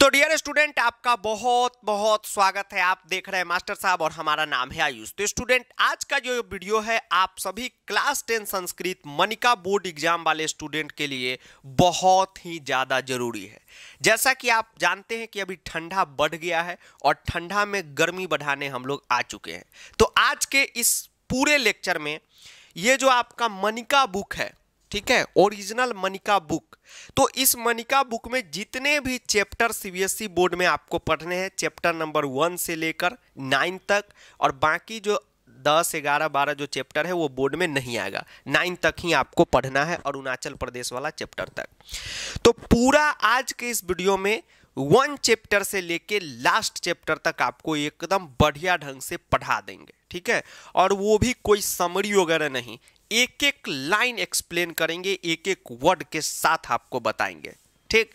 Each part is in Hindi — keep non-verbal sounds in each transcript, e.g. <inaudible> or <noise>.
तो डियर स्टूडेंट आपका बहुत बहुत स्वागत है आप देख रहे हैं मास्टर साहब और हमारा नाम है आयुष तो स्टूडेंट आज का जो वीडियो है आप सभी class ten Sanskrit Manika board exam वाले स्टूडेंट के लिए बहुत ही ज़्यादा जरूरी है जैसा कि आप जानते हैं कि अभी ठंडा बढ़ गया है और ठंडा में गर्मी बढ़ाने हम लोग आ चुके हैं तो आज के इस पूरे लेक्चर में ये जो आपका मनिका बुक है ठीक है ओरिजिनल मनिका बुक तो इस मनिका बुक में जितने भी चैप्टर सीबीएसई बोर्ड में आपको पढ़ने हैं चैप्टर नंबर वन से लेकर नाइन तक और बाकी जो दस ग्यारह बारह जो चैप्टर है वो बोर्ड में नहीं आएगा नाइन तक ही आपको पढ़ना है अरुणाचल प्रदेश वाला चैप्टर तक तो पूरा आज के इस वीडियो में वन चैप्टर से लेके लास्ट चैप्टर तक आपको एकदम बढ़िया ढंग से पढ़ा देंगे ठीक है और वो भी कोई समरी वगैरह नहीं एक एक लाइन एक्सप्लेन करेंगे एक एक वर्ड के साथ आपको बताएंगे ठीक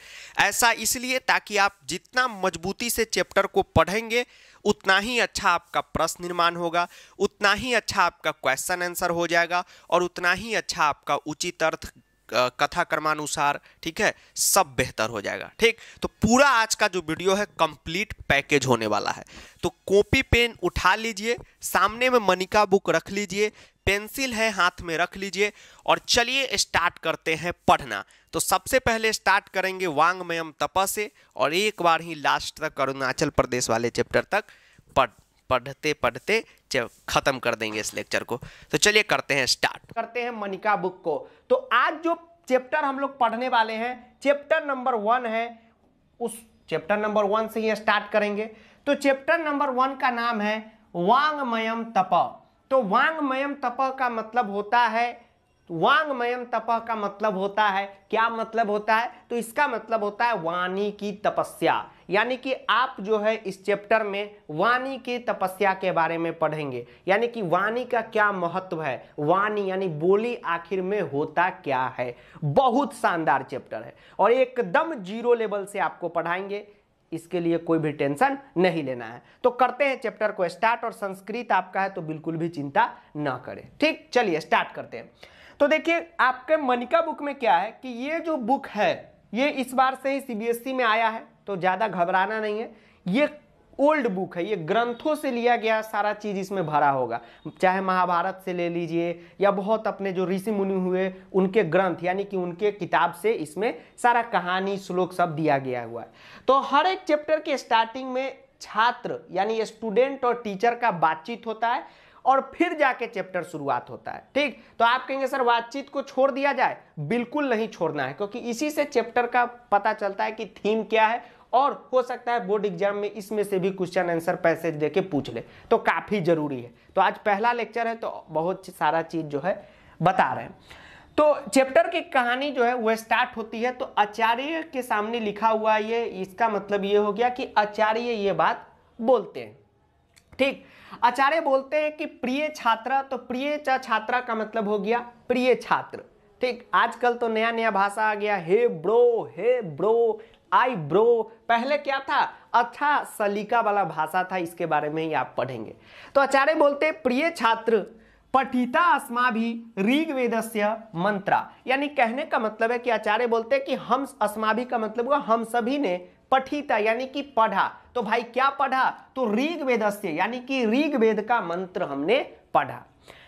ऐसा इसलिए ताकि आप जितना मजबूती से चैप्टर को पढ़ेंगे उतना ही अच्छा आपका प्रश्न निर्माण होगा उतना ही अच्छा आपका क्वेश्चन आंसर हो जाएगा और उतना ही अच्छा आपका उचित अर्थ कथा क्रमानुसार ठीक है सब बेहतर हो जाएगा ठीक तो पूरा आज का जो वीडियो है कंप्लीट पैकेज होने वाला है तो कॉपी पेन उठा लीजिए सामने में मनिका बुक रख लीजिए पेंसिल है हाथ में रख लीजिए और चलिए स्टार्ट करते हैं पढ़ना तो सबसे पहले स्टार्ट करेंगे वांगमयम तपा से और एक बार ही लास्ट तक अरुणाचल प्रदेश वाले चैप्टर तक पढ़ पढ़ते पढ़ते ख़त्म कर देंगे इस लेक्चर को तो चलिए करते हैं स्टार्ट करते हैं मनिका बुक को तो आज जो चैप्टर हम लोग पढ़ने वाले हैं चैप्टर नंबर वन है उस चैप्टर नंबर वन से ही स्टार्ट करेंगे तो चैप्टर नंबर वन का नाम है वांगमयम तप तो वांगमयम तप का मतलब होता है वांगमयम तप का मतलब होता है क्या मतलब होता है तो इसका मतलब होता है वाणी की तपस्या यानी कि आप जो है इस चैप्टर में वाणी की तपस्या के बारे में पढ़ेंगे यानी कि वाणी का क्या महत्व है वाणी यानी बोली आखिर में होता क्या है बहुत शानदार चैप्टर है और एकदम जीरो लेवल से आपको पढ़ाएंगे इसके लिए कोई भी टेंशन नहीं लेना है तो करते हैं चैप्टर को स्टार्ट और संस्कृत आपका है तो बिल्कुल भी चिंता ना करें ठीक चलिए स्टार्ट करते हैं तो देखिए आपके मनिका बुक में क्या है कि ये जो बुक है ये इस बार से ही सीबीएसई में आया है तो ज़्यादा घबराना नहीं है ये ओल्ड बुक है ये ग्रंथों से लिया गया सारा चीज़ इसमें भरा होगा चाहे महाभारत से ले लीजिए या बहुत अपने जो ऋषि मुनि हुए उनके ग्रंथ यानी कि उनके किताब से इसमें सारा कहानी श्लोक सब दिया गया हुआ है तो हर एक चैप्टर के स्टार्टिंग में छात्र यानी स्टूडेंट और टीचर का बातचीत होता है और फिर जाके चैप्टर शुरुआत होता है ठीक तो आप कहेंगे सर बातचीत को छोड़ दिया जाए बिल्कुल नहीं छोड़ना है क्योंकि इसी से चैप्टर का पता चलता है कि थीम क्या है और हो सकता है बोर्ड एग्जाम में इसमें से भी क्वेश्चन आंसर पैसेज दे के पूछ ले तो काफ़ी ज़रूरी है तो आज पहला लेक्चर है तो बहुत सारा चीज़ जो है बता रहे हैं तो चैप्टर की कहानी जो है वह स्टार्ट होती है तो आचार्य के सामने लिखा हुआ ये इसका मतलब ये हो गया कि आचार्य ये बात बोलते हैं ठीक आचार्य बोलते हैं कि प्रिय छात्रा तो प्रिय छात्रा का मतलब हो गया प्रिय छात्र ठीक आजकल तो नया नया भाषा आ गया hey bro hey bro bro पहले क्या था अच्छा सलीका वाला भाषा था इसके बारे में ही आप पढ़ेंगे तो आचार्य बोलते प्रिय छात्र पठिता अस्मा भी ऋग्वेद से मंत्रा यानी कहने का मतलब है कि आचार्य बोलते हैं कि हम अस्माभि का मतलब हुआ हम सभी ने पठिता यानी कि पढ़ा तो भाई क्या पढ़ा तो ऋग वेदस्य यानी कि ऋग्वेद का मंत्र हमने पढ़ा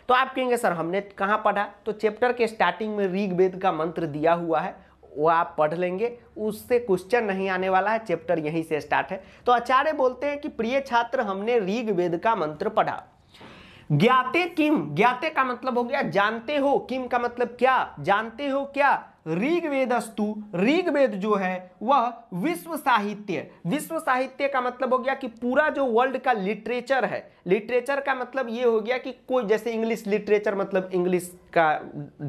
तो आप कहेंगे सर हमने कहाँ पढ़ा तो चैप्टर के स्टार्टिंग में ऋग्वेद का मंत्र दिया हुआ है वो आप पढ़ लेंगे उससे क्वेश्चन नहीं आने वाला है चैप्टर यहीं से स्टार्ट है तो आचार्य बोलते हैं कि प्रिय छात्र हमने ऋग वेद का मंत्र पढ़ा ज्ञाते किम ज्ञाते का मतलब हो गया जानते हो किम का मतलब क्या जानते हो क्या ऋग्वेदस्तु ऋग्वेद जो है वह विश्व साहित्य विश्व साहित्य का मतलब हो गया कि पूरा जो वर्ल्ड का लिटरेचर है लिटरेचर का मतलब ये हो गया कि कोई जैसे इंग्लिश लिटरेचर मतलब इंग्लिश का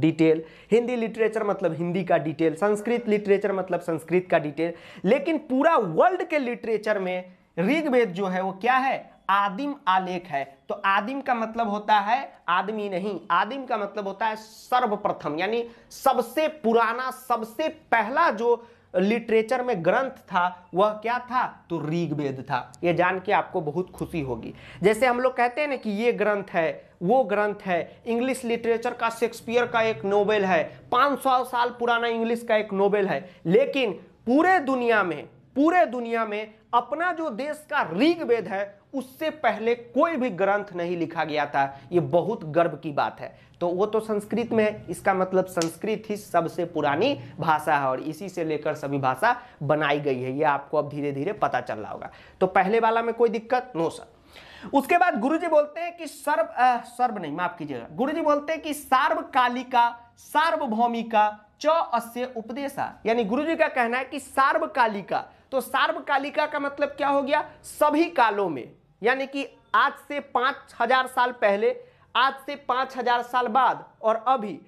डिटेल हिंदी लिटरेचर मतलब हिंदी का डिटेल संस्कृत लिटरेचर मतलब संस्कृत का डिटेल लेकिन पूरा वर्ल्ड के लिटरेचर में ऋग्वेद जो है वो क्या है आदिम आलेख है तो आदिम का मतलब होता है आदमी नहीं आदिम का मतलब होता है सर्वप्रथम यानी सबसे पुराना सबसे पहला जो लिटरेचर में ग्रंथ था वह क्या था तो ऋग्वेद था ये जान के आपको बहुत खुशी होगी जैसे हम लोग कहते हैं ना कि ये ग्रंथ है वो ग्रंथ है इंग्लिश लिटरेचर का शेक्सपियर का एक नोवेल है 500 साल पुराना इंग्लिश का एक नोवेल है लेकिन पूरे दुनिया में पूरे दुनिया में अपना जो देश का ऋग्वेद है उससे पहले कोई भी ग्रंथ नहीं लिखा गया था ये बहुत गर्व की बात है तो वो तो संस्कृत में है इसका मतलब संस्कृत ही सबसे पुरानी भाषा है और इसी से लेकर सभी भाषा बनाई गई है ये आपको अब धीरे धीरे पता चल रहा होगा तो पहले वाला में कोई दिक्कत नो सर उसके बाद गुरुजी बोलते हैं कि सर्व आ, सर्व नहीं माफ कीजिएगा गुरुजी बोलते हैं कि सार्वकालिका सार्वभौमिका च अस्य उपदेशा यानी गुरुजी का कहना है कि सार्वकालिका तो सार्वकालिका का मतलब क्या हो गया सभी कालों में यानी कि आज से पाँच हजार साल पहले आज से पाँच हजार साल बाद और अभी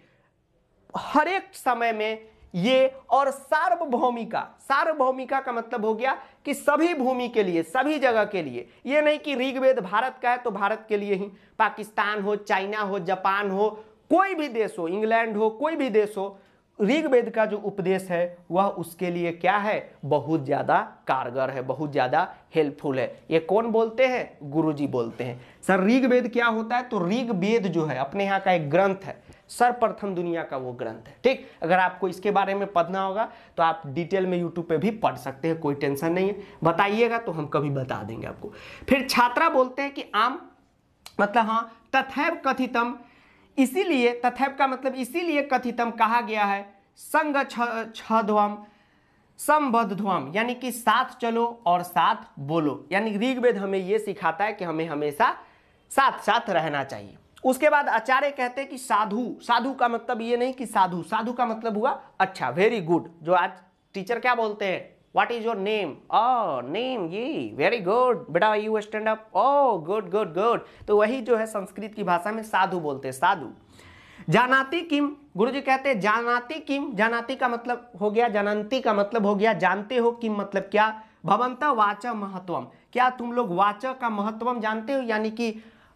हर एक समय में ये और सार्वभौमिका सार्वभौमिका का मतलब हो गया कि सभी भूमि के लिए सभी जगह के लिए ये नहीं कि ऋग्वेद भारत का है तो भारत के लिए ही पाकिस्तान हो चाइना हो जापान हो कोई भी देश हो इंग्लैंड हो कोई भी देश हो ऋग्वेद का जो उपदेश है वह उसके लिए क्या है बहुत ज़्यादा कारगर है बहुत ज़्यादा हेल्पफुल है ये कौन बोलते हैं गुरुजी बोलते हैं सर ऋग्वेद क्या होता है तो ऋग्वेद जो है अपने यहाँ का एक ग्रंथ है सर्वप्रथम दुनिया का वो ग्रंथ है ठीक अगर आपको इसके बारे में पढ़ना होगा तो आप डिटेल में यूट्यूब पे भी पढ़ सकते हैं कोई टेंशन नहीं है बताइएगा तो हम कभी बता देंगे आपको फिर छात्रा बोलते हैं कि आम मतलब हाँ तथैव कथितम इसीलिए तथैव का मतलब इसीलिए कथितम कहा गया है संग छध्वम ध्वम यानी कि साथ चलो और साथ बोलो यानी ऋग्वेद हमें यह सिखाता है कि हमें हमेशा साथ साथ रहना चाहिए उसके बाद आचार्य कहते हैं कि साधु साधु का मतलब ये नहीं कि साधु साधु का मतलब हुआ अच्छा वेरी गुड जो आज टीचर क्या बोलते हैं What is your name Oh, name ये वेरी गुड बेटा you stand up Oh, good good good. तो वही जो है संस्कृत की भाषा में साधु बोलते हैं साधु जानाती किम गुरु जी कहते हैं जानाती किम जानाती का मतलब हो गया जानंती का मतलब हो गया जानते हो किम मतलब क्या भवंता वाच महत्वम क्या तुम लोग वाच का महत्वम जानते हो यानी कि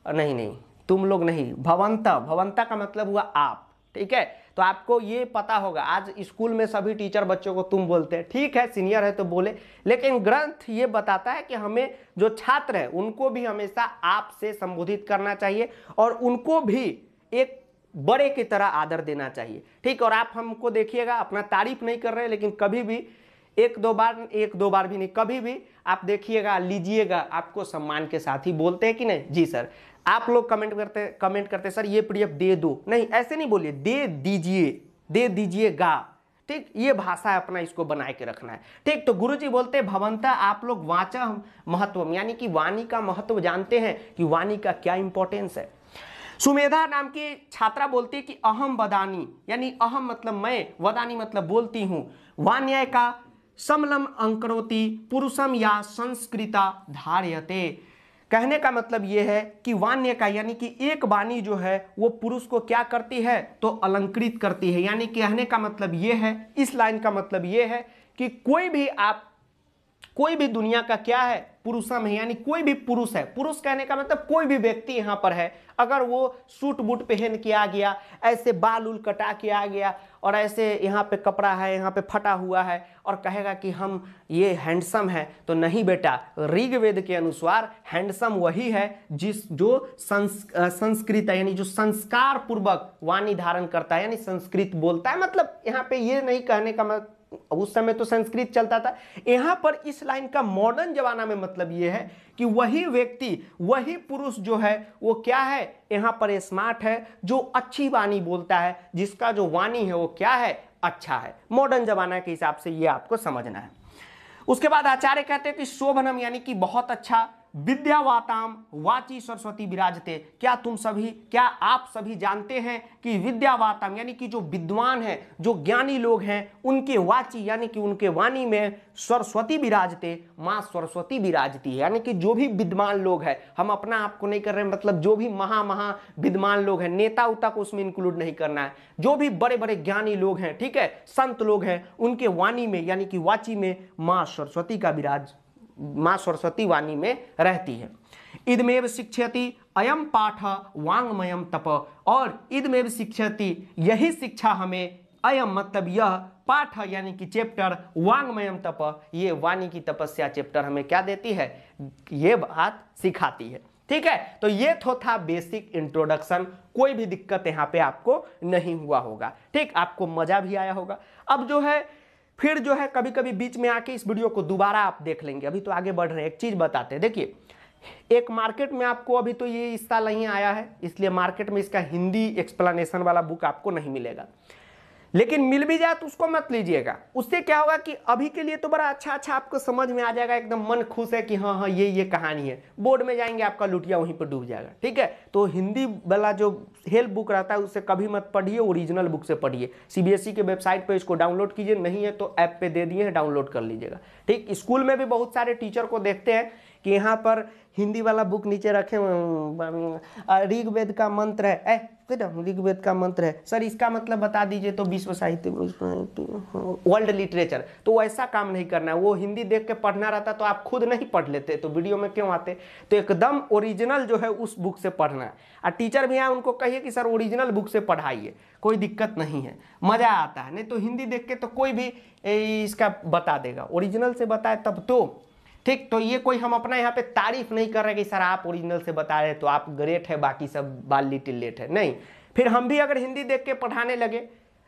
नहीं नहीं तुम लोग नहीं भवंता भवंता का मतलब हुआ आप ठीक है तो आपको ये पता होगा आज स्कूल में सभी टीचर बच्चों को तुम बोलते हैं ठीक है सीनियर है तो बोले लेकिन ग्रंथ ये बताता है कि हमें जो छात्र हैं उनको भी हमेशा आप से संबोधित करना चाहिए और उनको भी एक बड़े की तरह आदर देना चाहिए ठीक और आप हमको देखिएगा अपना तारीफ नहीं कर रहे लेकिन कभी भी एक दो बार एक दो बार भी नहीं कभी भी आप देखिएगा लीजिएगा आपको सम्मान के साथ ही बोलते हैं कि नहीं जी सर आप लोग कमेंट करते कमेंट करते सर ये पीडीएफ दे दो नहीं ऐसे नहीं बोलिए दे दीजिए दे दीजिएगा ठीक ये भाषा है अपना इसको बना के रखना है ठीक तो गुरुजी बोलते हैं भवंता आप लोग वाचा महत्व यानी कि वाणी का महत्व जानते हैं कि वाणी का क्या इंपॉर्टेंस है सुमेधा नाम की छात्रा बोलती है कि अहम वदानी यानी अहम मतलब मैं वदानी मतलब बोलती हूँ वान्याय का समलम अंकरोति पुरुषम या संस्कृता धार्यते कहने का मतलब यह है कि वान्य का यानी कि एक वाणी जो है वो पुरुष को क्या करती है तो अलंकृत करती है यानी कहने का मतलब यह है इस लाइन का मतलब यह है कि कोई भी आप कोई भी दुनिया का क्या है पुरुषम है यानी कोई भी पुरुष है पुरुष कहने का मतलब कोई भी व्यक्ति यहाँ पर है अगर वो सूट बूट पहन के आ गया ऐसे बाल उल कटा के आ गया और ऐसे यहाँ पे कपड़ा है यहाँ पे फटा हुआ है और कहेगा कि हम ये हैंडसम है तो नहीं बेटा ऋग्वेद के अनुसार हैंडसम वही है जिस जो संस संस्कृत है यानी जो संस्कार पूर्वक वाणी धारण करता है यानी संस्कृत बोलता है मतलब यहाँ पे ये नहीं कहने का मतलब उस समय तो संस्कृत चलता था यहां पर इस लाइन का मॉडर्न जमाना में मतलब यह है कि वही व्यक्ति वही पुरुष जो है वो क्या है यहां पर स्मार्ट है जो अच्छी वाणी बोलता है जिसका जो वाणी है वो क्या है अच्छा है मॉडर्न जमाना के हिसाब से ये आपको समझना है उसके बाद आचार्य कहते हैं कि शोभनम यानी कि बहुत अच्छा विद्यावाताम वाची सरस्वती विराजते क्या तुम सभी क्या आप सभी जानते हैं कि विद्यावाताम यानी कि जो विद्वान हैं जो ज्ञानी लोग हैं उनके वाची यानी कि उनके वाणी में सरस्वती विराजते माँ सरस्वती विराजती है यानी कि जो भी विद्वान लोग हैं हम अपना आपको नहीं कर रहे हैं मतलब जो भी महा महा विद्वान लोग हैं नेता उता को उसमें इंक्लूड नहीं करना है जो भी बड़े बड़े ज्ञानी लोग हैं ठीक है संत लोग हैं उनके वाणी में यानी कि वाची में माँ सरस्वती का विराज माँ सरस्वती वाणी में रहती है इदमेव शिक्षति अयम पाठ वांगमयम तप और इदमेव शिक्षति यही शिक्षा हमें अयम मतलब यह पाठ यानी कि चैप्टर वांगमयम तप ये वाणी की तपस्या चैप्टर हमें क्या देती है ये बात सिखाती है ठीक है तो ये तो था बेसिक इंट्रोडक्शन कोई भी दिक्कत यहाँ पे आपको नहीं हुआ होगा ठीक आपको मजा भी आया होगा अब जो है फिर जो है कभी कभी बीच में आके इस वीडियो को दोबारा आप देख लेंगे अभी तो आगे बढ़ रहे हैं एक चीज़ बताते हैं देखिए एक मार्केट में आपको अभी तो ये हिस्सा नहीं आया है इसलिए मार्केट में इसका हिंदी एक्सप्लानेशन वाला बुक आपको नहीं मिलेगा लेकिन मिल भी जाए तो उसको मत लीजिएगा उससे क्या होगा कि अभी के लिए तो बड़ा अच्छा अच्छा आपको समझ में आ जाएगा एकदम मन खुश है कि हाँ हाँ ये ये कहानी है बोर्ड में जाएंगे आपका लुटिया वहीं पर डूब जाएगा ठीक है तो हिंदी वाला जो हेल्प बुक रहता है उसे कभी मत पढ़िए ओरिजिनल बुक से पढ़िए सी e के वेबसाइट पर इसको डाउनलोड कीजिए नहीं है तो ऐप पर दे दिए हैं डाउनलोड कर लीजिएगा ठीक स्कूल में भी बहुत सारे टीचर को देखते हैं कि यहाँ पर हिंदी वाला बुक नीचे रखे ऋग्वेद का मंत्र है एकदम ऋग्वेद का मंत्र है सर इसका मतलब बता दीजिए तो विश्व साहित्य वर्ल्ड लिटरेचर तो, हाँ, तो ऐसा काम नहीं करना है वो हिंदी देख के पढ़ना रहता तो आप खुद नहीं पढ़ लेते तो वीडियो में क्यों आते तो एकदम ओरिजिनल जो है उस बुक से पढ़ना है और टीचर भी आए उनको कहिए कि सर ओरिजिनल बुक से पढ़ाइए कोई दिक्कत नहीं है मज़ा आता है नहीं तो हिंदी देख के तो कोई भी इसका बता देगा ओरिजिनल से बताए तब तो ठीक तो ये कोई हम अपना यहाँ पे तारीफ नहीं कर रहे कि सर आप ओरिजिनल से बता रहे तो आप ग्रेट है बाकी सब बाल लिटिल लेट है नहीं फिर हम भी अगर हिंदी देख के पढ़ाने लगे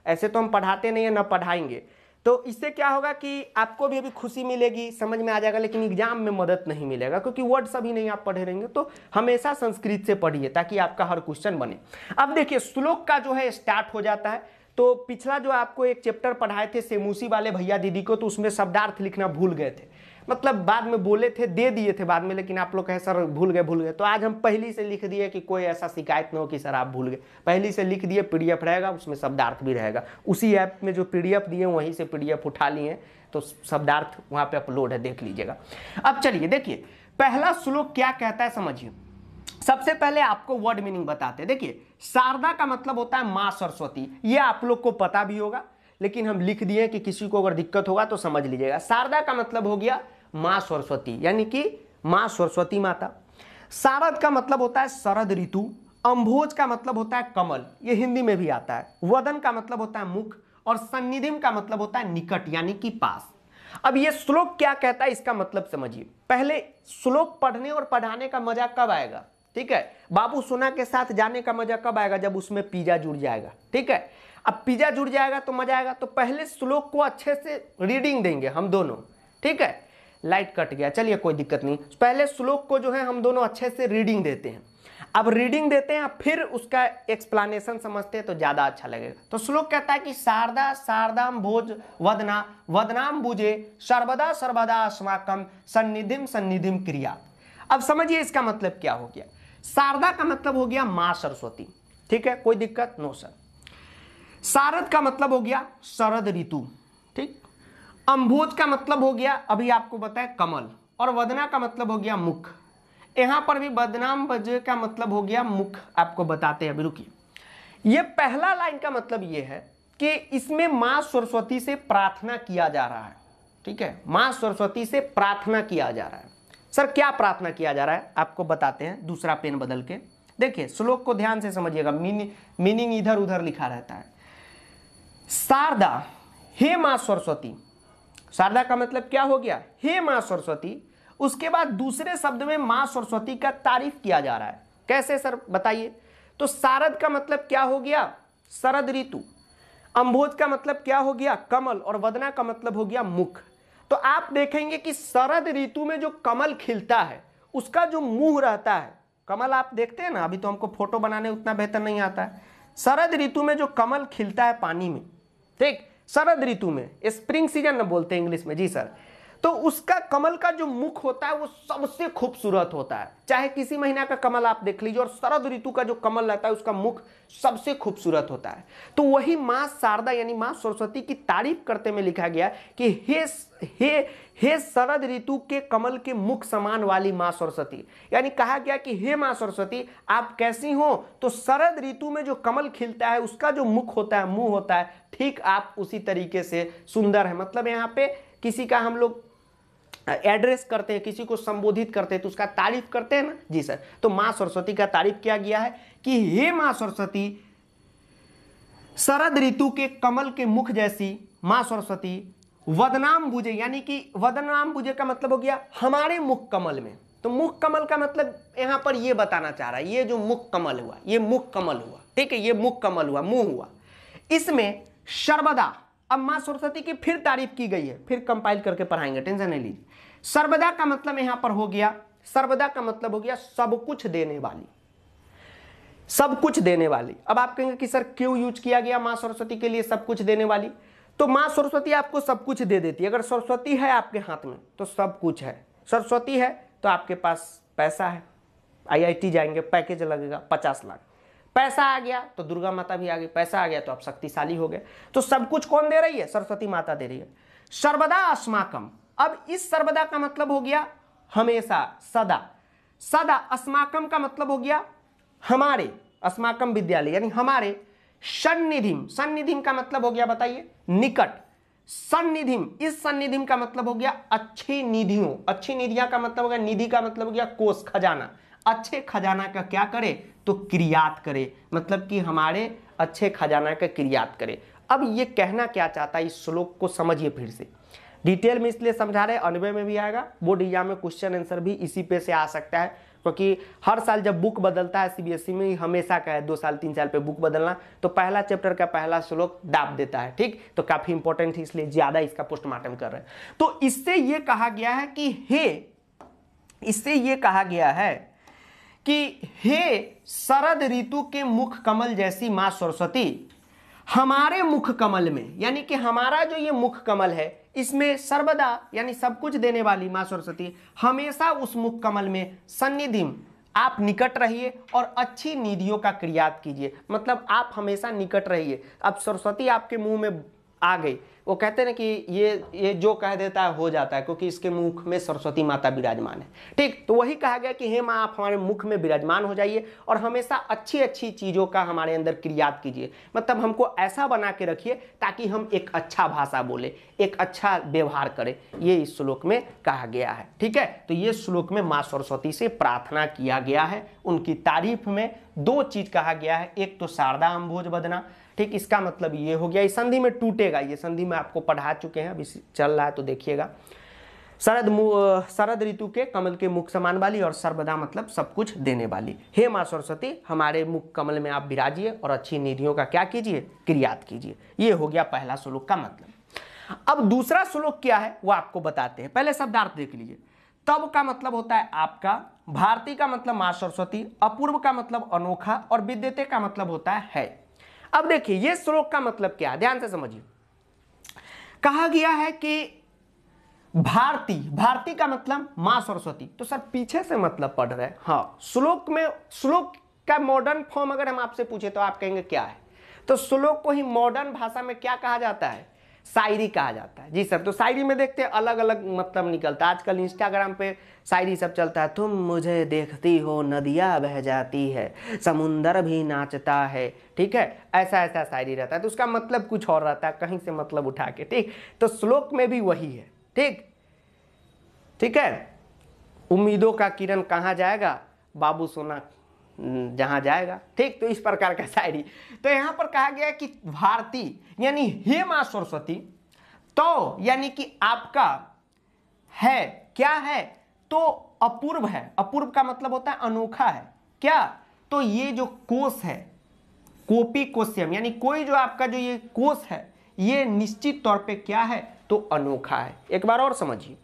ऐसे तो हम पढ़ाते नहीं हैं ना पढ़ाएंगे तो इससे क्या होगा कि आपको भी अभी खुशी मिलेगी समझ में आ जाएगा लेकिन एग्जाम में मदद नहीं मिलेगा क्योंकि वर्ड सभी नहीं आप पढ़े रहेंगे तो हमेशा संस्कृत से पढ़िए ताकि आपका हर क्वेश्चन बने अब देखिए श्लोक का जो है स्टार्ट हो जाता है तो पिछला जो आपको एक चैप्टर पढ़ाए थे सेमूसी वाले भैया दीदी को तो उसमें शब्दार्थ लिखना भूल गए थे मतलब बाद में बोले थे दे दिए थे बाद में लेकिन आप लोग कहे सर भूल गए भूल गए तो आज हम पहली से लिख दिए कि कोई ऐसा शिकायत ना हो कि सर आप भूल गए पहली से लिख दिए एफ रहेगा उसमें शब्दार्थ भी रहेगा उसी ऐप में जो एफ दिए वहीं से एफ उठा लिए तो शब्दार्थ वहाँ पर अपलोड है देख लीजिएगा अब चलिए देखिए पहला श्लोक क्या कहता है समझिए सबसे पहले आपको वर्ड मीनिंग बताते हैं देखिए शारदा का मतलब होता है माँ सरस्वती ये आप लोग को पता भी होगा लेकिन हम लिख दिए कि किसी को अगर दिक्कत होगा तो समझ लीजिएगा शारदा का मतलब हो गया माँ सरस्वती यानी कि माँ सरस्वती माता शारद का मतलब होता है शरद ऋतु अंभोज का मतलब होता है कमल ये हिंदी में भी आता है वदन का मतलब होता है मुख और सन्निधिम का मतलब होता है निकट यानी कि पास अब ये श्लोक क्या कहता है इसका मतलब समझिए पहले श्लोक पढ़ने और पढ़ाने का मजा कब आएगा ठीक है बाबू सोना के साथ जाने का मजा कब आएगा जब उसमें पिज्जा जुड़ जाएगा ठीक है अब पिज्जा जुड़ जाएगा तो मजा आएगा तो पहले श्लोक को अच्छे से रीडिंग देंगे हम दोनों ठीक है लाइट कट गया चलिए कोई दिक्कत नहीं पहले श्लोक को जो है हम दोनों अच्छे से रीडिंग देते हैं अब रीडिंग देते हैं फिर उसका एक्सप्लेनेशन समझते हैं तो ज़्यादा अच्छा लगेगा तो श्लोक कहता है कि शारदा शारदाम भोज वदना वदनाम बुझे सर्वदा सर्वदा अस्माकम सन्निधिम सन्निधिम क्रिया अब समझिए इसका मतलब क्या हो गया शारदा का मतलब हो गया माँ सरस्वती ठीक है कोई दिक्कत नो सर शारद का मतलब हो गया शरद ऋतु ठीक अंबोज का मतलब हो गया अभी आपको बताया कमल और वदना का मतलब हो गया मुख यहां पर भी बदनाम बज का मतलब हो गया मुख आपको बताते हैं अभी रुकिए ये पहला लाइन का मतलब यह है कि इसमें मां सरस्वती से प्रार्थना किया जा रहा है ठीक है मां सरस्वती से प्रार्थना किया जा रहा है सर क्या प्रार्थना किया जा रहा है आपको बताते हैं दूसरा पेन बदल के देखिए श्लोक को ध्यान से समझिएगा मीनिंग इधर उधर लिखा रहता है शारदा हे मां सरस्वती शारदा का मतलब क्या हो गया हे माँ सरस्वती उसके बाद दूसरे शब्द में माँ सरस्वती का तारीफ किया जा रहा है कैसे सर बताइए तो शारद का मतलब क्या हो गया शरद ऋतु अम्भोज का मतलब क्या हो गया कमल और वदना का मतलब हो गया मुख तो आप देखेंगे कि शरद ऋतु में जो कमल खिलता है उसका जो मुंह रहता है कमल आप देखते हैं ना अभी तो हमको फोटो बनाने उतना बेहतर नहीं आता है शरद ऋतु में जो कमल खिलता है पानी में ठीक शरद ऋतु में स्प्रिंग सीजन बोलते हैं इंग्लिश में जी सर तो उसका कमल का जो मुख होता है वो सबसे खूबसूरत होता है चाहे किसी महीना का कमल आप देख लीजिए और शरद ऋतु का जो कमल रहता है उसका मुख सबसे खूबसूरत होता है तो वही माँ शारदा यानी माँ सरस्वती की तारीफ करते में लिखा गया कि हे हे हे शरद ऋतु के कमल के मुख समान वाली माँ सरस्वती यानी कहा गया कि हे माँ सरस्वती आप कैसी हो तो शरद ऋतु में जो कमल खिलता है उसका जो मुख होता है मुंह होता है ठीक आप उसी तरीके से सुंदर है मतलब यहाँ पे किसी का हम लोग एड्रेस करते हैं किसी को संबोधित करते हैं तो उसका तारीफ करते हैं ना जी सर तो माँ सरस्वती का तारीफ किया गया है कि हे माँ सरस्वती शरद ऋतु के कमल के मुख जैसी माँ सरस्वती वदनाम बुझे यानी कि वदनाम बुझे का मतलब हो गया हमारे मुख कमल में तो मुख कमल का मतलब यहाँ पर ये बताना चाह रहा है ये जो मुख कमल हुआ ये मुख कमल हुआ ठीक है ये मुख कमल हुआ मुंह हुआ इसमें सर्वदा अब माँ सरस्वती की फिर तारीफ की गई है फिर कंपाइल करके पढ़ाएंगे टेंशन नहीं लीजिए सर्वदा का मतलब यहां पर हो गया सर्वदा का मतलब हो गया सब कुछ देने वाली सब कुछ देने वाली अब आप कहेंगे कि सर क्यों यूज किया गया मां सरस्वती के लिए सब कुछ देने वाली तो मां सरस्वती आपको सब कुछ दे देती है अगर सरस्वती है आपके हाथ में तो सब कुछ है सरस्वती है तो आपके पास पैसा है आईआईटी जाएंगे पैकेज लगेगा पचास लाख पैसा आ गया तो दुर्गा माता भी आ गई पैसा आ गया तो आप शक्तिशाली हो गए तो सब कुछ कौन दे रही है सरस्वती माता दे रही है सर्वदा अस्माकम अब इस सर्वदा का मतलब हो गया हमेशा सदा सदा अस्माकम का मतलब हो गया हमारे अस्माकम विद्यालय यानी हमारे सन्निधिम सन्निधिम का मतलब हो गया बताइए निकट सन्निधिम इस सन्निधिम का मतलब हो गया अच्छी निधियों अच्छी निधियां का मतलब हो गया निधि का मतलब हो गया कोष खजाना अच्छे खजाना का क्या करे तो क्रियात करे मतलब कि हमारे अच्छे खजाना का क्रियात करे अब ये कहना क्या चाहता है इस श्लोक को समझिए फिर से डिटेल में इसलिए समझा रहे अनवे में भी आएगा बोर्ड एग्जाम में क्वेश्चन आंसर भी इसी पे से आ सकता है क्योंकि हर साल जब बुक बदलता है सीबीएसई में हमेशा का है दो साल तीन साल पे बुक बदलना तो पहला चैप्टर का पहला श्लोक दाब देता है ठीक तो काफी इंपॉर्टेंट है इसलिए ज्यादा इसका पोस्टमार्टम कर रहे हैं तो इससे ये कहा गया है कि हे इससे ये कहा गया है कि हे शरद ऋतु के मुख कमल जैसी माँ सरस्वती हमारे मुख कमल में यानी कि हमारा जो ये मुख कमल है इसमें सर्वदा यानी सब कुछ देने वाली माँ सरस्वती हमेशा उस मुख कमल में सन्निधि आप निकट रहिए और अच्छी निधियों का क्रियात कीजिए मतलब आप हमेशा निकट रहिए अब सरस्वती आपके मुंह में आ गई वो कहते ना कि ये ये जो कह देता है हो जाता है क्योंकि इसके मुख में सरस्वती माता विराजमान है ठीक तो वही कहा गया कि हे माँ आप हमारे मुख में विराजमान हो जाइए और हमेशा अच्छी अच्छी चीज़ों का हमारे अंदर क्रियात कीजिए मतलब हमको ऐसा बना के रखिए ताकि हम एक अच्छा भाषा बोले एक अच्छा व्यवहार करें ये इस श्लोक में कहा गया है ठीक है तो ये श्लोक में माँ सरस्वती से प्रार्थना किया गया है उनकी तारीफ में दो चीज़ कहा गया है एक तो शारदा अम्भोज बदना ठीक इसका मतलब ये हो गया इस संधि में टूटेगा ये संधि में आपको पढ़ा चुके हैं अभी चल रहा है तो देखिएगा शरद शरद ऋतु के कमल के मुख समान वाली और सर्वदा मतलब सब कुछ देने वाली हे माँ सरस्वती हमारे मुख कमल में आप विराजिए और अच्छी निधियों का क्या कीजिए क्रियात कीजिए ये हो गया पहला श्लोक का मतलब अब दूसरा श्लोक क्या है वो आपको बताते हैं पहले शब्दार्थ देख लीजिए तब का मतलब होता है आपका भारती का मतलब माँ सरस्वती अपूर्व का मतलब अनोखा और विद्यते का मतलब होता है अब देखिए ये श्लोक का मतलब क्या है ध्यान से समझिए कहा गया है कि भारती भारती का मतलब मां सरस्वती तो सर पीछे से मतलब पढ़ रहे हाँ श्लोक में श्लोक का मॉडर्न फॉर्म अगर हम आपसे पूछे तो आप कहेंगे क्या है तो श्लोक को ही मॉडर्न भाषा में क्या कहा जाता है शायरी कहा जाता है जी सर तो शायरी में देखते हैं अलग अलग मतलब निकलता है आजकल इंस्टाग्राम पे शायरी सब चलता है तुम मुझे देखती हो नदियाँ बह जाती है समुंदर भी नाचता है ठीक है ऐसा ऐसा शायरी रहता है तो उसका मतलब कुछ और रहता है कहीं से मतलब उठा के ठीक तो श्लोक में भी वही है ठीक ठीक है उम्मीदों का किरण कहाँ जाएगा बाबू सोना हम्म, जहाँ जाएगा ठीक तो इस प्रकार का शायरी तो यहाँ पर कहा गया कि भारती यानी हे माँ सरस्वती तो यानी कि आपका है क्या है तो अपूर्व है अपूर्व का मतलब होता है अनोखा है क्या तो ये जो कोष है कोपी कोशियम यानी कोई जो आपका जो ये कोष है ये निश्चित तौर पे क्या है तो अनोखा है एक बार और समझिए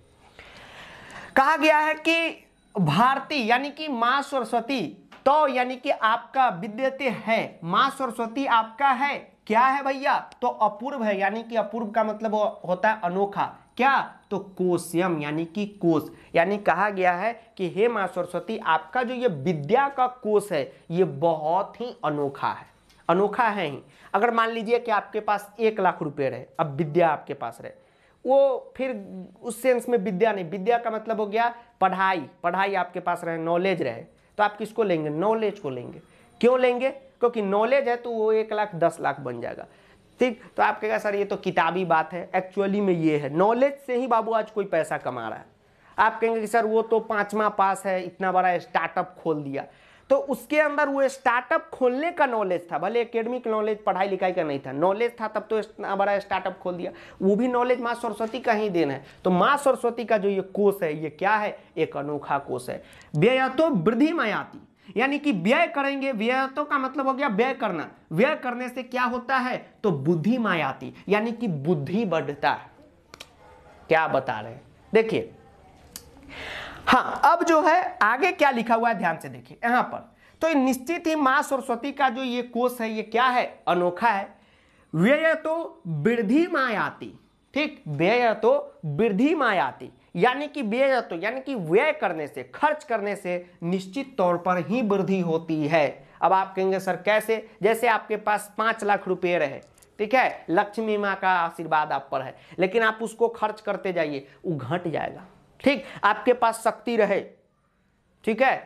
कहा गया है कि भारती यानी कि माँ सरस्वती तो यानी कि आपका विद्यते है माँ सरस्वती आपका है क्या है भैया तो अपूर्व है यानी कि अपूर्व का मतलब होता है अनोखा क्या तो कोशयम यानी कि कोश यानी कहा गया है कि हे माँ सरस्वती आपका जो ये विद्या का कोश है ये बहुत ही अनोखा है अनोखा है ही अगर मान लीजिए कि आपके पास एक लाख रुपए रहे अब विद्या आपके पास रहे वो फिर उस सेंस में विद्या नहीं विद्या का मतलब हो गया पढ़ाई पढ़ाई आपके पास रहे नॉलेज रहे तो आप किसको लेंगे नॉलेज को लेंगे क्यों लेंगे क्योंकि नॉलेज है तो वो एक लाख दस लाख बन जाएगा ठीक तो आप कहेगा सर ये तो किताबी बात है एक्चुअली में ये है नॉलेज से ही बाबू आज कोई पैसा कमा रहा है आप कहेंगे कि सर वो तो पाँचवा पास है इतना बड़ा स्टार्टअप खोल दिया तो उसके अंदर वो स्टार्टअप खोलने का नॉलेज था भले एकेडमिक नॉलेज पढ़ाई लिखाई का नहीं था नॉलेज था तब तो इतना बड़ा स्टार्टअप खोल दिया वो भी नॉलेज माँ सरस्वती का ही देना है तो माँ सरस्वती का जो ये कोष है ये क्या है एक अनोखा कोष है व्यय तो वृद्धि मयाती यानी कि व्यय करेंगे व्ययतों का मतलब हो गया व्यय करना व्यय करने से क्या होता है तो बुद्धि मायाती यानी कि बुद्धि बढ़ता है क्या बता रहे हैं देखिए हाँ अब जो है आगे क्या लिखा हुआ है ध्यान से देखिए यहां पर तो निश्चित ही माँ सरस्वती का जो ये कोष है ये क्या है अनोखा है व्यय तो वृद्धि मायाती ठीक व्यय तो वृद्धि मायाती यानी कि व्यय तो यानी कि व्यय करने से खर्च करने से निश्चित तौर पर ही वृद्धि होती है अब आप कहेंगे सर कैसे जैसे आपके पास पाँच लाख रुपये रहे ठीक है लक्ष्मी माँ का आशीर्वाद आप पर है लेकिन आप उसको खर्च करते जाइए वो घट जाएगा ठीक आपके पास शक्ति रहे ठीक है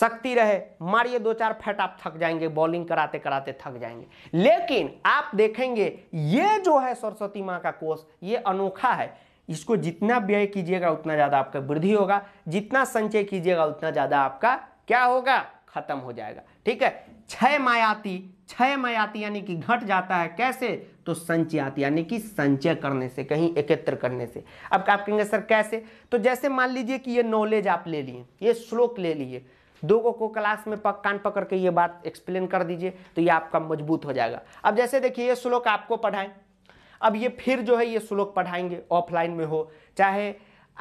शक्ति रहे मारिए दो चार फैट आप थक जाएंगे बॉलिंग कराते कराते थक जाएंगे लेकिन आप देखेंगे ये जो है सरस्वती माँ का कोष ये अनोखा है इसको जितना व्यय कीजिएगा उतना ज़्यादा आपका वृद्धि होगा जितना संचय कीजिएगा उतना ज़्यादा आपका क्या होगा खत्म हो जाएगा ठीक है क्षय मायाति क्षय मायाति यानी कि घट जाता है कैसे तो संचयाती यानी कि संचय करने से कहीं एकत्र करने से अब आप कहेंगे सर कैसे तो जैसे मान लीजिए कि ये नॉलेज आप ले लिए ये श्लोक ले लिए दो को को क्लास में पक कान पकड़ के ये बात एक्सप्लेन कर दीजिए तो ये आपका मजबूत हो जाएगा अब जैसे देखिए ये श्लोक आपको पढ़ाएं अब ये फिर जो है ये श्लोक पढ़ाएंगे ऑफलाइन में हो चाहे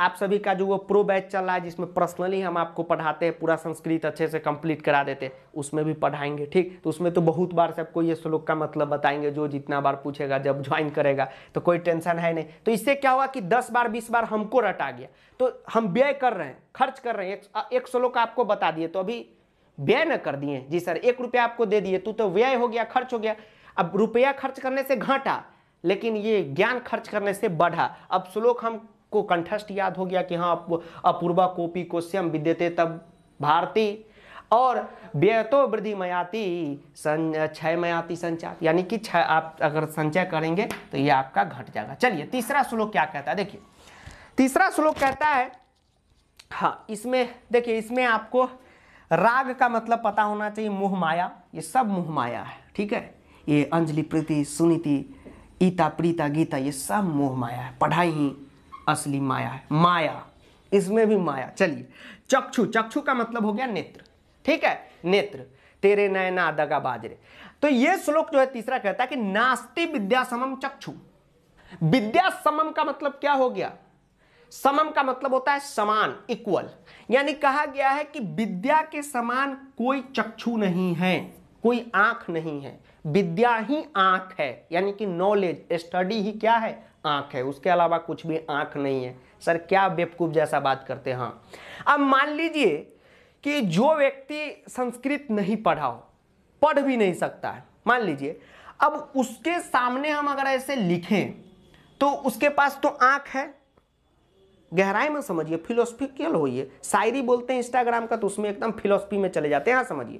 आप सभी का जो वो प्रो बैच चल रहा है जिसमें पर्सनली हम आपको पढ़ाते हैं पूरा संस्कृत अच्छे से कंप्लीट करा देते हैं उसमें भी पढ़ाएंगे ठीक तो उसमें तो बहुत बार सबको ये श्लोक का मतलब बताएंगे जो जितना बार पूछेगा जब ज्वाइन करेगा तो कोई टेंशन है नहीं तो इससे क्या हुआ कि दस बार बीस बार हमको रटा गया तो हम व्यय कर रहे हैं खर्च कर रहे हैं एक, एक श्लोक आपको बता दिए तो अभी व्यय न कर दिए जी सर एक रुपया आपको दे दिए तू तो, तो व्यय हो गया खर्च हो गया अब रुपया खर्च करने से घाटा लेकिन ये ज्ञान खर्च करने से बढ़ा अब श्लोक हम को कंठस्थ याद हो गया कि हाँ अपूर्वा कोपी को स्वयं विद्यते तब भारती और व्ययतो वृद्धि मयाती सं क्षय मयाती संचात यानी कि छ आप अगर संचय करेंगे तो ये आपका घट जाएगा चलिए तीसरा श्लोक क्या कहता है देखिए तीसरा श्लोक कहता है हाँ इसमें देखिए इसमें आपको राग का मतलब पता होना चाहिए मोह माया ये सब मोह माया है ठीक है ये अंजलि प्रीति सुनीति ईता प्रीता गीता ये सब मोह माया है पढ़ाई ही असली माया है माया इसमें भी माया चलिए चक्षु चक्षु का मतलब हो गया नेत्र ठीक है नेत्र तेरे नयना दगा बाजरे तो ये श्लोक जो है तीसरा कहता है कि नास्ति विद्या समम चक्षु विद्या समम का मतलब क्या हो गया समम का मतलब होता है समान इक्वल यानी कहा गया है कि विद्या के समान कोई चक्षु नहीं है कोई आंख नहीं है विद्या ही आंख है यानी कि नॉलेज स्टडी ही क्या है आँख है उसके अलावा कुछ भी आँख नहीं है सर क्या बेवकूफ़ जैसा बात करते हैं हाँ अब मान लीजिए कि जो व्यक्ति संस्कृत नहीं पढ़ा हो पढ़ भी नहीं सकता है मान लीजिए अब उसके सामने हम अगर ऐसे लिखें तो उसके पास तो आँख है गहराई में समझिए फिलोसफिकल होइए शायरी बोलते हैं इंस्टाग्राम का तो उसमें एकदम फिलोसफी में चले जाते हैं हाँ समझिए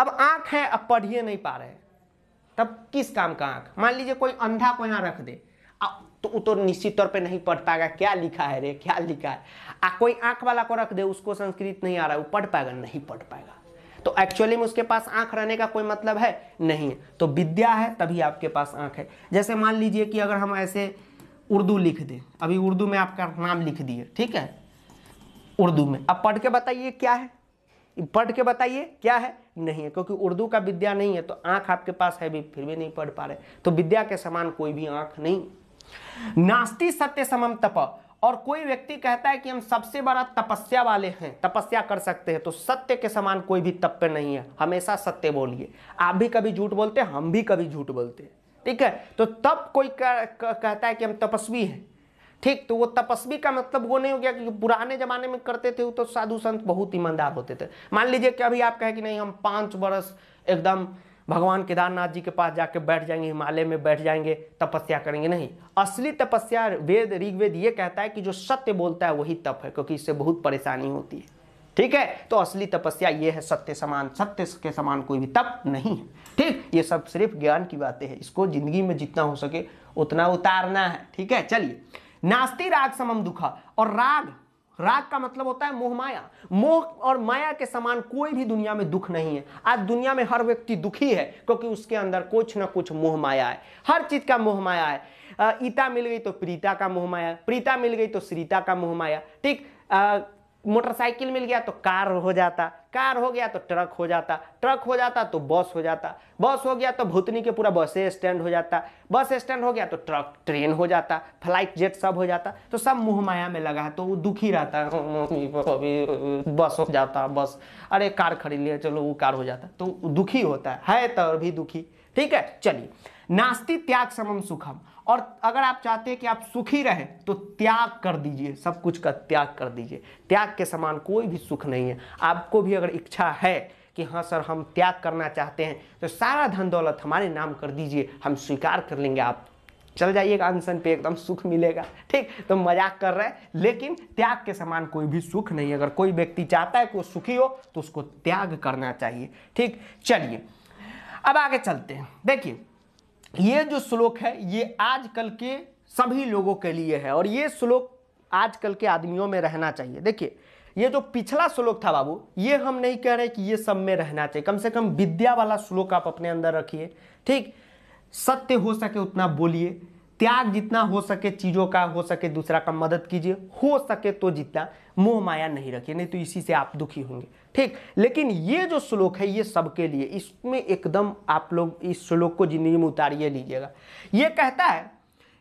अब आँख है अब पढ़िए नहीं पा रहे तब किस काम का आँख मान लीजिए कोई अंधा को यहाँ रख दे तो वो तो निश्चित तौर पे नहीं पढ़ पाएगा क्या लिखा है रे क्या लिखा है आ कोई आंख वाला को रख दे उसको संस्कृत नहीं आ रहा है वो पढ़ पाएगा नहीं पढ़ पाएगा तो एक्चुअली में उसके पास आंख रहने का कोई मतलब है नहीं है तो विद्या है तभी आपके पास आंख है जैसे मान लीजिए कि अगर हम ऐसे उर्दू लिख दें अभी उर्दू में आपका नाम लिख दिए ठीक है उर्दू में अब पढ़ के बताइए क्या है पढ़ के बताइए क्या है नहीं है क्योंकि उर्दू का विद्या नहीं है तो आंख आपके पास है भी फिर भी नहीं पढ़ पा रहे तो विद्या के समान कोई भी आंख नहीं नास्ती सत्य समम तप और कोई व्यक्ति कहता है कि हम सबसे बड़ा तपस्या वाले हैं तपस्या कर सकते हैं तो सत्य के समान कोई भी तप नहीं है हमेशा सत्य बोलिए आप भी कभी झूठ बोलते हैं हम भी कभी झूठ बोलते हैं ठीक है तो तप कोई कह, कह, कहता है कि हम तपस्वी हैं ठीक तो वो तपस्वी का मतलब वो नहीं हो गया कि पुराने जमाने में करते थे वो तो साधु संत बहुत ईमानदार होते थे मान लीजिए कि अभी आप कहें कि नहीं हम पाँच बरस एकदम भगवान केदारनाथ जी के पास जाके बैठ जाएंगे हिमालय में बैठ जाएंगे तपस्या करेंगे नहीं असली तपस्या वेद ऋग्वेद ये कहता है कि जो सत्य बोलता है वही तप है क्योंकि इससे बहुत परेशानी होती है ठीक है तो असली तपस्या ये है सत्य समान सत्य के समान कोई भी तप नहीं है ठीक ये सब सिर्फ ज्ञान की बातें हैं इसको जिंदगी में जितना हो सके उतना उतारना है ठीक है चलिए नास्ती राग समम दुखा और राग राग का मतलब होता है मोह माया मोह और माया के समान कोई भी दुनिया में दुख नहीं है आज दुनिया में हर व्यक्ति दुखी है क्योंकि उसके अंदर कुछ ना कुछ मोह माया है हर चीज का मोह माया है ईता मिल गई तो प्रीता का मोह माया प्रीता मिल गई तो श्रीता का मोह माया ठीक मोटरसाइकिल मिल गया तो कार हो जाता कार हो गया तो ट्रक हो जाता ट्रक हो जाता तो बस हो जाता बस हो गया तो भूतनी के पूरा बस स्टैंड हो जाता बस स्टैंड हो गया तो ट्रक ट्रेन हो जाता फ्लाइट जेट सब हो जाता तो सब मुँह माया में लगा तो वो दुखी रहता है हम्म, हम्म, हम्म, बस हो जाता बस अरे कार खरीद लिया चलो वो कार हो जाता तो दुखी होता है, है तो भी दुखी ठीक है चलिए नास्ति त्याग समम सुखम और अगर आप चाहते हैं कि आप सुखी रहें तो त्याग कर दीजिए सब कुछ का त्याग कर दीजिए त्याग के समान कोई भी सुख नहीं है आपको भी अगर इच्छा है कि हाँ सर हम त्याग करना चाहते हैं तो सारा धन दौलत हमारे नाम कर दीजिए हम स्वीकार कर लेंगे आप चल जाइएगा अनशन पे एकदम सुख मिलेगा ठीक तो मजाक कर रहे हैं लेकिन त्याग के समान कोई भी सुख नहीं अगर कोई व्यक्ति चाहता है कि वो सुखी हो तो उसको त्याग करना चाहिए ठीक चलिए अब आगे चलते हैं देखिए ये जो श्लोक है ये आजकल के सभी लोगों के लिए है और ये श्लोक आजकल के आदमियों में रहना चाहिए देखिए ये जो पिछला श्लोक था बाबू ये हम नहीं कह रहे कि ये सब में रहना चाहिए कम से कम विद्या वाला श्लोक आप अपने अंदर रखिए ठीक सत्य हो सके उतना बोलिए त्याग जितना हो सके चीज़ों का हो सके दूसरा का मदद कीजिए हो सके तो जितना मोह माया नहीं रखिए नहीं तो इसी से आप दुखी होंगे ठीक लेकिन ये जो श्लोक है ये सबके लिए इसमें एकदम आप लोग इस श्लोक को जिंदगी में उतारिए लीजिएगा ये कहता है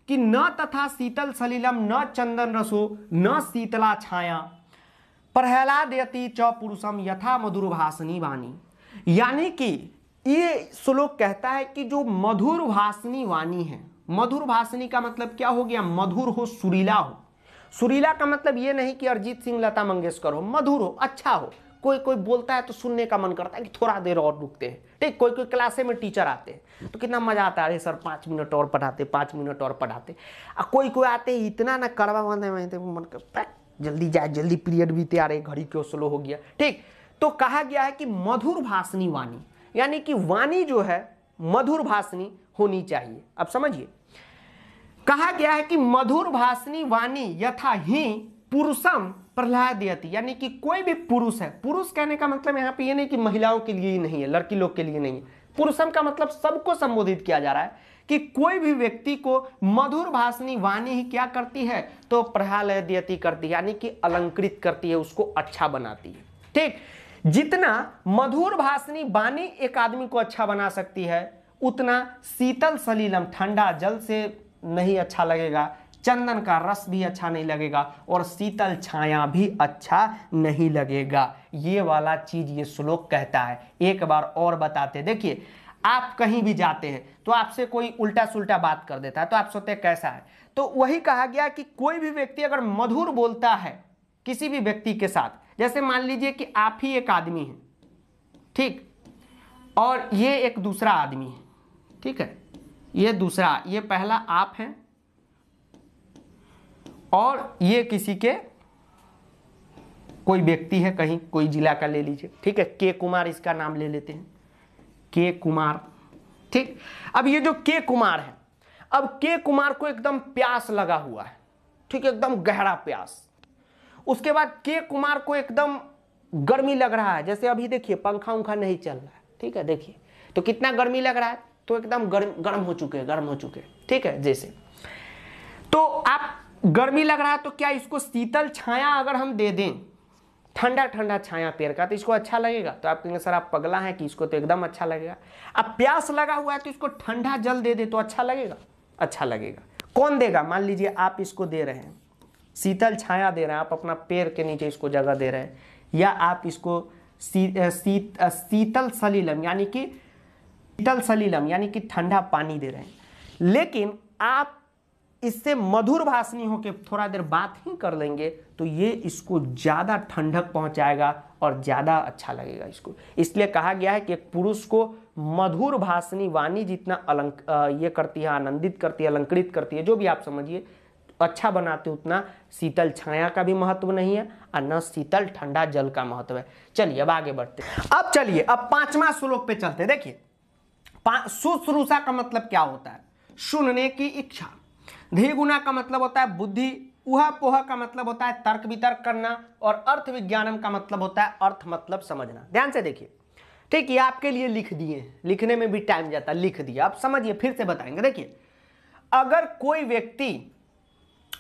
कि न तथा शीतल सलीलम न चंदन रसो न शीतला छाया यति च पुरुषम यथा मधुर भाषणी वाणी यानी कि ये श्लोक कहता है कि जो मधुर भाषणी वाणी है मधुर भाषणी का मतलब क्या हो गया मधुर हो सुरीला हो सुरीला का मतलब ये नहीं कि अरिजीत सिंह लता मंगेशकर हो मधुर हो अच्छा हो कोई कोई बोलता है तो सुनने का मन करता है कि थोड़ा देर और रुकते हैं ठीक कोई कोई क्लासे में टीचर आते हैं तो कितना मजा आता है अरे सर पाँच मिनट और पढ़ाते पाँच मिनट और पढ़ाते और कोई कोई आते इतना ना करवा तो मन है मन कर जल्दी जाए जल्दी पीरियड भी तैयार है घड़ी क्यों स्लो हो गया ठीक तो कहा गया है कि मधुर भाषणी वाणी यानी कि वाणी जो है मधुर भाषणी होनी चाहिए अब समझिए कहा गया है कि मधुर भाषणी वाणी यथा ही पुरुषम प्रहलाद यति यानी कि कोई भी पुरुष है पुरुष कहने का मतलब यहाँ पे ये नहीं कि महिलाओं के लिए ही नहीं है लड़की लोग के लिए नहीं है पुरुषम का मतलब सबको संबोधित किया जा रहा है कि कोई भी व्यक्ति को मधुर भाषणी वाणी ही क्या करती है तो यति करती है यानी कि अलंकृत करती है उसको अच्छा बनाती है ठीक जितना मधुर भाषणी वाणी एक आदमी को अच्छा बना सकती है उतना शीतल सलीलम ठंडा जल से नहीं अच्छा लगेगा चंदन का रस भी अच्छा नहीं लगेगा और शीतल छाया भी अच्छा नहीं लगेगा ये वाला चीज ये श्लोक कहता है एक बार और बताते देखिए आप कहीं भी जाते हैं तो आपसे कोई उल्टा सुल्टा बात कर देता है तो आप सोचते कैसा है तो वही कहा गया कि कोई भी व्यक्ति अगर मधुर बोलता है किसी भी व्यक्ति के साथ जैसे मान लीजिए कि आप ही एक आदमी हैं ठीक और ये एक दूसरा आदमी है ठीक है ये दूसरा ये पहला आप हैं और ये किसी के कोई व्यक्ति है कहीं कोई जिला का ले लीजिए ठीक है के कुमार इसका नाम ले लेते हैं के कुमार ठीक अब ये जो के कुमार है अब के कुमार को एकदम प्यास लगा हुआ है ठीक है एकदम गहरा प्यास उसके बाद के कुमार को एकदम गर्मी लग रहा है जैसे अभी देखिए पंखा उंखा नहीं चल रहा है ठीक है देखिए तो कितना गर्मी लग रहा है तो एकदम गर्म गर्म हो चुके हैं गर्म हो चुके हैं ठीक है जैसे तो आप गर्मी लग रहा है तो क्या इसको शीतल छाया अगर हम दे दें ठंडा ठंडा छाया पेड़ का तो इसको अच्छा लगेगा तो आप कहेंगे सर आप पगला है कि इसको तो एकदम अच्छा लगेगा अब प्यास लगा हुआ है तो इसको ठंडा जल दे दे तो अच्छा लगेगा अच्छा लगेगा कौन देगा मान लीजिए आप इसको दे रहे हैं शीतल छाया दे रहे हैं आप अपना पेड़ के नीचे इसको जगह दे रहे हैं या आप इसको शीतल सी, सी, सलीलम यानी कि शीतल सलीलम यानी कि ठंडा पानी दे रहे हैं लेकिन आप इससे मधुर भाषणी होकर थोड़ा देर बात ही कर लेंगे तो ये इसको ज़्यादा ठंडक पहुंचाएगा और ज़्यादा अच्छा लगेगा इसको इसलिए कहा गया है कि एक पुरुष को मधुर भाषणी वाणी जितना अलंक ये करती है आनंदित करती है अलंकृत करती है जो भी आप समझिए अच्छा बनाते उतना शीतल छाया का भी महत्व नहीं है और न शीतल ठंडा जल का महत्व है चलिए अब आगे बढ़ते अब चलिए अब पांचवा श्लोक पे चलते देखिए शुश्रूषा का मतलब क्या होता है सुनने की इच्छा धी गुना का मतलब होता है बुद्धि उहा पोहा का मतलब होता है तर्क वितर्क करना और अर्थ विज्ञानम का मतलब होता है अर्थ मतलब समझना ध्यान से देखिए ठीक ये आपके लिए लिख दिए लिखने में भी टाइम जाता है लिख दिया आप समझिए फिर से बताएंगे देखिए अगर कोई व्यक्ति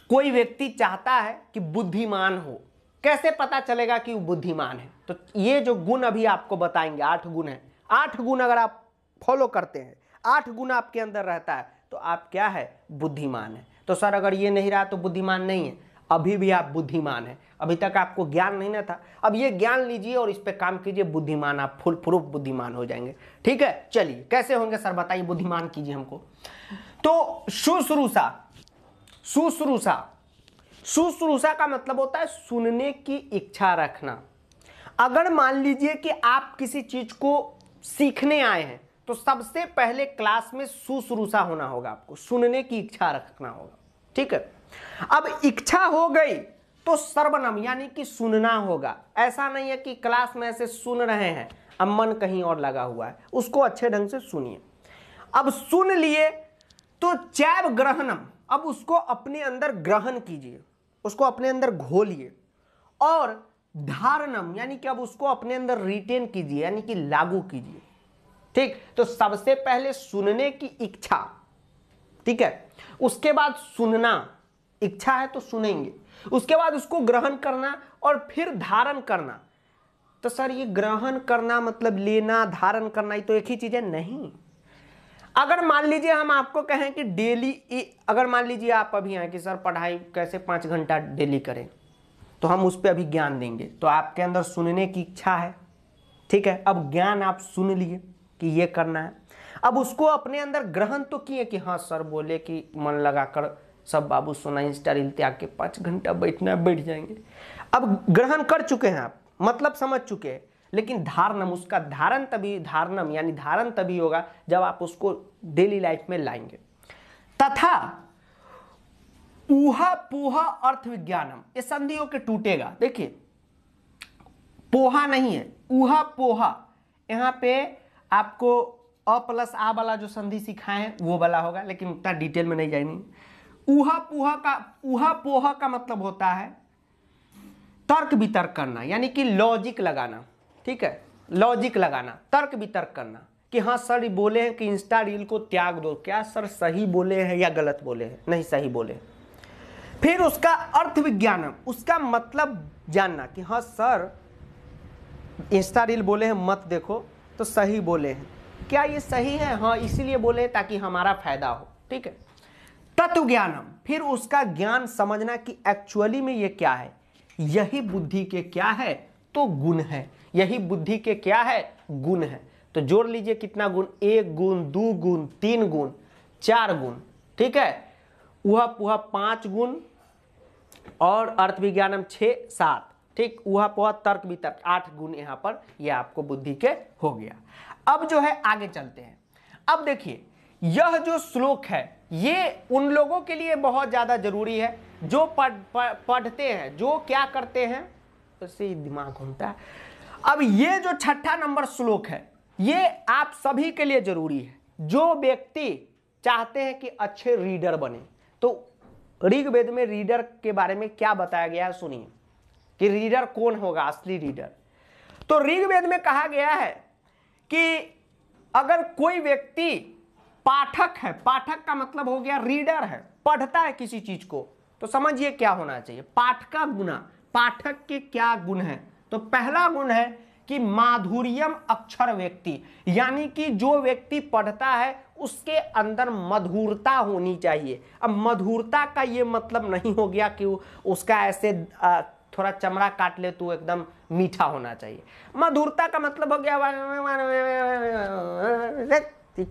कोई व्यक्ति चाहता है कि बुद्धिमान हो कैसे पता चलेगा कि वो बुद्धिमान है तो ये जो गुण अभी आपको बताएंगे आठ गुण है आठ गुण अगर आप फॉलो करते हैं आठ गुण आपके अंदर रहता है तो आप क्या है बुद्धिमान है तो सर अगर ये नहीं रहा तो बुद्धिमान नहीं है अभी भी आप बुद्धिमान है अभी तक आपको ज्ञान नहीं ना था अब ये ज्ञान लीजिए और इस पर काम कीजिए बुद्धिमान आप फुल प्रूफ बुद्धिमान हो जाएंगे ठीक है चलिए कैसे होंगे सर बताइए बुद्धिमान कीजिए हमको तो शुश्रूषा शुश्रूषा शुश्रूषा का मतलब होता है सुनने की इच्छा रखना अगर मान लीजिए कि आप किसी चीज को सीखने आए हैं तो सबसे पहले क्लास में सुश्रूषा होना होगा आपको सुनने की इच्छा रखना होगा ठीक है अब इच्छा हो गई तो सर्वनम यानी कि सुनना होगा ऐसा नहीं है कि क्लास में ऐसे सुन रहे हैं अब मन कहीं और लगा हुआ है उसको अच्छे ढंग से सुनिए अब सुन लिए तो चैव ग्रहणम अब उसको अपने अंदर ग्रहण कीजिए उसको अपने अंदर घोलिए और धारणम यानी कि अब उसको अपने अंदर रिटेन कीजिए यानी कि लागू कीजिए ठीक तो सबसे पहले सुनने की इच्छा ठीक है उसके बाद सुनना इच्छा है तो सुनेंगे उसके बाद उसको ग्रहण करना और फिर धारण करना तो सर ये ग्रहण करना मतलब लेना धारण करना ये तो एक ही चीज़ है नहीं अगर मान लीजिए हम आपको कहें कि डेली अगर मान लीजिए आप अभी आए कि सर पढ़ाई कैसे पाँच घंटा डेली करें तो हम उस पर अभी ज्ञान देंगे तो आपके अंदर सुनने की इच्छा है ठीक है अब ज्ञान आप सुन लिए कि ये करना है अब उसको अपने अंदर ग्रहण तो किए कि हाँ सर बोले कि मन लगाकर सब बाबू सोना इंस्टा रील त्याग के पाँच घंटा बैठना बैठ जाएंगे अब ग्रहण कर चुके हैं आप मतलब समझ चुके हैं लेकिन धारणम उसका धारण तभी धारणम यानी धारण तभी होगा जब आप उसको डेली लाइफ में लाएंगे तथा ऊहा पोहा अर्थ विज्ञानम ये संधि होकर टूटेगा देखिए पोहा नहीं है उहा पोहा यहां पे आपको अ प्लस आ वाला जो संधि सिखाए वो वाला होगा लेकिन उतना डिटेल में नहीं जाएंगे उहा पुहा का उहा पोहा का मतलब होता है तर्क वितर्क करना यानी कि लॉजिक लगाना ठीक है लॉजिक लगाना तर्क वितर्क करना कि हाँ सर बोले हैं कि इंस्टा रील को त्याग दो क्या सर सही बोले हैं या गलत बोले हैं नहीं सही बोले फिर उसका अर्थ विज्ञान उसका मतलब जानना कि हाँ सर इंस्टा रील बोले हैं मत देखो तो सही बोले हैं क्या ये सही है हाँ इसीलिए बोले ताकि हमारा फायदा हो ठीक है तत्व ज्ञानम फिर उसका ज्ञान समझना कि एक्चुअली में ये क्या है यही बुद्धि के क्या है तो गुण है यही बुद्धि के क्या है गुण है तो जोड़ लीजिए कितना गुण एक गुण दो गुण तीन गुण चार गुण ठीक है वह पुहा पांच गुण और अर्थविज्ञानम छ छः सात ठीक वहा पोह तर्क वितर्क आठ गुण यहाँ पर यह आपको बुद्धि के हो गया अब जो है आगे चलते हैं अब देखिए यह जो श्लोक है ये उन लोगों के लिए बहुत ज़्यादा जरूरी है जो पढ़ पढ़ते हैं जो क्या करते हैं उससे तो दिमाग घूमता है अब ये जो छठा नंबर श्लोक है ये आप सभी के लिए जरूरी है जो व्यक्ति चाहते हैं कि अच्छे रीडर बने तो ऋग्वेद में रीडर के बारे में क्या बताया गया है सुनिए कि रीडर कौन होगा असली रीडर तो ऋग्वेद में कहा गया है कि अगर कोई व्यक्ति पाठक है पाठक का मतलब हो गया रीडर है पढ़ता है किसी चीज को तो समझिए क्या होना चाहिए पाठ का गुना पाठक के क्या गुण है तो पहला गुण है कि माधुर्यम अक्षर व्यक्ति यानी कि जो व्यक्ति पढ़ता है उसके अंदर मधुरता होनी चाहिए अब मधुरता का ये मतलब नहीं हो गया कि उसका ऐसे आ, थोड़ा चमड़ा काट ले तो एकदम मीठा होना चाहिए मधुरता का मतलब हो गया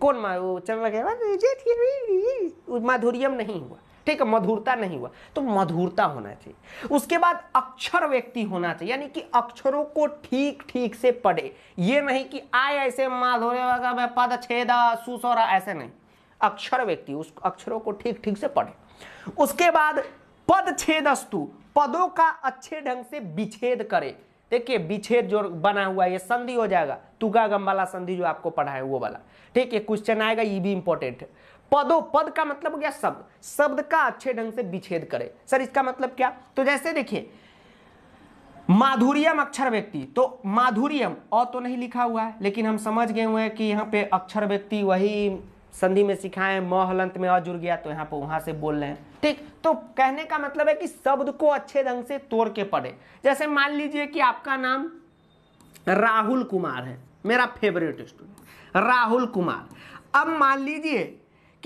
कौन चमड़ा माधुर्यम नहीं हुआ ठीक है मधुरता नहीं हुआ तो मधुरता होना चाहिए उसके बाद अक्षर व्यक्ति होना चाहिए यानी कि अक्षरों को ठीक ठीक से पढ़े ये नहीं कि आए ऐसे माधुर्य पद छेद सुसौरा ऐसे नहीं अक्षर व्यक्ति उस अक्षरों को ठीक ठीक से पढ़े उसके बाद पद छेदस्तु पदों का अच्छे ढंग से विच्छेद करे देखिए विच्छेद जो बना हुआ है ये संधि हो जाएगा तुगागम वाला संधि जो आपको पढ़ा है वो वाला ठीक है क्वेश्चन आएगा ये भी इंपॉर्टेंट है पदों पद का मतलब हो गया शब्द शब्द का अच्छे ढंग से विच्छेद करे सर इसका मतलब क्या तो जैसे देखिए माधुर्यम अक्षर व्यक्ति तो माधुर्यम और तो नहीं लिखा हुआ है लेकिन हम समझ गए हुए हैं कि यहाँ पे अक्षर व्यक्ति वही संधि में सिखाएं म हलंत में अ जुड़ गया तो यहाँ पर वहाँ से बोल रहे हैं ठीक तो कहने का मतलब है कि शब्द को अच्छे ढंग से तोड़ के पढ़े जैसे मान लीजिए कि आपका नाम राहुल कुमार है मेरा फेवरेट स्टूडेंट राहुल कुमार अब मान लीजिए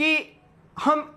कि हम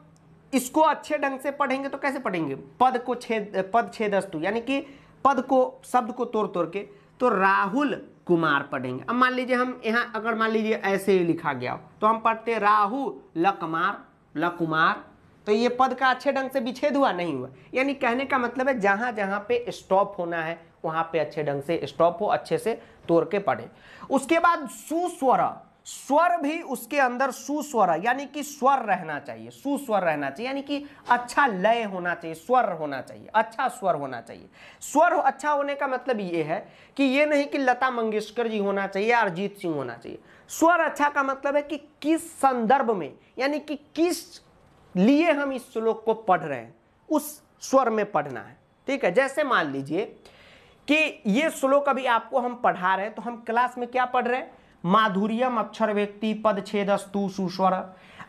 इसको अच्छे ढंग से पढ़ेंगे तो कैसे पढ़ेंगे पद को छेद पद छेदस्तु यानी कि पद को शब्द को तोड़ तोड़ के तो राहुल कुमार पढ़ेंगे अब मान लीजिए हम यहाँ अगर मान लीजिए ऐसे ही लिखा गया हो तो हम पढ़ते राहु लकमार लकुमार तो ये पद का अच्छे ढंग से विच्छेद हुआ नहीं हुआ यानी कहने का मतलब है जहाँ जहाँ पे स्टॉप होना है वहाँ पे अच्छे ढंग से स्टॉप हो अच्छे से तोड़ के पढ़े उसके बाद सुस्वर स्वर भी उसके अंदर सुस्वर यानी कि स्वर रहना चाहिए सुस्वर रहना चाहिए यानी कि अच्छा लय होना चाहिए स्वर होना चाहिए अच्छा स्वर होना चाहिए स्वर अच्छा होने का मतलब ये है कि ये नहीं कि लता मंगेशकर जी होना चाहिए अरिजीत सिंह होना चाहिए स्वर अच्छा का मतलब है कि किस संदर्भ में यानी कि किस लिए हम इस श्लोक को पढ़ रहे हैं उस स्वर में पढ़ना है ठीक है जैसे मान लीजिए कि ये श्लोक अभी आपको हम पढ़ा रहे हैं तो हम क्लास में क्या पढ़ रहे हैं माधुर्यम अक्षर व्यक्ति पद छेदस्तु सुस्वर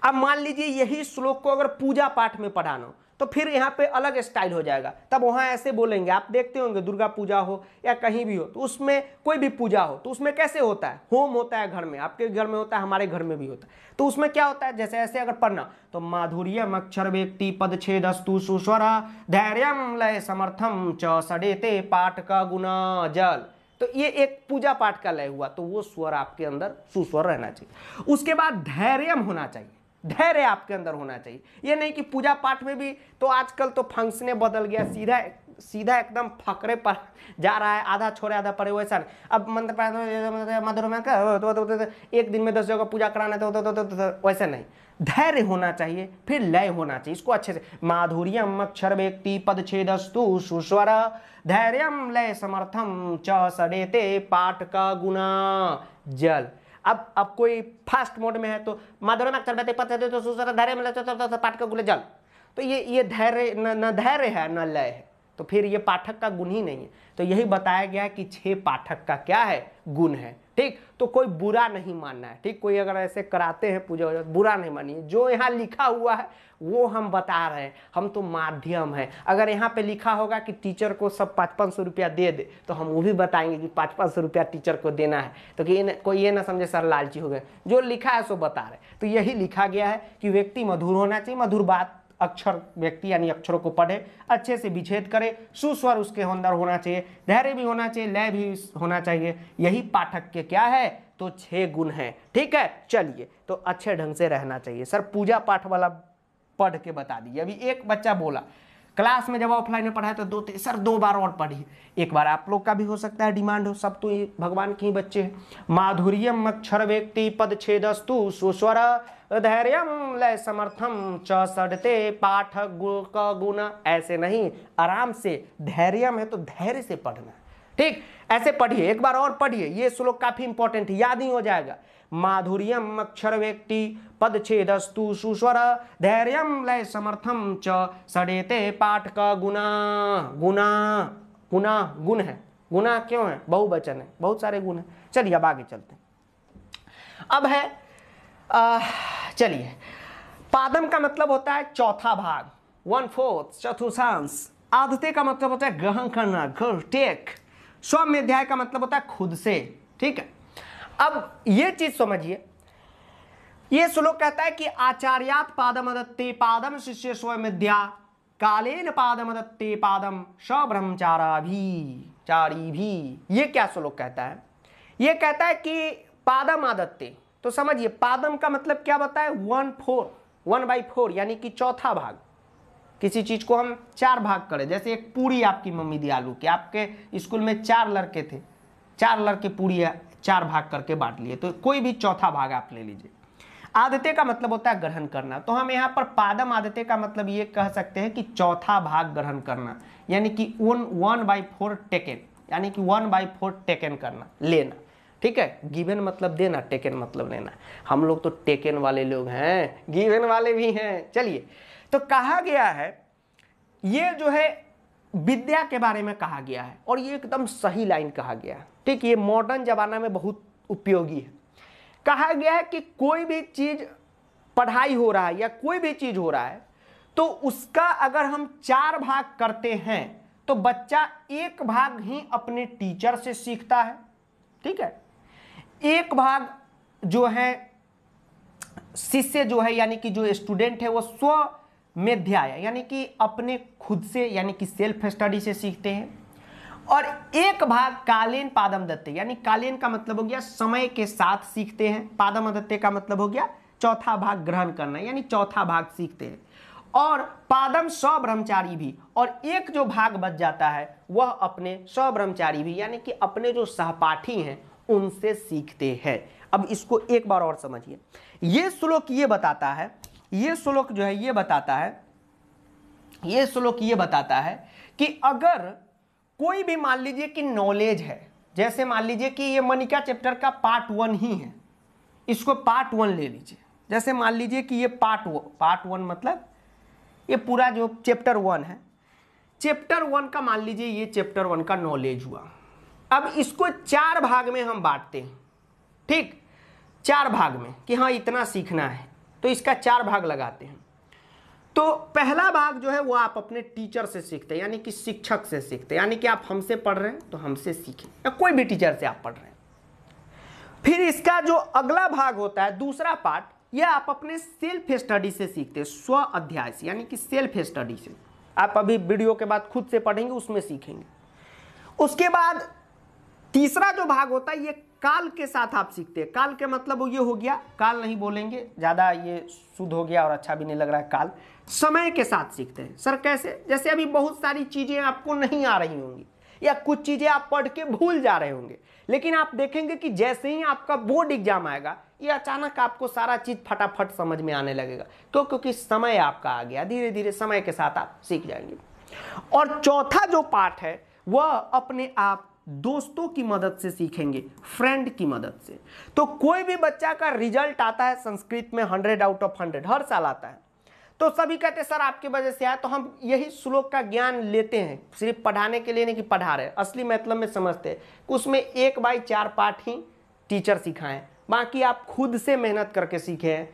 अब मान लीजिए यही श्लोक को अगर पूजा पाठ में पढ़ाना तो फिर यहाँ पे अलग स्टाइल हो जाएगा तब वहाँ ऐसे बोलेंगे आप देखते होंगे दुर्गा पूजा हो या कहीं भी हो तो उसमें कोई भी पूजा हो तो उसमें कैसे होता है होम होता है घर में आपके घर में होता है हमारे घर में भी होता है तो उसमें क्या होता है जैसे ऐसे अगर पढ़ना तो माधुर्यम अक्षर व्यक्ति पद अस्तु सुस्वर धैर्यम लय समर्थम च सडेते पाठ का गुना जल तो ये एक पूजा पाठ का लय हुआ तो वो स्वर आपके अंदर सुस्वर रहना चाहिए उसके बाद धैर्यम होना चाहिए धैर्य आपके अंदर होना चाहिए ये नहीं कि पूजा पाठ में भी तो आजकल तो फंक्शने बदल गया सीधा सीधा एकदम फकरे पर जा रहा है आधा छोड़े आधा पड़े वैसा नहीं अब मंत्र मधुर में एक दिन में दस जगह पूजा कराना तो, तो, तो, तो वैसे नहीं धैर्य होना चाहिए फिर लय होना चाहिए इसको अच्छे से माधुर्यम अक्षर व्यक्ति पद छेदस्तु सुस्वर धैर्यम लय समर्थम च सडेते पाठ का गुना जल अब अब कोई फास्ट मोड में है तो माधुर्य अक्षर व्यक्ति पद छेदस्तु सुस्वर धैर्य लय पाठ का गुना जल तो ये ये धैर्य न धैर्य है न लय है तो फिर ये पाठक का गुण ही नहीं है तो यही बताया गया कि छह पाठक का क्या है गुण है ठीक तो कोई बुरा नहीं मानना है ठीक कोई अगर ऐसे कराते हैं पूजा वूजा बुरा नहीं मानिए जो यहाँ लिखा हुआ है वो हम बता रहे हैं हम तो माध्यम है अगर यहाँ पे लिखा होगा कि टीचर को सब पाँच पाँच सौ रुपया दे दे तो हम वो भी बताएंगे कि पाँच पाँच सौ रुपया टीचर को देना है तो कि न, कोई ये ना समझे सर लालची हो गए जो लिखा है सो बता रहे तो यही लिखा गया है कि व्यक्ति मधुर होना चाहिए मधुर बात अक्षर व्यक्ति यानी अक्षरों को पढ़े अच्छे से विच्छेद करे सुस्वर उसके अंदर होना चाहिए धैर्य भी होना चाहिए लय भी होना चाहिए यही पाठक के क्या है तो छह गुण है ठीक है चलिए तो अच्छे ढंग से रहना चाहिए सर पूजा पाठ वाला पढ़ के बता दीजिए अभी एक बच्चा बोला क्लास में जब ऑफलाइन में पढ़ाए तो दो तीन सर दो बार और पढ़िए एक बार आप लोग का भी हो सकता है डिमांड हो सब तो ये भगवान के ही बच्चे हैं माधुर्यम अक्षर व्यक्ति पद छेदस्तु सुस्वर धैर्य लय समर्थम च सडते पाठ क गुण ऐसे नहीं आराम से धैर्यम है तो धैर्य से पढ़ना ठीक ऐसे पढ़िए एक बार और पढ़िए ये श्लोक काफी इंपॉर्टेंट है याद ही हो जाएगा माधुर्यम अक्षर व्यक्ति पद छेदस्तु सुस्वर धैर्य लय समर्थम च सड़ेते पाठ का गुना गुना गुना गुण है गुना क्यों है बहुवचन है बहुत सारे गुण है चलिए अब आगे चलते हैं अब है आ, चलिए पादम का मतलब होता है चौथा भाग वन फोर्थ चतुर्थांश आदते का मतलब होता है ग्रहण करना घर टेक स्वाम्यध्याय का मतलब होता है खुद से ठीक है अब ये चीज समझिए ये श्लोक कहता है कि आचार्यात पादम अदत्ते पादम शिष्य स्वमिद्या कालेन पादम दत्ते पादम स्वब्रह्मचारा भी चारी भी ये क्या श्लोक कहता है ये कहता है कि पादम आदत्ते तो समझिए पादम का मतलब क्या बताए one four one by four यानी कि चौथा भाग किसी चीज़ को हम चार भाग करें जैसे एक पूरी आपकी मम्मी दी आलू की आपके स्कूल में चार लड़के थे चार लड़के पूरी चार भाग करके बांट लिए तो कोई भी चौथा भाग आप ले लीजिए आदत्य का मतलब होता है ग्रहण करना तो हम यहाँ पर पादम आदत्य का मतलब ये कह सकते हैं कि चौथा भाग ग्रहण करना यानी कि one one by four taken यानी कि वन बाई फोर टेकन करना लेना ठीक है गिवन मतलब देना टेकन मतलब लेना हम लोग तो टेकन वाले लोग हैं गिवन वाले भी हैं चलिए तो कहा गया है ये जो है विद्या के बारे में कहा गया है और ये एकदम सही लाइन कहा गया है ठीक ये मॉडर्न ज़माना में बहुत उपयोगी है कहा गया है कि कोई भी चीज़ पढ़ाई हो रहा है या कोई भी चीज़ हो रहा है तो उसका अगर हम चार भाग करते हैं तो बच्चा एक भाग ही अपने टीचर से सीखता है ठीक है एक भाग जो है शिष्य जो है यानी कि जो स्टूडेंट है वो स्व मेध्याय यानी कि अपने खुद से यानी कि सेल्फ स्टडी से सीखते हैं और एक भाग कालीन पादम दत्ते यानी कालीन का मतलब हो गया समय के साथ सीखते हैं पादम दत्ते का मतलब हो गया चौथा भाग ग्रहण करना यानी चौथा भाग सीखते हैं और पादम सौ ब्रह्मचारी भी और एक जो भाग बच जाता है वह अपने सौ ब्रह्मचारी भी यानी कि अपने जो सहपाठी हैं उनसे सीखते हैं अब इसको एक बार और समझिए ये श्लोक ये बताता है ये श्लोक जो है ये बताता है ये श्लोक ये बताता है कि अगर कोई भी मान लीजिए कि नॉलेज है जैसे मान लीजिए कि ये मनिका चैप्टर का पार्ट वन ही है इसको पार्ट वन ले लीजिए जैसे मान लीजिए कि ये पार्ट वन पार्ट वन मतलब ये पूरा जो चैप्टर वन है चैप्टर वन का मान लीजिए ये चैप्टर वन का नॉलेज हुआ अब इसको चार भाग में हम बांटते हैं ठीक चार भाग में कि हाँ इतना सीखना है तो इसका चार भाग लगाते हैं तो पहला भाग जो है वो आप अपने टीचर से सीखते हैं यानी कि शिक्षक से सीखते हैं यानी कि आप हमसे पढ़ रहे हैं तो हमसे सीखें या कोई भी टीचर से आप पढ़ रहे हैं फिर इसका जो अगला भाग होता है दूसरा पार्ट यह आप अपने सेल्फ स्टडी से सीखते हैं स्व अध्याय से यानी कि सेल्फ स्टडी से आप अभी वीडियो के बाद खुद से पढ़ेंगे उसमें सीखेंगे उसके बाद तीसरा जो भाग होता है ये काल के साथ आप सीखते हैं काल के मतलब ये हो गया काल नहीं बोलेंगे ज़्यादा ये शुद्ध हो गया और अच्छा भी नहीं लग रहा है काल समय के साथ सीखते हैं सर कैसे जैसे अभी बहुत सारी चीज़ें आपको नहीं आ रही होंगी या कुछ चीज़ें आप पढ़ के भूल जा रहे होंगे लेकिन आप देखेंगे कि जैसे ही आपका बोर्ड एग्जाम आएगा ये अचानक आपको सारा चीज़ फटाफट समझ में आने लगेगा तो क्योंकि समय आपका आ गया धीरे धीरे समय के साथ आप सीख जाएंगे और चौथा जो पार्ट है वह अपने आप दोस्तों की मदद से सीखेंगे फ्रेंड की मदद से तो कोई भी बच्चा का रिजल्ट आता है संस्कृत में हंड्रेड आउट ऑफ हंड्रेड हर साल आता है तो सभी कहते सर आपकी वजह से आया तो हम यही श्लोक का ज्ञान लेते हैं सिर्फ पढ़ाने के लिए नहीं कि पढ़ा रहे असली मतलब में समझते हैं उसमें एक बाई चार पाठ ही टीचर सिखाएं बाकी आप खुद से मेहनत करके सीखें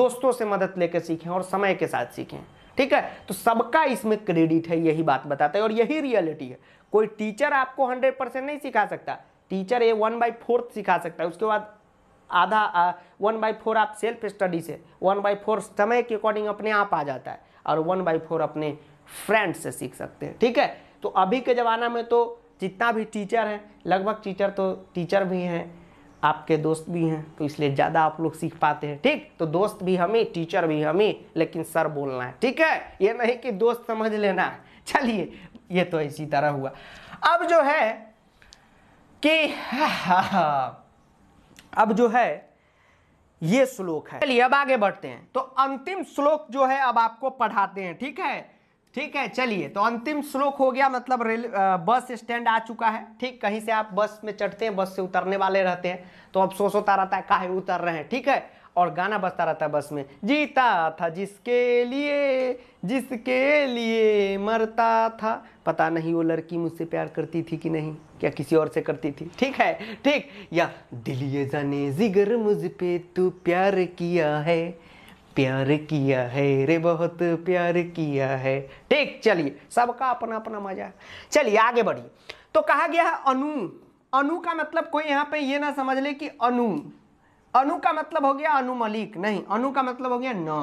दोस्तों से मदद लेकर सीखें और समय के साथ सीखें ठीक है तो सबका इसमें क्रेडिट है यही बात बताते हैं और यही रियलिटी है कोई टीचर आपको हंड्रेड परसेंट नहीं सिखा सकता टीचर ये वन बाई फोर्थ सिखा सकता है उसके बाद आधा वन बाई फोर आप सेल्फ स्टडी से वन बाई फोर समय के अकॉर्डिंग अपने आप आ जाता है और वन बाई फोर अपने फ्रेंड से सीख सकते हैं ठीक है तो अभी के ज़माना में तो जितना भी टीचर हैं लगभग टीचर तो टीचर भी हैं आपके दोस्त भी हैं तो इसलिए ज़्यादा आप लोग सीख पाते हैं ठीक तो दोस्त भी हमें टीचर भी हमें लेकिन सर बोलना है ठीक है ये नहीं कि दोस्त समझ लेना चलिए ये तो इसी तरह हुआ अब जो है कि <laughs> अब जो है ये श्लोक है चलिए अब आगे बढ़ते हैं तो अंतिम श्लोक जो है अब आपको पढ़ाते हैं ठीक है ठीक है चलिए तो अंतिम श्लोक हो गया मतलब रेल बस स्टैंड आ चुका है ठीक कहीं से आप बस में चढ़ते हैं बस से उतरने वाले रहते हैं तो अब सोच होता रहता है काहे उतर रहे हैं ठीक है और गाना बजता रहता है बस में जीता था जिसके लिए जिसके लिए मरता था पता नहीं वो लड़की मुझसे प्यार करती थी कि नहीं क्या किसी और से करती थी ठीक है ठीक या दिल ये जाने जिगर मुझ पे तू प्यार किया है प्यार किया है रे बहुत प्यार किया है ठीक चलिए सबका अपना अपना मजा चलिए आगे बढ़िए तो कहा गया है अनु अनु का मतलब कोई यहाँ पे ये ना समझ ले कि अनु अनु का मतलब हो गया अनु मलिक नहीं अनु का मतलब हो गया न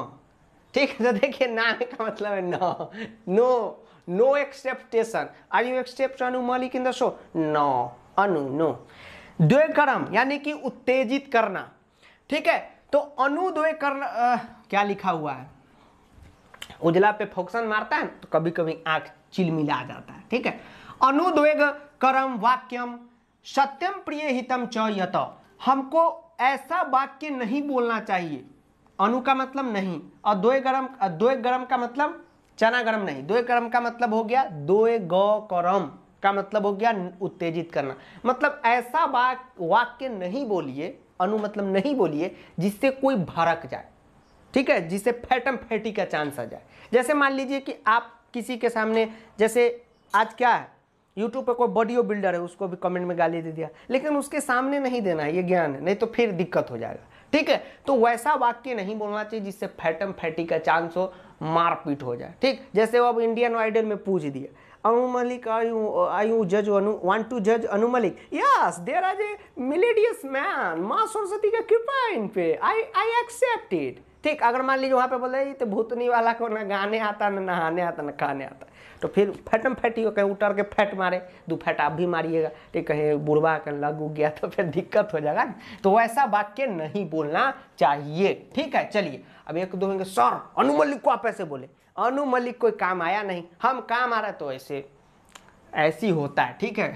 ठीक है तो देखिए नाम का मतलब है न no no expectation are you expect Anu Malik in the show no अनु नो द्वे कर्म यानी कि उत्तेजित करना ठीक है तो अनु द्वे आ, क्या लिखा हुआ है उजला पे फोक्सन मारता है तो कभी कभी आंख चिलमिला जाता है ठीक है अनुद्वेग कर्म वाक्यम सत्यम प्रिय हितम च यत हमको ऐसा वाक्य नहीं बोलना चाहिए अनु का मतलब नहीं और दो गरम दो गरम का मतलब चना गरम नहीं दो गरम का मतलब हो गया दो गौ करम का मतलब हो गया उत्तेजित करना मतलब ऐसा वाक, वाक्य नहीं बोलिए अनु मतलब नहीं बोलिए जिससे कोई भड़क जाए ठीक है जिससे फैटम फैटी का चांस आ जाए जैसे मान लीजिए कि आप किसी के सामने जैसे आज क्या है यूट्यूब पर कोई बॉडी बिल्डर है उसको भी कमेंट में गाली दे दिया लेकिन उसके सामने नहीं देना है ये ज्ञान नहीं तो फिर दिक्कत हो जाएगा ठीक है तो वैसा वाक्य नहीं बोलना चाहिए जिससे फैटम फैटी का चांस हो मारपीट हो जाए ठीक जैसे वो अब इंडियन आइडल में पूछ दिया अनु मलिक आई आई यू जज अनु वन टू जज अनु मलिक यस देर आज ए मिलेडियस मैन माँ सरस्वती का कृपा इन पे आई आई एक्सेप्ट इट ठीक अगर मान लीजिए वहाँ पे बोले तो भूतनी वाला को ना गाने आता ना नहाने आता ना खाने आता तो फिर फटम फैटी हो कहीं उतर के फैट मारे दो फैट आप भी मारिएगा तो कहीं बुढ़वा कहीं लग उग गया तो फिर दिक्कत हो जाएगा तो वैसा वाक्य नहीं बोलना चाहिए ठीक है चलिए अब एक दो होंगे सर अनु को आप ऐसे बोले अनु कोई काम आया नहीं हम काम आ रहा तो ऐसे ऐसी होता है ठीक है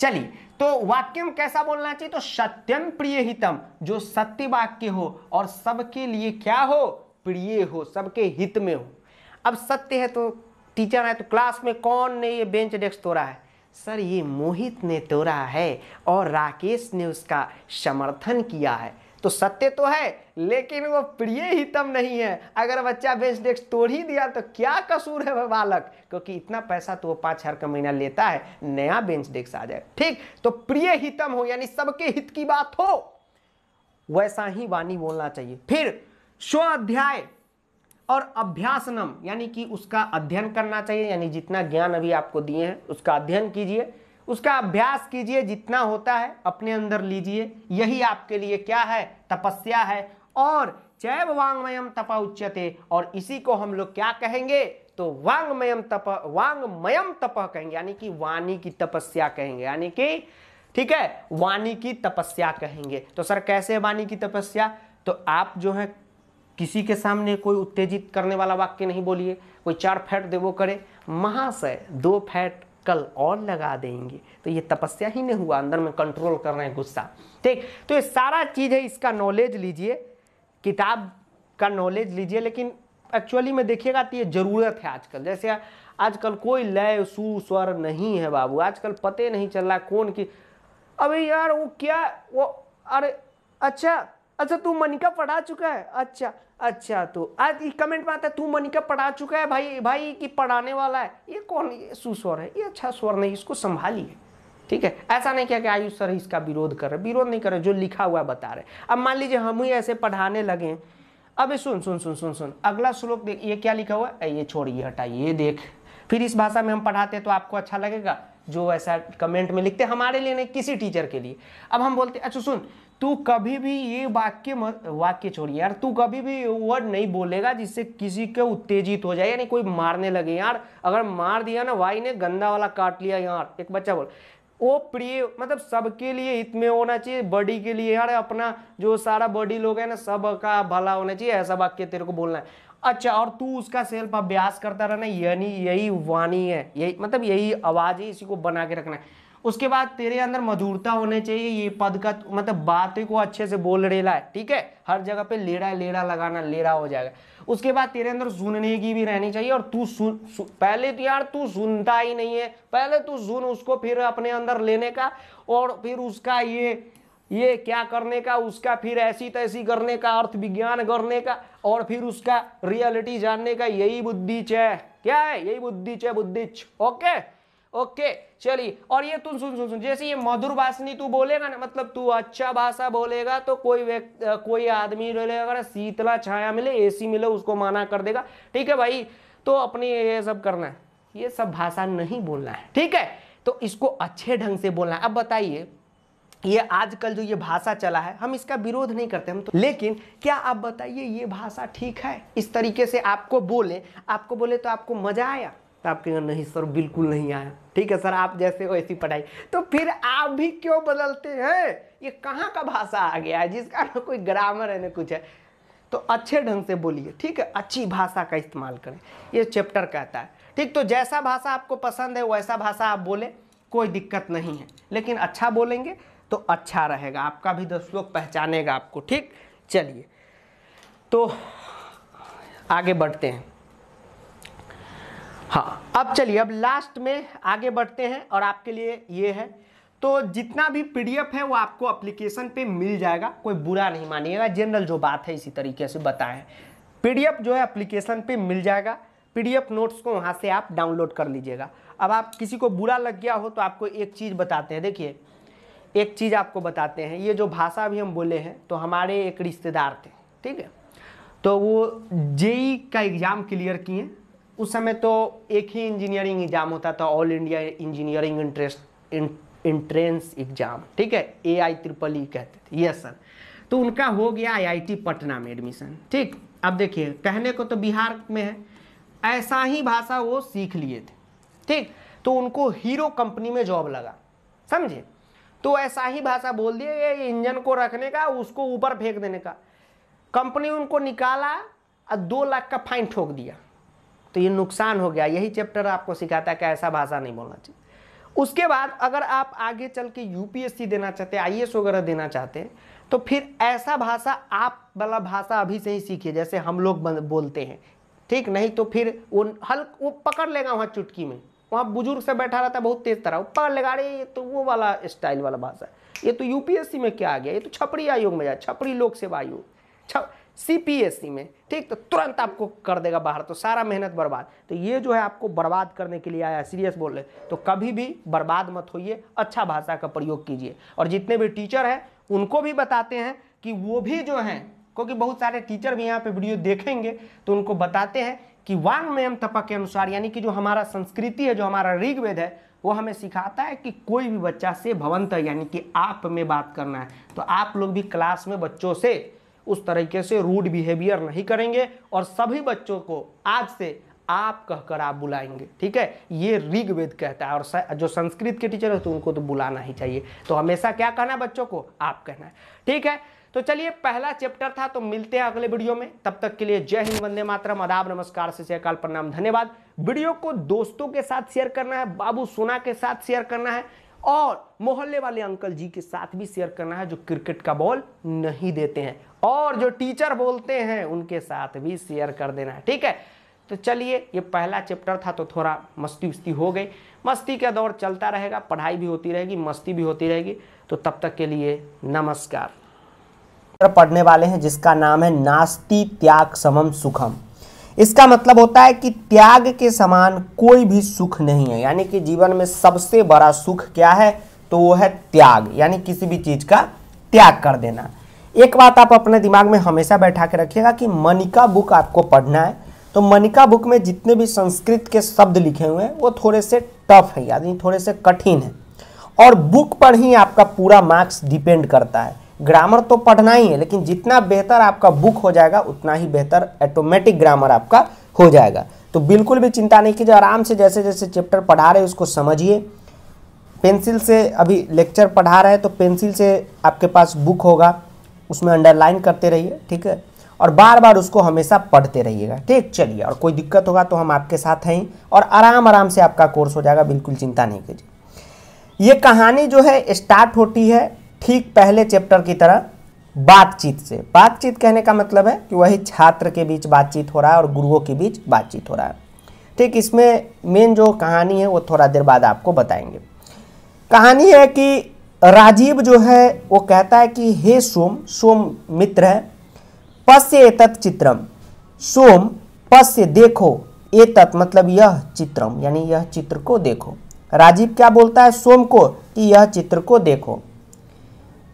चलिए तो वाक्य में कैसा बोलना चाहिए तो सत्यम प्रिय हितम जो सत्य वाक्य हो और सबके लिए क्या हो प्रिय हो सबके हित में हो अब सत्य है तो टीचर आए तो क्लास में कौन ने ये बेंच डेस्क तोड़ा है सर ये मोहित ने तोड़ा है और राकेश ने उसका समर्थन किया है तो सत्य तो है लेकिन वो प्रिय हितम नहीं है अगर बच्चा बेंच डेस्क तोड़ ही दिया तो क्या कसूर है वह बालक क्योंकि इतना पैसा तो वो पाँच हर का महीना लेता है नया बेंच डेस्क आ जाए ठीक तो प्रिय हितम हो यानी सबके हित की बात हो वैसा ही वाणी बोलना चाहिए फिर स्व अध्याय और अभ्यासनम यानी कि उसका अध्ययन करना चाहिए यानी जितना ज्ञान अभी आपको दिए हैं उसका अध्ययन कीजिए उसका अभ्यास कीजिए जितना होता है अपने अंदर लीजिए यही आपके लिए क्या है तपस्या है और चैव वांगमयम तपा उच्चते और इसी को हम लोग क्या कहेंगे तो वांगमयम तप वांगमयम तप कहेंगे यानी कि वाणी की तपस्या कहेंगे यानी कि ठीक है वाणी की तपस्या कहेंगे तो सर कैसे वाणी की तपस्या तो आप जो है किसी के सामने कोई उत्तेजित करने वाला वाक्य नहीं बोलिए कोई चार फैट दे वो करे महाशय दो फैट कल और लगा देंगे तो ये तपस्या ही नहीं हुआ अंदर में कंट्रोल कर रहे हैं गुस्सा ठीक तो ये सारा चीज़ है इसका नॉलेज लीजिए किताब का नॉलेज लीजिए लेकिन एक्चुअली में देखिएगा तो ये ज़रूरत है आजकल जैसे आजकल कोई लय सुस्वर नहीं है बाबू आजकल पते नहीं चल रहा कौन की अबे यार वो क्या वो अरे अच्छा अच्छा तू मनिका पढ़ा चुका है अच्छा अच्छा तो आज कमेंट में आता है तू मनिका पढ़ा चुका है भाई भाई कि पढ़ाने वाला है ये कौन ये सुस्वर है ये अच्छा स्वर नहीं इसको संभालिए ठीक है ऐसा नहीं किया कि आयुष सर इसका विरोध कर रहे विरोध नहीं कर रहे जो लिखा हुआ बता रहे अब मान लीजिए हम ही ऐसे पढ़ाने लगे अब सुन सुन सुन सुन सुन अगला श्लोक देख ये क्या लिखा हुआ है ये छोड़िए हटाइए ये देख फिर इस भाषा में हम पढ़ाते हैं तो आपको अच्छा लगेगा जो ऐसा कमेंट में लिखते हमारे लिए नहीं किसी टीचर के लिए अब हम बोलते अच्छा सुन तू कभी भी ये वाक्य वाक्य छोड़िए यार तू कभी भी वर्ड नहीं बोलेगा जिससे किसी को उत्तेजित हो जाए यानी कोई मारने लगे यार अगर मार दिया ना भाई ने गंदा वाला काट लिया यार एक बच्चा बोल वो प्रिय मतलब सबके लिए हित में होना चाहिए बॉडी के लिए यार अपना जो सारा बॉडी लोग है ना सब का भला होना चाहिए ऐसा वाक्य तेरे को बोलना है अच्छा और तू उसका सेल्फ अभ्यास करता रहना यानी यही वाणी है यही मतलब यही आवाज़ है इसी को बना के रखना है उसके बाद तेरे अंदर मधुरता होने चाहिए ये पद का मतलब बातें को अच्छे से बोल रेला है ठीक है हर जगह पे लेड़ा लेड़ा लगाना लेड़ा हो जाएगा उसके बाद तेरे अंदर सुनने की भी रहनी चाहिए और तू सुन, सुन पहले तो यार तू सुनता ही नहीं है पहले तू सुन उसको फिर अपने अंदर लेने का और फिर उसका ये ये क्या करने का उसका फिर ऐसी तैसी करने का अर्थ विज्ञान करने का और फिर उसका रियलिटी जानने का यही बुद्धिच है क्या है यही बुद्धिच है बुद्धिच ओके ओके चलिए और ये तुम सुन सुन सुन जैसे ये मधुर भाषणी तू बोलेगा ना मतलब तू अच्छा भाषा बोलेगा तो कोई व्यक्ति कोई आदमी अगर शीतला छाया मिले एसी मिले उसको माना कर देगा ठीक है भाई तो अपने ये सब करना है ये सब भाषा नहीं बोलना है ठीक है तो इसको अच्छे ढंग से बोलना है अब बताइए ये आजकल जो ये भाषा चला है हम इसका विरोध नहीं करते हम तो लेकिन क्या आप बताइए ये भाषा ठीक है इस तरीके से आपको बोले आपको बोले तो आपको मजा आया तो आप कहेंगे नहीं सर बिल्कुल नहीं आया ठीक है सर आप जैसे वैसी पढ़ाई तो फिर आप भी क्यों बदलते हैं ये कहाँ का भाषा आ गया है जिसका ना कोई ग्रामर है ना कुछ है तो अच्छे ढंग से बोलिए ठीक है अच्छी भाषा का इस्तेमाल करें ये चैप्टर कहता है ठीक तो जैसा भाषा आपको पसंद है वैसा भाषा आप बोले कोई दिक्कत नहीं है लेकिन अच्छा बोलेंगे तो अच्छा रहेगा आपका भी दस लोग पहचानेगा आपको ठीक चलिए तो आगे बढ़ते हैं हाँ अब चलिए अब लास्ट में आगे बढ़ते हैं और आपके लिए ये है तो जितना भी पीडीएफ है वो आपको एप्लीकेशन पे मिल जाएगा कोई बुरा नहीं मानिएगा जनरल जो बात है इसी तरीके से बताएं पीडीएफ जो है एप्लीकेशन पे मिल जाएगा पीडीएफ नोट्स को वहाँ से आप डाउनलोड कर लीजिएगा अब आप किसी को बुरा लग गया हो तो आपको एक चीज़ बताते हैं देखिए एक चीज़ आपको बताते हैं ये जो भाषा भी हम बोले हैं तो हमारे एक रिश्तेदार थे ठीक है तो वो जेई का एग्ज़ाम क्लियर किए उस समय तो एक ही इंजीनियरिंग एग्ज़ाम होता था all India engineering interest entrance exam ठीक है ए आई ट्रिपल ई कहते थे यस सर तो उनका हो गया आईआईटी पटना में एडमिशन ठीक अब देखिए कहने को तो बिहार में है ऐसा ही भाषा वो सीख लिए थे ठीक तो उनको हीरो कंपनी में जॉब लगा समझे तो ऐसा ही भाषा बोल दिए ये इंजन को रखने का उसको ऊपर फेंक देने का कंपनी उनको निकाला और दो लाख का फाइन ठोक दिया तो ये नुकसान हो गया यही चैप्टर आपको सिखाता है कि ऐसा भाषा नहीं बोलना चाहिए उसके बाद अगर आप आगे चल के यूपीएससी देना चाहते हैं आई वगैरह देना चाहते हैं तो फिर ऐसा भाषा आप वाला भाषा अभी से ही सीखिए जैसे हम लोग बोलते हैं ठीक नहीं तो फिर वो हल्क वो पकड़ लेगा वहाँ चुटकी में वहाँ बुजुर्ग से बैठा रहता है बहुत तेज तरह वो पकड़ लेगा अरे ये तो वो वाला स्टाइल वाला भाषा ये तो यूपीएससी में क्या आ गया ये तो छपरी आयोग में जाए छपरी लोक सेवा आयोग छप सीपीएससी में ठीक तो तुरंत आपको कर देगा बाहर तो सारा मेहनत बर्बाद तो ये जो है आपको बर्बाद करने के लिए आया सीरियस बोल रहे तो कभी भी बर्बाद मत होइए अच्छा भाषा का प्रयोग कीजिए और जितने भी टीचर हैं उनको भी बताते हैं कि वो भी जो हैं क्योंकि बहुत सारे टीचर भी यहाँ पे वीडियो देखेंगे तो उनको बताते हैं कि वांग में तपा के अनुसार यानी कि जो हमारा संस्कृति है जो हमारा ऋग्वेद है वो हमें सिखाता है कि कोई भी बच्चा से भवंत यानी कि आप में बात करना है तो आप लोग भी क्लास में बच्चों से उस तरीके से रूड बिहेवियर नहीं करेंगे और सभी बच्चों को आज से आप कहकर आप बुलाएंगे ठीक है ये ऋग्वेद कहता है और जो संस्कृत के टीचर है तो उनको तो बुलाना ही चाहिए तो हमेशा क्या कहना बच्चों को आप कहना है ठीक है तो चलिए पहला चैप्टर था तो मिलते हैं अगले वीडियो में तब तक के लिए जय हिंद वंदे मातरम आदाब नमस्कार सत्याकाल प्रणाम धन्यवाद वीडियो को दोस्तों के साथ शेयर करना है बाबू सोना के साथ शेयर करना है और मोहल्ले वाले अंकल जी के साथ भी शेयर करना है जो क्रिकेट का बॉल नहीं देते हैं और जो टीचर बोलते हैं उनके साथ भी शेयर कर देना ठीक है तो चलिए ये पहला चैप्टर था तो थोड़ा मस्ती उस्ती हो गई मस्ती का दौर चलता रहेगा पढ़ाई भी होती रहेगी मस्ती भी होती रहेगी तो तब तक के लिए नमस्कार पढ़ने वाले हैं जिसका नाम है नास्ती त्याग समम सुखम इसका मतलब होता है कि त्याग के समान कोई भी सुख नहीं है यानी कि जीवन में सबसे बड़ा सुख क्या है तो वो है त्याग यानी किसी भी चीज़ का त्याग कर देना एक बात आप अपने दिमाग में हमेशा बैठा के रखिएगा कि मनिका बुक आपको पढ़ना है तो मनिका बुक में जितने भी संस्कृत के शब्द लिखे हुए हैं वो थोड़े से टफ है यानी थोड़े से कठिन है और बुक पर ही आपका पूरा मार्क्स डिपेंड करता है ग्रामर तो पढ़ना ही है लेकिन जितना बेहतर आपका बुक हो जाएगा उतना ही बेहतर ऑटोमेटिक ग्रामर आपका हो जाएगा तो बिल्कुल भी चिंता नहीं कीजिए आराम से जैसे जैसे चैप्टर पढ़ा रहे उसको समझिए पेंसिल से अभी लेक्चर पढ़ा रहे हैं तो पेंसिल से आपके पास बुक होगा उसमें अंडरलाइन करते रहिए ठीक है और बार बार उसको हमेशा पढ़ते रहिएगा ठीक चलिए और कोई दिक्कत होगा तो हम आपके साथ हैं और आराम आराम से आपका कोर्स हो जाएगा बिल्कुल चिंता नहीं कीजिए ये कहानी जो है स्टार्ट होती है ठीक पहले चैप्टर की तरह बातचीत से बातचीत कहने का मतलब है कि वही छात्र के बीच बातचीत हो रहा है और गुरुओं के बीच बातचीत हो रहा है ठीक इसमें मेन जो कहानी है वो थोड़ा देर बाद आपको बताएंगे कहानी है कि राजीव जो है वो कहता है कि हे सोम सोम मित्र है पश्य एतत् चित्रम सोम पश्य देखो एतत् मतलब यह चित्रम यानी यह चित्र को देखो राजीव क्या बोलता है सोम को कि यह चित्र को देखो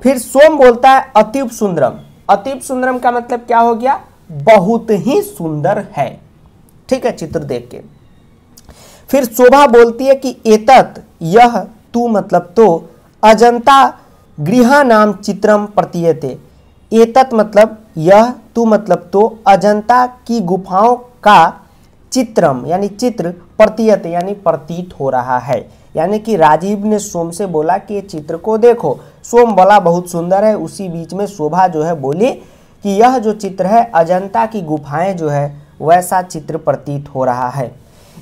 फिर सोम बोलता है अतिव सुंदरम अतिव सुंदरम का मतलब क्या हो गया बहुत ही सुंदर है ठीक है चित्र देख के फिर शोभा बोलती है कि एतत यह तू मतलब तो अजंता गृह नाम चित्रम प्रतीयते एतत मतलब यह तू मतलब तो अजंता की गुफाओं का चित्रम यानी चित्र प्रतीयत यानी प्रतीत हो रहा है यानी कि राजीव ने सोम से बोला कि ये चित्र को देखो सोम बोला बहुत सुंदर है उसी बीच में शोभा जो है बोली कि यह जो चित्र है अजंता की गुफाएं जो है वैसा चित्र प्रतीत हो रहा है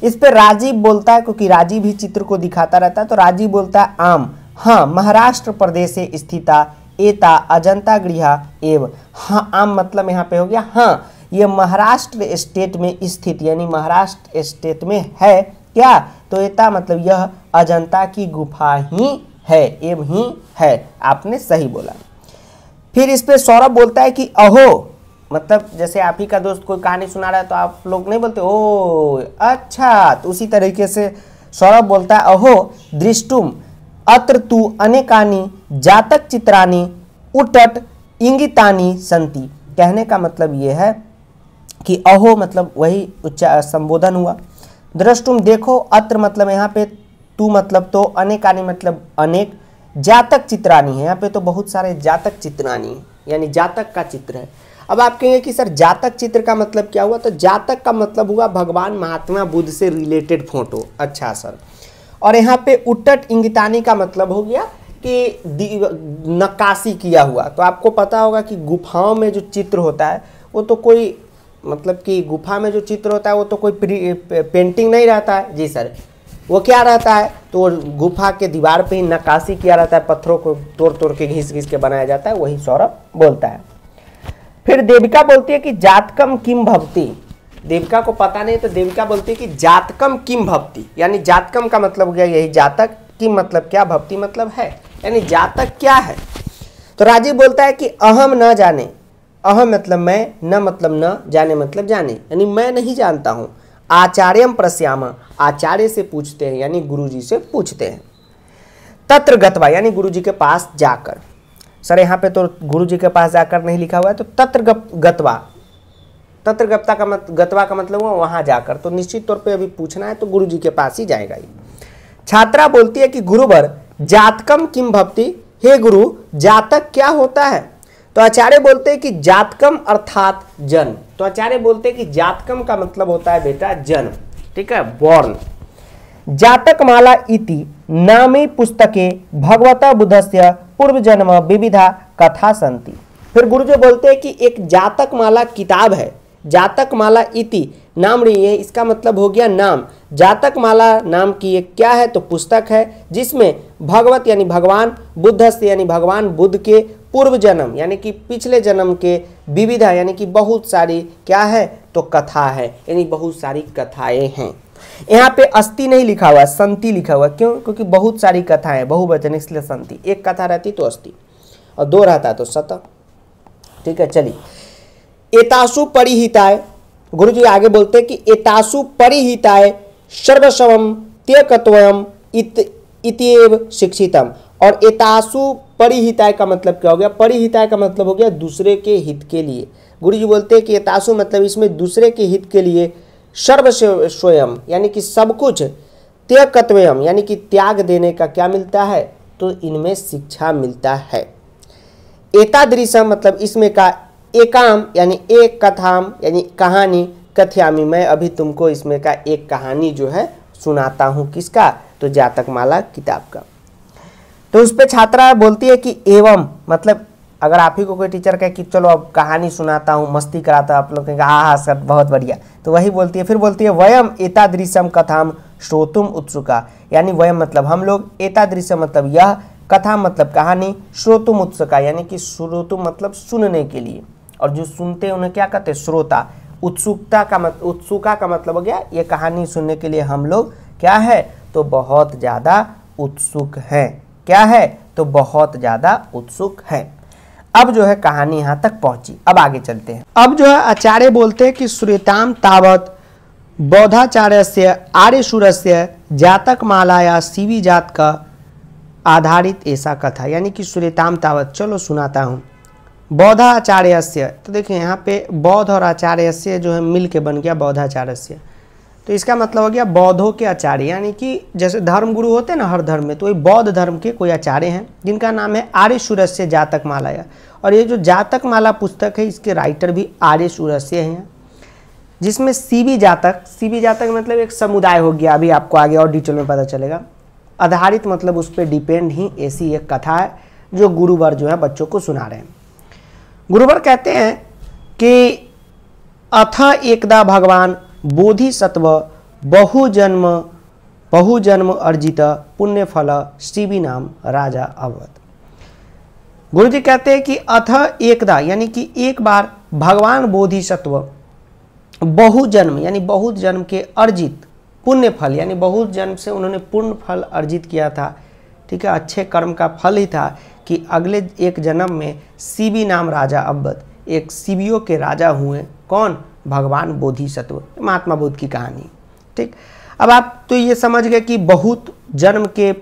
इस पर राजीव बोलता है क्योंकि राजीव ही चित्र को दिखाता रहता है तो राजीव बोलता है आम हाँ महाराष्ट्र प्रदेश स्थिता एता अजंता गृह एव हाँ आम मतलब यहाँ पे हो गया हाँ ये महाराष्ट्र स्टेट में स्थित यानी महाराष्ट्र स्टेट में है क्या तो एता मतलब यह अजंता की गुफा ही है एव ही है आपने सही बोला फिर इस पे सौरभ बोलता है कि अहो मतलब जैसे आप ही का दोस्त कोई कहानी सुना रहा है तो आप लोग नहीं बोलते ओ अच्छा तो उसी तरीके से सौरभ बोलता है अहो दृष्टुम अत्र तु अनेकानी जातक चित्रानी उटट इंगितानी संति कहने का मतलब ये है कि अहो मतलब वही उच्च संबोधन हुआ दृष्टुम देखो अत्र मतलब यहाँ पे तू मतलब तो अनेकानी मतलब अनेक जातक चित्रानी है यहाँ पे तो बहुत सारे जातक चित्रानी यानी जातक का चित्र है अब आप कहेंगे कि सर जातक चित्र का मतलब क्या हुआ तो जातक का मतलब हुआ भगवान महात्मा बुद्ध से रिलेटेड फोटो अच्छा सर और यहाँ पे उटट इंगितानी का मतलब हो गया कि नक्काशी किया हुआ तो आपको पता होगा कि गुफाओं में जो चित्र होता है वो तो कोई मतलब कि गुफा में जो चित्र होता है वो तो कोई पेंटिंग नहीं रहता है जी सर वो क्या रहता है तो गुफा के दीवार पे ही नक्काशी किया रहता है पत्थरों को तोड़ तोड़ के घिस घिस के बनाया जाता है वही सौरभ बोलता है फिर देविका बोलती है कि जातकम किम भक्ति देविका को पता नहीं तो देविका बोलती है कि जातकम किम भक्ति यानी जातकम का मतलब हो गया यही जातक किम मतलब क्या भक्ति मतलब है यानी जातक क्या है तो राजीव बोलता है कि अहम न जाने अहम मतलब मैं न मतलब न जाने मतलब जाने यानी मैं नहीं जानता हूँ आचार्यम प्रश्यामा आचार्य से पूछते हैं यानी जी से पूछते हैं तत्र गतवा यानी जी के पास जाकर सर यहाँ पे तो गुरु जी के पास जाकर नहीं लिखा हुआ है तो तत्र गतवा तत्र गप्ता का मत गतवा का मतलब हुआ वहाँ जाकर तो निश्चित तौर पे अभी पूछना है तो गुरु जी के पास ही जाएगा ये छात्रा बोलती है कि गुरुवर जातकम किम भक्ति हे गुरु जातक क्या होता है तो आचार्य बोलते हैं कि जातकम अर्थात जन्म तो आचार्य बोलते हैं कि जातकम का मतलब होता है बेटा जन्म ठीक है बॉर्न जातकमाला इति नामी पुस्तके भगवता पूर्व जन्म विविधा कथा संति फिर गुरु जो बोलते हैं कि एक जातक माला किताब है जातक माला इति नाम रही है इसका मतलब हो गया नाम जातक माला नाम की एक क्या है तो पुस्तक है जिसमें भगवत यानी भगवान बुद्धस्त यानी भगवान बुद्ध के पूर्व जन्म यानी कि पिछले जन्म के विविधा यानी कि बहुत सारी क्या है तो कथा है यानी बहुत सारी कथाएं हैं यहाँ पे अस्ति नहीं लिखा हुआ संति लिखा हुआ क्यों क्योंकि बहुत सारी कथाएं बहुवचन इसलिए संति एक कथा रहती तो अस्थि और दो रहता तो सत ठीक है चलिए एतासु परिहिताय गुरु जी आगे बोलते हैं कि एतासु परिहिताय सर्वस्वम त्यकत्वम इत इतएव शिक्षितम और एतासु परिहिताय का मतलब क्या हो गया परिहिताय का मतलब हो गया दूसरे के हित के लिए गुरु जी बोलते हैं कि एतासु मतलब इसमें दूसरे के हित के लिए सर्व स्वयं यानी कि सब कुछ त्यकत्वयम यानी कि त्याग देने का क्या मिलता है तो इनमें शिक्षा मिलता है एतादृशम मतलब इसमें का एकाम यानी एक कथाम यानी कहानी कथ्यामी मैं अभी तुमको इसमें का एक कहानी जो है सुनाता हूँ किसका तो जातक माला किताब का तो उस पर छात्रा बोलती है कि एवं मतलब अगर आप ही को कोई टीचर कहे कि चलो अब कहानी सुनाता हूँ मस्ती कराता आप लोग कहेंगे हाँ हाँ सर बहुत बढ़िया तो वही बोलती है फिर बोलती है वयम एतादृशम कथाम श्रोतुम उत्सुका यानी वयम मतलब हम लोग एतादृश्य मतलब यह कथा मतलब कहानी श्रोतुम उत्सुका यानी कि श्रोतुम मतलब सुनने के लिए और जो सुनते हैं उन्हें क्या कहते हैं श्रोता उत्सुकता का मत उत्सुका का मतलब हो गया ये कहानी सुनने के लिए हम लोग क्या है तो बहुत ज़्यादा उत्सुक हैं क्या है तो बहुत ज़्यादा उत्सुक हैं अब जो है कहानी यहाँ तक पहुँची अब आगे चलते हैं अब जो है आचार्य बोलते हैं कि सूर्यताम तावत बौद्धाचार्य से आर्यशूर से जातक माला या शिवी जात का आधारित ऐसा कथा यानी कि सूर्यताम तावत चलो सुनाता हूँ से तो देखिए यहाँ पे बौद्ध और आचार्य से जो है मिल के बन गया से तो इसका मतलब हो गया बौद्धों के आचार्य यानी कि जैसे धर्म गुरु होते हैं ना हर धर्म में तो ये बौद्ध धर्म के कोई आचार्य हैं जिनका नाम है आर्य सूरस्य जातक या और ये जो जातक माला पुस्तक है इसके राइटर भी आर्य सूरस्य हैं जिसमें सीबी जातक सीबी जातक मतलब एक समुदाय हो गया अभी आपको आगे और डिटेल में पता चलेगा आधारित मतलब उस पर डिपेंड ही ऐसी एक कथा है जो गुरुवर जो है बच्चों को सुना रहे हैं गुरुवर कहते हैं कि अथ एकदा भगवान बोधिसत्व बहुजन्म बहुजन्म अर्जित पुण्यफल शिवी नाम राजा अवत गुरु जी कहते हैं कि अथ एकदा यानी कि एक बार भगवान बोधिसत्व बहुजन्म यानी बहुत जन्म के अर्जित पुण्य फल यानी बहुत जन्म से उन्होंने पुण्य फल अर्जित किया था ठीक है अच्छे कर्म का फल ही था कि अगले एक जन्म में सीबी नाम राजा अब्बत एक सीबियो के राजा हुए कौन भगवान बोधिसत्व महात्मा बुद्ध की कहानी ठीक अब आप तो ये समझ गए कि बहुत जन्म के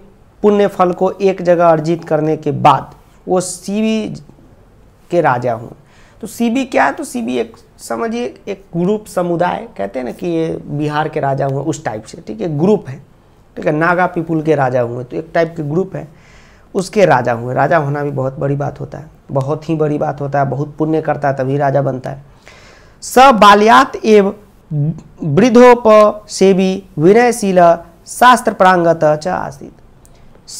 पुण्य फल को एक जगह अर्जित करने के बाद वो सीबी के राजा हूँ तो सीबी क्या है तो सीबी एक समझिए एक ग्रुप समुदाय कहते हैं ना कि ये बिहार के राजा हुए उस टाइप से ठीक है ग्रुप है ठीक है नागा पीपुल के राजा हुए तो एक टाइप के ग्रुप है उसके राजा हुए राजा होना भी बहुत बड़ी बात होता है बहुत ही बड़ी बात होता है बहुत पुण्य करता है तभी राजा बनता है स बाल्यात एव वृद्धोप सेवी विनयशील शास्त्र प्रांगत च आसित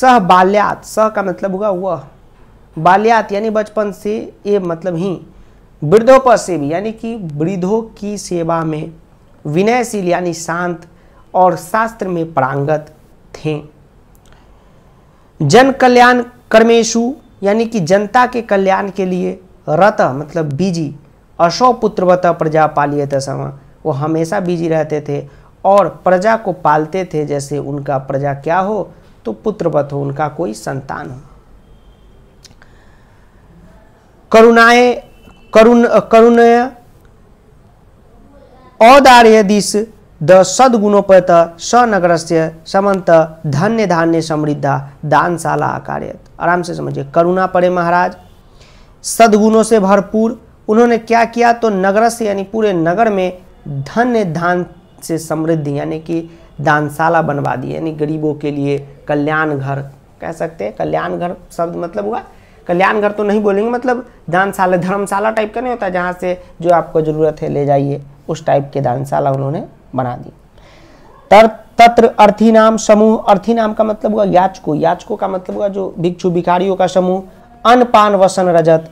सह बाल्यात सह का मतलब हुआ वह बाल्यात यानी बचपन से ये मतलब ही वृद्धोप सेवी यानी कि वृद्धों की सेवा में विनयशील यानी शांत और शास्त्र में प्रांगत थे जन कल्याण कर्मेशु यानी कि जनता के कल्याण के लिए रत मतलब बीजी अशो पुत्रवत प्रजा पालिए समा वो हमेशा बिजी रहते थे और प्रजा को पालते थे जैसे उनका प्रजा क्या हो तो पुत्रवत हो उनका कोई संतान हो करुणाए करुण करुण औदार्य दिश द सद्गुणोपत स नगरस्य समन्त धन्य धान्य समृद्धा दानशाला आकार आराम से समझिए करुणा पड़े महाराज सद्गुणों से भरपूर उन्होंने क्या किया तो नगर से यानी पूरे नगर में धन्य धान से समृद्ध यानी कि दानशाला बनवा दी यानी गरीबों के लिए कल्याण घर कह सकते हैं कल्याण घर शब्द मतलब हुआ कल्याण घर तो नहीं बोलेंगे मतलब दानशाला धर्मशाला टाइप का नहीं होता जहाँ से जो आपको ज़रूरत है ले जाइए उस टाइप के दानशाला उन्होंने बना दी तर तत्र अर्थी नाम समूह अर्थी नाम का मतलब हुआ याचको याचको का मतलब हुआ जो भिक्षु भिखारियों का समूह अन्न पान वसन रजत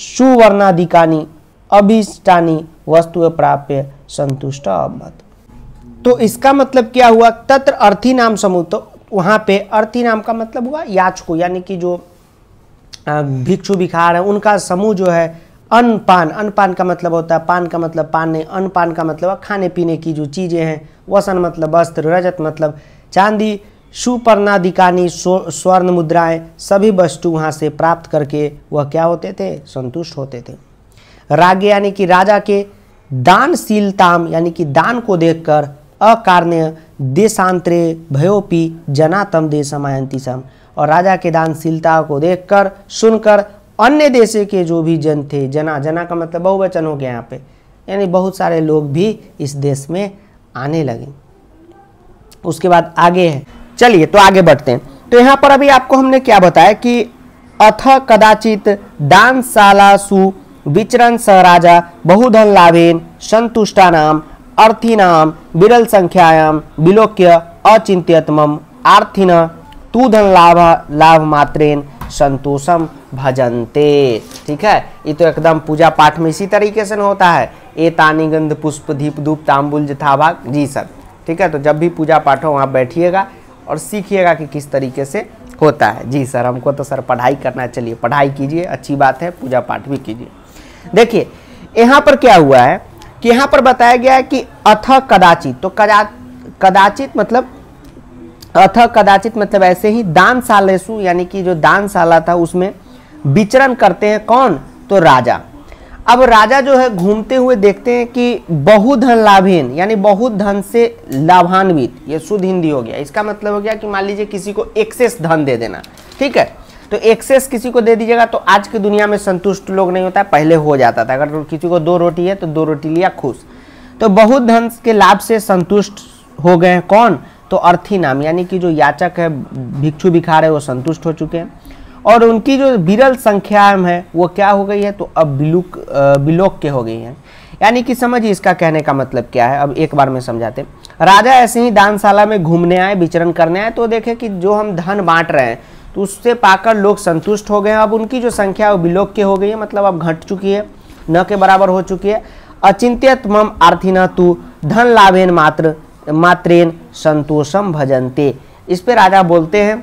सुवर्णाधिकानी अभिष्टानी वस्तु प्राप्य संतुष्ट अवत तो इसका मतलब क्या हुआ तत्र अर्थी नाम समूह तो वहाँ पे अर्थी नाम का मतलब हुआ याचको यानी कि जो भिक्षु भिखार है उनका समूह जो है अनपान अनपान का मतलब होता है पान का मतलब पान नहीं अनपान का मतलब खाने पीने की जो चीज़ें हैं वसन मतलब वस्त्र रजत मतलब चांदी सुपर्णाधिकारी स्वर्ण मुद्राएं सभी वस्तु वहाँ से प्राप्त करके वह क्या होते थे संतुष्ट होते थे राग यानी कि राजा के दानशीलताम यानी कि दान को देखकर अकारण्य देशांतरे भयोपी जनातम देशमायंती सम और राजा के दानशीलता को देखकर सुनकर अन्य देश के जो भी जन थे जना जना का मतलब बहुवचन हो गया यहाँ पे यानी बहुत सारे लोग भी इस देश में आने लगे उसके बाद आगे है चलिए तो आगे बढ़ते हैं तो यहाँ पर अभी आपको हमने क्या बताया कि अथ कदाचित दान सु विचरण स राजा बहुधन लाभेन संतुष्टा नाम अर्थी विरल संख्यायाम विलोक्य अचिंत्यतम आर्थिन तू धन लाभ लाभ मात्रेन संतोषम भजनते ठीक है ये तो एकदम पूजा पाठ में इसी तरीके से होता है ए तानी गंध पुष्प दीप धूप तांबुल जथाभाग जी सर ठीक है तो जब भी पूजा पाठ हो वहाँ बैठिएगा और सीखिएगा कि किस तरीके से होता है जी सर हमको तो सर पढ़ाई करना चलिए पढ़ाई कीजिए अच्छी बात है पूजा पाठ भी कीजिए देखिए यहाँ पर क्या हुआ है कि यहाँ पर बताया गया है कि अथ कदाचित तो कदा कदाचित मतलब अथ कदाचित मतलब ऐसे ही दान यानी कि जो दान था उसमें विचरण करते हैं कौन तो राजा अब राजा जो है घूमते हुए देखते हैं कि बहुधन लाभीन यानी बहुत धन से लाभान्वित ये शुद्ध हिंदी हो गया इसका मतलब हो गया कि मान लीजिए किसी को एक्सेस धन दे देना ठीक है तो एक्सेस किसी को दे दीजिएगा तो आज की दुनिया में संतुष्ट लोग नहीं होता पहले हो जाता था अगर किसी को दो रोटी है तो दो रोटी लिया खुश तो बहुत धन के लाभ से संतुष्ट हो गए कौन तो अर्थी नाम यानी कि जो याचक है भिक्षु भिखार है वो संतुष्ट हो चुके हैं और उनकी जो विरल संख्या है वो क्या हो गई है तो अब बिलुक बिलोक के हो गई है यानी कि समझिए इसका कहने का मतलब क्या है अब एक बार में समझाते राजा ऐसे ही दानशाला में घूमने आए विचरण करने आए तो देखे कि जो हम धन बांट रहे हैं तो उससे पाकर लोग संतुष्ट हो गए हैं अब उनकी जो संख्या है वो बिलोक के हो गई है मतलब अब घट चुकी है न के बराबर हो चुकी है अचिंत्यत मम आर्थिना तू धन लाभेन मात्र मात्रेन संतोषम भजनते इस पे राजा बोलते हैं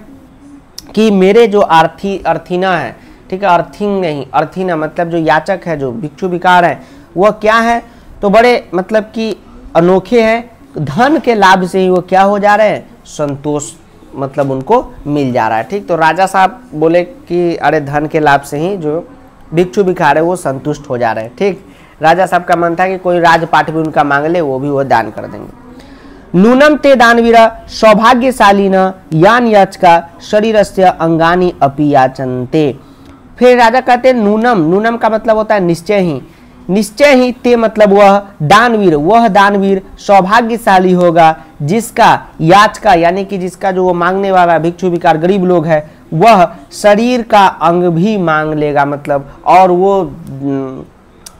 कि मेरे जो अर्थी अर्थिना है ठीक है अर्थिंग नहीं अर्थिना मतलब जो याचक है जो भिक्षु विकार है वह क्या है तो बड़े मतलब कि अनोखे हैं धन के लाभ से ही वो क्या हो जा रहे हैं संतोष मतलब उनको मिल जा रहा है ठीक तो राजा साहब बोले कि अरे धन के लाभ से ही जो भिक्षु भिखार है वो संतुष्ट हो जा रहे हैं ठीक राजा साहब का मन था कि कोई राजपाठ भी उनका मांग ले वो भी वो दान कर देंगे नूनम ते दानवीर सौभाग्यशाली यान यच शरीर से अंगानी अपि याचनते फिर राजा कहते हैं नूनम नूनम का मतलब होता है निश्चय ही निश्चय ही ते मतलब वह दानवीर वह दानवीर सौभाग्यशाली होगा जिसका याचका यानी कि जिसका जो वो मांगने वाला भिक्षु विकार गरीब लोग है वह शरीर का अंग भी मांग लेगा मतलब और वो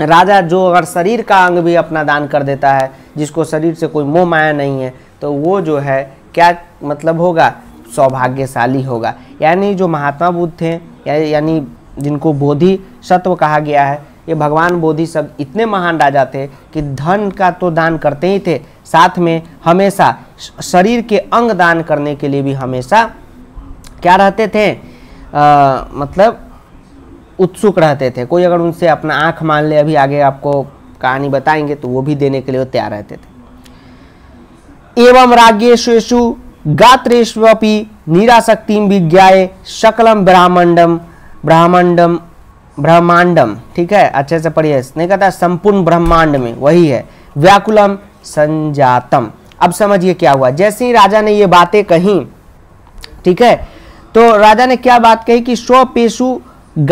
राजा जो अगर शरीर का अंग भी अपना दान कर देता है जिसको शरीर से कोई मोह माया नहीं है तो वो जो है क्या मतलब होगा सौभाग्यशाली होगा यानी जो महात्मा बुद्ध थे या, यानी जिनको बोधि सत्व कहा गया है ये भगवान बोधि सब इतने महान राजा थे कि धन का तो दान करते ही थे साथ में हमेशा शरीर के अंग दान करने के लिए भी हमेशा क्या रहते थे आ, मतलब उत्सुक रहते थे कोई अगर उनसे अपना आँख मान ले अभी आगे आपको कहानी बताएंगे तो वो भी देने के लिए तैयार रहते थे एवं राज्येशु गात्रेश्वपी निराशक्ति विज्ञाए शकलम ब्राह्मंडम ब्राह्मंडम ब्रह्मांडम ठीक है अच्छे से पढ़िए नहीं कहता संपूर्ण ब्रह्मांड में वही है व्याकुलम संजातम अब समझिए क्या हुआ जैसे ही राजा ने ये बातें कही ठीक है तो राजा ने क्या बात कही कि स्वपेशु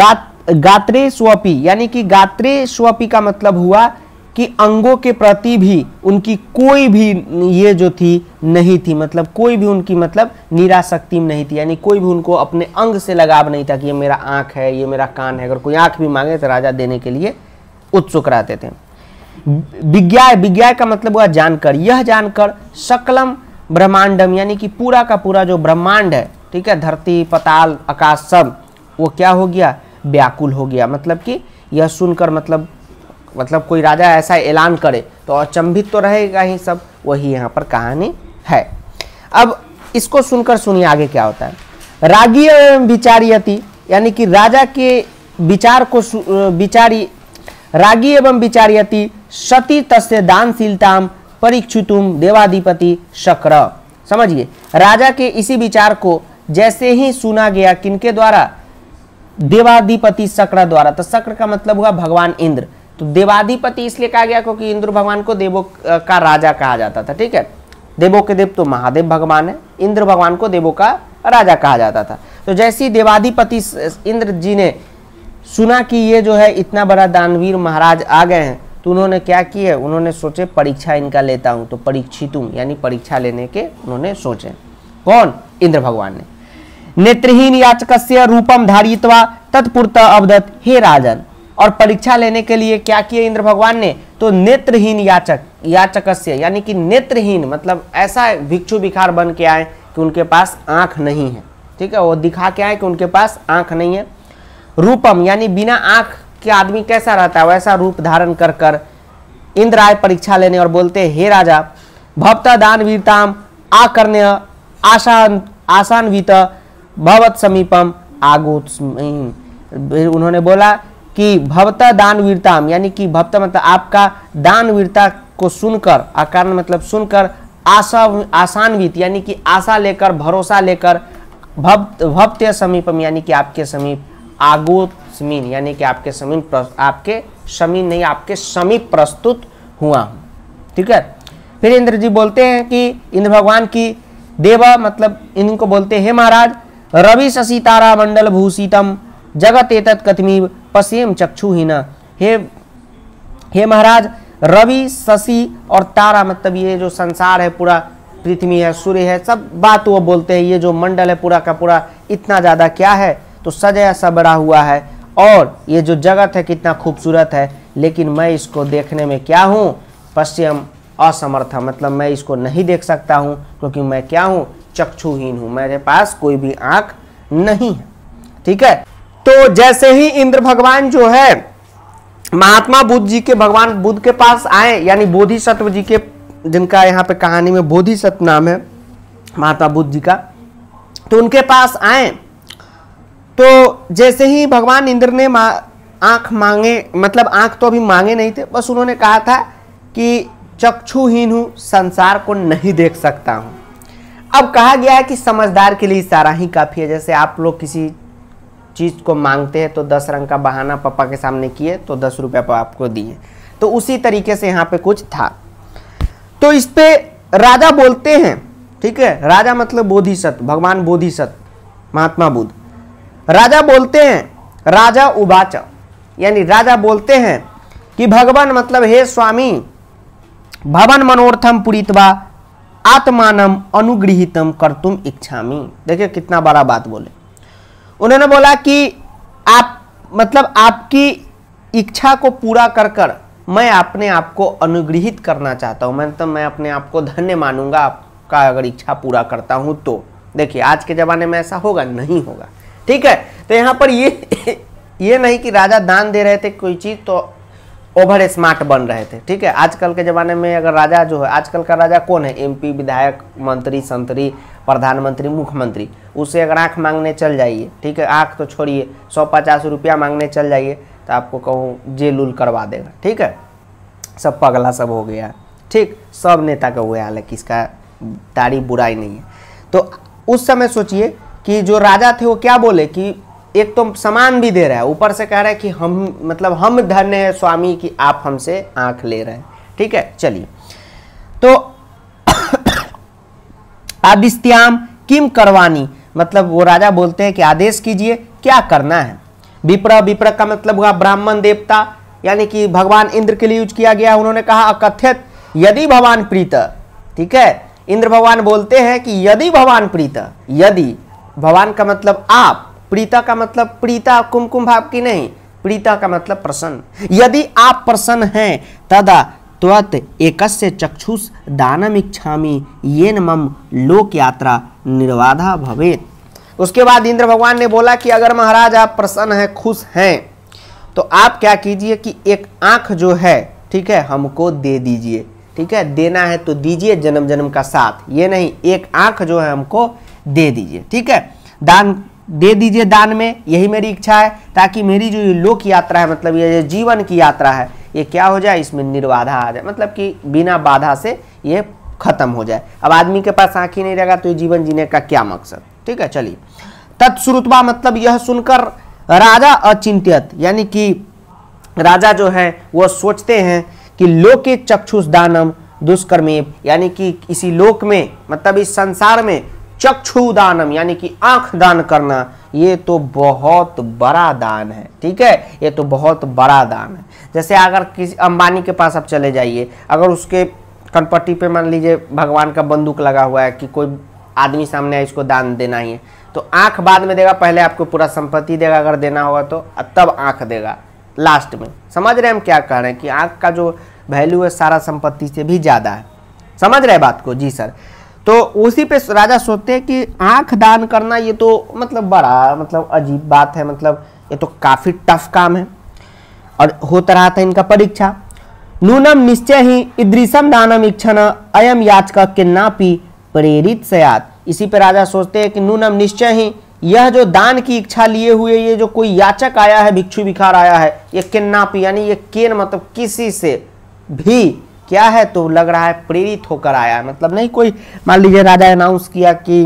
गात गात्रे स्वपी यानी कि गात्रे स्वपी का मतलब हुआ कि अंगों के प्रति भी उनकी कोई भी ये जो थी नहीं थी मतलब कोई भी उनकी मतलब निराशक्ति नहीं थी यानी कोई भी उनको अपने अंग से लगाव नहीं था कि ये मेरा आँख है ये मेरा कान है अगर कोई आँख भी मांगे तो राजा देने के लिए उत्सुक रहते थे विज्ञाय विज्ञाय का मतलब हुआ जानकर यह जानकर सकलम ब्रह्मांडम यानी कि पूरा का पूरा जो ब्रह्मांड है ठीक है धरती पताल आकाश सब वो क्या हो गया व्याकुल हो गया मतलब कि यह सुनकर मतलब मतलब कोई राजा ऐसा ऐलान करे तो अचंभित तो रहेगा ही सब वही यहाँ पर कहानी है अब इसको सुनकर सुनिए आगे क्या होता है रागी विचारियति यानी कि राजा के विचार को विचारी रागी एवं विचारियति सती तस्य दानशीलताम परीक्षितुम देवाधिपति शक्र समझिए राजा के इसी विचार को जैसे ही सुना गया किनके द्वारा देवाधिपति शक्र द्वारा तो शक्र का मतलब हुआ भगवान इंद्र तो देवाधिपति इसलिए कहा गया क्योंकि इंद्र भगवान को देवों का राजा कहा जाता था ठीक है देवों के देव तो महादेव भगवान है इंद्र भगवान को देवों का राजा कहा जाता था तो जैसे ही देवाधिपति इंद्र जी ने सुना कि ये जो है इतना बड़ा दानवीर महाराज आ गए हैं तो उन्होंने क्या किया उन्होंने सोचे परीक्षा इनका लेता हूँ तो परीक्षित यानी परीक्षा लेने के उन्होंने सोचे कौन इंद्र भगवान ने नेत्रहीन याचकस्य रूपम धारित तत्पुरत अवदत हे राजन और परीक्षा लेने के लिए क्या किए इंद्र भगवान ने तो नेत्रहीन याचक याचकस्य यानी कि नेत्रहीन मतलब ऐसा भिक्षु भिखार बन के आए कि उनके पास आँख नहीं है ठीक है वो दिखा के आए कि उनके पास आँख नहीं है रूपम यानी बिना आँख के आदमी कैसा रहता है वैसा रूप धारण कर कर इंद्र आए परीक्षा लेने और बोलते हे राजा भक्त दान वीरताम आ करने आशा आसान्वित भवत समीपम आगोत उन्होंने बोला कि भवता दान वीरताम यानी कि भवता मतलब आपका दान वीरता को सुनकर आकार मतलब सुनकर आशा आसानवित यानी कि आशा लेकर भरोसा लेकर भक्त भव्य समीपम यानी कि आपके समीप आगोत समीन यानी कि आपके समीप आपके समीन नहीं आपके समीप प्रस्तुत हुआ हूँ ठीक है फिर इंद्र जी बोलते हैं कि इंद्र भगवान की देवा मतलब इनको बोलते हैं महाराज रवि शशि तारा मंडल भूषितम जगत एतत् कथमी पश्यम चक्षुहीना हे हे महाराज रवि शशि और तारा मतलब ये जो संसार है पूरा पृथ्वी है सूर्य है सब बात वो बोलते हैं ये जो मंडल है पूरा का पूरा इतना ज़्यादा क्या है तो सजा सा बड़ा हुआ है और ये जो जगत है कितना खूबसूरत है लेकिन मैं इसको देखने में क्या हूँ पश्चिम असमर्थ मतलब मैं इसको नहीं देख सकता हूँ क्योंकि मैं क्या हूँ चक्षुहीन हूं मेरे पास कोई भी आंख नहीं है ठीक है तो जैसे ही इंद्र भगवान जो है महात्मा बुद्ध जी के भगवान बुद्ध के पास आए यानी बोधिसत्व जी के जिनका यहाँ पे कहानी में बोधिसत्व नाम है महात्मा बुद्ध जी का तो उनके पास आए तो जैसे ही भगवान इंद्र ने आँख मांगे मतलब आँख तो अभी मांगे नहीं थे बस उन्होंने कहा था कि चक्षुहीन हूँ संसार को नहीं देख सकता हूँ अब कहा गया है कि समझदार के लिए इशारा ही काफ़ी है जैसे आप लोग किसी चीज़ को मांगते हैं तो दस रंग का बहाना पापा के सामने किए तो दस रुपया आपको दिए तो उसी तरीके से यहाँ पे कुछ था तो इस पे राजा बोलते हैं ठीक है राजा मतलब बोधिसत भगवान बोधिसत महात्मा बुद्ध राजा बोलते हैं राजा उबाच यानी राजा बोलते हैं कि भगवान मतलब हे स्वामी भवन मनोरथम पुरीतवा आत्मानम अनुगृहितम कर तुम इच्छा देखिए कितना बड़ा बात बोले उन्होंने बोला कि आप मतलब आपकी इच्छा को पूरा कर कर मैं अपने आप को अनुग्रहित करना चाहता हूँ मैं तो मैं अपने आप को धन्य मानूंगा आपका अगर इच्छा पूरा करता हूँ तो देखिए आज के ज़माने में ऐसा होगा नहीं होगा ठीक है तो यहाँ पर ये <laughs> ये नहीं कि राजा दान दे रहे थे कोई चीज़ तो ओवर स्मार्ट बन रहे थे ठीक है आजकल के ज़माने में अगर राजा जो है आजकल का राजा कौन है एमपी विधायक मंत्री संतरी प्रधानमंत्री मुख्यमंत्री उसे अगर आँख मांगने चल जाइए ठीक है आँख तो छोड़िए सौ पचास रुपया मांगने चल जाइए तो आपको कहूँ जेल उल करवा देगा ठीक है सब पगला सब हो गया ठीक सब नेता का हुआ हाल है किसका तारीफ तारी बुराई नहीं है तो उस समय सोचिए कि जो राजा थे वो क्या बोले कि एक तो समान भी दे रहा है ऊपर से कह रहा है कि हम मतलब हम धन्य है स्वामी कि आप हमसे आंख ले रहे हैं ठीक है चलिए तो <coughs> आदिस्त्याम किम करवानी मतलब वो राजा बोलते हैं कि आदेश कीजिए क्या करना है विप्र विप्र का मतलब हुआ ब्राह्मण देवता यानी कि भगवान इंद्र के लिए यूज किया गया उन्होंने कहा अकथ्यत यदि भगवान प्रीत ठीक है इंद्र भगवान बोलते हैं कि यदि भगवान प्रीत यदि भगवान का मतलब आप प्रीता का मतलब प्रीता कुमकुम भाव की नहीं प्रीता का मतलब प्रसन्न यदि आप प्रसन्न हैं तदा त्वत एकस्य चक्षुष दानम इच्छामी ये मम लोक यात्रा निर्वाधा भवेत उसके बाद इंद्र भगवान ने बोला कि अगर महाराज आप प्रसन्न हैं खुश हैं तो आप क्या कीजिए कि एक आंख जो है ठीक है हमको दे दीजिए ठीक है देना है तो दीजिए जन्म जन्म का साथ ये नहीं एक आंख जो है हमको दे दीजिए ठीक है दान दे दीजिए दान में यही मेरी इच्छा है ताकि मेरी जो ये लोक यात्रा है मतलब ये जीवन की यात्रा है ये क्या हो जाए इसमें निर्वाधा आ जाए मतलब कि बिना बाधा से ये खत्म हो जाए अब आदमी के पास आंखी नहीं रहेगा तो ये जीवन जीने का क्या मकसद ठीक है चलिए तत्श्रुतवा मतलब यह सुनकर राजा अचिंत्यत यानी कि राजा जो है वह सोचते हैं कि लोके चक्षुष दानम दुष्कर्मेव यानी कि इसी लोक में मतलब इस संसार में चक्षु दानम यानी कि आंख दान करना ये तो बहुत बड़ा दान है ठीक है ये तो बहुत बड़ा दान है जैसे अगर किसी अंबानी के पास आप चले जाइए अगर उसके कनपट्टी पे मान लीजिए भगवान का बंदूक लगा हुआ है कि कोई आदमी सामने आए इसको दान देना ही है तो आंख बाद में देगा पहले आपको पूरा संपत्ति देगा अगर देना होगा तो तब आँख देगा लास्ट में समझ रहे हम क्या कह रहे हैं कि आँख का जो वैल्यू है सारा संपत्ति से भी ज़्यादा है समझ रहे बात को जी सर तो उसी पे राजा सोचते हैं कि आंख दान करना ये तो मतलब बड़ा मतलब अजीब बात है मतलब ये तो काफ़ी टफ काम है और होता रहा था इनका परीक्षा नूनम निश्चय ही इद्रिसम दानम इच्छन अयम याचक के नापी प्रेरित सयात इसी पे राजा सोचते हैं कि नूनम निश्चय ही यह जो दान की इच्छा लिए हुए ये जो कोई याचक आया है भिक्षु भिखार आया है ये किन्नाप यानी ये केन मतलब किसी से भी क्या है तो लग रहा है प्रेरित होकर आया मतलब नहीं कोई मान लीजिए राजा अनाउंस किया कि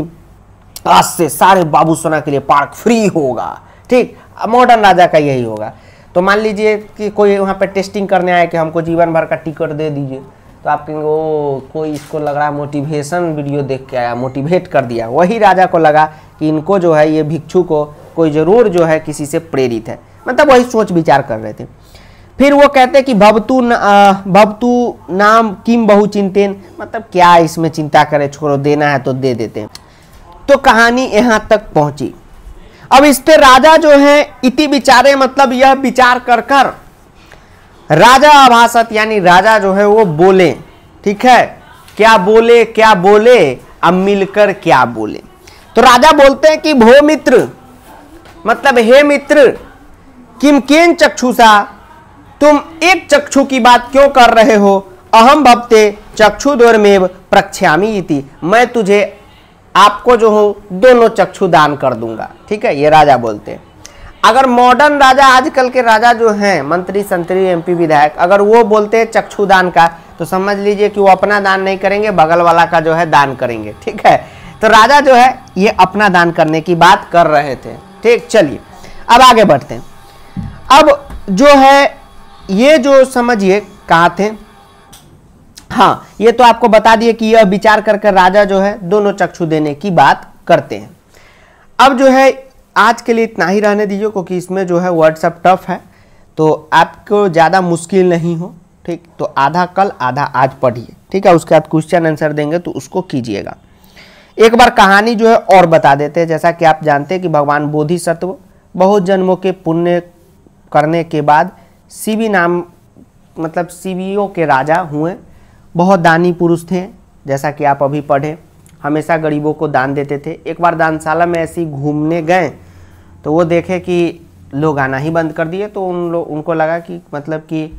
आज से सारे सोना के लिए पार्क फ्री होगा ठीक मॉडर्न राजा का यही होगा तो मान लीजिए कि कोई वहाँ पर टेस्टिंग करने आए कि हमको जीवन भर का टिकट दे दीजिए तो आप कहेंगे ओ कोई इसको लग रहा है मोटिवेशन वीडियो देख के आया मोटिवेट कर दिया वही राजा को लगा कि इनको जो है ये भिक्षु को कोई ज़रूर जो है किसी से प्रेरित है मतलब वही सोच विचार कर रहे थे फिर वो कहते हैं कि भवतु न, भवतु नाम किम बहु चिंतन मतलब क्या इसमें चिंता करे छोड़ो देना है तो दे देते हैं तो कहानी यहाँ तक पहुंची अब इस पे राजा जो है इति विचारे मतलब यह विचार कर कर राजा आभाषत यानी राजा जो है वो बोले ठीक है क्या बोले क्या बोले अब मिलकर क्या बोले तो राजा बोलते हैं कि भो मित्र मतलब हे मित्र किम केन चक्षुषा तुम एक चक्षु की बात क्यों कर रहे हो अहम भक्ते चक्षुदोरमेव प्रक्षामी इति मैं तुझे आपको जो हूँ दोनों चक्षु दान कर दूंगा ठीक है ये राजा बोलते हैं अगर मॉडर्न राजा आजकल के राजा जो हैं मंत्री संतरी एमपी विधायक अगर वो बोलते हैं चक्षुदान का तो समझ लीजिए कि वो अपना दान नहीं करेंगे बगल वाला का जो है दान करेंगे ठीक है तो राजा जो है ये अपना दान करने की बात कर रहे थे ठीक चलिए अब आगे बढ़ते हैं अब जो है ये जो समझिए कहा थे हाँ ये तो आपको बता दिए कि यह विचार कर कर राजा जो है दोनों चक्षु देने की बात करते हैं अब जो है आज के लिए इतना ही रहने दीजिए क्योंकि इसमें जो है व्हाट्सअप टफ है तो आपको ज़्यादा मुश्किल नहीं हो ठीक तो आधा कल आधा आज पढ़िए ठीक है उसके बाद क्वेश्चन आंसर देंगे तो उसको कीजिएगा एक बार कहानी जो है और बता देते हैं जैसा कि आप जानते हैं कि भगवान बोधिसत्व बहुत जन्मों के पुण्य करने के बाद सीबी नाम मतलब सीवियों के राजा हुए बहुत दानी पुरुष थे जैसा कि आप अभी पढ़े हमेशा गरीबों को दान देते थे एक बार दानशाला में ऐसी घूमने गए तो वो देखे कि लोग आना ही बंद कर दिए तो उन लोग उनको लगा कि मतलब कि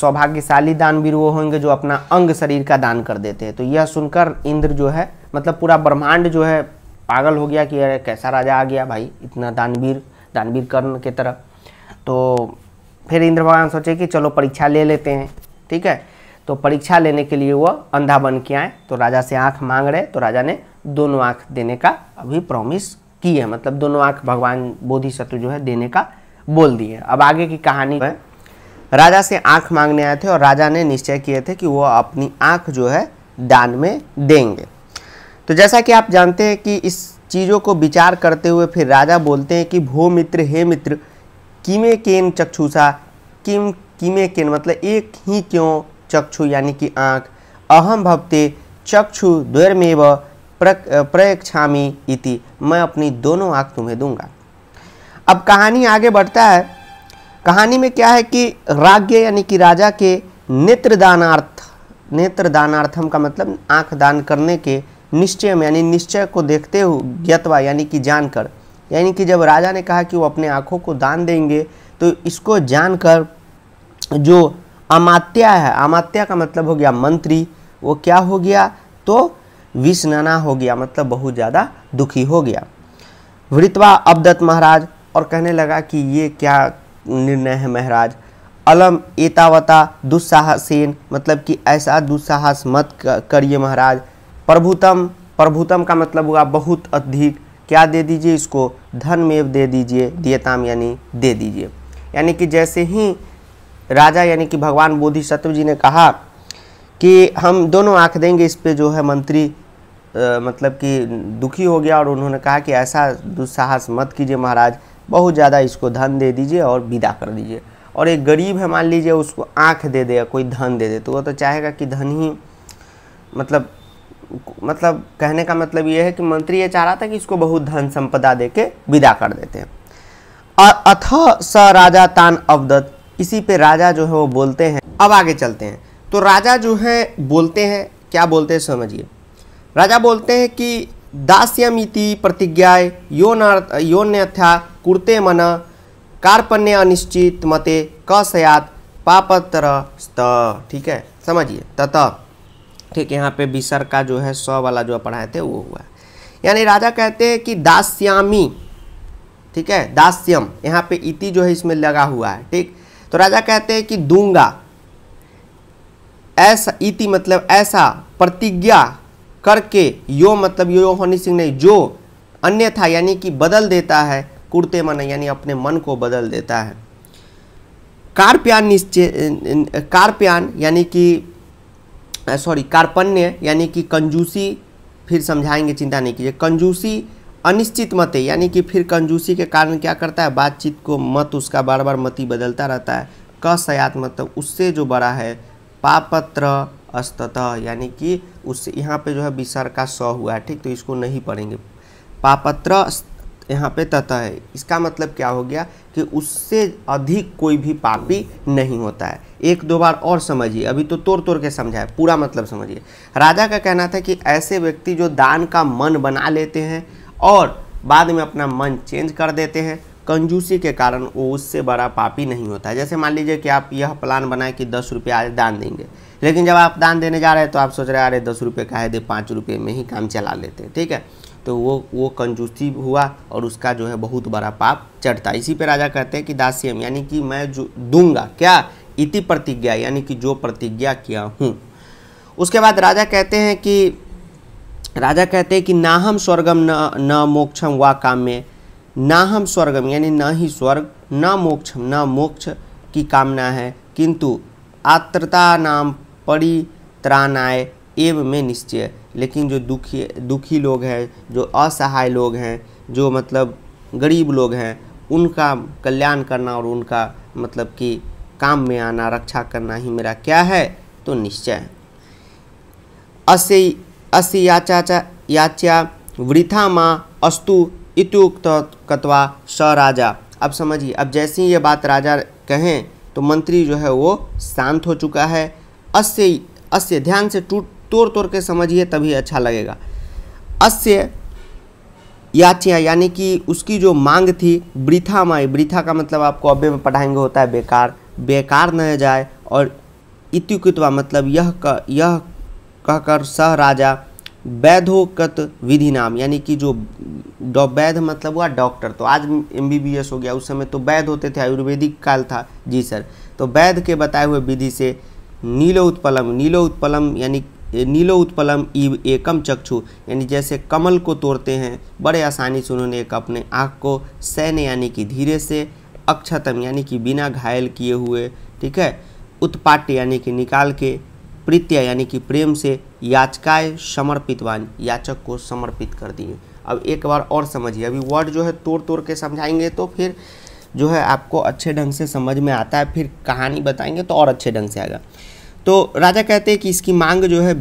सौभाग्यशाली दानवीर वो होंगे जो अपना अंग शरीर का दान कर देते हैं तो यह सुनकर इंद्र जो है मतलब पूरा ब्रह्मांड जो है पागल हो गया कि अरे कैसा राजा आ गया भाई इतना दानवीर दानवीर कर्ण के तरह तो फिर इंद्र भगवान सोचे कि चलो परीक्षा ले लेते हैं ठीक है तो परीक्षा लेने के लिए वह अंधा बन के आए तो राजा से आँख मांग रहे तो राजा ने दोनों आँख देने का अभी प्रॉमिस की है मतलब दोनों आँख भगवान शत्रु जो है देने का बोल दिए अब आगे की कहानी है राजा से आँख मांगने आए थे और राजा ने निश्चय किए थे कि वह अपनी आँख जो है दान में देंगे तो जैसा कि आप जानते हैं कि इस चीज़ों को विचार करते हुए फिर राजा बोलते हैं कि भो मित्र हे मित्र किमे केन चक्षुषा किम किमे केन मतलब एक ही क्यों चक्षु यानी कि आँख अहम भवते चक्षु द्वैरमेव प्रयक्षामी इति मैं अपनी दोनों आँख तुम्हें दूंगा अब कहानी आगे बढ़ता है कहानी में क्या है कि राज्य यानी कि राजा के नेत्रदानार्थ नेत्रदानार्थम का मतलब आँख दान करने के निश्चय में यानी निश्चय को देखते हुए ज्ञतवा यानी कि जानकर यानी कि जब राजा ने कहा कि वो अपने आँखों को दान देंगे तो इसको जानकर जो अमात्या है अमात्या का मतलब हो गया मंत्री वो क्या हो गया तो विषनना हो गया मतलब बहुत ज़्यादा दुखी हो गया वृतवा अबदत्त महाराज और कहने लगा कि ये क्या निर्णय है महाराज अलम एतावता दुस्साहसेन मतलब कि ऐसा दुस्साहस मत करिए महाराज प्रभुतम प्रभुतम का मतलब हुआ बहुत अधिक क्या दे दीजिए इसको धनमेव दे दीजिए दियताम यानी दे दीजिए यानी कि जैसे ही राजा यानी कि भगवान बोधिसत्व जी ने कहा कि हम दोनों आँख देंगे इस पर जो है मंत्री आ, मतलब कि दुखी हो गया और उन्होंने कहा कि ऐसा दुस्साहस मत कीजिए महाराज बहुत ज़्यादा इसको धन दे दीजिए और विदा कर दीजिए और एक गरीब है मान लीजिए उसको आँख दे दे कोई धन दे दे तो वो तो चाहेगा कि धन ही मतलब मतलब कहने का मतलब ये है कि मंत्री ये चाह रहा था कि इसको बहुत धन संपदा दे के विदा कर देते हैं और अथ स राजा तान अवदत इसी पे राजा जो है वो बोलते हैं अब आगे चलते हैं तो राजा जो है बोलते हैं क्या बोलते हैं समझिए राजा बोलते हैं कि दास्यमिति प्रतिज्ञा यो न योन्यथा कुर्ते मन कार्पण्य अनिश्चित मते कसयात पापत्र ठीक है समझिए तथा ठीक यहाँ पे बिसर का जो है सौ वाला जो पढ़ाए थे वो हुआ यानी राजा कहते हैं कि दास्यामी ठीक है दास्यम यहाँ पे इति जो है इसमें लगा हुआ है ठीक तो राजा कहते हैं कि दूंगा ऐसा इति मतलब ऐसा प्रतिज्ञा करके यो मतलब यो हनी सिंह नहीं जो अन्यथा यानी कि बदल देता है कुर्ते मन यानी अपने मन को बदल देता है कारप्यान निश्चय कारप्यान यानी कि सॉरी कार्पण्य यानी कि कंजूसी फिर समझाएंगे चिंता नहीं कीजिए कंजूसी अनिश्चित मते यानी कि फिर कंजूसी के कारण क्या करता है बातचीत को मत उसका बार बार मती बदलता रहता है कसयात मत उससे जो बड़ा है पापत्र अस्तः यानी कि उससे यहाँ पे जो है विसर का स हुआ है ठीक तो इसको नहीं पढ़ेंगे पापत्र यहाँ पे तथा है इसका मतलब क्या हो गया कि उससे अधिक कोई भी पापी नहीं होता है एक दो बार और समझिए अभी तो तोड़ तोड़ के समझाए पूरा मतलब समझिए राजा का कहना था कि ऐसे व्यक्ति जो दान का मन बना लेते हैं और बाद में अपना मन चेंज कर देते हैं कंजूसी के कारण वो उससे बड़ा पापी नहीं होता है जैसे मान लीजिए कि आप यह प्लान बनाए कि दस रुपये आज दान देंगे लेकिन जब आप दान देने जा रहे हैं तो आप सोच रहे हैं अरे दस रुपये का है दे पाँच रुपये में ही काम चला लेते हैं ठीक है तो वो वो कंजूसी हुआ और उसका जो है बहुत बड़ा पाप चढ़ता इसी पे राजा कहते हैं कि दास्यम यानी कि मैं जो दूंगा क्या इति प्रतिज्ञा यानी कि जो प्रतिज्ञा किया हूँ उसके बाद राजा कहते हैं कि राजा कहते हैं कि ना हम स्वर्गम न न मोक्षम वा काम्य ना हम स्वर्गम यानी न ही स्वर्ग न मोक्षम न मोक्ष की कामना है किंतु आत्रता नाम परित्राणाय एव में निश्चय लेकिन जो दुखी दुखी लोग हैं जो असहाय लोग हैं जो मतलब गरीब लोग हैं उनका कल्याण करना और उनका मतलब कि काम में आना रक्षा करना ही मेरा क्या है तो निश्चय असे असी याचा वृथा माँ अस्तु इतुक्त कतवा स राजा अब समझिए अब जैसे ही ये बात राजा कहें तो मंत्री जो है वो शांत हो चुका है अस्य अस्य ध्यान से टूट तोड़ तोड़ के समझिए तभी अच्छा लगेगा अस्य याचिया यानी कि उसकी जो मांग थी वृथा माई वृथा का मतलब आपको अब्बे में पढ़ाएंगे होता है बेकार बेकार न जाए और इत्युक्तवा मतलब यह क, यह कहकर सह राजा वैधोकत विधि नाम यानी कि जो डॉ वैध मतलब हुआ डॉक्टर तो आज एम हो गया उस समय तो वैध होते थे आयुर्वेदिक काल था जी सर तो वैध के बताए हुए विधि से नीलो उत्पलम नीलो उत्पलम यानी नीलो उत्पलम ईव एकम चक्षु यानी जैसे कमल को तोड़ते हैं बड़े आसानी से उन्होंने एक अपने आँख को सैन्य यानी कि धीरे से अक्षतम यानी कि बिना घायल किए हुए ठीक है उत्पाट्य यानी कि निकाल के प्रीत्य यानी कि प्रेम से याचकाय समर्पितवान याचक को समर्पित कर दिए अब एक बार और समझिए अभी वर्ड जो है तोड़ तोड़ के समझाएंगे तो फिर जो है आपको अच्छे ढंग से समझ में आता है फिर कहानी बताएंगे तो और अच्छे ढंग से आएगा तो राजा कहते हैं कि इसकी मांग जो है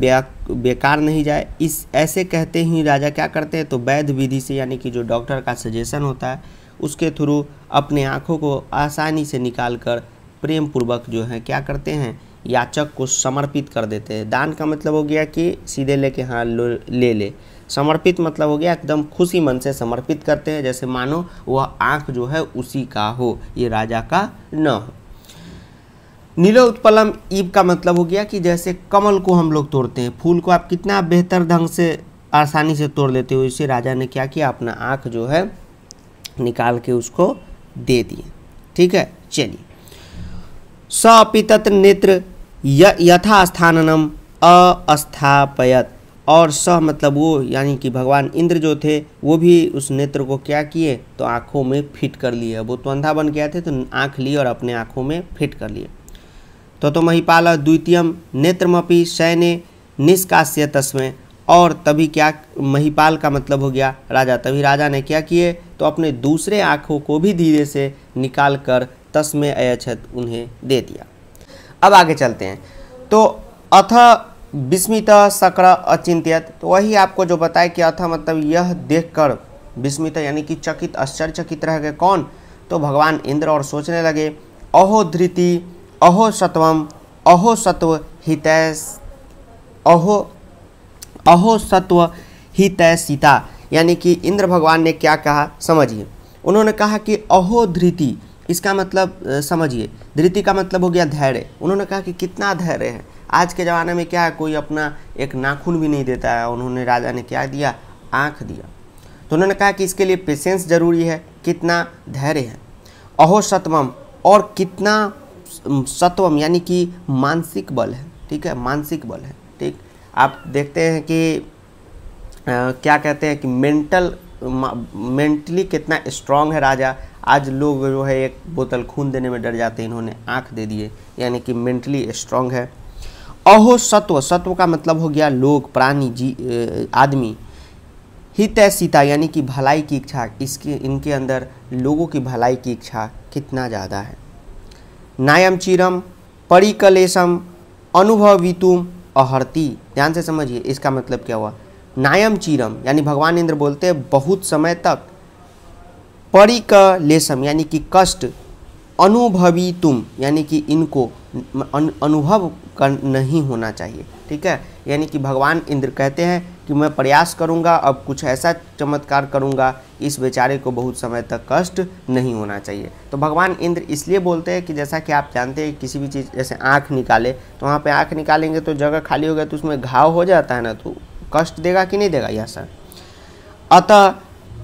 बेकार नहीं जाए इस ऐसे कहते ही राजा क्या करते हैं तो वैध विधि से यानी कि जो डॉक्टर का सजेशन होता है उसके थ्रू अपने आँखों को आसानी से निकाल कर प्रेम पूर्वक जो है क्या करते हैं याचक को समर्पित कर देते हैं दान का मतलब हो गया कि सीधे लेके हाँ ले ले समर्पित मतलब हो गया एकदम खुशी मन से समर्पित करते हैं जैसे मानो वह आँख जो है उसी का हो ये राजा का न हो नील उत्पलम ईब का मतलब हो गया कि जैसे कमल को हम लोग तोड़ते हैं फूल को आप कितना बेहतर ढंग से आसानी से तोड़ लेते हो इसे राजा ने क्या किया अपना आँख जो है निकाल के उसको दे दिए ठीक है चलिए सपितत नेत्र यथा स्थाननम अस्थापयत और स मतलब वो यानी कि भगवान इंद्र जो थे वो भी उस नेत्र को क्या किए तो आँखों में फिट कर लिए वो तो अंधा बन गया थे तो आँख लिए और अपने आँखों में फिट कर लिए तो, तो महिपाल द्वितीय नेत्रमपि सैने निष्कास्य तस्में और तभी क्या महिपाल का मतलब हो गया राजा तभी राजा ने क्या किए तो अपने दूसरे आँखों को भी धीरे से निकाल कर तस्में अयछत उन्हें दे दिया अब आगे चलते हैं तो अथ विस्मित शक्र अचिंत्यत तो वही आपको जो बताए कि अथ मतलब यह देखकर विस्मित यानी कि चकित आश्चर्यचकित रह गए कौन तो भगवान इंद्र और सोचने लगे अहो धृति अहो सत्वम अहो सत्व हितैस अहो अहो सत्व सीता यानी कि इंद्र भगवान ने क्या कहा समझिए उन्होंने कहा कि अहो धृति इसका मतलब समझिए धृति का मतलब हो गया धैर्य उन्होंने कहा कि कितना धैर्य है आज के ज़माने में क्या है कोई अपना एक नाखून भी नहीं देता है उन्होंने राजा ने क्या दिया आँख दिया तो उन्होंने कहा कि इसके लिए पेशेंस जरूरी है कितना धैर्य है अहो सत्वम और कितना सत्वम यानी कि मानसिक बल है ठीक है मानसिक बल है ठीक आप देखते हैं कि आ, क्या कहते हैं कि मेंटल मेंटली कितना स्ट्रांग है राजा आज लोग जो है एक बोतल खून देने में डर जाते हैं इन्होंने आँख दे दिए यानी कि मेंटली स्ट्रांग है अहो सत्व सत्व का मतलब हो गया लोग प्राणी जी आदमी हित सीता यानी कि भलाई की इच्छा इसके इनके अंदर लोगों की भलाई की इच्छा कितना ज़्यादा है नायम चिरम परिकलेशम अनुभवितुम अहर्ती ध्यान से समझिए इसका मतलब क्या हुआ नायम चिरम यानी भगवान इंद्र बोलते हैं बहुत समय तक परिकलेशम यानी कि कष्ट अनुभवी तुम यानी कि इनको अनुभव कर नहीं होना चाहिए ठीक है यानी कि भगवान इंद्र कहते हैं कि मैं प्रयास करूंगा अब कुछ ऐसा चमत्कार करूंगा इस बेचारे को बहुत समय तक कष्ट नहीं होना चाहिए तो भगवान इंद्र इसलिए बोलते हैं कि जैसा कि आप जानते हैं किसी भी चीज़ जैसे आँख निकाले तो वहाँ पर आँख निकालेंगे तो जगह खाली हो गया तो उसमें घाव हो जाता है ना तो कष्ट देगा कि नहीं देगा यह सर अतः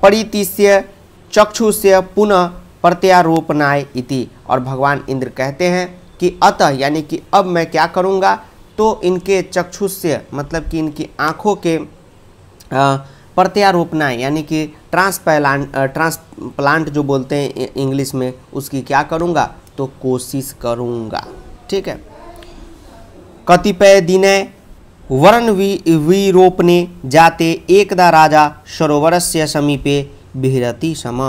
परितिष्य चक्षुष्य पुनः प्रत्यारोपनाय इति और भगवान इंद्र कहते हैं कि अतः यानी कि अब मैं क्या करूँगा तो इनके चक्षुष्य मतलब कि इनकी आँखों के प्रत्यारोपणाएँ यानी कि ट्रांसप्लांट ट्रांसप्लांट जो बोलते हैं इंग्लिश में उसकी क्या करूँगा तो कोशिश करूँगा ठीक है कतिपय दिन वर्ण विरोपने जाते एकदा राजा सरोवर से समीपे बिहरती सम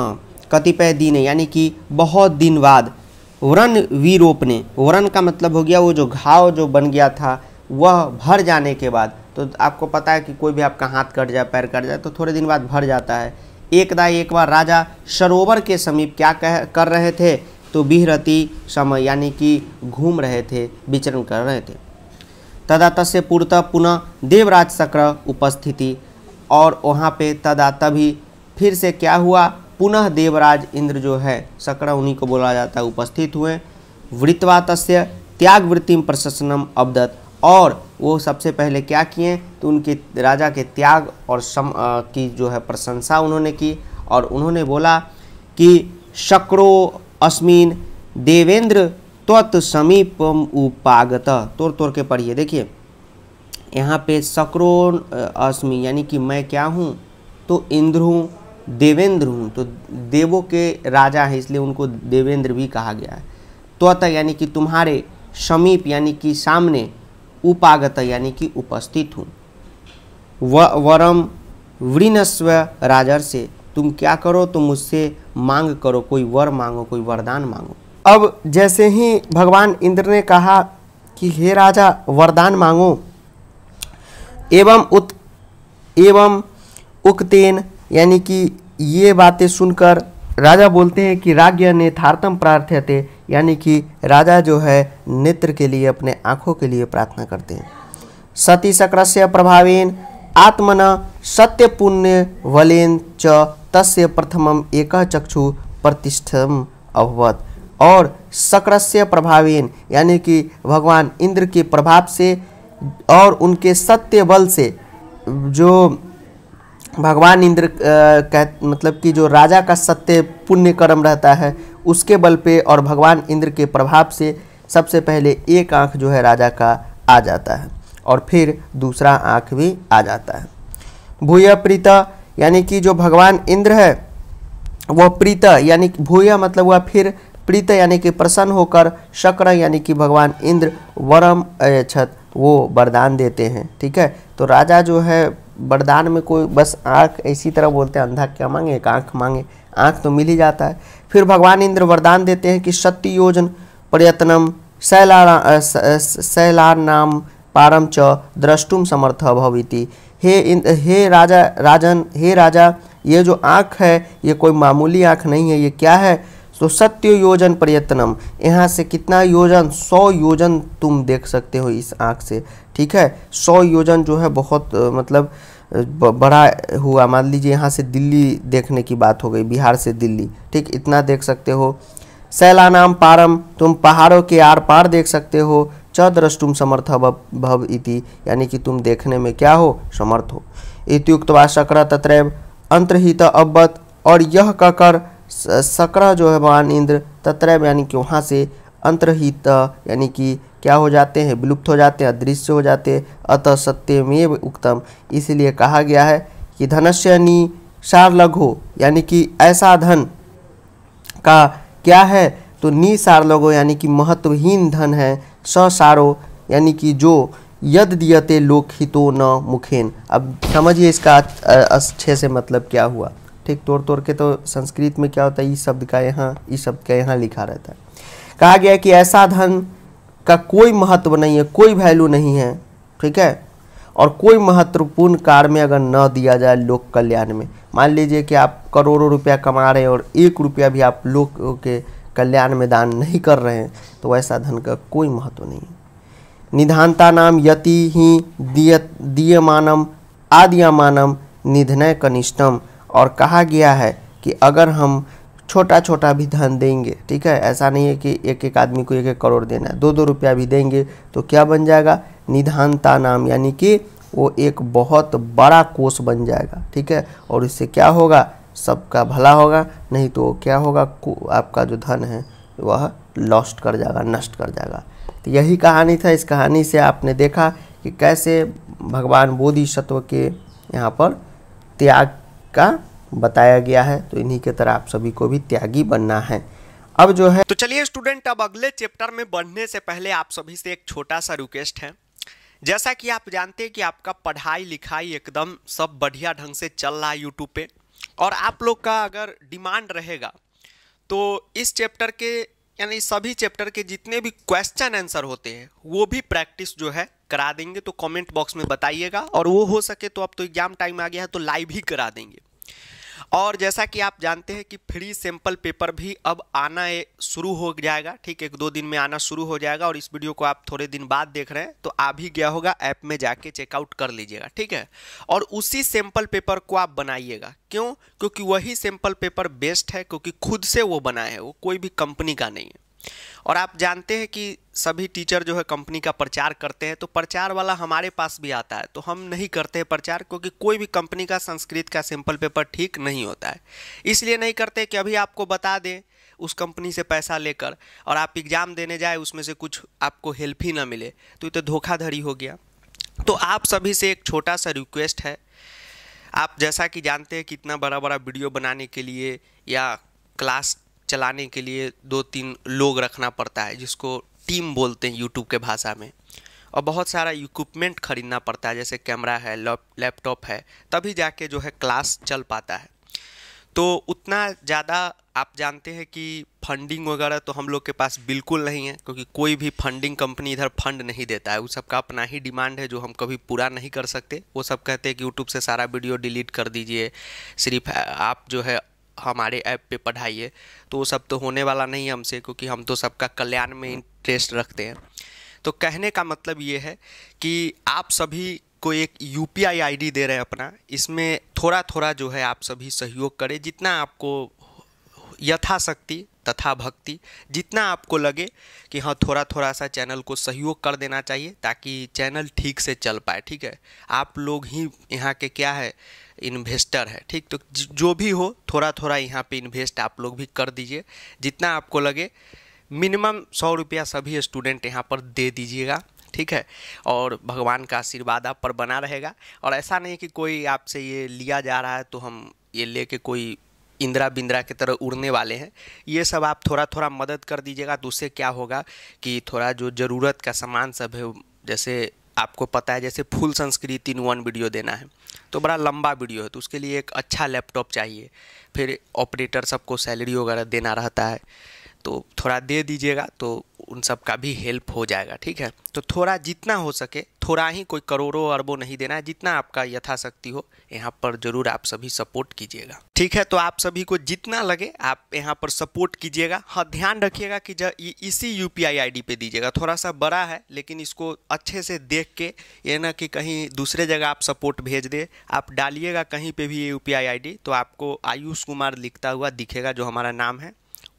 कतिपय दिन यानी कि बहुत दिन बाद वरण वीरोप वरण का मतलब हो गया वो जो घाव जो बन गया था वह भर जाने के बाद तो आपको पता है कि कोई भी आपका हाथ कट जाए पैर कट जाए तो थोड़े दिन बाद भर जाता है एकदा एक बार राजा सरोवर के समीप क्या कह कर रहे थे तो बिहरती समय यानी कि घूम रहे थे विचरण कर रहे थे तदा तस्य पूर्तः पुनः देवराज शक्र उपस्थिति और वहाँ पे तदा तभी फिर से क्या हुआ पुनः देवराज इंद्र जो है सकड़ा उन्हीं को बोला जाता है उपस्थित हुए वृत्वा तस्य त्याग वृत्तिम प्रशासनम अवदत्त और वो सबसे पहले क्या किए तो उनके राजा के त्याग और सम आ, की जो है प्रशंसा उन्होंने की और उन्होंने बोला कि शक्रो अस्मिन देवेंद्र त्वत समीपम उपागत तोड़ तोड़ के पढ़िए देखिए यहाँ पे शक्रो अस्मि यानी कि मैं क्या हूँ तो इंद्र हूँ देवेंद्र हूँ तो देवों के राजा हैं इसलिए उनको देवेंद्र भी कहा गया है त्वत तो यानी कि तुम्हारे समीप यानी कि सामने उपागत यानी कि उपस्थित हूँ व वरम वृणस्व राजर से तुम क्या करो तुम मुझसे मांग करो कोई वर मांगो कोई वरदान मांगो अब जैसे ही भगवान इंद्र ने कहा कि हे राजा वरदान मांगो एवं उत एवं उक्तेन यानी कि ये बातें सुनकर राजा बोलते हैं कि राज्य नेथार्थम प्रार्थ्यते यानी कि राजा जो है नेत्र के लिए अपने आँखों के लिए प्रार्थना करते हैं सती शक्रस्य प्रभावेन आत्मन सत्य पुण्य वलेन च तस्य प्रथमम एक चक्षु प्रतिष्ठम अभवत और से प्रभावेन यानी कि भगवान इंद्र के प्रभाव से और उनके सत्य बल से जो भगवान इंद्र कह मतलब कि जो राजा का सत्य पुण्य कर्म रहता है उसके बल पे और भगवान इंद्र के प्रभाव से सबसे पहले एक आँख जो है राजा का आ जाता है और फिर दूसरा आँख भी आ जाता है भूय प्रीत यानी कि जो भगवान इंद्र है वह प्रीत यानी भूय मतलब वह फिर प्रीत यानी कि प्रसन्न होकर शक्र यानी कि भगवान इंद्र वरम छत वो वरदान देते हैं ठीक है तो राजा जो है वरदान में कोई बस आँख इसी तरह बोलते हैं अंधा क्या मांगे एक आँख मांगे आँख तो मिल ही जाता है फिर भगवान इंद्र वरदान देते हैं कि सत्य योजन प्रयत्नम शैला शैला नाम पारम च द्रष्टुम समर्थ भविति हे इंद हे राजा राजन हे राजा ये जो आँख है ये कोई मामूली आँख नहीं है ये क्या है तो सत्य योजन प्रयत्नम यहाँ से कितना योजन सौ योजन तुम देख सकते हो इस आँख से ठीक है सौ योजन जो है बहुत मतलब बड़ा हुआ मान लीजिए यहाँ से दिल्ली देखने की बात हो गई बिहार से दिल्ली ठीक इतना देख सकते हो सैलानाम पारम तुम पहाड़ों के आर पार देख सकते हो चद्रष्टुम समर्थ भव इति यानी कि तुम देखने में क्या हो समर्थ हो इतुक्त व शकर तत्रैव अंतर्हित अवत और यह कहकर सक्र जो है भगवान इंद्र तत्र यानी कि वहाँ से अंतरहित यानी कि क्या हो जाते हैं विलुप्त हो जाते हैं अदृश्य हो जाते हैं अतः सत्यमेव उक्तम इसलिए कहा गया है कि धनस्य निसार लघु यानी कि ऐसा धन का क्या है तो निसार लघु यानी कि महत्वहीन धन है ससारो यानी कि जो यद दियते लोकहितो न मुखेन अब समझिए इसका अच्छे से मतलब क्या हुआ ठीक तोड़ तोड़ के तो संस्कृत में क्या होता है इस शब्द का यहाँ इस शब्द का यहाँ लिखा रहता है कहा गया कि ऐसा धन का कोई महत्व नहीं है कोई वैल्यू नहीं है ठीक है और कोई महत्वपूर्ण कार्य में अगर न दिया जाए लोक कल्याण में मान लीजिए कि आप करोड़ों रुपया कमा रहे हैं और एक रुपया भी आप लोग के कल्याण में दान नहीं कर रहे हैं तो वैसा धन का कोई महत्व नहीं है निधानता नाम यति ही दिय दीयमानम आदियामानम निधनय कनिष्ठम और कहा गया है कि अगर हम छोटा छोटा भी धन देंगे ठीक है ऐसा नहीं है कि एक एक आदमी को एक एक करोड़ देना है दो दो रुपया भी देंगे तो क्या बन जाएगा निधानता नाम यानी कि वो एक बहुत बड़ा कोष बन जाएगा ठीक है और इससे क्या होगा सबका भला होगा नहीं तो क्या होगा आपका जो धन है वह लॉस्ट कर जाएगा नष्ट कर जाएगा तो यही कहानी था इस कहानी से आपने देखा कि कैसे भगवान बोधिसत्व के यहाँ पर त्याग का बताया गया है तो इन्हीं के तरह आप सभी को भी त्यागी बनना है अब जो है तो चलिए स्टूडेंट अब अगले चैप्टर में बढ़ने से पहले आप सभी से एक छोटा सा रिक्वेस्ट है जैसा कि आप जानते हैं कि आपका पढ़ाई लिखाई एकदम सब बढ़िया ढंग से चल रहा है यूट्यूब पे और आप लोग का अगर डिमांड रहेगा तो इस चैप्टर के यानी सभी चैप्टर के जितने भी क्वेश्चन आंसर होते हैं वो भी प्रैक्टिस जो है करा देंगे तो कमेंट बॉक्स में बताइएगा और वो हो सके तो अब तो एग्ज़ाम टाइम आ गया है तो लाइव ही करा देंगे और जैसा कि आप जानते हैं कि फ्री सैंपल पेपर भी अब आना शुरू हो जाएगा ठीक एक दो दिन में आना शुरू हो जाएगा और इस वीडियो को आप थोड़े दिन बाद देख रहे हैं तो आ भी गया होगा ऐप में जाके चेकआउट कर लीजिएगा ठीक है और उसी सैंपल पेपर को आप बनाइएगा क्यों क्योंकि वही सैंपल पेपर बेस्ट है क्योंकि खुद से वो बनाए हैं वो कोई भी कंपनी का नहीं है और आप जानते हैं कि सभी टीचर जो है कंपनी का प्रचार करते हैं तो प्रचार वाला हमारे पास भी आता है तो हम नहीं करते हैं प्रचार क्योंकि कोई भी कंपनी का संस्कृत का सैम्पल पेपर ठीक नहीं होता है इसलिए नहीं करते कि अभी आपको बता दें उस कंपनी से पैसा लेकर और आप एग्ज़ाम देने जाए उसमें से कुछ आपको हेल्प ही ना मिले तो ये तो धोखाधड़ी हो गया तो आप सभी से एक छोटा सा रिक्वेस्ट है आप जैसा कि जानते हैं कि इतना बड़ा बड़ा वीडियो बनाने के लिए या क्लास चलाने के लिए दो तीन लोग रखना पड़ता है जिसको टीम बोलते हैं यूट्यूब के भाषा में और बहुत सारा इक्विपमेंट खरीदना पड़ता है जैसे कैमरा है लैपटॉप है तभी जाके जो है क्लास चल पाता है तो उतना ज़्यादा आप जानते हैं कि फंडिंग वगैरह तो हम लोग के पास बिल्कुल नहीं है क्योंकि कोई भी फंडिंग कंपनी इधर फंड नहीं देता है उस सबका अपना ही डिमांड है जो हम कभी पूरा नहीं कर सकते वो सब कहते हैं कि यूट्यूब से सारा वीडियो डिलीट कर दीजिए सिर्फ आप जो है हमारे ऐप पे पढ़ाइए तो वो सब तो होने वाला नहीं है हमसे क्योंकि हम तो सबका कल्याण में इंटरेस्ट रखते हैं तो कहने का मतलब ये है कि आप सभी को एक U P I I D दे रहे हैं अपना इसमें थोड़ा थोड़ा जो है आप सभी सहयोग करें जितना आपको यथाशक्ति तथा भक्ति जितना आपको लगे कि हाँ थोड़ा थोड़ा सा चैनल को सहयोग कर देना चाहिए ताकि चैनल ठीक से चल पाए ठीक है आप लोग ही यहाँ के क्या है इन्वेस्टर है ठीक तो जो भी हो थोड़ा थोड़ा यहाँ पे इन्वेस्ट आप लोग भी कर दीजिए जितना आपको लगे मिनिमम सौ रुपया सभी स्टूडेंट यहाँ पर दे दीजिएगा ठीक है और भगवान का आशीर्वाद आप पर बना रहेगा और ऐसा नहीं कि कोई आपसे ये लिया जा रहा है तो हम ये लेके कोई इंदिरा बिंद्रा की तरह उड़ने वाले हैं ये सब आप थोड़ा थोड़ा मदद कर दीजिएगा तो उससे क्या होगा कि थोड़ा जो ज़रूरत का सामान सब है जैसे आपको पता है जैसे फुल संस्कृति इन वन वीडियो देना है तो बड़ा लंबा वीडियो है तो उसके लिए एक अच्छा लैपटॉप चाहिए फिर ऑपरेटर सबको सैलरी वगैरह देना रहता है तो थोड़ा दे दीजिएगा तो उन सब का भी हेल्प हो जाएगा ठीक है तो थोड़ा जितना हो सके थोड़ा ही कोई करोड़ों अरबों नहीं देना है जितना आपका यथाशक्ति हो यहाँ पर जरूर आप सभी सपोर्ट कीजिएगा ठीक है तो आप सभी को जितना लगे आप यहाँ पर सपोर्ट कीजिएगा हाँ ध्यान रखिएगा कि जब इसी यू पी आई पे दीजिएगा थोड़ा सा बड़ा है लेकिन इसको अच्छे से देख के ये ना कि कहीं दूसरे जगह आप सपोर्ट भेज दे आप डालिएगा कहीं पर भी ये यू पी आई तो आपको आयुष कुमार लिखता हुआ दिखेगा जो हमारा नाम है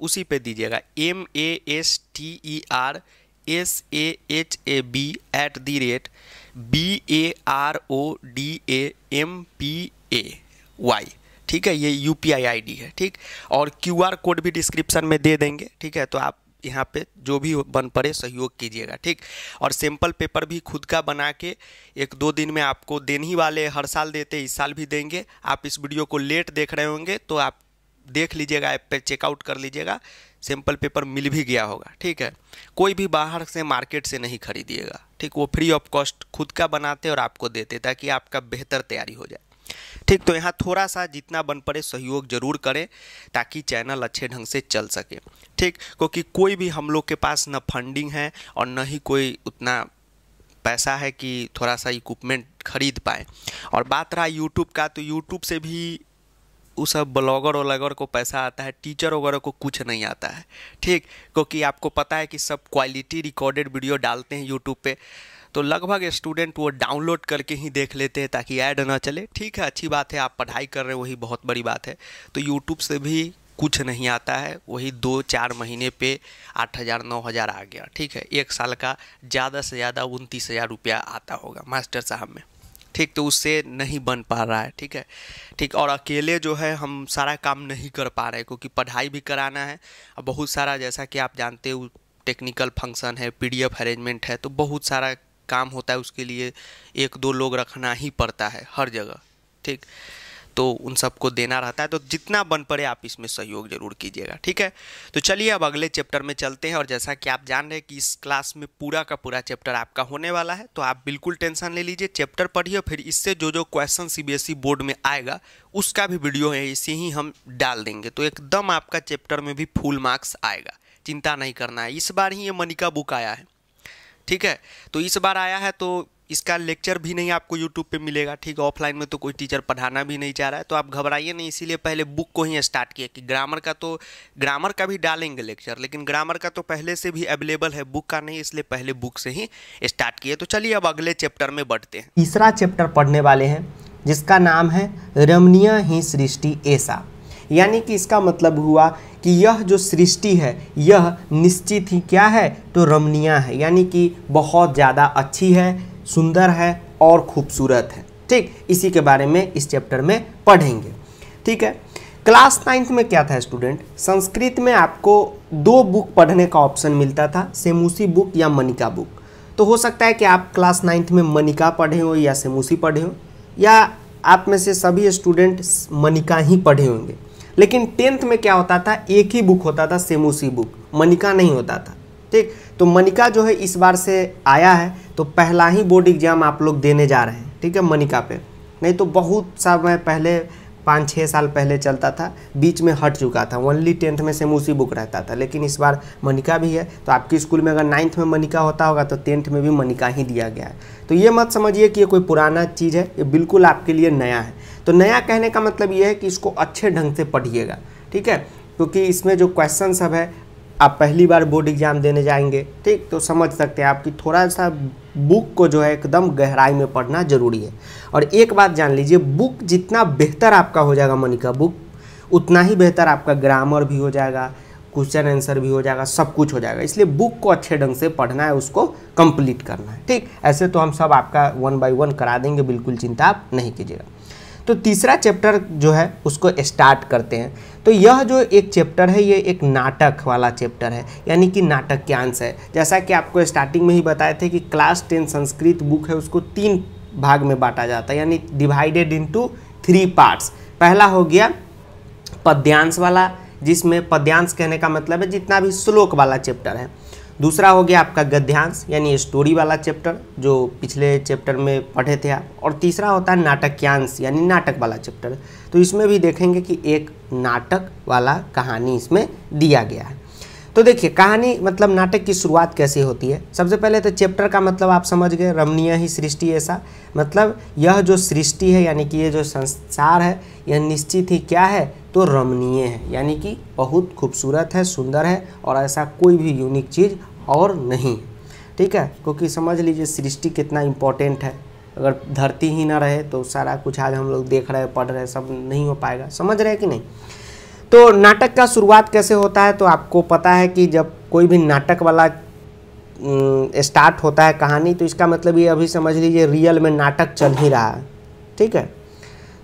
उसी पे दीजिएगा M A S T E R S A H A B at the rate B A R O D A M P A Y ठीक है ये U P I I D है ठीक और क्यू आर कोड भी डिस्क्रिप्शन में दे देंगे ठीक है तो आप यहाँ पे जो भी बन पड़े सहयोग कीजिएगा ठीक और सैम्पल पेपर भी खुद का बना के एक दो दिन में आपको देने ही वाले हर साल देते इस साल भी देंगे आप इस वीडियो को लेट देख रहे होंगे तो आप देख लीजिएगा ऐप पर चेकआउट कर लीजिएगा सैम्पल पेपर मिल भी गया होगा ठीक है कोई भी बाहर से मार्केट से नहीं खरीदिएगा ठीक वो फ्री ऑफ कॉस्ट खुद का बनाते और आपको देते ताकि आपका बेहतर तैयारी हो जाए ठीक तो यहाँ थोड़ा सा जितना बन पड़े सहयोग जरूर करें ताकि चैनल अच्छे ढंग से चल सके ठीक क्योंकि कोई भी हम लोग के पास न फंडिंग है और न ही कोई उतना पैसा है कि थोड़ा सा इक्विपमेंट खरीद पाए और बात रहा यूट्यूब का तो यूट्यूब से भी उस ब्लॉगर वगैरह को पैसा आता है टीचर वगैरह को कुछ नहीं आता है ठीक क्योंकि आपको पता है कि सब क्वालिटी रिकॉर्डेड वीडियो डालते हैं यूट्यूब पे तो लगभग स्टूडेंट वो डाउनलोड करके ही देख लेते हैं ताकि ऐड ना चले ठीक है अच्छी बात है आप पढ़ाई कर रहे हैं वही बहुत बड़ी बात है तो यूट्यूब से भी कुछ नहीं आता है वही दो चार महीने पे आठ हज़ार नौ हज़ार आ गया ठीक है एक साल का ज़्यादा से ज़्यादा उनतीस हज़ार रुपया आता होगा मास्टर साहब में ठीक तो उससे नहीं बन पा रहा है ठीक है ठीक और अकेले जो है हम सारा काम नहीं कर पा रहे हैं क्योंकि पढ़ाई भी कराना है और बहुत सारा जैसा कि आप जानते हो टेक्निकल फंक्शन है पीडीएफ अरेंजमेंट है तो बहुत सारा काम होता है उसके लिए एक दो लोग रखना ही पड़ता है हर जगह ठीक तो उन सबको देना रहता है तो जितना बन पड़े आप इसमें सहयोग जरूर कीजिएगा ठीक है तो चलिए अब अगले चैप्टर में चलते हैं और जैसा कि आप जान रहे हैं कि इस क्लास में पूरा का पूरा चैप्टर आपका होने वाला है तो आप बिल्कुल टेंशन ले लीजिए चैप्टर पढ़िए फिर इससे जो जो क्वेश्चन सी e बोर्ड में आएगा उसका भी वीडियो है इसे ही हम डाल देंगे तो एकदम आपका चैप्टर में भी फुल मार्क्स आएगा चिंता नहीं करना है इस बार ही ये मनिका बुक आया है ठीक है तो इस बार आया है तो इसका लेक्चर भी नहीं आपको यूट्यूब पे मिलेगा ठीक है ऑफलाइन में तो कोई टीचर पढ़ाना भी नहीं चाह रहा है तो आप घबराइए नहीं इसीलिए पहले बुक को ही स्टार्ट किया कि ग्रामर का तो ग्रामर का भी डालेंगे लेक्चर लेकिन ग्रामर का तो पहले से भी अवेलेबल है बुक का नहीं इसलिए पहले बुक से ही स्टार्ट किए तो चलिए अब अगले चैप्टर में बढ़ते हैं तीसरा चैप्टर पढ़ने वाले हैं जिसका नाम है रमणीय ही सृष्टि ऐसा यानी कि इसका मतलब हुआ कि यह जो सृष्टि है यह निश्चित ही क्या है तो रमणीय है यानी कि बहुत ज़्यादा अच्छी है सुंदर है और खूबसूरत है ठीक इसी के बारे में इस चैप्टर में पढ़ेंगे ठीक है क्लास नाइन्थ में क्या था स्टूडेंट संस्कृत में आपको दो बुक पढ़ने का ऑप्शन मिलता था सेमूसी बुक या मनिका बुक तो हो सकता है कि आप क्लास नाइन्थ में मनिका पढ़े हो या सेमूसी पढ़े हो या आप में से सभी स्टूडेंट मनिका ही पढ़े होंगे लेकिन टेंथ में क्या होता था एक ही बुक होता था सेमूसी बुक मनिका नहीं होता था ठीक तो मनिका जो है इस बार से आया है तो पहला ही बोर्ड एग्ज़ाम आप लोग देने जा रहे हैं ठीक है मनिका पे नहीं तो बहुत सा मैं पहले पाँच छः साल पहले चलता था बीच में हट चुका था ओनली टेंथ में सेम उसी बुक रहता था लेकिन इस बार मनिका भी है तो आपके स्कूल में अगर नाइन्थ में मनिका होता होगा तो टेंथ में भी मनिका ही दिया गया है तो ये मत समझिए कि ये कोई पुराना चीज़ है ये बिल्कुल आपके लिए नया है तो नया कहने का मतलब ये है कि इसको अच्छे ढंग से पढ़िएगा ठीक है क्योंकि इसमें जो क्वेश्चन सब है आप पहली बार बोर्ड एग्ज़ाम देने जाएंगे ठीक तो समझ सकते हैं आपकी थोड़ा सा बुक को जो है एकदम गहराई में पढ़ना जरूरी है और एक बात जान लीजिए बुक जितना बेहतर आपका हो जाएगा मनी का बुक उतना ही बेहतर आपका ग्रामर भी हो जाएगा क्वेश्चन आंसर भी हो जाएगा सब कुछ हो जाएगा इसलिए बुक को अच्छे ढंग से पढ़ना है उसको कंप्लीट करना है ठीक ऐसे तो हम सब आपका वन बाय वन करा देंगे बिल्कुल चिंता आप नहीं कीजिएगा तो तीसरा चैप्टर जो है उसको स्टार्ट करते हैं तो यह जो एक चैप्टर है ये एक नाटक वाला चैप्टर है यानी कि नाटक्यांश है जैसा कि आपको स्टार्टिंग में ही बताए थे कि क्लास टेन संस्कृत बुक है उसको तीन भाग में बांटा जाता है यानी डिवाइडेड इंटू थ्री पार्ट्स पहला हो गया पद्यांश वाला जिसमें पद्यांश कहने का मतलब है जितना भी श्लोक वाला चैप्टर है दूसरा हो गया आपका गद्यांश यानी स्टोरी वाला चैप्टर जो पिछले चैप्टर में पढ़े थे आप और तीसरा होता है नाटक्यांश यानी नाटक वाला चैप्टर तो इसमें भी देखेंगे कि एक नाटक वाला कहानी इसमें दिया गया है तो देखिए कहानी मतलब नाटक की शुरुआत कैसे होती है सबसे पहले तो चैप्टर का मतलब आप समझ गए रमणीय ही सृष्टि ऐसा मतलब यह जो सृष्टि है यानी कि ये जो संसार है यह निश्चित ही क्या है तो रमणीय है यानी कि बहुत खूबसूरत है सुंदर है और ऐसा कोई भी यूनिक चीज़ और नहीं ठीक है क्योंकि समझ लीजिए सृष्टि कितना इम्पोर्टेंट है अगर धरती ही ना रहे तो सारा कुछ आज हम लोग देख रहे हैं पढ़ रहे सब नहीं हो पाएगा समझ रहे कि नहीं तो नाटक का शुरुआत कैसे होता है तो आपको पता है कि जब कोई भी नाटक वाला स्टार्ट होता है कहानी तो इसका मतलब ये अभी समझ लीजिए रियल में नाटक चल ही रहा है ठीक है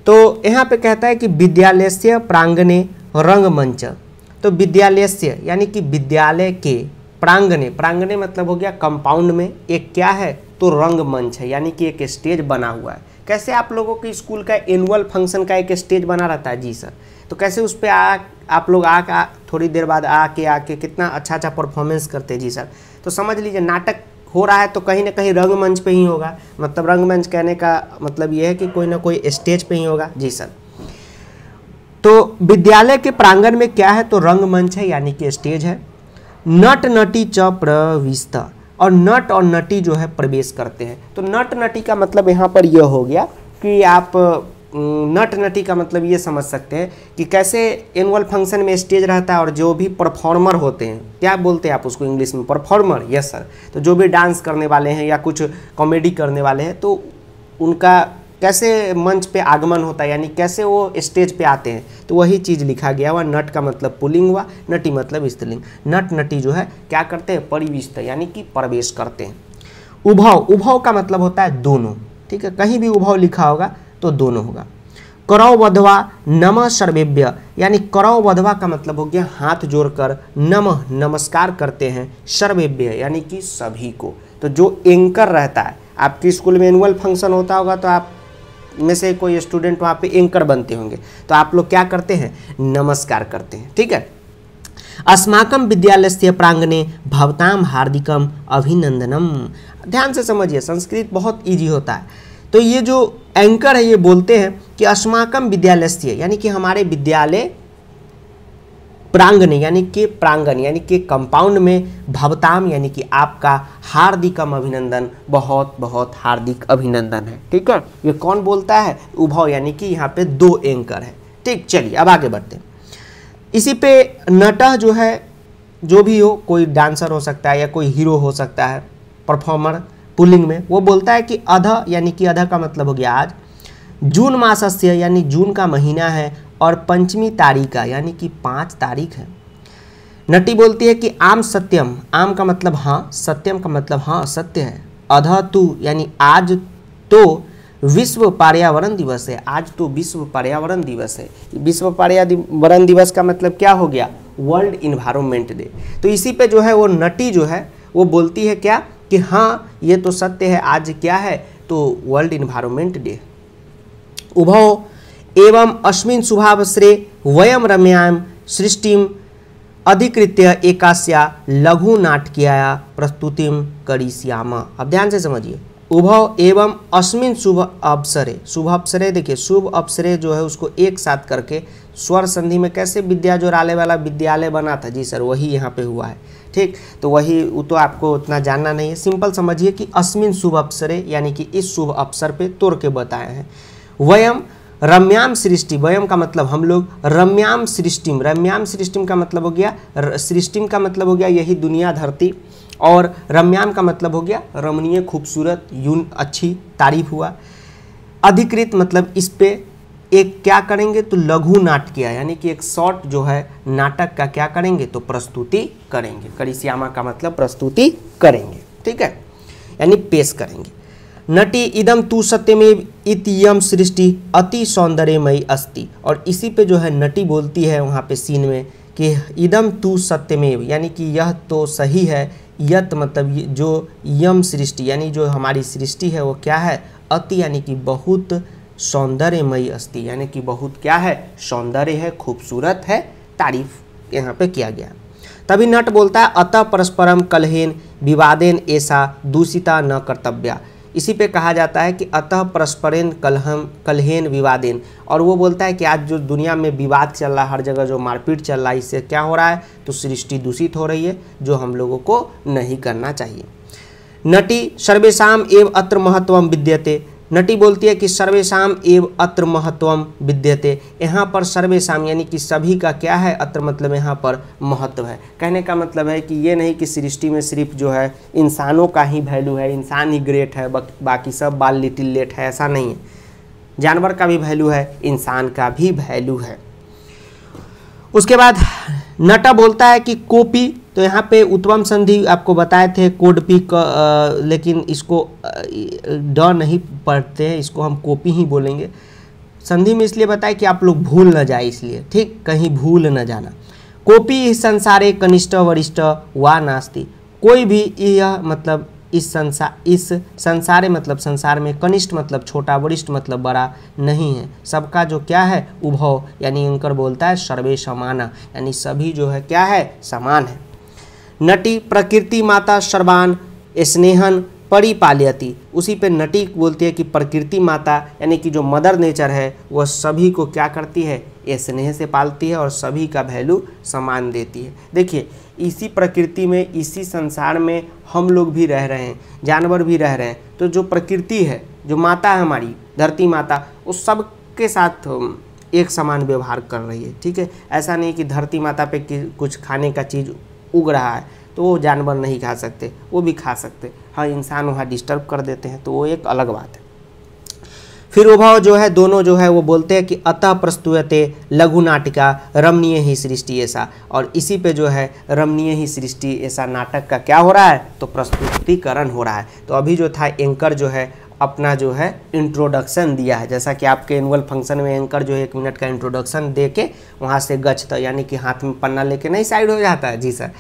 तो यहाँ पे कहता है कि विद्यालय से प्रांगणे रंगमंच तो विद्यालय से यानी कि विद्यालय के प्रांगणे प्रांगणे मतलब हो गया कंपाउंड में एक क्या है तो रंगमंच है यानी कि एक स्टेज बना हुआ है कैसे आप लोगों के स्कूल का एनुअल फंक्शन का एक स्टेज बना रहता है जी सर तो कैसे उस पर आ आप लोग आ, आ थोड़ी देर बाद आके आके कितना अच्छा अच्छा परफॉर्मेंस करते जी सर तो समझ लीजिए नाटक हो रहा है तो कहीं ना कहीं रंगमंच पे ही होगा मतलब रंगमंच कहने का मतलब ये है कि कोई ना कोई स्टेज पे ही होगा जी सर तो विद्यालय के प्रांगण में क्या है तो रंगमंच है यानी कि स्टेज है नट नटी च प्रविस्त और नट और नटी जो है प्रवेश करते हैं तो नट नटी का मतलब यहाँ पर यह हो गया कि आप नट नटी का मतलब ये समझ सकते हैं कि कैसे एनुअल फंक्शन में स्टेज रहता है और जो भी परफॉर्मर होते हैं क्या बोलते हैं आप उसको इंग्लिश में परफॉर्मर यस सर तो जो भी डांस करने वाले हैं या कुछ कॉमेडी करने वाले हैं तो उनका कैसे मंच पे आगमन होता है यानी कैसे वो स्टेज पे आते हैं तो वही चीज़ लिखा गया हुआ नट का मतलब पुलिंग हुआ नटी मतलब स्त्रीलिंग नट नटी जो है क्या करते हैं परिविष्ट यानी कि प्रवेश करते हैं उभव उभव का मतलब होता है दोनों ठीक है कहीं भी उभव लिखा होगा तो दोनों होगा करौ वधवा नम सर्वेभ्य यानी करौ वधवा का मतलब हो गया हाथ जोड़कर नम नमस्कार करते हैं सर्वेभ्य यानी कि सभी को तो जो एंकर रहता है आपके स्कूल में एनुअल फंक्शन होता होगा तो आप में से कोई स्टूडेंट वहाँ पे एंकर बनते होंगे तो आप लोग क्या करते हैं नमस्कार करते हैं ठीक है अस्माकम विद्यालय से प्रांगणे भवताम हार्दिकम अभिनंदनम ध्यान से समझिए संस्कृत बहुत ईजी होता है तो ये जो एंकर है ये बोलते हैं कि अस्माकम विद्यालय से यानी कि हमारे विद्यालय प्रांगण यानी कि प्रांगण यानी कि कंपाउंड में भवताम यानी कि आपका हार्दिकम अभिनंदन बहुत बहुत हार्दिक अभिनंदन है ठीक है ये कौन बोलता है उभव यानी कि यहाँ पे दो एंकर है ठीक चलिए अब आगे बढ़ते इसी पे नटह जो है जो भी हो कोई डांसर हो सकता है या कोई हीरो हो सकता है परफॉर्मर पुलिंग में वो बोलता है कि अध यानी कि अध का मतलब हो गया आज जून मासस्य यानी जून का महीना है और पंचमी तारीख का यानी कि पाँच तारीख है नटी बोलती है कि आम सत्यम आम का मतलब हाँ सत्यम का मतलब हाँ सत्य है अध तू यानी आज तो विश्व पर्यावरण दिवस है आज तो विश्व पर्यावरण दिवस है विश्व पर्यावरण दिवस का मतलब क्या हो गया वर्ल्ड इन्वायरमेंट डे तो इसी पे जो है वो नटी जो है वो बोलती है क्या कि हाँ ये तो सत्य है आज क्या है तो वर्ल्ड इन्वायरमेंट डे उभौ एवं अस्मिन् शुभावसरे वयम रम्याम सृष्टिम अधिकृत्य एकास्या लघु नाटकीय प्रस्तुतिम करिष्याम अब ध्यान से समझिए उभव एवं अश्विन शुभ अवसरे शुभ अवसरे देखिए शुभ अवसरे जो है उसको एक साथ करके स्वर संधि में कैसे विद्या जोराले वाला विद्यालय बना था जी सर वही यहाँ पे हुआ है ठीक तो वही वो तो आपको उतना जानना नहीं है सिंपल समझिए कि अस्मिन शुभ अवसरे यानी कि इस शुभ अवसर पे तोड़ के बताए हैं वयम रम्याम सृष्टि वयम का मतलब हम लोग रम्याम सृष्टिम रम्याम सृष्टिम का मतलब हो गया सृष्टिम का मतलब हो गया यही दुनिया धरती और रम्याम का मतलब हो गया रमणीय खूबसूरत यून अच्छी तारीफ हुआ अधिकृत मतलब इस पे एक क्या करेंगे तो लघु नाटकीय यानी कि एक शॉर्ट जो है नाटक का क्या करेंगे तो प्रस्तुति करेंगे करिश्यामा का मतलब प्रस्तुति करेंगे ठीक है यानी पेश करेंगे नटी इदम तू सत्यमेव इतम सृष्टि अति सौंदर्यमयी अस्ति और इसी पे जो है नटी बोलती है वहाँ पे सीन में कि इदम तू सत्यमेव यानी कि यह तो सही है यत मतलब जो यम सृष्टि यानी जो हमारी सृष्टि है वो क्या है अति यानी कि बहुत सौंदर्यमयी अस्थि यानी कि बहुत क्या है सौंदर्य है खूबसूरत है तारीफ यहाँ पे किया गया तभी नट बोलता है अतः परस्परम कलहेन विवादेन ऐसा दूषिता न कर्तव्या इसी पे कहा जाता है कि अतः परस्परेन कलहम कलहेन विवादेन और वो बोलता है कि आज जो दुनिया में विवाद चल रहा है हर जगह जो मारपीट चल रहा है इससे क्या हो रहा है तो सृष्टि दूषित हो रही है जो हम लोगों को नहीं करना चाहिए नटी सर्वेशा एवं अत्र महत्व विद्यते नटी बोलती है कि सर्वेशम एव अत्र महत्वम विद्यते यहाँ पर सर्वेशाम यानी कि सभी का क्या है अत्र मतलब यहाँ पर महत्व है कहने का मतलब है कि ये नहीं कि सृष्टि में सिर्फ जो है इंसानों का ही वैल्यू है इंसान ही ग्रेट है बाकी सब बाल लिटिल लेट है ऐसा नहीं है जानवर का भी वैल्यू है इंसान का भी वैल्यू है उसके बाद नटा बोलता है कि कोपी तो यहाँ पे उत्तम संधि आपको बताए थे कोड भी क, आ, लेकिन इसको ड नहीं पढ़ते हैं इसको हम कॉपी ही बोलेंगे संधि में इसलिए बताए कि आप लोग भूल ना जाए इसलिए ठीक कहीं भूल न जाना कॉपी इस संसारे कनिष्ठ वरिष्ठ वा नास्ती कोई भी यह मतलब इस संसार इस संसारे मतलब संसार में कनिष्ठ मतलब छोटा वरिष्ठ मतलब बड़ा नहीं है सबका जो क्या है उभव यानी अंकर बोलता है सर्वे समाना यानी सभी जो है क्या है समान है नटी प्रकृति माता सर्वान स्नेहन परिपाल्यती उसी पे नटी बोलती है कि प्रकृति माता यानी कि जो मदर नेचर है वह सभी को क्या करती है ये स्नेह से पालती है और सभी का वैल्यू समान देती है देखिए इसी प्रकृति में इसी संसार में हम लोग भी रह रहे हैं जानवर भी रह रहे हैं तो जो प्रकृति है जो माता है हमारी धरती माता उस सब के साथ एक समान व्यवहार कर रही है ठीक है ऐसा नहीं कि धरती माता पे कुछ खाने का चीज़ उग रहा है तो वो जानवर नहीं खा सकते वो भी खा सकते हाँ इंसान वहाँ डिस्टर्ब कर देते हैं तो वो एक अलग बात है फिर उभव जो है दोनों जो है वो बोलते हैं कि अतः प्रस्तुत लघु नाटिका रमणीय ही सृष्टि ऐसा और इसी पे जो है रमणीय ही सृष्टि ऐसा नाटक का क्या हो रहा है तो प्रस्तुतिकरण हो रहा है तो अभी जो था एंकर जो है अपना जो है इंट्रोडक्शन दिया है जैसा कि आपके एनुअल फंक्शन में एंकर जो है एक मिनट का इंट्रोडक्शन दे के वहाँ से गछता तो यानी कि हाथ में पन्ना लेके नहीं साइड हो जाता है जी सर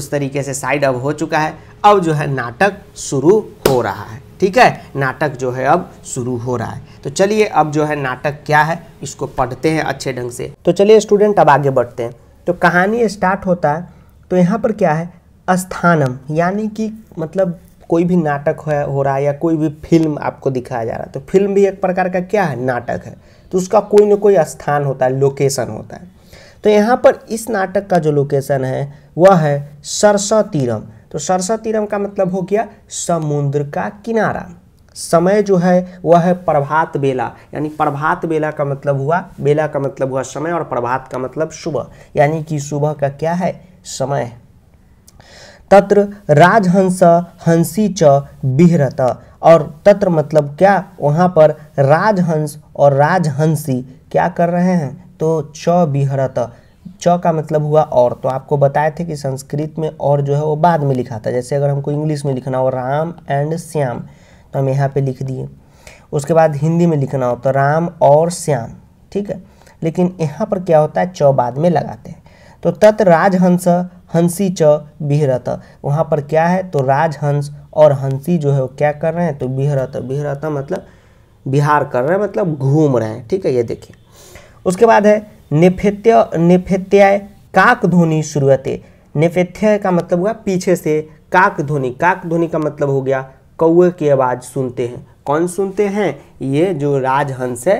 उस तरीके से साइड अब हो चुका है अब जो है नाटक शुरू हो रहा है ठीक है नाटक जो है अब शुरू हो रहा है तो चलिए अब जो है नाटक क्या है इसको पढ़ते हैं अच्छे ढंग से तो चलिए स्टूडेंट अब आगे बढ़ते हैं तो कहानी स्टार्ट होता है तो यहाँ पर क्या है स्थानम यानी कि मतलब कोई भी नाटक है हो रहा है या कोई भी फिल्म आपको दिखाया जा रहा है तो फिल्म भी एक प्रकार का क्या है नाटक है तो उसका कोई ना कोई स्थान होता है लोकेशन होता है तो यहाँ पर इस नाटक का जो लोकेशन है वह है सरसा तीरम तो सरसा तीरम का मतलब हो गया समुद्र का किनारा समय जो है वह है प्रभात बेला यानी प्रभात बेला का मतलब हुआ बेला का मतलब हुआ समय और प्रभात का मतलब सुबह यानी कि सुबह का क्या है समय तत्र राजहंस हंसी च बिहरत और तत्र मतलब क्या वहाँ पर राजहंस और राजहंसी क्या कर रहे हैं तो च बिहरत च का मतलब हुआ और तो आपको बताए थे कि संस्कृत में और जो है वो बाद में लिखा था जैसे अगर हमको इंग्लिश में लिखना हो राम एंड श्याम तो हम यहाँ पे लिख दिए उसके बाद हिंदी में लिखना हो तो राम और श्याम ठीक है लेकिन यहाँ पर क्या होता है च बाद में लगाते हैं तो तत् राजहंस हंसी च बिहरत वहाँ पर क्या है तो राजहंस और हंसी जो है वो क्या कर रहे हैं तो बिहरत बिहरत मतलब बिहार कर रहे हैं मतलब घूम रहे हैं ठीक है ये देखिए उसके बाद है निफित्य निफित्याय काक ध्वनि शुरुआते नेफेथ्य का मतलब हुआ पीछे से काक ध्वनि काक ध्वनि का मतलब हो गया कौए की आवाज़ सुनते हैं कौन सुनते हैं ये जो राजहंस है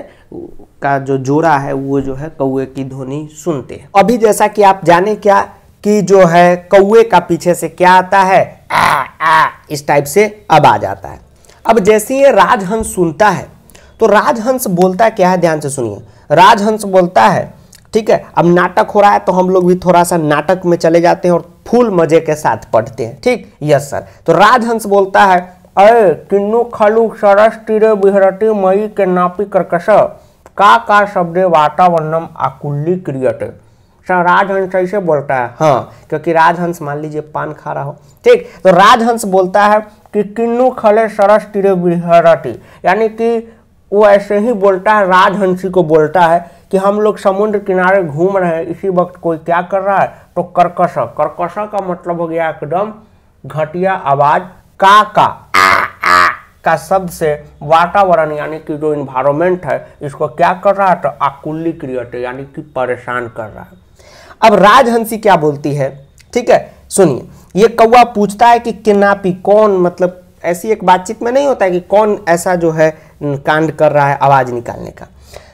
का जो जोड़ा है वो जो है कौए की ध्वनि सुनते हैं अभी जैसा कि आप जाने क्या कि जो है कौए का पीछे से क्या आता है आ आ इस टाइप से अब आ जाता है अब जैसे ये राजहंस सुनता है तो राजहंस बोलता है क्या है ध्यान से सुनिए राजहंस बोलता है ठीक है अब नाटक हो रहा है तो हम लोग भी थोड़ा सा नाटक में चले जाते हैं और फुल मजे के साथ पढ़ते हैं ठीक यस सर तो राजहंस बोलता है अरे किन्नु खलु सरस तीरे बिहरते मई के नापी कर्कश का का शब्दे वातावरणम आकुल्ली क्रियते राजहंस कैसे बोलता है हाँ क्योंकि राजहंस मान लीजिए पान खा रहा हो ठीक तो राजहंस बोलता है कि किन्नु खले सरस तिर बिहरती यानी कि वो ऐसे ही बोलता है राजहंसी को बोलता है कि हम लोग समुद्र किनारे घूम रहे हैं इसी वक्त कोई क्या कर रहा है तो कर्कश कर्कश का मतलब हो गया एकदम घटिया आवाज़ का का का शब्द से वातावरण यानी कि जो इन्वायरमेंट है इसको क्या कर रहा है तो आकुल्ली क्रिएट यानी कि परेशान कर रहा है अब राजहंसी क्या बोलती है ठीक है सुनिए ये कौवा पूछता है कि किनापी कौन मतलब ऐसी एक बातचीत में नहीं होता है कि कौन ऐसा जो है कांड कर रहा है आवाज निकालने का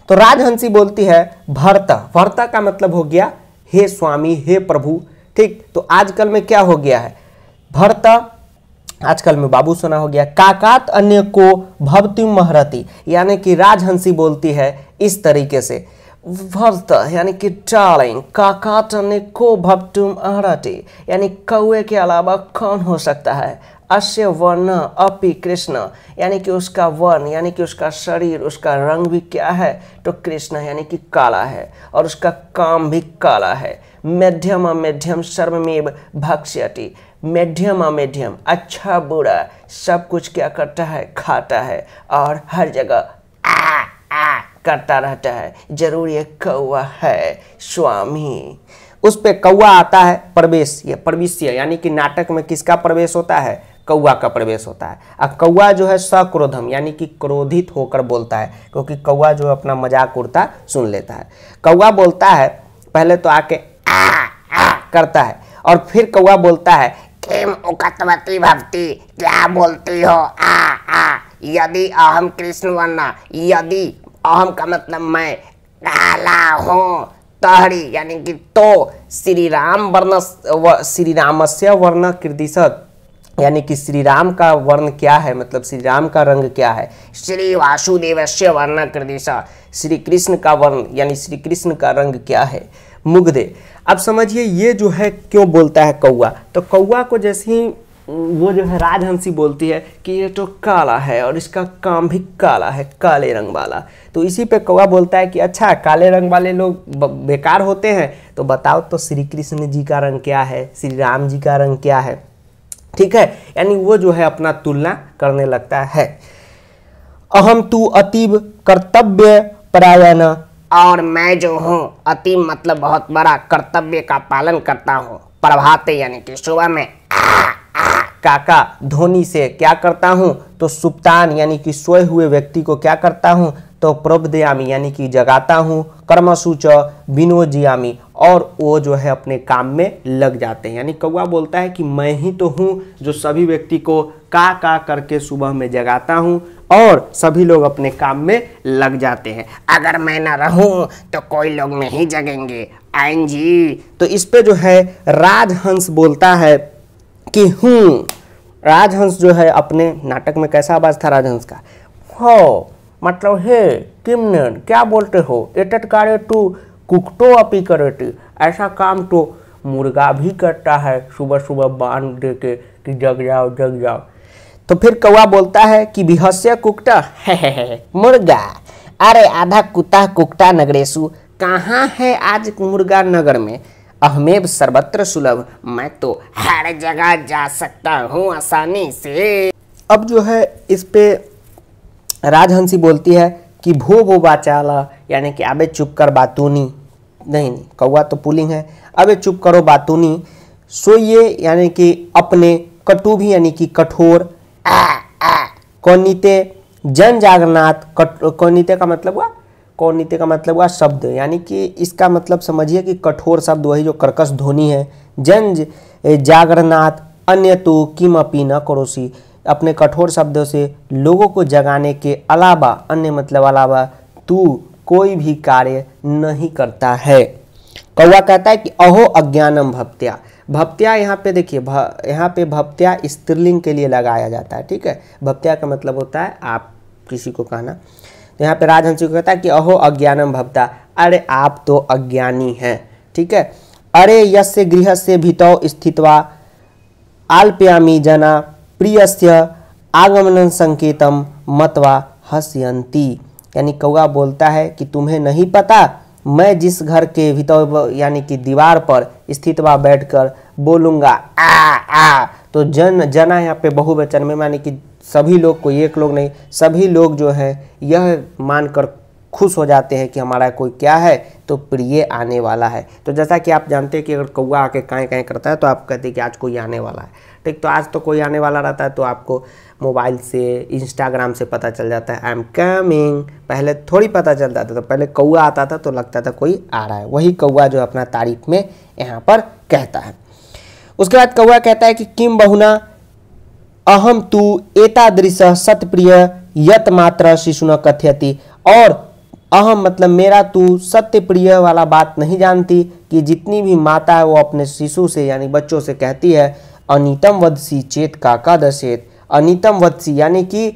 तो राजहंसी बोलती है भरता भरत का मतलब हो गया हे स्वामी हे प्रभु ठीक तो आजकल में क्या हो गया है भरत आजकल में बाबू सोना हो गया काकात अन्य को भवती महरती यानी कि राजहंसी बोलती है इस तरीके से वर्त यानी कि डार्लिंग काका टने को भवटुम अहरटी यानी कौए के अलावा कौन हो सकता है अश्य वर्ण अपि कृष्ण यानी कि उसका वर्ण यानी कि उसका शरीर उसका रंग भी क्या है तो कृष्ण यानी कि काला है और उसका काम भी काला है मध्यम मध्यम सर्वमेव भक्ष्यति मध्यम मध्यम अच्छा बुरा सब कुछ क्या करता है खाता है और हर जगह आ, आ, करता रहता है जरूर ये कौआ है स्वामी उस पे कौआ आता है प्रवेश ये प्रवेशीय यानी कि नाटक में किसका प्रवेश होता है कौआ का प्रवेश होता है और कौआ जो है सक्रोधम यानी कि क्रोधित होकर बोलता है क्योंकि कौआ जो अपना मजाक उड़ता सुन लेता है कौआ बोलता है पहले तो आके आ, आ करता है और फिर कौआ बोलता है किम उकतवती भक्ति क्या बोलती हो आ आ यदि अहम कृष्ण वर्णा यदि अहम का मतलब मैं काला हूँ तहरी यानी कि तो श्री राम वर्ण श्री रामस्य वर्ण कृदिशत यानी कि श्री राम का वर्ण क्या है मतलब श्री राम का रंग क्या है श्री वासुदेव से वर्ण कृदिशत श्री कृष्ण का वर्ण यानी श्री कृष्ण का रंग क्या है मुग्धे अब समझिए ये जो है क्यों बोलता है कौआ तो कौआ को जैसे ही वो जो है राजहंसी बोलती है कि ये तो काला है और इसका काम भी काला है काले रंग वाला तो इसी पे कौवा बोलता है कि अच्छा काले रंग वाले लोग बेकार होते हैं तो बताओ तो श्री कृष्ण जी का रंग क्या है श्री राम जी का रंग क्या है ठीक है यानी वो जो है अपना तुलना करने लगता है अहम तू अतीब कर्तव्य परायण और मैं जो हूँ अति मतलब बहुत बड़ा कर्तव्य का पालन करता हूँ प्रभाते यानी कि सुबह में काका धोनी से क्या करता हूँ तो सुप्तान यानी कि सोए हुए व्यक्ति को क्या करता हूँ तो प्रभदयामी यानी कि जगाता हूँ कर्मसूच विनोजयामी और वो जो है अपने काम में लग जाते हैं यानी कौवा बोलता है कि मैं ही तो हूँ जो सभी व्यक्ति को का का करके सुबह में जगाता हूँ और सभी लोग अपने काम में लग जाते हैं अगर मैं ना रहूँ तो कोई लोग नहीं जगेंगे आएंगी तो इस पे जो है राजहंस बोलता है कि हूँ राजहंस जो है अपने नाटक में कैसा आवाज था राजहंस का हो मतलब हे किमनेन क्या बोलते हो एट कार्य टू कुकटो अपी करेटी ऐसा काम तो मुर्गा भी करता है सुबह सुबह बांध दे के कि जग जाओ जग जाओ तो फिर कौआ बोलता है कि बिहस्य कुकटा है, है, है मुर्गा अरे आधा कुत्ता कुकटा नगरेशु कहाँ है आज मुर्गा नगर में अहमेब सर्वत्र सुलभ मैं तो हर जगह जा सकता हूँ आसानी से अब जो है इस पे राजहंसी बोलती है कि भो वो बाचाला यानी कि अबे चुप कर बातूनी नहीं नहीं कौआ तो पुलिंग है अबे चुप करो बातूनी सो ये यानी कि अपने कटु भी यानी कि कठोर कौनीते जन जागरनाथ कट कौनीते का मतलब हुआ कौन नीति का मतलब हुआ शब्द यानी कि इसका मतलब समझिए कि कठोर शब्द वही जो कर्कश ध्वनि है जंज जागरनाथ अन्य तो अपी न करोसी अपने कठोर शब्दों से लोगों को जगाने के अलावा अन्य मतलब अलावा तू कोई भी कार्य नहीं करता है कौवा कहता है कि अहो अज्ञानम भक्त्या भक्त्या यहाँ पे देखिए यहाँ पे भक्त्या स्त्रीलिंग के लिए लगाया जाता है ठीक है भक्त्या का मतलब होता है आप किसी को कहना यहाँ पे राजहंसी को कहता है कि अहो अज्ञानम भवता अरे आप तो अज्ञानी हैं ठीक है अरे यस्य गृह से भितौ स्थित्वा आल्प्यामी जना प्रियस्य आगमन संकेतम मतवा हस्यंती यानी कौआ बोलता है कि तुम्हें नहीं पता मैं जिस घर के भीतर यानी कि दीवार पर स्थित बैठकर बोलूँगा आ आ तो जन जना यहाँ पे बहुवचन में माने कि सभी लोग कोई एक लोग नहीं सभी लोग जो है यह मानकर खुश हो जाते हैं कि हमारा कोई क्या है तो प्रिय आने वाला है तो जैसा कि आप जानते हैं कि अगर कौआ आके काएँ काएँ करता है तो आप कहते हैं कि आज कोई आने वाला है ठीक तो आज तो कोई आने वाला रहता है तो आपको मोबाइल से इंस्टाग्राम से पता चल जाता है आई एम कमिंग पहले थोड़ी पता चलता था तो पहले कौआ आता था तो लगता था कोई आ रहा है वही कौआ जो अपना तारीफ में यहाँ पर कहता है उसके बाद कौआ कहता है कि किम बहुना अहम तू एतादृश सत्यप्रिय यत मात्र शिशु न कथ्यति और अहम मतलब मेरा तू सत्य प्रिय वाला बात नहीं जानती कि जितनी भी माता है वो अपने शिशु से यानी बच्चों से कहती है अनितम वदसी चेत काका दशेत अनितम वत्सी यानी कि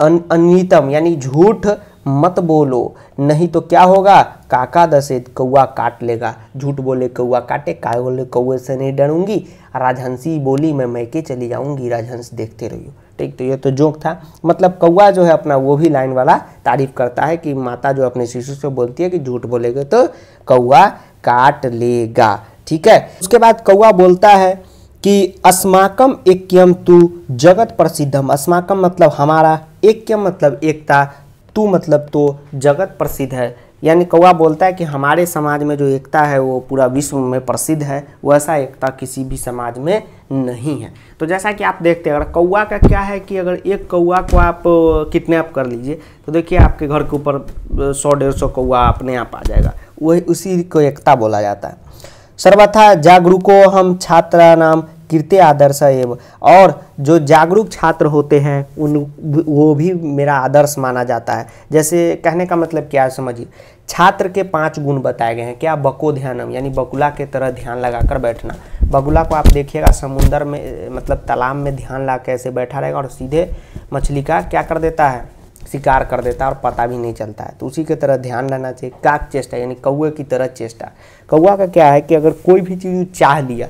अन, अनितम यानी झूठ मत बोलो नहीं तो क्या होगा काका दसे कौआ काट लेगा झूठ बोले कौआ काटे का बोले कौए से नहीं डरूंगी राजहंसी बोली मैं मैके चली जाऊंगी राजहंस देखते रहियो ठीक तो ये तो जोक था मतलब कौआ जो है अपना वो भी लाइन वाला तारीफ करता है कि माता जो अपने शिशु से बोलती है कि झूठ बोलेगे तो कौआ काट लेगा ठीक है उसके बाद कौआ बोलता है कि अस्माकम एक्यम तू जगत प्रसिद्धम अस्माकम मतलब हमारा एक्यम मतलब एकता तू मतलब तो जगत प्रसिद्ध है यानी कौवा बोलता है कि हमारे समाज में जो एकता है वो पूरा विश्व में प्रसिद्ध है वैसा एकता किसी भी समाज में नहीं है तो जैसा कि आप देखते हैं अगर कौवा का क्या है कि अगर एक कौवा को आप किडनेप कर लीजिए तो देखिए आपके घर के ऊपर सौ डेढ़ सौ कौवा अपने आप आ जाएगा वही उसी को एकता बोला जाता है सर्वथा जागरूको हम छात्रा नाम कृत्य आदर्श एवं और जो जागरूक छात्र होते हैं उन वो भी मेरा आदर्श माना जाता है जैसे कहने का मतलब क्या है समझिए छात्र के पांच गुण बताए गए हैं क्या बको ध्यानम यानी बकुला के तरह ध्यान लगाकर बैठना बगुला को आप देखिएगा समुंदर में मतलब तालाब में ध्यान ला कर ऐसे बैठा रहेगा और सीधे मछली का क्या कर देता है शिकार कर देता है और पता भी नहीं चलता है तो उसी के तरह ध्यान रहना चाहिए काक चेष्टा यानी कौए की तरह चेष्टा कौआ का क्या है कि अगर कोई भी चीज़ चाह लिया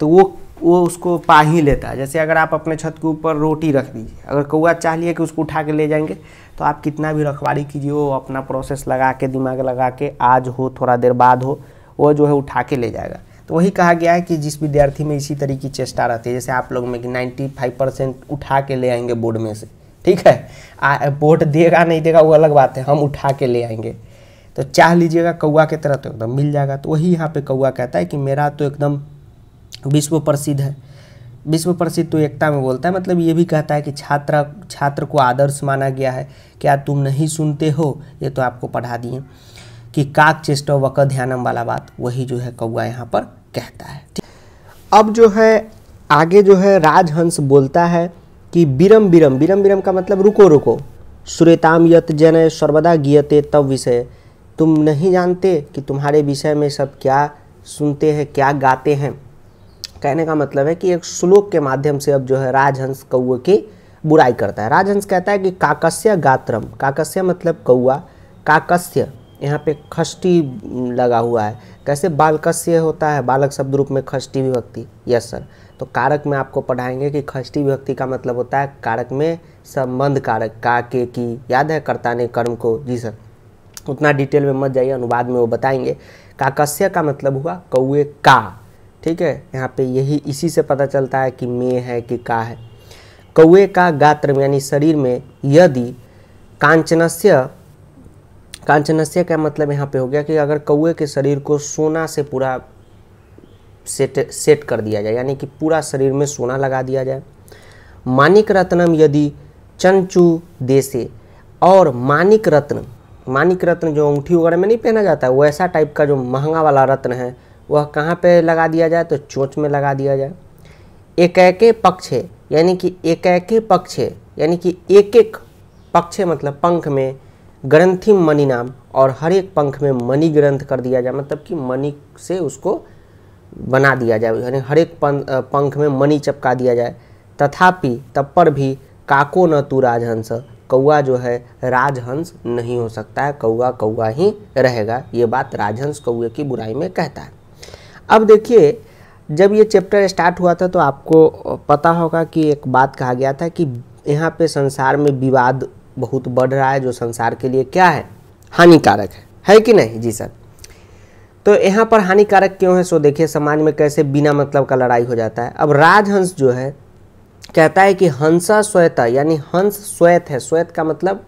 तो वो वो उसको पा ही लेता है जैसे अगर आप अपने छत के ऊपर रोटी रख दीजिए अगर कौआ चाह लिए कि उसको उठा के ले जाएंगे तो आप कितना भी रखवाली कीजिए वो अपना प्रोसेस लगा के दिमाग लगा के आज हो थोड़ा देर बाद हो वो जो है उठा के ले जाएगा तो वही कहा गया है कि जिस विद्यार्थी में इसी तरह की चेष्टा रहती है जैसे आप लोग में कि फाइव परसेंट उठा के ले आएंगे बोर्ड में से ठीक है बोर्ड देगा नहीं देगा वो अलग बात है हम उठा के ले आएंगे तो चाह लीजिएगा कौआ के तरह तो एकदम मिल जाएगा तो वही यहाँ पे कौआ कहता है कि मेरा तो एकदम विश्व प्रसिद्ध है विश्व प्रसिद्ध तो एकता में बोलता है मतलब ये भी कहता है कि छात्र छात्र को आदर्श माना गया है क्या तुम नहीं सुनते हो ये तो आपको पढ़ा दिए कि काक चेष्ट वक ध्यानम वाला बात वही जो है कौआ यहाँ पर कहता है अब जो है आगे जो है राजहंस बोलता है कि बिरम विरम विरम बिरम का मतलब रुको रुको सुरेताम यत जन सर्वदा गियते तब विषय तुम नहीं जानते कि तुम्हारे विषय में सब क्या सुनते हैं क्या गाते हैं कहने का मतलब है कि एक श्लोक के माध्यम से अब जो है राजहंस कौए की बुराई करता है राजहंस कहता है कि काकस्य गात्रम काकस्य मतलब कौआ काकस्य यहाँ पे खष्टी लगा हुआ है कैसे बालकस्य होता है बालक शब्द रूप में खष्टी विभक्ति यस सर तो कारक में आपको पढ़ाएंगे कि खष्टी विभक्ति का मतलब होता है कारक में संबंध कारक का के की याद है कर्ता ने कर्म को जी सर उतना डिटेल में मत जाइए अनुवाद में वो बताएंगे काकस्य का मतलब हुआ कौए का ठीक है यहाँ पे यही इसी से पता चलता है कि मे है कि का है कौए का गात्र यानी शरीर में यदि कांचनस्य कांचनस्य का मतलब यहाँ पे हो गया कि अगर कौए के शरीर को सोना से पूरा सेट सेट कर दिया जाए यानी कि पूरा शरीर में सोना लगा दिया जाए मानिक रत्नम यदि चंचू देसे और मानिक रत्न मानिक रत्न जो अंगूठी वगैरह में नहीं पहना जाता है वैसा टाइप का जो महंगा वाला रत्न है वह कहाँ पे लगा दिया जाए तो चोंच में लगा दिया जाए एक एक पक्षे यानी कि एक एक पक्षे यानी कि एक एक पक्षे मतलब पंख में ग्रंथिम मणि नाम और हर एक पंख में मणि ग्रंथ कर दिया जाए मतलब कि मणि से उसको बना दिया जाए यानी हर एक पंख में मणि चपका दिया जाए तथापि तब पर भी काको न तू राजहंस कौआ जो है राजहंस नहीं हो सकता है कौआ कौआ ही रहेगा ये बात राजहंस कौए की बुराई में कहता है अब देखिए जब ये चैप्टर स्टार्ट हुआ था तो आपको पता होगा कि एक बात कहा गया था कि यहाँ पे संसार में विवाद बहुत बढ़ रहा है जो संसार के लिए क्या है हानिकारक है है कि नहीं जी सर तो यहाँ पर हानिकारक क्यों है सो देखिए समाज में कैसे बिना मतलब का लड़ाई हो जाता है अब राजहंस जो है कहता है कि हंसा श्वेता यानी हंस श्वेत है श्वेत का मतलब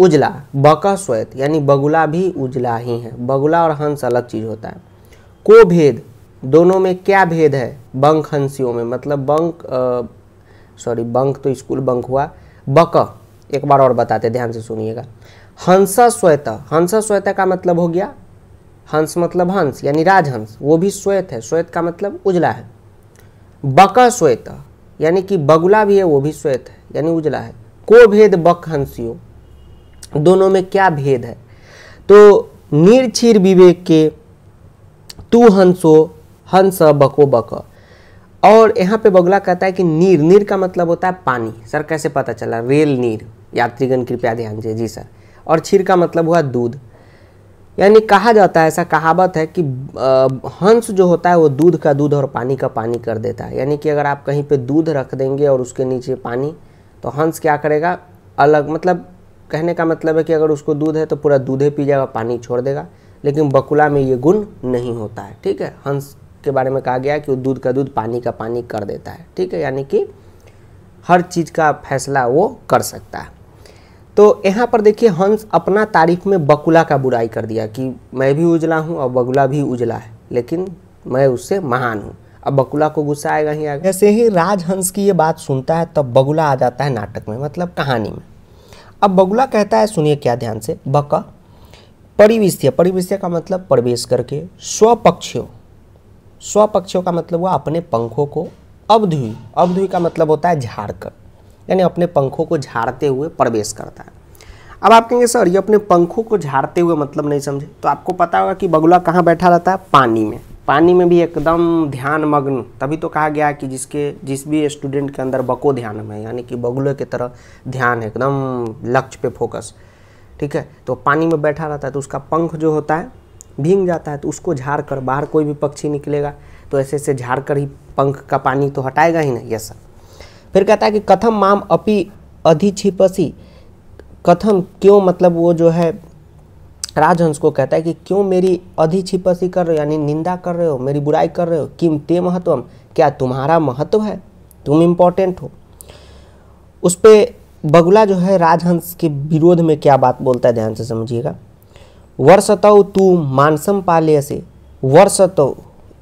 उजला बका श्वेत यानी बगुला भी उजला ही है बगुला और हंस अलग चीज़ होता है को भेद दोनों में क्या भेद है बंक हंसियों में मतलब बंक सॉरी बंक तो स्कूल बंक हुआ बक एक बार और बताते ध्यान से सुनिएगा हंस श्वेत हंस श्वेत का मतलब हो गया हंस मतलब हंस यानी राजहंस वो भी श्वेत है श्वेत का मतलब उजला है बक श्वेत यानी कि बगुला भी है वो भी श्वेत है यानी उजला है को भेद बक हंसियो दोनों में क्या भेद है तो निर्छीर विवेक के तू हंसो हंस बको बक और यहाँ पे बगुला कहता है कि नीर नीर का मतलब होता है पानी सर कैसे पता चला रेल नीर यात्रीगण कृपया ध्यान दीजिए जी सर और छीर का मतलब हुआ दूध यानी कहा जाता है ऐसा कहावत है कि हंस जो होता है वो दूध का दूध और पानी का पानी कर देता है यानी कि अगर आप कहीं पे दूध रख देंगे और उसके नीचे पानी तो हंस क्या करेगा अलग मतलब कहने का मतलब है कि अगर उसको दूध है तो पूरा दूधे पी जाएगा पानी छोड़ देगा लेकिन बकुला में ये गुण नहीं होता है ठीक है हंस के बारे में कहा गया कि वो दूध का दूध पानी का पानी कर देता है ठीक है यानी कि हर चीज़ का फैसला वो कर सकता है तो यहाँ पर देखिए हंस अपना तारीफ में बकुला का बुराई कर दिया कि मैं भी उजला हूँ और बगुला भी उजला है लेकिन मैं उससे महान हूँ अब बकुला को गुस्सा आएगा ही आएगा जैसे ही राजहंस की ये बात सुनता है तब बगुला आ जाता है नाटक में मतलब कहानी में अब बगुला कहता है सुनिए क्या ध्यान से बका परिविश्य परिविश्य का मतलब प्रवेश करके स्वपक्षियों स्वपक्षियों का मतलब हुआ अपने पंखों को अवधुई अवधुई का मतलब होता है झाड़कर यानी अपने पंखों को झाड़ते हुए प्रवेश करता है अब आप कहेंगे सर ये अपने पंखों को झाड़ते हुए मतलब नहीं समझे तो आपको पता होगा कि बगुला कहाँ बैठा रहता है पानी में पानी में भी एकदम ध्यान मग्न तभी तो कहा गया कि जिसके जिस भी स्टूडेंट के अंदर बको ध्यान में यानी कि बगुले की तरह ध्यान है एकदम लक्ष्य पे फोकस ठीक है तो पानी में बैठा रहता है तो उसका पंख जो होता है भींग जाता है तो उसको झाड़ कर बाहर कोई भी पक्षी निकलेगा तो ऐसे ऐसे झाड़ कर ही पंख का पानी तो हटाएगा ही ना यस सब फिर कहता है कि कथम माम अपि अधिछिपसी कथम क्यों मतलब वो जो है राजहंस को कहता है कि क्यों मेरी अधिछिपसी कर रहे हो यानी निंदा कर रहे हो मेरी बुराई कर रहे हो किम ते महत्वम क्या तुम्हारा महत्व है तुम इम्पोर्टेंट हो उस पर बगुला जो है राजहंस के विरोध में क्या बात बोलता है ध्यान से समझिएगा वर्षतौ तू मानसम पाले से वर्षतौ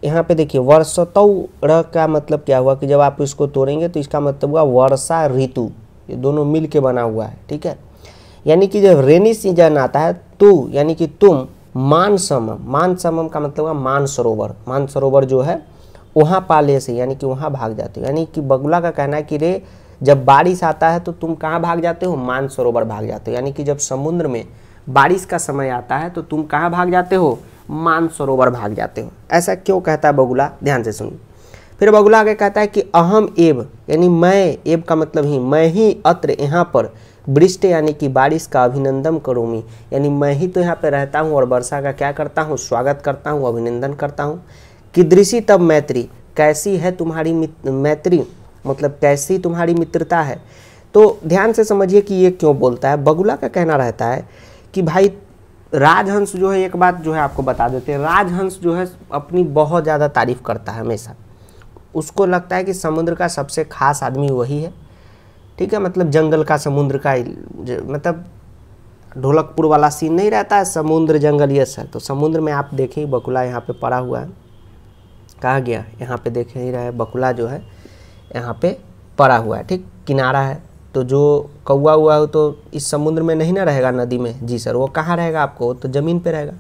यहाँ पे देखिए वर्षतौ र का मतलब क्या हुआ कि जब आप इसको तोड़ेंगे तो इसका मतलब हुआ वर्षा ऋतु ये दोनों मिल के बना हुआ है ठीक है यानी कि जब रेनी सीजन आता है तो यानी कि तुम मानसम मानसमम का मतलब हुआ मानसरोवर मानसरोवर जो है वहाँ पाले से यानी कि वहाँ भाग जाते हो यानी कि बगुला का कहना है कि रे जब बारिश आता है तो तुम कहाँ भाग जाते हो मानसरोवर भाग जाते हो यानी कि जब समुद्र में बारिश का समय आता है तो तुम कहाँ भाग जाते हो मानसरोवर भाग जाते हो ऐसा क्यों कहता है बगुला ध्यान से सुनिए फिर बगुला आगे कहता है कि अहम एव यानी मैं एव का मतलब ही मैं ही अत्र यहाँ पर वृष्टि यानी कि बारिश का अभिनंदन करूँगी यानी मैं ही तो यहाँ पर रहता हूँ और वर्षा का क्या करता हूँ स्वागत करता हूँ अभिनंदन करता हूँ किदृशी तब मैत्री कैसी है तुम्हारी मैत्री मतलब कैसी तुम्हारी मित्रता है तो ध्यान से समझिए कि ये क्यों बोलता है बगुला का कहना रहता है कि भाई राजहंस जो है एक बात जो है आपको बता देते हैं राजहंस जो है अपनी बहुत ज़्यादा तारीफ़ करता है हमेशा उसको लगता है कि समुद्र का सबसे खास आदमी वही है ठीक है मतलब जंगल का समुद्र का मतलब ढोलकपुर वाला सीन नहीं रहता है समुद्र जंगल ये सर तो समुद्र में आप देखें बकुला यहाँ पे पड़ा हुआ है कहा गया यहाँ पे देख ही रहे बकुला जो है यहाँ पे पड़ा हुआ है ठीक किनारा है तो जो कौआ हुआ हो तो इस समुद्र में नहीं ना रहेगा नदी में जी सर वो कहाँ रहेगा आपको तो ज़मीन पे रहेगा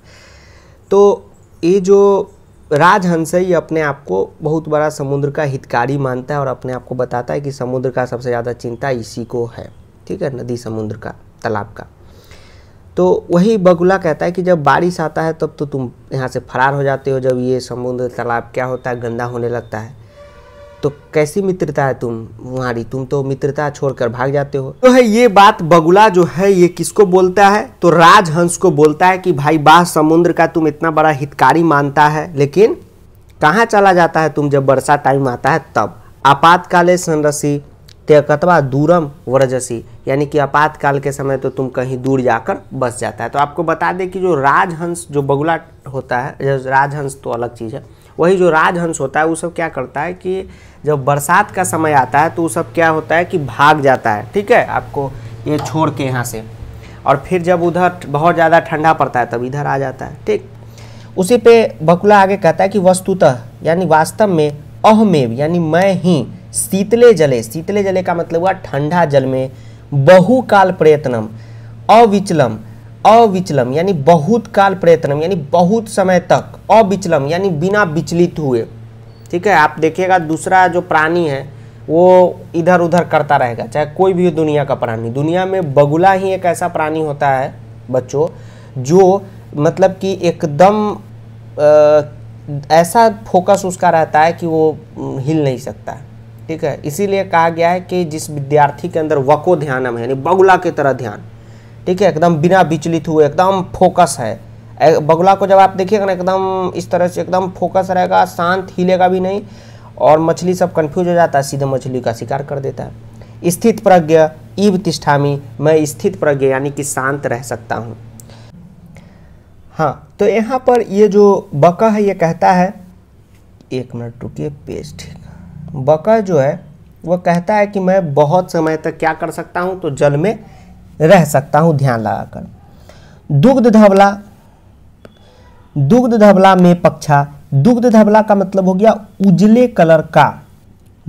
तो ये जो राजहंस है ये अपने आप को बहुत बड़ा समुद्र का हितकारी मानता है और अपने आप को बताता है कि समुद्र का सबसे ज़्यादा चिंता इसी को है ठीक है नदी समुद्र का तालाब का तो वही बगुला कहता है कि जब बारिश आता है तब तो तुम यहाँ से फरार हो जाते हो जब ये समुद्र तालाब क्या होता है गंदा होने लगता है तो कैसी मित्रता है तुम तुम्हारी तुम तो मित्रता छोड़कर भाग जाते हो तो है ये बात बगुला जो है ये किसको बोलता है तो राजहंस को बोलता है कि भाई बाह समुद्र का तुम इतना बड़ा हितकारी मानता है लेकिन कहाँ चला जाता है तुम जब वर्षा टाइम आता है तब आपातकाले संरसी त्यकतवा दूरम वरजसी यानी कि आपातकाल के समय तो तुम कहीं दूर जाकर बस जाता है तो आपको बता दें कि जो राजहंस जो बगुला होता है राजहंस तो अलग चीज़ है वही जो राजहंस होता है वो सब क्या करता है कि जब बरसात का समय आता है तो वो सब क्या होता है कि भाग जाता है ठीक है आपको ये छोड़ के यहाँ से और फिर जब उधर बहुत ज़्यादा ठंडा पड़ता है तब इधर आ जाता है ठीक उसी पे बकुला आगे कहता है कि वस्तुतः यानी वास्तव में अहमेव यानी मैं ही शीतले जले शीतले जले का मतलब हुआ ठंडा जल में बहुकाल प्रयत्नम अविचलम अविचलम यानी बहुत काल प्रयत्नम यानी बहुत समय तक अविचलम यानी बिना विचलित हुए ठीक है आप देखिएगा दूसरा जो प्राणी है वो इधर उधर करता रहेगा चाहे कोई भी दुनिया का प्राणी दुनिया में बगुला ही एक ऐसा प्राणी होता है बच्चों जो मतलब कि एकदम ऐसा फोकस उसका रहता है कि वो हिल नहीं सकता ठीक है इसीलिए कहा गया है कि जिस विद्यार्थी के अंदर वको ध्यानम है यानी बगुला की तरह ध्यान ठीक है एकदम बिना विचलित हुए एकदम फोकस है बगुला को जब आप देखिएगा ना एकदम इस तरह से एकदम फोकस रहेगा शांत हिलेगा भी नहीं और मछली सब कंफ्यूज हो जाता है सीधे मछली का शिकार कर देता है स्थित प्रज्ञ ईव तिष्ठामी मैं स्थित प्रज्ञ यानी कि शांत रह सकता हूँ हाँ तो यहाँ पर ये जो बका है ये कहता है एक मिनट रुकिए पेज ठीक बका जो है वो कहता है कि मैं बहुत समय तक क्या कर सकता हूँ तो जल में रह सकता हूँ ध्यान लगाकर दुग्ध धवला दुग्ध धबला में पक्षा दुग्ध धबला का मतलब हो गया उजले कलर का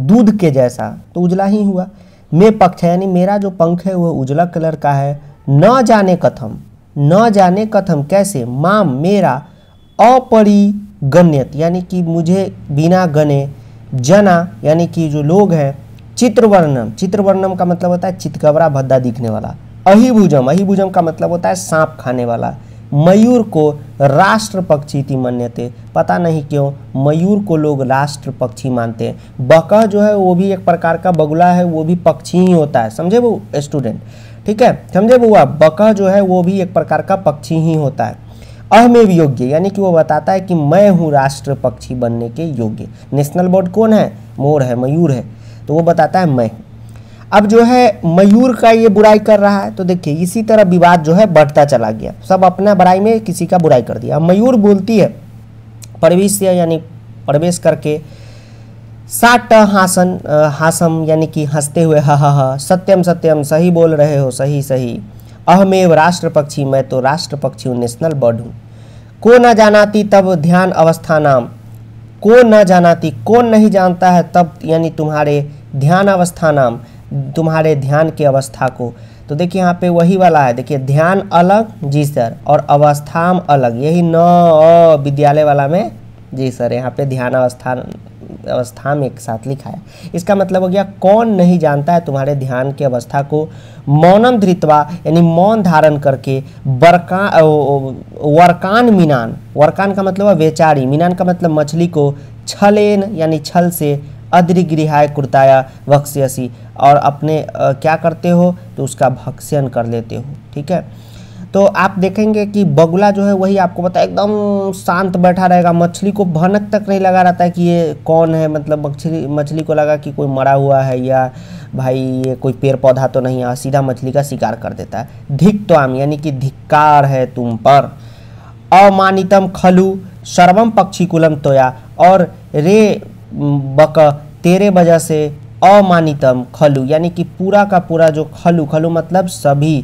दूध के जैसा तो उजला ही हुआ मे पक्ष यानी मेरा जो पंख है वह उजला कलर का है न जाने कथम न जाने कथम कैसे माम मेरा अपरिगण्यत यानी कि मुझे बिना गने जना यानी कि जो लोग हैं चित्रवर्णम चित्रवर्णम का मतलब होता है चितकबरा भद्दा दिखने वाला अहिभुजम अहिभुजम का मतलब होता है सांप खाने वाला मयूर को राष्ट्र पक्षी थी मान्यते पता नहीं क्यों मयूर को लोग राष्ट्र पक्षी मानते हैं बका जो है वो भी एक प्रकार का बगुला है वो भी पक्षी ही होता है समझे वो स्टूडेंट ठीक है समझे बुआ बका जो है वो भी एक प्रकार का पक्षी ही होता है अहमेव योग्य यानी कि वो बताता है कि मैं हूँ राष्ट्र पक्षी बनने के योग्य नेशनल बोर्ड कौन है मोर है मयूर है तो वो बताता है मैं अब जो है मयूर का ये बुराई कर रहा है तो देखिए इसी तरह विवाद जो है बढ़ता चला गया सब अपना बुराई में किसी का बुराई कर दिया मयूर बोलती है प्रवेश यानी प्रवेश करके साट हासन हासम यानी कि हंसते हुए हा हा हा सत्यम सत्यम सही बोल रहे हो सही सही अहमेव राष्ट्र पक्षी मैं तो राष्ट्र पक्षी हूँ नेशनल बर्ड हूँ को न जानाती तब ध्यान अवस्था नाम को न जानाती कौन नहीं जानता है तब यानी तुम्हारे ध्यान अवस्था नाम तुम्हारे ध्यान की अवस्था को तो देखिए यहाँ पे वही वाला है देखिए ध्यान अलग जी सर और अवस्थाम अलग यही न विद्यालय वाला में जी सर यहाँ पे ध्यान अवस्थान अवस्था में एक साथ लिखा है इसका मतलब हो गया कौन नहीं जानता है तुम्हारे ध्यान की अवस्था को मौनम धृतवा यानी मौन धारण करके बरका वर्कान मीनान वर्कान का मतलब है वेचारी मीनान का मतलब मछली को छलेन यानी छल से अधिगृहाय कुर्ताया भक्ष्यसी और अपने आ, क्या करते हो तो उसका भक्ष्यन कर लेते हो ठीक है तो आप देखेंगे कि बगुला जो है वही आपको पता एकदम शांत बैठा रहेगा मछली को भनक तक नहीं लगा रहता है कि ये कौन है मतलब मछली मछली को लगा कि कोई मरा हुआ है या भाई ये कोई पेड़ पौधा तो नहीं है सीधा मछली का शिकार कर देता है धिक तो आम यानी कि धिक्कार है तुम पर अमानितम खलु सर्वम पक्षी कुलम तोया और रे बक तेरे वजह से अमानितम खलु यानी कि पूरा का पूरा जो खलु खलु मतलब सभी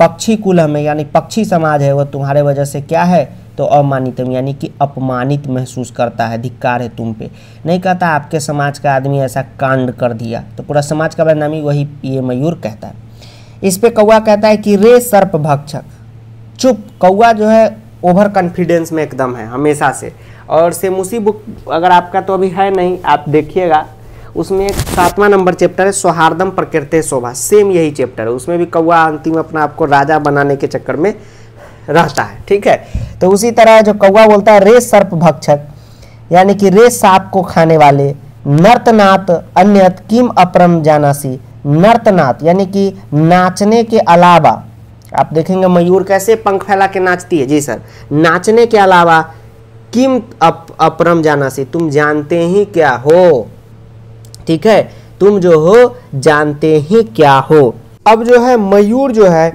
पक्षी कुल हमें यानी पक्षी समाज है वह तुम्हारे वजह से क्या है तो अमानितम यानी कि अपमानित महसूस करता है धिक्कार है तुम पे नहीं कहता आपके समाज का आदमी ऐसा कांड कर दिया तो पूरा समाज का बदनामी वही ये मयूर कहता है इस पे कौआ कहता है कि रे सर्प भक्षक चुप कौआ जो है ओवर कॉन्फिडेंस में एकदम है हमेशा से और सेम उसी बुक अगर आपका तो अभी है नहीं आप देखिएगा उसमें एक सातवां नंबर चैप्टर है सौहार्दम प्रकृति शोभा सेम यही चैप्टर है उसमें भी कौआ अंतिम अपना आपको राजा बनाने के चक्कर में रहता है ठीक है तो उसी तरह जो कौवा बोलता है रे सर्प भक्षक यानी कि रे सांप को खाने वाले नर्तनाथ अन्यत किम अपरम जानासी नर्तनाथ यानी कि नाचने के अलावा आप देखेंगे मयूर कैसे पंख फैला के नाचती है जी सर नाचने के अलावा किम अप अपरम जाना से तुम जानते ही क्या हो ठीक है तुम जो हो जानते ही क्या हो अब जो है मयूर जो है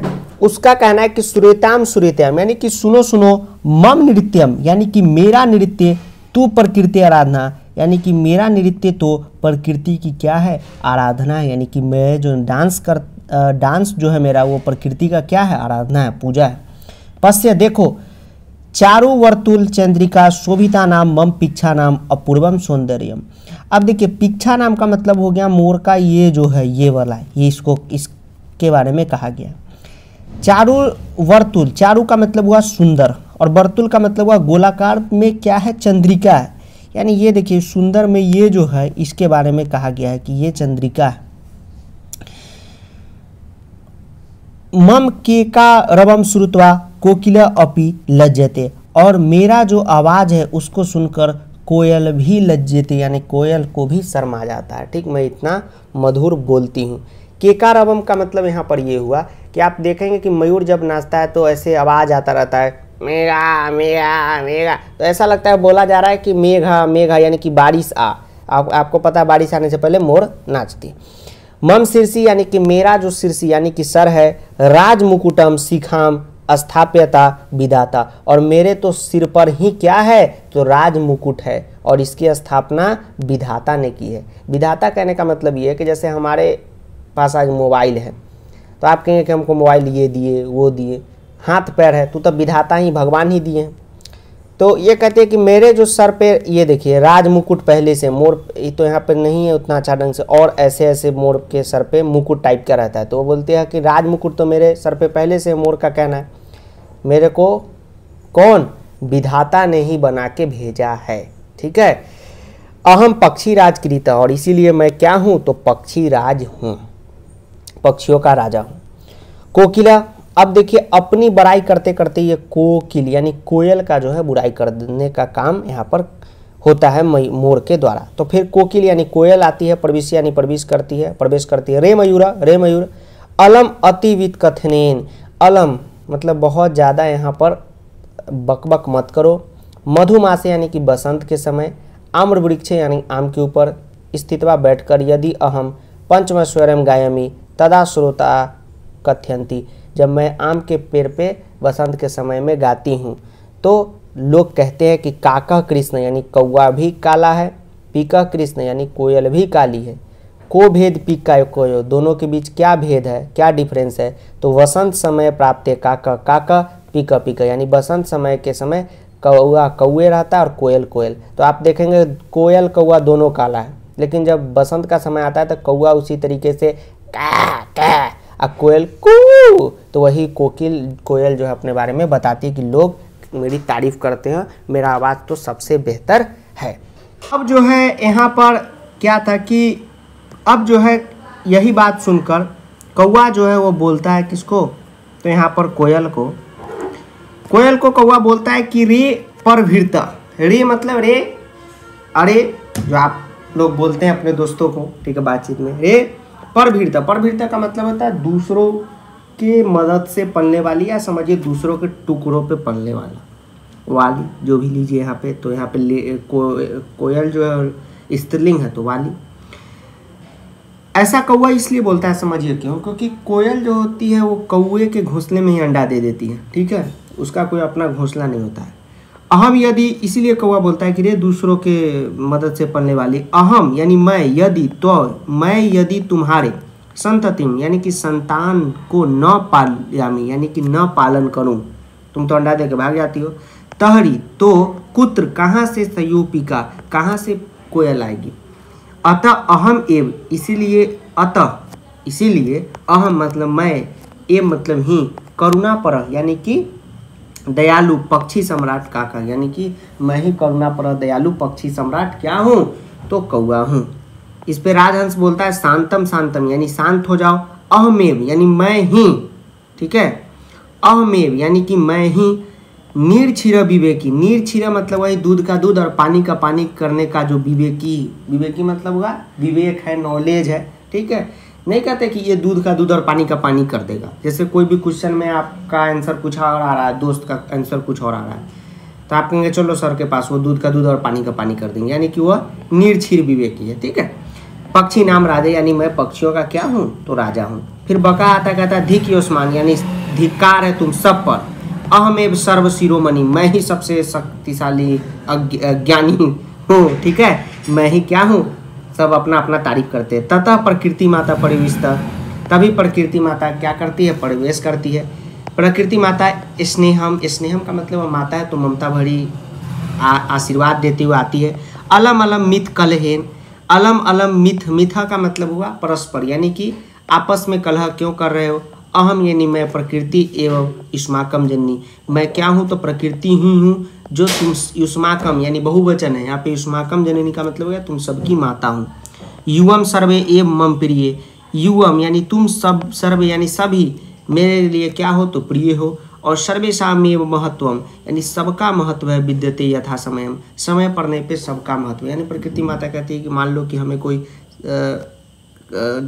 उसका कहना है कि सुरेताम सुरेताम यानी कि सुनो सुनो मम नृत्यम यानी कि मेरा नृत्य तू प्रकृति आराधना यानी कि मेरा नृत्य तो प्रकृति की क्या है आराधना है यानी कि मैं जो डांस कर डांस जो है मेरा वो प्रकृति का क्या है आराधना है पूजा है पश्य देखो चारु वर्तुल चंद्रिका शोभिता नाम मम पिछा नाम अपूर्वम सौंदर्यम अब देखिए पिक्छा नाम का मतलब हो गया मोर का ये जो है ये वाला ये इसको इसके बारे में कहा गया चारु वर्तुल चारू का मतलब हुआ सुंदर और वर्तुल का मतलब हुआ गोलाकार में क्या है चंद्रिका है यानी ये देखिए सुंदर में ये जो है इसके बारे में कहा गया है कि ये चंद्रिका है मम के का रबम श्रुतवा कोकिल अपि लज्जते और मेरा जो आवाज़ है उसको सुनकर कोयल भी लज्जते यानी कोयल को भी शर्मा जाता है ठीक मैं इतना मधुर बोलती हूँ केका रबम का मतलब यहाँ पर ये हुआ कि आप देखेंगे कि मयूर जब नाचता है तो ऐसे आवाज़ आता रहता है मेघा मेघा मेघा तो ऐसा लगता है बोला जा रहा है कि मेघा मेघा यानी कि बारिश आ आप, आपको पता है बारिश आने से पहले मोर नाचती मम शीर्षी यानी कि मेरा जो शीर्षी यानी कि सर है राज मुकुटम शिखाम स्थाप्यता विदाता और मेरे तो सिर पर ही क्या है तो राज मुकुट है और इसकी स्थापना विधाता ने की है विधाता कहने का मतलब ये है कि जैसे हमारे पास आज मोबाइल है तो आप कहेंगे कि हमको मोबाइल ये दिए वो दिए हाथ पैर है तो तब विधाता ही भगवान ही दिए हैं तो ये कहते हैं कि मेरे जो सर पे ये देखिए राज मुकुट पहले से मोर ये तो यहाँ पे नहीं है उतना अच्छा ढंग से और ऐसे ऐसे मोर के सर पे मुकुट टाइप का रहता है तो वो बोलते हैं कि राज मुकुट तो मेरे सर पे पहले से मोर का कहना है मेरे को कौन विधाता ने ही बना के भेजा है ठीक है अहम पक्षी राज कृत और इसीलिए मैं क्या हूँ तो पक्षी राज हूँ पक्षियों का राजा हूँ कोकिला अब देखिए अपनी बुराई करते करते ये कोकिल यानी कोयल का जो है बुराई करने का काम यहाँ पर होता है मोर के द्वारा तो फिर कोकिल यानी कोयल आती है प्रवेश यानी प्रवेश करती है प्रवेश करती है रे मयूरा रे मयूर अलम अतिवित कथनेन अलम मतलब बहुत ज़्यादा यहाँ पर बकबक मत करो मधुमास यानी कि बसंत के समय आम्र वृक्ष यानी आम के ऊपर स्थितवा बैठकर यदि अहम पंचम स्वरम गायमी तदा श्रोता कथयंती जब मैं आम के पेड़ पे बसंत के समय में गाती हूँ तो लोग कहते हैं कि काका कृष्ण यानी कौआ भी काला है पीका कृष्ण यानी कोयल भी काली है को भेद पीका कोयल दोनों के बीच क्या भेद है क्या डिफरेंस है तो वसंत समय प्राप्त काका काका पीका पीका यानी बसंत समय के समय कौआ कौए रहता है और कोयल कोयल तो आप देखेंगे कोयल कौआ दोनों काला है लेकिन जब बसंत का समय आता है तो कौआ उसी तरीके से कै कै और कोयल कू तो वही कोकिल कोयल जो है अपने बारे में बताती है कि लोग मेरी तारीफ़ करते हैं मेरा आवाज़ तो सबसे बेहतर है अब जो है यहाँ पर क्या था कि अब जो है यही बात सुनकर कौआ जो है वो बोलता है किसको तो यहाँ पर कोयल को कोयल को कौआ बोलता है कि रे पर भीड़ता रे मतलब रे अरे जो आप लोग बोलते हैं अपने दोस्तों को ठीक है बातचीत में रे परभीरता परभीरता का मतलब होता है दूसरों के मदद से पलने वाली या समझिए दूसरों के टुकड़ों पे पलने वाला वाली जो भी लीजिए यहाँ पे तो यहाँ पे को, कोयल जो है स्त्रीलिंग है तो वाली ऐसा कौआ इसलिए बोलता है समझिए क्यों क्योंकि कोयल जो होती है वो कौए के घोंसले में ही अंडा दे देती है ठीक है उसका कोई अपना घोंसला नहीं होता है अहम यदि इसीलिए कौवा बोलता है कि रे दूसरों के मदद से पलने वाली अहम यानी मैं यदि तो मैं यदि तुम्हारे संततिम यानी कि संतान को न पाल यामी यानी कि न पालन करूं तुम तो अंडा दे के भाग जाती हो तहरी तो कुत्र कहाँ से का कहाँ से कोयल आएगी अतः अहम एव इसीलिए अतः इसीलिए अहम मतलब मैं ए मतलब ही करुणा पर यानी कि दयालु पक्षी सम्राट काका यानी कि मैं ही करुणा पर दयालु पक्षी सम्राट क्या हूँ तो कौआ हूँ इस पे राजहंस बोलता है शांतम शांतम यानी शांत हो जाओ अहमेव यानी मैं ही ठीक है अहमेव यानी कि मैं ही निर्छिर विवेकी निर्छिर मतलब वही दूध का दूध और पानी का पानी करने का जो विवेकी विवेकी मतलब हुआ विवेक है नॉलेज है ठीक है नहीं कहते कि ये दूध का दूध और पानी का पानी कर देगा जैसे कोई भी क्वेश्चन में आपका आंसर कुछ और आ रहा है दोस्त का आंसर कुछ और आ रहा है तो आप कहेंगे चलो सर के पास वो दूध का दूध और पानी का पानी कर देंगे यानी कि वह निरछिर विवेकी है ठीक है पक्षी नाम राजा यानी मैं पक्षियों का क्या हूँ तो राजा हूँ फिर बका आता कहता धिक योस्मान यानी धिकार है तुम सब पर अहमेव सर्व शिरोमणि मैं ही सबसे शक्तिशाली ज्ञानी हूँ ठीक है मैं ही क्या हूँ सब अपना अपना तारीफ करते हैं ततः प्रकृति माता परिवेश तभी प्रकृति माता क्या करती है परिवेश करती है प्रकृति माता स्नेहम स्नेहम का मतलब माता है तो ममता भरी आशीर्वाद देती हुई आती है अलम अलम मिथ कलहेन अलम अलम मिथ मिथा का मतलब हुआ परस्पर यानी कि आपस में कलह क्यों कर रहे हो अहम यानी मैं प्रकृति एवं इस्माकम जननी मैं क्या हूँ तो प्रकृति ही हूँ जो तुम युष्माकम यानी बहुवचन है यहाँ पे युष्माकम जननी का मतलब है तुम सबकी माता हूँ युवम सर्वे एव मम प्रिय युवम यानी तुम सब सर्वे यानी सभी मेरे लिए क्या हो तो प्रिय हो और सर्वेशामेव महत्वम यानी सबका महत्व है विद्यते यथा समयम समय पड़ने पे सबका महत्व यानी प्रकृति माता कहती है कि मान लो कि हमें कोई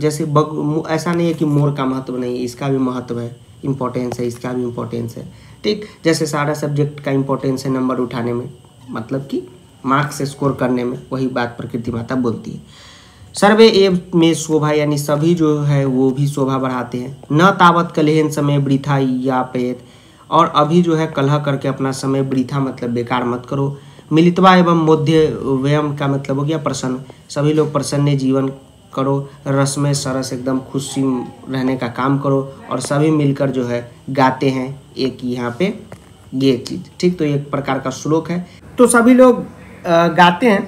जैसे बग ऐसा नहीं है कि मोर का महत्व नहीं इसका भी महत्व है इम्पोर्टेंस है इसका भी इम्पोर्टेंस है ठीक जैसे सारा सब्जेक्ट का इम्पोर्टेंस है नंबर उठाने में मतलब कि मार्क्स स्कोर करने में वही बात प्रकृति माता बोलती है सर्वे एव में शोभा यानी सभी जो है वो भी शोभा बढ़ाते हैं न तावत कलहन समय वृथा या पेत और अभी जो है कलह करके अपना समय वृथा मतलब बेकार मत करो मिलितवा एवं मध्य व्यम का मतलब हो गया प्रसन्न सभी लोग प्रसन्न जीवन करो रस में सरस एकदम खुशी रहने का काम करो और सभी मिलकर जो है गाते हैं एक यहाँ पे ये चीज़ ठीक तो एक प्रकार का श्लोक है तो सभी लोग गाते हैं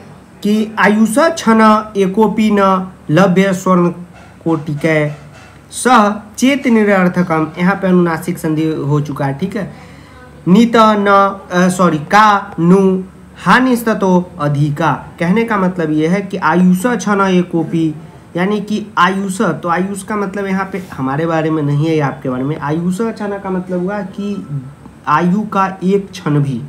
कि आयुष छन एकोपी न लभ्य स्वर्ण कोटिक सह चेत निरर्थकम यहाँ पे अनुनासिक संधि हो चुका है ठीक है नित न सॉरी का नु हानिस्तो अधिका कहने का मतलब यह है कि आयुष छन एकोपी यानी कि आयुषा तो आयुष का मतलब यहाँ पे हमारे बारे में नहीं है या आपके बारे में आयुषा अचानक का मतलब हुआ कि आयु का एक क्षण भी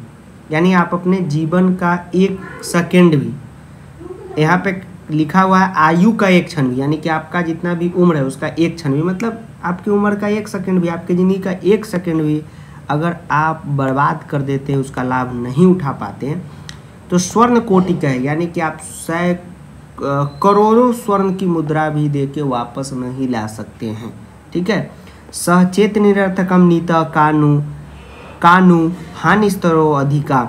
यानी आप अपने जीवन का एक सेकेंड भी यहाँ पे लिखा हुआ है आयु का एक क्षण भी यानी कि आपका जितना भी उम्र है उसका एक क्षण भी मतलब आपकी उम्र का एक सेकेंड भी आपकी ज़िंदगी का एक सेकेंड भी अगर आप बर्बाद कर देते हैं उसका लाभ नहीं उठा पाते हैं तो स्वर्ण कोटि का है यानी कि आप सै करोड़ों स्वर्ण की मुद्रा भी दे के वापस नहीं ला सकते हैं ठीक है सहचेत निरर्थकम नीत कानू कानू हानि स्तरो अधिका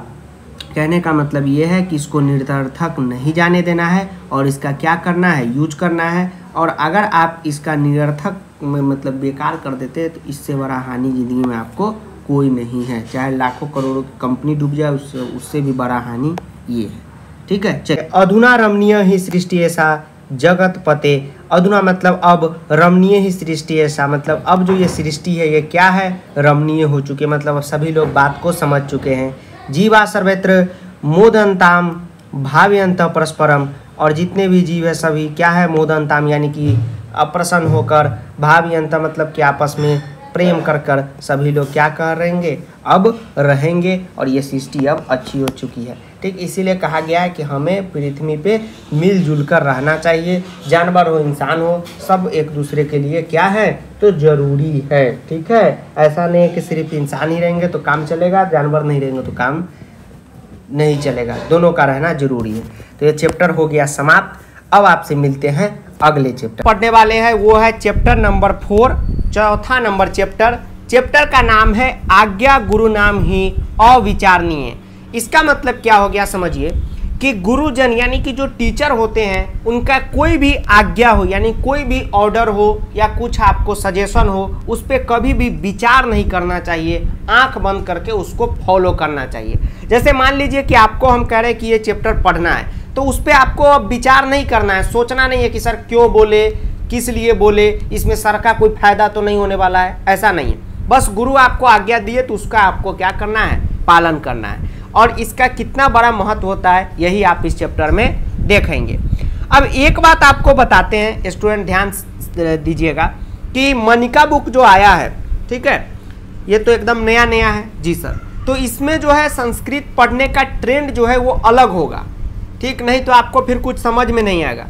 कहने का मतलब ये है कि इसको निरर्थक नहीं जाने देना है और इसका क्या करना है यूज करना है और अगर आप इसका निरर्थक में मतलब बेकार कर देते तो इससे बड़ा हानि ज़िंदगी में आपको कोई नहीं है चाहे लाखों करोड़ों की कंपनी डूब जाए उससे उससे भी बड़ा हानि ये है ठीक है चलिए अधुना रमणीय ही सृष्टि ऐसा जगत पते अधुना मतलब अब रमणीय ही सृष्टि ऐसा मतलब अब जो ये सृष्टि है ये क्या है रमणीय हो चुके मतलब सभी लोग बात को समझ चुके हैं जीवा सर्वत्र मोदनताम भाव्यंत परस्परम और जितने भी जीव है सभी क्या है मोदनताम यानी कि अप्रसन्न होकर भाव्यंत मतलब कि आपस में प्रेम कर कर सभी लोग क्या कर रहेंगे अब रहेंगे और ये सृष्टि अब अच्छी हो चुकी है ठीक इसीलिए कहा गया है कि हमें पृथ्वी पे मिलजुल कर रहना चाहिए जानवर हो इंसान हो सब एक दूसरे के लिए क्या है तो ज़रूरी है ठीक है ऐसा नहीं है कि सिर्फ इंसान ही रहेंगे तो काम चलेगा जानवर नहीं रहेंगे तो काम नहीं चलेगा दोनों का रहना ज़रूरी है तो ये चैप्टर हो गया समाप्त अब आपसे मिलते हैं अगले चैप्टर पढ़ने वाले हैं वो है चैप्टर नंबर फोर चौथा नंबर चैप्टर चैप्टर का नाम है आज्ञा गुरु नाम ही अविचारणीय इसका मतलब क्या हो गया समझिए कि गुरुजन यानी कि जो टीचर होते हैं उनका कोई भी आज्ञा हो यानी कोई भी ऑर्डर हो या कुछ आपको सजेशन हो उस पर कभी भी विचार नहीं करना चाहिए आंख बंद करके उसको फॉलो करना चाहिए जैसे मान लीजिए कि आपको हम कह रहे हैं कि ये चैप्टर पढ़ना है तो उस पर आपको अब विचार नहीं करना है सोचना नहीं है कि सर क्यों बोले किस लिए बोले इसमें सर का कोई फायदा तो नहीं होने वाला है ऐसा नहीं है बस गुरु आपको आज्ञा दिए तो उसका आपको क्या करना है पालन करना है और इसका कितना बड़ा महत्व होता है यही आप इस चैप्टर में देखेंगे अब एक बात आपको बताते हैं स्टूडेंट ध्यान दीजिएगा कि मनिका बुक जो आया है ठीक है ये तो एकदम नया नया है जी सर तो इसमें जो है संस्कृत पढ़ने का ट्रेंड जो है वो अलग होगा ठीक नहीं तो आपको फिर कुछ समझ में नहीं आएगा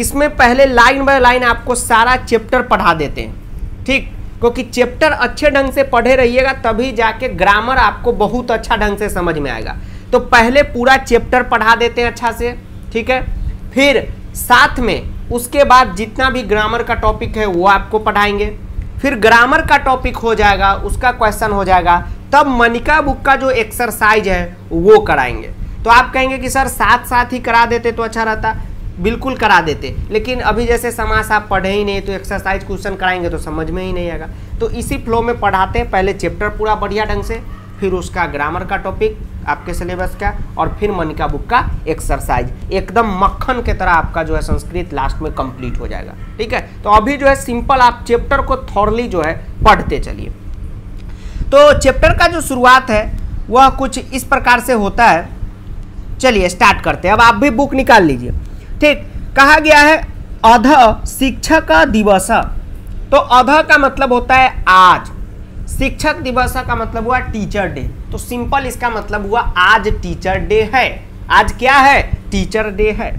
इसमें पहले लाइन बाय लाइन आपको सारा चैप्टर पढ़ा देते हैं ठीक क्योंकि चैप्टर अच्छे ढंग से पढ़े रहिएगा तभी जाके ग्रामर आपको बहुत अच्छा ढंग से समझ में आएगा तो पहले पूरा चैप्टर पढ़ा देते हैं अच्छा से ठीक है फिर साथ में उसके बाद जितना भी ग्रामर का टॉपिक है वो आपको पढ़ाएंगे फिर ग्रामर का टॉपिक हो जाएगा उसका क्वेश्चन हो जाएगा तब मनिका बुक का जो एक्सरसाइज है वो कराएंगे तो आप कहेंगे कि सर साथ साथ ही करा देते तो अच्छा रहता बिल्कुल करा देते लेकिन अभी जैसे समास आप पढ़े ही नहीं तो एक्सरसाइज क्वेश्चन कराएंगे तो समझ में ही नहीं आएगा तो इसी फ्लो में पढ़ाते हैं पहले चैप्टर पूरा बढ़िया ढंग से फिर उसका ग्रामर का टॉपिक आपके सिलेबस का और फिर मनिका बुक का एक्सरसाइज एकदम मक्खन के तरह आपका जो है संस्कृत लास्ट में कंप्लीट हो जाएगा ठीक है तो अभी जो है सिंपल आप चैप्टर को थॉरली जो है पढ़ते चलिए तो चैप्टर का जो शुरुआत है वह कुछ इस प्रकार से होता है चलिए स्टार्ट करते हैं अब आप भी बुक निकाल लीजिए ठीक कहा गया है अध शिक्षक दिवस तो अध का मतलब होता है आज शिक्षक दिवस का मतलब हुआ टीचर डे तो सिंपल इसका मतलब हुआ आज टीचर डे है आज क्या है टीचर डे है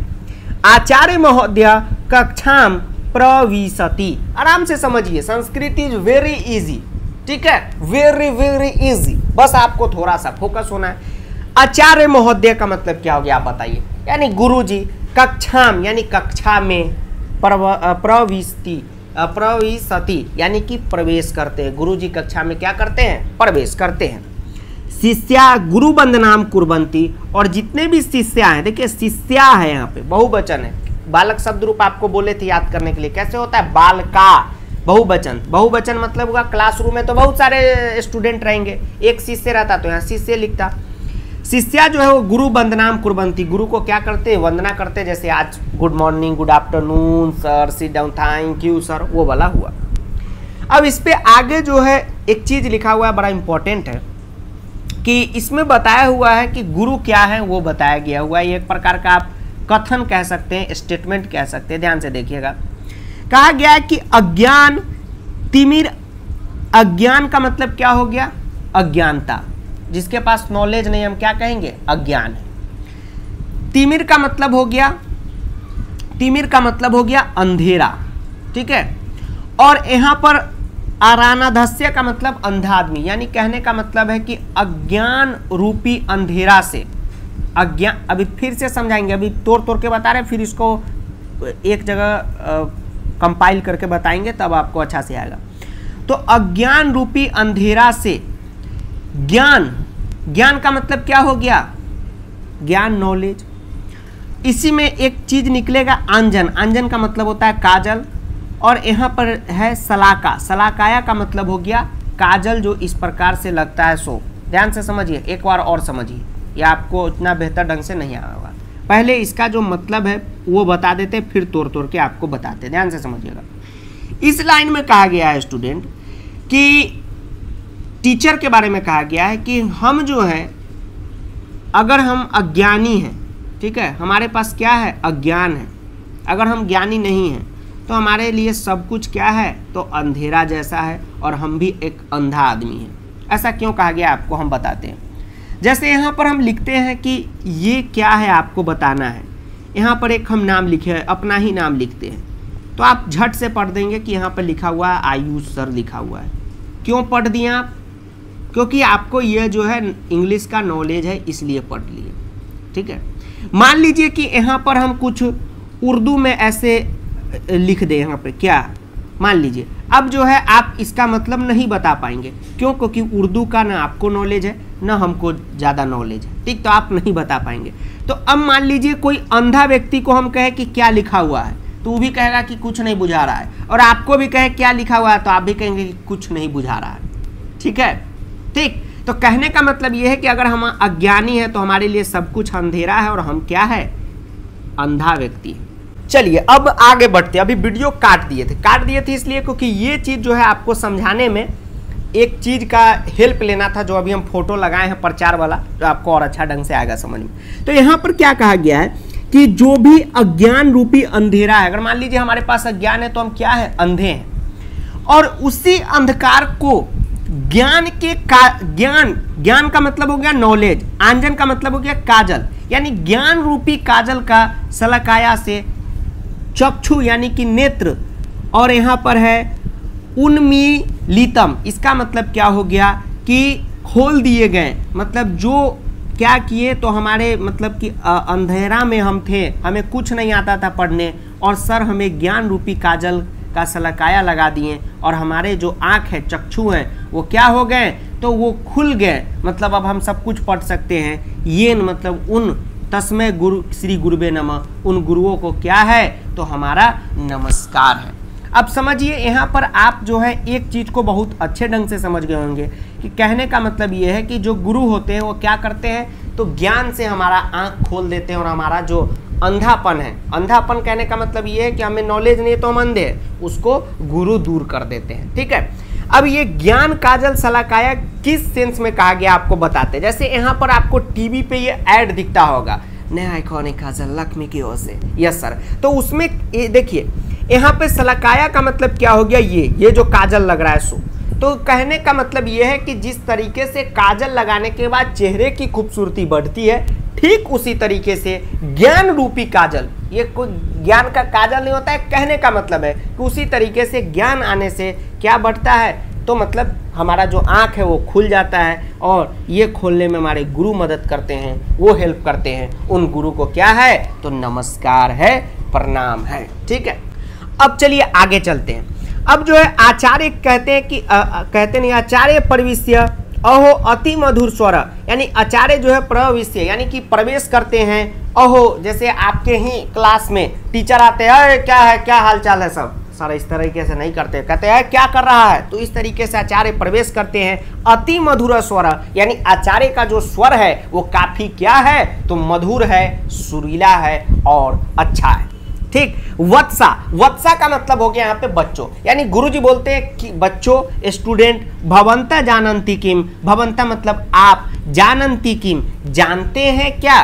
आचार्य महोदय कक्षाम प्रविशति आराम से समझिए संस्कृत इज वेरी इजी ठीक है वेरी वेरी इजी बस आपको थोड़ा सा फोकस होना है आचार्य महोदय का मतलब क्या हो गया आप बताइए यानी गुरु जी कक्षा यानी कक्षा में प्रविष्टि प्रविशति यानी कि प्रवेश करते हैं गुरु जी कक्षा में क्या करते हैं प्रवेश करते हैं शिष्या गुरु बंदनाम कुरबंती और जितने भी शिष्या हैं देखिए शिष्या है यहाँ पे बहुवचन है बालक शब्द रूप आपको बोले थे याद करने के लिए कैसे होता है बालका बहुवचन बहुवचन मतलब हुआ क्लासरूम में तो बहुत सारे स्टूडेंट रहेंगे एक शिष्य रहता तो यहाँ शिष्य लिखता शिष्या जो है वो गुरु वंदनाम कुरबंती गुरु को क्या करते हैं वंदना करते हैं जैसे आज good morning good afternoon sir sit down thank you sir वो वाला हुआ अब इस पर आगे जो है एक चीज़ लिखा हुआ है बड़ा इम्पोर्टेंट है कि इसमें बताया हुआ है कि गुरु क्या है वो बताया गया हुआ है एक प्रकार का आप कथन कह सकते हैं स्टेटमेंट कह सकते हैं ध्यान से देखिएगा कहा गया है कि अज्ञान तिमिर अज्ञान का मतलब क्या हो गया अज्ञानता जिसके पास नॉलेज नहीं हम क्या कहेंगे अज्ञान है तिमिर का मतलब हो गया तिमिर का मतलब हो गया अंधेरा ठीक है और यहाँ पर आरानाधस्य का मतलब अंधा आदमी यानी कहने का मतलब है कि अज्ञान रूपी अंधेरा से अज्ञान अभी फिर से समझाएंगे अभी तोड़ तोड़ के बता रहे फिर इसको एक जगह कंपाइल करके बताएंगे तब आपको अच्छा से आएगा तो अज्ञान रूपी अंधेरा से ज्ञान ज्ञान का मतलब क्या हो गया ज्ञान नॉलेज इसी में एक चीज निकलेगा आंजन आंजन का मतलब होता है काजल और यहाँ पर है सलाका सलाकाया का मतलब हो गया काजल जो इस प्रकार से लगता है सो ध्यान से समझिए एक बार और समझिए यह आपको इतना बेहतर ढंग से नहीं आया होगा पहले इसका जो मतलब है वो बता देते फिर तोड़ तोड़ के आपको बताते ध्यान से समझिएगा इस लाइन में कहा गया है स्टूडेंट कि टीचर के बारे में कहा गया है कि हम जो है अगर हम अज्ञानी हैं ठीक है हमारे पास क्या है अज्ञान है अगर हम ज्ञानी नहीं हैं तो हमारे लिए सब कुछ क्या है तो अंधेरा जैसा है और हम भी एक अंधा आदमी हैं ऐसा क्यों कहा गया आपको हम बताते हैं जैसे यहाँ पर हम लिखते हैं कि ये क्या है आपको बताना है यहाँ पर एक हम नाम लिखे हैं अपना ही नाम लिखते हैं तो आप झट से पढ़ देंगे कि यहाँ पर लिखा हुआ है आयुष सर लिखा हुआ है क्यों पढ़ दिया आप क्योंकि आपको यह जो है इंग्लिश का नॉलेज है इसलिए पढ़ लिए ठीक है मान लीजिए कि यहाँ पर हम कुछ उर्दू में ऐसे लिख दें यहाँ पर क्या मान लीजिए अब जो है आप इसका मतलब नहीं बता पाएंगे क्यों क्योंकि उर्दू का ना आपको नॉलेज है ना हमको ज़्यादा नॉलेज है ठीक तो आप नहीं बता पाएंगे तो अब मान लीजिए कोई अंधा व्यक्ति को हम कहें कि क्या लिखा हुआ है तो वो भी कहेगा कि कुछ नहीं बुझा रहा है और आपको भी कहें क्या लिखा हुआ है तो आप भी कहेंगे कि कुछ नहीं बुझा रहा है ठीक है ठीक तो कहने का मतलब यह है कि अगर हम अज्ञानी है तो हमारे लिए सब कुछ अंधेरा है और हम क्या है अंधा व्यक्ति चलिए अब आगे बढ़ते अभी वीडियो काट दिए थे काट दिए थे इसलिए क्योंकि ये चीज़ जो है आपको समझाने में एक चीज़ का हेल्प लेना था जो अभी हम फोटो लगाए हैं प्रचार वाला जो आपको और अच्छा ढंग से आएगा समझ में तो यहाँ पर क्या कहा गया है कि जो भी अज्ञान रूपी अंधेरा है अगर मान लीजिए हमारे पास अज्ञान है तो हम क्या है अंधे हैं और उसी अंधकार को ज्ञान के का ज्ञान ज्ञान का मतलब हो गया नॉलेज आंजन का मतलब हो गया काजल यानी ज्ञान रूपी काजल का सलाकाया से चक्षु यानी कि नेत्र और यहाँ पर है उन्मी लितम इसका मतलब क्या हो गया कि खोल दिए गए मतलब जो क्या किए तो हमारे मतलब कि अंधेरा में हम थे हमें कुछ नहीं आता था पढ़ने और सर हमें ज्ञान रूपी काजल का सलकाया लगा दिए और हमारे जो आँख है चक्षु हैं वो क्या हो गए तो वो खुल गए मतलब अब हम सब कुछ पढ़ सकते हैं ये मतलब उन तस्मय गुरु श्री गुरुबे नम उन गुरुओं को क्या है तो हमारा नमस्कार है अब समझिए यहाँ पर आप जो है एक चीज़ को बहुत अच्छे ढंग से समझ गए होंगे कि कहने का मतलब ये है कि जो गुरु होते हैं वो क्या करते हैं तो ज्ञान से हमारा आँख खोल देते हैं और हमारा जो अंधापन है अंधापन कहने का मतलब ये है कि हमें नॉलेज नहीं है तो हम अंधे हैं उसको गुरु दूर कर देते हैं ठीक है अब ये ज्ञान काजल सलाकाया किस सेंस में कहा गया आपको बताते हैं जैसे यहाँ पर आपको टीवी पे ये ऐड दिखता होगा नया आइकॉनिक काजल लक्ष्मी की ओर से यस सर तो उसमें देखिए यहाँ पे सलाकाया का मतलब क्या हो गया ये ये जो काजल लग रहा है सो तो कहने का मतलब ये है कि जिस तरीके से काजल लगाने के बाद चेहरे की खूबसूरती बढ़ती है ठीक उसी तरीके से ज्ञान रूपी काजल ये कोई ज्ञान का काजल नहीं होता है कहने का मतलब है कि उसी तरीके से ज्ञान आने से क्या बढ़ता है तो मतलब हमारा जो आँख है वो खुल जाता है और ये खोलने में हमारे गुरु मदद करते हैं वो हेल्प करते हैं उन गुरु को क्या है तो नमस्कार है प्रणाम है ठीक है अब चलिए आगे चलते हैं अब जो है आचार्य कहते हैं कि आ, कहते नहीं आचार्य परविष्य अहो अति मधुर स्वर यानी आचार्य जो है प्रविष्य यानी कि प्रवेश करते हैं अहो जैसे आपके ही क्लास में टीचर आते हैं अरे क्या है क्या हालचाल है सब सर इस तरीके से नहीं करते कहते हैं क्या कर रहा है तो इस तरीके से आचार्य प्रवेश करते हैं अति मधुर स्वर यानी आचार्य का जो स्वर है वो काफ़ी क्या है तो मधुर है सुरीला है और अच्छा है ठीक वत्सा वत्सा का मतलब हो गया यहाँ पे बच्चों यानी गुरुजी बोलते हैं कि बच्चों स्टूडेंट भवंता जानंती किम भवंता मतलब आप जानंती किम जानते हैं क्या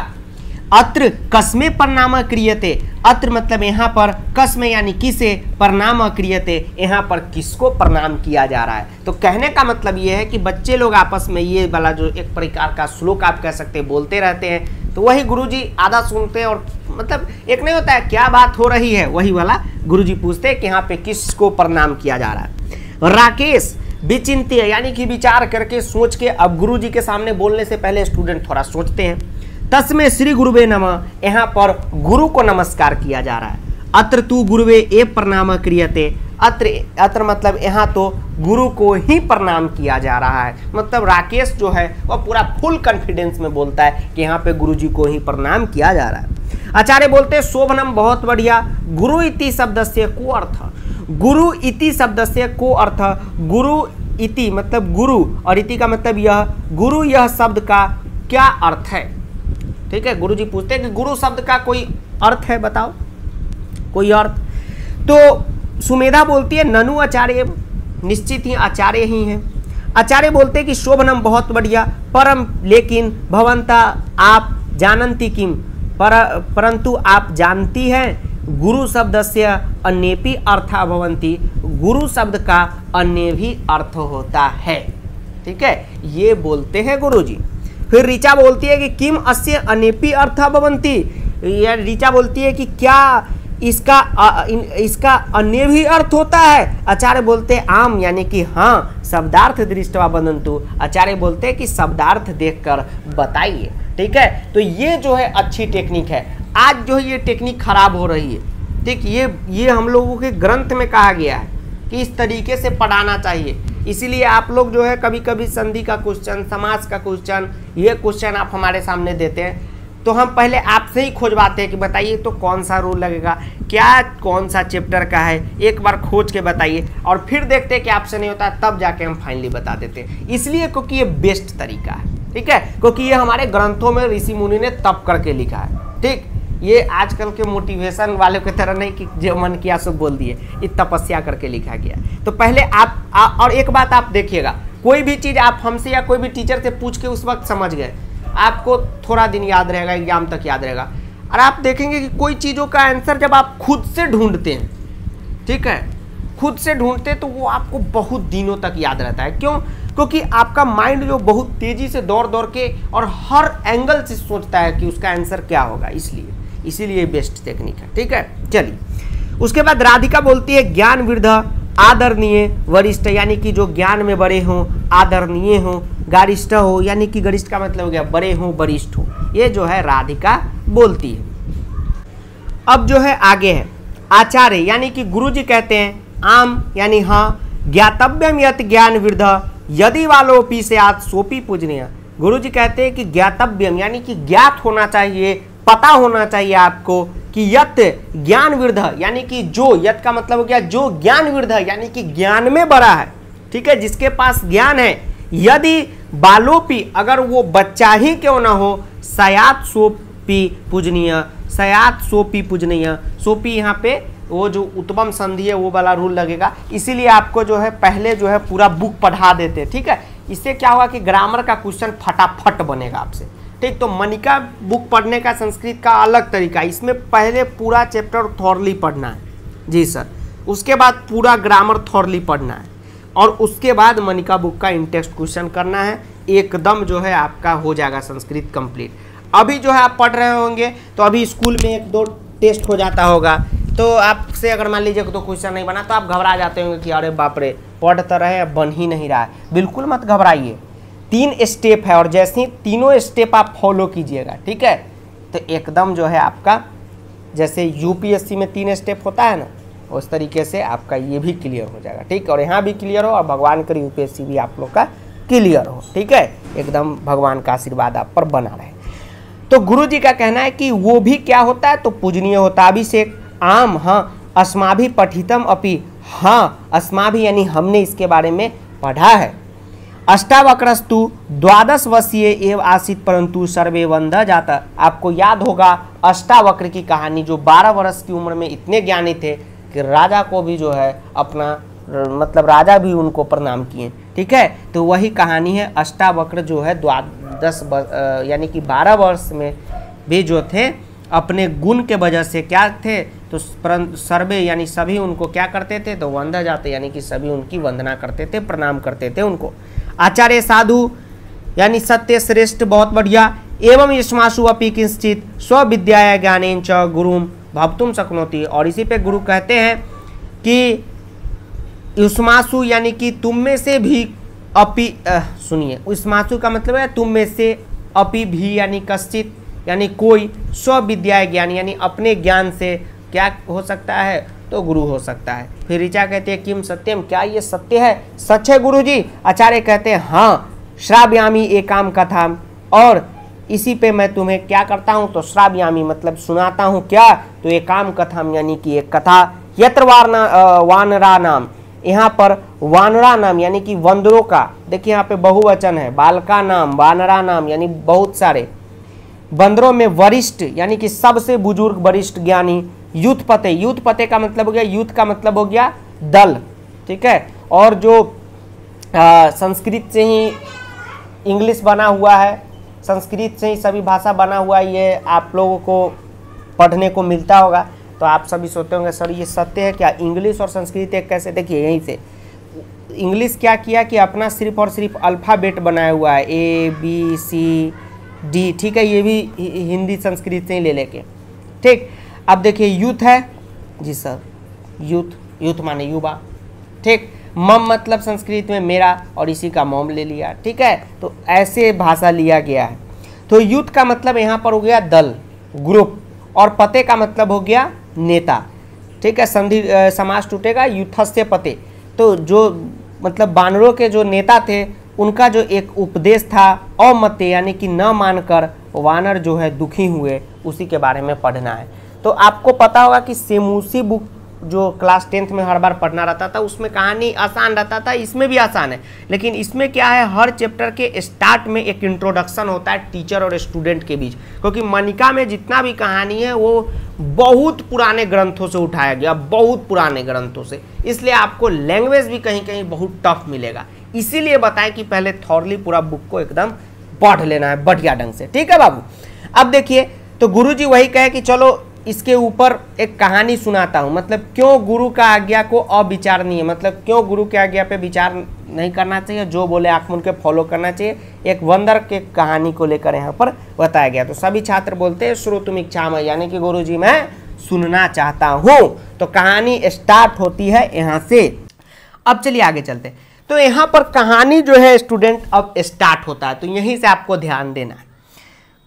अत्र कस्मे परनाम क्रियते अत्र मतलब यहाँ पर कसम यानी किसे प्रणाम क्रियते यहाँ पर किसको प्रणाम किया जा रहा है तो कहने का मतलब ये है कि बच्चे लोग आपस में ये वाला जो एक प्रकार का श्लोक आप कह सकते हैं बोलते रहते हैं तो वही गुरुजी आधा सुनते हैं और मतलब एक नहीं होता है क्या बात हो रही है वही वाला गुरुजी पूछते हैं कि यहाँ पे किसको प्रणाम किया जा रहा है राकेश विचिंत्य यानी कि विचार करके सोच के अब जी के सामने बोलने से पहले स्टूडेंट थोड़ा सोचते हैं तस्में श्री गुरुवे नमः यहाँ पर गुरु को नमस्कार किया जा रहा है अत्र तू गुरुवे ए प्रणाम क्रियते अत्र अत्र मतलब यहाँ तो गुरु को ही प्रणाम किया जा रहा है मतलब राकेश जो है वह पूरा फुल कॉन्फिडेंस में बोलता है कि यहाँ पे गुरु जी को ही प्रणाम किया जा रहा है आचार्य बोलते हैं शोभनम बहुत बढ़िया गुरु इति शब्द से को अर्थ गुरु इति शब्द से को अर्थ गुरु इति मतलब गुरु और इति का मतलब यह गुरु यह शब्द का क्या अर्थ है ठीक है गुरु जी पूछते हैं कि गुरु शब्द का कोई अर्थ है बताओ कोई और तो सुमेधा बोलती है ननु आचार्य निश्चित ही आचार्य ही हैं आचार्य बोलते हैं कि शोभनम बहुत बढ़िया परम लेकिन भवंता आप जानती किम पर परंतु आप जानती हैं गुरु शब्द से अन्यपि अर्था भवंती गुरु शब्द का अन्य भी अर्थ होता है ठीक है ये बोलते हैं गुरुजी फिर ऋचा बोलती है कि किम अस्य अनेपी अर्था भवंती या ऋचा बोलती है कि क्या इसका आ, इन, इसका अन्य भी अर्थ होता है आचार्य बोलते आम यानी कि हाँ शब्दार्थ दृष्टवा बनंतु आचार्य बोलते कि शब्दार्थ देखकर बताइए ठीक है तो ये जो है अच्छी टेक्निक है आज जो है ये टेक्निक खराब हो रही है ठीक ये ये हम लोगों के ग्रंथ में कहा गया है कि इस तरीके से पढ़ाना चाहिए इसीलिए आप लोग जो है कभी कभी संधि का क्वेश्चन समाज का क्वेश्चन ये क्वेश्चन आप हमारे सामने देते हैं तो हम पहले आपसे ही खोजवाते हैं कि बताइए तो कौन सा रोल लगेगा क्या कौन सा चैप्टर का है एक बार खोज के बताइए और फिर देखते हैं कि आपसे नहीं होता तब जाके हम फाइनली बता देते हैं इसलिए क्योंकि ये बेस्ट तरीका है ठीक है क्योंकि ये हमारे ग्रंथों में ऋषि मुनि ने तप करके लिखा है ठीक ये आजकल के मोटिवेशन वालों की तरह नहीं कि जो मन किया सो बोल दिए ये तपस्या करके लिखा गया तो पहले आप आ, और एक बात आप देखिएगा कोई भी चीज़ आप हमसे या कोई भी टीचर से पूछ के उस वक्त समझ गए आपको थोड़ा दिन याद रहेगा एग्जाम तक याद रहेगा और आप देखेंगे कि कोई चीज़ों का आंसर जब आप खुद से ढूंढते हैं ठीक है खुद से ढूंढते हैं तो वो आपको बहुत दिनों तक याद रहता है क्यों क्योंकि आपका माइंड जो बहुत तेज़ी से दौड़ दौड़ के और हर एंगल से सोचता है कि उसका आंसर क्या होगा इसलिए इसीलिए बेस्ट टेक्निक है ठीक है चलिए उसके बाद राधिका बोलती है ज्ञान वृद्धा आदरणीय वरिष्ठ यानी कि जो ज्ञान में बड़े हों आदरणीय हों गारिष्ठ हो यानी कि गरिष्ठ का मतलब हो गया बड़े हो वरिष्ठ हो ये जो है राधिका बोलती है अब जो है आगे है आचार्य यानी कि गुरु जी कहते हैं आम यानी हाँ ज्ञातव्यम यत ज्ञान वृद्ध यदि वालोपी से आज सोपी पूजनीय गुरु जी कहते हैं कि ज्ञातव्यम यानी कि ज्ञात होना चाहिए पता होना चाहिए आपको कि यत ज्ञान वृद्ध यानी कि जो यत का मतलब हो गया जो ज्ञान वृद्ध यानी कि ज्ञान में बड़ा है ठीक है जिसके पास ज्ञान है यदि बालोपी अगर वो बच्चा ही क्यों ना हो सयात सोपी पूजनीय सयात सोपी पूजनीय सोपी यहाँ पे वो जो उत्तम संधि है वो वाला रूल लगेगा इसीलिए आपको जो है पहले जो है पूरा बुक पढ़ा देते हैं ठीक है इससे क्या हुआ कि ग्रामर का क्वेश्चन फटाफट बनेगा आपसे ठीक तो मनिका बुक पढ़ने का संस्कृत का अलग तरीका इसमें पहले पूरा चैप्टर थॉरली पढ़ना है जी सर उसके बाद पूरा ग्रामर थॉरली पढ़ना है और उसके बाद मनिका बुक का इंटेक्स क्वेश्चन करना है एकदम जो है आपका हो जाएगा संस्कृत कंप्लीट अभी जो है आप पढ़ रहे होंगे तो अभी स्कूल में एक दो टेस्ट हो जाता होगा तो आपसे अगर मान लीजिए तो क्वेश्चन नहीं बना तो आप घबरा जाते होंगे कि अरे बाप रे पढ़ तो रहे बन ही नहीं रहा है बिल्कुल मत घबराइए तीन स्टेप है और जैसे ही तीनों स्टेप आप फॉलो कीजिएगा ठीक है तो एकदम जो है आपका जैसे यूपीएससी में तीन स्टेप होता है ना उस तरीके से आपका ये भी क्लियर हो जाएगा ठीक और यहाँ भी क्लियर हो और भगवान का यूपीएससी भी आप लोग का क्लियर हो ठीक है एकदम भगवान का आशीर्वाद आप पर बना रहे तो गुरु जी का कहना है कि वो भी क्या होता है तो पूजनीय होता से आम हाँ अस्माभि पठितम अपि हाँ अस्माभि यानी हमने इसके बारे में पढ़ा है अष्टावक्रस्तु द्वादश वसीय एव आसित परंतु सर्वे बंधा जाता आपको याद होगा अष्टावक्र की कहानी जो 12 वर्ष की उम्र में इतने ज्ञानी थे कि राजा को भी जो है अपना मतलब राजा भी उनको प्रणाम किए ठीक है तो वही कहानी है अष्टावक्र जो है द्वादश यानी कि बारह वर्ष में भी जो थे अपने गुण के वजह से क्या थे तो सर्वे यानी सभी उनको क्या करते थे तो वंदा जाते यानी कि सभी उनकी वंदना करते थे प्रणाम करते थे उनको आचार्य साधु यानी सत्य श्रेष्ठ बहुत बढ़िया एवं युष्माशु अपी किंचित स्विद्या ज्ञानेन च गुरुम भवतुम शक्नोती और इसी पे गुरु कहते हैं कि युष्मासु यानी कि तुम में से भी अपि सुनिए उष्मासु का मतलब है तुम में से अपि भी यानी कश्चित यानी कोई स्विद्या ज्ञान यानी अपने ज्ञान से क्या हो सकता है तो गुरु हो सकता है फिर ऋचा कहते हैं किम सत्यम क्या ये सत्य है सच है गुरु जी आचार्य कहते हैं हाँ श्राव्यामी एकाम कथा और इसी पे मैं तुम्हें क्या करता हूँ तो श्राव्यामी मतलब सुनाता हूँ क्या तो ये काम कथा यानी कि एक कथा यत्र वारना वानरा नाम यहाँ पर वानरा नाम यानी कि वंदरों का देखिए यहाँ पे बहुवचन है बालका नाम वानरा नाम यानी बहुत सारे बंदरों में वरिष्ठ यानी कि सबसे बुजुर्ग वरिष्ठ ज्ञानी युद्ध पते युद्ध पते का मतलब हो गया युद्ध का मतलब हो गया दल ठीक है और जो आ, संस्कृत से ही इंग्लिश बना हुआ है संस्कृत से ही सभी भाषा बना हुआ ये आप लोगों को पढ़ने को मिलता होगा तो आप सभी सोचते होंगे सर ये सत्य है क्या इंग्लिश और संस्कृत एक कैसे देखिए यहीं से इंग्लिश क्या किया कि अपना सिर्फ और सिर्फ अल्फ़ाबेट बनाया हुआ है ए बी सी डी ठीक है ये भी हिंदी संस्कृत से ही ले लेके ठीक अब देखिए यूथ है जी सर यूथ यूथ माने युवा ठीक मम मतलब संस्कृत में मेरा और इसी का मोम ले लिया ठीक है तो ऐसे भाषा लिया गया है तो युद्ध का मतलब यहाँ पर हो गया दल ग्रुप और पते का मतलब हो गया नेता ठीक है संधि समाज टूटेगा युद्धस्य पते तो जो मतलब बानरों के जो नेता थे उनका जो एक उपदेश था अमते यानी कि न मानकर वानर जो है दुखी हुए उसी के बारे में पढ़ना है तो आपको पता होगा कि सेमूसी बुक जो क्लास टेंथ में हर बार पढ़ना रहता था उसमें कहानी आसान रहता था इसमें भी आसान है लेकिन इसमें क्या है हर चैप्टर के स्टार्ट में एक इंट्रोडक्शन होता है टीचर और स्टूडेंट के बीच क्योंकि मनिका में जितना भी कहानी है वो बहुत पुराने ग्रंथों से उठाया गया बहुत पुराने ग्रंथों से इसलिए आपको लैंग्वेज भी कहीं कहीं बहुत टफ मिलेगा इसीलिए बताएं कि पहले थॉर्ली पूरा बुक को एकदम पढ़ लेना है बढ़िया ढंग से ठीक है बाबू अब देखिए तो गुरुजी वही कहे कि चलो इसके ऊपर एक कहानी सुनाता हूँ मतलब क्यों गुरु का आज्ञा को अविचारणीय मतलब क्यों गुरु के आज्ञा पे विचार नहीं करना चाहिए जो बोले आप उनके फॉलो करना चाहिए एक वंदर के कहानी को लेकर यहाँ पर बताया गया तो सभी छात्र बोलते हैं तुम इच्छा में यानी कि गुरु जी मैं सुनना चाहता हूँ तो कहानी स्टार्ट होती है यहाँ से अब चलिए आगे चलते तो यहाँ पर कहानी जो है स्टूडेंट अब स्टार्ट होता है तो यहीं से आपको ध्यान देना है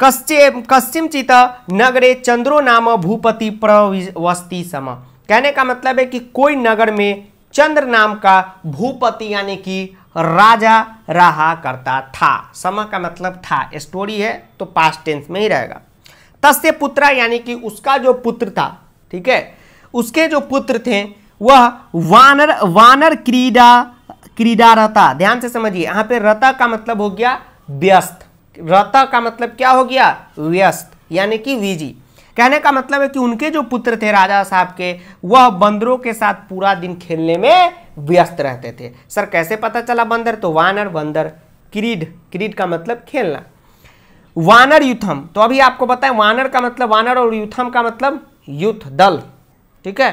कश्चिम चित नगरे चंद्रो नाम भूपति प्रवस्ती सम कहने का मतलब है कि कोई नगर में चंद्र नाम का भूपति यानी कि राजा रहा करता था समा का मतलब था स्टोरी है तो पास्ट टेंस में ही रहेगा तस्य पुत्रा यानी कि उसका जो पुत्र था ठीक है उसके जो पुत्र थे वह वानर वानर क्रीडा क्रीडा रता ध्यान से समझिए यहाँ पे रता का मतलब हो गया व्यस्त रता का मतलब क्या हो गया व्यस्त यानी कि विजी कहने का मतलब है कि उनके जो पुत्र थे राजा साहब के वह बंदरों के साथ पूरा दिन खेलने में व्यस्त रहते थे सर कैसे पता चला बंदर तो वानर बंदर क्रीड क्रीड का मतलब खेलना वानर युथम तो अभी आपको बताएं वानर का मतलब वानर और युथम का मतलब युद्ध दल ठीक है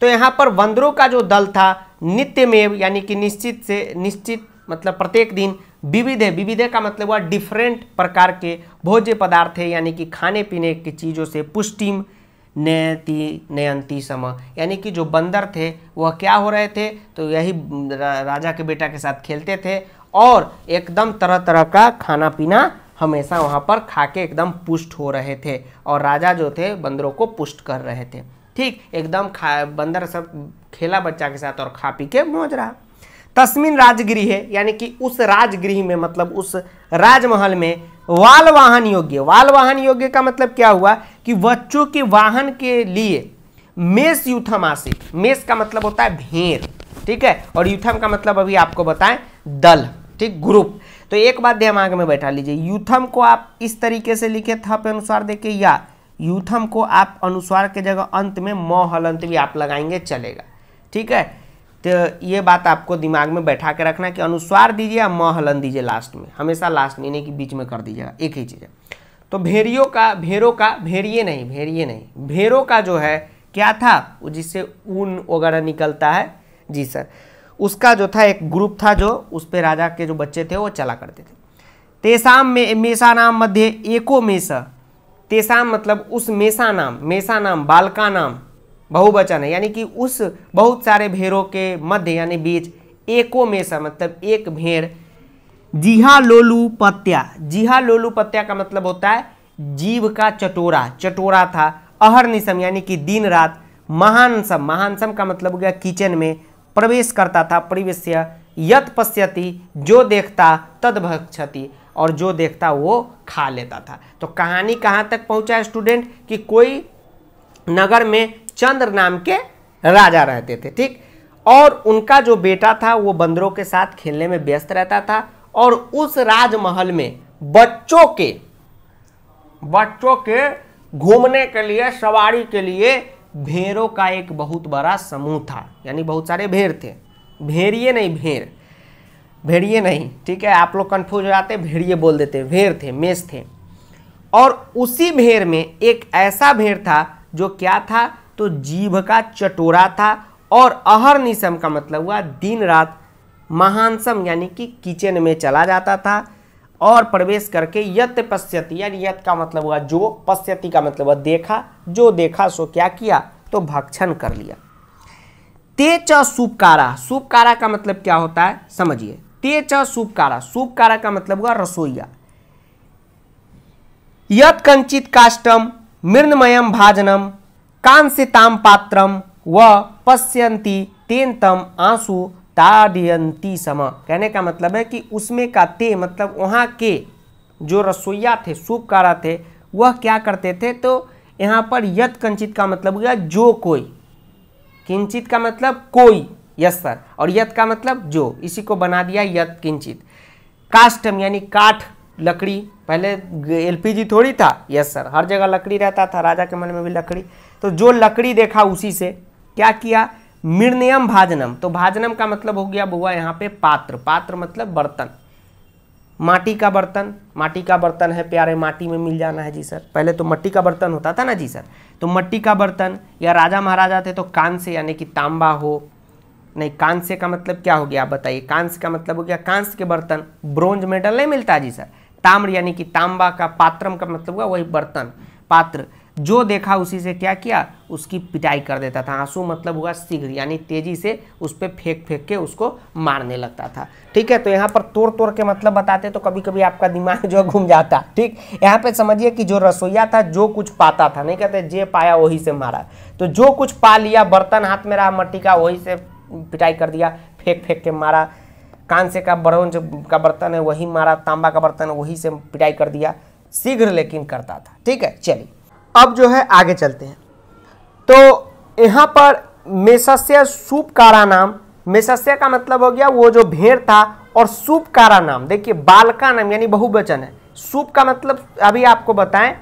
तो यहाँ पर बंदरों का जो दल था नित्यमेव यानी कि निश्चित से निश्चित मतलब प्रत्येक दिन विविध है विविध का मतलब हुआ डिफरेंट प्रकार के भोज्य पदार्थ है यानी कि खाने पीने की चीज़ों से पुष्टिम नयति नयंती सम यानी कि जो बंदर थे वह क्या हो रहे थे तो यही राजा के बेटा के साथ खेलते थे और एकदम तरह तरह का खाना पीना हमेशा वहाँ पर खा के एकदम पुष्ट हो रहे थे और राजा जो थे बंदरों को पुष्ट कर रहे थे ठीक एकदम खा बंदर सब खेला बच्चा के साथ और खा पी के मौज रहा तस्मिन राजगृह है यानी कि उस राजगृह में मतलब उस राजमहल में वाल वाहन योग्य वाल वाहन योग्य का मतलब क्या हुआ कि बच्चों के वाहन के लिए मेष यूथम आशिक मेष का मतलब होता है भेड़ ठीक है और यूथम का मतलब अभी आपको बताएं दल ठीक ग्रुप तो एक बात दिमाग में बैठा लीजिए यूथम को आप इस तरीके से लिखे थप अनुसार देखिए या यूथम को आप अनुस्वार के जगह अंत में म अंत भी आप लगाएंगे चलेगा ठीक है तो ये बात आपको दिमाग में बैठा के रखना कि अनुस्वार दीजिए या महलन दीजिए लास्ट में हमेशा लास्ट में यानी कि बीच में कर दीजिएगा एक ही चीज़ है तो भेड़ियों का भेड़ों का भेड़िए नहीं भेड़िए नहीं भेड़ों का जो है क्या था जिससे ऊन वगैरह निकलता है जी सर उसका जो था एक ग्रुप था जो उस पर राजा के जो बच्चे थे वो चला करते थे तेसाम में मेसा नाम मध्य एको मेसा तेसाम मतलब उस मेसा नाम मेसा नाम बालका नाम बहुवचन है यानी कि उस बहुत सारे भेड़ों के मध्य यानी बीच एको में सा मतलब एक भेड़ जिहा लोलू पत्या जिहा लोलू पत्या का मतलब होता है जीव का चटोरा चटोरा था अहर निशम यानी कि दिन रात महानसम महानसम का मतलब हो गया किचन में प्रवेश करता था प्रवेश यत पश्यति जो देखता तद भक्षति और जो देखता वो खा लेता था तो कहानी कहाँ तक पहुँचा स्टूडेंट कि कोई नगर में चंद्र नाम के राजा रहते थे ठीक और उनका जो बेटा था वो बंदरों के साथ खेलने में व्यस्त रहता था और उस राजमहल में बच्चों के बच्चों के घूमने के लिए सवारी के लिए भेड़ों का एक बहुत बड़ा समूह था यानी बहुत सारे भेड़ थे भेड़िए नहीं भेड़ भेड़िए नहीं ठीक है आप लोग कन्फ्यूज हो जाते भेड़िए बोल देते भेड़ थे मेष थे और उसी भेड़ में एक ऐसा भेड़ था जो क्या था तो जीव का चटोरा था और अहर निशम का मतलब हुआ दिन रात महानसम यानी कि किचन में चला जाता था और प्रवेश करके यत पश्यति यानी यत का मतलब हुआ जो पश्यति का मतलब हुआ देखा जो देखा सो क्या किया तो भक्षण कर लिया तेच सुपकारा सुपकारा का मतलब क्या होता है समझिए तेच सुपकारा सुपकारा का मतलब हुआ रसोईया यत कंचित काष्टम मृणमयम भाजनम कांसिताम पात्रम व पश्यंती तेन तम आंसू ताडियंती सम कहने का मतलब है कि उसमें का ते मतलब वहाँ के जो रसोईया थे सूपकारा थे वह क्या करते थे तो यहाँ पर यत कंचित का मतलब हुआ जो कोई किंचित का मतलब कोई यस सर और यत का मतलब जो इसी को बना दिया यत किंचित काष्टम यानी काठ लकड़ी पहले एलपीजी थोड़ी था यस सर हर जगह लकड़ी रहता था राजा के मन में भी लकड़ी तो जो लकड़ी देखा उसी से क्या किया मृणयम भाजनम तो भाजनम का मतलब हो गया बुआ यहाँ पे पात्र पात्र मतलब बर्तन माटी का बर्तन माटी का बर्तन है प्यारे माटी में मिल जाना है जी सर पहले तो मट्टी का बर्तन होता था ना जी सर तो मट्टी का बर्तन या राजा महाराजा थे तो कांस्य यानी कि तांबा हो नहीं कांस्य का मतलब क्या हो गया आप बताइए कांस्य का मतलब हो गया कांस्य के बर्तन ब्रोंज मेडल नहीं मिलता जी सर ताम्र यानी कि तांबा का पात्रम का मतलब हुआ वही बर्तन पात्र जो देखा उसी से क्या किया उसकी पिटाई कर देता था आंसू मतलब हुआ शीघ्र यानी तेजी से उस पर फेंक फेंक के उसको मारने लगता था ठीक है तो यहाँ पर तोड़ तोड़ के मतलब बताते तो कभी कभी आपका दिमाग <laughs> जो घूम जाता ठीक यहाँ पे समझिए कि जो रसोईया था जो कुछ पाता था नहीं कहते जे पाया वही से मारा तो जो कुछ पा लिया बर्तन हाथ में रहा मट्टी का वही से पिटाई कर दिया फेंक फेंक के मारा कांसे का ब्रौंज का बर्तन है वही मारा तांबा का बर्तन है वही से पिटाई कर दिया शीघ्र लेकिन करता था ठीक है चलिए अब जो है आगे चलते हैं तो यहाँ पर मेसस्य सूप कारा नाम मेसस्य का मतलब हो गया वो जो भेड़ था और सूप कारा नाम देखिए बाल का नाम यानी बहुवचन है सूप का मतलब अभी आपको बताएं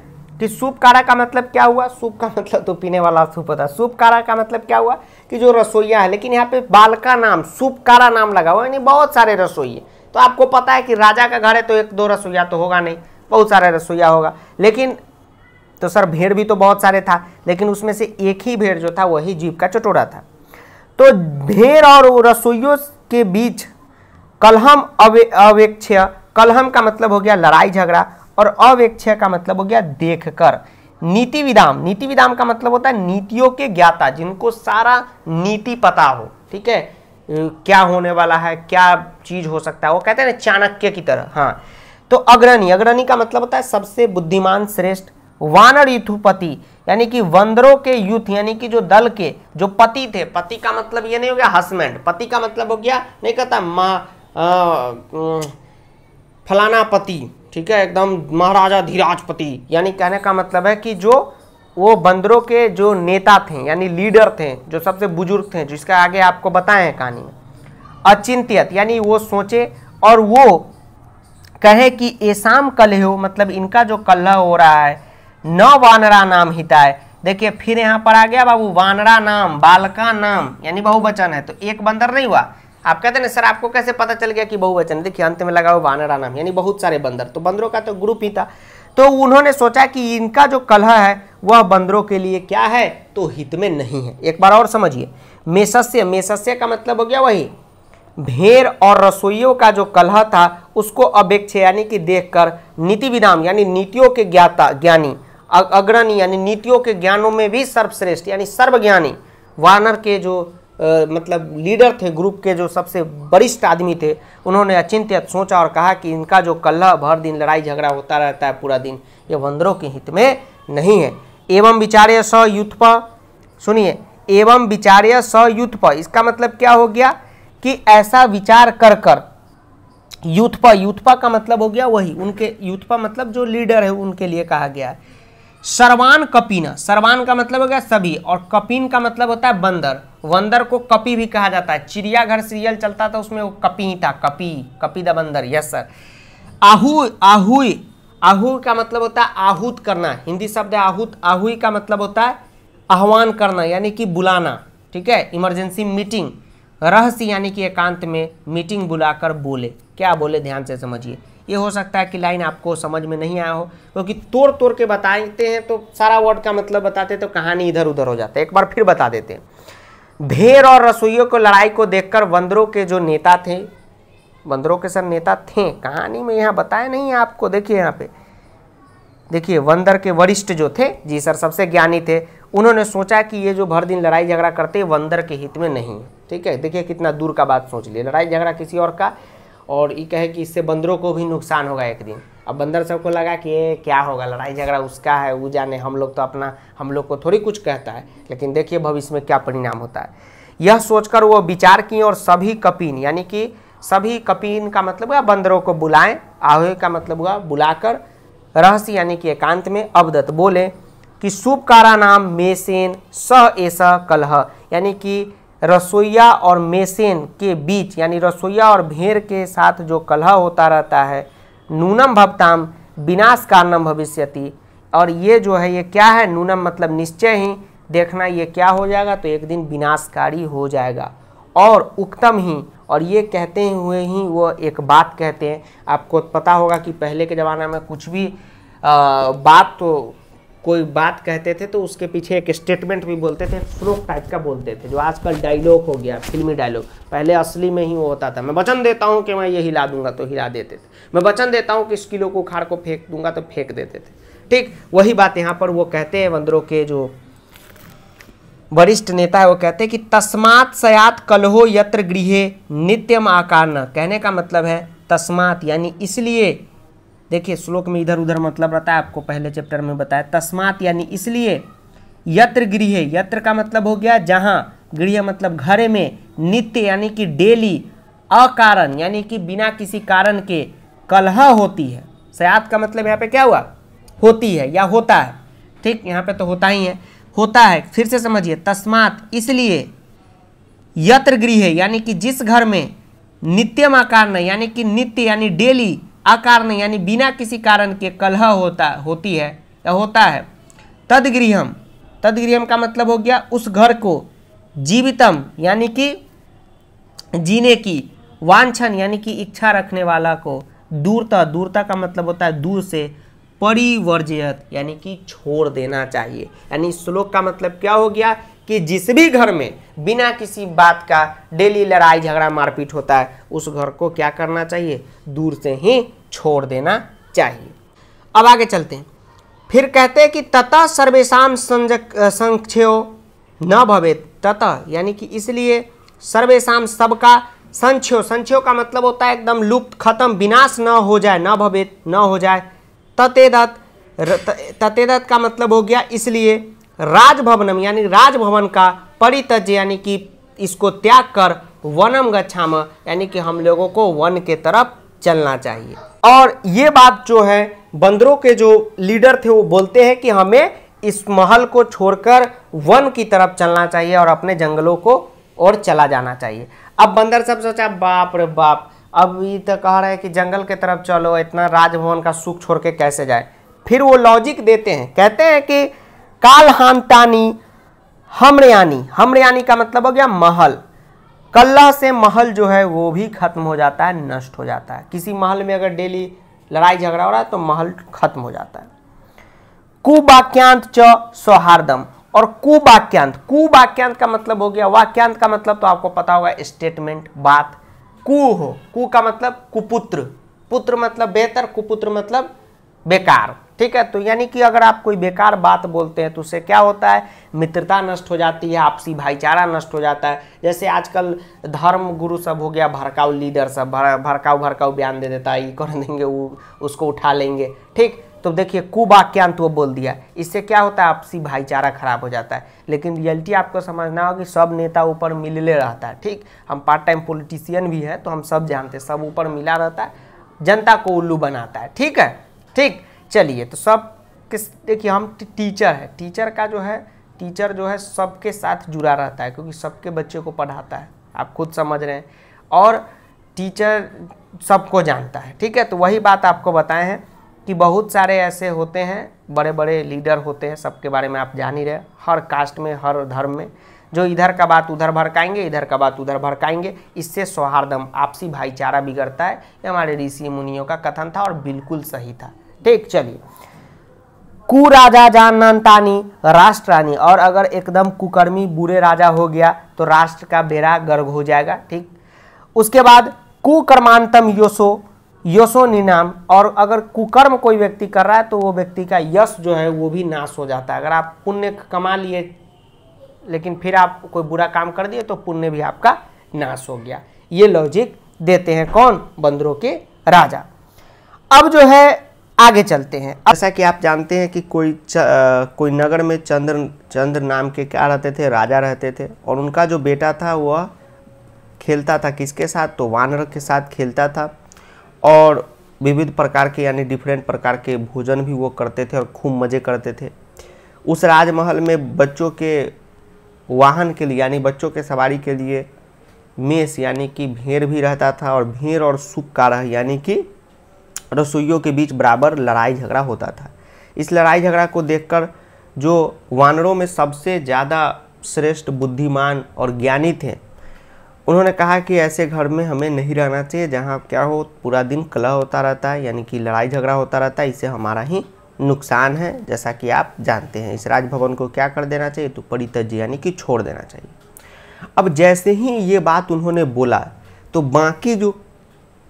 कि सूप कारा का मतलब क्या हुआ सूप का मतलब तो पीने वाला सूप होता है सूप कारा का मतलब क्या हुआ कि जो रसोईया है लेकिन यहाँ पे बाल का नाम सूप कारा नाम लगा हुआ यानी बहुत सारे रसोई तो आपको पता है कि राजा का घर है तो एक दो रसोईया तो होगा नहीं बहुत सारा रसोईया होगा लेकिन तो सर भेड़ भी तो बहुत सारे था लेकिन उसमें से एक ही भेड़ जो था वही जीप का चटोरा था तो भेड़ और रसोइयों के बीच कलहम अवे कलहम का मतलब हो गया लड़ाई झगड़ा और अवेक्षय का मतलब हो गया देखकर नीति विदाम नीति विदाम का मतलब होता है नीतियों के ज्ञाता जिनको सारा नीति पता हो ठीक है क्या होने वाला है क्या चीज हो सकता है वो कहते हैं ना चाणक्य की तरह हाँ तो अग्रणी अग्रणी का मतलब होता है सबसे बुद्धिमान श्रेष्ठ वानर युथुपति यानी कि वंदरों के युथ यानी कि जो दल के जो पति थे पति का मतलब ये नहीं हो गया हस्बैंड पति का मतलब हो गया नहीं कहता माँ फलाना पति ठीक है एकदम महाराजा धीराजपति यानी कहने का मतलब है कि जो वो बंदरों के जो नेता थे यानी लीडर थे जो सबसे बुजुर्ग थे जिसका आगे आपको बताए हैं कहानी में अचिंत्यत यानी वो सोचे और वो कहे कि ऐसा कलह मतलब इनका जो कलह हो रहा है न वानरा नाम हिताय देखिए फिर यहाँ पर आ गया बाबू वानरा नाम बालका नाम यानी बहुवचन है तो एक बंदर नहीं हुआ आप कहते हैं सर आपको कैसे पता चल गया कि बहुवचन देखिए अंत में लगा हुआ वानरा नाम यानी बहुत सारे बंदर तो बंदरों का तो ग्रुप ही था तो उन्होंने सोचा कि इनका जो कलह है वह बंदरों के लिए क्या है तो हित में नहीं है एक बार और समझिए मेसस्य मेसस्य का मतलब हो गया वही भेड़ और रसोइयों का जो कलह था उसको अपेक्ष यानी कि देखकर नीति विधान यानी नीतियों के ज्ञाता ज्ञानी अग्रणी यानी नीतियों के ज्ञानों में भी सर्वश्रेष्ठ यानी सर्वज्ञानी वानर के जो आ, मतलब लीडर थे ग्रुप के जो सबसे वरिष्ठ आदमी थे उन्होंने अचिंत्य सोचा और कहा कि इनका जो कल्ला भर दिन लड़ाई झगड़ा होता रहता है पूरा दिन ये वंदरों के हित में नहीं है एवं विचार्य स पर सुनिए एवं विचार्य स पर इसका मतलब क्या हो गया कि ऐसा विचार कर कर युथपा युथपा का मतलब हो गया वही उनके यूथपा मतलब जो लीडर है उनके लिए कहा गया है सर्वान कपीना सर्वान का मतलब हो गया सभी और कपिन का मतलब होता है बंदर बंदर को कपी भी कहा जाता है चिड़ियाघर सीरियल चलता था उसमें वो कपी ही था कपी कपी द बंदर यस सर आहू आहू आहू का मतलब होता है आहूत करना हिंदी शब्द है आहूत आहू का मतलब होता है आह्वान करना यानी कि बुलाना ठीक है इमरजेंसी मीटिंग रहस्य यानी कि एकांत में मीटिंग बुलाकर बोले क्या बोले ध्यान से समझिए ये हो सकता है कि लाइन आपको समझ में नहीं आया हो क्योंकि तो तोड़ तोड़ के बताते हैं तो सारा वर्ड का मतलब बताते तो कहानी इधर उधर हो जाता है एक बार फिर बता देते हैं भेर और रसोइयों को लड़ाई को देखकर बंदरों के जो नेता थे बंदरों के सर नेता थे कहानी में यहाँ बताया नहीं आपको देखिए यहाँ पे देखिए बंदर के वरिष्ठ जो थे जी सर सबसे ज्ञानी थे उन्होंने सोचा कि ये जो भर दिन लड़ाई झगड़ा करते बंदर के हित में नहीं ठीक है देखिए कितना दूर का बात सोच लिया लड़ाई झगड़ा किसी और का और ये कहे कि इससे बंदरों को भी नुकसान होगा एक दिन अब बंदर सबको लगा कि ये क्या होगा लड़ाई झगड़ा उसका है वो जाने हम लोग तो अपना हम लोग को थोड़ी कुछ कहता है लेकिन देखिए भविष्य में क्या परिणाम होता है यह सोचकर वो विचार किए और सभी कपीन यानी कि सभी कपीन का मतलब हुआ बंदरों को बुलाएं आहे का मतलब हुआ बुलाकर रहस्य यानी कि एकांत में अवदत्त बोले कि शुभ कारा नाम मेसेन स ऐसा कलह यानी कि रसोईया और मेसेन के बीच यानी रसोईया और भेड़ के साथ जो कलह होता रहता है नूनम भवताम विनाश कारणम भविष्यति और ये जो है ये क्या है नूनम मतलब निश्चय ही देखना ये क्या हो जाएगा तो एक दिन विनाशकारी हो जाएगा और उक्तम ही और ये कहते हुए ही वो एक बात कहते हैं आपको पता होगा कि पहले के ज़माने में कुछ भी आ, बात तो कोई बात कहते थे तो उसके पीछे एक स्टेटमेंट भी बोलते थे फ्लोक टाइप का बोलते थे जो आजकल डायलॉग हो गया फिल्मी डायलॉग पहले असली में ही वो होता था मैं वचन देता हूँ कि मैं ये हिला दूंगा तो हिला देते थे मैं वचन देता हूँ कि इस किलो को उखाड़ को फेंक दूंगा तो फेंक देते थे ठीक वही बात यहाँ पर वो कहते हैं बंदरों के जो वरिष्ठ नेता है वो कहते हैं कि तस्मात सयात कलहो यत्र गृह नित्यम आकार न कहने का मतलब है तस्मात यानी इसलिए देखिए श्लोक में इधर उधर मतलब रहता है आपको पहले चैप्टर में बताया तस्मात यानी इसलिए यत्र गृह यत्र का मतलब हो गया जहाँ गृह मतलब घरे में नित्य यानी कि डेली अकारण यानी कि बिना किसी कारण के कलह होती है सयात का मतलब यहाँ पे क्या हुआ होती है या होता है ठीक यहाँ पे तो होता ही है होता है फिर से समझिए तस्मात इसलिए यत्र गृह यानी कि जिस घर में नित्यम अकारण यानी कि नित्य यानी डेली अकारण यानी बिना किसी कारण के कलह होता होती है या होता है तदगृहम तदगृहम का मतलब हो गया उस घर को जीवितम यानी कि जीने की वांछन यानी कि इच्छा रखने वाला को दूरता दूरता का मतलब होता है दूर से परिवर्जयत यानी कि छोड़ देना चाहिए यानी श्लोक का मतलब क्या हो गया कि जिस भी घर में बिना किसी बात का डेली लड़ाई झगड़ा मारपीट होता है उस घर को क्या करना चाहिए दूर से ही छोड़ देना चाहिए अब आगे चलते हैं फिर कहते हैं कि ततः सर्वेशम संजक संक्षेव न भवे ततः यानी कि इसलिए सर्वेशम सबका संक्षेव संक्षेव का मतलब होता है एकदम लुप्त खत्म विनाश न हो जाए न भवे न हो जाए ततेदत्त ततेदत्त का मतलब हो गया इसलिए राजभवनम यानी राजभवन का परितज यानी कि इसको त्याग कर वनम गच्छाम यानी कि हम लोगों को वन के तरफ चलना चाहिए और ये बात जो है बंदरों के जो लीडर थे वो बोलते हैं कि हमें इस महल को छोड़कर वन की तरफ चलना चाहिए और अपने जंगलों को और चला जाना चाहिए अब बंदर सब सोचा बाप रे बाप अब ये तो कह रहे हैं कि जंगल के तरफ चलो इतना राजभवन का सुख छोड़ के कैसे जाए फिर वो लॉजिक देते हैं कहते हैं कि कालहांतानी हमरयानी हमरयानी का मतलब हो गया महल कल्ला से महल जो है वो भी खत्म हो जाता है नष्ट हो जाता है किसी महल में अगर डेली लड़ाई झगड़ा हो रहा है तो महल खत्म हो जाता है कुवाक्यांत च सौहार्दम और कुवाक्यांत कुवाक्यांत का मतलब हो गया वाक्यांत का मतलब तो आपको पता होगा स्टेटमेंट बात कु हो कु का मतलब कुपुत्र पुत्र मतलब बेहतर कुपुत्र मतलब बेकार ठीक है तो यानी कि अगर आप कोई बेकार बात बोलते हैं तो उससे क्या होता है मित्रता नष्ट हो जाती है आपसी भाईचारा नष्ट हो जाता है जैसे आजकल धर्म गुरु सब हो गया भड़काऊ लीडर सब भर भड़काऊ भड़काऊ बयान दे देता है ये कर देंगे वो उसको उठा लेंगे ठीक तो देखिए कुवाक्यांत वो बोल दिया इससे क्या होता है आपसी भाईचारा खराब हो जाता है लेकिन रियलिटी आपको समझना होगा कि सब नेता ऊपर मिलने रहता है ठीक हम पार्ट टाइम पॉलिटिशियन भी है तो हम सब जानते हैं सब ऊपर मिला रहता है जनता को उल्लू बनाता है ठीक है ठीक चलिए तो सब किस देखिए हम टीचर है टीचर का जो है टीचर जो है सबके साथ जुड़ा रहता है क्योंकि सबके बच्चे को पढ़ाता है आप खुद समझ रहे हैं और टीचर सबको जानता है ठीक है तो वही बात आपको बताए हैं कि बहुत सारे ऐसे होते हैं बड़े बड़े लीडर होते हैं सबके बारे में आप जान ही रहे हर कास्ट में हर धर्म में जो इधर का बात उधर भड़काएंगे इधर का बात उधर भड़काएंगे इससे सौहार्दम आपसी भाईचारा बिगड़ता है ये हमारे ऋषि मुनियों का कथन था और बिल्कुल सही था ठीक चलिए कु राजा जानतानी राष्ट्र रानी और अगर एकदम कुकर्मी बुरे राजा हो गया तो राष्ट्र का बेरा गर्ग हो जाएगा ठीक उसके बाद कुकर्मांतम योशो यशो निनाम और अगर कुकर्म कोई व्यक्ति कर रहा है तो वो व्यक्ति का यश जो है वो भी नाश हो जाता है अगर आप पुण्य कमा लिए लेकिन फिर आप कोई बुरा काम कर दिए तो पुण्य भी आपका नाश हो गया ये लॉजिक देते हैं कौन बंदरों के राजा अब जो है आगे चलते हैं जैसा कि आप जानते हैं कि कोई च, आ, कोई नगर में चंद्र चंद्र नाम के क्या रहते थे राजा रहते थे और उनका जो बेटा था वह खेलता था किसके साथ तो वानर के साथ खेलता था और विविध प्रकार के यानी डिफरेंट प्रकार के भोजन भी वो करते थे और खूब मज़े करते थे उस राजमहल में बच्चों के वाहन के लिए यानी बच्चों के सवारी के लिए मेष यानी कि भेड़ भी रहता था और भेड़ और सुख का रह यानी कि रसोइयों के बीच बराबर लड़ाई झगड़ा होता था इस लड़ाई झगड़ा को देखकर जो वानरों में सबसे ज़्यादा श्रेष्ठ बुद्धिमान और ज्ञानी थे उन्होंने कहा कि ऐसे घर में हमें नहीं रहना चाहिए जहाँ क्या हो पूरा दिन कलह होता रहता है यानी कि लड़ाई झगड़ा होता रहता है इससे हमारा ही नुकसान है जैसा कि आप जानते हैं इस राजभवन को क्या कर देना चाहिए तो परितज यानी कि छोड़ देना चाहिए अब जैसे ही ये बात उन्होंने बोला तो बाकी जो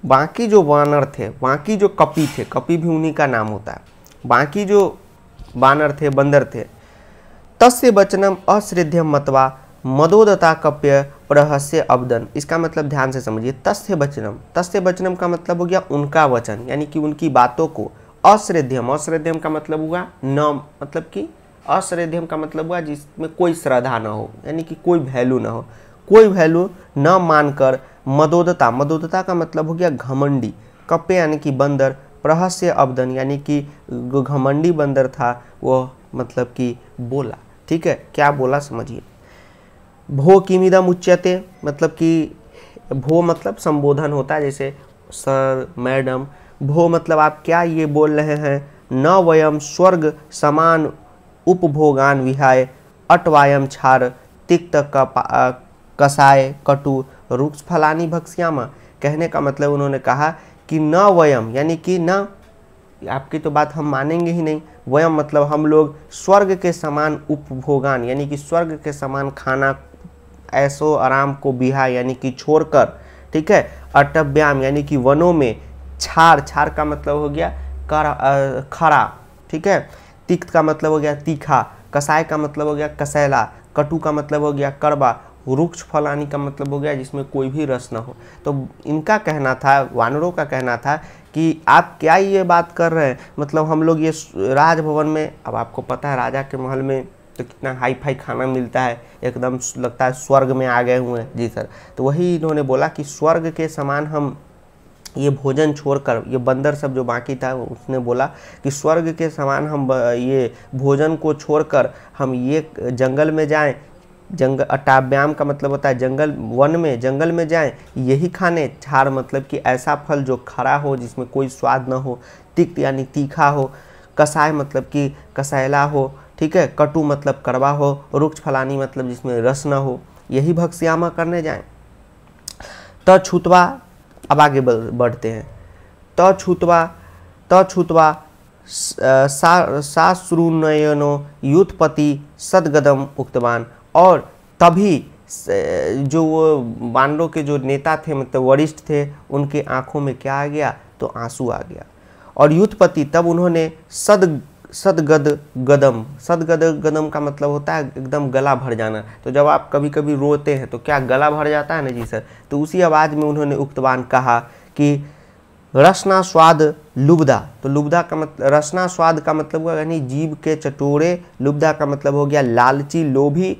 बाकी जो वानर थे बाकी जो कपी थे कपि भी उन्हीं का नाम होता है बाकी जो वानर थे बंदर थे तस्य वचनम अश्रद्धम मतवा मदोदता कप्य प्रहस्य अवदन इसका मतलब ध्यान से समझिए तस्य वचनम तस्य वचनम का मतलब हो गया उनका वचन यानी कि उनकी बातों को अश्रद्धम अश्रद्धम का मतलब हुआ न मतलब कि अश्रद्धम का मतलब हुआ जिसमें कोई श्रद्धा ना हो यानी कि कोई वैल्यू ना हो कोई वैल्यू न मानकर मदोदता मदोदता का मतलब हो गया घमंडी कप्पे यानी कि बंदर प्रहस्य अबदन यानी कि घमंडी बंदर था वह मतलब कि बोला ठीक है क्या बोला समझिए भो किमिदम उच्चते मतलब कि भो मतलब संबोधन होता है जैसे सर मैडम भो मतलब आप क्या ये बोल रहे हैं न वयम स्वर्ग समान उपभोगान विहाय अटवायम छार तिक्त कसाय कटु रुक्ष फलानी भक्स्यामा कहने का मतलब उन्होंने कहा कि न वयम यानी कि न आपकी तो बात हम मानेंगे ही नहीं वयम मतलब हम लोग स्वर्ग के समान उपभोगान यानी कि स्वर्ग के समान खाना ऐसो आराम को बिहा यानी कि छोड़कर ठीक है अटव्याम यानी कि वनों में छार छार का मतलब हो गया कर खरा ठीक है तिक्त का मतलब हो गया तीखा कसाय का मतलब हो गया कसैला कटु का मतलब हो गया करवा वृक्ष फलानी का मतलब हो गया जिसमें कोई भी रस ना हो तो इनका कहना था वानरों का कहना था कि आप क्या ये बात कर रहे हैं मतलब हम लोग ये राजभवन में अब आपको पता है राजा के महल में तो कितना हाई फाई खाना मिलता है एकदम लगता है स्वर्ग में आ गए हुए हैं जी सर तो वही इन्होंने बोला कि स्वर्ग के समान हम ये भोजन छोड़कर ये बंदर सब जो बाकी था उसने बोला कि स्वर्ग के समान हम ये भोजन को छोड़कर हम ये जंगल में जाएं जंगल अटाव्याम का मतलब होता है जंगल वन में जंगल में जाएं यही खाने छार मतलब कि ऐसा फल जो खरा हो जिसमें कोई स्वाद ना हो तिक्त यानी तीखा हो कसाय मतलब कि कसैला हो ठीक है कटु मतलब कड़वा हो रुक्ष फलानी मतलब जिसमें रस ना हो यही भक्स्यामा करने जाएं त छुतवा अब आगे बढ़ते हैं त छुतवा त छुतवा सा साश्रुनयनो युद्धपति सदगदम उक्तवान और तभी जो वो बानडो के जो नेता थे मतलब वरिष्ठ थे उनके आंखों में क्या आ गया तो आंसू आ गया और युद्धपति तब उन्होंने सद सदगद गदम सदगद गदम का मतलब होता है एकदम गला भर जाना तो जब आप कभी कभी रोते हैं तो क्या गला भर जाता है ना जी सर तो उसी आवाज़ में उन्होंने उक्तवान कहा कि रसना स्वाद लुब्धा तो लुब्धा का मतलब रसना स्वाद का मतलब हुआ यानी जीव के चटोरे लुब्धा का मतलब हो गया लालची लोभी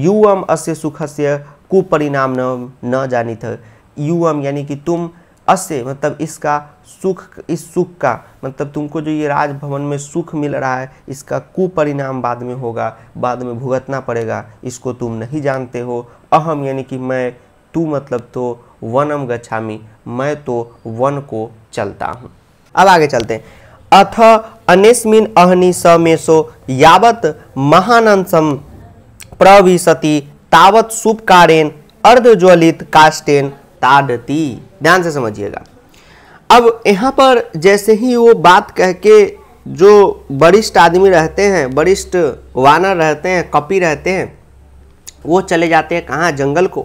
युवम अस्य से कुपरिणाम न जानी जानित युवम यानी कि तुम अस्य मतलब इसका सुख इस सुख का मतलब तुमको जो ये राजभवन में सुख मिल रहा है इसका कुपरिणाम बाद में होगा बाद में भुगतना पड़ेगा इसको तुम नहीं जानते हो अहम यानी कि मैं तू मतलब तो वनम गच्छामी मैं तो वन को चलता हूँ अब आगे चलते हैं अथ अनेस्मिन अहनि समेशो यावत महानंसम प्रविशति तावत सुपकारेन अर्धज्वलित काष्टेन ताडती ध्यान से समझिएगा अब यहाँ पर जैसे ही वो बात कह के जो वरिष्ठ आदमी रहते हैं वरिष्ठ वानर रहते हैं कपि रहते हैं वो चले जाते हैं कहाँ जंगल को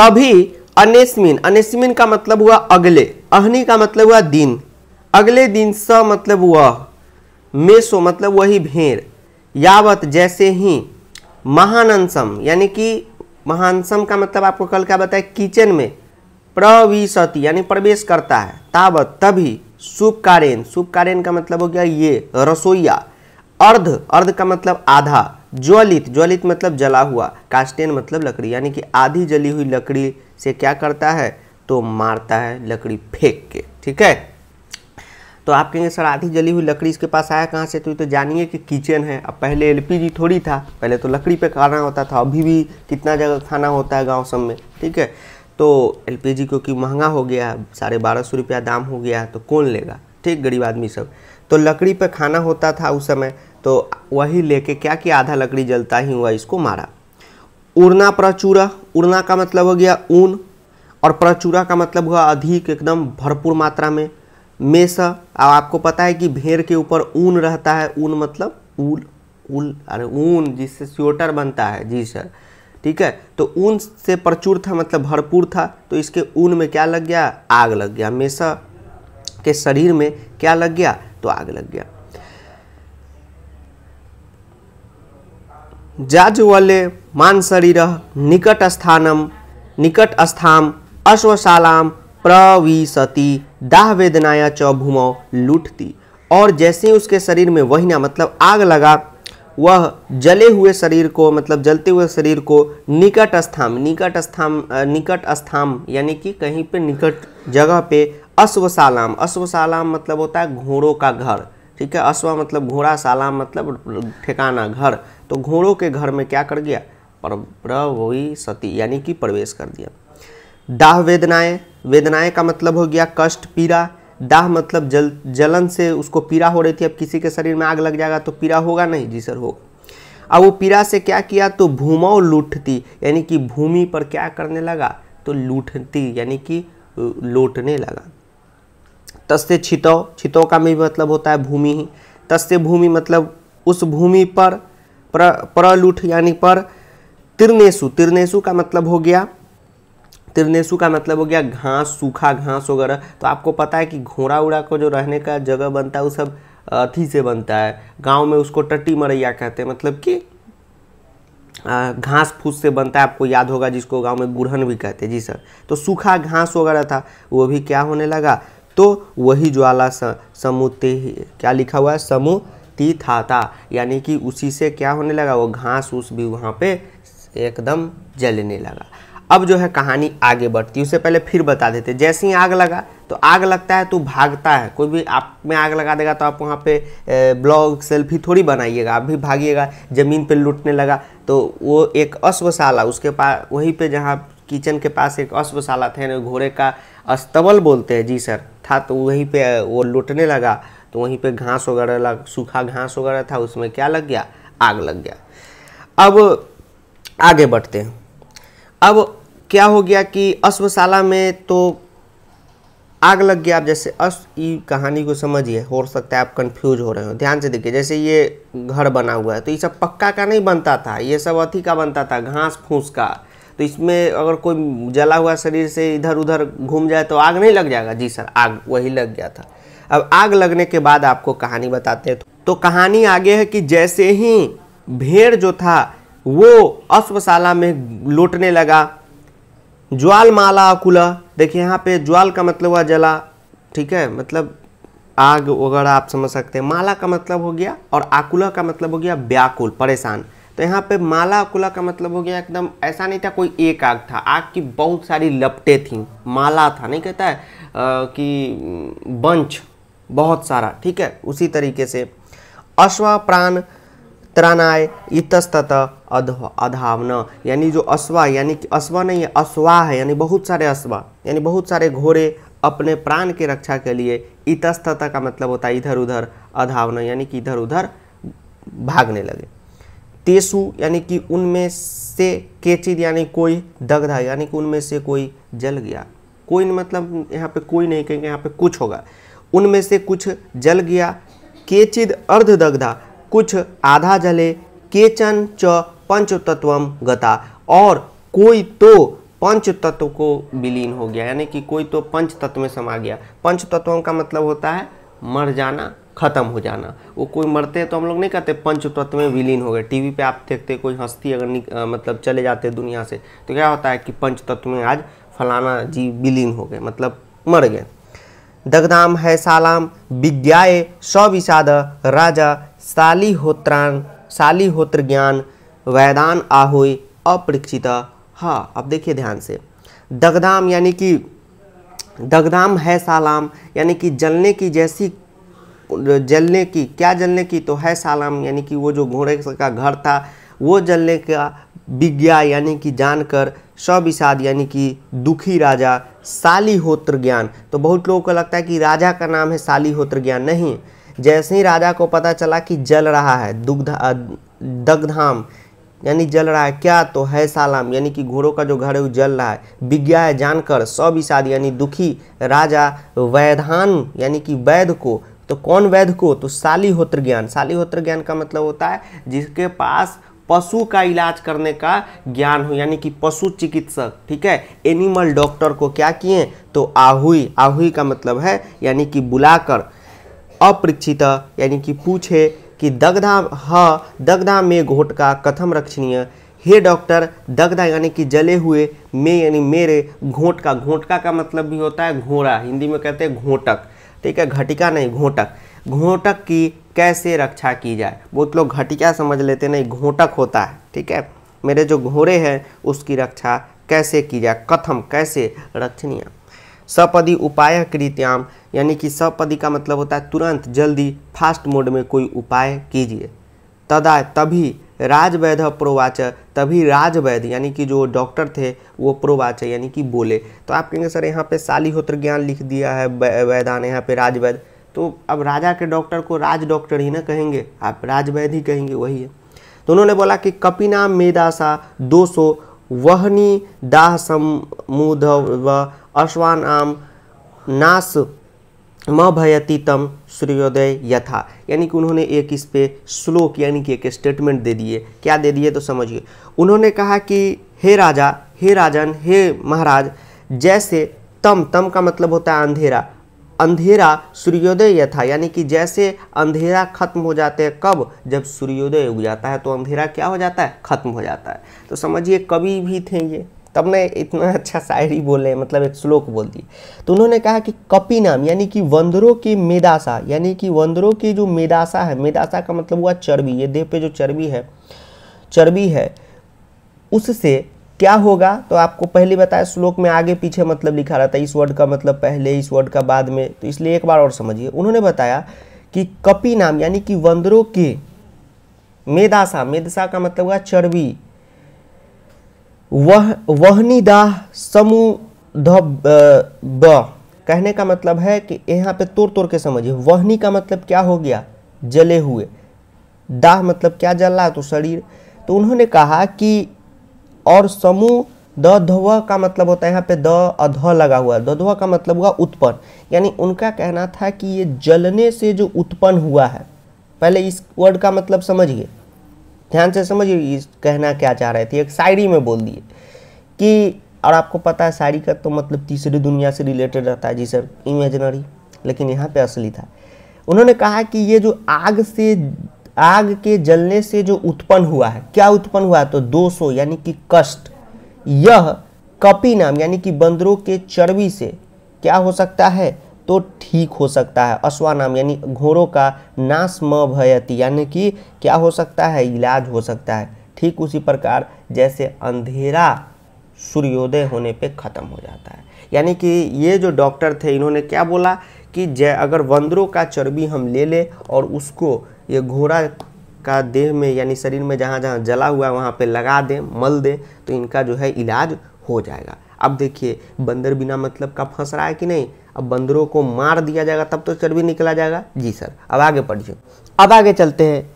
तभी अनेस्मिन अनेस्मिन का मतलब हुआ अगले अहनी का मतलब हुआ दिन अगले दिन स मतलब वह मेसो मतलब वही भेड़ यावत जैसे ही महानंसम यानी कि महानसम का मतलब आपको कल क्या बताया किचन में प्रविशति यानी प्रवेश करता है तावत तभी शुभ कारेन शुभ कारेन का मतलब हो गया ये रसोईया अर्ध अर्ध का मतलब आधा ज्वलित ज्वलित मतलब जला हुआ कास्टेन मतलब लकड़ी यानी कि आधी जली हुई लकड़ी से क्या करता है तो मारता है लकड़ी फेंक के ठीक है तो आप कहेंगे सर आधी जली हुई लकड़ी इसके पास आया कहाँ से तो ये तो जानिए कि किचन है अब पहले एलपीजी थोड़ी था पहले तो लकड़ी पे खाना होता था अभी भी कितना जगह खाना होता है गाँव सब में ठीक है तो एलपीजी क्योंकि महंगा हो गया साढ़े बारह सौ रुपया दाम हो गया तो कौन लेगा ठीक गरीब आदमी सब तो लकड़ी पर खाना होता था उस समय तो वही लेके क्या कि आधा लकड़ी जलता ही हुआ इसको मारा उड़ना प्रचूरा उड़ना का मतलब हो गया ऊन और प्रचूरा का मतलब हुआ अधिक एकदम भरपूर मात्रा में मेष अब आपको पता है कि भेड़ के ऊपर ऊन रहता है ऊन मतलब ऊल ऊल अरे ऊन जिससे स्वेटर बनता है जी सर ठीक है तो ऊन से प्रचुर था मतलब भरपूर था तो इसके ऊन में क्या लग गया आग लग गया मेसा के शरीर में क्या लग गया तो आग लग गया जाज वाले मान शरीर निकट स्थानम निकट स्थान अश्वशालाम प्रविशति दाह वेदनाया च लुटती और जैसे ही उसके शरीर में वही ना मतलब आग लगा वह जले हुए शरीर को मतलब जलते हुए शरीर को निकट स्थान निकट स्थान निकट स्थान यानी कि कहीं पे निकट जगह पे अश्वशालाम अश्वशालाम मतलब होता है घोड़ों का घर ठीक है अश्व मतलब घोड़ा सालाम मतलब ठिकाना घर तो घोड़ों के घर में क्या कर गया प्रवी सती यानी कि प्रवेश कर दिया दाह वेदनाएं वेदनाएं का मतलब हो गया कष्ट पीड़ा दाह मतलब जल जलन से उसको पीड़ा हो रही थी अब किसी के शरीर में आग लग जाएगा तो पीड़ा होगा नहीं जी सर होगा अब वो पीड़ा से क्या किया तो भूमौ लूटती यानी कि भूमि पर क्या करने लगा तो लूटती यानी कि लौटने लगा तस्ते छितौ छितो का भी मतलब होता है भूमि ही तस्ते भूमि मतलब उस भूमि पर प्रलुठ यानी पर तिरनेसु तिरनेसु का मतलब हो गया तिरनेसु का मतलब हो गया घास सूखा घास वगैरह तो आपको पता है कि घोड़ा उड़ा को जो रहने का जगह बनता है वो सब अथी से बनता है गांव में उसको टट्टी मरैया कहते हैं मतलब कि घास फूस से बनता है आपको याद होगा जिसको गांव में गुरहन भी कहते हैं जी सर तो सूखा घास वगैरह था वो भी क्या होने लगा तो वही ज्वाला समुति क्या लिखा हुआ है ती था, था। यानी कि उसी से क्या होने लगा वो घास उस भी वहाँ पे एकदम जलने लगा अब जो है कहानी आगे बढ़ती है उससे पहले फिर बता देते जैसे ही आग लगा तो आग लगता है तो भागता है कोई भी आप में आग लगा देगा तो आप वहाँ पे ब्लॉग सेल्फी थोड़ी बनाइएगा आप भी भागिएगा ज़मीन पे लुटने लगा तो वो एक अश्वशाला उसके पास वहीं पे जहाँ किचन के पास एक अश्वशाला थे घोड़े का अस्तबल बोलते हैं जी सर था तो वहीं पर वो लुटने लगा तो वहीं पर घास वगैरह लग सूखा घास वगैरह था उसमें क्या लग गया आग लग गया अब आगे बढ़ते हैं अब क्या हो गया कि अश्वशाला में तो आग लग गया आप जैसे अस ये कहानी को समझिए हो सकता है आप कंफ्यूज हो रहे हो ध्यान से देखिए जैसे ये घर बना हुआ है तो ये सब पक्का का नहीं बनता था ये सब अथी का बनता था घास फूस का तो इसमें अगर कोई जला हुआ शरीर से इधर उधर घूम जाए तो आग नहीं लग जाएगा जी सर आग वही लग गया था अब आग लगने के बाद आपको कहानी बताते हैं तो कहानी आगे है कि जैसे ही भेड़ जो था वो अश्वशाला में लौटने लगा ज्वाल माला अकुला देखिए यहाँ पे ज्वाल का मतलब हुआ जला ठीक है मतलब आग वगैरह आप समझ सकते हैं माला का मतलब हो गया और आकुला का मतलब हो गया व्याकुल परेशान तो यहाँ पे माला अकुला का मतलब हो गया एकदम ऐसा नहीं था कोई एक आग था आग की बहुत सारी लपटें थी माला था नहीं कहता है आ, कि बंच बहुत सारा ठीक है उसी तरीके से अश्व प्राण त्रनाय इतस्तत अध यानी जो अश्वा यानी कि अश्वा नहीं है अश्वा है यानी बहुत सारे अश्वा यानी बहुत सारे घोड़े अपने प्राण की रक्षा के लिए इतस्तत का मतलब होता है इधर उधर अधावन यानी कि इधर उधर भागने लगे तेसु यानी कि उनमें से केचित यानी कोई दग्धा यानी कि उनमें से कोई जल गया कोई मतलब यहाँ पे कोई नहीं कहेंगे यहाँ पे कुछ होगा उनमें से कुछ जल गया केचिद अर्धदग्धा कुछ आधा जले केचन च तत्वम गता और कोई तो पंच तत्व को विलीन हो गया यानी कि कोई तो पंच तत्व में समा गया पंच तत्वों का मतलब होता है मर जाना खत्म हो जाना वो कोई मरते हैं तो हम लोग नहीं कहते पंच तत्व में विलीन हो गए टीवी पे आप देखते कोई हस्ती अगर आ, मतलब चले जाते दुनिया से तो क्या होता है कि पंच तत्व में आज फलाना जीव विलीन हो गए मतलब मर गए दगदाम है सालाम विज्ञाए सविषाद राजा शालिहोत्रान शालिहोत्र ज्ञान वैदान आहुई अपरीक्षित हा अब देखिए ध्यान से दगदाम यानी कि दगदाम है सालाम यानी कि जलने की जैसी जलने की क्या जलने की तो है सालाम यानी कि वो जो घोड़े का घर था वो जलने का विज्ञा यानी कि जानकर सविषाद यानी कि दुखी राजा सालीहोत्र ज्ञान तो बहुत लोगों को लगता है कि राजा का नाम है सालीहोत्र ज्ञान नहीं जैसे ही राजा को पता चला कि जल रहा है दुग्धा दगधाम यानी जल रहा है क्या तो है सालाम यानी कि घोड़ों का जो घर है वो जल रहा है विज्ञा जानकर सविषाद यानी दुखी राजा वैधान यानी कि वैध को तो कौन वैध को तो सालीहोत्र ज्ञान सालीहोत्र ज्ञान का मतलब होता है जिसके पास पशु का इलाज करने का ज्ञान हो यानी कि पशु चिकित्सक ठीक है एनिमल डॉक्टर को क्या किए तो आहुई आहुई का मतलब है यानी कि बुलाकर अपरीक्षित यानी कि पूछे कि दगधा ह हाँ, दगधा में घोट का कथम रक्षणीय हे डॉक्टर दगदा यानी कि जले हुए मे यानी मेरे घोटका घोटका का मतलब भी होता है घोड़ा हिंदी में कहते हैं घोटक ठीक है घटिका नहीं घोटक घोटक की कैसे रक्षा की जाए बहुत लोग घटिया समझ लेते नहीं घोटक होता है ठीक है मेरे जो घोड़े हैं उसकी रक्षा कैसे की जाए कथम कैसे रक्षणीय सपदी उपाय कृत्याम यानी कि सपदी का मतलब होता है तुरंत जल्दी फास्ट मोड में कोई उपाय कीजिए तदा तभी राजवैध प्रोवाच तभी राजवैध यानी कि जो डॉक्टर थे वो प्रोवाच यानी कि बोले तो आप कहेंगे सर यहाँ पे सालिहोत्र ज्ञान लिख दिया है वैदान यहाँ पे राजवैध तो अब राजा के डॉक्टर को राज डॉक्टर ही ना कहेंगे आप ही कहेंगे वही है तो उन्होंने बोला कि कपिना मेदासा दो सो वहनी दाह समूध व अश्वान आम नास म भयती तम सूर्योदय यथा यानी कि उन्होंने एक इस पे श्लोक यानी कि एक स्टेटमेंट दे दिए क्या दे दिए तो समझिए उन्होंने कहा कि हे राजा हे राजन हे महाराज जैसे तम तम का मतलब होता है अंधेरा अंधेरा सूर्योदय यथा यानी कि जैसे अंधेरा खत्म हो जाते हैं कब जब सूर्योदय उग जाता है तो अंधेरा क्या हो जाता है खत्म हो जाता है तो समझिए कवि भी थे ये तब ने इतना <laughs> अच्छा शायरी बोले मतलब एक श्लोक बोल दिए तो उन्होंने कहा कि कपी नाम यानी कि वंदरों की मेदासा यानी कि वंदरों की जो मेदासा है मेदासा का मतलब हुआ चर्बी ये देह पे जो चर्बी है चर्बी है उससे क्या होगा तो आपको पहले बताया श्लोक में आगे पीछे मतलब लिखा रहता है इस वर्ड का मतलब पहले इस वर्ड का बाद में तो इसलिए एक बार और समझिए उन्होंने बताया कि कपी नाम यानी कि वंदरों के मेदासा मेदसा का मतलब हुआ चर्बी वह समूह समुधब कहने का मतलब है कि यहाँ पे तोड़ तोड़ के समझिए वहनी का मतलब क्या हो गया जले हुए दाह मतलब क्या जल रहा है तो शरीर तो उन्होंने कहा कि और समूह द ध्व का मतलब होता है यहाँ पे द अध लगा हुआ है दधवा का मतलब हुआ उत्पन्न यानी उनका कहना था कि ये जलने से जो उत्पन्न हुआ है पहले इस वर्ड का मतलब समझिए ध्यान से समझिए इस कहना क्या चाह रहे थे एक शायरी में बोल दिए कि और आपको पता है शायरी का तो मतलब तीसरी दुनिया से रिलेटेड रहता है जी सर इमेजनरी लेकिन यहाँ पे असली था उन्होंने कहा कि ये जो आग से आग के जलने से जो उत्पन्न हुआ है क्या उत्पन्न हुआ तो दोषो यानी कि कष्ट यह कपी नाम यानी कि बंदरों के चर्बी से क्या हो सकता है तो ठीक हो सकता है अश्वा नाम यानी घोड़ों का नाश म भयति यानी कि क्या हो सकता है इलाज हो सकता है ठीक उसी प्रकार जैसे अंधेरा सूर्योदय होने पे ख़त्म हो जाता है यानी कि ये जो डॉक्टर थे इन्होंने क्या बोला कि जय अगर बंदरों का चर्बी हम ले लें और उसको ये घोड़ा का देह में यानी शरीर में जहाँ जहाँ जला हुआ है वहाँ पर लगा दें मल दें तो इनका जो है इलाज हो जाएगा अब देखिए बंदर बिना मतलब का फंस रहा है कि नहीं अब बंदरों को मार दिया जाएगा तब तो चर्बी निकला जाएगा जी सर अब आगे पढ़िए अब आगे चलते हैं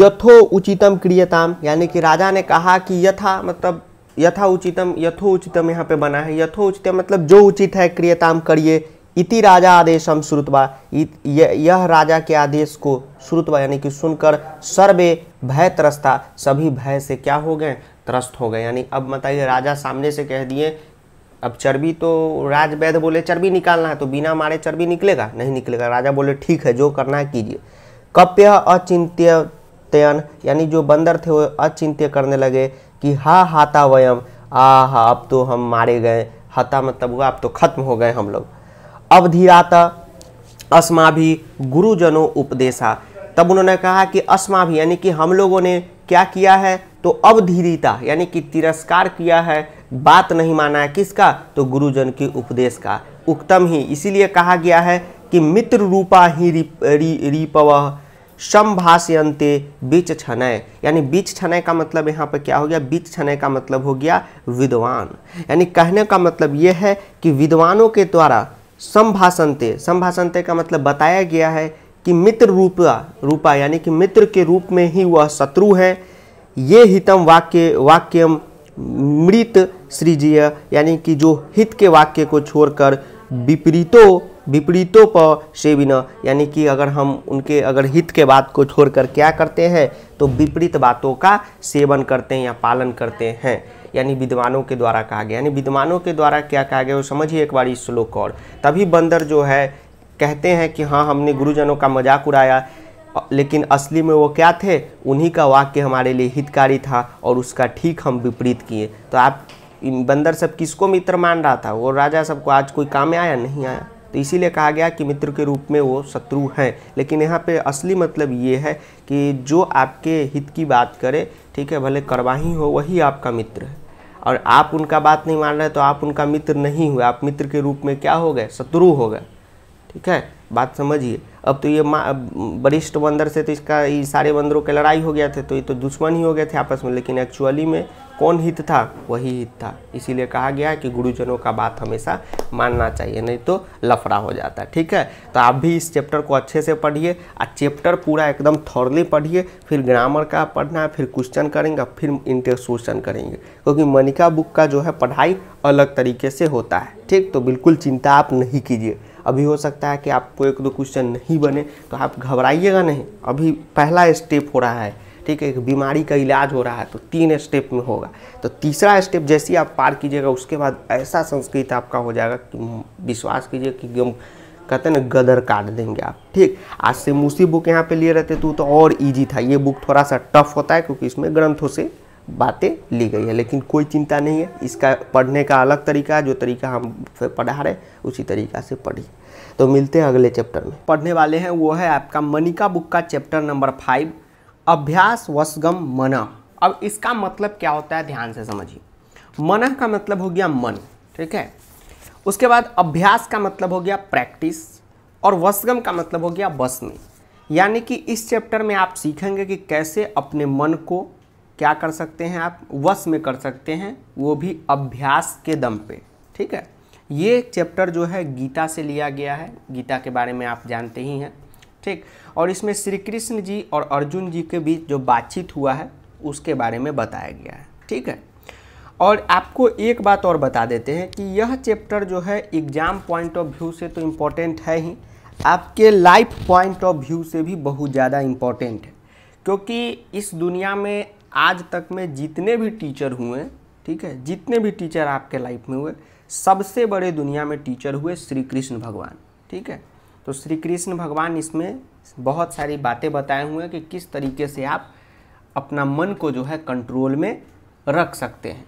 यथो उचितम क्रियताम यानी कि राजा ने कहा कि यथा मतलब यथा उचितम यथो उचितम यहाँ पे बना है यथो उचितम मतलब जो उचित है क्रियताम करिए इति राजा आदेश हम श्रुतवा यह राजा के आदेश को श्रुतवा यानी कि सुनकर सर्वे भय त्रस्ता सभी भय से क्या हो गए त्रस्त हो गए यानी अब बताइए राजा सामने से कह दिए अब चर्बी तो राज वैद्य बोले चर्बी निकालना है तो बिना मारे चर्बी निकलेगा नहीं निकलेगा राजा बोले ठीक है जो करना है कीजिए कप्य अचिंत्य तयन यानी जो बंदर थे वो अचिंत्य करने लगे कि हा हाता वयम आ हा अब तो हम मारे गए हता मतलब हुआ अब तो खत्म हो गए हम लोग अवधिरात अस्मा भी गुरुजनों उपदेशा तब उन्होंने कहा कि अस्मा भी यानी कि हम लोगों ने क्या किया है तो अवधीरिता यानी कि तिरस्कार किया है बात नहीं माना है किसका तो गुरुजन के उपदेश का उक्तम ही इसीलिए कहा गया है कि मित्र रूपा ही रिपव संभाष्यंते बीच छनय यानी बीच छनय का मतलब यहाँ पर क्या हो गया बीच छनय का मतलब हो गया विद्वान यानी कहने का मतलब यह है कि विद्वानों के द्वारा संभाषणते संभाषणते का मतलब बताया गया है कि मित्र रूपा रूपा यानी कि मित्र के रूप में ही वह शत्रु है ये हितम वाक्य वाक्यम मृत सृजीय यानी कि जो हित के वाक्य को छोड़कर विपरीतों विपरीतों पर सेविना यानी कि अगर हम उनके अगर हित के बात को छोड़कर क्या करते हैं तो विपरीत बातों का सेवन करते हैं या पालन करते हैं यानी विद्वानों के द्वारा कहा गया यानी विद्वानों के द्वारा क्या कहा गया वो समझिए एक बार इस श्लोक को और तभी बंदर जो है कहते हैं कि हाँ हमने गुरुजनों का मजाक उड़ाया लेकिन असली में वो क्या थे उन्हीं का वाक्य हमारे लिए हितकारी था और उसका ठीक हम विपरीत किए तो आप बंदर सब किसको मित्र मान रहा था वो राजा सबको आज कोई काम में आया नहीं आया तो इसीलिए कहा गया कि मित्र के रूप में वो शत्रु हैं लेकिन यहाँ पे असली मतलब ये है कि जो आपके हित की बात करे ठीक है भले करवाही हो वही आपका मित्र है और आप उनका बात नहीं मान रहे तो आप उनका मित्र नहीं हुए आप मित्र के रूप में क्या हो गए शत्रु हो गए ठीक है बात समझिए अब तो ये वरिष्ठ बंदर से तो इसका ये सारे बंदरों के लड़ाई हो गया थे तो ये तो दुश्मन ही हो गए थे आपस में लेकिन एक्चुअली में कौन हित था वही हित था इसीलिए कहा गया कि गुरुजनों का बात हमेशा मानना चाहिए नहीं तो लफड़ा हो जाता है ठीक है तो आप भी इस चैप्टर को अच्छे से पढ़िए और चैप्टर पूरा एकदम थॉरली पढ़िए फिर ग्रामर का पढ़ना है फिर क्वेश्चन करेंगे फिर इंटरसोशन करेंगे क्योंकि मनिका बुक का जो है पढ़ाई अलग तरीके से होता है ठीक तो बिल्कुल चिंता आप नहीं कीजिए अभी हो सकता है कि आपको एक दो क्वेश्चन नहीं ही बने तो आप घबराइएगा नहीं अभी पहला स्टेप हो रहा है ठीक है एक बीमारी का इलाज हो रहा है तो तीन स्टेप में होगा तो तीसरा स्टेप जैसे ही आप पार कीजिएगा उसके बाद ऐसा संस्कृत आपका हो जाएगा कि विश्वास कीजिए कि हम कहते हैं ना गदर काट देंगे आप ठीक आज से मूसी बुक यहाँ पे लिए रहते तो तो और इजी था ये बुक थोड़ा सा टफ होता है क्योंकि इसमें ग्रंथों से बातें ली गई है लेकिन कोई चिंता नहीं है इसका पढ़ने का अलग तरीका है जो तरीका हम पढ़ा रहे उसी तरीका से पढ़िए तो मिलते हैं अगले चैप्टर में पढ़ने वाले हैं वो है आपका मनिका बुक का चैप्टर नंबर फाइव अभ्यास वसगम मन अब इसका मतलब क्या होता है ध्यान से समझिए मन का मतलब हो गया मन ठीक है उसके बाद अभ्यास का मतलब हो गया प्रैक्टिस और वसगम का मतलब हो गया बस में यानी कि इस चैप्टर में आप सीखेंगे कि कैसे अपने मन को क्या कर सकते हैं आप वश में कर सकते हैं वो भी अभ्यास के दम पे ठीक है ये चैप्टर जो है गीता से लिया गया है गीता के बारे में आप जानते ही हैं ठीक और इसमें श्री कृष्ण जी और अर्जुन जी के बीच जो बातचीत हुआ है उसके बारे में बताया गया है ठीक है और आपको एक बात और बता देते हैं कि यह चैप्टर जो है एग्ज़ाम पॉइंट ऑफ व्यू से तो इम्पोर्टेंट है ही आपके लाइफ पॉइंट ऑफ व्यू से भी बहुत ज़्यादा इम्पोर्टेंट है क्योंकि इस दुनिया में आज तक में जितने भी टीचर हुए ठीक है जितने भी टीचर आपके लाइफ में हुए सबसे बड़े दुनिया में टीचर हुए श्री कृष्ण भगवान ठीक है तो श्री कृष्ण भगवान इसमें बहुत सारी बातें बताए हुए हैं कि किस तरीके से आप अपना मन को जो है कंट्रोल में रख सकते हैं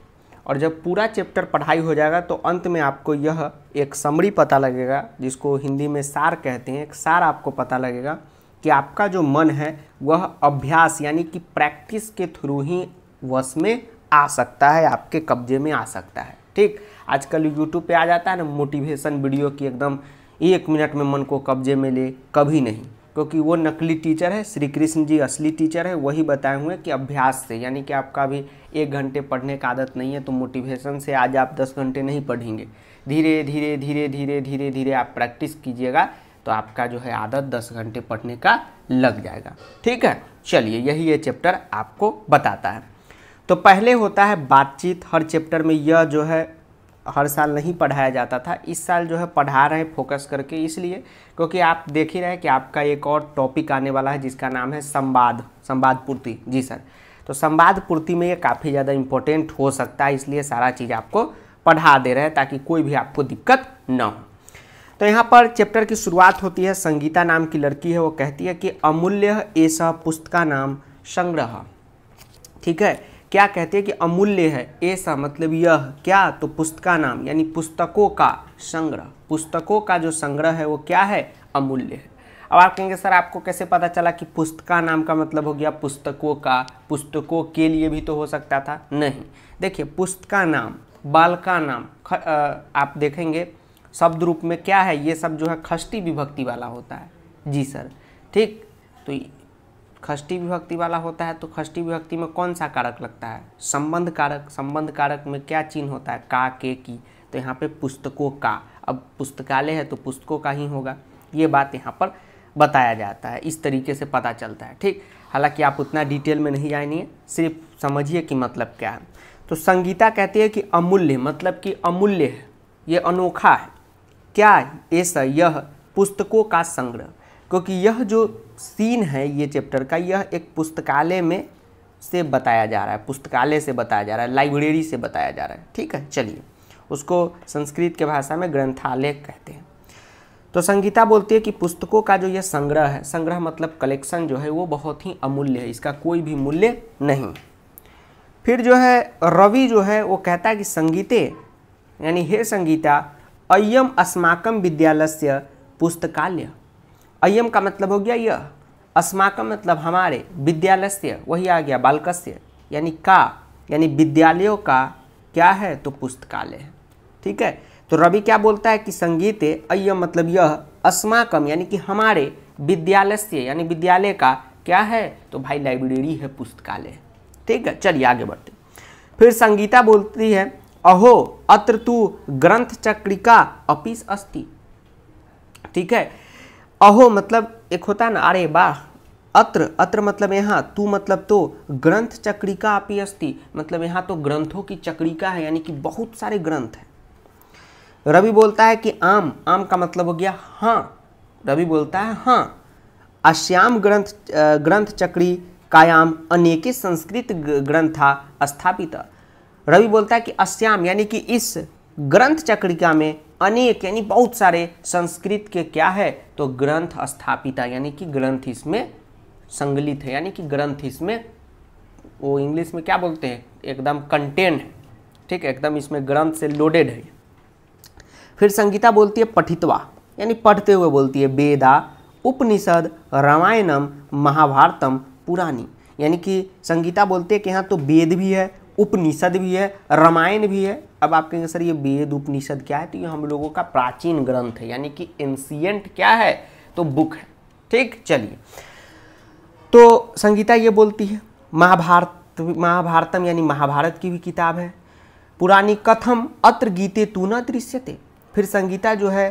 और जब पूरा चैप्टर पढ़ाई हो जाएगा तो अंत में आपको यह एक समरी पता लगेगा जिसको हिंदी में सार कहते हैं एक सार आपको पता लगेगा कि आपका जो मन है वह अभ्यास यानी कि प्रैक्टिस के थ्रू ही वश में आ सकता है आपके कब्जे में आ सकता है ठीक आजकल यूट्यूब पे आ जाता है ना मोटिवेशन वीडियो की एकदम एक मिनट में मन को कब्जे में ले कभी नहीं क्योंकि वो नकली टीचर है श्री कृष्ण जी असली टीचर है वही बताए हुए कि अभ्यास से यानी कि आपका भी एक घंटे पढ़ने का आदत नहीं है तो मोटिवेशन से आज आप दस घंटे नहीं पढ़ेंगे धीरे धीरे धीरे धीरे धीरे धीरे आप प्रैक्टिस कीजिएगा तो आपका जो है आदत दस घंटे पढ़ने का लग जाएगा ठीक है चलिए यही ये चैप्टर आपको बताता है तो पहले होता है बातचीत हर चैप्टर में यह जो है हर साल नहीं पढ़ाया जाता था इस साल जो है पढ़ा रहे हैं फोकस करके इसलिए क्योंकि आप देख ही रहे हैं कि आपका एक और टॉपिक आने वाला है जिसका नाम है संवाद संवाद पूर्ति जी सर तो संवाद पूर्ति में ये काफ़ी ज़्यादा इम्पोर्टेंट हो सकता है इसलिए सारा चीज़ आपको पढ़ा दे रहे हैं ताकि कोई भी आपको दिक्कत ना हो तो यहाँ पर चैप्टर की शुरुआत होती है संगीता नाम की लड़की है वो कहती है कि अमूल्य ऐसा पुस्तका नाम संग्रह ठीक है क्या कहते हैं कि अमूल्य है ऐसा मतलब यह क्या तो पुस्तका नाम यानी पुस्तकों का संग्रह पुस्तकों का जो संग्रह है वो क्या है अमूल्य है अब आप कहेंगे सर आपको कैसे पता चला कि पुस्तका नाम का मतलब हो गया पुस्तकों का पुस्तकों के लिए भी तो हो सकता था नहीं देखिए पुस्तका नाम बाल का नाम ख, आ, आप देखेंगे शब्द रूप में क्या है ये सब जो है खष्टी विभक्ति वाला होता है जी सर ठीक तो खष्टी विभक्ति वाला होता है तो खष्टी विभक्ति में कौन सा कारक लगता है संबंध कारक संबंध कारक में क्या चिन्ह होता है का के की तो यहाँ पे पुस्तकों का अब पुस्तकालय है तो पुस्तकों का ही होगा ये बात यहाँ पर बताया जाता है इस तरीके से पता चलता है ठीक हालांकि आप उतना डिटेल में नहीं जानिए सिर्फ समझिए कि मतलब क्या है तो संगीता कहती है कि अमूल्य मतलब कि अमूल्य है ये अनोखा है क्या ऐसा यह पुस्तकों का संग्रह क्योंकि यह जो सीन है ये चैप्टर का यह एक पुस्तकालय में से बताया जा रहा है पुस्तकालय से बताया जा रहा है लाइब्रेरी से बताया जा रहा है ठीक है चलिए उसको संस्कृत के भाषा में ग्रंथालय कहते हैं तो संगीता बोलती है कि पुस्तकों का जो यह संग्रह है संग्रह मतलब कलेक्शन जो है वो बहुत ही अमूल्य है इसका कोई भी मूल्य नहीं फिर जो है रवि जो है वो कहता है कि संगीते यानी हे संगीता अयम अस्माकम विद्यालय पुस्तकालय अयम का मतलब हो गया यह अस्माकम मतलब हमारे विद्यालय वही आ गया बालकस्य यानी का यानी विद्यालयों का क्या है तो पुस्तकालय है ठीक है तो रवि क्या बोलता है कि संगीत अयम मतलब यह अस्माकम यानी कि हमारे विद्यालय से यानी विद्यालय का क्या है तो भाई लाइब्रेरी है पुस्तकालय ठीक है चलिए आगे बढ़ते फिर संगीता बोलती है अहो अत्र तू ग्रंथ चक्रिका अपीस अस्ति ठीक है अहो मतलब एक होता है ना अरे वाह अत्र अत्र मतलब यहाँ तू मतलब तो ग्रंथ चक्रिका अपी अस्थि मतलब यहाँ तो ग्रंथों की चक्रिका है यानी कि बहुत सारे ग्रंथ हैं रवि बोलता है कि आम आम का मतलब हो गया हाँ रवि बोलता है हाँ अश्याम ग्रंथ ग्रंथ चक्री कायाम अनेके संस्कृत ग्रंथा स्थापित रवि बोलता है कि अश्याम यानी कि इस ग्रंथ चक्रिका में अनेक यानी बहुत सारे संस्कृत के क्या है तो ग्रंथ स्थापिता यानी कि ग्रंथ इसमें संगलित है यानी कि ग्रंथ इसमें वो इंग्लिश में क्या बोलते हैं एकदम कंटेन है ठीक है एकदम इसमें ग्रंथ से लोडेड है फिर संगीता बोलती है पठितवा यानी पढ़ते हुए बोलती है वेदा उपनिषद रामायणम महाभारतम पुरानी यानी कि संगीता बोलते हैं कि यहाँ तो वेद भी है उपनिषद भी है रामायण भी है अब आप कहेंगे सर ये वेद उपनिषद क्या है तो ये हम लोगों का प्राचीन ग्रंथ है यानी कि एंसियंट क्या है तो बुक है ठीक चलिए तो संगीता ये बोलती है महाभारत महाभारतम यानी महाभारत की भी किताब है पुरानी कथम अत्र गीते तू न दृश्यते फिर संगीता जो है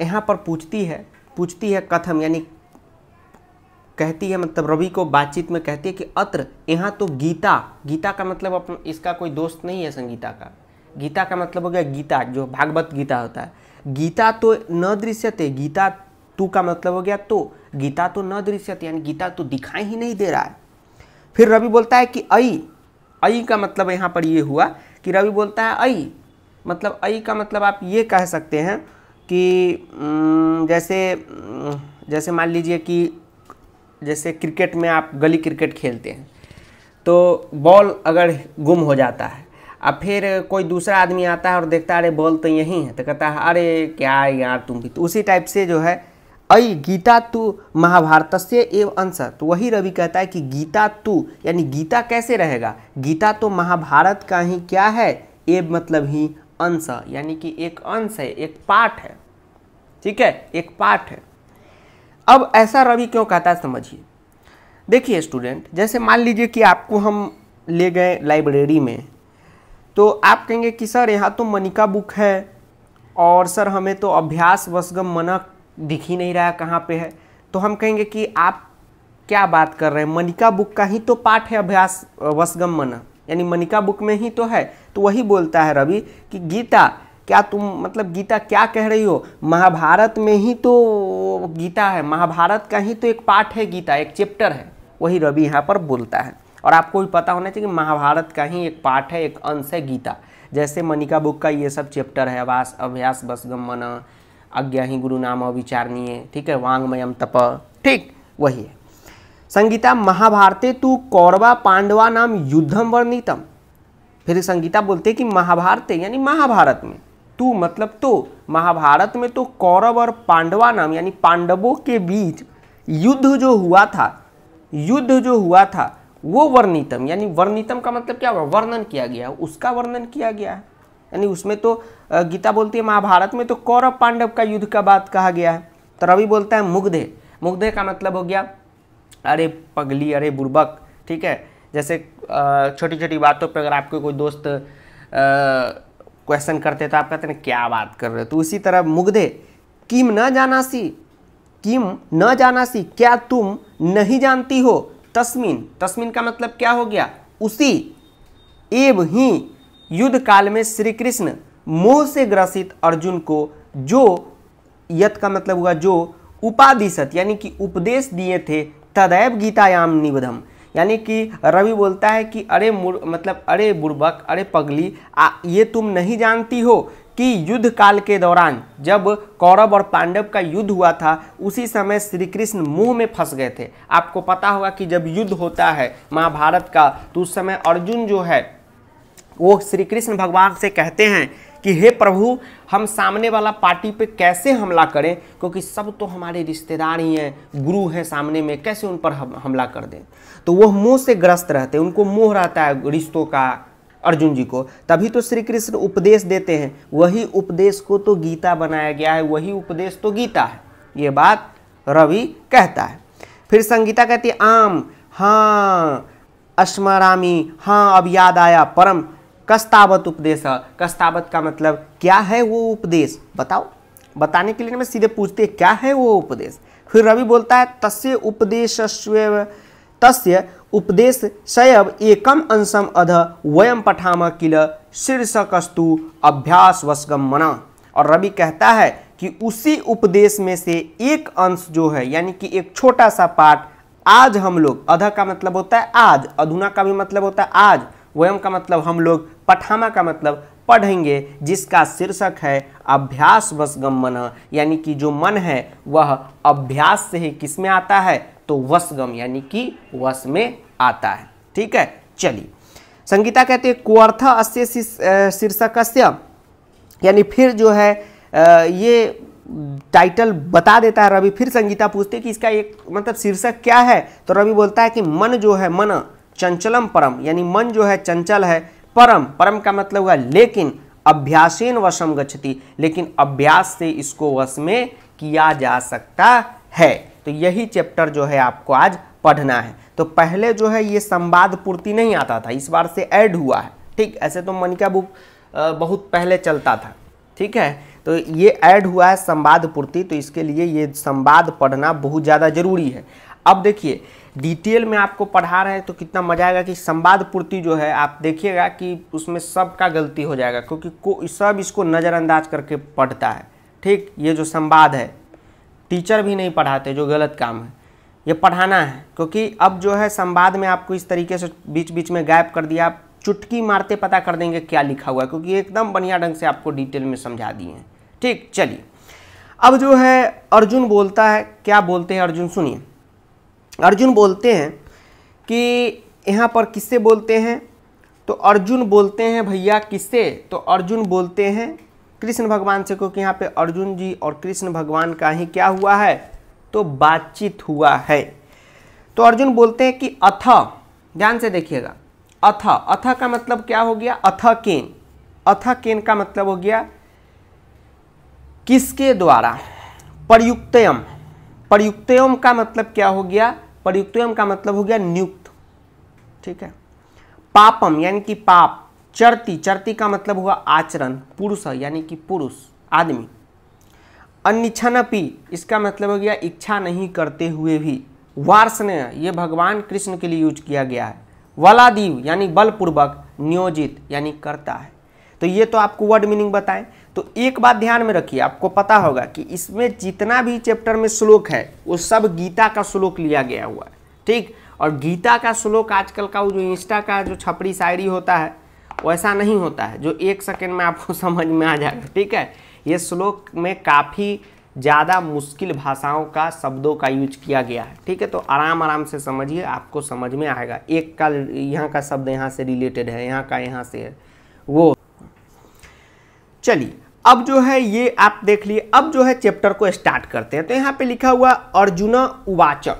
यहाँ पर पूछती है पूछती है कथम यानी कहती है मतलब रवि को बातचीत में कहती है कि अत्र यहाँ तो गीता गीता का मतलब अपन इसका कोई दोस्त नहीं है संगीता का गीता का मतलब हो गया गीता जो भागवत गीता होता है गीता तो न दृश्यते गीता तू का मतलब हो गया तो गीता तो न दृश्यते यानी गीता तो दिखाई ही नहीं दे रहा है फिर रवि बोलता है कि अई अई का मतलब यहाँ पर ये हुआ कि रवि बोलता है अई मतलब अई का मतलब आप ये कह सकते हैं कि जैसे जैसे मान लीजिए कि जैसे क्रिकेट में आप गली क्रिकेट खेलते हैं तो बॉल अगर गुम हो जाता है अब फिर कोई दूसरा आदमी आता है और देखता है अरे बॉल तो यहीं है तो कहता है अरे क्या यार तुम भी तो उसी टाइप से जो है अई गीता तू महाभारत से एव अंश तो वही रवि कहता है कि गीता तू यानी गीता कैसे रहेगा गीता तो महाभारत का ही क्या है एव मतलब ही अंश यानी कि एक अंश है एक पाठ है ठीक है एक पाठ है अब ऐसा रवि क्यों कहता है समझिए देखिए स्टूडेंट जैसे मान लीजिए कि आपको हम ले गए लाइब्रेरी में तो आप कहेंगे कि सर यहाँ तो मनिका बुक है और सर हमें तो अभ्यास वसगम मना दिख ही नहीं रहा कहाँ पे है तो हम कहेंगे कि आप क्या बात कर रहे हैं मनिका बुक का ही तो पाठ है अभ्यास वसगम मना यानी मनिका बुक में ही तो है तो वही बोलता है रवि कि गीता क्या तुम मतलब गीता क्या कह रही हो महाभारत में ही तो गीता है महाभारत का ही तो एक पार्ट है गीता एक चैप्टर है वही रवि यहाँ पर बोलता है और आपको भी पता होना चाहिए कि महाभारत का ही एक पार्ट है एक अंश है गीता जैसे मनिका बुक का ये सब चैप्टर है अवास अभ्यास बसगम अज्ञा ही गुरु नाम अविचारणीय ठीक है वांगमयम तप ठीक वही है संगीता महाभारते तू कौरवा पांडवा नाम युद्धम वर्णितम फिर संगीता बोलते हैं कि महाभारत यानी महाभारत में तू मतलब तो महाभारत में तो कौरव और पांडवा नाम यानी पांडवों के बीच युद्ध जो हुआ था युद्ध जो हुआ था वो वर्णितम यानी वर्णितम का मतलब क्या हुआ वर्णन किया गया उसका वर्णन किया गया है यानी उसमें तो गीता बोलती है महाभारत में तो कौरव पांडव का युद्ध का बात कहा गया है तो रवि बोलता है मुग्धे मुग्धे का मतलब हो गया अरे पगली अरे बुर्बक ठीक है जैसे छोटी छोटी बातों पर अगर आपके कोई दोस्त आ, क्वेश्चन करते तो आप कहते हैं क्या बात कर रहे हो तो उसी तरह मुग्धे किम न जानासी किम न जानासी क्या तुम नहीं जानती हो तस्मिन तस्मिन का मतलब क्या हो गया उसी एव ही युद्ध काल में श्री कृष्ण मोह से ग्रसित अर्जुन को जो यत का मतलब हुआ जो उपाधिशत यानी कि उपदेश दिए थे तदैव गीतायाम निबधम यानी कि रवि बोलता है कि अरे मुर मतलब अरे बुर्बक अरे पगली आ, ये तुम नहीं जानती हो कि युद्ध काल के दौरान जब कौरव और पांडव का युद्ध हुआ था उसी समय श्री कृष्ण मुंह में फंस गए थे आपको पता होगा कि जब युद्ध होता है महाभारत का तो उस समय अर्जुन जो है वो श्री कृष्ण भगवान से कहते हैं कि हे प्रभु हम सामने वाला पार्टी पे कैसे हमला करें क्योंकि सब तो हमारे रिश्तेदार ही हैं गुरु हैं सामने में कैसे उन पर हम हमला कर दें तो वह मोह से ग्रस्त रहते हैं उनको मोह रहता है रिश्तों का अर्जुन जी को तभी तो श्री कृष्ण उपदेश देते हैं वही उपदेश को तो गीता बनाया गया है वही उपदेश तो गीता है ये बात रवि कहता है फिर संगीता कहती है आम हाँ अस्मरामी हाँ अब याद आया परम कस्तावत उपदेश कस्तावत का मतलब क्या है वो उपदेश बताओ बताने के लिए मैं सीधे पूछते क्या है वो उपदेश फिर रवि बोलता है तस्य उपदेश तस्य उपदेश शयव एकम अंशम अध वयम पठाम किल शीर्षकस्तु अभ्यास वस्गम मना और रवि कहता है कि उसी उपदेश में से एक अंश जो है यानी कि एक छोटा सा पाठ आज हम लोग अध का मतलब होता है आज अधुना का भी मतलब होता है आज वयम का मतलब हम लोग पठामा का मतलब पढ़ेंगे जिसका शीर्षक है अभ्यास वसगम मन यानी कि जो मन है वह अभ्यास से ही किस में आता है तो वसगम यानी कि वस में आता है ठीक है चलिए संगीता कहते हैं कुअर्थ अस्य शीर्षक अस्य यानी फिर जो है ये टाइटल बता देता है रवि फिर संगीता पूछते कि इसका एक मतलब शीर्षक क्या है तो रवि बोलता है कि मन जो है मन चंचलम परम यानी मन जो है चंचल है परम परम का मतलब हुआ लेकिन अभ्यासेन वशम गच्छति लेकिन अभ्यास से इसको वश में किया जा सकता है तो यही चैप्टर जो है आपको आज पढ़ना है तो पहले जो है ये संवाद पूर्ति नहीं आता था इस बार से ऐड हुआ है ठीक ऐसे तो मनिका बुक बहुत पहले चलता था ठीक है तो ये ऐड हुआ है संवाद पूर्ति तो इसके लिए ये संवाद पढ़ना बहुत ज़्यादा जरूरी है अब देखिए डिटेल में आपको पढ़ा रहे हैं तो कितना मजा आएगा कि संवाद पूर्ति जो है आप देखिएगा कि उसमें सबका गलती हो जाएगा क्योंकि को सब इसको नज़रअंदाज करके पढ़ता है ठीक ये जो संवाद है टीचर भी नहीं पढ़ाते जो गलत काम है ये पढ़ाना है क्योंकि अब जो है संवाद में आपको इस तरीके से बीच बीच में गायब कर दिया आप चुटकी मारते पता कर देंगे क्या लिखा हुआ है क्योंकि एकदम बढ़िया ढंग से आपको डिटेल में समझा दिए हैं ठीक चलिए अब जो है अर्जुन बोलता है क्या बोलते हैं अर्जुन सुनिए अर्जुन बोलते हैं कि यहाँ पर किससे बोलते हैं तो अर्जुन बोलते हैं भैया किससे तो अर्जुन बोलते हैं कृष्ण भगवान से क्योंकि यहाँ पे अर्जुन जी और कृष्ण भगवान का ही क्या हुआ है तो बातचीत हुआ है तो अर्जुन बोलते हैं कि अथ ध्यान से देखिएगा अथ अथ का मतलब क्या हो गया अथ केन अथ केन का मतलब हो गया किसके द्वारा प्रयुक्तयम प्रयुक्तयम का मतलब क्या हो गया परयुक्तम का मतलब हो गया नियुक्त ठीक है पापम यानी कि पाप चरती चरती का मतलब हुआ आचरण पुरुष यानी कि पुरुष आदमी अनिच्छनपी इसका मतलब हो गया इच्छा नहीं करते हुए भी वार्षण ये भगवान कृष्ण के लिए यूज किया गया है वलादीव यानी बलपूर्वक नियोजित यानी करता है तो ये तो आपको वर्ड मीनिंग बताएं तो एक बात ध्यान में रखिए आपको पता होगा कि इसमें जितना भी चैप्टर में श्लोक है वो सब गीता का श्लोक लिया गया हुआ है ठीक और गीता का श्लोक आजकल का वो जो इंस्टा का जो छपरी शायरी होता है वैसा नहीं होता है जो एक सेकेंड में आपको <laughs> समझ में आ जाएगा ठीक है ये श्लोक में काफ़ी ज़्यादा मुश्किल भाषाओं का शब्दों का यूज किया गया है ठीक है तो आराम आराम से समझिए आपको समझ में आएगा एक का यहाँ का शब्द यहाँ से रिलेटेड है यहाँ का यहाँ से है वो चलिए अब जो है ये आप देख लिए अब जो है चैप्टर को स्टार्ट करते हैं तो यहाँ पे लिखा हुआ अर्जुना उवाचक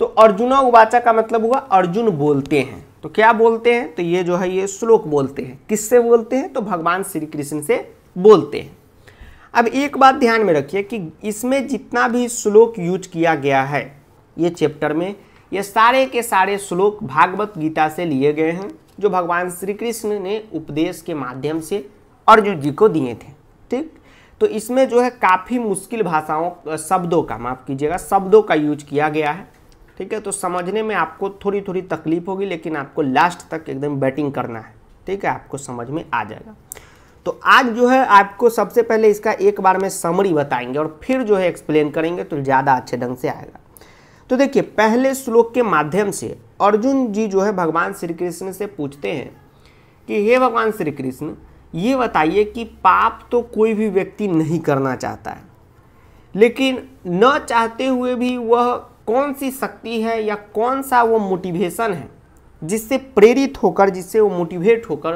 तो अर्जुना उवाचक का मतलब हुआ अर्जुन बोलते हैं तो क्या बोलते हैं तो ये जो है ये श्लोक बोलते हैं किससे बोलते हैं तो भगवान श्री कृष्ण से बोलते हैं अब एक बात ध्यान में रखिए कि इसमें जितना भी श्लोक यूज किया गया है ये चैप्टर में ये सारे के सारे श्लोक भागवत गीता से लिए गए हैं जो भगवान श्री कृष्ण ने उपदेश के माध्यम से अर्जुन जी को दिए थे ठीक तो इसमें जो है काफ़ी मुश्किल भाषाओं शब्दों का माफ़ कीजिएगा शब्दों का यूज किया गया है ठीक है तो समझने में आपको थोड़ी थोड़ी तकलीफ होगी लेकिन आपको लास्ट तक एकदम बैटिंग करना है ठीक है आपको समझ में आ जाएगा तो आज जो है आपको सबसे पहले इसका एक बार में समरी बताएंगे और फिर जो है एक्सप्लेन करेंगे तो ज़्यादा अच्छे ढंग से आएगा तो देखिए पहले श्लोक के माध्यम से अर्जुन जी जो है भगवान श्री कृष्ण से पूछते हैं कि हे भगवान श्री कृष्ण ये बताइए कि पाप तो कोई भी व्यक्ति नहीं करना चाहता है लेकिन न चाहते हुए भी वह कौन सी शक्ति है या कौन सा वो मोटिवेशन है जिससे प्रेरित होकर जिससे वो मोटिवेट होकर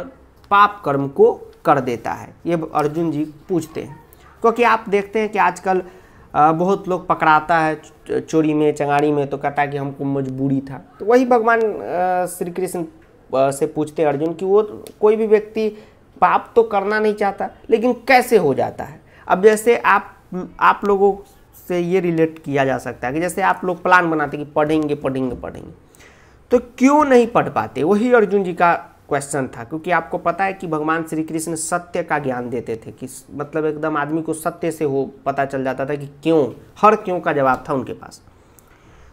पाप कर्म को कर देता है ये अर्जुन जी पूछते हैं क्योंकि आप देखते हैं कि आजकल बहुत लोग पकड़ाता है चोरी में चंगाड़ी में तो कहता है कि हमको मजबूरी था तो वही भगवान श्री कृष्ण से पूछते अर्जुन कि वो कोई भी व्यक्ति पाप तो करना नहीं चाहता लेकिन कैसे हो जाता है अब जैसे आप आप लोगों से ये रिलेट किया जा सकता है कि जैसे आप लोग प्लान बनाते कि पढ़ेंगे पढ़ेंगे पढ़ेंगे तो क्यों नहीं पढ़ पाते वही अर्जुन जी का क्वेश्चन था क्योंकि आपको पता है कि भगवान श्री कृष्ण सत्य का ज्ञान देते थे कि मतलब एकदम आदमी को सत्य से हो पता चल जाता था कि क्यों हर क्यों का जवाब था उनके पास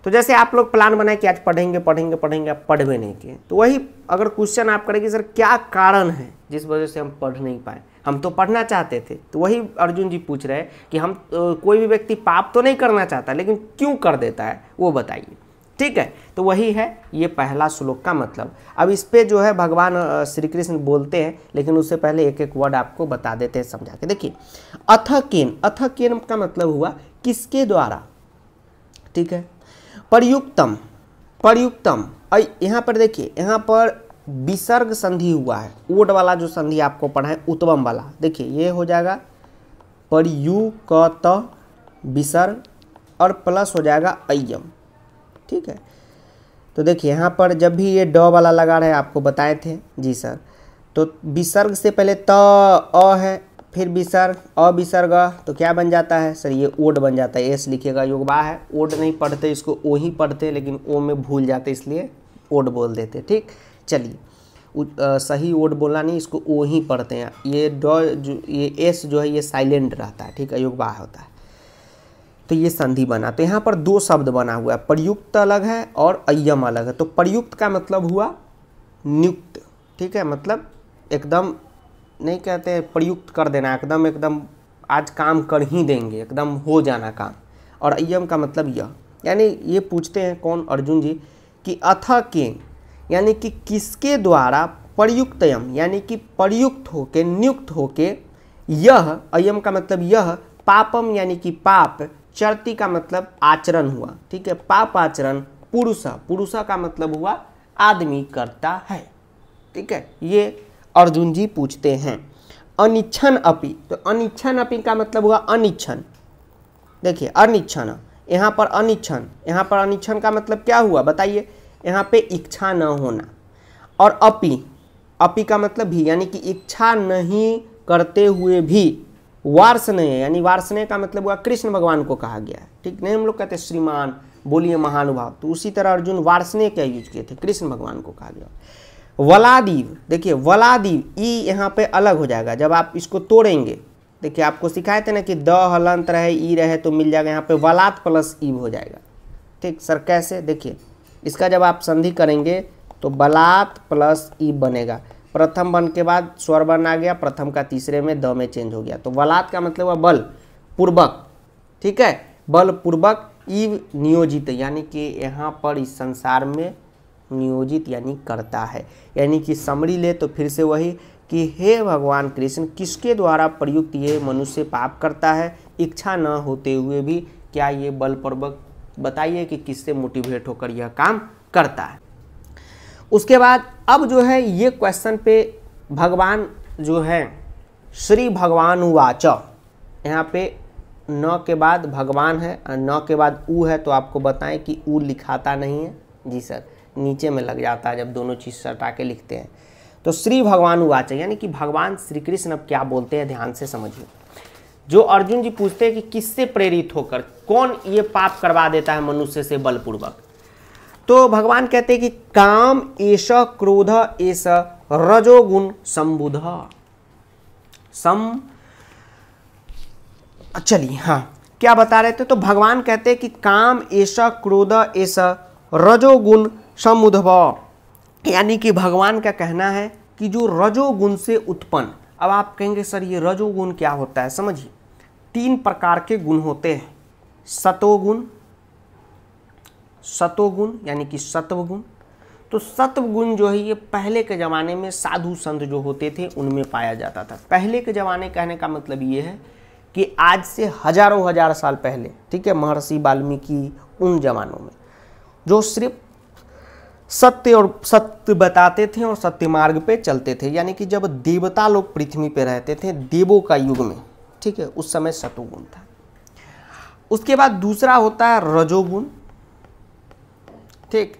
तो जैसे आप लोग प्लान बनाए कि आज पढ़ेंगे पढ़ेंगे पढ़ेंगे आप पढ़वे नहीं किए तो वही अगर क्वेश्चन आप करेंगे सर क्या कारण है जिस वजह से हम पढ़ नहीं पाए हम तो पढ़ना चाहते थे तो वही अर्जुन जी पूछ रहे हैं कि हम तो, कोई भी व्यक्ति पाप तो नहीं करना चाहता लेकिन क्यों कर देता है वो बताइए ठीक है तो वही है ये पहला श्लोक का मतलब अब इस पर जो है भगवान श्री कृष्ण बोलते हैं लेकिन उससे पहले एक एक वर्ड आपको बता देते हैं समझा के देखिए अथ केन अथ केन का मतलब हुआ किसके द्वारा ठीक है प्रयुक्तम प्रयुक्तम यहाँ पर देखिए यहाँ पर विसर्ग संधि हुआ है ओड वाला जो संधि आपको पढ़ा है उत्तम वाला देखिए ये हो जाएगा त विसर्ग और प्लस हो जाएगा अयम ठीक है तो देखिए यहाँ पर जब भी ये ड वाला लगा रहे आपको बताए थे जी सर तो विसर्ग से पहले त अ है फिर विसर्ग अविसर्ग तो क्या बन जाता है सर ये ओड बन जाता है एस लिखेगा योगवा है ओड नहीं पढ़ते इसको ओ ही पढ़ते लेकिन ओ में भूल जाते इसलिए ओड बोल देते ठीक चलिए सही ओड बोलना नहीं इसको ओ ही पढ़ते हैं ये डॉ जो ये एस जो है ये साइलेंट रहता है ठीक है योग बाह होता है तो ये संधि बना तो यहाँ पर दो शब्द बना हुआ है प्रयुक्त अलग है और अयम अलग है तो प्रयुक्त का मतलब हुआ नियुक्त ठीक है मतलब एकदम नहीं कहते हैं प्रयुक्त कर देना एकदम एकदम आज काम कर ही देंगे एकदम हो जाना काम और अयम का मतलब यह यानी ये पूछते हैं कौन अर्जुन जी कि अथ केन यानी कि किसके द्वारा प्रयुक्तयम यानी कि प्रयुक्त होके नियुक्त होके यह अयम का मतलब यह पापम यानी कि पाप चरती का मतलब आचरण हुआ ठीक है पाप आचरण पुरुषा पुरुषा का मतलब हुआ आदमी करता है ठीक है ये अर्जुन जी पूछते हैं अनिच्छन अपि तो अनिच्छन अपि का मतलब हुआ अनिच्छन देखिए अनिच्छन यहाँ पर अनिच्छन यहाँ पर अनिच्छन का मतलब क्या हुआ बताइए यहाँ पे इच्छा न होना और अपि अपि का मतलब भी यानी कि इच्छा नहीं करते हुए भी वार्षणेय यानी वार्षणेय का मतलब हुआ कृष्ण भगवान को कहा गया ठीक नहीं हम लोग कहते श्रीमान बोलिए महानुभाव तो उसी तरह अर्जुन वार्षणेय क्या यूज किए थे कृष्ण भगवान को कहा गया वलादीव देखिए वलादीव ई यहाँ पे अलग हो जाएगा जब आप इसको तोड़ेंगे देखिए आपको सिखाए थे ना कि द हलंत रहे ई रहे तो मिल जाएगा यहाँ पे वलात प्लस ईव हो जाएगा ठीक सर कैसे देखिए इसका जब आप संधि करेंगे तो बलात् प्लस ईव बनेगा प्रथम बन के बाद स्वर बन आ गया प्रथम का तीसरे में द में चेंज हो गया तो वलात का मतलब हुआ बल पूर्वक ठीक है बल पूर्वक ईव नियोजित यानी कि यहाँ पर इस संसार में नियोजित यानी करता है यानी कि समरी ले तो फिर से वही कि हे भगवान कृष्ण किसके द्वारा प्रयुक्त ये मनुष्य पाप करता है इच्छा न होते हुए भी क्या ये बलपूर्वक बताइए कि किससे मोटिवेट होकर यह काम करता है उसके बाद अब जो है ये क्वेश्चन पे भगवान जो है श्री भगवान उवाच यहाँ पे न के बाद भगवान है और न के बाद ऊ है तो आपको बताएं कि ऊ लिखाता नहीं है जी सर नीचे में लग जाता है जब दोनों चीज़ सटा के लिखते हैं तो श्री भगवान उवाच यानी कि भगवान श्री कृष्ण अब क्या बोलते हैं ध्यान से समझिए जो अर्जुन जी पूछते हैं कि किससे प्रेरित होकर कौन ये पाप करवा देता है मनुष्य से बलपूर्वक तो भगवान कहते हैं कि काम एस क्रोध एस रजोगुण संबुध सम चलिए हाँ क्या बता रहे थे तो भगवान कहते हैं कि काम एस क्रोध एस रजोगुण समुद्भ यानी कि भगवान का कहना है कि जो रजोगुण से उत्पन्न अब आप कहेंगे सर ये रजोगुण क्या होता है समझिए तीन प्रकार के गुण होते हैं सतोगुण सतोगुण यानी कि सत्वगुण तो सत्वगुण जो है ये पहले के ज़माने में साधु संत जो होते थे उनमें पाया जाता था पहले के ज़माने कहने का मतलब ये है कि आज से हजारों हजार साल पहले ठीक है महर्षि वाल्मीकि उन जमानों में जो सिर्फ सत्य और सत्य बताते थे और सत्य मार्ग पे चलते थे यानी कि जब देवता लोग पृथ्वी पे रहते थे देवों का युग में ठीक है उस समय शतुगुण था उसके बाद दूसरा होता है रजोगुण ठीक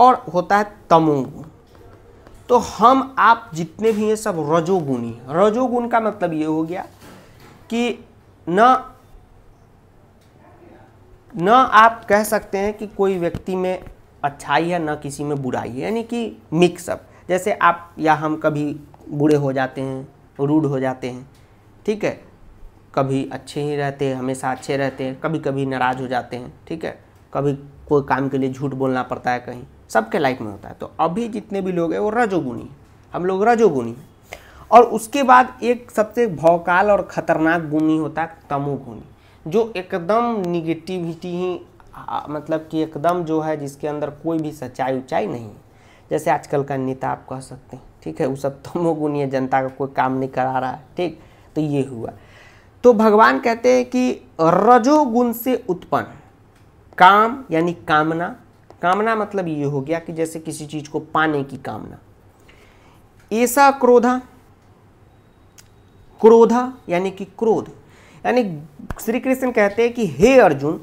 और होता है तमोगुण तो हम आप जितने भी हैं सब रजोगुणी रजोगुण का मतलब ये हो गया कि न न आप कह सकते हैं कि कोई व्यक्ति में अच्छाई है ना किसी में बुराई है यानी कि मिक्सअप जैसे आप या हम कभी बुरे हो जाते हैं रूढ़ हो जाते हैं ठीक है कभी अच्छे ही रहते हैं हमेशा अच्छे रहते हैं कभी कभी नाराज़ हो जाते हैं ठीक है कभी कोई काम के लिए झूठ बोलना पड़ता है कहीं सबके लाइफ में होता है तो अभी जितने भी लोग हैं वो रजोगुनी हम लोग रजोगुनी और उसके बाद एक सबसे भौकाल और ख़तरनाक गुनी होता है तमोगुनी जो एकदम निगेटिविटी ही आ, मतलब कि एकदम जो है जिसके अंदर कोई भी सच्चाई उच्चाई नहीं जैसे आजकल का नेता आप कह सकते हैं ठीक है वो सब तमोगुणीय तो जनता का कोई काम नहीं करा रहा है ठीक तो ये हुआ तो भगवान कहते हैं कि रजोगुण से उत्पन्न काम यानी कामना कामना मतलब ये हो गया कि जैसे किसी चीज़ को पाने की कामना ऐसा क्रोधा क्रोधा यानी कि क्रोध यानी श्री कृष्ण कहते हैं कि हे अर्जुन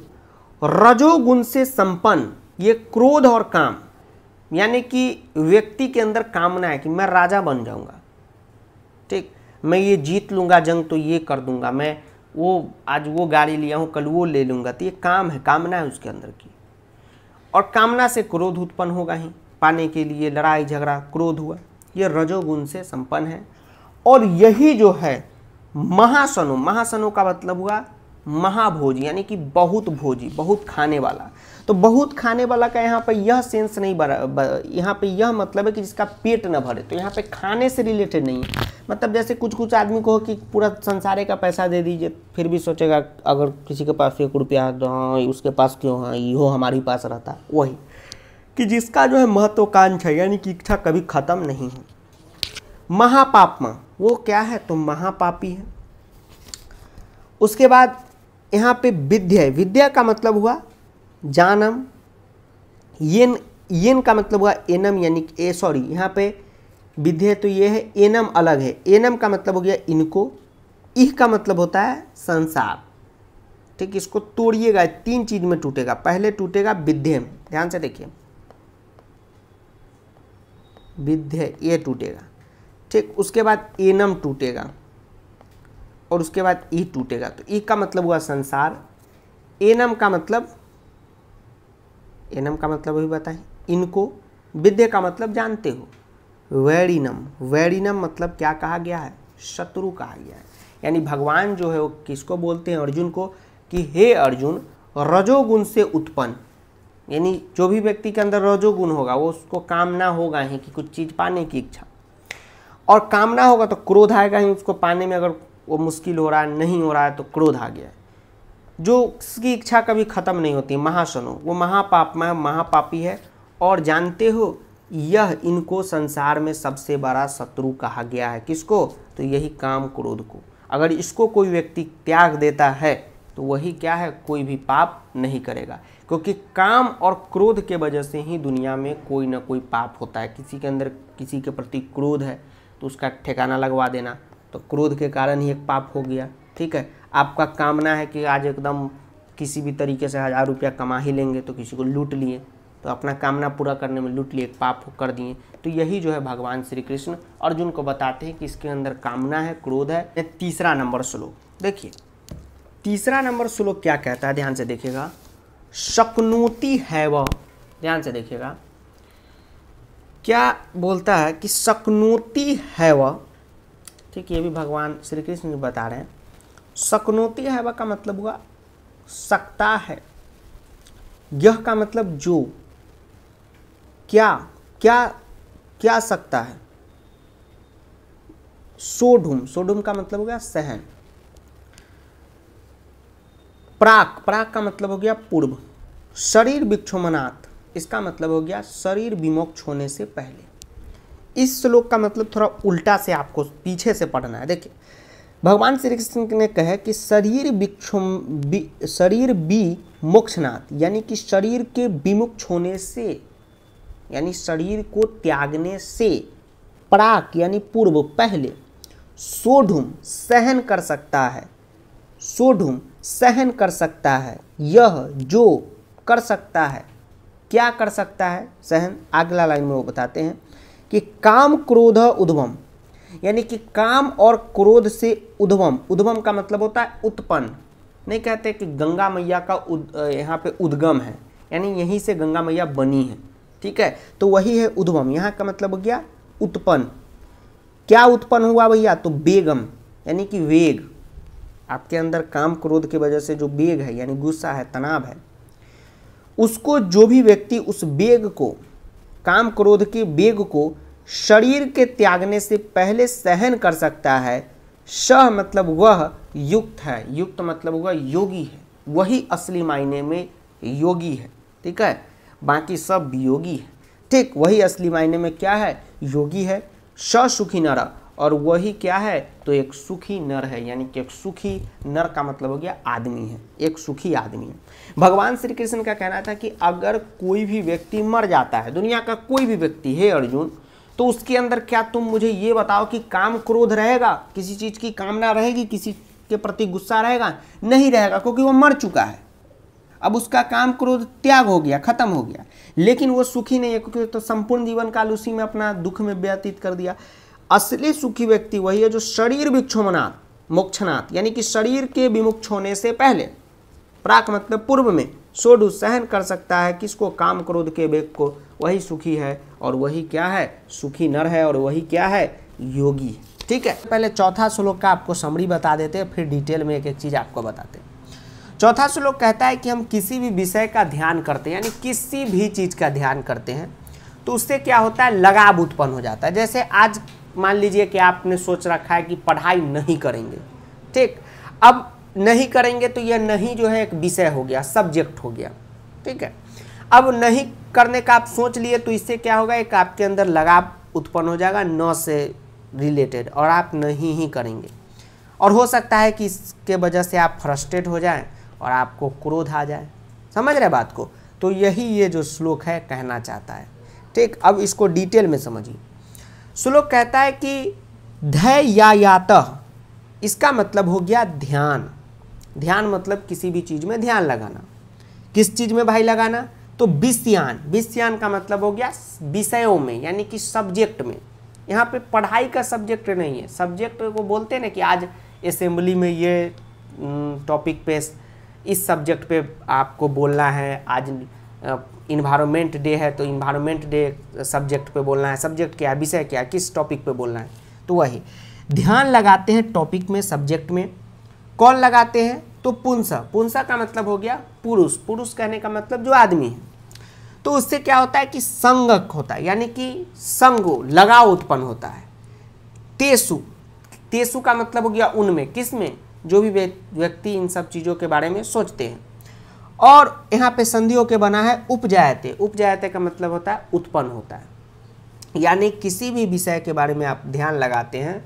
रजोगुण से संपन्न ये क्रोध और काम यानी कि व्यक्ति के अंदर कामना है कि मैं राजा बन जाऊंगा ठीक मैं ये जीत लूंगा जंग तो ये कर दूंगा मैं वो आज वो गाड़ी लिया हूँ कल वो ले लूंगा तो ये काम है कामना है उसके अंदर की और कामना से क्रोध उत्पन्न होगा ही पाने के लिए लड़ाई झगड़ा क्रोध हुआ ये रजोगुण से संपन्न है और यही जो है महासनो महासनो का मतलब हुआ महाभोज यानी कि बहुत भोजी बहुत खाने वाला तो बहुत खाने वाला का यहाँ पर यह सेंस नहीं बरा यहाँ पे यह मतलब है कि जिसका पेट न भरे तो यहाँ पे खाने से रिलेटेड नहीं है मतलब जैसे कुछ कुछ आदमी को हो कि पूरा संसारे का पैसा दे दीजिए फिर भी सोचेगा अगर किसी के पास एक रुपया है तो हाँ उसके पास क्यों हाँ यो हमारे पास रहता वही कि जिसका जो है महत्वाकांक्षा यानी कि इच्छा कभी ख़त्म नहीं है महापापमा वो क्या है तो महापापी है उसके बाद यहाँ पे विद्या है विद्या का मतलब हुआ जानम येन येन का मतलब हुआ एनम यानी ए सॉरी यहाँ पे विद्या तो ये है एनम अलग है एनम का मतलब हो गया इनको इह का मतलब होता है संसार ठीक इसको तोड़िएगा तीन चीज में टूटेगा पहले टूटेगा विध्यम ध्यान से देखिए विद्य ये टूटेगा ठीक उसके बाद एनम टूटेगा और उसके बाद ई टूटेगा तो ई का मतलब हुआ संसार एनम का मतलब एनम का मतलब वही बताएं इनको विद्य का मतलब जानते हो वैरिनम वैरिनम मतलब क्या कहा गया है शत्रु कहा गया है यानी भगवान जो है वो किसको बोलते हैं अर्जुन को कि हे अर्जुन रजोगुण से उत्पन्न यानी जो भी व्यक्ति के अंदर रजोगुण होगा वो उसको कामना होगा ही कि कुछ चीज़ पाने की इच्छा और कामना होगा तो क्रोध आएगा ही उसको पाने में अगर वो मुश्किल हो रहा है नहीं हो रहा है तो क्रोध आ गया जो उसकी इच्छा कभी ख़त्म नहीं होती महासनो वो महापाप में महापापी है और जानते हो यह इनको संसार में सबसे बड़ा शत्रु कहा गया है किसको तो यही काम क्रोध को अगर इसको कोई व्यक्ति त्याग देता है तो वही क्या है कोई भी पाप नहीं करेगा क्योंकि काम और क्रोध के वजह से ही दुनिया में कोई ना कोई पाप होता है किसी के अंदर किसी के प्रति क्रोध है तो उसका ठिकाना लगवा देना तो क्रोध के कारण ही एक पाप हो गया ठीक है आपका कामना है कि आज एकदम किसी भी तरीके से हज़ार रुपया कमा ही लेंगे तो किसी को लूट लिए तो अपना कामना पूरा करने में लूट लिए एक पाप कर दिए तो यही जो है भगवान श्री कृष्ण अर्जुन को बताते हैं कि इसके अंदर कामना है क्रोध है तीसरा नंबर श्लोक देखिए तीसरा नंबर श्लोक क्या कहता है ध्यान से देखिएगा शक्नोती है वह ध्यान से देखिएगा क्या बोलता है कि शक्नोती है वह ठीक ये भी भगवान श्री कृष्ण बता रहे हैं सकनोती है का मतलब हुआ सकता है यह का मतलब जो क्या क्या क्या सकता है सोडुम सोडुम का मतलब हो गया सहन प्राक प्राक का मतलब हो गया पूर्व शरीर विक्षोमनाथ इसका मतलब हो गया शरीर विमोक्ष होने से पहले इस श्लोक का मतलब थोड़ा उल्टा से आपको पीछे से पढ़ना है देखिए भगवान श्री कृष्ण ने कहे कि शरीर विक्षुम शरीर बी मोक्षनाथ यानी कि शरीर के विमुक्ष होने से यानी शरीर को त्यागने से प्राक यानी पूर्व पहले सोढुम सहन कर सकता है सोढुम सहन कर सकता है यह जो कर सकता है क्या कर सकता है सहन अगला लाइन में वो बताते हैं कि काम क्रोध उद्भम यानी कि काम और क्रोध से उद्भम उद्भम का मतलब होता है उत्पन्न नहीं कहते कि गंगा मैया का उद, यहाँ पे उद्गम है यानी यहीं से गंगा मैया बनी है ठीक है तो वही है उद्भम यहाँ का मतलब हो गया उत्पन्न क्या उत्पन्न हुआ भैया तो बेगम यानी कि वेग आपके अंदर काम क्रोध की वजह से जो वेग है यानी गुस्सा है तनाव है उसको जो भी व्यक्ति उस वेग को काम क्रोध के वेग को शरीर के त्यागने से पहले सहन कर सकता है शह मतलब वह युक्त है युक्त मतलब वह योगी है वही असली मायने में योगी है ठीक है बाकी सब योगी है ठीक वही असली मायने में क्या है योगी है सुखी नरा और वही क्या है तो एक सुखी नर है यानी कि एक सुखी नर का मतलब हो गया आदमी है एक सुखी आदमी है भगवान श्री कृष्ण का कहना था कि अगर कोई भी व्यक्ति मर जाता है दुनिया का कोई भी व्यक्ति है अर्जुन तो उसके अंदर क्या तुम मुझे ये बताओ कि काम क्रोध रहेगा किसी चीज़ की कामना रहेगी किसी के प्रति गुस्सा रहेगा नहीं रहेगा क्योंकि वो मर चुका है अब उसका काम क्रोध त्याग हो गया खत्म हो गया लेकिन वो सुखी नहीं है क्योंकि तो संपूर्ण जीवन काल उसी में अपना दुख में व्यतीत कर दिया असली सुखी व्यक्ति वही है जो शरीर भिक्षुमनाथ मोक्षनाथ यानी कि शरीर के विमुक्ष होने से पहले प्राक मतलब पूर्व में सोडु सहन कर सकता है किसको काम क्रोध के वेग को वही सुखी है और वही क्या है सुखी नर है और वही क्या है योगी है ठीक है पहले चौथा श्लोक का आपको समरी बता देते हैं फिर डिटेल में एक एक चीज़ आपको बताते हैं चौथा श्लोक कहता है कि हम किसी भी विषय का ध्यान करते हैं यानी किसी भी चीज़ का ध्यान करते हैं तो उससे क्या होता है लगाव उत्पन्न हो जाता है जैसे आज मान लीजिए कि आपने सोच रखा है कि पढ़ाई नहीं करेंगे ठीक अब नहीं करेंगे तो यह नहीं जो है एक विषय हो गया सब्जेक्ट हो गया ठीक है अब नहीं करने का आप सोच लिए तो इससे क्या होगा एक आपके अंदर लगाव उत्पन्न हो जाएगा न से रिलेटेड और आप नहीं ही करेंगे और हो सकता है कि इसके वजह से आप फ्रस्ट्रेट हो जाएं और आपको क्रोध आ जाए समझ रहे बात को तो यही ये जो श्लोक है कहना चाहता है ठीक अब इसको डिटेल में समझिए श्लोक कहता है कि या यात इसका मतलब हो गया ध्यान ध्यान मतलब किसी भी चीज़ में ध्यान लगाना किस चीज़ में भाई लगाना तो विषयान विषयान का मतलब हो गया विषयों में यानी कि सब्जेक्ट में यहाँ पे पढ़ाई का सब्जेक्ट नहीं है सब्जेक्ट को बोलते हैं ना कि आज असेंबली में ये टॉपिक हम्म, पे इस सब्जेक्ट पे आपको बोलना है आज इन्वायरमेंट डे है तो इन्वायरमेंट डे सब्जेक्ट पे बोलना है सब्जेक्ट क्या है विषय क्या है किस टॉपिक पे बोलना है तो वही ध्यान लगाते हैं टॉपिक में सब्जेक्ट में कौन लगाते हैं तो पुंसा पुंसा का मतलब हो गया पुरुष पुरुष कहने का मतलब जो आदमी है तो उससे क्या होता है कि संगक होता है यानी कि संग लगाव उत्पन्न होता है तेसु तेसु का मतलब हो गया उनमें किस में जो भी व्यक्ति इन सब चीज़ों के बारे में सोचते हैं और यहाँ पे संधियों के बना है उपजायते उपजायते का मतलब होता है उत्पन्न होता है यानी किसी भी विषय के बारे में आप ध्यान लगाते हैं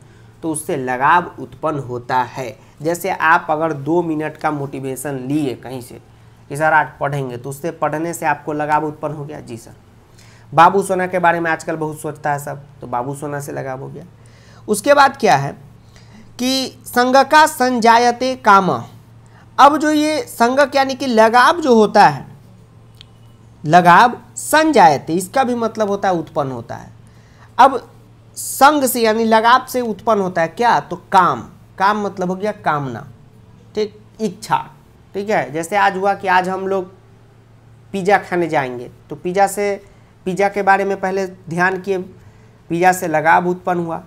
तो उससे लगाव उत्पन्न होता है जैसे आप अगर दो मिनट का मोटिवेशन लिए कहीं से कि सर आज पढ़ेंगे तो उससे पढ़ने से आपको लगाव उत्पन्न हो गया जी सर बाबू सोना के बारे में आजकल बहुत सोचता है सब तो बाबू सोना से लगाव हो गया उसके बाद क्या है कि संगका का संजायते कामा अब जो ये संगक यानी कि लगाव जो होता है लगाव संजायते इसका भी मतलब होता है उत्पन्न होता है अब संग से यानी लगाव से उत्पन्न होता है क्या तो काम काम मतलब हो गया कामना ठीक इच्छा ठीक है जैसे आज हुआ कि आज हम लोग पिज़्ज़ा खाने जाएंगे तो पिज़्ज़ा से पिज़्ज़ा के बारे में पहले ध्यान किए पिज़्ज़ा से लगाव उत्पन्न हुआ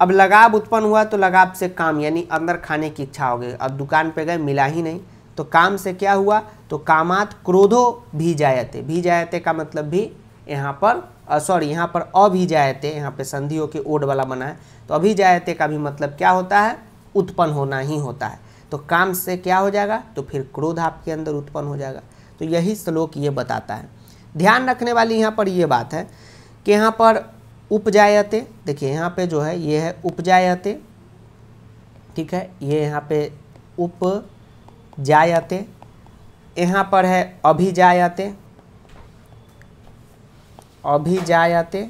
अब लगाव उत्पन्न हुआ तो लगाव से काम यानी अंदर खाने की इच्छा हो गई अब दुकान पे गए मिला ही नहीं तो काम से क्या हुआ तो कामात क्रोधो भी जायते भी जायते का मतलब भी यहाँ पर सॉरी यहाँ पर जायते यहाँ पे संधियों के ओड वाला बना है तो जायते का भी मतलब क्या होता है उत्पन्न होना ही होता है तो काम से क्या हो जाएगा तो फिर क्रोध आपके अंदर उत्पन्न हो जाएगा तो यही श्लोक ये बताता है ध्यान रखने वाली यहाँ पर ये बात है कि यहाँ पर उपजायते देखिए यहाँ पे जो है ये है उपजायते ठीक है ये यहाँ पे उप जायते यहाँ पर है अभिजायते अभिजायते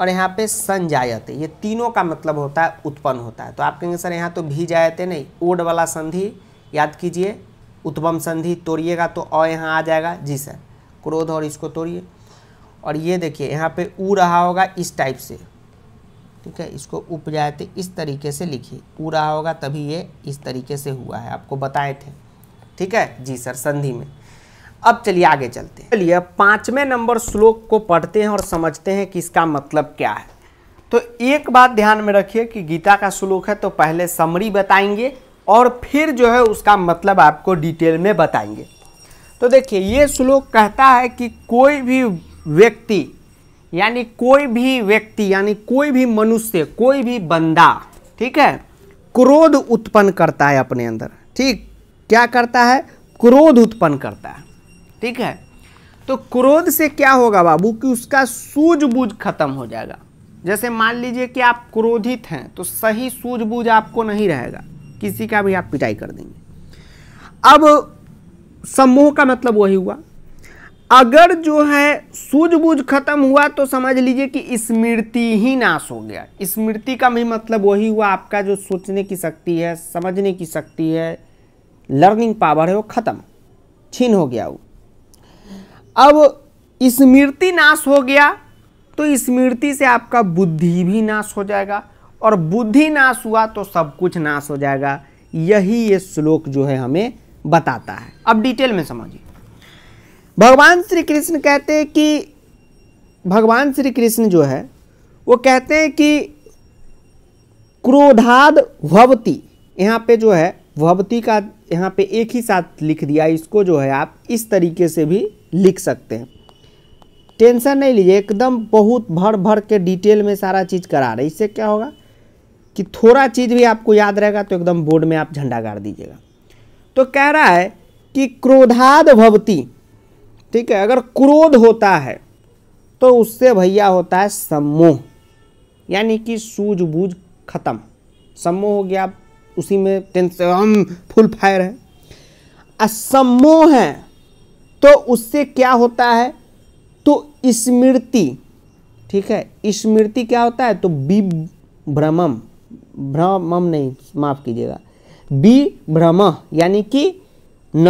और यहाँ पे संजायते ये तीनों का मतलब होता है उत्पन्न होता है तो आप कहेंगे सर यहाँ तो भी जायते नहीं ओड वाला संधि याद कीजिए उत्पम संधि तोड़िएगा तो अ यहाँ आ जाएगा जी सर क्रोध और इसको तोड़िए और ये देखिए यहाँ पे ऊ रहा होगा इस टाइप से ठीक है इसको उप उपजाते इस तरीके से लिखिए ऊ रहा होगा तभी ये इस तरीके से हुआ है आपको बताए थे ठीक है जी सर संधि में अब चलिए आगे चलते हैं चलिए पाँचवें नंबर श्लोक को पढ़ते हैं और समझते हैं कि इसका मतलब क्या है तो एक बात ध्यान में रखिए कि गीता का श्लोक है तो पहले समरी बताएंगे और फिर जो है उसका मतलब आपको डिटेल में बताएंगे तो देखिए ये श्लोक कहता है कि कोई भी व्यक्ति यानी कोई भी व्यक्ति यानी कोई भी मनुष्य कोई भी बंदा ठीक है क्रोध उत्पन्न करता है अपने अंदर ठीक क्या करता है क्रोध उत्पन्न करता है ठीक है तो क्रोध से क्या होगा बाबू कि उसका सूझबूझ खत्म हो जाएगा जैसे मान लीजिए कि आप क्रोधित हैं तो सही सूझबूझ आपको नहीं रहेगा किसी का भी आप पिटाई कर देंगे अब समूह का मतलब वही हुआ अगर जो है सूझबूझ खत्म हुआ तो समझ लीजिए कि स्मृति ही नाश हो गया स्मृति का भी मतलब वही हुआ आपका जो सोचने की शक्ति है समझने की शक्ति है लर्निंग पावर है वो ख़त्म छीन हो गया वो अब स्मृति नाश हो गया तो स्मृति से आपका बुद्धि भी नाश हो जाएगा और बुद्धि नाश हुआ तो सब कुछ नाश हो जाएगा यही ये श्लोक जो है हमें बताता है अब डिटेल में समझिए भगवान श्री कृष्ण कहते हैं कि भगवान श्री कृष्ण जो है वो कहते हैं कि क्रोधाद भवती यहाँ पे जो है भवती का यहाँ पे एक ही साथ लिख दिया इसको जो है आप इस तरीके से भी लिख सकते हैं टेंशन नहीं लीजिए एकदम बहुत भर भर के डिटेल में सारा चीज़ करा रहे इससे क्या होगा कि थोड़ा चीज़ भी आपको याद रहेगा तो एकदम बोर्ड में आप झंडा गाड़ दीजिएगा तो कह रहा है कि क्रोधाद भवती ठीक है अगर क्रोध होता है तो उससे भैया होता है सम्मोह यानी कि सूझबूझ खत्म सम्मोह हो गया उसी में टेंशन हम फुल फायर है असम्मोह है तो उससे क्या होता है तो स्मृति ठीक है स्मृति क्या होता है तो विभ्रमम भ्रमम नहीं माफ़ कीजिएगा विभ्रम यानी कि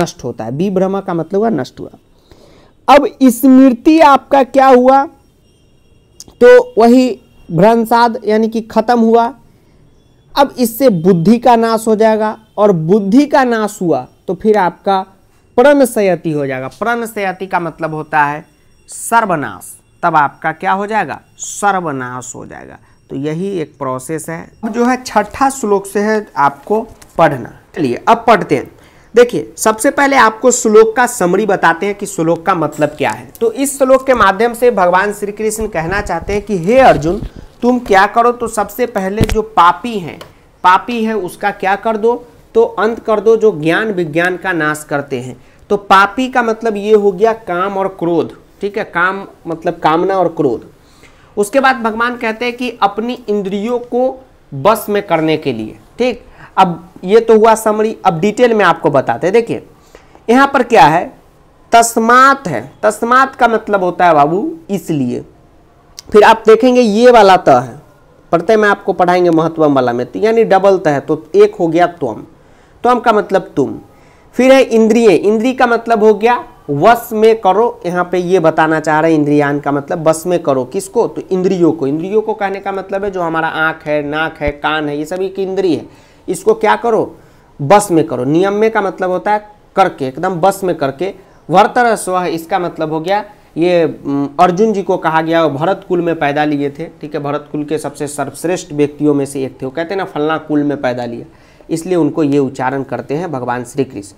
नष्ट होता है विभ्रम का मतलब हुआ नष्ट हुआ अब स्मृति आपका क्या हुआ तो वही भ्रंसाद यानी कि खत्म हुआ अब इससे बुद्धि का नाश हो जाएगा और बुद्धि का नाश हुआ तो फिर आपका प्रणसयति हो जाएगा प्रणसयति का मतलब होता है सर्वनाश तब आपका क्या हो जाएगा सर्वनाश हो जाएगा तो यही एक प्रोसेस है अब जो है छठा श्लोक से है आपको पढ़ना चलिए अब पढ़ते हैं देखिए सबसे पहले आपको श्लोक का समरी बताते हैं कि श्लोक का मतलब क्या है तो इस श्लोक के माध्यम से भगवान श्री कृष्ण कहना चाहते हैं कि हे अर्जुन तुम क्या करो तो सबसे पहले जो पापी हैं पापी है उसका क्या कर दो तो अंत कर दो जो ज्ञान विज्ञान का नाश करते हैं तो पापी का मतलब ये हो गया काम और क्रोध ठीक है काम मतलब कामना और क्रोध उसके बाद भगवान कहते हैं कि अपनी इंद्रियों को बस में करने के लिए ठीक अब ये तो हुआ समरी अब डिटेल में आपको बताते देखिए यहाँ पर क्या है तस्मात है तस्मात का मतलब होता है बाबू इसलिए फिर आप देखेंगे ये वाला त है प्रत्यय में आपको पढ़ाएंगे महत्वम वाला में यानी डबल त है तो एक हो गया त्वम त्वम का मतलब तुम फिर है इंद्रिय इंद्री का मतलब हो गया वश में करो यहाँ पे ये बताना चाह रहे हैं इंद्रियान का मतलब वश में करो किसको तो इंद्रियों को इंद्रियों को कहने का मतलब है जो हमारा आँख है नाक है कान है ये सभी की इंद्रिय है इसको क्या करो बस में करो नियम में का मतलब होता है करके एकदम बस में करके वर्तर स्व इसका मतलब हो गया ये अर्जुन जी को कहा गया भरत कुल में पैदा लिए थे ठीक है भरत कुल के सबसे सर्वश्रेष्ठ व्यक्तियों में से एक थे वो कहते हैं ना फलना कुल में पैदा लिया इसलिए उनको ये उच्चारण करते हैं भगवान श्री कृष्ण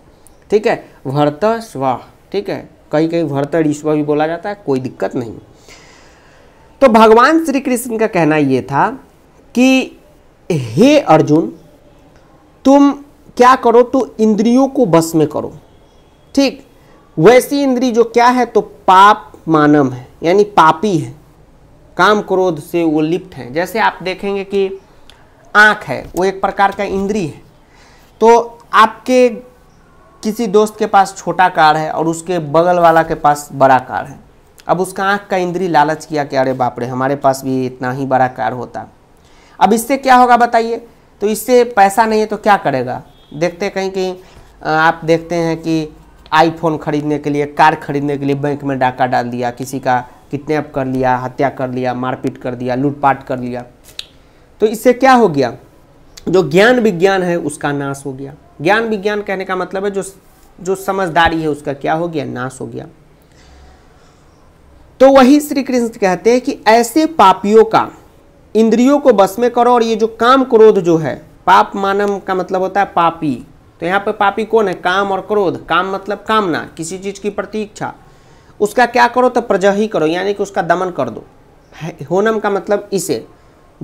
ठीक है भरत स्व ठीक है कहीं कहीं भरत ईश्वर भी बोला जाता है कोई दिक्कत नहीं तो भगवान श्री कृष्ण का कहना ये था कि हे अर्जुन तुम क्या करो तो इंद्रियों को बस में करो ठीक वैसी इंद्री जो क्या है तो पाप मानम है यानी पापी है काम क्रोध से वो लिप्त हैं जैसे आप देखेंगे कि आँख है वो एक प्रकार का इंद्री है तो आपके किसी दोस्त के पास छोटा कार है और उसके बगल वाला के पास बड़ा कार है अब उसका आँख का इंद्री लालच किया कि अरे बापरे हमारे पास भी इतना ही बड़ा कार होता अब इससे क्या होगा बताइए तो इससे पैसा नहीं है तो क्या करेगा देखते कहीं कहीं आप देखते हैं कि आईफोन खरीदने के लिए कार खरीदने के लिए बैंक में डाका डाल दिया किसी का किडनेप कर लिया हत्या कर लिया मारपीट कर दिया लूटपाट कर लिया तो इससे क्या हो गया जो ज्ञान विज्ञान है उसका नाश हो गया ज्ञान विज्ञान कहने का मतलब है जो जो समझदारी है उसका क्या हो गया नाश हो गया तो वही श्री कृष्ण कहते हैं कि ऐसे पापियों का इंद्रियों को बस में करो और ये जो काम क्रोध जो है पाप मानम का मतलब होता है पापी तो यहाँ पे पापी कौन है काम और क्रोध काम मतलब कामना किसी चीज़ की प्रतीक्षा उसका क्या करो तो ही करो यानी कि उसका दमन कर दो होनम का मतलब इसे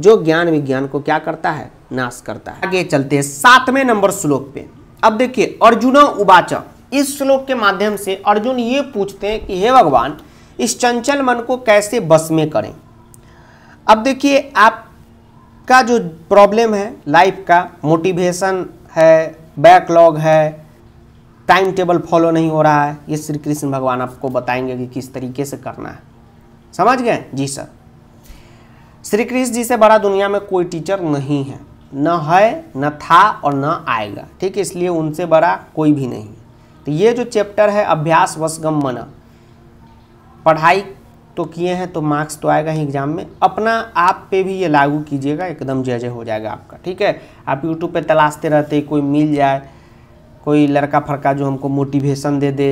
जो ज्ञान विज्ञान को क्या करता है नाश करता है आगे चलते हैं सातवें नंबर श्लोक पे अब देखिए अर्जुन उबाच इस श्लोक के माध्यम से अर्जुन ये पूछते हैं कि हे भगवान इस चंचल मन को कैसे बस में करें अब देखिए आपका जो प्रॉब्लम है लाइफ का मोटिवेशन है बैकलॉग है टाइम टेबल फॉलो नहीं हो रहा है ये श्री कृष्ण भगवान आपको बताएंगे कि किस तरीके से करना है समझ गए जी सर श्री कृष्ण जी से बड़ा दुनिया में कोई टीचर नहीं है न है न था और न आएगा ठीक है इसलिए उनसे बड़ा कोई भी नहीं तो ये जो चैप्टर है अभ्यास वसगम मना पढ़ाई तो किए हैं तो मार्क्स तो आएगा ही एग्जाम में अपना आप पे भी ये लागू कीजिएगा एकदम जय जय हो जाएगा आपका ठीक है आप यूट्यूब पे तलाशते रहते कोई मिल जाए कोई लड़का फड़का जो हमको मोटिवेशन दे दे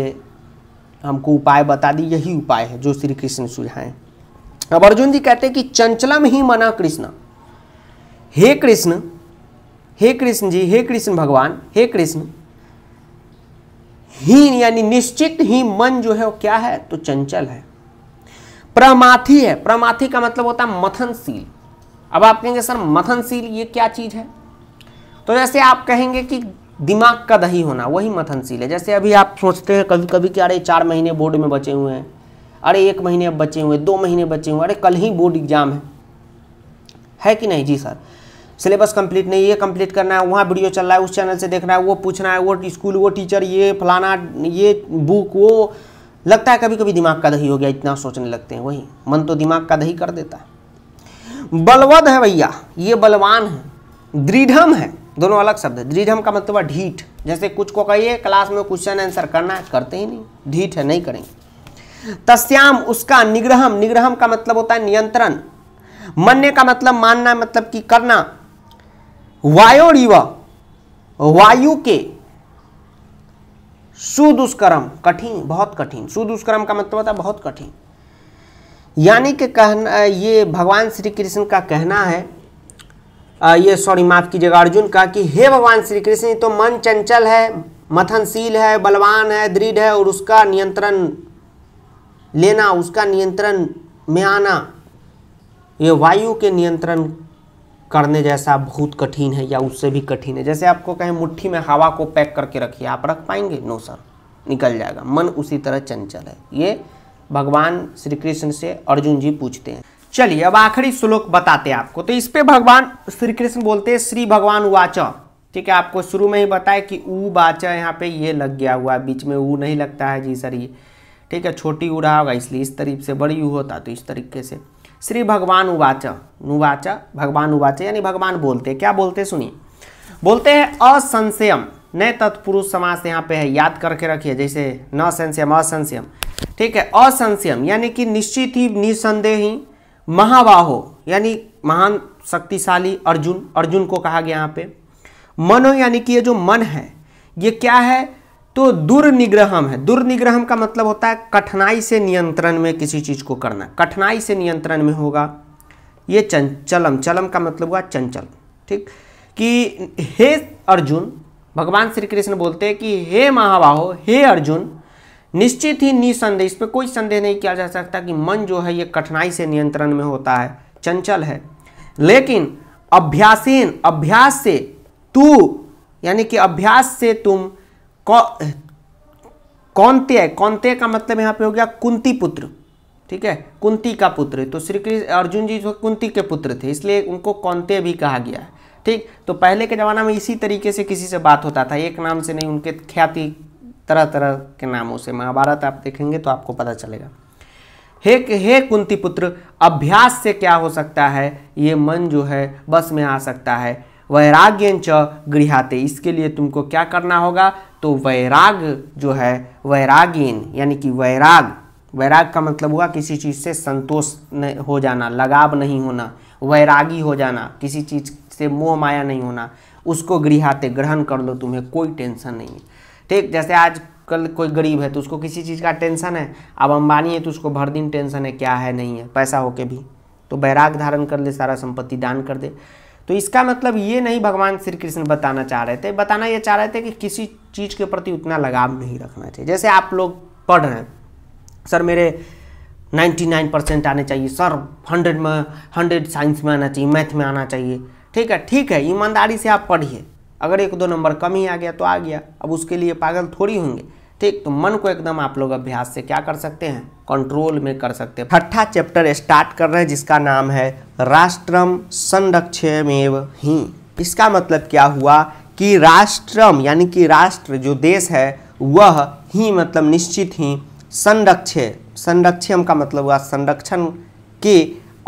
हमको उपाय बता दी यही उपाय है जो श्री कृष्ण सुझाएं अब अर्जुन जी कहते हैं कि चंचलम ही मना कृष्ण हे कृष्ण हे कृष्ण जी हे कृष्ण भगवान हे कृष्ण ही यानी निश्चित ही मन जो है वो क्या है तो चंचल है प्रमाथी है प्रमाथी का मतलब होता है मथनशील अब आप कहेंगे सर मथनशील ये क्या चीज़ है तो जैसे आप कहेंगे कि दिमाग का दही होना वही मथनशील है जैसे अभी आप सोचते हैं कभी कभी कि अरे चार महीने बोर्ड में बचे हुए हैं अरे एक महीने अब बचे हुए दो महीने बचे हुए अरे कल ही बोर्ड एग्जाम है है कि नहीं जी सर सिलेबस कंप्लीट नहीं ये कंप्लीट करना है वहाँ वीडियो चल रहा है उस चैनल से देखना है वो पूछना है वो स्कूल वो टीचर ये फलाना ये बुक वो लगता है कभी कभी दिमाग का दही हो गया इतना सोचने लगते हैं वही मन तो दिमाग का दही कर देता है बलवद है भैया ये बलवान है दृढ़म है दोनों अलग शब्द है दृढ़म का मतलब ढीठ जैसे कुछ को कहिए क्लास में क्वेश्चन आंसर करना है करते ही नहीं ढीठ है नहीं करेंगे तस्याम उसका निग्रहम निग्रहम का मतलब होता है नियंत्रण मनने का मतलब मानना मतलब कि करना वायोरिव वायु के सुदुष्कर्म कठिन बहुत कठिन सुदुष्कर्म का मतलब होता है बहुत कठिन यानी कि कहना ये भगवान श्री कृष्ण का कहना है आ, ये सॉरी माफ़ कीजिएगा अर्जुन का कि हे भगवान श्री कृष्ण तो मन चंचल है मथनशील है बलवान है दृढ़ है और उसका नियंत्रण लेना उसका नियंत्रण में आना ये वायु के नियंत्रण करने जैसा बहुत कठिन है या उससे भी कठिन है जैसे आपको कहें मुट्ठी में हवा को पैक करके रखिए आप रख पाएंगे नो सर निकल जाएगा मन उसी तरह चंचल है ये भगवान श्री कृष्ण से अर्जुन जी पूछते हैं चलिए अब आखिरी श्लोक बताते हैं आपको तो इस पे भगवान श्री कृष्ण बोलते हैं श्री भगवान वाच ठीक है आपको शुरू में ही बताया कि ऊ बाचा यहाँ पे ये लग गया हुआ है बीच में ऊ नहीं लगता है जी सर ये ठीक है छोटी ऊ रहा होगा इसलिए इस तरीके से बड़ी ऊ होता तो इस तरीके से श्री भगवान उवाच नुवाच भगवान उवाच यानी भगवान बोलते क्या बोलते सुनिए बोलते हैं असंशयम न तत्पुरुष समास यहाँ पे है याद करके रखिए जैसे न संशयम असंशयम ठीक है असंशयम यानी कि निश्चित ही निसंदेह ही महावाहो यानी महान शक्तिशाली अर्जुन अर्जुन को कहा गया यहाँ पे मनो यानी कि ये जो मन है ये क्या है तो दुर्निग्रहम है दुर्निग्रहम का मतलब होता है कठिनाई से नियंत्रण में किसी चीज़ को करना कठिनाई से नियंत्रण में होगा ये चंचलम चलम का मतलब हुआ चंचल ठीक कि हे अर्जुन भगवान श्री कृष्ण बोलते हैं कि हे महाबाहो हे अर्जुन निश्चित ही निसंदेह इस पर कोई संदेह नहीं किया जा सकता कि मन जो है ये कठिनाई से नियंत्रण में होता है चंचल है लेकिन अभ्यासीन अभ्यास से तू यानी कि अभ्यास से तुम कौनते कौंत्य का मतलब यहाँ पे हो गया कुंती पुत्र ठीक है कुंती का पुत्र तो श्री कृष्ण अर्जुन जी जो कुंती के पुत्र थे इसलिए उनको कौंत्य भी कहा गया है ठीक तो पहले के ज़माना में इसी तरीके से किसी से बात होता था एक नाम से नहीं उनके ख्याति तरह तरह के नामों से महाभारत आप देखेंगे तो आपको पता चलेगा हे हे कुंती पुत्र अभ्यास से क्या हो सकता है ये मन जो है बस में आ सकता है च गृहाते इसके लिए तुमको क्या करना होगा तो वैराग जो है वैरागीन यानी कि वैराग वैराग का मतलब हुआ किसी चीज़ से संतोष हो जाना लगाव नहीं होना वैरागी हो जाना किसी चीज़ से मोह माया नहीं होना उसको गृहाते ग्रहण कर लो तुम्हें कोई टेंशन नहीं है ठीक जैसे आज कल कोई गरीब है तो उसको किसी चीज़ का टेंशन है अब अंबानी है तो उसको भर दिन टेंशन है क्या है नहीं है पैसा होके भी तो बैराग धारण कर ले सारा संपत्ति दान कर दे तो इसका मतलब ये नहीं भगवान श्री कृष्ण बताना चाह रहे थे बताना ये चाह रहे थे कि किसी चीज़ के प्रति उतना लगाव नहीं रखना चाहिए जैसे आप लोग पढ़ रहे हैं सर मेरे 99 परसेंट आने चाहिए सर 100 में 100 साइंस में आना चाहिए मैथ में आना चाहिए ठीक है ठीक है ईमानदारी से आप पढ़िए अगर एक दो नंबर कम ही आ गया तो आ गया अब उसके लिए पागल थोड़ी होंगे ठीक तो मन को एकदम आप लोग अभ्यास से क्या कर सकते हैं कंट्रोल में कर सकते हैं छठा चैप्टर स्टार्ट कर रहे हैं जिसका नाम है राष्ट्रम संरक्षमेव ही इसका मतलब क्या हुआ कि राष्ट्रम यानी कि राष्ट्र जो देश है वह ही मतलब निश्चित ही संरक्ष संरक्षम का मतलब हुआ संरक्षण के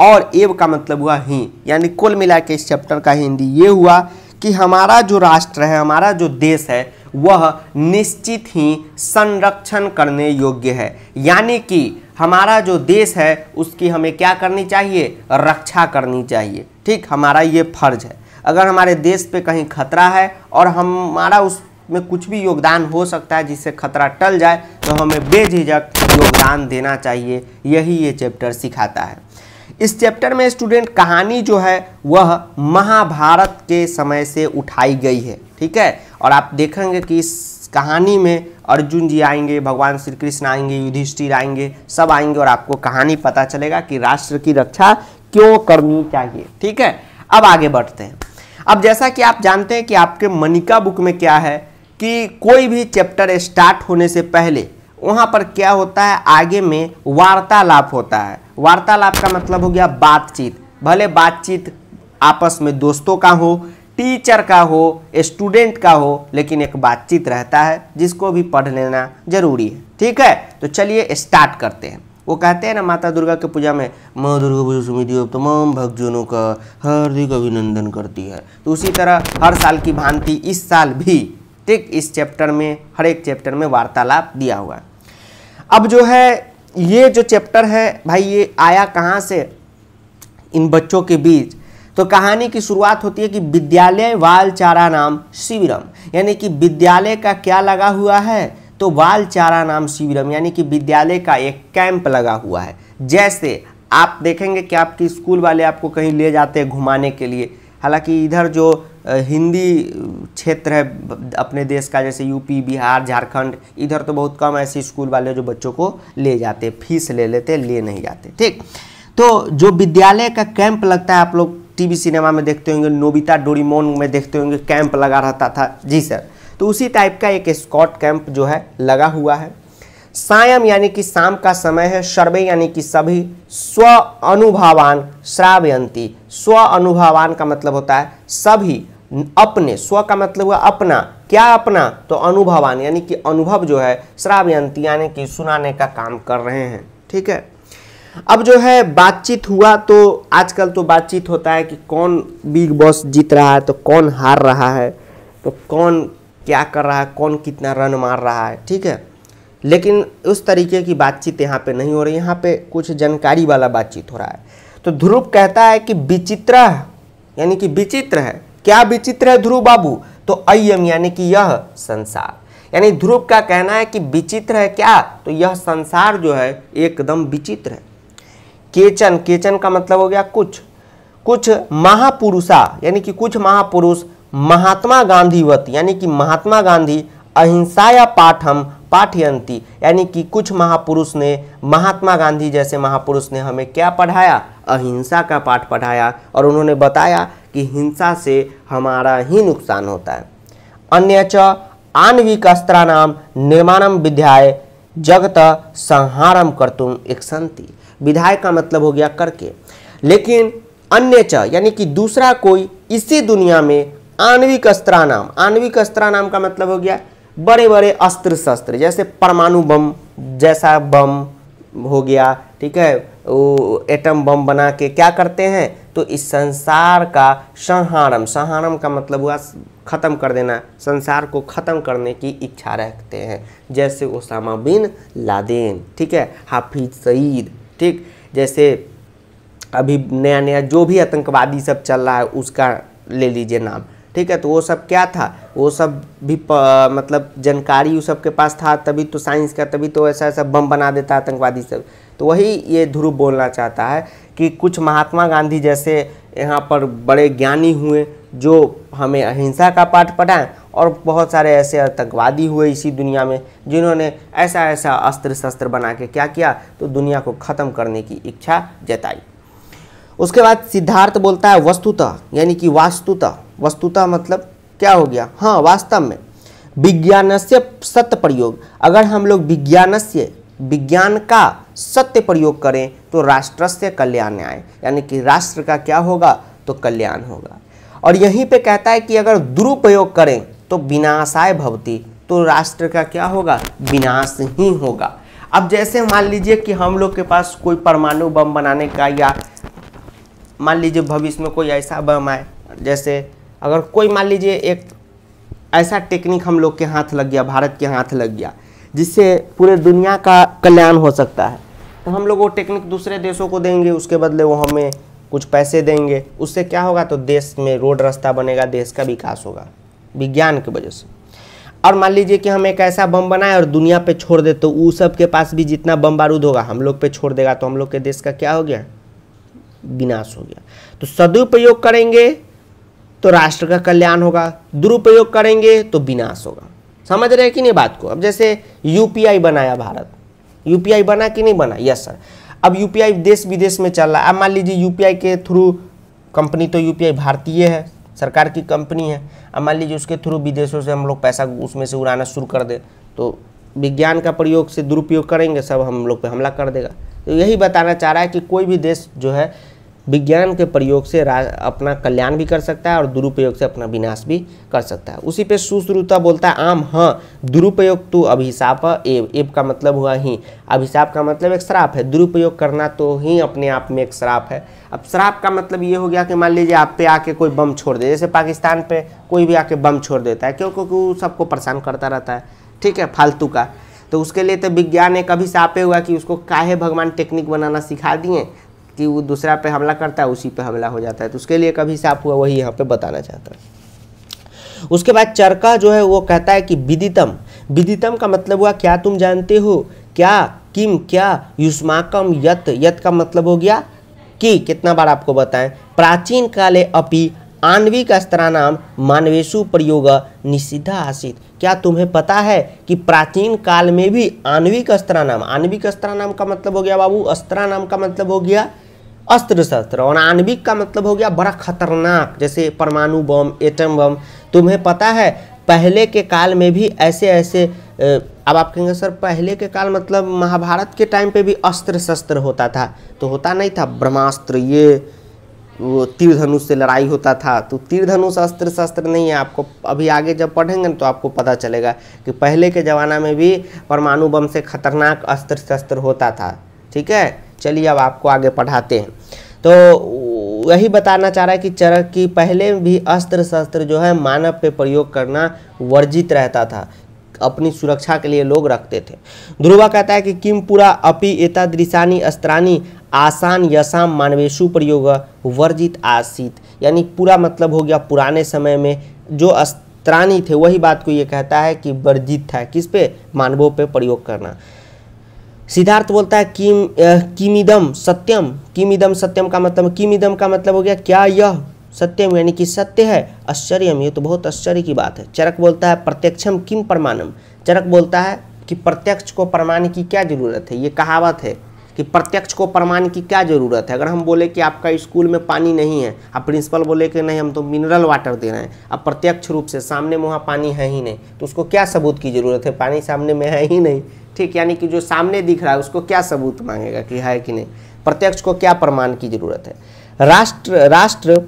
और एव का मतलब हुआ ही यानी कुल मिला के इस चैप्टर का हिंदी ये हुआ कि हमारा जो राष्ट्र है हमारा जो देश है वह निश्चित ही संरक्षण करने योग्य है यानी कि हमारा जो देश है उसकी हमें क्या करनी चाहिए रक्षा करनी चाहिए ठीक हमारा ये फर्ज है अगर हमारे देश पे कहीं खतरा है और हमारा उसमें कुछ भी योगदान हो सकता है जिससे खतरा टल जाए तो हमें बेझिझक योगदान देना चाहिए यही ये चैप्टर सिखाता है इस चैप्टर में स्टूडेंट कहानी जो है वह महाभारत के समय से उठाई गई है ठीक है और आप देखेंगे कि इस कहानी में अर्जुन जी आएंगे भगवान श्री कृष्ण आएंगे युधिष्ठिर आएंगे सब आएंगे और आपको कहानी पता चलेगा कि राष्ट्र की रक्षा क्यों करनी चाहिए ठीक है अब आगे बढ़ते हैं अब जैसा कि आप जानते हैं कि आपके मनिका बुक में क्या है कि कोई भी चैप्टर स्टार्ट होने से पहले वहाँ पर क्या होता है आगे में वार्तालाप होता है वार्तालाप का मतलब हो गया बातचीत भले बातचीत आपस में दोस्तों का हो टीचर का हो स्टूडेंट का हो लेकिन एक बातचीत रहता है जिसको भी पढ़ लेना जरूरी है ठीक है तो चलिए स्टार्ट करते हैं वो कहते हैं ना माता दुर्गा के पूजा में माँ दुर्गा पूजा समिति तमाम भक्तजनों का हार्दिक अभिनंदन करती है तो उसी तरह हर साल की भांति इस साल भी ठीक इस चैप्टर में हर एक चैप्टर में वार्तालाप दिया हुआ है अब जो है ये जो चैप्टर है भाई ये आया कहाँ से इन बच्चों के बीच तो कहानी की शुरुआत होती है कि विद्यालय वालचारा नाम शिविरम यानी कि विद्यालय का क्या लगा हुआ है तो वालचारा नाम शिविरम यानी कि विद्यालय का एक कैंप लगा हुआ है जैसे आप देखेंगे कि आपके स्कूल वाले आपको कहीं ले जाते हैं घुमाने के लिए हालांकि इधर जो हिंदी क्षेत्र है अपने देश का जैसे यूपी बिहार झारखंड इधर तो बहुत कम ऐसे स्कूल वाले जो बच्चों को ले जाते फीस ले लेते ले नहीं जाते ठीक तो जो विद्यालय का कैंप लगता है आप लोग टीवी सिनेमा में देखते होंगे नोबिता डोरीमोन में देखते होंगे कैंप लगा रहता था जी सर तो उसी टाइप का एक स्कॉट कैंप जो है लगा हुआ है सायम यानी कि शाम का समय है सर्वे यानी कि सभी स्व अनुभावान श्रावयंती स्व अनुभावान का मतलब होता है सभी अपने स्व का मतलब हुआ अपना क्या अपना तो अनुभवान यानी कि अनुभव जो है श्रावयंती यानी कि सुनाने का काम कर रहे हैं ठीक है अब जो है बातचीत हुआ तो आजकल तो बातचीत होता है कि कौन बिग बॉस जीत रहा है तो कौन हार रहा है तो कौन क्या कर रहा है कौन कितना रन मार रहा है ठीक है लेकिन उस तरीके की बातचीत यहाँ पे नहीं हो रही यहाँ पे कुछ जानकारी वाला बातचीत हो रहा है तो ध्रुव कहता है कि विचित्र यानी कि विचित्र है क्या विचित्र है ध्रुव बाबू तो अयम यानी कि यह संसार यानी ध्रुव का कहना है कि विचित्र है क्या तो यह संसार जो है एकदम विचित्र है केचन केचन का मतलब हो गया कुछ कुछ महापुरुषा यानी कि कुछ महापुरुष महात्मा गांधीवत यानी कि महात्मा गांधी अहिंसा या पाठम पाठयंती यानी कि कुछ महापुरुष ने महात्मा गांधी जैसे महापुरुष ने हमें क्या पढ़ाया अहिंसा का पाठ पढ़ाया और उन्होंने बताया कि हिंसा से हमारा ही नुकसान होता है अन्य च नाम निर्माणम विध्याय जगत संहारम करतुम एक संति विधाय का मतलब हो गया करके लेकिन अन्य च यानी कि दूसरा कोई इसी दुनिया में आणविक अस्त्रानाम आणविक अस्त्रानाम का मतलब हो गया बड़े बड़े अस्त्र शस्त्र जैसे परमाणु बम जैसा बम हो गया ठीक है वो एटम बम बना के क्या करते हैं तो इस संसार का संहारम संहारम का मतलब हुआ ख़त्म कर देना संसार को ख़त्म करने की इच्छा रखते हैं जैसे ओसामा बिन लादेन ठीक है हाफिज सईद ठीक जैसे अभी नया नया जो भी आतंकवादी सब चल रहा है उसका ले लीजिए नाम ठीक है तो वो सब क्या था वो सब भी प, मतलब जानकारी उस सब के पास था तभी तो साइंस का तभी तो ऐसा ऐसा बम बना देता आतंकवादी सब तो वही ये ध्रुव बोलना चाहता है कि कुछ महात्मा गांधी जैसे यहाँ पर बड़े ज्ञानी हुए जो हमें अहिंसा का पाठ पढ़ाएं और बहुत सारे ऐसे आतंकवादी हुए इसी दुनिया में जिन्होंने ऐसा ऐसा अस्त्र शस्त्र बना के क्या किया तो दुनिया को ख़त्म करने की इच्छा जताई उसके बाद सिद्धार्थ बोलता है वस्तुतः यानी कि वास्तुतः वस्तुतः मतलब क्या हो गया हाँ वास्तव में विज्ञान से सत्य प्रयोग अगर हम लोग विज्ञान से विज्ञान का सत्य प्रयोग करें तो राष्ट्र से कल्याण आए यानी कि राष्ट्र का क्या होगा तो कल्याण होगा और यहीं पे कहता है कि अगर दुरुपयोग करें तो विनाशाय भवती तो राष्ट्र का क्या होगा विनाश ही होगा अब जैसे मान लीजिए कि हम लोग के पास कोई परमाणु बम बनाने का या मान लीजिए भविष्य में कोई ऐसा बम आए जैसे अगर कोई मान लीजिए एक ऐसा टेक्निक हम लोग के हाथ लग गया भारत के हाथ लग गया जिससे पूरे दुनिया का कल्याण हो सकता है तो हम लोग वो टेक्निक दूसरे देशों को देंगे उसके बदले वो हमें कुछ पैसे देंगे उससे क्या होगा तो देश में रोड रास्ता बनेगा देश का विकास होगा विज्ञान की वजह से और मान लीजिए कि हम एक ऐसा बम बनाए और दुनिया पे छोड़ दे तो उस सब के पास भी जितना बम बारूद होगा हम लोग पे छोड़ देगा तो हम लोग के देश का क्या हो गया विनाश हो गया तो सदुपयोग करेंगे तो राष्ट्र का कल्याण होगा दुरुपयोग करेंगे तो विनाश होगा समझ रहे हैं कि नहीं बात को अब जैसे यूपीआई बनाया भारत यूपीआई बना कि नहीं बना यस सर अब यूपीआई देश विदेश में चल रहा है अब मान लीजिए यूपीआई के थ्रू कंपनी तो यूपीआई भारतीय है सरकार की कंपनी है अब मान लीजिए उसके थ्रू विदेशों से हम लोग पैसा उसमें से उड़ाना शुरू कर दे तो विज्ञान का प्रयोग से दुरुपयोग करेंगे सब हम लोग पे हमला कर देगा तो यही बताना चाह रहा है कि कोई भी देश जो है विज्ञान के प्रयोग से अपना कल्याण भी कर सकता है और दुरुपयोग से अपना विनाश भी कर सकता है उसी पे सुश्रुता बोलता है आम हाँ दुरुपयोग तो अभिशाप एव एव का मतलब हुआ ही अभिशाप का मतलब एक श्राप है दुरुपयोग करना तो ही अपने आप में एक श्राप है अब श्राप का मतलब ये हो गया कि मान लीजिए आप पे आके कोई बम छोड़ दे जैसे पाकिस्तान पर कोई भी आके बम छोड़ देता है क्यों क्योंकि वो सबको परेशान करता रहता है ठीक है फालतू का तो उसके लिए तो विज्ञान एक अभिशापे हुआ कि उसको काहे भगवान टेक्निक बनाना सिखा दिए कि वो दूसरा पे हमला करता है उसी पे हमला हो जाता है तो उसके लिए कभी साफ हुआ वही यहाँ पे बताना चाहता है उसके बाद चरका जो है वो कहता है कि विदितम विदितम का मतलब हुआ क्या तुम जानते हो क्या किम क्या युष्माकम यत यत का मतलब हो गया कि कितना बार आपको बताएं प्राचीन काले अपी आणविक अस्त्रानाम मानवेशु प्रयोग निषिद्ध आसित क्या तुम्हें पता है कि प्राचीन काल में भी आणविक अस्त्रानाम आणविक अस्त्रानाम का मतलब हो गया बाबू अस्त्रानाम का मतलब हो गया अस्त्र शस्त्र और आणविक का मतलब हो गया बड़ा खतरनाक जैसे परमाणु बम एटम बम तुम्हें पता है पहले के काल में भी ऐसे ऐसे अब आप कहेंगे सर पहले के काल मतलब महाभारत के टाइम पे भी अस्त्र शस्त्र होता था तो होता नहीं था ब्रह्मास्त्र ये वो तीर धनुष से लड़ाई होता था तो तीर धनुष अस्त्र शस्त्र नहीं है आपको अभी आगे जब पढ़ेंगे तो आपको पता चलेगा कि पहले के ज़माना में भी परमाणु बम से खतरनाक अस्त्र शस्त्र होता था ठीक है चलिए अब आपको आगे पढ़ाते हैं तो वही बताना चाह रहा है कि चरक की पहले भी अस्त्र शस्त्र जो है मानव पे प्रयोग करना वर्जित रहता था अपनी सुरक्षा के लिए लोग रखते थे ध्रुवा कहता है कि किमपुरा अपि एतादृशानी अस्त्रानी आसान यशाम मानवेशु प्रयोग वर्जित आसित यानी पूरा मतलब हो गया पुराने समय में जो अस्त्राणी थे वही बात को ये कहता है कि वर्जित था किस पे मानवों पे प्रयोग करना सिद्धार्थ बोलता है किम किमिदम सत्यम किमिदम सत्यम का मतलब किमिदम का मतलब हो गया क्या यह सत्यम यानी कि सत्य है आश्चर्यम ये तो बहुत आश्चर्य की बात है चरक बोलता है प्रत्यक्षम किम प्रमाणम चरक बोलता है कि प्रत्यक्ष को प्रमाण की क्या जरूरत है ये कहावत है कि प्रत्यक्ष को प्रमाण की क्या ज़रूरत है अगर हम बोले कि आपका स्कूल में पानी नहीं है अब प्रिंसिपल बोले कि नहीं हम तो मिनरल वाटर दे रहे हैं अब प्रत्यक्ष रूप से सामने में वहाँ पानी है ही नहीं तो उसको क्या सबूत की ज़रूरत है पानी सामने में है ही नहीं ठीक यानी कि जो सामने दिख रहा है उसको क्या सबूत मांगेगा कि है कि नहीं प्रत्यक्ष को क्या प्रमाण की ज़रूरत है राष्ट्र राष्ट्र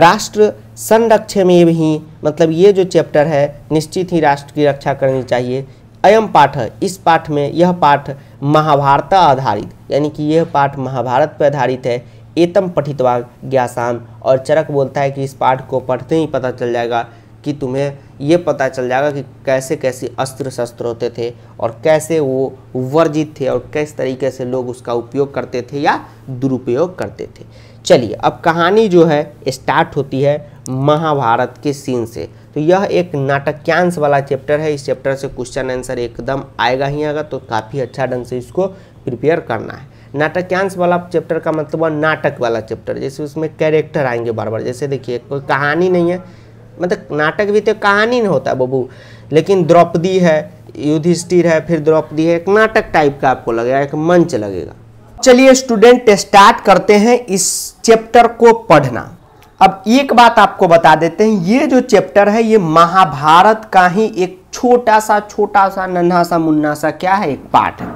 राष्ट्र संरक्षण में भी मतलब ये जो चैप्टर है निश्चित ही राष्ट्र की रक्षा करनी चाहिए अयम पाठ इस पाठ में यह पाठ महाभारत आधारित यानी कि यह पाठ महाभारत पर आधारित है एतम पठितवा ज्ञासाम और चरक बोलता है कि इस पाठ को पढ़ते ही पता चल जाएगा कि तुम्हें ये पता चल जाएगा कि कैसे कैसे अस्त्र शस्त्र होते थे और कैसे वो वर्जित थे और किस तरीके से लोग उसका उपयोग करते थे या दुरुपयोग करते थे चलिए अब कहानी जो है स्टार्ट होती है महाभारत के सीन से तो यह एक नाटक्यांश वाला चैप्टर है इस चैप्टर से क्वेश्चन आंसर एकदम आएगा ही आएगा तो काफ़ी अच्छा ढंग से इसको प्रिपेयर करना है नाटक्यांश वाला चैप्टर का मतलब है नाटक वाला चैप्टर जैसे उसमें कैरेक्टर आएंगे बार बार जैसे देखिए कोई कहानी नहीं है मतलब नाटक भी तो कहानी नहीं होता बबू लेकिन द्रौपदी है युधिष्ठिर है फिर द्रौपदी है एक नाटक टाइप का आपको लगेगा एक मंच लगेगा चलिए स्टूडेंट स्टार्ट करते हैं इस चैप्टर को पढ़ना अब एक बात आपको बता देते हैं ये जो चैप्टर है ये महाभारत का ही एक छोटा सा छोटा सा नन्हा सा मुन्ना सा क्या है एक पार्ट है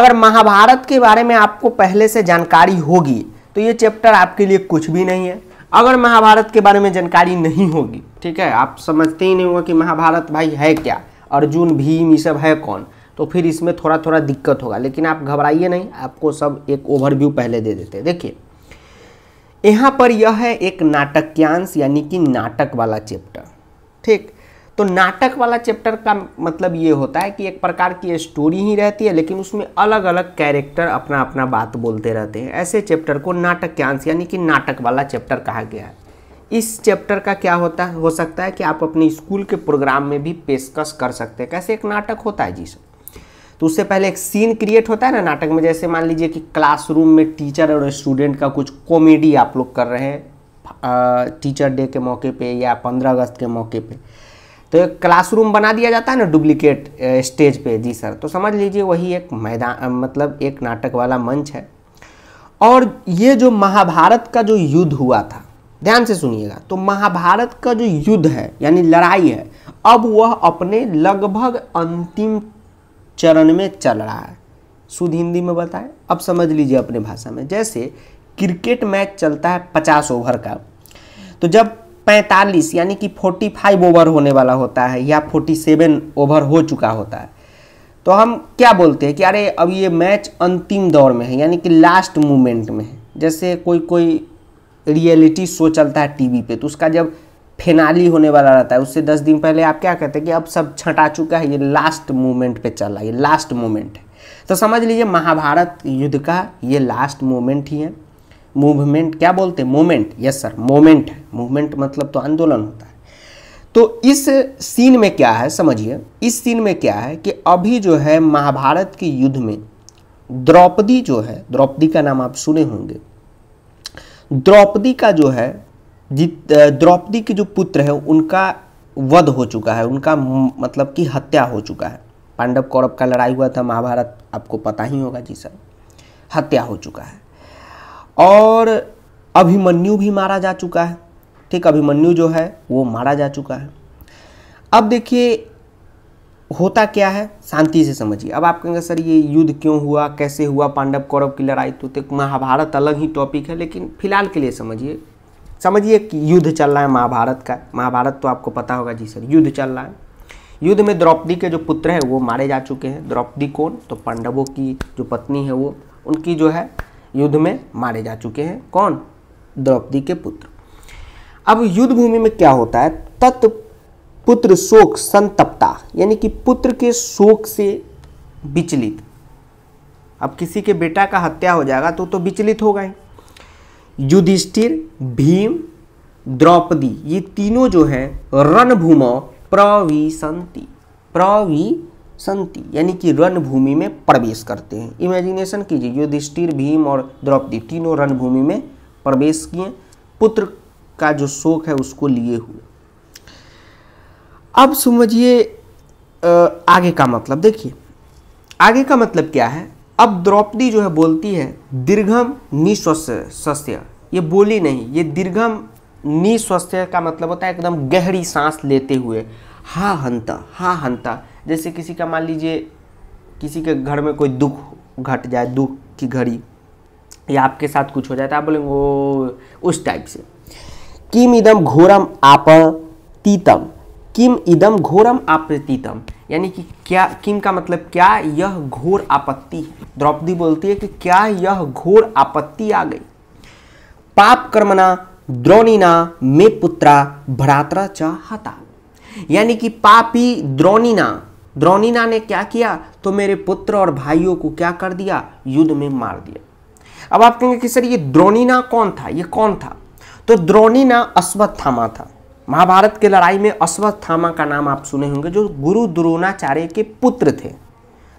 अगर महाभारत के बारे में आपको पहले से जानकारी होगी तो ये चैप्टर आपके लिए कुछ भी नहीं है अगर महाभारत के बारे में जानकारी नहीं होगी ठीक है आप समझते ही नहीं होगा कि महाभारत भाई है क्या अर्जुन भीम ये सब है कौन तो फिर इसमें थोड़ा थोड़ा दिक्कत होगा लेकिन आप घबराइए नहीं आपको सब एक ओवरव्यू पहले दे देते हैं देखिए यहाँ पर यह है एक नाटक्यांश यानी कि नाटक वाला चैप्टर ठीक तो नाटक वाला चैप्टर का मतलब ये होता है कि एक प्रकार की स्टोरी ही रहती है लेकिन उसमें अलग अलग कैरेक्टर अपना अपना बात बोलते रहते हैं ऐसे चैप्टर को नाटक्यांश यानी कि नाटक वाला चैप्टर कहा गया है इस चैप्टर का क्या होता है हो सकता है कि आप अपने स्कूल के प्रोग्राम में भी पेशकश कर सकते हैं कैसे एक नाटक होता है जी सर तो उससे पहले एक सीन क्रिएट होता है ना नाटक में जैसे मान लीजिए कि क्लासरूम में टीचर और स्टूडेंट का कुछ कॉमेडी आप लोग कर रहे हैं टीचर डे के मौके पे या पंद्रह अगस्त के मौके पे तो एक क्लासरूम बना दिया जाता है ना डुप्लीकेट स्टेज पे जी सर तो समझ लीजिए वही एक मैदान मतलब एक नाटक वाला मंच है और ये जो महाभारत का जो युद्ध हुआ था ध्यान से सुनिएगा तो महाभारत का जो युद्ध है यानी लड़ाई है अब वह अपने लगभग अंतिम चरण में चल रहा है शुद्ध हिंदी में बताएं अब समझ लीजिए अपने भाषा में जैसे क्रिकेट मैच चलता है पचास ओवर का तो जब पैंतालीस यानी कि फोर्टी फाइव ओवर होने वाला होता है या फोर्टी सेवन ओवर हो चुका होता है तो हम क्या बोलते हैं कि अरे अब ये मैच अंतिम दौर में है यानी कि लास्ट मोमेंट में है जैसे कोई कोई रियलिटी शो चलता है टीवी पे तो उसका जब फेनाली होने वाला रहता है उससे दस दिन पहले आप क्या कहते हैं कि अब सब छटा चुका है ये लास्ट मोमेंट पे चल रहा है ये लास्ट मोमेंट है तो समझ लीजिए महाभारत युद्ध का ये लास्ट मोमेंट ही है मूवमेंट क्या बोलते हैं मोमेंट यस सर मोमेंट है मूवमेंट मतलब तो आंदोलन होता है तो इस सीन में क्या है समझिए इस सीन में क्या है कि अभी जो है महाभारत के युद्ध में द्रौपदी जो है द्रौपदी का नाम आप सुने होंगे द्रौपदी का जो है जित द्रौपदी के जो पुत्र है उनका वध हो चुका है उनका मतलब कि हत्या हो चुका है पांडव कौरव का लड़ाई हुआ था महाभारत आपको पता ही होगा जी सर हत्या हो चुका है और अभिमन्यु भी मारा जा चुका है ठीक अभिमन्यु जो है वो मारा जा चुका है अब देखिए होता क्या है शांति से समझिए अब आप कहेंगे सर ये युद्ध क्यों हुआ कैसे हुआ पांडव कौरव की लड़ाई तो महाभारत अलग ही टॉपिक है लेकिन फिलहाल के लिए समझिए समझिए कि युद्ध चल रहा है महाभारत का महाभारत तो आपको पता होगा जी सर युद्ध चल रहा है युद्ध में द्रौपदी के जो पुत्र हैं वो मारे जा चुके हैं द्रौपदी कौन तो पांडवों की जो पत्नी है वो उनकी जो है युद्ध में मारे जा चुके हैं कौन द्रौपदी के पुत्र अब युद्ध भूमि में क्या होता है तत् पुत्र शोक संतप्ता यानी कि पुत्र के शोक से विचलित अब किसी के बेटा का हत्या हो जाएगा तो तो विचलित होगा ही युधिष्ठिर भीम द्रौपदी ये तीनों जो हैं रणभूम प्रविशंति प्रविशंति यानी कि रणभूमि में प्रवेश करते हैं इमेजिनेशन कीजिए युधिष्ठिर भीम और द्रौपदी तीनों रणभूमि में प्रवेश किए पुत्र का जो शोक है उसको लिए हुए अब समझिए आगे का मतलब देखिए आगे का मतलब क्या है अब द्रौपदी जो है बोलती है दीर्घम निस्वस्थ ये बोली नहीं ये दीर्घम निस्वस्थ का मतलब होता है एकदम गहरी सांस लेते हुए हा हंता हा हंता जैसे किसी का मान लीजिए किसी के घर में कोई दुख घट जाए दुख की घड़ी या आपके साथ कुछ हो जाए तो आप बोलेंगे वो उस टाइप से किम इदम घोरम आप तीतम किम इदम घोरम आपतितम यानी कि क्या किम का मतलब क्या यह घोर आपत्ति द्रौपदी बोलती है कि क्या यह घोर आपत्ति आ गई पाप कर्मना द्रोणिना मे पुत्रा भ्रात्रा च हता यानी कि पापी द्रोणिना द्रोणिना ने क्या किया तो मेरे पुत्र और भाइयों को क्या कर दिया युद्ध में मार दिया अब आप कहेंगे कि सर ये द्रोणिना कौन था ये कौन था तो द्रोणिना अश्वत्थामा था महाभारत के लड़ाई में अश्वत्थामा का नाम आप सुने होंगे जो गुरु द्रोणाचार्य के पुत्र थे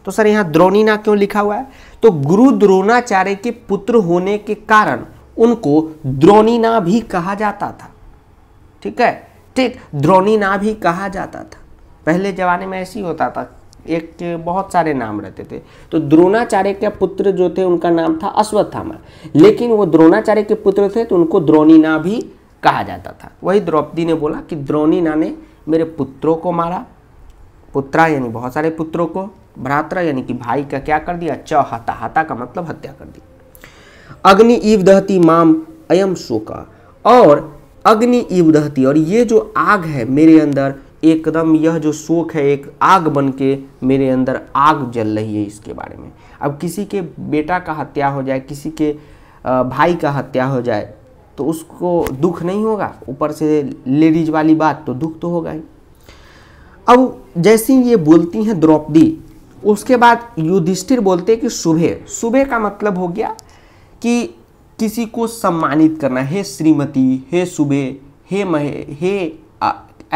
तो सर यहाँ द्रोणी ना क्यों लिखा हुआ है तो गुरु द्रोणाचार्य के पुत्र होने के कारण उनको द्रोणीना भी कहा जाता था ठीक है ठीक द्रोणीना भी कहा जाता था पहले जमाने में ऐसे ही होता था एक बहुत सारे नाम रहते थे तो द्रोणाचार्य के पुत्र जो थे उनका नाम था अश्वत्थामा लेकिन वो द्रोणाचार्य के पुत्र थे तो उनको द्रोणीना भी कहा जाता था वही द्रौपदी ने बोला कि द्रोणी ने मेरे पुत्रों को मारा पुत्रा यानी बहुत सारे पुत्रों को भ्रात्रा यानी कि भाई का क्या कर दिया च हता हता का मतलब हत्या कर दी अग्नि ईव दहती माम अयम शोका और अग्नि ईव दहती और ये जो आग है मेरे अंदर एकदम यह जो शोक है एक आग बन के मेरे अंदर आग जल रही है इसके बारे में अब किसी के बेटा का हत्या हो जाए किसी के भाई का हत्या हो जाए तो उसको दुख नहीं होगा ऊपर से लेडीज वाली बात तो दुख तो होगा ही अब जैसे ये बोलती हैं द्रौपदी उसके बाद युधिष्ठिर बोलते हैं कि सुबह सुबह का मतलब हो गया कि किसी को सम्मानित करना हे श्रीमती हे सुबह हे महे हे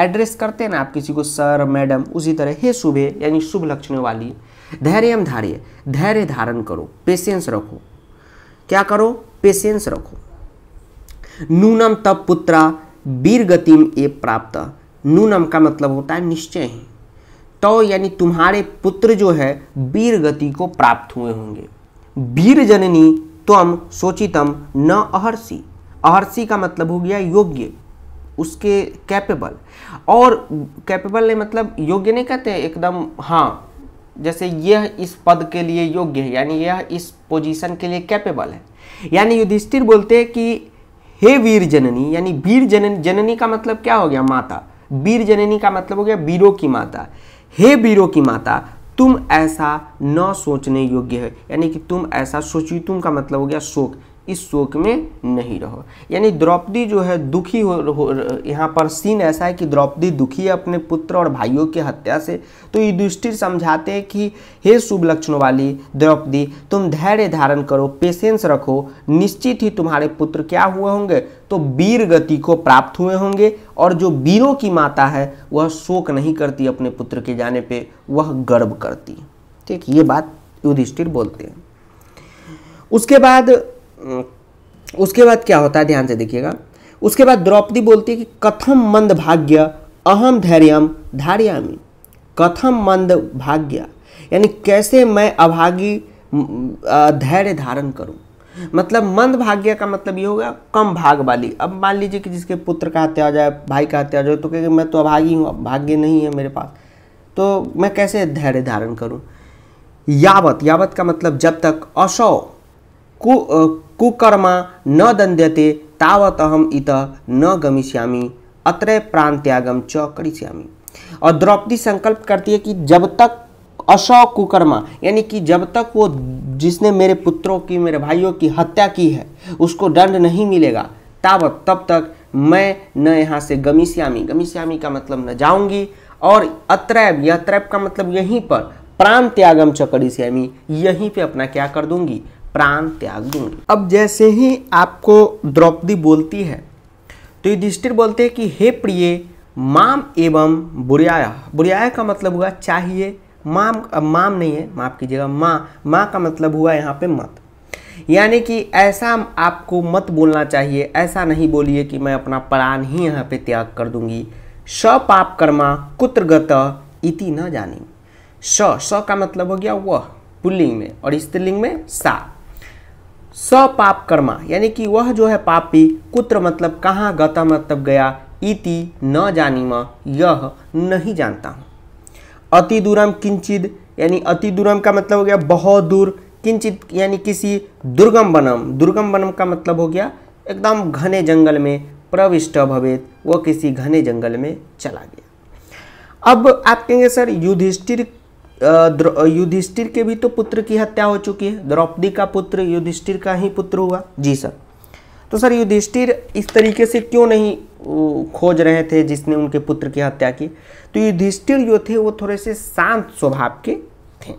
एड्रेस करते हैं ना आप किसी को सर मैडम उसी तरह हे सुबह यानी शुभ लक्षणों वाली धैर्य धार्य धैर्य धारण करो पेशेंस रखो क्या करो पेशेंस रखो नूनम तब पुत्रा वीर गतिम ए प्राप्त नूनम का मतलब होता है निश्चय ही तो यानी तुम्हारे पुत्र जो है वीर गति को प्राप्त हुए होंगे वीर जननी तम सोचितम न अहर्षि अहर्षि का मतलब हो गया योग्य उसके कैपेबल और कैपेबल ने मतलब योग्य नहीं कहते एकदम हाँ जैसे यह इस पद के लिए योग्य है यानी यह इस पोजीशन के लिए कैपेबल है यानी युधिष्ठिर बोलते हैं कि हे वीर जननी यानी वीर जनन जननी का मतलब क्या हो गया माता वीर जननी का मतलब हो गया वीरों की माता हे वीरों की माता तुम ऐसा न सोचने योग्य है यानी कि तुम ऐसा सोची तुम का मतलब हो गया शोक इस शोक में नहीं रहो यानी द्रौपदी जो है दुखी हो, हो यहाँ पर सीन ऐसा है कि द्रौपदी दुखी है अपने पुत्र और भाइयों की हत्या से तो युधिष्ठिर समझाते हैं कि हे शुभ लक्षण वाली द्रौपदी तुम धैर्य धारण करो पेशेंस रखो निश्चित ही तुम्हारे पुत्र क्या हुए होंगे तो वीर गति को प्राप्त हुए होंगे और जो वीरों की माता है वह शोक नहीं करती अपने पुत्र के जाने पर वह गर्व करती ठीक ये बात युधिष्ठिर बोलते हैं उसके बाद उसके बाद क्या होता है ध्यान से देखिएगा उसके बाद द्रौपदी बोलती है कि कथम मंद भाग्य अहम धैर्यम धार्यामी कथम मंद भाग्य यानी कैसे मैं अभागी धैर्य धारण करूं मतलब मंद भाग्य का मतलब ये होगा कम भाग वाली अब मान लीजिए कि जिसके पुत्र का हत्या हो जाए भाई का हत्या हो जाए तो कहेंगे मैं तो अभागी हूँ भाग्य नहीं है मेरे पास तो मैं कैसे धैर्य धारण करूँ यावत यावत का मतलब जब तक असौ को कुकर्मा न दंद्यते तावत अहम इत न गमिष्यामी अत्र प्राण त्यागम च करिष्यामी और द्रौपदी संकल्प करती है कि जब तक अशोक कुकर्मा यानी कि जब तक वो जिसने मेरे पुत्रों की मेरे भाइयों की हत्या की है उसको दंड नहीं मिलेगा तावत तब तक मैं न यहाँ से गमिश्यामी गमिश्यामी का मतलब न जाऊंगी और अत्रैव यह त्रैव का मतलब यहीं पर प्राण त्यागम चकड़ी श्यामी यहीं पे अपना क्या कर दूंगी प्राण त्याग दूंगी अब जैसे ही आपको द्रौपदी बोलती है तो युधिष्ठिर बोलते हैं कि हे प्रिय माम एवं बुरियाया बुरियाया का मतलब हुआ चाहिए माम माम नहीं है माफ कीजिएगा माँ माँ का मतलब हुआ यहाँ पे मत यानी कि ऐसा आपको मत बोलना चाहिए ऐसा नहीं बोलिए कि मैं अपना प्राण ही यहाँ पे त्याग कर दूंगी स पाप कर्मा कुत्रगत इति न जानी स स का मतलब हो गया वह पुल्लिंग में और स्त्रीलिंग में सा सपाप कर्मा यानी कि वह जो है पापी कुत्र मतलब कहाँ गता मतलब गया इति न जानी म यह नहीं जानता हूँ अति दूरम किंचित यानी अति दूरम का मतलब हो गया बहुत दूर किंचित यानी किसी दुर्गम बनम दुर्गम बनम का मतलब हो गया एकदम घने जंगल में प्रविष्ट भवेत वह किसी घने जंगल में चला गया अब आप कहेंगे सर युधिष्ठिर युधिष्ठिर के भी तो पुत्र की हत्या हो चुकी है द्रौपदी का पुत्र युधिष्ठिर का ही पुत्र हुआ जी सर तो सर युधिष्ठिर इस तरीके से क्यों नहीं खोज रहे थे जिसने उनके पुत्र की हत्या की तो युधिष्ठिर जो थे वो थोड़े से शांत स्वभाव के थे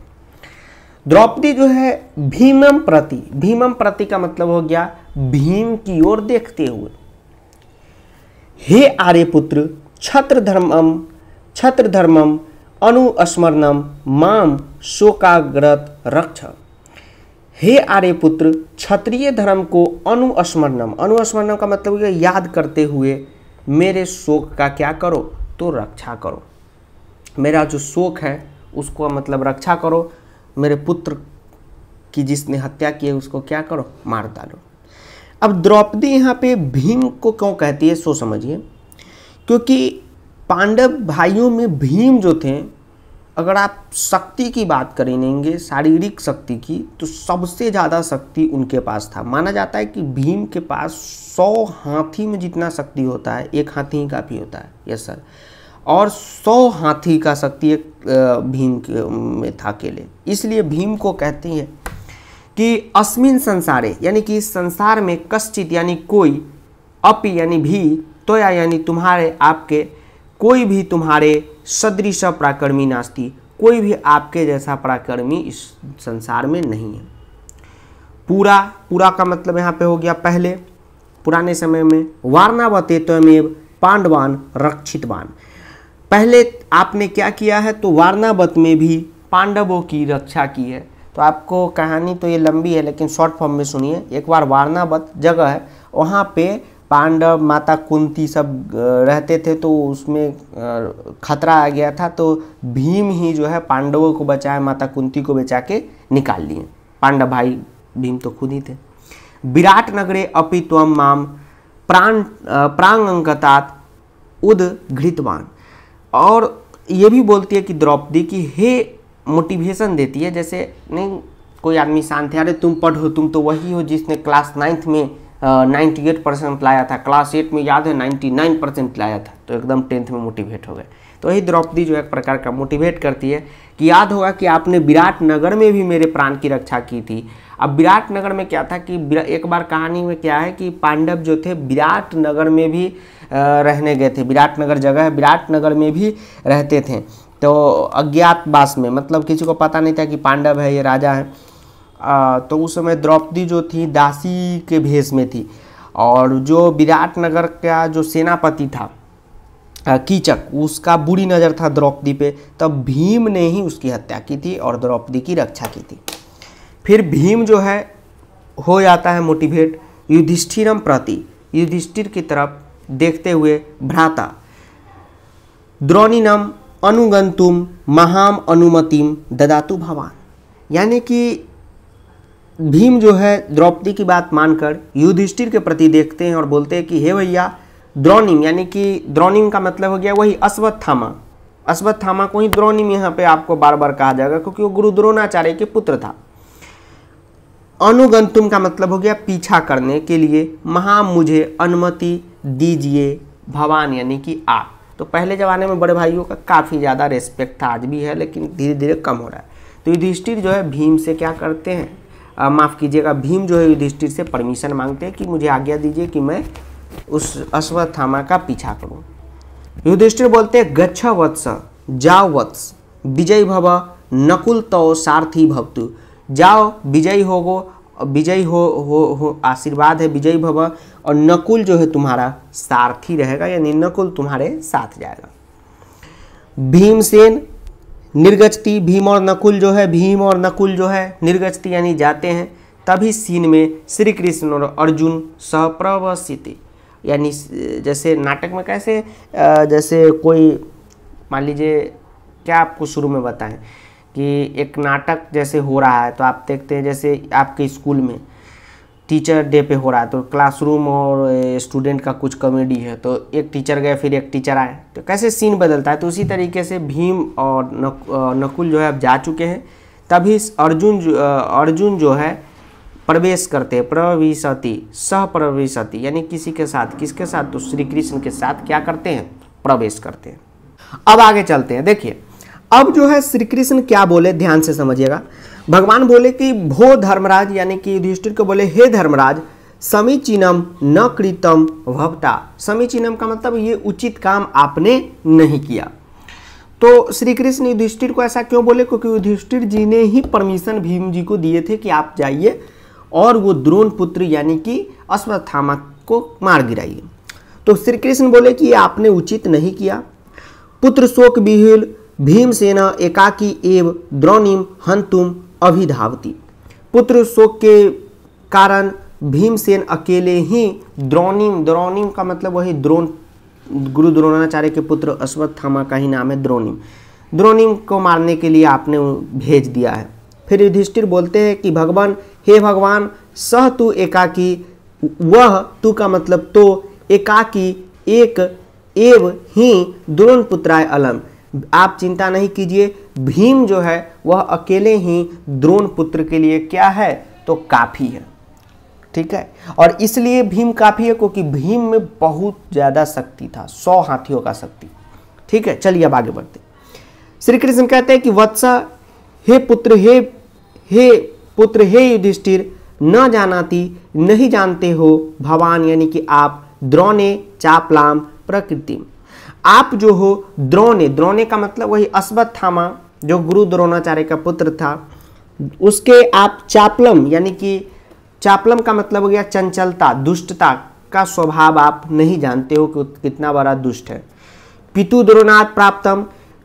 द्रौपदी जो है भीमम प्रति भीमम प्रति का मतलब हो गया भीम की ओर देखते हुए हे आर्य पुत्र छत्र धर्मम छत्र धर्मम अनुस्मरणम माम शोकाग्रत रक्ष हे आर्यपुत्र क्षत्रिय धर्म को अनुस्मरणम अनुस्मरणम का मतलब याद करते हुए मेरे शोक का क्या करो तो रक्षा करो मेरा जो शोक है उसको मतलब रक्षा करो मेरे पुत्र की जिसने हत्या की है उसको क्या करो मार डालो अब द्रौपदी यहाँ पे भीम को क्यों कहती है सो समझिए क्योंकि पांडव भाइयों में भीम जो थे अगर आप शक्ति की बात करेंगे शारीरिक शक्ति की तो सबसे ज़्यादा शक्ति उनके पास था माना जाता है कि भीम के पास सौ हाथी में जितना शक्ति होता है एक हाथी ही काफ़ी होता है यस सर और सौ हाथी का शक्ति एक भीम के में था अकेले इसलिए भीम को कहते हैं कि अस्मिन संसारे यानी कि संसार में कश्चित यानी कोई अप यानी भी तो या यानी तुम्हारे आपके कोई भी तुम्हारे सदृश पराक्रमी नास्ती कोई भी आपके जैसा पराक्रमी इस संसार में नहीं है पूरा पूरा का मतलब यहाँ पे हो गया पहले पुराने समय में वारणावते तमेव पांडवान रक्षितवान पहले आपने क्या किया है तो वारणावत में भी पांडवों की रक्षा की है तो आपको कहानी तो ये लंबी है लेकिन शॉर्ट फॉर्म में सुनिए एक बार वारणावत जगह है वहाँ पे पांडव माता कुंती सब रहते थे तो उसमें खतरा आ गया था तो भीम ही जो है पांडवों को बचाए माता कुंती को बचा के निकाल लिए पांडव भाई भीम तो खुद ही थे विराट नगरे अपितम त्वम माम प्राण प्रांग उद घृतवान और ये भी बोलती है कि द्रौपदी की हे मोटिवेशन देती है जैसे नहीं कोई आदमी शांत है अरे तुम पढ़ो तुम तो वही हो जिसने क्लास नाइन्थ में नाइन्टी एट परसेंट लाया था क्लास एट में याद है नाइन्टी नाइन परसेंट लाया था तो एकदम टेंथ में मोटिवेट हो गए तो यही द्रौपदी जो एक प्रकार का मोटिवेट करती है कि याद होगा कि आपने विराट नगर में भी मेरे प्राण की रक्षा की थी अब विराट नगर में क्या था कि एक बार कहानी में क्या है कि पांडव जो थे विराट नगर में भी रहने गए थे विराट नगर जगह है विराट नगर में भी रहते थे तो अज्ञातवास में मतलब किसी को पता नहीं था कि पांडव है ये राजा है आ, तो उस समय द्रौपदी जो थी दासी के भेष में थी और जो विराटनगर का जो सेनापति था कीचक उसका बुरी नज़र था द्रौपदी पे तब भीम ने ही उसकी हत्या की थी और द्रौपदी की रक्षा की थी फिर भीम जो है हो जाता है मोटिवेट युधिष्ठिरम प्रति युधिष्ठिर की तरफ देखते हुए भ्राता द्रोणिनम अनुगंतुम महाम अनुमतिम ददातु भवान यानी कि भीम जो है द्रौपदी की बात मानकर युधिष्ठिर के प्रति देखते हैं और बोलते हैं कि हे भैया द्रोणिम यानी कि द्रोणिम का मतलब हो गया वही अश्वत्थामा अश्वत्थामा को ही द्रोणिम यहाँ पे आपको बार बार कहा जाएगा क्योंकि वो गुरु द्रोणाचार्य के पुत्र था अनुगंतुम का मतलब हो गया पीछा करने के लिए महा मुझे अनुमति दीजिए भवान यानी कि आप तो पहले ज़माने में बड़े भाइयों का काफ़ी ज़्यादा रेस्पेक्ट था आज भी है लेकिन धीरे धीरे कम हो रहा है तो युधिष्ठिर जो है भीम से क्या करते हैं माफ़ कीजिएगा भीम जो है युधिष्ठिर से परमिशन मांगते हैं कि मुझे आज्ञा दीजिए कि मैं उस अश्वत्थामा का पीछा करूँ युधिष्ठिर बोलते हैं गच्छ वत्स जाओ वत्स विजयी भव नकुल तो सारथी भवतु जाओ विजय होगो विजयी हो हो हो आशीर्वाद है विजय भव और नकुल जो है तुम्हारा सारथी रहेगा यानी नकुल तुम्हारे साथ जाएगा भीमसेन निर्गचती भीम और नकुल जो है भीम और नकुल जो है निर्गचती यानी जाते हैं तभी सीन में श्री कृष्ण और अर्जुन सहप्रवसित यानी जैसे नाटक में कैसे जैसे कोई मान लीजिए क्या आपको शुरू में बताएं कि एक नाटक जैसे हो रहा है तो आप देखते हैं जैसे आपके स्कूल में टीचर डे पे हो रहा है तो क्लासरूम और स्टूडेंट का कुछ कॉमेडी है तो एक टीचर गए फिर एक टीचर आए तो कैसे सीन बदलता है तो उसी तरीके से भीम और नकुल जो है अब जा चुके हैं तभी अर्जुन अर्जुन जो है प्रवेश करते हैं प्रविशति सहप्रविशति यानी किसी के साथ किसके साथ तो श्री कृष्ण के साथ क्या करते हैं प्रवेश करते हैं अब आगे चलते हैं देखिए अब जो है श्री कृष्ण क्या बोले ध्यान से समझिएगा भगवान बोले कि भो धर्मराज यानी कि युधिष्ठिर को बोले हे धर्मराज समीचीनम न कृतम भवता समीचीनम का मतलब ये उचित काम आपने नहीं किया तो श्री कृष्ण युधिष्ठिर को ऐसा क्यों बोले क्योंकि युधिष्ठिर जी ने ही परमिशन भीम जी को दिए थे कि आप जाइए और वो द्रोण पुत्र यानी कि अश्वत्थामा को मार गिराइए तो श्री कृष्ण बोले कि ये आपने उचित नहीं किया पुत्र शोक विहील भीमसेना एकाकी एव द्रोणिम हंतुम अभिधावती पुत्र शोक के कारण भीमसेन अकेले ही द्रोणिम द्रोणिम का मतलब वही द्रोण गुरु द्रोणाचार्य के पुत्र अश्वत्थामा का ही नाम है द्रोणिम द्रोणिम को मारने के लिए आपने भेज दिया है फिर युधिष्ठिर बोलते हैं कि भगवान हे भगवान सह तू एकाकी वह तू का मतलब तो एकाकी एक एव ही द्रोण पुत्राय अलम आप चिंता नहीं कीजिए भीम जो है वह अकेले ही द्रोण पुत्र के लिए क्या है तो काफ़ी है ठीक है और इसलिए भीम काफ़ी है क्योंकि भीम में बहुत ज़्यादा शक्ति था सौ हाथियों का शक्ति ठीक है चलिए अब आगे बढ़ते श्री कृष्ण कहते हैं कि वत्स हे पुत्र हे हे पुत्र हे युधिष्ठिर न जानाती नहीं जानते हो भगवान यानी कि आप द्रोणे चापलाम प्रकृतिम आप जो हो द्रोणे द्रोणे का मतलब वही अश्वत्थामा जो गुरु द्रोणाचार्य का पुत्र था उसके आप चापलम यानी कि चापलम का मतलब हो गया चंचलता दुष्टता का स्वभाव आप नहीं जानते हो कि कितना बड़ा दुष्ट है पितु द्रोणात प्राप्तम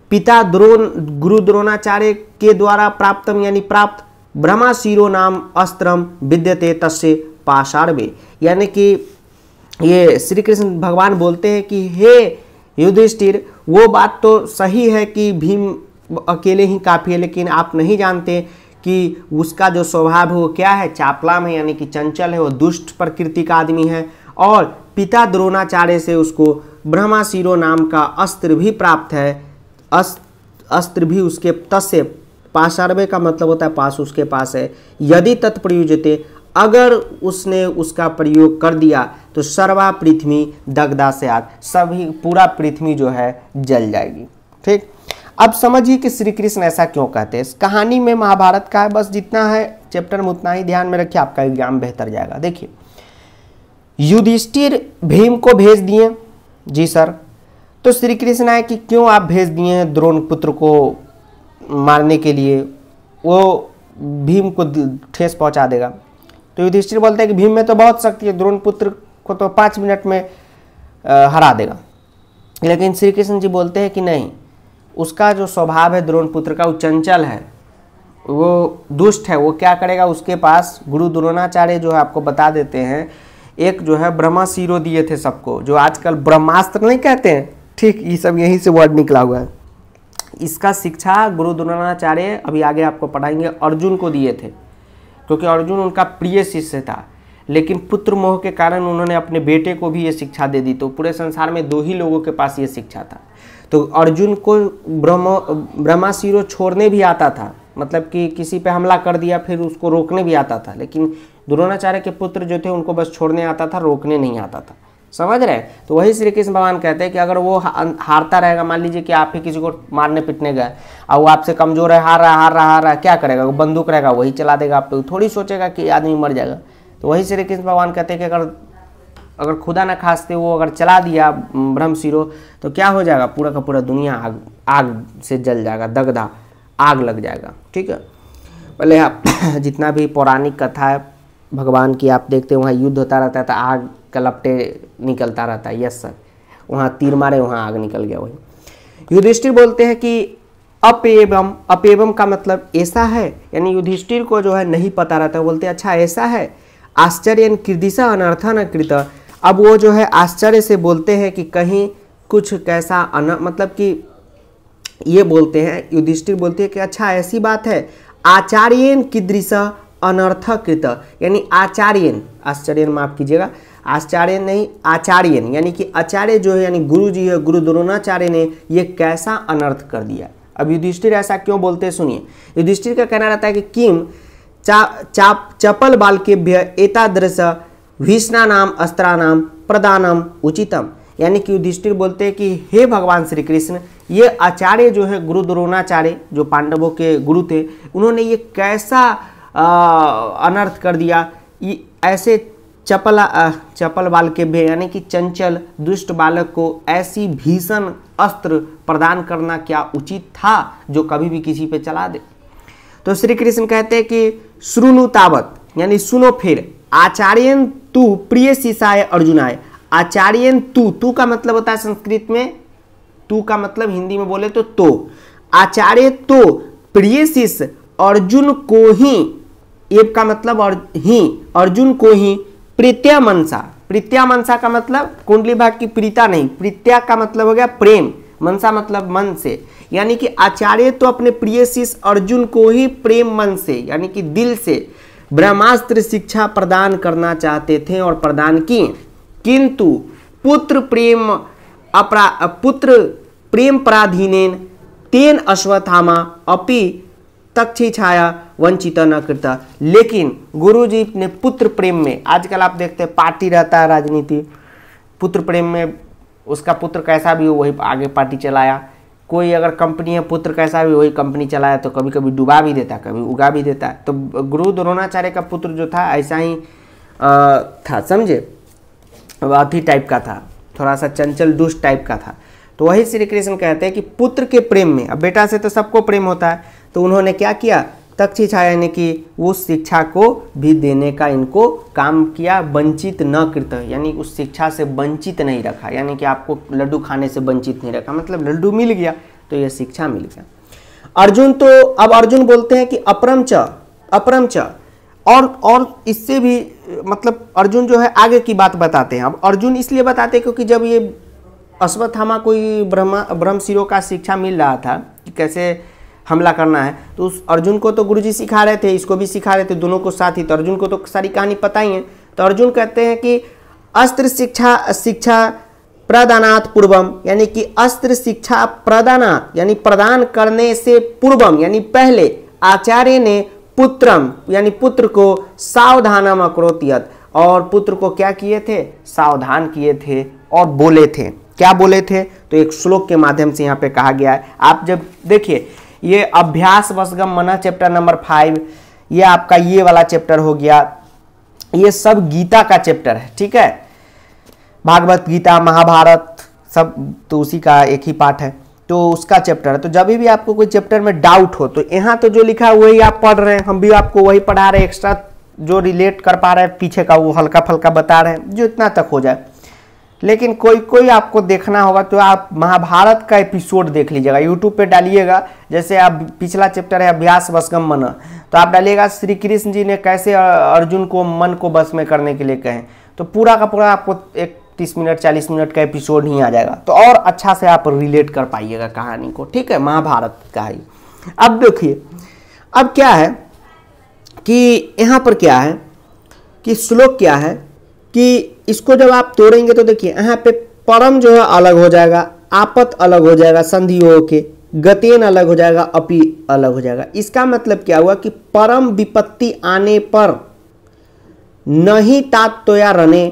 पिता द्रोण गुरु द्रोणाचार्य के द्वारा प्राप्तम यानी प्राप्त ब्रह्माशीरो नाम अस्त्रम विद्यते तस् पाषाणवे यानी कि ये श्री कृष्ण भगवान बोलते हैं कि हे युधिष्ठिर वो बात तो सही है कि भीम अकेले ही काफ़ी है लेकिन आप नहीं जानते कि उसका जो स्वभाव है वो क्या है चापलाम है यानी कि चंचल है वो दुष्ट प्रकृति का आदमी है और पिता द्रोणाचार्य से उसको ब्रह्माशिरो नाम का अस्त्र भी प्राप्त है अस्त्र अस्त्र भी उसके तस्य पाशारवे का मतलब होता है पास उसके पास है यदि तत्प्रयुजते अगर उसने उसका प्रयोग कर दिया तो सर्वा पृथ्वी दगदा से आग सभी पूरा पृथ्वी जो है जल जाएगी ठीक अब समझिए कि श्री कृष्ण ऐसा क्यों कहते हैं कहानी में महाभारत का है बस जितना है चैप्टर में उतना ही ध्यान में रखिए आपका एग्जाम बेहतर जाएगा देखिए युधिष्ठिर भीम को भेज दिए जी सर तो श्री कृष्ण आए कि क्यों आप भेज दिए हैं द्रोण पुत्र को मारने के लिए वो भीम को ठेस पहुंचा देगा तो युधिष्ठिर बोलते हैं कि भीम में तो बहुत शक्ति है द्रोण पुत्र को तो पाँच मिनट में आ, हरा देगा लेकिन श्री कृष्ण जी बोलते हैं कि नहीं उसका जो स्वभाव है द्रोण पुत्र का वो चंचल है वो दुष्ट है वो क्या करेगा उसके पास गुरु द्रोणाचार्य जो है आपको बता देते हैं एक जो है ब्रह्माशीरो दिए थे सबको जो आजकल ब्रह्मास्त्र नहीं कहते हैं ठीक ये सब यहीं से वर्ड निकला हुआ है इसका शिक्षा गुरु द्रोणाचार्य अभी आगे आपको पढ़ाएंगे अर्जुन को दिए थे क्योंकि अर्जुन उनका प्रिय शिष्य था लेकिन पुत्र मोह के कारण उन्होंने अपने बेटे को भी ये शिक्षा दे दी तो पूरे संसार में दो ही लोगों के पास ये शिक्षा था तो अर्जुन को ब्रह्म ब्रह्माशिरो छोड़ने भी आता था मतलब कि किसी पे हमला कर दिया फिर उसको रोकने भी आता था लेकिन द्रोणाचार्य के पुत्र जो थे उनको बस छोड़ने आता था रोकने नहीं आता था समझ रहे हैं तो वही श्री कृष्ण भगवान कहते हैं कि अगर वो हारता रहेगा मान लीजिए कि आप ही किसी को मारने पीटने गए और वो आपसे कमजोर है हार रहा हार रहा हार रहा क्या करेगा वो बंदूक रहेगा वही चला देगा आप पे थोड़ी सोचेगा कि आदमी मर जाएगा तो वही श्री कृष्ण भगवान कहते हैं कि अगर अगर खुदा ना खासते वो अगर चला दिया ब्रह्म सिरो तो क्या हो जाएगा पूरा का पूरा दुनिया आग आग से जल जाएगा दगधा आग लग जाएगा ठीक है पहले आप <coughs> जितना भी पौराणिक कथा है भगवान की आप देखते हैं वहाँ युद्ध होता रहता है तो आग कलपटे निकलता रहता है यस सर वहाँ तीर मारे वहाँ आग निकल गया वही युधिष्ठिर बोलते हैं कि अपेवम अपेवम का मतलब ऐसा है यानी युधिष्ठिर को जो है नहीं पता रहता बोलते अच्छा ऐसा है आश्चर्य कृदिशा अनर्था न कृत अब वो जो है आश्चर्य से बोलते हैं कि कहीं कुछ कैसा अन मतलब कि ये बोलते हैं युधिष्ठिर बोलते हैं कि अच्छा ऐसी बात है आचार्यन अनर्थ कृत यानी आचार्यन आश्चर्यन माफ कीजिएगा आचार्य नहीं आचार्य यानी कि आचार्य जो है यानी गुरु जी है गुरु द्रोणाचार्य ने ये कैसा अनर्थ कर दिया अब युधिष्ठिर ऐसा क्यों बोलते हैं सुनिए युधिष्ठिर का कहना रहता है कि किम चा चा चपल बालकेभ्य एतादृश भीषणा नाम अस्त्रा नाम प्रदानम उचितम यानी कि युधिष्ठिर बोलते हैं कि हे भगवान श्री कृष्ण ये आचार्य जो है गुरु द्रोणाचार्य जो पांडवों के गुरु थे उन्होंने ये कैसा आ, अनर्थ कर दिया ऐसे चपला चपल बाल के भे यानी कि चंचल दुष्ट बालक को ऐसी भीषण अस्त्र प्रदान करना क्या उचित था जो कभी भी किसी पे चला दे तो श्री कृष्ण कहते हैं कि सुनु तावत यानी सुनो फिर आचार्यन तू प्रिय शिषाय अर्जुनाय आचार्यन तू तू का मतलब होता है संस्कृत में तू का मतलब हिंदी में बोले तो तो आचार्य तो प्रिय शिष्य अर्जुन को ही एक का मतलब और ही अर्जुन को ही प्रीत्या मनसा प्रीत्या मनसा का मतलब कुंडली भाग की प्रीता नहीं प्रीत्या का मतलब हो गया प्रेम मनसा मतलब मन से यानी कि आचार्य तो अपने प्रिय शिष्य अर्जुन को ही प्रेम मन से यानी कि दिल से ब्रह्मास्त्र शिक्षा प्रदान करना चाहते थे और प्रदान की किंतु पुत्र प्रेम अपरा पुत्र प्रेम पराधीन तेन अश्वत्थामा अपि तक छी छाया वंचित न करता लेकिन गुरुजी ने पुत्र प्रेम में आजकल आप देखते हैं पार्टी रहता है राजनीति पुत्र प्रेम में उसका पुत्र कैसा भी हो वही आगे पार्टी चलाया कोई अगर कंपनी है पुत्र कैसा भी वही कंपनी चलाया तो कभी कभी डुबा भी देता कभी उगा भी देता तो गुरु द्रोणाचार्य का पुत्र जो था ऐसा ही आ, था समझे अथी टाइप का था थोड़ा सा चंचल दुष्ट टाइप का था तो वही श्री कृष्ण कहते हैं कि पुत्र के प्रेम में अब बेटा से तो सबको प्रेम होता है तो उन्होंने क्या किया तक्षिछा यानी कि उस शिक्षा को भी देने का इनको काम किया वंचित न कृत यानी उस शिक्षा से वंचित नहीं रखा यानी कि आपको लड्डू खाने से वंचित नहीं रखा मतलब लड्डू मिल गया तो यह शिक्षा मिल गया अर्जुन तो अब अर्जुन बोलते हैं कि अपरम च अपरम च और और इससे भी मतलब अर्जुन जो है आगे की बात बताते हैं अब अर्जुन इसलिए बताते हैं क्योंकि जब ये अश्वत्थामा कोई ब्रह्मा ब्रह्मशिरों का शिक्षा मिल रहा था कि कैसे हमला करना है तो उस अर्जुन को तो गुरु जी सिखा रहे थे इसको भी सिखा रहे थे दोनों को साथ ही तो अर्जुन को तो सारी कहानी पता ही है तो अर्जुन कहते हैं कि अस्त्र शिक्षा शिक्षा प्रदानात पूर्वम यानी कि अस्त्र शिक्षा प्रदानात यानी प्रदान करने से पूर्वम यानी पहले आचार्य ने पुत्रम यानी पुत्र को सावधानम अक्रोतियत और पुत्र को क्या किए थे सावधान किए थे और बोले थे क्या बोले थे तो एक श्लोक के माध्यम से यहाँ पे कहा गया है आप जब देखिए ये अभ्यास वसगम मना चैप्टर नंबर फाइव ये आपका ये वाला चैप्टर हो गया ये सब गीता का चैप्टर है ठीक है भागवत गीता महाभारत सब तो उसी का एक ही पाठ है तो उसका चैप्टर है तो जब भी आपको कोई चैप्टर में डाउट हो तो यहाँ तो जो लिखा है वही आप पढ़ रहे हैं हम भी आपको वही पढ़ा रहे हैं एक्स्ट्रा जो रिलेट कर पा रहे हैं पीछे का वो हल्का फल्का बता रहे हैं जो इतना तक हो जाए लेकिन कोई कोई आपको देखना होगा तो आप महाभारत का एपिसोड देख लीजिएगा यूट्यूब पे डालिएगा जैसे आप पिछला चैप्टर है अभ्यास वसगम मन तो आप डालिएगा श्री कृष्ण जी ने कैसे अर्जुन को मन को बस में करने के लिए कहें तो पूरा का पूरा आपको एक तीस मिनट चालीस मिनट का एपिसोड ही आ जाएगा तो और अच्छा से आप रिलेट कर पाइएगा कहानी को ठीक है महाभारत का ही अब देखिए अब क्या है कि यहाँ पर क्या है कि श्लोक क्या है कि इसको जब आप तोड़ेंगे तो देखिए यहाँ पे परम जो है अलग हो जाएगा आपत अलग हो जाएगा संधि हो के गतेन अलग हो जाएगा अपि अलग हो जाएगा इसका मतलब क्या हुआ कि परम विपत्ति आने पर नहीं या रने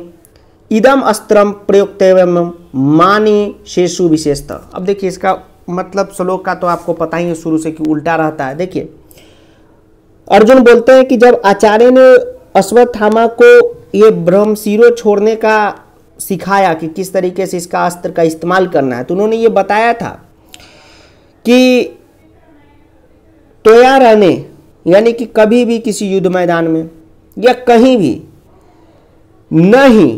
इदम अस्त्रम प्रयुक्त माने शेषु विशेषता अब देखिए इसका मतलब श्लोक का तो आपको पता ही है शुरू से कि उल्टा रहता है देखिए अर्जुन बोलते हैं कि जब आचार्य ने अश्वत्थामा को ये ब्रह्म सीरो छोड़ने का सिखाया कि किस तरीके से इसका अस्त्र का इस्तेमाल करना है तो उन्होंने ये बताया था कि तोया रहने यानी कि कभी भी किसी युद्ध मैदान में या कहीं भी नहीं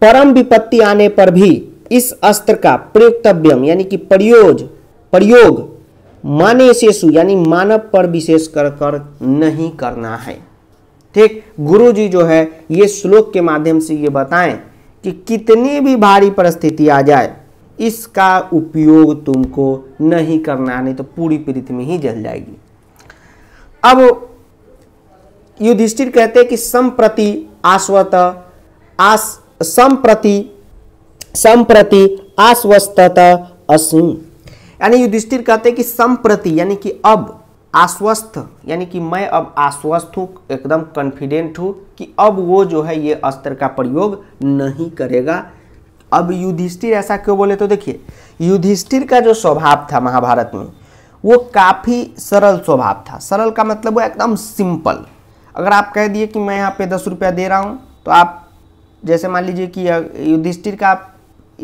परम विपत्ति आने पर भी इस अस्त्र का प्रयुक्तव्यम यानी कि प्रयोज प्रयोग माने शेषु यानी मानव पर विशेष कर कर नहीं करना है ठीक गुरु जी जो है ये श्लोक के माध्यम से ये बताएं कि कितनी भी भारी परिस्थिति आ जाए इसका उपयोग तुमको नहीं करना नहीं तो पूरी पृथ्वी ही जल जाएगी अब युधिष्ठिर कहते हैं कि संप्रति आश्वत आस संप्रति संप्रति आश्वस्त असीम यानी युधिष्ठिर कहते हैं कि संप्रति यानी कि अब आश्वस्त यानी कि मैं अब आश्वस्त हूँ एकदम कॉन्फिडेंट हूँ कि अब वो जो है ये अस्त्र का प्रयोग नहीं करेगा अब युधिष्ठिर ऐसा क्यों बोले तो देखिए युधिष्ठिर का जो स्वभाव था महाभारत में वो काफ़ी सरल स्वभाव था सरल का मतलब वो एकदम सिंपल अगर आप कह दिए कि मैं यहाँ पे दस रुपया दे रहा हूँ तो आप जैसे मान लीजिए कि युधिष्ठिर का आप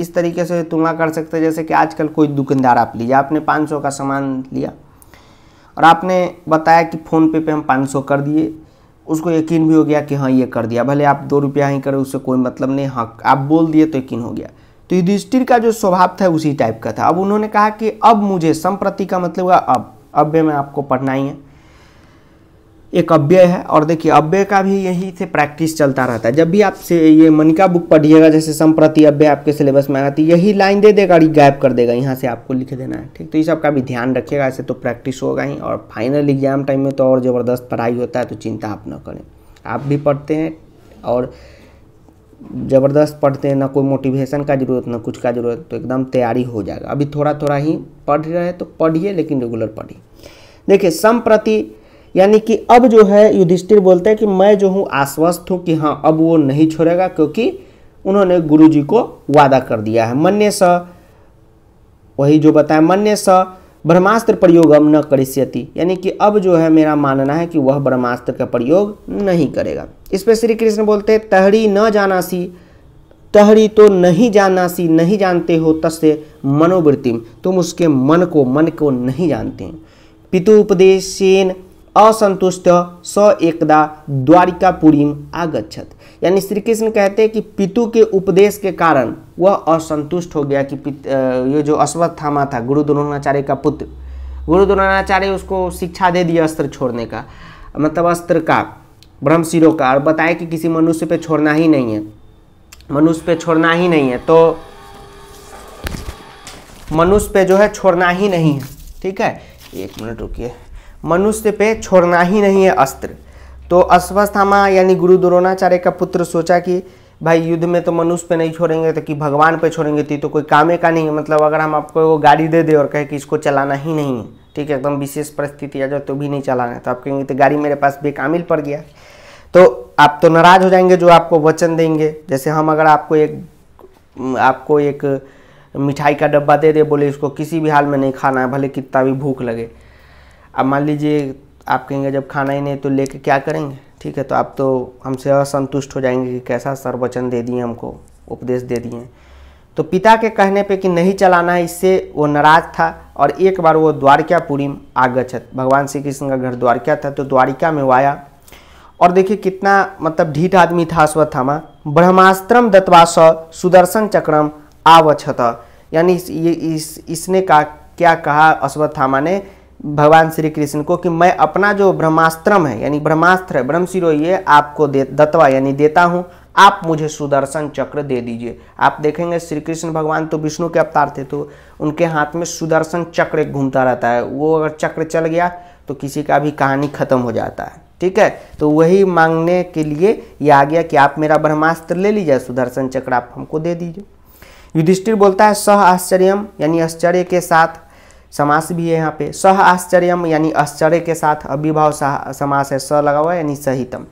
इस तरीके से तुलना कर सकते हैं जैसे कि आजकल कोई दुकानदार आप लीजिए आपने पाँच का सामान लिया और आपने बताया कि फ़ोनपे पे हम पाँच सौ कर दिए उसको यकीन भी हो गया कि हाँ ये कर दिया भले आप दो रुपया ही करें उससे कोई मतलब नहीं हाँ आप बोल दिए तो यकीन हो गया तो युधिष्ठिर का जो स्वभाव था उसी टाइप का था अब उन्होंने कहा कि अब मुझे संप्रति का मतलब हुआ अब अब मैं आपको पढ़ना ही है एक अव्यय है और देखिए अव्यय का भी यही से प्रैक्टिस चलता रहता है जब भी आप से ये मनिका बुक पढ़िएगा जैसे संप्रति अव्यय आपके सिलेबस में आती तो है यही लाइन दे देगा और गैप कर देगा यहाँ से आपको लिख देना है ठीक तो ये सब का भी ध्यान रखिएगा ऐसे तो प्रैक्टिस होगा ही और फाइनल एग्जाम टाइम में तो और ज़बरदस्त पढ़ाई होता है तो चिंता आप ना करें आप भी पढ़ते हैं और ज़बरदस्त पढ़ते हैं ना कोई मोटिवेशन का ज़रूरत ना कुछ का ज़रूरत तो एकदम तैयारी हो जाएगा अभी थोड़ा थोड़ा ही पढ़ रहे तो पढ़िए लेकिन रेगुलर पढ़िए देखिए संप्रति यानी कि अब जो है युधिष्ठिर बोलते हैं कि मैं जो हूँ आश्वस्त हूँ कि हाँ अब वो नहीं छोड़ेगा क्योंकि उन्होंने गुरु जी को वादा कर दिया है मन्य स वही जो बताया मन्य स ब्रह्मास्त्र प्रयोग अब न करिष्यति यानी कि अब जो है मेरा मानना है कि वह ब्रह्मास्त्र का प्रयोग नहीं करेगा इस पर श्री कृष्ण बोलते हैं तहरी न जाना सी तहरी तो नहीं जाना सी नहीं जानते हो तस्य मनोवृत्ति तुम उसके मन को मन को नहीं जानते पितु उपदेशन असंतुष्ट स एकदा द्वारिकापुरी आगछत यानी श्री कृष्ण कहते हैं कि पितु के उपदेश के कारण वह असंतुष्ट हो गया कि ये जो अश्वत्थामा था गुरु द्रोणाचार्य का पुत्र गुरु द्रोणाचार्य उसको शिक्षा दे दिया अस्त्र छोड़ने का मतलब अस्त्र का ब्रह्मशिरों का और बताए कि किसी मनुष्य पे छोड़ना ही नहीं है मनुष्य पे छोड़ना ही नहीं है तो मनुष्य पे जो है छोड़ना ही नहीं है ठीक है एक मिनट रुकिए मनुष्य पे छोड़ना ही नहीं है अस्त्र तो माँ यानी गुरु द्रोणाचार्य का पुत्र सोचा कि भाई युद्ध में तो मनुष्य पे नहीं छोड़ेंगे तो कि भगवान पे छोड़ेंगे तो, तो कोई कामे का नहीं है मतलब अगर हम आपको वो गाड़ी दे दे और कहे कि इसको चलाना ही नहीं है ठीक है एकदम विशेष परिस्थिति आ जाए तो भी नहीं चलाना है तो आप कहेंगे तो गाड़ी मेरे पास बेकामिल पड़ गया तो आप तो नाराज़ हो जाएंगे जो आपको वचन देंगे जैसे हम अगर आपको एक आपको एक मिठाई का डब्बा दे दे बोले इसको किसी भी हाल में नहीं खाना है भले कितना भी भूख लगे अब मान लीजिए आप कहेंगे जब खाना ही नहीं तो लेके क्या करेंगे ठीक है तो आप तो हमसे असंतुष्ट हो जाएंगे कि कैसा सर्वचन दे दिए हमको उपदेश दे दिए तो पिता के कहने पे कि नहीं चलाना है इससे वो नाराज था और एक बार वो द्वारकापुरी आगछत भगवान श्री कृष्ण का घर द्वारका था तो द्वारिका में वो आया और देखिए कितना मतलब ढीठ आदमी था अश्वत्थामा ब्रह्मास्त्रम दत्वास सुदर्शन चक्रम आवछत यानी इस, इस इसने का क्या कहा अश्वत्थामा ने भगवान श्री कृष्ण को कि मैं अपना जो ब्रह्मास्त्रम है यानी ब्रह्मास्त्र है ब्रह्मशिरो ये आपको दे दत्वा यानी देता हूँ आप मुझे सुदर्शन चक्र दे दीजिए आप देखेंगे श्री कृष्ण भगवान तो विष्णु के अवतार थे तो उनके हाथ में सुदर्शन चक्र घूमता रहता है वो अगर चक्र चल गया तो किसी का भी कहानी खत्म हो जाता है ठीक है तो वही मांगने के लिए ये आ गया कि आप मेरा ब्रह्मास्त्र ले लीजिए सुदर्शन चक्र आप हमको दे दीजिए युधिष्ठिर बोलता है सह आश्चर्यम यानी आश्चर्य के साथ समास भी है यहाँ पे सह आश्चर्यम यानी आश्चर्य के साथ अभिभाव समास है स लगा हुआ यानी सहितम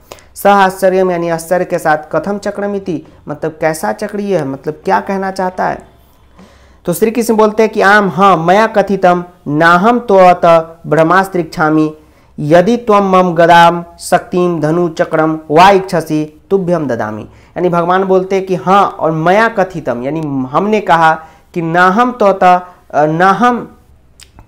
सह आश्चर्यम यानी आश्चर्य के साथ कथम चक्रमिति मतलब कैसा चक्रीय है मतलब क्या कहना चाहता है तो श्री कृष्ण बोलते हैं कि आम हाँ मया कथितम नाहम तो अत ब्रह्मास्त्रिक्षामी यदि त्वम मम गदाम शक्तिम धनु चक्रम वा इच्छसी तुभ्यम ददामी यानी भगवान बोलते हैं कि हाँ और मया कथितम यानी हमने कहा कि नाहम तो ना हम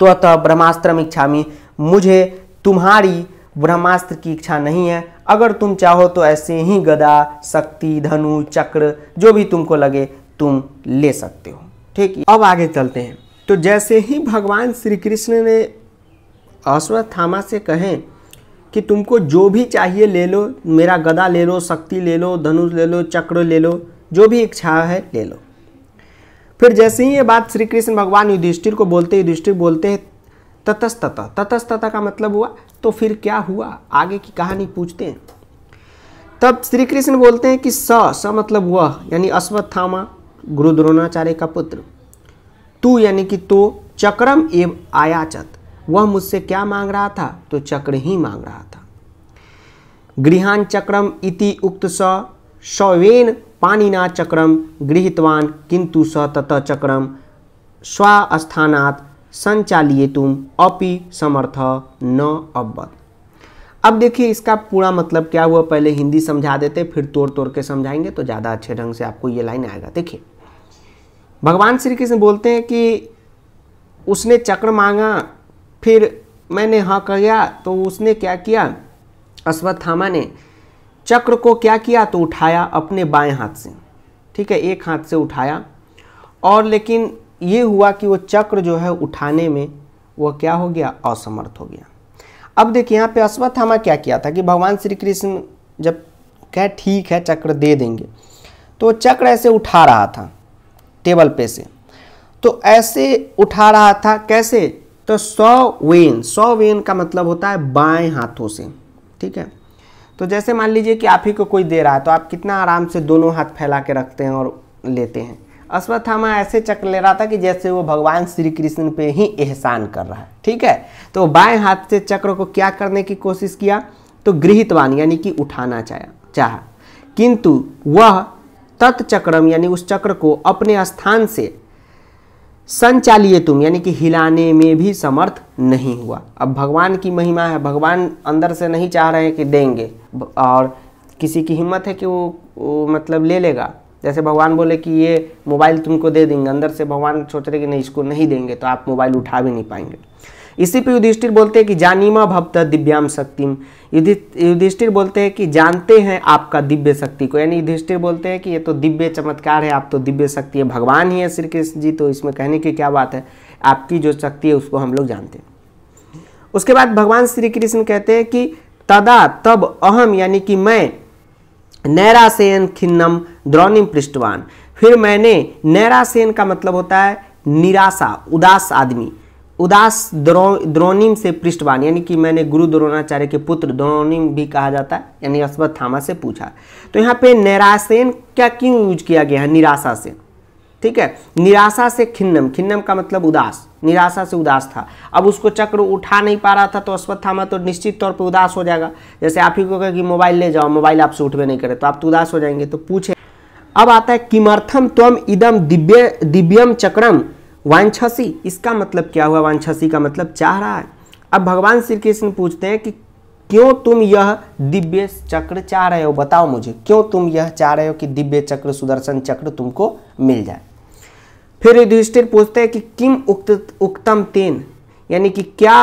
तो अतः ब्रह्मास्त्र में मुझे तुम्हारी ब्रह्मास्त्र की इच्छा नहीं है अगर तुम चाहो तो ऐसे ही गदा शक्ति धनु चक्र जो भी तुमको लगे तुम ले सकते हो ठीक अब आगे चलते हैं तो जैसे ही भगवान श्री कृष्ण ने अश्वत्थामा से कहें कि तुमको जो भी चाहिए ले लो मेरा गदा ले लो शक्ति ले लो धनुष ले लो चक्र ले लो जो भी इच्छा है ले लो फिर जैसे ही ये बात श्री कृष्ण भगवान युधिष्ठिर को बोलते युधिष्ठिर बोलते हैं ततस्तत ततस्तत का मतलब हुआ तो फिर क्या हुआ आगे की कहानी पूछते हैं तब श्री कृष्ण बोलते हैं कि स स मतलब वह यानी अश्वत्थामा गुरु द्रोणाचार्य का पुत्र तू यानी कि तो चक्रम एव आयाचत वह मुझसे क्या मांग रहा था तो चक्र ही मांग रहा था गृहान चक्रम इति उक्त स शवेन पानीना चक्रम गृहीतवान किंतु स तत चक्रम स्वास्थानात तुम अपि समर्थ न अब्बत अब देखिए इसका पूरा मतलब क्या हुआ पहले हिंदी समझा देते फिर तोड़ तोड़ के समझाएंगे तो ज़्यादा अच्छे ढंग से आपको ये लाइन आएगा देखिए भगवान श्री कृष्ण बोलते हैं कि उसने चक्र मांगा फिर मैंने हाँ कह गया तो उसने क्या किया अश्वत्थामा ने चक्र को क्या किया तो उठाया अपने बाएं हाथ से ठीक है एक हाथ से उठाया और लेकिन ये हुआ कि वो चक्र जो है उठाने में वह क्या हो गया असमर्थ हो गया अब देखिए यहाँ पे अश्वत्थामा क्या किया था कि भगवान श्री कृष्ण जब कह ठीक है चक्र दे देंगे तो चक्र ऐसे उठा रहा था टेबल पे से तो ऐसे उठा रहा था कैसे तो सौ वेन सौ वेन का मतलब होता है बाएं हाथों से ठीक है तो जैसे मान लीजिए कि आप ही को कोई दे रहा है तो आप कितना आराम से दोनों हाथ फैला के रखते हैं और लेते हैं अश्वत्थामा ऐसे चक ले रहा था कि जैसे वो भगवान श्री कृष्ण पे ही एहसान कर रहा है ठीक है तो बाएं हाथ से चक्र को क्या करने की कोशिश किया तो गृहितवान यानी कि उठाना चाहा चाहा किंतु वह तत्चक्रम यानी उस चक्र को अपने स्थान से संचालिए तुम यानी कि हिलाने में भी समर्थ नहीं हुआ अब भगवान की महिमा है भगवान अंदर से नहीं चाह रहे हैं कि देंगे और किसी की हिम्मत है कि वो, वो मतलब ले लेगा जैसे भगवान बोले कि ये मोबाइल तुमको दे देंगे अंदर से भगवान सोच रहे कि नहीं इसको नहीं देंगे तो आप मोबाइल उठा भी नहीं पाएंगे इसी पे युधिष्ठिर बोलते हैं कि जानीमा भक्त दिव्याम शक्तिम युधिष्ठिर बोलते हैं कि जानते हैं आपका दिव्य शक्ति को यानी युधिष्ठिर बोलते हैं कि ये तो दिव्य चमत्कार है आप तो दिव्य शक्ति है भगवान ही है श्री कृष्ण जी तो इसमें कहने की क्या बात है आपकी जो शक्ति है उसको हम लोग जानते हैं उसके बाद भगवान श्री कृष्ण कहते हैं कि तदा तब अहम यानी कि मैं नैरासेन खिन्नम द्रोणिम पृष्ठवान फिर मैंने नैरासेन का मतलब होता है निराशा उदास आदमी उदास द्रो द्रोणिम से पृष्ठवान यानी कि मैंने गुरु द्रोणाचार्य के पुत्र द्रोणिम भी कहा जाता है यानी अश्वत्थामा से पूछा तो यहाँ पे नैरासेन क्या क्यों यूज किया गया है निराशा से ठीक है निराशा से खिन्नम खिन्नम का मतलब उदास निराशा से उदास था अब उसको चक्र उठा नहीं पा रहा था तो अश्वत्थामा तो निश्चित तौर पर उदास हो जाएगा जैसे आप ही को कहें कि मोबाइल ले जाओ मोबाइल आपसे उठवे नहीं करे तो आप तो उदास हो जाएंगे तो पूछे अब आता है किमर्थम त्वम इदम दिव्य दिव्यम चक्रम वांछसी इसका मतलब क्या हुआ वांछसी का मतलब चाह रहा है अब भगवान श्री कृष्ण पूछते हैं कि क्यों तुम यह दिव्य चक्र चाह रहे हो बताओ मुझे क्यों तुम यह चाह रहे हो कि दिव्य चक्र सुदर्शन चक्र तुमको मिल जाए फिर युधिष्ठिर पूछते हैं कि किम उक्त उक्तम तेन यानी कि क्या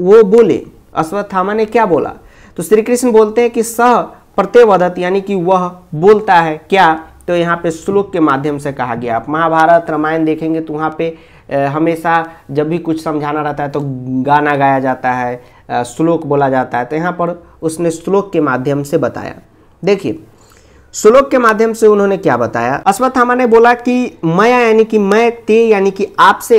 वो बोले अश्वत्थामा ने क्या बोला तो श्री कृष्ण बोलते हैं कि सह प्रत्यवदत यानी कि वह बोलता है क्या तो यहाँ पे श्लोक के माध्यम से कहा गया आप महाभारत रामायण देखेंगे तो वहाँ पे हमेशा जब भी कुछ समझाना रहता है तो गाना गाया जाता है श्लोक बोला जाता है तो यहाँ पर उसने श्लोक के माध्यम से बताया देखिए श्लोक के माध्यम से उन्होंने क्या बताया अश्वत्थामा ने बोला कि मैं यानी कि मैं ते यानी कि आपसे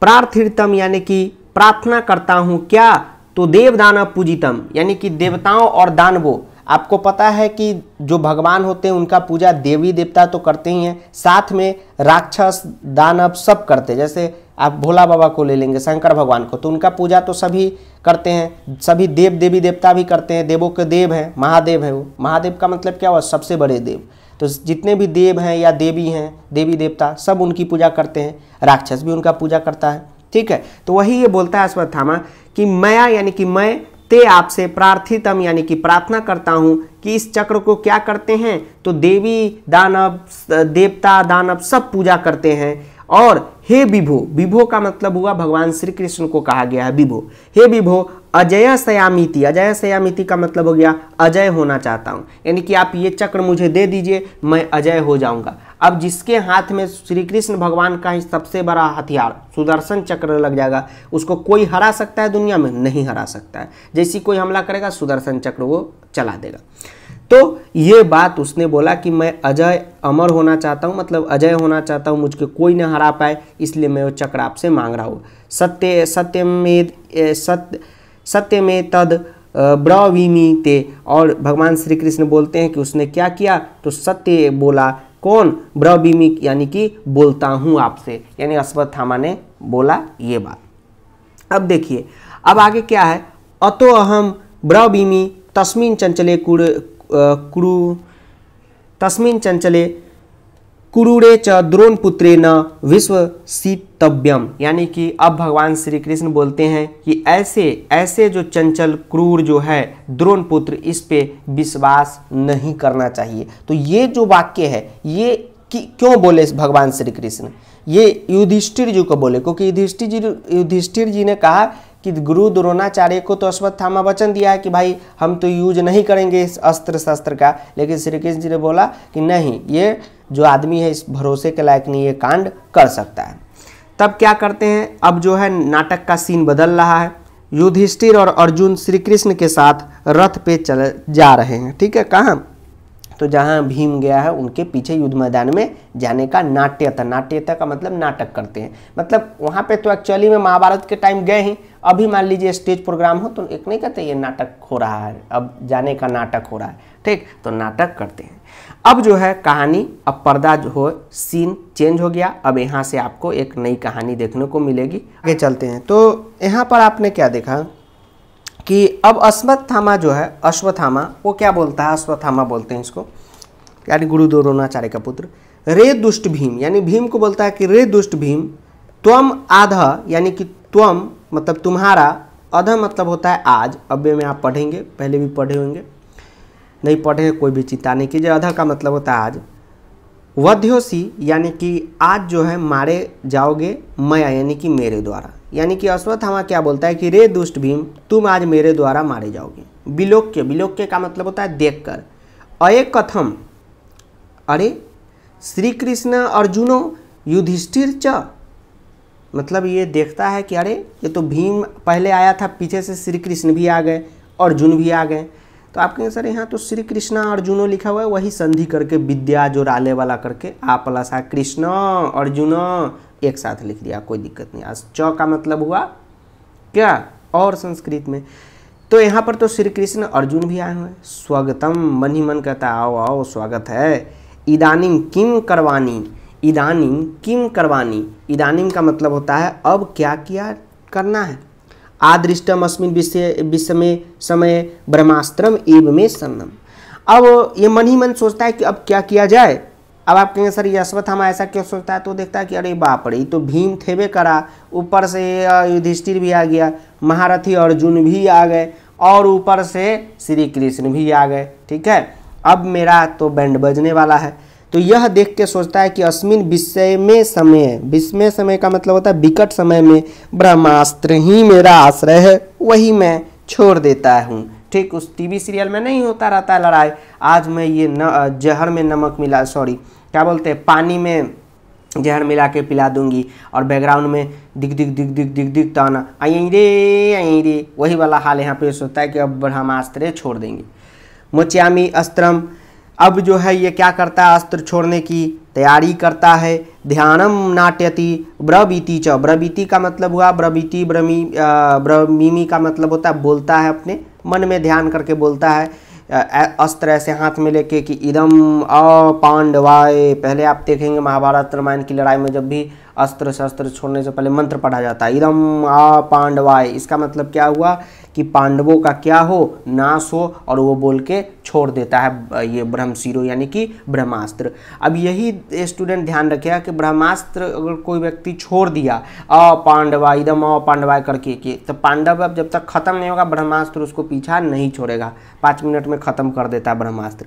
प्रार्थितम यानी कि प्रार्थना करता हूँ क्या तो देवदान पूजितम यानी कि देवताओं और दानवों आपको पता है कि जो भगवान होते हैं उनका पूजा देवी देवता तो करते ही हैं साथ में राक्षस दानव सब करते हैं जैसे आप भोला बाबा को ले लेंगे शंकर भगवान को तो उनका पूजा तो सभी करते हैं सभी देव देवी देवता भी करते हैं देवों के देव हैं महादेव है वो महादेव का मतलब क्या हुआ सबसे बड़े देव तो जितने भी देव हैं या देवी हैं देवी देवता सब उनकी पूजा करते हैं राक्षस भी उनका पूजा करता है ठीक है तो वही ये बोलता है अश्वत्थामा कि मैं यानी कि मैं ते आपसे प्रार्थितम यानी कि प्रार्थना करता हूँ कि इस चक्र को क्या करते हैं तो देवी दानव देवता दानव सब पूजा करते हैं और हे विभो विभो का मतलब हुआ भगवान श्री कृष्ण को कहा गया है विभो हे विभो अजय सयामिति अजय सयामिति का मतलब हो गया अजय होना चाहता हूँ यानी कि आप ये चक्र मुझे दे दीजिए मैं अजय हो जाऊँगा अब जिसके हाथ में श्री कृष्ण भगवान का ही सबसे बड़ा हथियार सुदर्शन चक्र लग जाएगा उसको कोई हरा सकता है दुनिया में नहीं हरा सकता है जैसी कोई हमला करेगा सुदर्शन चक्र वो चला देगा तो ये बात उसने बोला कि मैं अजय अमर होना चाहता हूँ मतलब अजय होना चाहता हूँ मुझको कोई ना हरा पाए इसलिए मैं वो चक्र आपसे मांग रहा हूँ सत्य सत्य में सत्य सत्य में तद ब्रवीमी ते और भगवान श्री कृष्ण बोलते हैं कि उसने क्या किया तो सत्य बोला कौन ब्रवीमिक यानी कि बोलता हूँ आपसे यानी अश्वत्थामा ने बोला ये बात अब देखिए अब आगे क्या है अतो अहम ब्रवीमी तस्मिन चंचले कुड़ कुरु तस्मिन चंचले कुरुड़े च द्रोण पुत्रे न विश्व सीतव्यम यानी कि अब भगवान श्री कृष्ण बोलते हैं कि ऐसे ऐसे जो चंचल क्रूर जो है द्रोण पुत्र इस पे विश्वास नहीं करना चाहिए तो ये जो वाक्य है ये कि क्यों बोले भगवान श्री कृष्ण ये युधिष्ठिर जी को बोले क्योंकि युधिष्ठिर जी युधिष्ठिर जी ने कहा कि गुरु द्रोणाचार्य को तो अश्वत्थामा वचन दिया है कि भाई हम तो यूज नहीं करेंगे इस अस्त्र शस्त्र का लेकिन श्री कृष्ण जी ने बोला कि नहीं ये जो आदमी है इस भरोसे के लायक नहीं ये कांड कर सकता है तब क्या करते हैं अब जो है नाटक का सीन बदल रहा है युधिष्ठिर और अर्जुन श्री कृष्ण के साथ रथ पे चले जा रहे हैं ठीक है कहाँ तो जहाँ भीम गया है उनके पीछे युद्ध मैदान में जाने का नाट्यता नाट्यता का मतलब नाटक करते हैं मतलब वहाँ पे तो एक्चुअली में महाभारत के टाइम गए ही अभी मान लीजिए स्टेज प्रोग्राम हो तो एक नहीं कहते ये नाटक हो रहा है अब जाने का नाटक हो रहा है ठीक तो नाटक करते हैं अब जो है कहानी अब पर्दा जो हो सीन चेंज हो गया अब यहाँ से आपको एक नई कहानी देखने को मिलेगी आगे चलते हैं तो यहाँ पर आपने क्या देखा कि अब अश्वत्थामा जो है अश्वत्थामा वो क्या बोलता है अश्वत्थामा बोलते हैं इसको यानी गुरु द्रोणाचार्य का पुत्र रे दुष्ट भीम यानी भीम को बोलता है कि रे दुष्ट भीम त्वम आध यानी कि त्वम मतलब तुम्हारा अध मतलब होता है आज अब में आप पढ़ेंगे पहले भी पढ़े होंगे नहीं पढ़े कोई भी चिंता नहीं कीजिए अधर का मतलब होता है आज वध्योसी यानी कि आज जो है मारे जाओगे मया यानी कि मेरे द्वारा यानी कि अश्वत्थामा क्या बोलता है कि रे दुष्ट भीम तुम आज मेरे द्वारा मारे जाओगे बिलोक्य बिलोक्य का मतलब होता है देख कर अये कथम अरे श्री कृष्ण अर्जुनो युधिष्ठिर च मतलब ये देखता है कि अरे ये तो भीम पहले आया था पीछे से श्री कृष्ण भी आ गए अर्जुन भी आ गए तो आपके आंसर यहाँ तो श्री कृष्णा अर्जुनो लिखा हुआ है वही संधि करके विद्या जो राले वाला करके आ प्लस आ कृष्ण अर्जुन एक साथ लिख दिया कोई दिक्कत नहीं आज च का मतलब हुआ क्या और संस्कृत में तो यहाँ पर तो श्री कृष्ण अर्जुन भी आए हुए स्वागतम मन ही मन कहता आओ आओ स्वागत है इदानिम किम करवानी इदानिम किम करवानी इदानिम का मतलब होता है अब क्या किया करना है आदृष्टम अस्मिन विषय विषय समय ब्रह्मास्त्रम एव में सन्नम अब ये मन ही मन सोचता है कि अब क्या किया जाए अब आप कहेंगे सर यशवत हम ऐसा क्यों सोचता है तो देखता है कि अरे बाप रे तो भीम थेबे करा ऊपर से युधिष्ठिर भी आ गया महारथी अर्जुन भी आ गए और ऊपर से श्री कृष्ण भी आ गए ठीक है अब मेरा तो बैंड बजने वाला है तो यह देख के सोचता है कि अस्मिन विषय में समय विषमय समय का मतलब होता है विकट समय में ब्रह्मास्त्र ही मेरा आश्रय है वही मैं छोड़ देता हूँ ठीक उस टीवी सीरियल में नहीं होता रहता है लड़ाई आज मैं ये न जहर में नमक मिला सॉरी क्या बोलते हैं पानी में जहर मिला के पिला दूंगी और बैकग्राउंड में दिख दिख दिख दिख दिख दिख ताना आई रे आई रे वही वाला हाल यहाँ पे सोचता है कि अब ब्रह्मास्त्र छोड़ देंगे मोचियामी अस्त्रम अब जो है ये क्या करता है अस्त्र छोड़ने की तैयारी करता है ध्यानम नाट्यति ब्रवीति च ब्रवीति का मतलब हुआ ब्रवीति ब्रमी ब्रमीमी का मतलब होता है बोलता है अपने मन में ध्यान करके बोलता है अस्त्र ऐसे हाथ में लेके कि इदम अ पांडवाय पहले आप देखेंगे महाभारत रामायण की लड़ाई में जब भी अस्त्र शस्त्र छोड़ने से पहले मंत्र पढ़ा जाता है इदम आ पांडवाय इसका मतलब क्या हुआ कि पांडवों का क्या हो नाश हो और वो बोल के छोड़ देता है ये ब्रह्मशीरो यानी कि ब्रह्मास्त्र अब यही स्टूडेंट ध्यान रखेगा कि ब्रह्मास्त्र अगर कोई व्यक्ति छोड़ दिया अ पांडवा इदम अ पांडवा करके कि तो पांडव अब जब तक खत्म नहीं होगा ब्रह्मास्त्र उसको पीछा नहीं छोड़ेगा पाँच मिनट में ख़त्म कर देता है ब्रह्मास्त्र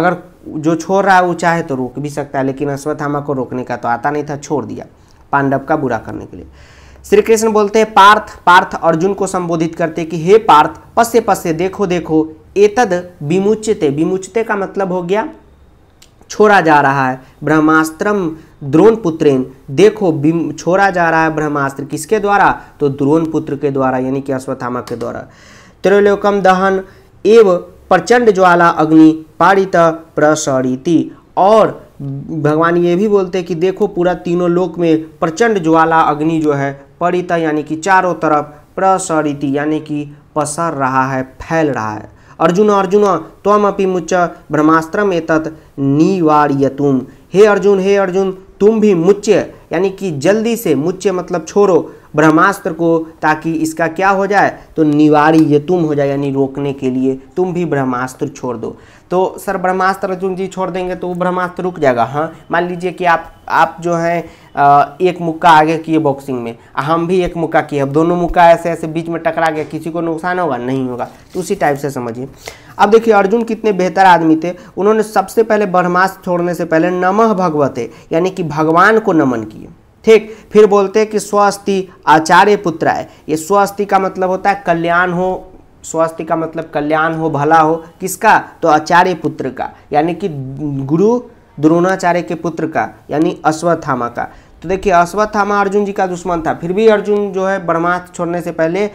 अगर जो छोड़ रहा है वो चाहे तो रोक भी सकता है लेकिन अश्वत्थामा को रोकने का तो आता नहीं था छोड़ दिया पांडव का बुरा करने के लिए श्री कृष्ण बोलते हैं पार्थ पार्थ अर्जुन को संबोधित करते कि हे पार्थ पश्य पश्य देखो देखो एतद विमुचित विमुचित का मतलब हो गया छोड़ा जा रहा है ब्रह्मास्त्रम द्रोण पुत्रेन देखो छोड़ा जा रहा है ब्रह्मास्त्र किसके द्वारा तो द्रोण पुत्र के द्वारा यानी कि अश्वत्थामा के द्वारा त्रिलोकम दहन एव प्रचंड ज्वाला अग्नि पारित प्रसरिति और भगवान ये भी बोलते हैं कि देखो पूरा तीनों लोक में प्रचंड ज्वाला अग्नि जो है परिता यानी कि चारों तरफ प्रसरिति यानी कि पसर रहा है फैल रहा है अर्जुन अर्जुन त्वम अपि मुच्च ब्रह्मास्त्रम एतत् तुम हे अर्जुन हे अर्जुन तुम भी मुच्य यानी कि जल्दी से मुच्य मतलब छोड़ो ब्रह्मास्त्र को ताकि इसका क्या हो जाए तो निवारी ये तुम हो जाए यानी रोकने के लिए तुम भी ब्रह्मास्त्र छोड़ दो तो सर ब्रह्मास्त्र अर्जुन जी छोड़ देंगे तो वो ब्रह्मास्त्र रुक जाएगा हाँ मान लीजिए कि आप आप जो हैं एक मुक्का आगे किए बॉक्सिंग में हम भी एक मुक्का किए अब दोनों मुक्का ऐसे ऐसे बीच में टकरा गया किसी को नुकसान होगा नहीं होगा तो उसी टाइप से समझिए अब देखिए अर्जुन कितने बेहतर आदमी थे उन्होंने सबसे पहले ब्रह्मास्त्र छोड़ने से पहले नमह भगवते यानी कि भगवान को नमन किए ठीक फिर बोलते हैं कि स्वस्ति आचार्य पुत्र है ये स्वस्ति का मतलब होता है कल्याण हो स्वास्थ्य का मतलब कल्याण हो भला हो किसका तो आचार्य पुत्र का यानी कि गुरु द्रोणाचार्य के पुत्र का यानी अश्वत्थामा का तो देखिए अश्वत्थामा अर्जुन जी का दुश्मन था फिर भी अर्जुन जो है ब्रह्मास्त्र छोड़ने से पहले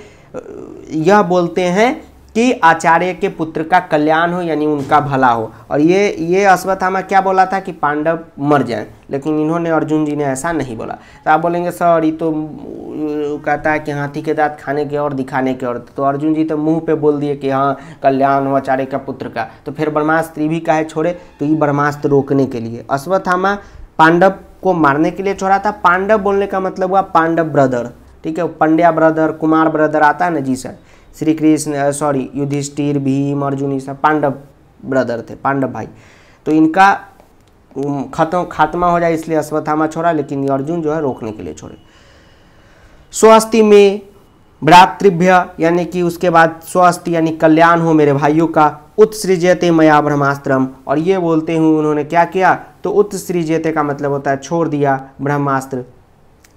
यह बोलते हैं कि आचार्य के पुत्र का कल्याण हो यानी उनका भला हो और ये ये अश्वत्थामा क्या बोला था कि पांडव मर जाए लेकिन इन्होंने अर्जुन जी ने ऐसा नहीं बोला तो आप बोलेंगे सर ये तो कहता है कि हाथी के दांत खाने के और दिखाने के और तो अर्जुन जी तो मुंह पे बोल दिए कि हाँ कल्याण हो आचार्य का पुत्र का तो फिर ब्रह्मास्त्र भी कहे छोड़े तो ये ब्रह्मास्त्र रोकने के लिए अश्वत्थामा पांडव को मारने के लिए छोड़ा था पांडव बोलने का मतलब हुआ पांडव ब्रदर ठीक है पंड्या ब्रदर कुमार ब्रदर आता है ना जी सर श्री कृष्ण सॉरी युधिष्ठिर भीम अर्जुन ये सब पांडव ब्रदर थे पांडव भाई तो इनका खत्म खात्मा हो जाए इसलिए अश्वत्थामा छोड़ा लेकिन अर्जुन जो है रोकने के लिए छोड़े स्वस्ति में भ्रातृभ्य यानी कि उसके बाद स्वस्थ यानी कल्याण हो मेरे भाइयों का उत्सृजते मया ब्रह्मास्त्रम और ये बोलते हुए उन्होंने क्या किया तो उत्सृजते का मतलब होता है छोड़ दिया ब्रह्मास्त्र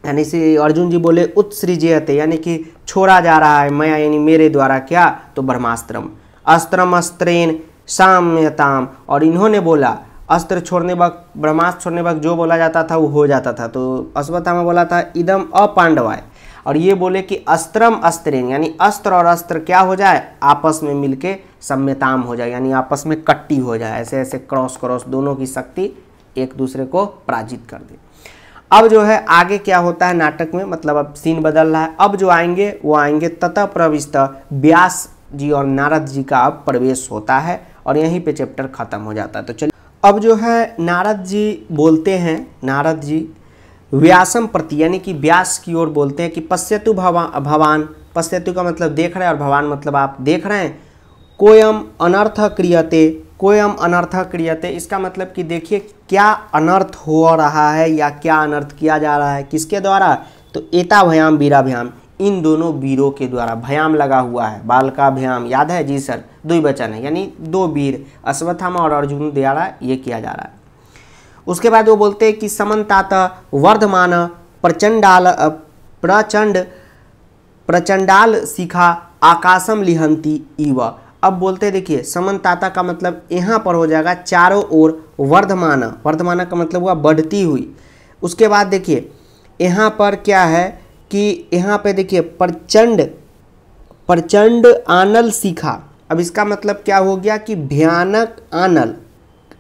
यानी श्री अर्जुन जी बोले उत्सृजयते यानी कि छोड़ा जा रहा है मैं यानी मेरे द्वारा क्या तो ब्रह्मास्त्रम अस्त्रम अस्त्रेन साम्यताम और इन्होंने बोला अस्त्र छोड़ने वक्त ब्रह्मास्त्र छोड़ने वक्त जो बोला जाता था वो हो जाता था तो अश्वत्थामा बोला था इदम अपांडवाय और ये बोले कि अस्त्रम अस्त्रेन यानी अस्त्र और अस्त्र क्या हो जाए आपस में मिलके सम्यताम हो जाए यानी आपस में कट्टी हो जाए ऐसे ऐसे क्रॉस क्रॉस दोनों की शक्ति एक दूसरे को पराजित कर दे अब जो है आगे क्या होता है नाटक में मतलब अब सीन बदल रहा है अब जो आएंगे वो आएंगे तथा प्रविष्ट व्यास जी और नारद जी का अब प्रवेश होता है और यहीं पे चैप्टर ख़त्म हो जाता है तो चलिए अब जो है नारद जी बोलते हैं नारद जी व्यासम प्रति यानी कि व्यास की ओर बोलते हैं कि पश्यतु भवा भवान पश्यतु का मतलब देख रहे हैं और भवान मतलब आप देख रहे हैं कोयम अनर्थ क्रियते हम अनर्थ क्रियते इसका मतलब कि देखिए क्या अनर्थ हो रहा है या क्या अनर्थ किया जा रहा है किसके द्वारा तो एता भयाम भयाम इन दोनों वीरों के द्वारा भयाम लगा हुआ है भयाम याद है जी सर दो वचन है यानी दो वीर अश्वत्थामा और अर्जुन द्वारा ये किया जा रहा है उसके बाद वो बोलते हैं कि समन्तात वर्धमान प्रचंडाल प्रचंड प्रचंडाल शिखा आकाशम लिहंती इव अब बोलते हैं देखिए समन्ताता का मतलब यहाँ पर हो जाएगा चारों ओर वर्धमाना वर्धमाना का मतलब हुआ बढ़ती हुई उसके बाद देखिए यहाँ पर क्या है कि यहाँ पे देखिए प्रचंड प्रचंड आनल सीखा अब इसका मतलब क्या हो गया कि भयानक आनल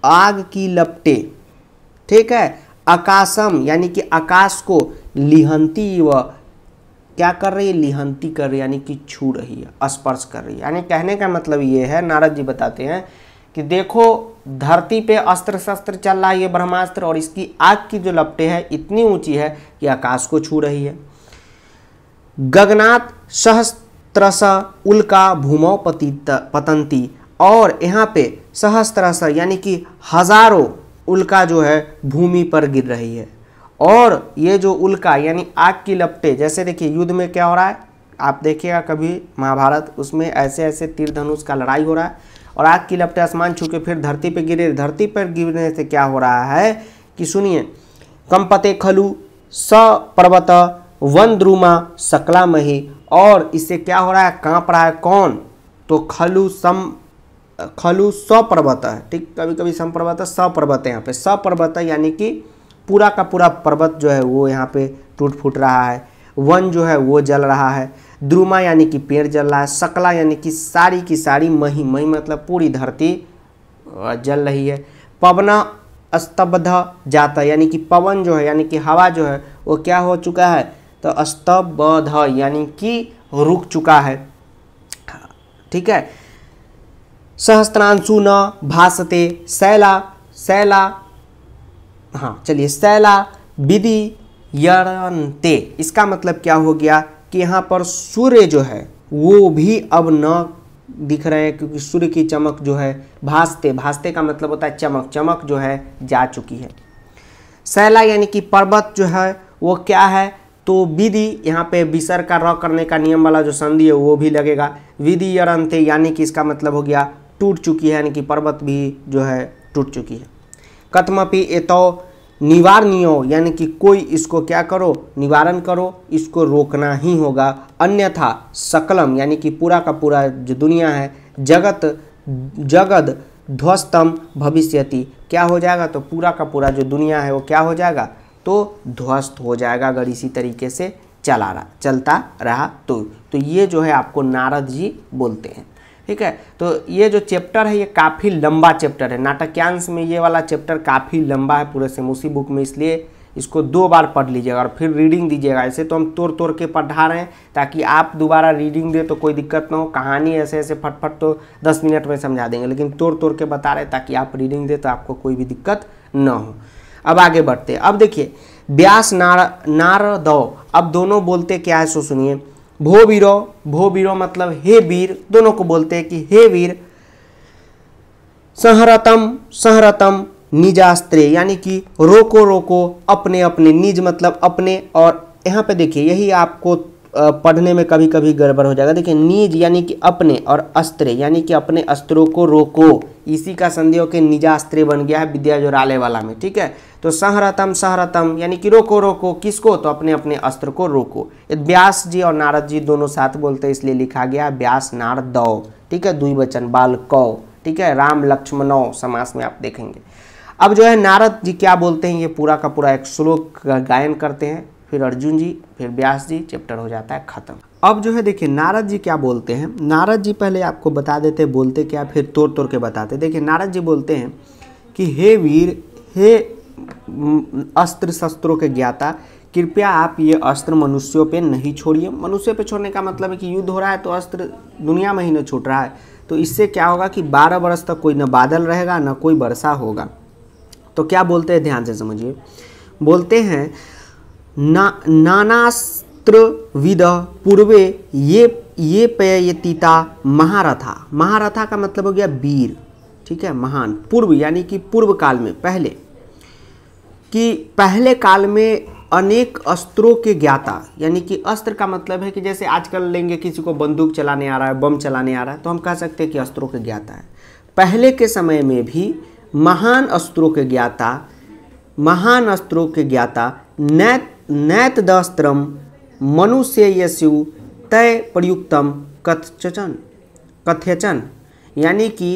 आग की लपटे ठीक है आकाशम यानी कि आकाश को लिहंती व क्या कर रही है लिहंती कर रही है यानी कि छू रही है स्पर्श कर रही है यानी कहने का मतलब ये है नारद जी बताते हैं कि देखो धरती पे अस्त्र शस्त्र चल रहा है ये ब्रह्मास्त्र और इसकी आग की जो लपटे हैं इतनी ऊंची है कि आकाश को छू रही है गगनाथ सहस्त्रस उल्का भूमौ पति पतंती और यहाँ पे सहस्त्रस यानी कि हजारों उल्का जो है भूमि पर गिर रही है और ये जो उल्का यानी आग की लपटे जैसे देखिए युद्ध में क्या हो रहा है आप देखिएगा कभी महाभारत उसमें ऐसे ऐसे तीर धनुष का लड़ाई हो रहा है और आग की लपटे आसमान छू के फिर धरती पर गिरे धरती पर गिरने से क्या हो रहा है कि सुनिए कंपते खलु स पर्वत वन द्रुमा सकला मही और इससे क्या हो रहा है कांप रहा है कौन तो खलु सम खलु सपर्वत है ठीक कभी कभी सम पर्वत है पर्वत है यहाँ पे सपर्वत यानी कि पूरा का पूरा पर्वत जो है वो यहाँ पे टूट फूट रहा है वन जो है वो जल रहा है द्रुमा यानी कि पेड़ जल रहा है सकला यानी कि सारी की सारी मही मही मतलब पूरी धरती जल रही है पवना स्तब्ध जाता यानी कि पवन जो है यानी कि हवा जो है वो क्या हो चुका है तो स्तब्ध यानी कि रुक चुका है ठीक है सहस्त्रांशु न भाषते शैला शैला हाँ चलिए सैला विधि यरनते इसका मतलब क्या हो गया कि यहाँ पर सूर्य जो है वो भी अब न दिख रहे हैं क्योंकि सूर्य की चमक जो है भासते भासते का मतलब होता है चमक चमक जो है जा चुकी है सैला यानी कि पर्वत जो है वो क्या है तो विधि यहाँ पे विसर का र करने का नियम वाला जो संधि है वो भी लगेगा विधि यरनते यानी कि इसका मतलब हो गया टूट चुकी है यानी कि पर्वत भी जो है टूट चुकी है कतमपि एतो निवारणीय यानी कि कोई इसको क्या करो निवारण करो इसको रोकना ही होगा अन्यथा सकलम यानी कि पूरा का पूरा जो दुनिया है जगत जगत ध्वस्तम भविष्यति क्या हो जाएगा तो पूरा का पूरा जो दुनिया है वो क्या हो जाएगा तो ध्वस्त हो जाएगा अगर इसी तरीके से चला रहा चलता रहा तो तो ये जो है आपको नारद जी बोलते हैं ठीक है तो ये जो चैप्टर है ये काफ़ी लंबा चैप्टर है नाटक्यांश में ये वाला चैप्टर काफ़ी लंबा है पूरे से बुक में इसलिए इसको दो बार पढ़ लीजिएगा और फिर रीडिंग दीजिएगा ऐसे तो हम तोड़ तोड़ के पढ़ा रहे हैं ताकि आप दोबारा रीडिंग दें तो कोई दिक्कत ना हो कहानी ऐसे ऐसे फटफट तो दस मिनट में समझा देंगे लेकिन तोड़ तोड़ के बता रहे हैं ताकि आप रीडिंग दें तो आपको कोई भी दिक्कत ना हो अब आगे बढ़ते अब देखिए व्यास नार दो अब दोनों बोलते क्या है सो सुनिए भो वीरो भो वीरो मतलब हे वीर दोनों को बोलते हैं कि हे वीर संहरतम संहरतम निजास्त्रे यानी कि रोको रोको अपने अपने निज मतलब अपने और यहाँ पे देखिए यही आपको पढ़ने में कभी कभी गड़बड़ हो जाएगा देखिए निज यानी कि अपने और अस्त्र यानी कि अपने अस्त्रों को रोको इसी का संदेह के निजास्त्रे बन गया है विद्या जोराले वाला में ठीक है तो सहरतम सहरतम यानी कि रोको रोको किसको तो अपने अपने अस्त्र को रोको व्यास जी और नारद जी दोनों साथ बोलते हैं इसलिए लिखा गया व्यास नारद दौ ठीक है वचन बाल कौ ठीक है राम लक्ष्मणौ समास में आप देखेंगे अब जो है नारद जी क्या बोलते हैं ये पूरा का पूरा एक श्लोक गायन करते हैं फिर अर्जुन जी फिर व्यास जी चैप्टर हो जाता है खत्म अब जो है देखिए नारद जी क्या बोलते हैं नारद जी पहले आपको बता देते बोलते क्या फिर तोड़ तोड़ के बताते देखिए नारद जी बोलते हैं कि हे वीर हे अस्त्र शस्त्रों के ज्ञाता कृपया आप ये अस्त्र मनुष्यों पे नहीं छोड़िए मनुष्य पे छोड़ने का मतलब है कि युद्ध हो रहा है तो अस्त्र दुनिया में ही न छूट रहा है तो इससे क्या होगा कि बारह बरस तक कोई न बादल रहेगा न कोई वर्षा होगा तो क्या बोलते हैं ध्यान से समझिए बोलते हैं ना नानास्त्र विद पूर्वे ये ये पेयतीता महारथा महारथा का मतलब हो गया वीर ठीक है महान पूर्व यानी कि पूर्व काल में पहले कि पहले काल में अनेक अस्त्रों के ज्ञाता यानी कि अस्त्र का मतलब है कि जैसे आजकल लेंगे किसी को बंदूक चलाने आ रहा है बम चलाने आ रहा है तो हम कह सकते हैं कि अस्त्रों के ज्ञाता है पहले के समय में भी महान अस्त्रों के ज्ञाता महान अस्त्रों के ज्ञाता नैत नैत दस्त्रम मनुष्य यशु तय प्रयुक्तम कथचन कथ्यचन यानी कि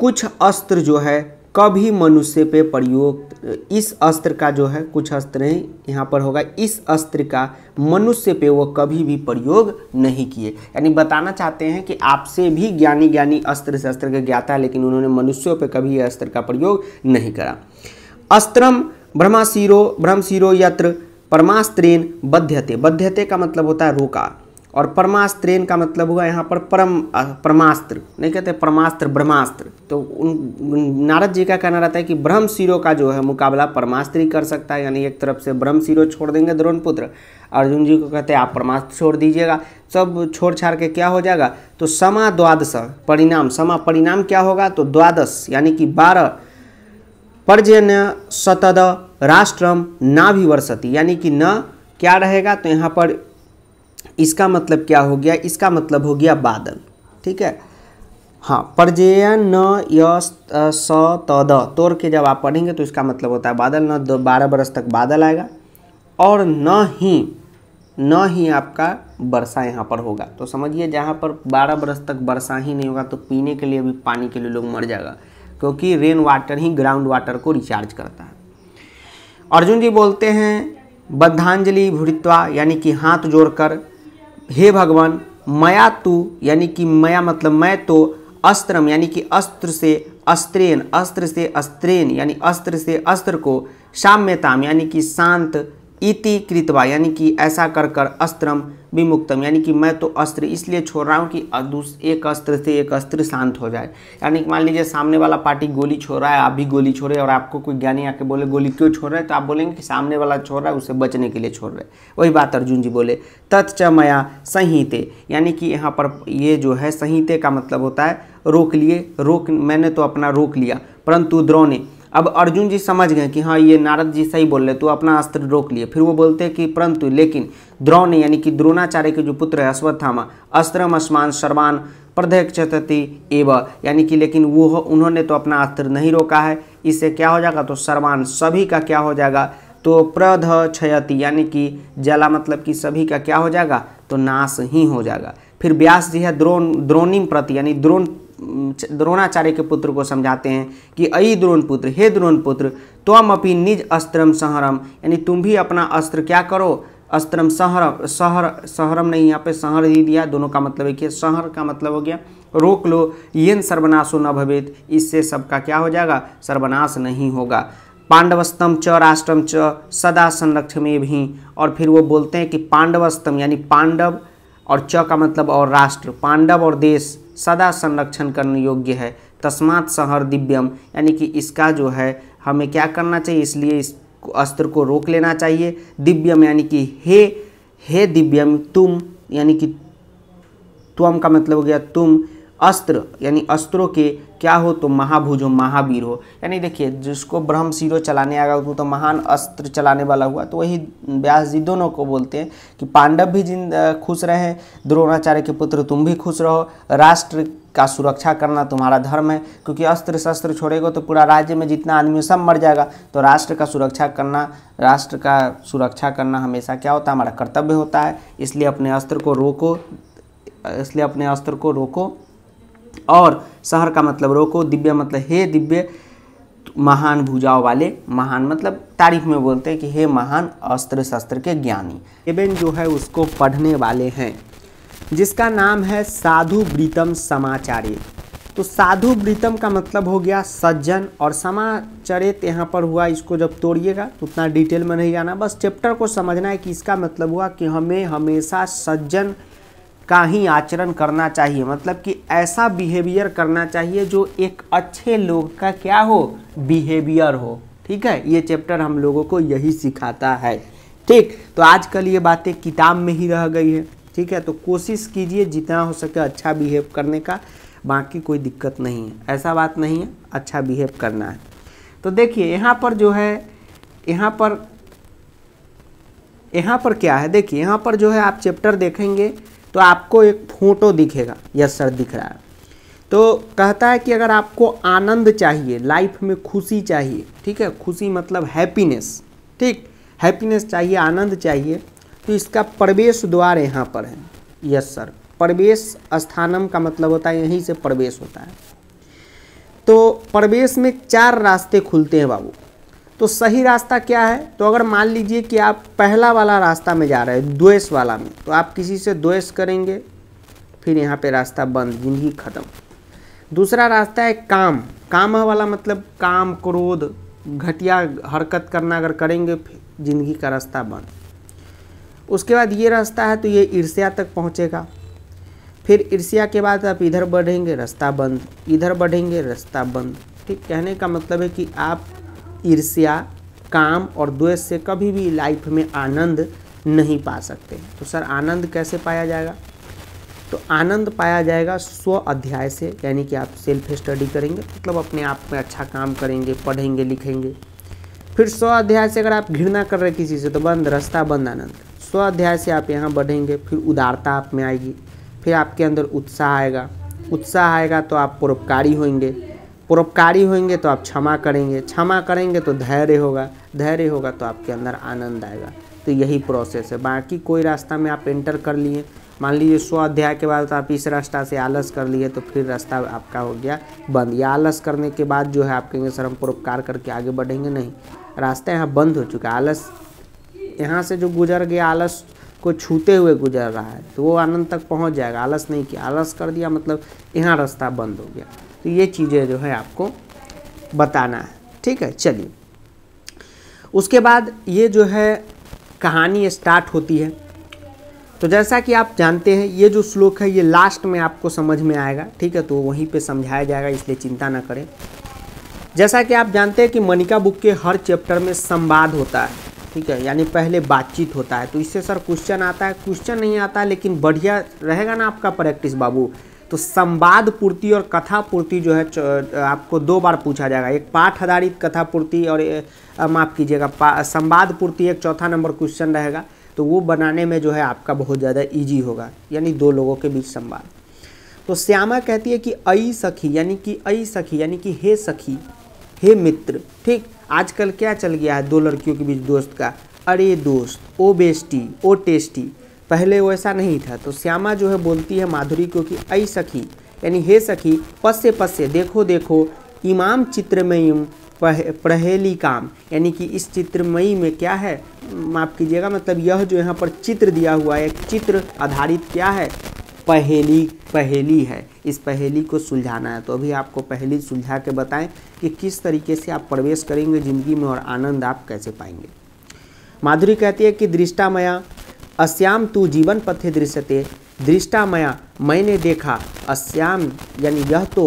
कुछ अस्त्र जो है कभी मनुष्य पे प्रयोग इस अस्त्र का जो है कुछ अस्त्र हैं यहाँ पर होगा इस अस्त्र का मनुष्य पे वो कभी भी प्रयोग नहीं किए यानी बताना चाहते हैं कि आपसे भी ज्ञानी ज्ञानी अस्त्र शस्त्र के ज्ञाता है लेकिन उन्होंने मनुष्यों पे कभी ये अस्त्र का प्रयोग नहीं करा अस्त्रम ब्रह्माशीरो ब्रह्मशीरो यत्र परमास्त्रेन बध्यते बध्यते का मतलब होता है रोका और परमास्त्रेन का मतलब हुआ यहाँ पर परम परमास्त्र नहीं कहते परमास्त्र ब्रह्मास्त्र तो उन नारद जी का कहना रहता है कि ब्रह्म शिरो का जो है मुकाबला परमास्त्र ही कर सकता है यानी एक तरफ से ब्रह्म शिरो छोड़ देंगे द्रोणपुत्र अर्जुन जी को कहते हैं आप परमास्त्र छोड़ दीजिएगा सब छोड़ छाड़ के क्या हो जाएगा तो समा द्वादश परिणाम समा परिणाम क्या होगा तो द्वादश यानी कि बारह पर्जन्य सतद राष्ट्रम ना भी वर्षति यानी कि न क्या रहेगा तो यहाँ पर इसका मतलब क्या हो गया इसका मतलब हो गया बादल ठीक है हाँ परजय न य स द तोड़ के जब आप पढ़ेंगे तो इसका मतलब होता है बादल न दो बारह बरस तक बादल आएगा और न ही न ही आपका वर्षा यहाँ पर होगा तो समझिए जहाँ पर बारह बरस तक वर्षा ही नहीं होगा तो पीने के लिए भी पानी के लिए लोग मर जाएगा क्योंकि रेन वाटर ही ग्राउंड वाटर को रिचार्ज करता है अर्जुन जी बोलते हैं बद्धांजलि भूरित्वा यानी कि हाथ जोड़कर हे भगवान मया तू यानी कि मया मतलब मैं तो अस्त्रम यानी कि अस्त्र से अस्त्रेन अस्त्र से अस्त्रेन यानी अस्त्र से अस्त्र को साम्यताम यानी कि शांत इति कृतवा यानी कि ऐसा कर कर अस्त्रम विमुक्तम यानी कि मैं तो अस्त्र इसलिए छोड़ रहा हूँ कि एक अस्त्र से एक अस्त्र शांत हो जाए यानी कि मान लीजिए सामने वाला पार्टी गोली छोड़ रहा है आप भी गोली छोड़े और आपको कोई ज्ञानी आके बोले गोली क्यों छोड़ रहे हैं तो आप बोलेंगे कि सामने वाला छोड़ रहा है उसे बचने के लिए छोड़ रहे वही बात अर्जुन जी बोले तत्च मया संहिते यानी कि यहाँ पर ये जो है संहिते का मतलब होता है रोक लिए रोक मैंने तो अपना रोक लिया परंतु द्रोण अब अर्जुन जी समझ गए कि हाँ ये नारद जी सही बोल रहे तो अपना अस्त्र रोक लिए फिर वो बोलते हैं कि परंतु लेकिन द्रोण यानी कि द्रोणाचार्य के जो पुत्र है अश्वत्थामा अस्त्रम शर्वान सर्वान प्रदक्षति एव यानी कि लेकिन वो उन्होंने तो अपना अस्त्र नहीं रोका है इससे क्या हो जाएगा तो शर्वान सभी का क्या हो जाएगा तो प्रध क्षयति यानी कि जला मतलब कि सभी का क्या हो जाएगा तो नाश ही हो जाएगा फिर व्यास जी है द्रोण द्रोणिम प्रति यानी द्रोण द्रोणाचार्य के पुत्र को समझाते हैं कि अई द्रोण पुत्र हे द्रोण पुत्र त्वम अपनी निज अस्त्रम सहरम यानी तुम भी अपना अस्त्र क्या करो अस्त्रम सहर सहर सहरम नहीं यहाँ पे सहर ही दिया दोनों का मतलब एक है सहर का मतलब हो गया रोक लो येन सर्वनाशो न भवेत इससे सबका क्या हो जाएगा सर्वनाश नहीं होगा पांडवस्तम च राष्ट्रम च सदा संरक्षण में भी और फिर वो बोलते हैं कि पांडवस्तम यानी पांडव और च का मतलब और राष्ट्र पांडव और देश सदा संरक्षण करने योग्य है तस्मात सहर दिव्यम यानी कि इसका जो है हमें क्या करना चाहिए इसलिए इस अस्त्र को रोक लेना चाहिए दिव्यम यानी कि हे हे दिव्यम तुम यानी कि त्वम का मतलब हो गया तुम अस्त्र यानी अस्त्रों के क्या हो तो महाभुज हो महावीर हो यानी देखिए जिसको ब्रह्म शिरो चलाने आएगा वो तो महान अस्त्र चलाने वाला हुआ तो वही व्यास जी दोनों को बोलते हैं कि पांडव भी जिन खुश रहे द्रोणाचार्य के पुत्र तुम भी खुश रहो राष्ट्र का सुरक्षा करना तुम्हारा धर्म है क्योंकि अस्त्र शस्त्र छोड़ेगा तो पूरा राज्य में जितना आदमी सब मर जाएगा तो राष्ट्र का सुरक्षा करना राष्ट्र का सुरक्षा करना हमेशा क्या होता है हमारा कर्तव्य होता है इसलिए अपने अस्त्र को रोको इसलिए अपने अस्त्र को रोको और शहर का मतलब रोको दिव्य मतलब हे दिव्य तो महान भुजाओं वाले महान मतलब तारीफ में बोलते हैं कि हे महान अस्त्र शस्त्र के ज्ञानी एवं जो है उसको पढ़ने वाले हैं जिसका नाम है साधु ब्रीतम समाचार्य तो साधु ब्रीतम का मतलब हो गया सज्जन और समाचरित यहाँ पर हुआ इसको जब तोड़िएगा तो उतना डिटेल में नहीं जाना बस चैप्टर को समझना है कि इसका मतलब हुआ कि हमें हमेशा सज्जन का ही आचरण करना चाहिए मतलब कि ऐसा बिहेवियर करना चाहिए जो एक अच्छे लोग का क्या हो बिहेवियर हो ठीक है ये चैप्टर हम लोगों को यही सिखाता है ठीक तो आजकल ये बातें किताब में ही रह गई है ठीक है तो कोशिश कीजिए जितना हो सके अच्छा बिहेव करने का बाकी कोई दिक्कत नहीं है ऐसा बात नहीं है अच्छा बिहेव करना है तो देखिए यहाँ पर जो है यहाँ पर यहाँ पर क्या है देखिए यहाँ पर जो है आप चैप्टर देखेंगे तो आपको एक फोटो दिखेगा यस सर दिख रहा है तो कहता है कि अगर आपको आनंद चाहिए लाइफ में खुशी चाहिए ठीक है खुशी मतलब हैप्पीनेस ठीक हैप्पीनेस चाहिए आनंद चाहिए तो इसका प्रवेश द्वार यहाँ पर है यस सर प्रवेश स्थानम का मतलब होता है यहीं से प्रवेश होता है तो प्रवेश में चार रास्ते खुलते हैं बाबू तो सही रास्ता क्या है तो अगर मान लीजिए कि आप पहला वाला रास्ता में जा रहे हैं द्वेष वाला में तो आप किसी से द्वेष करेंगे फिर यहाँ पे रास्ता बंद जिंदगी ख़त्म दूसरा रास्ता है काम काम वाला मतलब काम क्रोध घटिया हरकत करना अगर करेंगे फिर ज़िंदगी का रास्ता बंद उसके बाद ये रास्ता है तो ये ईर्ष्या तक पहुँचेगा फिर ईर्ष्या के बाद आप इधर बढ़ेंगे रास्ता बंद इधर बढ़ेंगे रास्ता बंद ठीक कहने का मतलब है कि आप ईर्ष्या काम और द्वेष से कभी भी लाइफ में आनंद नहीं पा सकते तो सर आनंद कैसे पाया जाएगा तो आनंद पाया जाएगा स्व अध्याय से यानी कि आप सेल्फ स्टडी करेंगे मतलब अपने आप में अच्छा काम करेंगे पढ़ेंगे लिखेंगे फिर स्व अध्याय से अगर आप घृणा कर रहे किसी से तो बंद रास्ता बंद आनंद स्व अध्याय से आप यहाँ बढ़ेंगे फिर उदारता आप में आएगी फिर आपके अंदर उत्साह आएगा उत्साह आएगा तो आप परोपकारी होंगे परोपकारी होंगे तो आप क्षमा करेंगे क्षमा करेंगे तो धैर्य होगा धैर्य होगा तो आपके अंदर आनंद आएगा तो यही प्रोसेस है बाकी कोई रास्ता में आप एंटर कर लिए मान लीजिए स्वाध्याय अध्याय के बाद तो आप इस रास्ता से आलस कर लिए तो फिर रास्ता आपका हो गया बंद या आलस करने के बाद जो है आप कहेंगे सर हम परोपकार करके आगे बढ़ेंगे नहीं रास्ता यहाँ बंद हो चुका है आलस यहाँ से जो गुजर गया आलस को छूते हुए गुजर रहा है तो वो आनंद तक पहुँच जाएगा आलस नहीं किया आलस कर दिया मतलब यहाँ रास्ता बंद हो गया तो ये चीज़ें जो है आपको बताना है ठीक है चलिए उसके बाद ये जो है कहानी स्टार्ट होती है तो जैसा कि आप जानते हैं ये जो श्लोक है ये लास्ट में आपको समझ में आएगा ठीक है तो वहीं पे समझाया जाएगा इसलिए चिंता ना करें जैसा कि आप जानते हैं कि मनिका बुक के हर चैप्टर में संवाद होता है ठीक है यानी पहले बातचीत होता है तो इससे सर क्वेश्चन आता है क्वेश्चन नहीं आता है लेकिन बढ़िया रहेगा ना आपका प्रैक्टिस बाबू तो संवाद पूर्ति और कथा पूर्ति जो है आपको दो बार पूछा जाएगा एक पाठ आधारित कथा पूर्ति और माफ़ कीजिएगा संवाद पूर्ति एक चौथा नंबर क्वेश्चन रहेगा तो वो बनाने में जो है आपका बहुत ज़्यादा ईजी होगा यानी दो लोगों के बीच संवाद तो श्यामा कहती है कि अई सखी यानी कि अई सखी यानी कि हे सखी हे मित्र ठीक आजकल क्या चल गया है दो लड़कियों के बीच दोस्त का अरे दोस्त ओ बेस्टी ओ टेस्टी पहले वो ऐसा नहीं था तो श्यामा जो है बोलती है माधुरी को कि ऐ सखी यानी हे सखी पस्से पस्से देखो देखो इमाम चित्रमयी पढ़ेली काम यानी कि इस चित्रमयी में क्या है माफ़ कीजिएगा मतलब यह जो यहाँ पर चित्र दिया हुआ है चित्र आधारित क्या है पहेली पहेली है इस पहेली को सुलझाना है तो अभी आपको पहेली सुलझा के बताएं कि किस तरीके से आप प्रवेश करेंगे ज़िंदगी में और आनंद आप कैसे पाएंगे माधुरी कहती है कि दृष्टामया अश्याम तू जीवन पथे दृश्यते दृष्टा मया मैंने देखा अश्याम यानी यह तो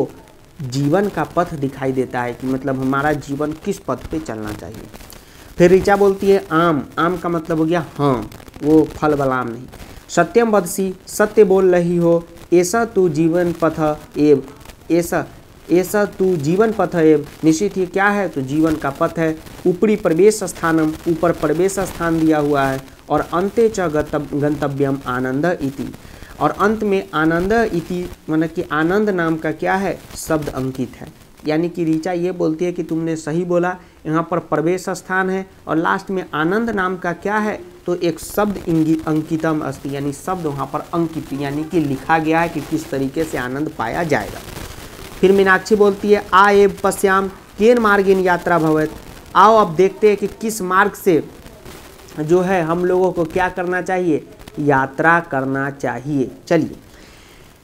जीवन का पथ दिखाई देता है कि मतलब हमारा जीवन किस पथ पे चलना चाहिए फिर ऋचा बोलती है आम आम का मतलब हो गया हाँ वो फल वाला आम नहीं सत्यम बदसी सत्य बोल रही हो ऐसा तू जीवन पथ एव ऐसा ऐसा तू जीवन पथ एव निश्चित ही क्या है तो जीवन का पथ है ऊपरी प्रवेश स्थानम ऊपर प्रवेश स्थान दिया हुआ है और अंत च गंतव्यम आनंद इति और अंत में आनंद इति मतलब कि आनंद नाम का क्या है शब्द अंकित है यानी कि ऋचा ये बोलती है कि तुमने सही बोला यहाँ पर प्रवेश स्थान है और लास्ट में आनंद नाम का क्या है तो एक शब्द इंगित अंकितम अस्ति यानी शब्द वहाँ पर अंकित यानी कि लिखा गया है कि किस तरीके से आनंद पाया जाएगा फिर मीनाक्षी बोलती है आ एव पश्याम केन मार्ग इन यात्रा भवत आओ अब देखते हैं कि किस मार्ग से जो है हम लोगों को क्या करना चाहिए यात्रा करना चाहिए चलिए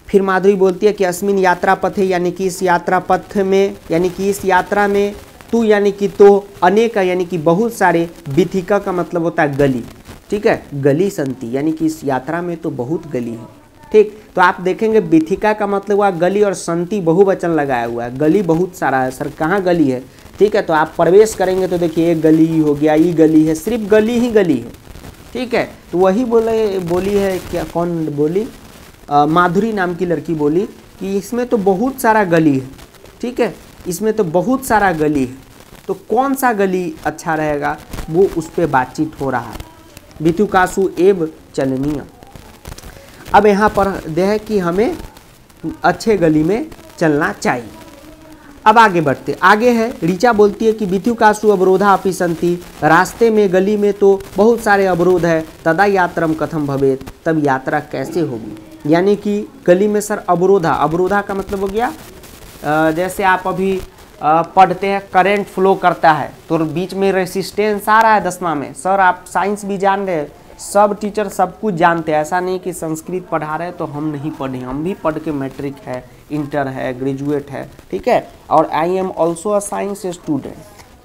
फिर माधुरी बोलती है कि अस्मिन यात्रा पथे यानी कि इस यात्रा पथ में यानी कि इस यात्रा में तू यानी कि तो अनेक यानी कि बहुत सारे बिथिका का मतलब होता है गली ठीक है गली संति यानी कि इस यात्रा में तो बहुत गली है ठीक तो आप देखेंगे बिथिका का मतलब हुआ गली और संति बहुवचन लगाया हुआ है गली बहुत सारा है सर कहाँ गली है ठीक है तो आप प्रवेश करेंगे तो देखिए एक गली हो गया ये गली है सिर्फ गली ही गली है ठीक है तो वही बोले बोली है क्या कौन बोली आ, माधुरी नाम की लड़की बोली कि इसमें तो बहुत सारा गली है ठीक है इसमें तो बहुत सारा गली है तो कौन सा गली अच्छा रहेगा वो उस पर बातचीत हो रहा है बिथुकासु एव चलनिया अब यहाँ पर है कि हमें अच्छे गली में चलना चाहिए अब आगे बढ़ते आगे है ऋचा बोलती है कि काशु अवरोधा अपी संति रास्ते में गली में तो बहुत सारे अवरोध है तदा यात्रा कथम भवे तब यात्रा कैसे होगी यानी कि गली में सर अवरोधा अवरोधा का मतलब हो गया जैसे आप अभी पढ़ते हैं करेंट फ्लो करता है तो बीच में रेसिस्टेंस आ रहा है दसवा में सर आप साइंस भी जान रहे हैं सब टीचर सब कुछ जानते हैं ऐसा नहीं कि संस्कृत पढ़ा रहे तो हम नहीं पढ़े हम भी पढ़ के मैट्रिक है इंटर है ग्रेजुएट है ठीक है और I am also a science student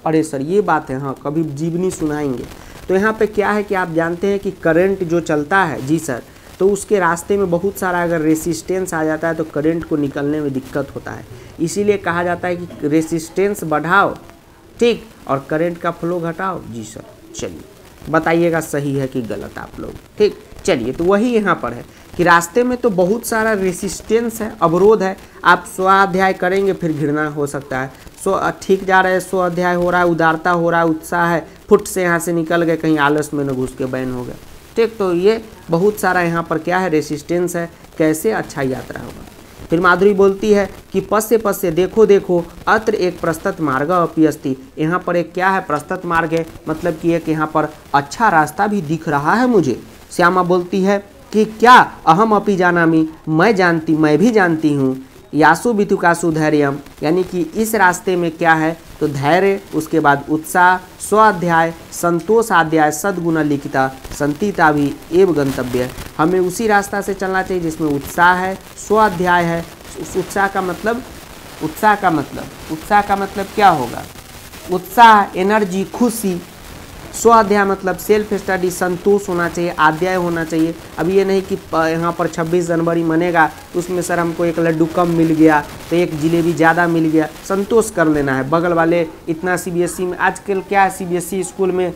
अरे सर ये बात है हाँ कभी जीवनी सुनाएंगे तो यहाँ पे क्या है कि आप जानते हैं कि करंट जो चलता है जी सर तो उसके रास्ते में बहुत सारा अगर रेसिस्टेंस आ जाता है तो करंट को निकलने में दिक्कत होता है इसीलिए कहा जाता है कि रेसिस्टेंस बढ़ाओ ठीक और करंट का फ्लो घटाओ जी सर चलिए बताइएगा सही है कि गलत आप लोग ठीक चलिए तो वही यहाँ पर है कि रास्ते में तो बहुत सारा रेसिस्टेंस है अवरोध है आप स्वाध्याय करेंगे फिर घृणा हो सकता है सो ठीक जा रहे हैं स्वाध्याय हो रहा है उदारता हो रहा है उत्साह है फुट से यहाँ से निकल गए कहीं आलस में न घुस के बैन हो गए ठीक तो ये बहुत सारा यहाँ पर क्या है रेसिस्टेंस है कैसे अच्छा यात्रा होगा फिर माधुरी बोलती है कि पश्य पश्य देखो देखो अत्र एक प्रस्तुत मार्ग अपी अस्थि यहाँ पर एक क्या है प्रस्तुत मार्ग है मतलब कि एक यहाँ पर अच्छा रास्ता भी दिख रहा है मुझे श्यामा बोलती है कि क्या अहम अपी जाना मैं जानती मैं भी जानती हूँ यासु बिथुकासु धैर्यम यानी कि इस रास्ते में क्या है तो धैर्य उसके बाद उत्साह स्वाध्याय संतोषाध्याय सदगुण लिखिता संतिता भी एव गंतव्य हमें उसी रास्ता से चलना चाहिए जिसमें उत्साह है स्वाध्याय है उत्साह का मतलब उत्साह का मतलब उत्साह का मतलब क्या होगा उत्साह एनर्जी खुशी स्वाध्याय मतलब सेल्फ स्टडी संतोष होना चाहिए अध्याय होना चाहिए अब ये नहीं कि यहाँ पर 26 जनवरी मनेगा उसमें सर हमको एक लड्डू कम मिल गया तो एक जिलेबी ज़्यादा मिल गया संतोष कर लेना है बगल वाले इतना सीबीएसई e में आजकल क्या है सी e स्कूल में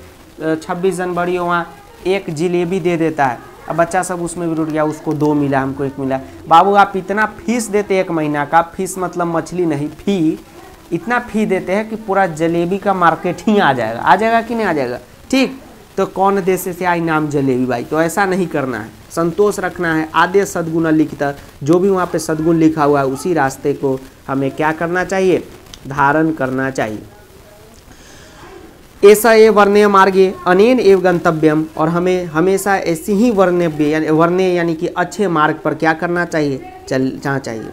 छब्बीस जनवरी वहाँ एक जिलेबी दे देता है अब बच्चा सब उसमें भी रुट गया उसको दो मिला हमको एक मिला बाबू आप इतना फीस देते एक महीना का फीस मतलब मछली नहीं फी इतना फी देते हैं कि पूरा जलेबी का मार्केट ही आ जाएगा आ जाएगा कि नहीं आ जाएगा ठीक तो कौन देश से आई नाम जलेबी बाई तो ऐसा नहीं करना है संतोष रखना है आदे सदगुण लिखता जो भी वहाँ पे सदगुण लिखा हुआ है उसी रास्ते को हमें क्या करना चाहिए धारण करना चाहिए ऐसा ये वर्ण्य मार्गे अनेन एव गंतव्यम और हमें हमेशा ऐसी ही वर्ण्य वर्ण्य यानी कि अच्छे मार्ग पर क्या करना चाहिए चल जाना चाहिए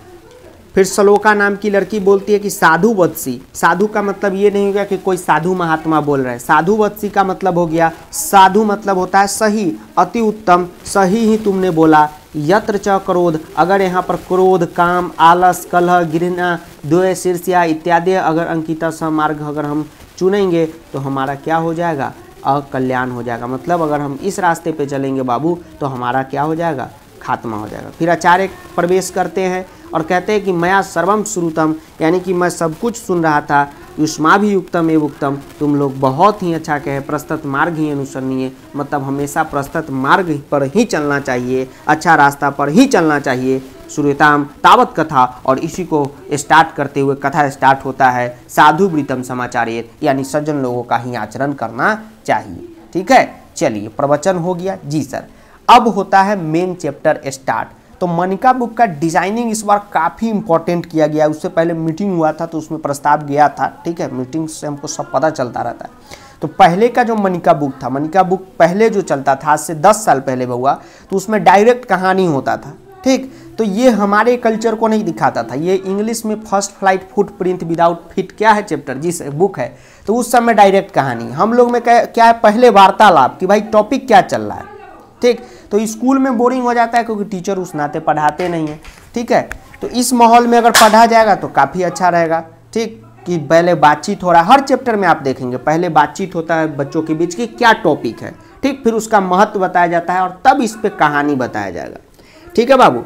फिर सलोका नाम की लड़की बोलती है कि साधु वत्सी साधु का मतलब ये नहीं हो गया कि कोई साधु महात्मा बोल रहे हैं साधु वत्सी का मतलब हो गया साधु मतलब होता है सही अति उत्तम सही ही तुमने बोला यत्र च क्रोध अगर यहाँ पर क्रोध काम आलस कलह घृणा द्वय शीर्ष्या इत्यादि अगर अंकिता समार्ग अगर हम चुनेंगे तो हमारा क्या हो जाएगा अकल्याण हो जाएगा मतलब अगर हम इस रास्ते पे चलेंगे बाबू तो हमारा क्या हो जाएगा खात्मा हो जाएगा फिर आचार्य प्रवेश करते हैं और कहते हैं कि मया सर्वम श्रुतम यानी कि मैं सब कुछ सुन रहा था युष्मा भी युक्तम उक्तम तुम लोग बहुत ही अच्छा कहे प्रस्तुत मार्ग ही अनुसरणीय मतलब हमेशा प्रस्तुत मार्ग पर ही चलना चाहिए अच्छा रास्ता पर ही चलना चाहिए सूर्यताम तावत कथा और इसी को स्टार्ट करते हुए कथा स्टार्ट होता है साधु वृतम समाचार यानी सज्जन लोगों का ही आचरण करना चाहिए ठीक है चलिए प्रवचन हो गया जी सर अब होता है मेन चैप्टर स्टार्ट तो मनिका बुक का डिजाइनिंग इस बार काफ़ी इंपॉर्टेंट किया गया उससे पहले मीटिंग हुआ था तो उसमें प्रस्ताव गया था ठीक है मीटिंग से हमको सब पता चलता रहता है तो पहले का जो मनिका बुक था मनिका बुक पहले जो चलता था आज से दस साल पहले हुआ तो उसमें डायरेक्ट कहानी होता था ठीक तो ये हमारे कल्चर को नहीं दिखाता था ये इंग्लिश में first flight footprint without feet क्या है चैप्टर जिस बुक है तो उस समय डायरेक्ट कहानी हम लोग में क्या है पहले वार्तालाप कि भाई टॉपिक क्या चल रहा है ठीक तो स्कूल में बोरिंग हो जाता है क्योंकि टीचर उस नाते पढ़ाते नहीं हैं ठीक है तो इस माहौल में अगर पढ़ा जाएगा तो काफ़ी अच्छा रहेगा ठीक कि पहले बातचीत हो रहा है हर चैप्टर में आप देखेंगे पहले बातचीत होता है बच्चों के बीच की क्या टॉपिक है ठीक फिर उसका महत्व बताया जाता है और तब इस पर कहानी बताया जाएगा ठीक है बाबू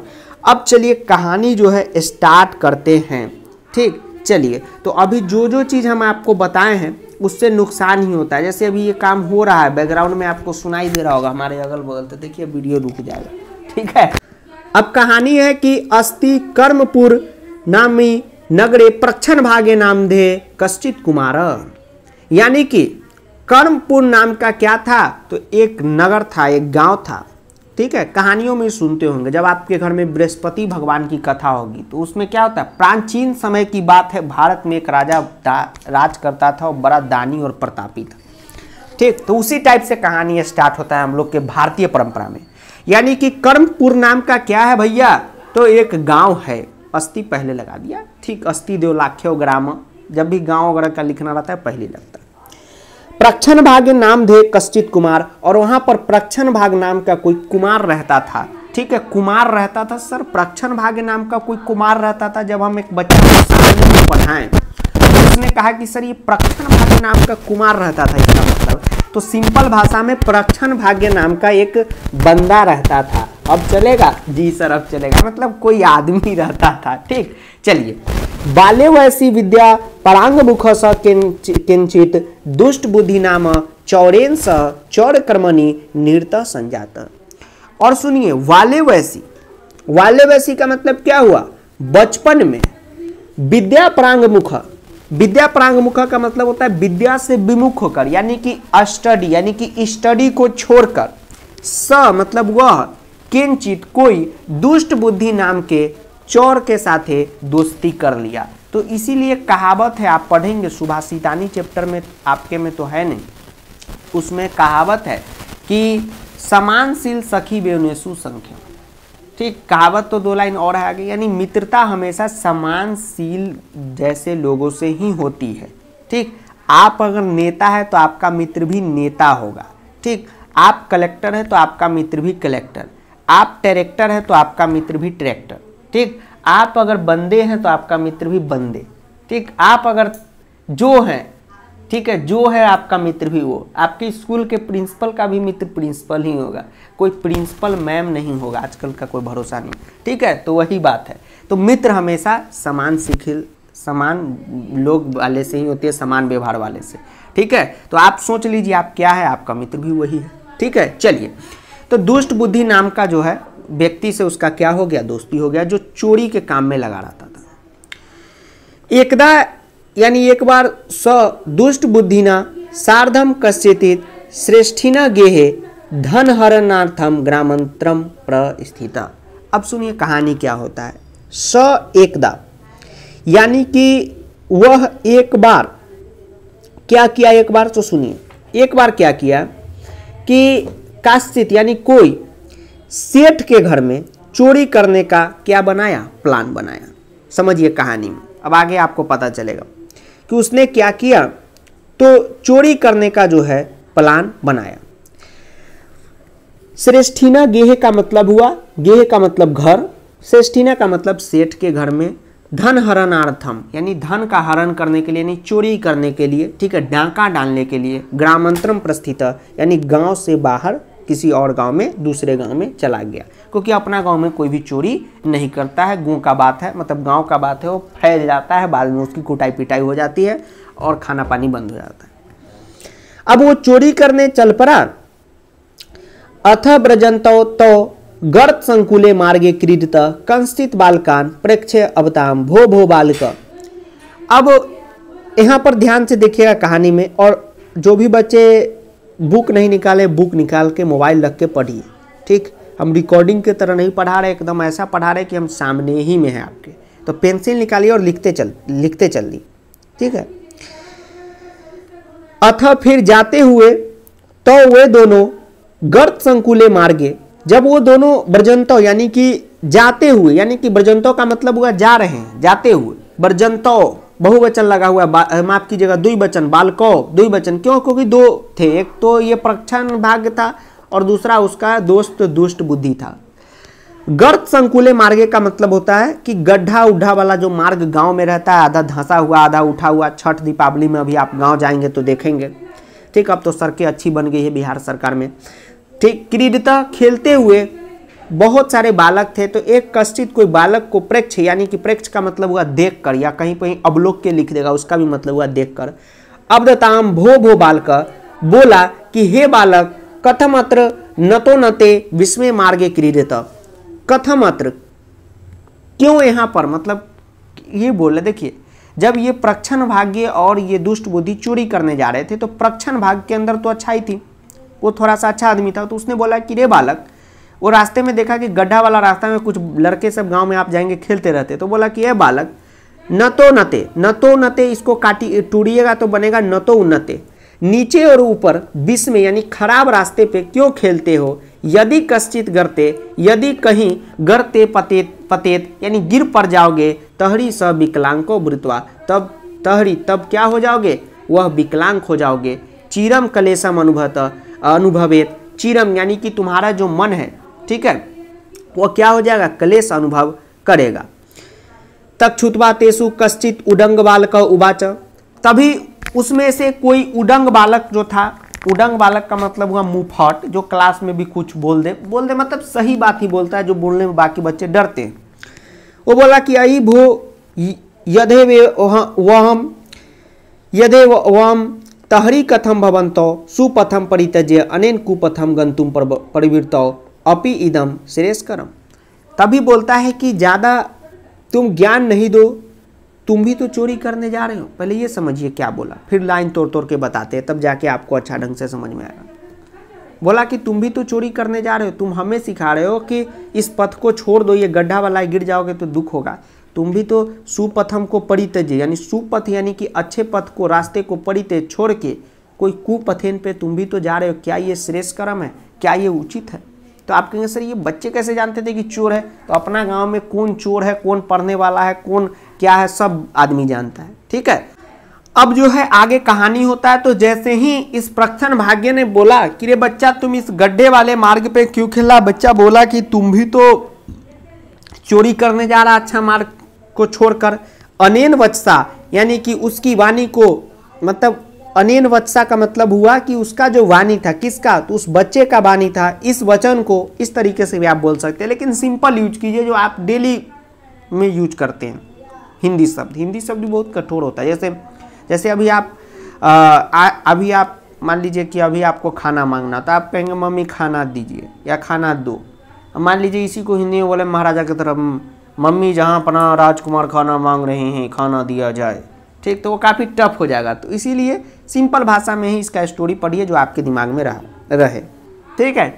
अब चलिए कहानी जो है स्टार्ट करते हैं ठीक चलिए तो अभी जो जो चीज़ हम आपको बताए हैं उससे नुकसान ही होता है जैसे अभी ये काम हो रहा है बैकग्राउंड में आपको सुनाई दे रहा होगा हमारे अगल बगल तो देखिए वीडियो रुक जाएगा ठीक है अब कहानी है कि अस्थि कर्मपुर नामी नगरे प्रच्छन भागे नाम दे कश्चित कुमार यानी कि कर्मपुर नाम का क्या था तो एक नगर था एक गांव था ठीक है कहानियों में सुनते होंगे जब आपके घर में बृहस्पति भगवान की कथा होगी तो उसमें क्या होता है प्राचीन समय की बात है भारत में एक राजा राज करता था और बड़ा दानी और प्रतापी था ठीक तो उसी टाइप से कहानी स्टार्ट होता है हम लोग के भारतीय परंपरा में यानी कि कर्मपुर नाम का क्या है भैया तो एक गाँव है अस्थि पहले लगा दिया ठीक अस्थि देवलाख्यो ग्राम जब भी गाँव वगैरह का लिखना रहता है पहले लगता है प्रक्षण भाग नाम थे कश्चित कुमार और वहाँ पर प्रक्षण भाग नाम का कोई कुमार रहता था ठीक है कुमार रहता था सर प्रक्षण भाग नाम का कोई कुमार रहता था जब हम एक बच्चे को पढ़ाएं उसने कहा कि सर ये प्रक्षण भाग नाम का कुमार रहता था इसका मतलब तो सिंपल भाषा में प्रक्षण भाग्य नाम का एक बंदा रहता था अब चलेगा जी सर अब चलेगा मतलब कोई आदमी रहता था ठीक चलिए बाले वैसी विद्या परांग मुख स किंचित दुष्ट बुद्धि नाम चौरेन स चौर कर्मणि निरत संजात और सुनिए वाले वैसी वाले वैसी का मतलब क्या हुआ बचपन में विद्या प्रांग मुख विद्या मुख का मतलब होता है विद्या से विमुख होकर यानी कि स्टडी यानी कि स्टडी को छोड़कर स मतलब वह किंचित कोई दुष्ट बुद्धि नाम के चोर के साथ दोस्ती कर लिया तो इसीलिए कहावत है आप पढ़ेंगे सुभाषितानी चैप्टर में आपके में तो है नहीं उसमें कहावत है कि समानशील सखी बेनेसु संख्या ठीक कहावत तो दो लाइन और आ गई यानी मित्रता हमेशा समानशील जैसे लोगों से ही होती है ठीक आप अगर नेता है तो आपका मित्र भी नेता होगा ठीक आप कलेक्टर है तो आपका मित्र भी कलेक्टर आप ट्रैक्टर हैं तो आपका मित्र भी ट्रैक्टर ठीक आप अगर बंदे हैं तो आपका मित्र भी बंदे ठीक आप अगर जो हैं ठीक है जो है आपका मित्र भी वो आपके स्कूल के प्रिंसिपल का भी मित्र प्रिंसिपल ही होगा कोई प्रिंसिपल मैम नहीं होगा आजकल का कोई भरोसा नहीं ठीक है तो वही बात है तो मित्र हमेशा समान शिथिल समान लोग वाले से ही होते हैं समान व्यवहार वाले से ठीक है तो आप सोच लीजिए आप क्या है आपका मित्र भी वही है ठीक है चलिए तो दुष्ट बुद्धि नाम का जो है व्यक्ति से उसका क्या हो गया दोस्ती हो गया जो चोरी के काम में लगा रहता था एकदा यानी एक बार स दुष्ट बुद्धिना सार्धम कश्यतीत श्रेष्ठिना गेहे धन हरणार्थम ग्रामंत्रम प्रस्थित अब सुनिए कहानी क्या होता है स एकदा यानी कि वह एक बार क्या किया एक बार तो सुनिए एक बार क्या किया कि काश्चित यानी कोई सेठ के घर में चोरी करने का क्या बनाया प्लान बनाया समझिए कहानी में अब आगे आपको पता चलेगा कि उसने क्या किया तो चोरी करने का जो है प्लान बनाया श्रेष्ठीना गेह का मतलब हुआ गेह का मतलब घर श्रेष्ठीना का मतलब सेठ के घर में धन हरणार्थम यानी धन का हरण करने के लिए यानी चोरी करने के लिए ठीक है डांका डालने के लिए ग्रामांतरम प्रस्थित यानी गांव से बाहर किसी और गांव में दूसरे गांव में चला गया क्योंकि अपना गांव में कोई भी चोरी नहीं करता है गूँ का बात है मतलब गांव का बात है वो फैल जाता है बाद में उसकी कुटाई पिटाई हो जाती है और खाना पानी बंद हो जाता है अब वो चोरी करने चल पड़ा अथ ब्रजंतो तो गर्त संकुले मार्गे क्रीडत कंसित बालकान प्रेक्ष्य अवताम भो भो बालक अब यहाँ पर ध्यान से देखिएगा कहानी में और जो भी बच्चे बुक नहीं निकाले बुक निकाल के मोबाइल रख के पढ़िए ठीक हम रिकॉर्डिंग के तरह नहीं पढ़ा रहे एकदम ऐसा पढ़ा रहे कि हम सामने ही में हैं आपके तो पेंसिल निकालिए और लिखते चल लिखते चलिए ठीक है अथ फिर जाते हुए तो वे दोनों गर्त संकुले मार्गे जब वो दोनों ब्रजंतव यानी कि जाते हुए यानी कि ब्रजंतव का मतलब हुआ जा रहे हैं जाते हुए ब्रजंतव बहुवचन लगा हुआ है माफ कीजिएगा द्विवचन बालको द्विवचन क्यों क्योंकि दो थे एक तो ये प्रक्षण भाग्य था और दूसरा उसका दोस्त दुष्ट बुद्धि था गर्त संकुले मार्गे का मतलब होता है कि गड्ढा उड्ढा वाला जो मार्ग गांव में रहता है आधा धंसा हुआ आधा उठा हुआ छठ दीपावली में अभी आप गांव जाएंगे तो देखेंगे ठीक अब तो सड़कें अच्छी बन गई है बिहार सरकार में ठीक क्रीडता खेलते हुए बहुत सारे बालक थे तो एक कश्चित कोई बालक को प्रेक्ष यानी कि प्रेक्ष का मतलब हुआ देखकर या कहीं कहीं अवलोक के लिख देगा उसका भी मतलब हुआ देखकर अब अब्दताम भो भो बालक बोला कि हे बालक कथमत्र नतो नते विस्मय मार्गे क्रीडित कथमत्र क्यों यहाँ पर मतलब ये बोले देखिए जब ये प्रक्षण भाग्य और ये दुष्ट बुद्धि चोरी करने जा रहे थे तो प्रक्षण भाग्य के अंदर तो अच्छा ही थी वो थोड़ा सा अच्छा आदमी था तो उसने बोला कि रे बालक वो रास्ते में देखा कि गड्ढा वाला रास्ता में कुछ लड़के सब गांव में आप जाएंगे खेलते रहते तो बोला कि ये बालक न तो नते न तो नते इसको काटी टूटिएगा तो बनेगा न तो उन्नते नीचे और ऊपर बीच में यानी खराब रास्ते पे क्यों खेलते हो यदि कश्चित गरते यदि कहीं गरते पतेत पतेत यानी गिर पड़ जाओगे तहरी स विकलांग को तब तहरी तब क्या हो जाओगे वह विकलांग हो जाओगे चिरम कलेसम अनुभत अनुभवेत चिरम यानी कि तुम्हारा जो मन है ठीक है वह क्या हो जाएगा क्लेश अनुभव करेगा तक छुतवा तेसु कश्चित उडंग बालक उबाच तभी उसमें से कोई उडंग बालक जो था उडंग बालक का मतलब हुआ मुफट जो क्लास में भी कुछ बोल दे बोल दे मतलब सही बात ही बोलता है जो बोलने में बाकी बच्चे डरते हैं वो बोला कि आई भो यदे वे वहम यदे वम तहरी कथम भवंतो सुपथम परित्यज्य अनेन कुपथम गंतुम परिवृतो अपि इदम श्रेयस्करम तभी बोलता है कि ज़्यादा तुम ज्ञान नहीं दो तुम भी तो चोरी करने जा रहे हो पहले ये समझिए क्या बोला फिर लाइन तोड़ तोड़ के बताते हैं तब जाके आपको अच्छा ढंग से समझ में आएगा बोला कि तुम भी तो चोरी करने जा रहे हो तुम हमें सिखा रहे हो कि इस पथ को छोड़ दो ये गड्ढा वाला गिर जाओगे तो दुख होगा तुम भी तो सुपथम को परितज यानी सुपथ यानी कि अच्छे पथ को रास्ते को परित्यज छोड़ के कोई कुपथेन पे तुम भी तो जा रहे हो क्या ये श्रेष्ठ कर्म है क्या ये उचित है तो आप कहेंगे सर ये बच्चे कैसे जानते थे कि चोर है तो अपना गाँव में कौन चोर है कौन पढ़ने वाला है कौन क्या है सब आदमी जानता है ठीक है अब जो है आगे कहानी होता है तो जैसे ही इस प्रक्षण भाग्य ने बोला कि रे बच्चा तुम इस गड्ढे वाले मार्ग पे क्यों खेला बच्चा बोला कि तुम भी तो चोरी करने जा रहा अच्छा मार्ग को छोड़कर अनेन बच्चा यानी कि उसकी वाणी को मतलब अनेन वत्सा का मतलब हुआ कि उसका जो वाणी था किसका तो उस बच्चे का वाणी था इस वचन को इस तरीके से भी आप बोल सकते हैं लेकिन सिंपल यूज कीजिए जो आप डेली में यूज करते हैं हिंदी शब्द हिंदी शब्द भी बहुत कठोर होता है जैसे जैसे अभी आप आ, आ, अभी आप मान लीजिए कि अभी आपको खाना मांगना तो आप कहेंगे मम्मी खाना दीजिए या खाना दो मान लीजिए इसी को हिंदी में बोले महाराजा की तरफ मम्मी जहाँ अपना राजकुमार खाना मांग रहे हैं खाना दिया जाए ठीक तो वो काफ़ी टफ हो जाएगा तो इसीलिए सिंपल भाषा में ही इसका स्टोरी पढ़िए जो आपके दिमाग में रहा रहे ठीक है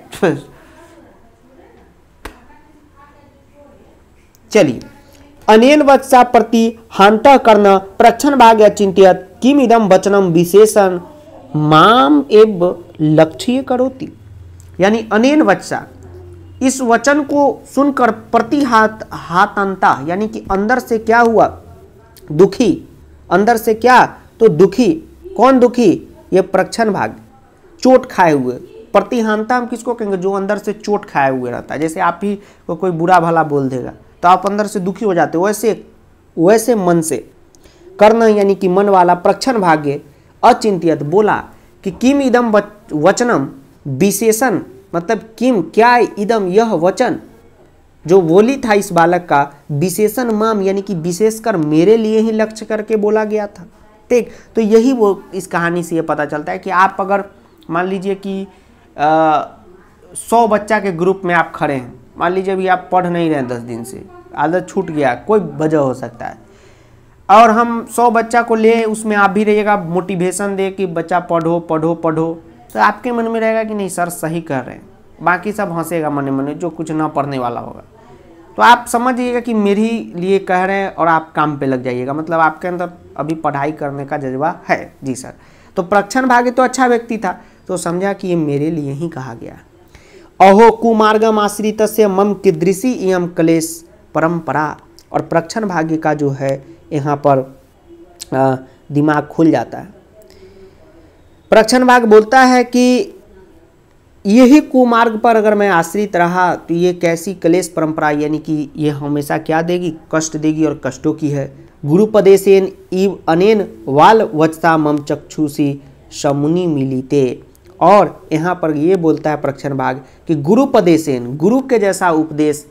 चलिए अनेन वत्सा प्रति हंत कर्ण प्रक्षण या चिंतित किम इदम वचनम विशेषण माम एव लक्ष्य करोति यानी अनेन वत्सा इस वचन को सुनकर प्रति हाथ अंता यानी कि अंदर से क्या हुआ दुखी अंदर से क्या तो दुखी कौन दुखी ये प्रक्षण भाग चोट खाए हुए प्रतिहानता हम किसको कहेंगे जो अंदर से चोट खाए हुए रहता है जैसे आप ही को कोई बुरा भला बोल देगा तो आप अंदर से दुखी हो जाते वैसे वैसे मन से कर्ण यानी कि मन वाला प्रक्षण भाग्य अचिंतित बोला कि किम इदम वचनम विशेषण मतलब किम क्या इदम यह वचन जो बोली था इस बालक का विशेषण माम यानी कि विशेषकर मेरे लिए ही लक्ष्य करके बोला गया था ठीक तो यही वो इस कहानी से ये पता चलता है कि आप अगर मान लीजिए कि सौ बच्चा के ग्रुप में आप खड़े हैं मान लीजिए अभी आप पढ़ नहीं रहे दस दिन से आदत छूट गया कोई वजह हो सकता है और हम सौ बच्चा को ले उसमें आप भी रहिएगा मोटिवेशन दे कि बच्चा पढ़ो पढ़ो पढ़ो तो आपके मन में रहेगा कि नहीं सर सही कर रहे हैं बाकी सब हंसेगा मन मन जो कुछ ना पढ़ने वाला होगा तो आप समझिएगा कि मेरे ही लिए कह रहे हैं और आप काम पे लग जाइएगा मतलब आपके अंदर अभी पढ़ाई करने का जज्बा है जी सर तो प्रक्षण भाग्य तो अच्छा व्यक्ति था तो समझा कि ये मेरे लिए ही कहा गया अहो कुमार्गम आश्रित से मम किदृशी इम कलेश परंपरा और प्रक्षण भाग्य का जो है यहाँ पर दिमाग खुल जाता है प्रक्षण भाग बोलता है कि यही कुमार्ग पर अगर मैं आश्रित रहा तो ये कैसी क्लेश परंपरा यानी कि ये हमेशा क्या देगी कष्ट देगी और कष्टों की है गुरुपदेशेन इव अनेन वाल वचता मम चक्षुषी समुनि मिलीते और यहाँ पर ये बोलता है प्रक्षण भाग कि गुरुपदेशेन गुरु के जैसा उपदेश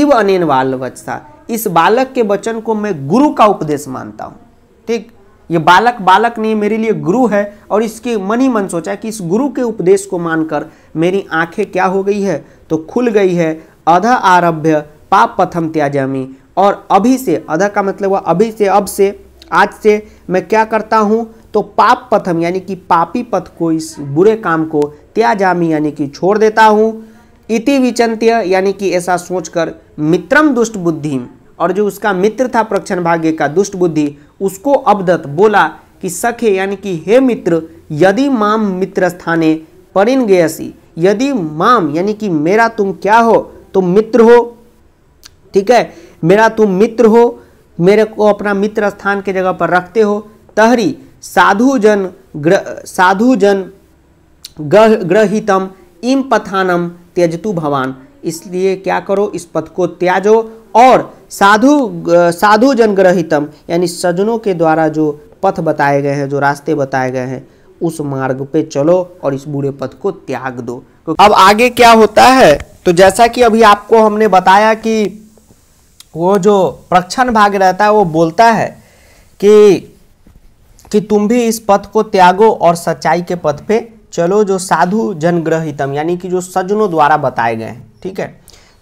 इव अनेन वाल वचता इस बालक के वचन को मैं गुरु का उपदेश मानता हूँ ठीक ये बालक बालक नहीं मेरे लिए गुरु है और इसके मन ही मन सोचा कि इस गुरु के उपदेश को मानकर मेरी आंखें क्या हो गई है तो खुल गई है अध आरभ्य पाप पथम त्याजामी और अभी से अध का मतलब हुआ अभी से अब से आज से मैं क्या करता हूँ तो पाप पथम यानी कि पापी पथ को इस बुरे काम को त्याजामी यानी कि छोड़ देता हूँ इति विचंत्य यानी कि ऐसा सोचकर मित्रम दुष्ट बुद्धिम और जो उसका मित्र था प्रक्षण भाग्य का दुष्ट बुद्धि उसको अवदत्त बोला कि सखे यानी कि हे मित्र यदि माम मित्र स्थाने परिन गयसी यदि माम यानी कि मेरा तुम क्या हो तुम मित्र हो ठीक है मेरा तुम मित्र हो मेरे को अपना मित्र स्थान के जगह पर रखते हो तहरी साधु जन ग्र साधुजन ग्रहितम इम पथानम त्यजतु भवान इसलिए क्या करो इस पथ को त्याजो और साधु साधु जनग्रहितम यानी सजनों के द्वारा जो पथ बताए गए हैं जो रास्ते बताए गए हैं उस मार्ग पे चलो और इस बुरे पथ को त्याग दो अब आगे क्या होता है तो जैसा कि अभी आपको हमने बताया कि वो जो प्रक्षण भाग रहता है वो बोलता है कि कि तुम भी इस पथ को त्यागो और सच्चाई के पथ पे चलो जो साधु जनग्रहितम यानी कि जो सज्जनों द्वारा बताए गए हैं ठीक है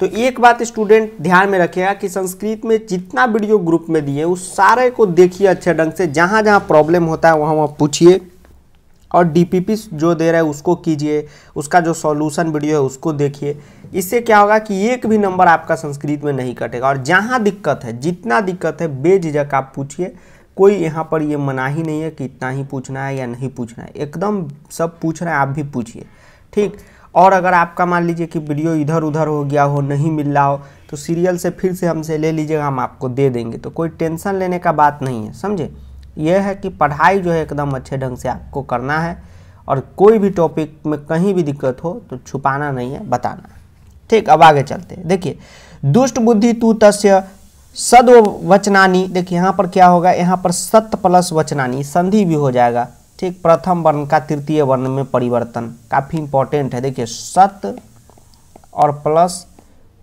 तो एक बात स्टूडेंट ध्यान में रखिएगा कि संस्कृत में जितना वीडियो ग्रुप में दिए उस सारे को देखिए अच्छे ढंग से जहाँ जहाँ प्रॉब्लम होता है वहाँ वहाँ पूछिए और डीपीपी जो दे रहा है उसको कीजिए उसका जो सॉल्यूशन वीडियो है उसको देखिए इससे क्या होगा कि एक भी नंबर आपका संस्कृत में नहीं कटेगा और जहाँ दिक्कत है जितना दिक्कत है बेझिझक आप पूछिए कोई यहाँ पर ये मना ही नहीं है कि इतना ही पूछना है या नहीं पूछना है एकदम सब पूछ रहे हैं आप भी पूछिए ठीक और अगर आपका मान लीजिए कि वीडियो इधर उधर हो गया हो नहीं मिल रहा हो तो सीरियल से फिर से हमसे ले लीजिएगा हम आपको दे देंगे तो कोई टेंशन लेने का बात नहीं है समझे यह है कि पढ़ाई जो है एकदम अच्छे ढंग से आपको करना है और कोई भी टॉपिक में कहीं भी दिक्कत हो तो छुपाना नहीं है बताना ठीक अब आगे चलते हैं देखिए दुष्ट बुद्धि तू तस्य सद वचनानी देखिए यहाँ पर क्या होगा यहाँ पर सत प्लस वचनानी संधि भी हो जाएगा ठीक प्रथम वर्ण का तृतीय वर्ण में परिवर्तन काफ़ी इंपॉर्टेंट है देखिए सत और प्लस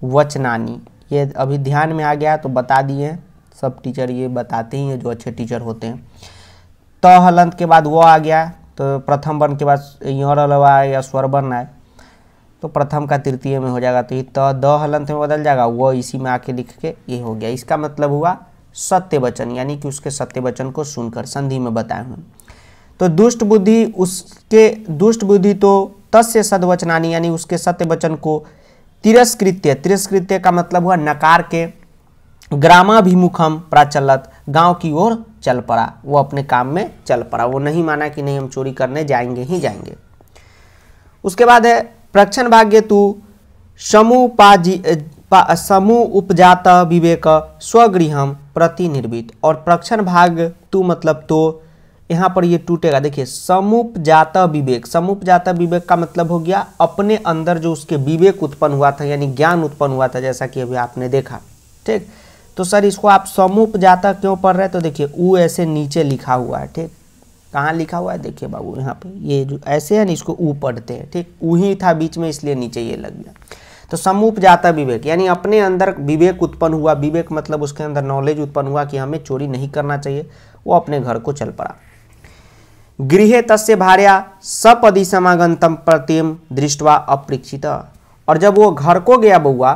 वचनानी ये अभी ध्यान में आ गया तो बता दिए सब टीचर ये बताते ही हैं जो अच्छे टीचर होते हैं त तो हलंत के बाद वो आ गया तो प्रथम वर्ण के बाद यहाँ लवा या स्वर वर्ण आए तो प्रथम का तृतीय में हो जाएगा तो ये त द हलंत में बदल जाएगा वह इसी में आके लिख के ये हो गया इसका मतलब हुआ सत्य वचन यानी कि उसके सत्य वचन को सुनकर संधि में बताए हुए तो दुष्ट बुद्धि उसके दुष्ट बुद्धि तो तस्य सदवचनानी यानी उसके सत्य वचन को तिरस्कृत्य तिरस्कृत्य का मतलब हुआ नकार के ग्रामाभिमुखम प्राचलत गांव की ओर चल पड़ा वो अपने काम में चल पड़ा वो नहीं माना कि नहीं हम चोरी करने जाएंगे ही जाएंगे उसके बाद है प्रक्षण भाग्य तु समूपाजी समूह उपजात विवेक स्वगृह प्रतिनिर्वित और प्रक्षण भाग तू मतलब तो यहाँ पर ये टूटेगा देखिए समूपजात विवेक समूपजात विवेक का मतलब हो गया अपने अंदर जो उसके विवेक उत्पन्न हुआ था यानी ज्ञान उत्पन्न हुआ था जैसा कि अभी आपने देखा ठीक तो सर इसको आप समूपजात क्यों पढ़ रहे हैं तो देखिए ऊ ऐसे नीचे लिखा हुआ है ठीक कहाँ लिखा हुआ है देखिए बाबू यहाँ पे ये जो ऐसे है ना इसको ऊ पढ़ते हैं ठीक ऊ ही था बीच में इसलिए नीचे ये लग गया तो समूप जाता विवेक यानी अपने अंदर विवेक उत्पन्न हुआ विवेक मतलब उसके अंदर नॉलेज उत्पन्न हुआ कि हमें चोरी नहीं करना चाहिए वो अपने घर को चल पड़ा गृह तस्य भार्या सपदि समागंतम प्रतिम दृष्टवा अप्रीक्षित और जब वो घर को गया बउआ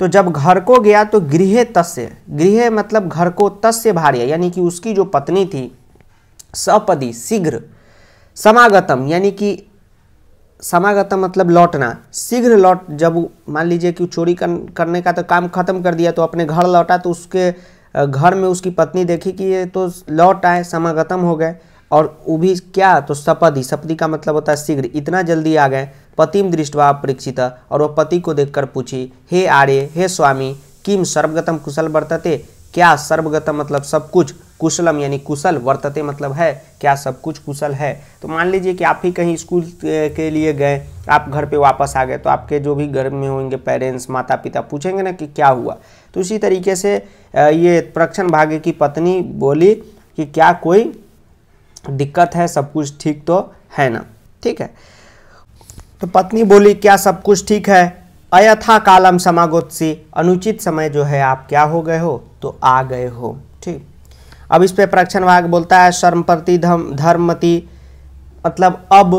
तो जब घर को गया तो गृह तस् गृह मतलब घर को तस् भार्य यानी कि उसकी जो पत्नी थी सपदी शीघ्र समागतम यानी कि समागतम मतलब लौटना शीघ्र लौट जब मान लीजिए कि चोरी कर करने का तो काम खत्म कर दिया तो अपने घर लौटा तो उसके घर में उसकी पत्नी देखी कि ये तो लौट आए समागतम हो गए और वो भी क्या तो सपदी सपदी का मतलब होता है शीघ्र इतना जल्दी आ गए पतिम दृष्टवा परीक्षित और वह पति को देखकर पूछी हे आर्य हे स्वामी किम सर्वगतम कुशल बरतते क्या सर्वगतम मतलब सब कुछ कुशलम यानी कुशल वर्तते मतलब है क्या सब कुछ कुशल है तो मान लीजिए कि आप ही कहीं स्कूल के लिए गए आप घर पे वापस आ गए तो आपके जो भी घर में होंगे पेरेंट्स माता पिता पूछेंगे ना कि क्या हुआ तो इसी तरीके से ये प्रक्षण भाग्य की पत्नी बोली कि क्या कोई दिक्कत है सब कुछ ठीक तो है ना ठीक है तो पत्नी बोली क्या सब कुछ ठीक है अयथा कालम समागोत्सी अनुचित समय जो है आप क्या हो गए हो तो आ गए हो अब इस पे प्रक्षण भाग बोलता है सर्वप्रति धम धर्मति मतलब अब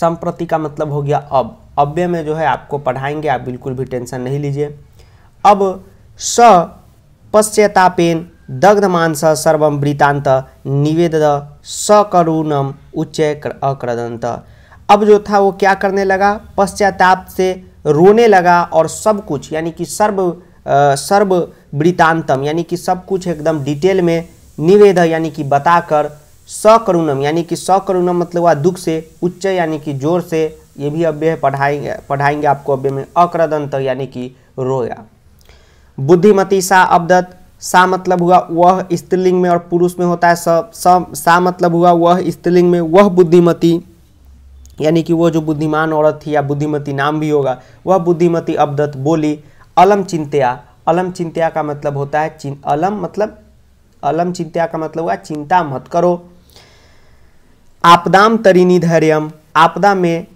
संप्रति का मतलब हो गया अब अव्य में जो है आपको पढ़ाएंगे आप बिल्कुल भी टेंशन नहीं लीजिए अब स दग्ध मानस सर्वम वृतांत निवेद सकरुणम उच्च अक्रदंत अब जो था वो क्या करने लगा पश्चाताप से रोने लगा और सब कुछ यानी कि सर्व सर्व वृतांतम यानी कि सब कुछ एकदम डिटेल में निवेद यानी कि बताकर सकरुणम यानी कि सकरुणम मतलब वह दुख से उच्च यानी कि जोर से ये भी है पढ़ाएंगे पढ़ाएंगे आपको अव्य में अक्रदंत यानी कि रोया बुद्धिमती सा अवदत सा मतलब हुआ वह स्त्रीलिंग में और पुरुष में होता है सब सा, मतलब हुआ वह स्त्रीलिंग में वह बुद्धिमती यानी कि वो जो बुद्धिमान औरत थी या बुद्धिमती नाम भी होगा वह बुद्धिमती अवदत्त बोली अलम चिंतिया अलम चिंतिया का मतलब होता है चिं अलम मतलब अलम चिंत्या का मतलब हुआ चिंता मत करो आपदाम तरीनी धैर्यम आपदा में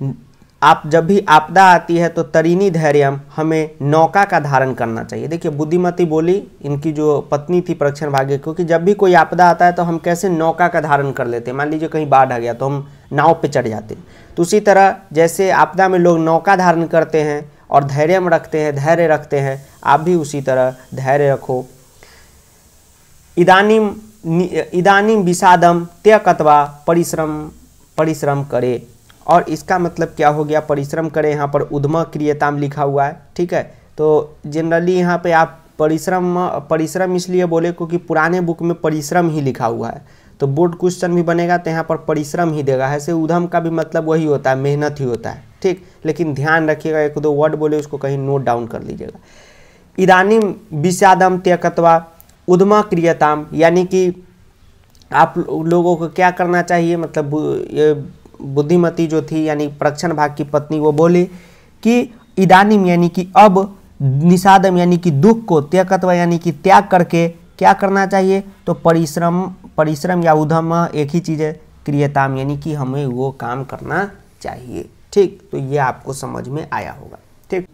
आप जब भी आपदा आती है तो तरीनी धैर्यम हमें नौका का धारण करना चाहिए देखिए बुद्धिमती बोली इनकी जो पत्नी थी प्रक्षण भाग्य क्योंकि जब भी कोई आपदा आता है तो हम कैसे नौका का धारण कर लेते हैं मान लीजिए कहीं बाढ़ आ गया तो हम नाव पे चढ़ जाते हैं तो उसी तरह जैसे आपदा में लोग नौका धारण करते हैं और धैर्य में रखते हैं धैर्य रखते हैं आप भी उसी तरह धैर्य रखो इदानीम इदानीम विषादम कतवा परिश्रम परिश्रम करे और इसका मतलब क्या हो गया परिश्रम करे यहाँ पर उद्म क्रियताम लिखा हुआ है ठीक है तो जनरली यहाँ पे आप परिश्रम परिश्रम इसलिए बोले क्योंकि पुराने बुक में परिश्रम ही लिखा हुआ है तो बोर्ड क्वेश्चन भी बनेगा तो यहाँ पर परिश्रम ही देगा ऐसे उधम का भी मतलब वही होता है मेहनत ही होता है ठीक लेकिन ध्यान रखिएगा एक दो वर्ड बोले उसको कहीं नोट डाउन कर लीजिएगा इदानी विषादम त्यकत्वा उधम क्रियताम यानी कि आप लोगों को क्या करना चाहिए मतलब ये बुद्धिमती जो थी यानी प्रक्षण भाग की पत्नी वो बोली कि ईदानीम यानी कि अब निषादम यानी कि दुख को त्यकत्व यानी कि त्याग करके क्या करना चाहिए तो परिश्रम परिश्रम या उधम एक ही चीज़ है क्रियताम यानी कि हमें वो काम करना चाहिए ठीक तो ये आपको समझ में आया होगा ठीक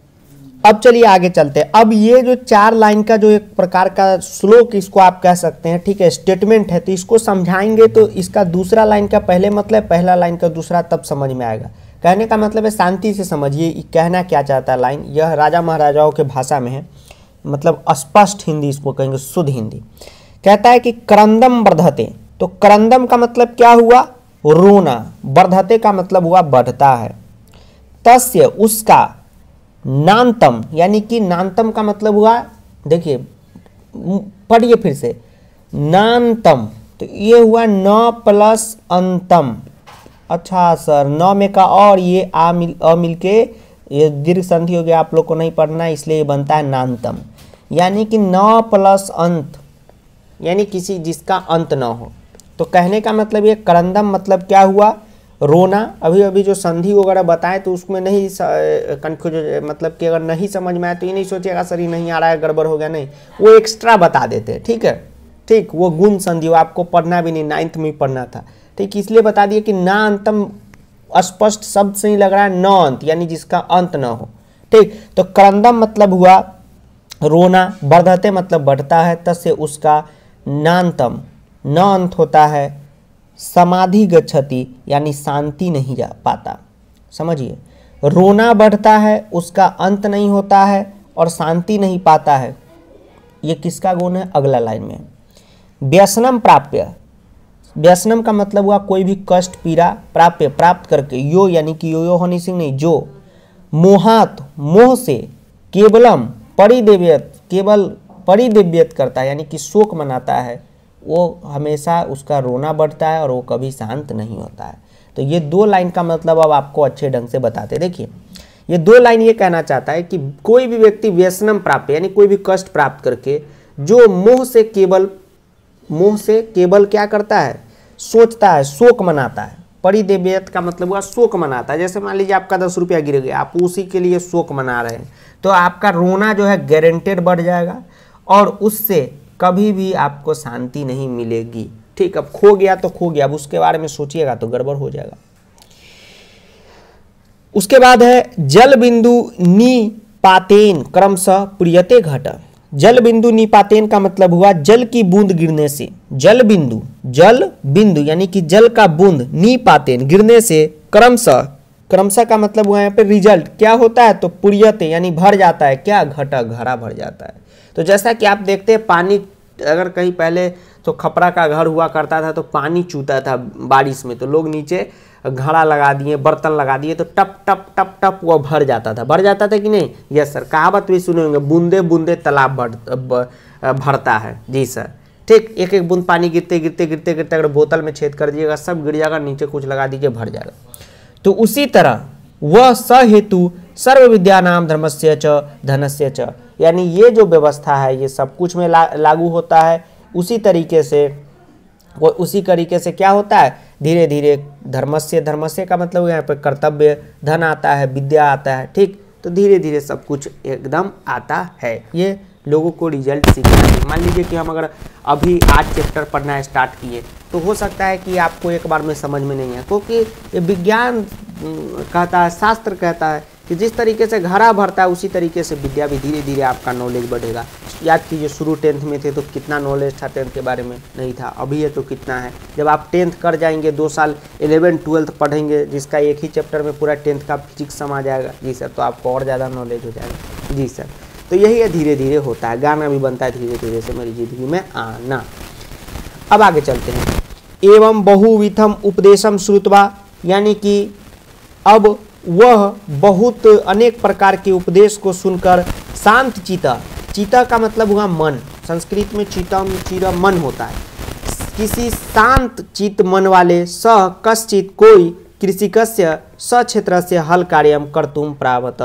अब चलिए आगे चलते हैं अब ये जो चार लाइन का जो एक प्रकार का श्लोक इसको आप कह सकते हैं ठीक है स्टेटमेंट है तो इसको समझाएंगे तो इसका दूसरा लाइन का पहले मतलब पहला लाइन का दूसरा तब समझ में आएगा कहने का मतलब है शांति से समझिए कहना क्या चाहता है लाइन यह राजा महाराजाओं के भाषा में है मतलब स्पष्ट हिंदी इसको कहेंगे शुद्ध हिंदी कहता है कि करंदम बर्धते तो करंदम का मतलब क्या हुआ रोना बर्धते का मतलब हुआ बढ़ता है तस्य उसका नानतम यानी कि नानतम का मतलब हुआ देखिए पढ़िए फिर से नानतम तो ये हुआ न प्लस अंतम अच्छा सर न में का और ये आ मिल अ मिल के ये दीर्घ संधि हो गया आप लोग को नहीं पढ़ना इसलिए ये बनता है नानतम यानी कि न प्लस अंत यानी किसी जिसका अंत ना हो तो कहने का मतलब ये करंदम मतलब क्या हुआ रोना अभी अभी जो संधि वगैरह बताएं तो उसमें नहीं कन्फ्यूज मतलब कि अगर नहीं समझ में आए तो ये नहीं सोचिएगा सर ये नहीं आ रहा है गड़बड़ हो गया नहीं वो एक्स्ट्रा बता देते हैं ठीक है ठीक वो गुण संधि वो आपको पढ़ना भी नहीं नाइन्थ में पढ़ना था ठीक इसलिए बता दिए कि ना अंतम स्पष्ट शब्द से ही लग रहा है न अंत यानी जिसका अंत न हो ठीक तो करंदम मतलब हुआ रोना बढ़ते मतलब बढ़ता है तस्य उसका नानतम न अंत होता है समाधि गच्छति यानी शांति नहीं जा पाता समझिए रोना बढ़ता है उसका अंत नहीं होता है और शांति नहीं पाता है ये किसका गुण है अगला लाइन में व्यसनम प्राप्य व्यसनम का मतलब हुआ कोई भी कष्ट पीड़ा प्राप्य प्राप्त करके यो यानी कि यो यो हनी सिंह नहीं जो मोहात मोह से केवलम परिदेव्य केवल परिदिव्यत करता है यानी कि शोक मनाता है वो हमेशा उसका रोना बढ़ता है और वो कभी शांत नहीं होता है तो ये दो लाइन का मतलब अब आपको अच्छे ढंग से बताते देखिए ये दो लाइन ये कहना चाहता है कि कोई भी व्यक्ति व्यसनम प्राप्त यानी कोई भी कष्ट प्राप्त करके जो मोह से केवल मोह से केवल क्या करता है सोचता है शोक मनाता है परिदेव्यत का मतलब हुआ शोक मनाता है जैसे मान लीजिए आपका दस रुपया गिर गया आप उसी के लिए शोक मना रहे हैं तो आपका रोना जो है गारंटेड बढ़ जाएगा और उससे कभी भी आपको शांति नहीं मिलेगी ठीक अब खो गया तो खो गया अब उसके बारे में सोचिएगा तो गड़बड़ हो जाएगा उसके बाद है जल बिंदु नी पातेन क्रमशः प्रियते घट जल बिंदु निपातेन का मतलब हुआ जल की बूंद गिरने से जल बिंदु जल बिंदु यानी कि जल का बूंद निपातेन गिरने से क्रमशः क्रमशः का मतलब हुआ यहाँ पे रिजल्ट क्या होता है तो प्रियते यानी भर जाता है क्या घटा घरा भर जाता है तो जैसा कि आप देखते हैं पानी अगर कहीं पहले तो खपरा का घर हुआ करता था तो पानी चूता था बारिश में तो लोग नीचे घड़ा लगा दिए बर्तन लगा दिए तो टप टप टप टप वह भर जाता था भर जाता था कि नहीं यस सर कहावत भी सुने होंगे बूंदे बूंदे तालाब भर भरता है जी सर ठीक एक एक बूंद पानी गिरते गिरते गिरते गिरते अगर बोतल में छेद कर दिएगा सब गिर जाएगा नीचे कुछ लगा दीजिए भर जाएगा तो उसी तरह वह स हेतु सर्व विद्या नाम धर्मस्य च धनस्य च यानी ये जो व्यवस्था है ये सब कुछ में ला, लागू होता है उसी तरीके से वो उसी तरीके से क्या होता है धीरे धीरे धर्मस्य धर्मस्य का मतलब यहाँ पर कर्तव्य धन आता है विद्या आता है ठीक तो धीरे धीरे सब कुछ एकदम आता है ये लोगों को रिजल्ट सीखना मान लीजिए कि हम अगर अभी आज चैप्टर पढ़ना स्टार्ट किए तो हो सकता है कि आपको एक बार में समझ में नहीं है क्योंकि ये विज्ञान हम्म, कहता है शास्त्र कहता है कि जिस तरीके से घरा भरता है उसी तरीके से विद्या भी धीरे धीरे आपका नॉलेज बढ़ेगा याद कीजिए शुरू टेंथ में थे तो कितना नॉलेज था टेंथ के बारे में नहीं था अभी है तो कितना है जब आप टेंथ कर जाएंगे दो साल एलेवन ट्वेल्थ पढ़ेंगे जिसका एक ही चैप्टर में पूरा टेंथ का फिजिक्स समा जाएगा जी सर तो आपको और ज़्यादा नॉलेज हो जाएगा जी सर तो यही है धीरे धीरे होता है गाना भी बनता है धीरे धीरे से मेरी जिंदगी में आना अब आगे चलते हैं एवं बहुविथम उपदेशम श्रुतवा यानी कि अब वह बहुत अनेक प्रकार के उपदेश को सुनकर शांत चीता चीता का मतलब हुआ मन संस्कृत में चीता चिरा मन होता है किसी शांत चित मन वाले स कश्चित कोई कृषिकस्य क्षेत्र से हल कार्य कर तुम प्रावत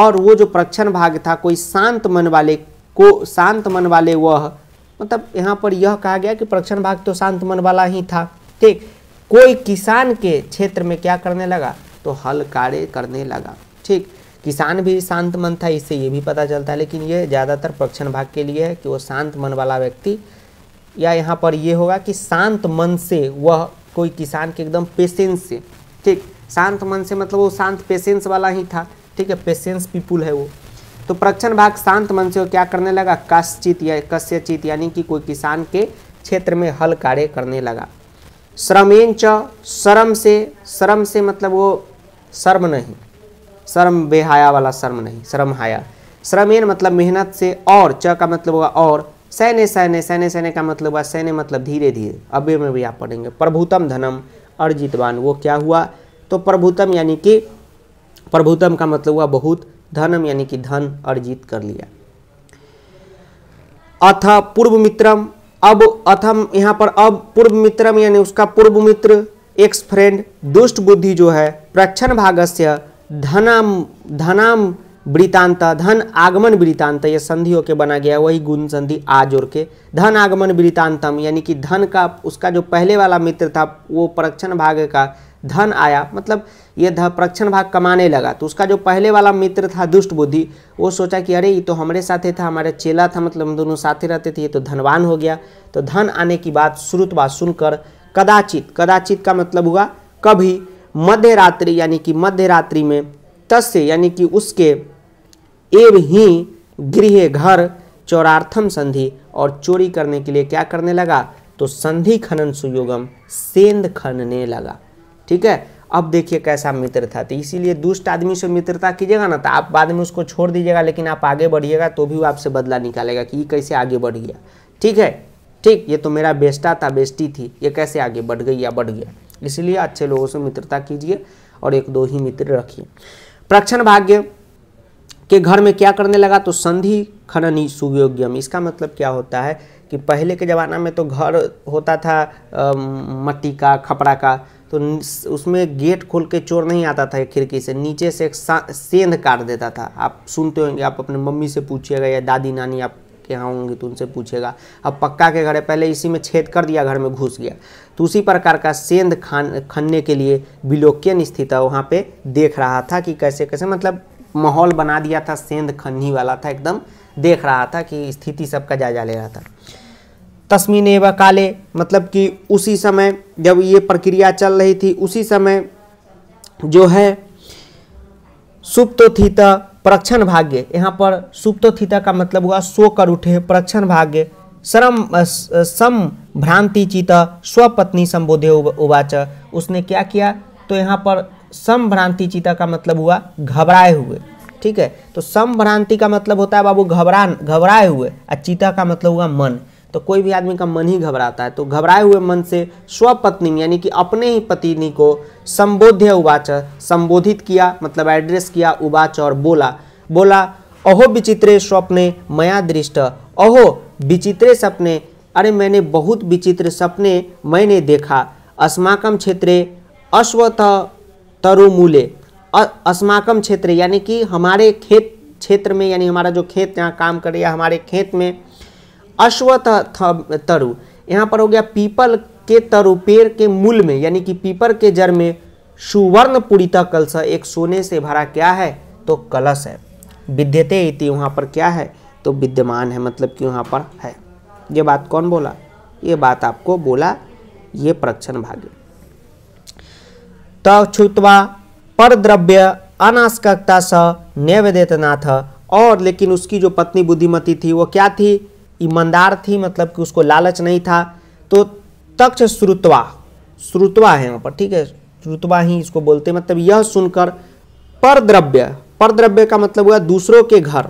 और वो जो प्रक्षण भाग था कोई शांत मन वाले को शांत मन वाले वह मतलब यहाँ पर यह कहा गया कि प्रक्षण भाग तो शांत मन वाला ही था ठीक कोई किसान के क्षेत्र में क्या करने लगा तो हल कार्य करने लगा ठीक किसान भी शांत मन था इससे ये भी पता चलता है लेकिन ये ज़्यादातर पक्षण भाग के लिए है कि वो शांत मन वाला व्यक्ति या यहाँ पर ये होगा कि शांत मन से वह कोई किसान के एकदम पेशेंस से ठीक शांत मन से मतलब वो शांत पेशेंस वाला ही था ठीक है पेशेंस पीपुल है वो तो प्रक्षण भाग शांत मन से वो क्या करने लगा कश्चित या कश्यचित यानी कि कोई किसान के क्षेत्र में हल कार्य करने लगा श्रमेन च श्रम से श्रम से मतलब वो शर्म नहीं शर्म बेहाया वाला शर्म नहीं शर्म हाया श्रमेन मतलब मेहनत से और च का मतलब हुआ और सैने सैने सैन्य सैने का मतलब हुआ सैन्य मतलब धीरे धीरे अव्य में भी आप पढ़ेंगे प्रभुतम धनम अर्जितवान वो क्या हुआ तो प्रभुतम यानी कि प्रभुतम का मतलब हुआ बहुत धनम यानी कि धन अर्जित कर लिया अथ पूर्व मित्रम अब अथम यहाँ पर अब पूर्व मित्रम यानी उसका पूर्व मित्र एक्स फ्रेंड दुष्ट बुद्धि जो है से धनाम धनाम वृतांत धन आगमन वृत्तांत ये संधि होके बना गया वही गुण संधि आ जोड़ के धन आगमन वृत्तांतम यानी कि धन का उसका जो पहले वाला मित्र था वो प्रक्षण भाग का धन आया मतलब ये प्रक्षण भाग कमाने लगा तो उसका जो पहले वाला मित्र था दुष्ट बुद्धि वो सोचा कि अरे ये तो हमारे साथ था हमारे चेला था मतलब हम दोनों साथे रहते थे ये तो धनवान हो गया तो धन आने की बात श्रुत बात सुनकर कदाचित कदाचित का मतलब हुआ कभी मध्य रात्रि यानी कि मध्य रात्रि में तस्य यानी कि उसके एव ही गृह घर चौरार्थम संधि और चोरी करने के लिए क्या करने लगा तो संधि खनन सुयोगम सेंध खनने लगा ठीक है अब देखिए कैसा मित्र था तो इसीलिए दुष्ट आदमी से मित्रता कीजिएगा ना तो आप बाद में उसको छोड़ दीजिएगा लेकिन आप आगे बढ़िएगा तो भी वो आपसे बदला निकालेगा कि ये कैसे आगे बढ़ गया ठीक है ठीक ये तो मेरा बेस्टा था बेस्टी थी ये कैसे आगे बढ़ गई या बढ़ गया इसलिए अच्छे लोगों से मित्रता कीजिए और एक दो ही मित्र रखिए प्रक्षण भाग्य के घर में क्या करने लगा तो संधि खनन ही सुयोग्यम इसका मतलब क्या होता है कि पहले के ज़माना में तो घर होता था मट्टी का खपड़ा का तो उसमें गेट खोल के चोर नहीं आता था खिड़की से नीचे से एक सेंध काट देता था आप सुनते होंगे आप अपने मम्मी से पूछिएगा या दादी नानी आप के यहाँ होंगे तो उनसे पूछेगा अब पक्का के घर है पहले इसी में छेद कर दिया घर में घुस गया तो उसी प्रकार का सेंध खान खनने के लिए बिलोकियन स्थित है वहाँ पे देख रहा था कि कैसे कैसे मतलब माहौल बना दिया था सेंध खन्नी वाला था एकदम देख रहा था कि स्थिति सबका जायजा ले रहा था तस्मीन व काले मतलब कि उसी समय जब ये प्रक्रिया चल रही थी उसी समय जो है सुप्तोथित प्रक्षण भाग्य यहाँ पर थीता का मतलब हुआ सो कर उठे प्रक्षण भाग्य श्रम सम भ्रांति चित स्वपत्नी संबोधे उवाच उसने क्या किया तो यहाँ पर संभ्रांति चिता का मतलब हुआ घबराए हुए ठीक है तो समभ्रांति का मतलब होता है बाबू घबरा घबराए हुए और चिता का मतलब हुआ मन तो कोई भी आदमी का मन ही घबराता है तो घबराए हुए मन से स्वपत्नी यानी कि अपने ही पत्नी को संबोध्य उवाच संबोधित किया मतलब एड्रेस किया उवाच और बोला बोला अहो विचित्रे स्वप्ने मया दृष्ट अहो विचित्रे सपने अरे मैंने बहुत विचित्र सपने मैंने देखा अस्माकम क्षेत्रे अश्वथ तरुमूले अस्माकम क्षेत्र यानी कि हमारे खेत क्षेत्र में यानी हमारा जो खेत यहाँ काम करे या हमारे खेत में अश्वथ तरु यहाँ पर हो गया पीपल के तरु पेड़ के मूल में यानी कि पीपल के जड़ में सुवर्ण पूरीता कलश एक सोने से भरा क्या है तो कलश है विद्यते इति वहाँ पर क्या है तो विद्यमान है मतलब कि वहाँ पर है ये बात कौन बोला ये बात आपको बोला ये प्रक्षण भाग्य तुतवा पर द्रव्य अनाशकता स था और लेकिन उसकी जो पत्नी बुद्धिमती थी वो क्या थी ईमानदार थी मतलब कि उसको लालच नहीं था तो तक्ष श्रुतवा श्रुतवा है वहाँ पर ठीक है श्रुतवा ही इसको बोलते मतलब यह सुनकर परद्रव्य परद्रव्य का मतलब हुआ दूसरों के घर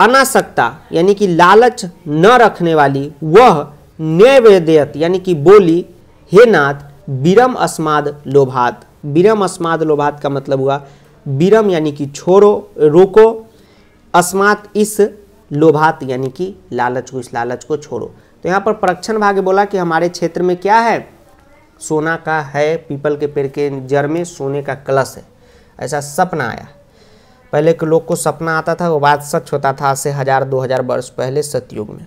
अनासक्ता यानी कि लालच न रखने वाली वह नैवेद्यत यानी कि बोली हे नाथ बीरम अस्माद लोभात बीरम अस्माद लोभात का मतलब हुआ बीरम यानी कि छोड़ो रोको अस्मात इस लोभात यानी कि लालच को इस लालच को छोड़ो तो यहाँ पर प्रक्षण भाग्य बोला कि हमारे क्षेत्र में क्या है सोना का है पीपल के पेड़ के जड़ में सोने का कलश है ऐसा सपना आया पहले के लोग को सपना आता था वो बात सच होता था से हज़ार दो हज़ार वर्ष पहले सतयुग में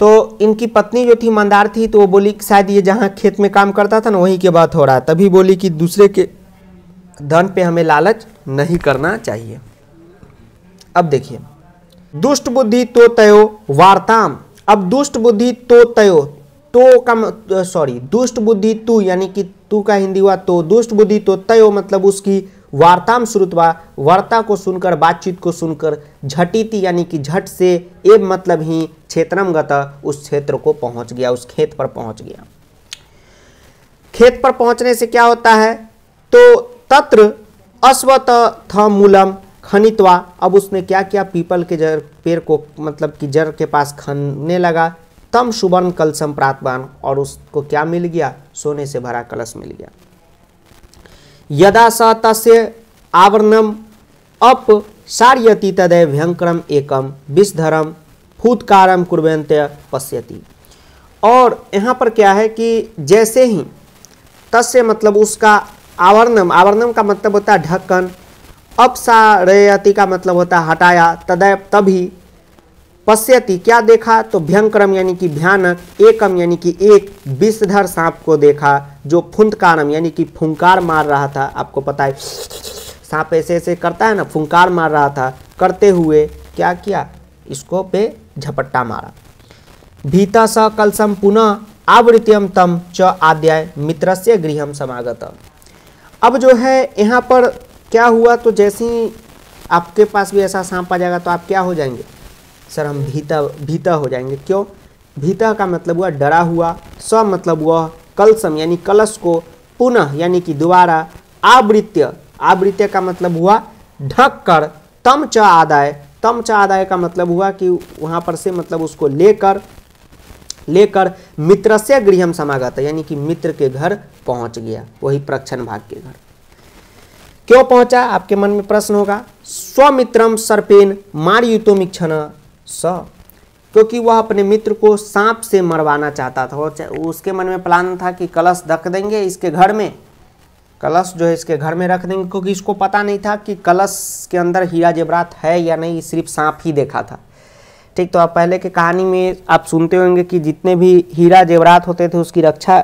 तो इनकी पत्नी जो थी मंदार थी तो वो बोली कि शायद ये जहाँ खेत में काम करता था ना वहीं की बात हो रहा है तभी बोली कि दूसरे के धन पे हमें लालच नहीं करना चाहिए अब देखिए दुष्ट बुद्धि तो तयो वार्ताम अब दुष्ट बुद्धि तो तयो तो का सॉरी दुष्ट बुद्धि तू यानी कि तू का हिंदी हुआ तो दुष्ट बुद्धि तो तयो मतलब उसकी वार्ताम श्रुतवा वार्ता को सुनकर बातचीत को सुनकर झटीति यानी कि झट से ए मतलब ही क्षेत्रम गता उस क्षेत्र को पहुंच गया उस खेत पर पहुंच गया खेत पर पहुंचने से क्या होता है तो तत्र अश्वत थ मूलम खनित्वा अब उसने क्या किया पीपल के जर पेड़ को मतलब कि जड़ के पास खनने लगा तम सुवर्ण कलशम प्रातवान और उसको क्या मिल गया सोने से भरा कलश मिल गया यदा स तस् आवरण अप सार्यति तदय भयंकर एकम विषधरम फूतकारम कुरंत्य पश्यति और यहाँ पर क्या है कि जैसे ही तस्य मतलब उसका आवरणम आवरणम का मतलब होता है ढक्कन अपसारयति का मतलब होता है हटाया तदय तभी पश्यति क्या देखा तो भयंकरम यानी कि भयानक एकम यानी कि एक विषधर सांप को देखा जो फुंतकारम यानी कि फुंकार मार रहा था आपको पता है सांप ऐसे ऐसे करता है ना फुंकार मार रहा था करते हुए क्या किया इसको पे झपट्टा मारा भीता स कलसम पुनः आवृत्यम तम च आद्याय मित्र से गृहम समागत अब जो है यहाँ पर क्या हुआ तो जैसे ही आपके पास भी ऐसा सांप आ जाएगा तो आप क्या हो जाएंगे सर हम भीता भीता हो जाएंगे क्यों भीता का मतलब हुआ डरा हुआ स मतलब वह कलसम यानी कलश को पुनः यानी कि दोबारा आवृत्य आवृत्य का मतलब हुआ ढक कर तम च आदाय तम च आदाय का मतलब हुआ कि वहाँ पर से मतलब उसको लेकर लेकर मित्र से गृहम समागत यानी कि मित्र के घर पहुँच गया वही प्रक्षण भाग के घर क्यों पहुंचा आपके मन में प्रश्न होगा स्वमित्रम सर्पेन मार मिक्षण स क्योंकि वह अपने मित्र को सांप से मरवाना चाहता था और उसके मन में प्लान था कि कलश रख देंगे इसके घर में कलश जो है इसके घर में रख देंगे क्योंकि इसको पता नहीं था कि कलश के अंदर हीरा जेवरात है या नहीं सिर्फ सांप ही देखा था ठीक तो आप पहले के कहानी में आप सुनते होंगे कि जितने भी हीरा जेवरात होते थे उसकी रक्षा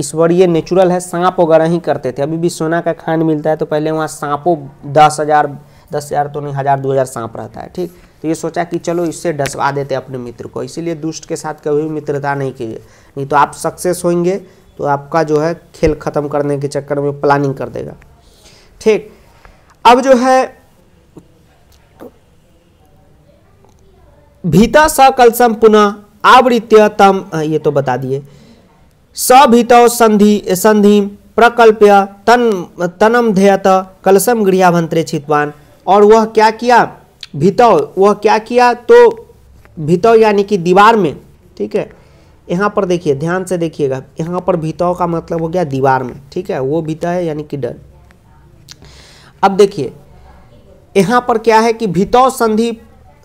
ईश्वरीय नेचुरल है सांप वगैरह ही करते थे अभी भी सोना का खान मिलता है तो पहले वहाँ सांपों दस हज़ार दस हज़ार तो नहीं हज़ार दो हज़ार सांप रहता है ठीक तो ये सोचा कि चलो इससे डसवा देते अपने मित्र को इसीलिए दुष्ट के साथ कभी भी मित्रता नहीं की नहीं तो आप सक्सेस होंगे तो आपका जो है खेल ख़त्म करने के चक्कर में प्लानिंग कर देगा ठीक अब जो है भीता सकलसम पुनः आवृत्य तम ये तो बता दिए सभीत संधि संधि प्रकल्प्य तन तनम धेयत कलशम गृहभंत्रे छितवान और वह क्या किया भितव वह क्या किया तो भितव यानी कि दीवार में ठीक है यहाँ पर देखिए ध्यान से देखिएगा यहाँ पर भितव का मतलब हो गया दीवार में ठीक है वो भिता है यानी कि डर अब देखिए यहाँ पर क्या है कि भितव संधि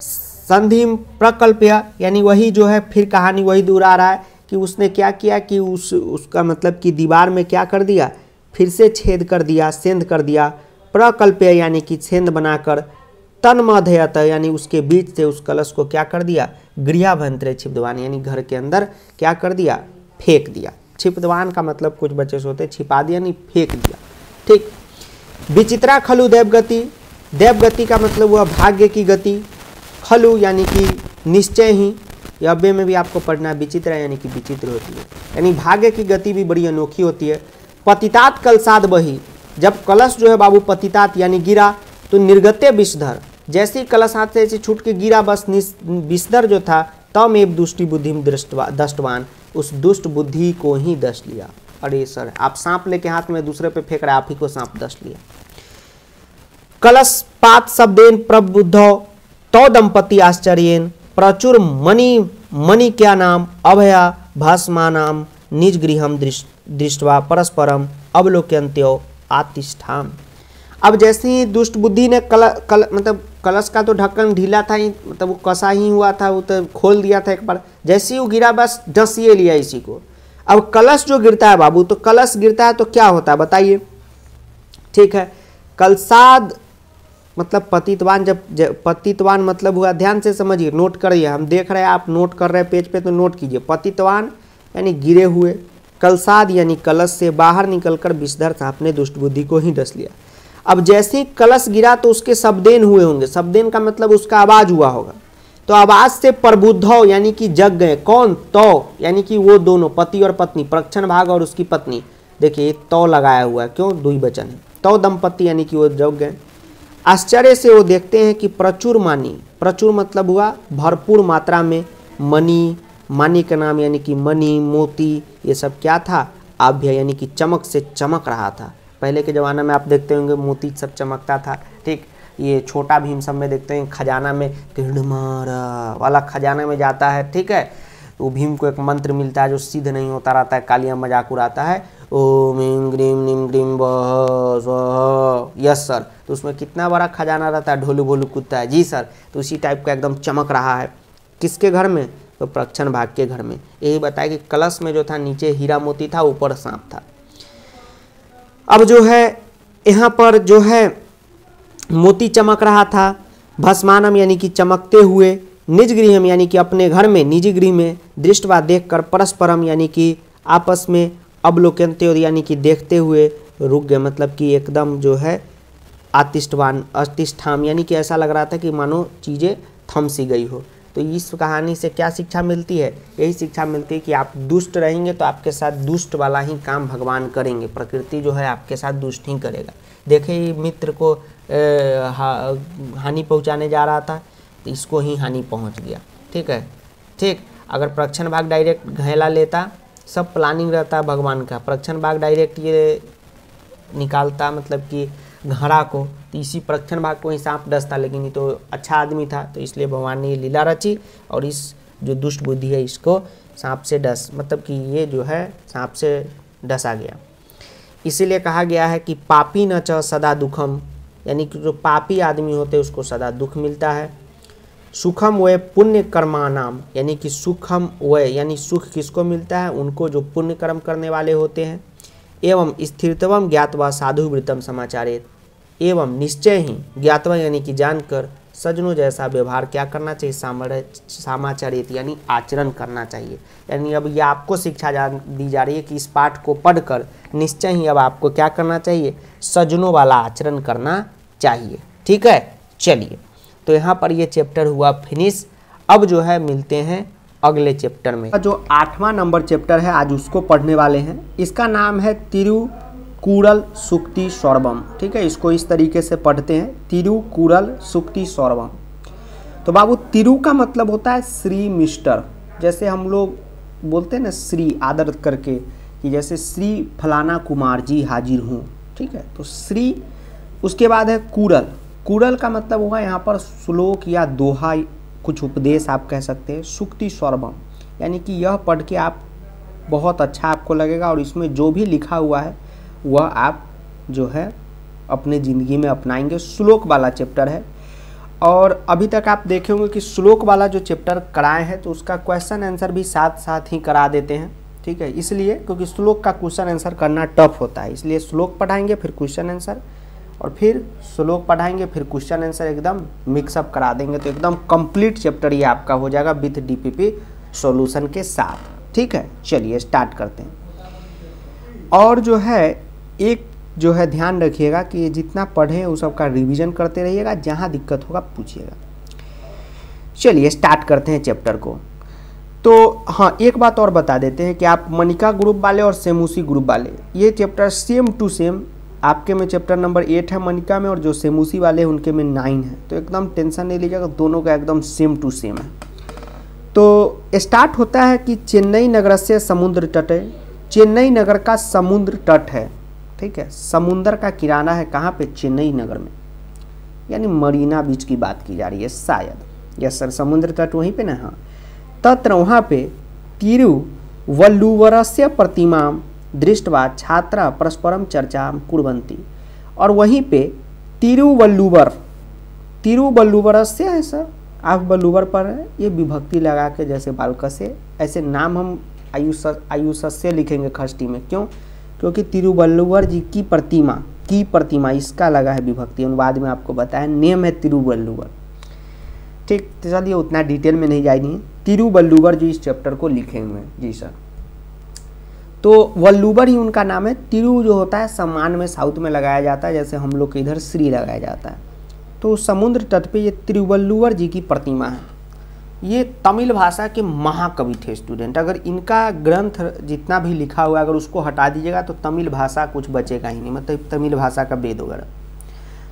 संधि प्रकल्प्य यानी वही जो है फिर कहानी वही दूर आ रहा है कि उसने क्या किया कि उस उसका मतलब कि दीवार में क्या कर दिया फिर से छेद कर दिया सेंध कर दिया प्रकल्प्य यानी कि छेंद बनाकर तन्माधयत यानी उसके बीच से उस कलश को क्या कर दिया गृहभंतरे छिपदवान यानी घर के अंदर क्या कर दिया फेंक दिया छिपदवान का मतलब कुछ बच्चे सोते छिपा दिया यानी फेंक दिया ठीक विचित्रा खलु देवगति देवगति का मतलब हुआ भाग्य की गति खलु यानी कि निश्चय ही यव्य में भी आपको पढ़ना है विचित्र यानी कि विचित्र होती है यानी भाग्य की गति भी बड़ी अनोखी होती है पतितात कलसाद बही जब कलश जो है बाबू पतितात यानी गिरा तो निर्गत्य विषधर ही कलश हाथ से छूट के गिरा बस विस्तर जो था तम एव दुष्टि बुद्धि दृष्टवा उस दुष्ट बुद्धि को ही दस लिया अरे सर आप सांप लेके हाथ में दूसरे पे फेंक रहे आप ही को सांप दस लिया कलश पात शब्देन प्रबुद्ध तो दंपति आश्चर्यन प्रचुर मणि मणि क्या नाम अभया भस्मा नाम निज गृह दृष्टवा परस्परम अवलोक्यंत्यो आतिष्ठाम अब जैसे ही दुष्ट बुद्धि ने कल कल मतलब कलश का तो ढक्कन ढीला था ही मतलब वो कसा ही हुआ था वो तो खोल दिया था एक बार जैसे ही वो गिरा बस डसिए लिया इसी को अब कलश जो गिरता है बाबू तो कलश गिरता है तो क्या होता है बताइए ठीक है कलसाद मतलब पतितवान जब, जब पतितवान मतलब हुआ ध्यान से समझिए नोट करिए हम देख रहे हैं आप नोट कर रहे हैं पेज पे तो नोट कीजिए पतितवान यानी गिरे हुए कलसाद यानी कलश से बाहर निकलकर विषधर सांप ने दुष्ट बुद्धि को ही डस लिया अब जैसे ही कलश गिरा तो उसके शब्देन हुए होंगे शब्देन का मतलब उसका आवाज़ हुआ होगा तो आवाज से प्रबुद्ध यानी कि जग गए कौन तो यानी कि वो दोनों पति और पत्नी प्रक्षण भाग और उसकी पत्नी देखिए तो लगाया हुआ है क्यों दुई वचन है तो दंपति यानी कि वो जग गए आश्चर्य से वो देखते हैं कि प्रचुर मानी प्रचुर मतलब हुआ भरपूर मात्रा में मनी मानी का नाम यानी कि मनी मोती ये सब क्या था आभ्य यानी कि चमक से चमक रहा था पहले के ज़माने में आप देखते होंगे मोती सब चमकता था ठीक ये छोटा भीम सब में देखते हैं खजाना में किडमारा वाला खजाना में जाता है ठीक है वो तो भीम को एक मंत्र मिलता है जो सिद्ध नहीं होता रहता है कालिया मजाक उड़ाता है ओम इम ग्रीम निम ग्रीम बह यस सर तो उसमें कितना बड़ा खजाना रहता है ढोलू भोलू कुत्ता है जी सर तो उसी टाइप का एकदम चमक रहा है किसके घर में तो प्रक्षण भाग के घर में यही बताया कि कलश में जो था नीचे हीरा मोती था ऊपर सांप था अब जो है यहाँ पर जो है मोती चमक रहा था भस्मानम यानी कि चमकते हुए निज गृहम यानी कि अपने घर में निजी गृह में दृष्टवा देखकर परस्परम यानी कि आपस में अवलोकनते और यानी कि देखते हुए रुक गए मतलब कि एकदम जो है आतिष्ठवान अतिष्ठाम यानी कि ऐसा लग रहा था कि मानो चीज़ें थम सी गई हो तो इस कहानी से क्या शिक्षा मिलती है यही शिक्षा मिलती है कि आप दुष्ट रहेंगे तो आपके साथ दुष्ट वाला ही काम भगवान करेंगे प्रकृति जो है आपके साथ दुष्ट ही करेगा देखे ये मित्र को हा, हानि पहुंचाने जा रहा था तो इसको ही हानि पहुंच गया ठीक है ठीक अगर प्रक्षण भाग डायरेक्ट घेला लेता सब प्लानिंग रहता भगवान का प्रक्षण भाग डायरेक्ट ये निकालता मतलब कि घड़ा को तो इसी प्रक्षण भाग को ही सांप डसता लेकिन ये तो अच्छा आदमी था तो इसलिए भगवान ने ये लीला रची और इस जो दुष्ट बुद्धि है इसको सांप से डस मतलब कि ये जो है सांप से डसा गया इसीलिए कहा गया है कि पापी न चह सदा दुखम यानी कि जो पापी आदमी होते हैं उसको सदा दुख मिलता है सुखम वे पुण्य कर्मा नाम यानी कि सुखम वे यानी सुख किसको मिलता है उनको जो पुण्य कर्म करने वाले होते हैं एवं स्थिरतवम ज्ञातवा साधु वृतम समाचारित एवं निश्चय ही ज्ञातवा यानी कि जानकर सजनों जैसा व्यवहार क्या करना चाहिए सामाचारित यानी आचरण करना चाहिए यानी अब यह आपको शिक्षा जान दी जा रही है कि इस पाठ को पढ़कर निश्चय ही अब आपको क्या करना चाहिए सजनों वाला आचरण करना चाहिए ठीक है चलिए तो यहाँ पर ये चैप्टर हुआ फिनिश अब जो है मिलते हैं अगले चैप्टर में जो आठवां नंबर चैप्टर है आज उसको पढ़ने वाले हैं इसका नाम है तिरु कुरल सुक्ति सौरभम ठीक है इसको इस तरीके से पढ़ते हैं तिरु कुरल सुक्ति सौरभम तो बाबू तिरु का मतलब होता है श्री मिस्टर जैसे हम लोग बोलते हैं ना श्री आदर करके कि जैसे श्री फलाना कुमार जी हाजिर हूँ ठीक है तो श्री उसके बाद है कुरल कुरल का मतलब होगा यहाँ पर श्लोक या दोहा कुछ उपदेश आप कह सकते हैं सुक्ति सौरभम यानी कि यह पढ़ के आप बहुत अच्छा आपको लगेगा और इसमें जो भी लिखा हुआ है वह आप जो है अपने ज़िंदगी में अपनाएंगे श्लोक वाला चैप्टर है और अभी तक आप देखे होंगे कि श्लोक वाला जो चैप्टर कराए हैं तो उसका क्वेश्चन आंसर भी साथ साथ ही करा देते हैं ठीक है इसलिए क्योंकि श्लोक का क्वेश्चन आंसर करना टफ होता है इसलिए श्लोक पढ़ाएंगे फिर क्वेश्चन आंसर और फिर श्लोक पढ़ाएंगे फिर क्वेश्चन आंसर एकदम मिक्सअप करा देंगे तो एकदम कंप्लीट चैप्टर ये आपका हो जाएगा विथ डीपीपी सॉल्यूशन के साथ ठीक है चलिए स्टार्ट करते हैं और जो है एक जो है ध्यान रखिएगा कि जितना पढ़ें उस सबका रिवीजन करते रहिएगा जहाँ दिक्कत होगा पूछिएगा चलिए स्टार्ट करते हैं चैप्टर को तो हाँ एक बात और बता देते हैं कि आप मनिका ग्रुप वाले और सेमूसी ग्रुप वाले ये चैप्टर सेम टू सेम आपके में चैप्टर नंबर एट है मनिका में और जो सेमूसी वाले हैं उनके में नाइन है तो एकदम टेंशन नहीं लीजिएगा दोनों का एकदम सेम टू सेम है तो स्टार्ट होता है कि चेन्नई नगर से समुद्र तट है चेन्नई नगर का समुद्र तट है ठीक है समुंदर का किराना है कहाँ पे चेन्नई नगर में यानी मरीना बीच की बात की जा रही है शायद यस सर समुद्र तट वहीं पे ना हाँ तत्र वहाँ पे तिरु वल्लुवरस्य प्रतिमा दृष्टवा छात्रा परस्परम चर्चा कुरबंती और वहीं पे तिरुवल्लुवर तिरुवल्लुवरस्य है सर आप बल्लुवर पर है ये विभक्ति लगा के जैसे बालक से ऐसे नाम हम आयुष आयुष से लिखेंगे खष्टी में क्यों क्योंकि तिरुवल्लुवर जी की प्रतिमा की प्रतिमा इसका लगा है विभक्ति अनुवाद में आपको बताया नेम है तिरुवल्लुवर ठीक तो चलिए उतना डिटेल में नहीं जाएंगे तिरुवल्लुवर जी इस चैप्टर को लिखे हुए हैं जी सर तो वल्लुवर ही उनका नाम है तिरु जो होता है सम्मान में साउथ में लगाया जाता है जैसे हम लोग के इधर श्री लगाया जाता है तो समुद्र तट पे ये तिरुवल्लुवर जी की प्रतिमा है ये तमिल भाषा के महाकवि थे स्टूडेंट अगर इनका ग्रंथ जितना भी लिखा हुआ अगर उसको हटा दीजिएगा तो तमिल भाषा कुछ बचेगा ही नहीं मतलब तमिल भाषा का वेद वगैरह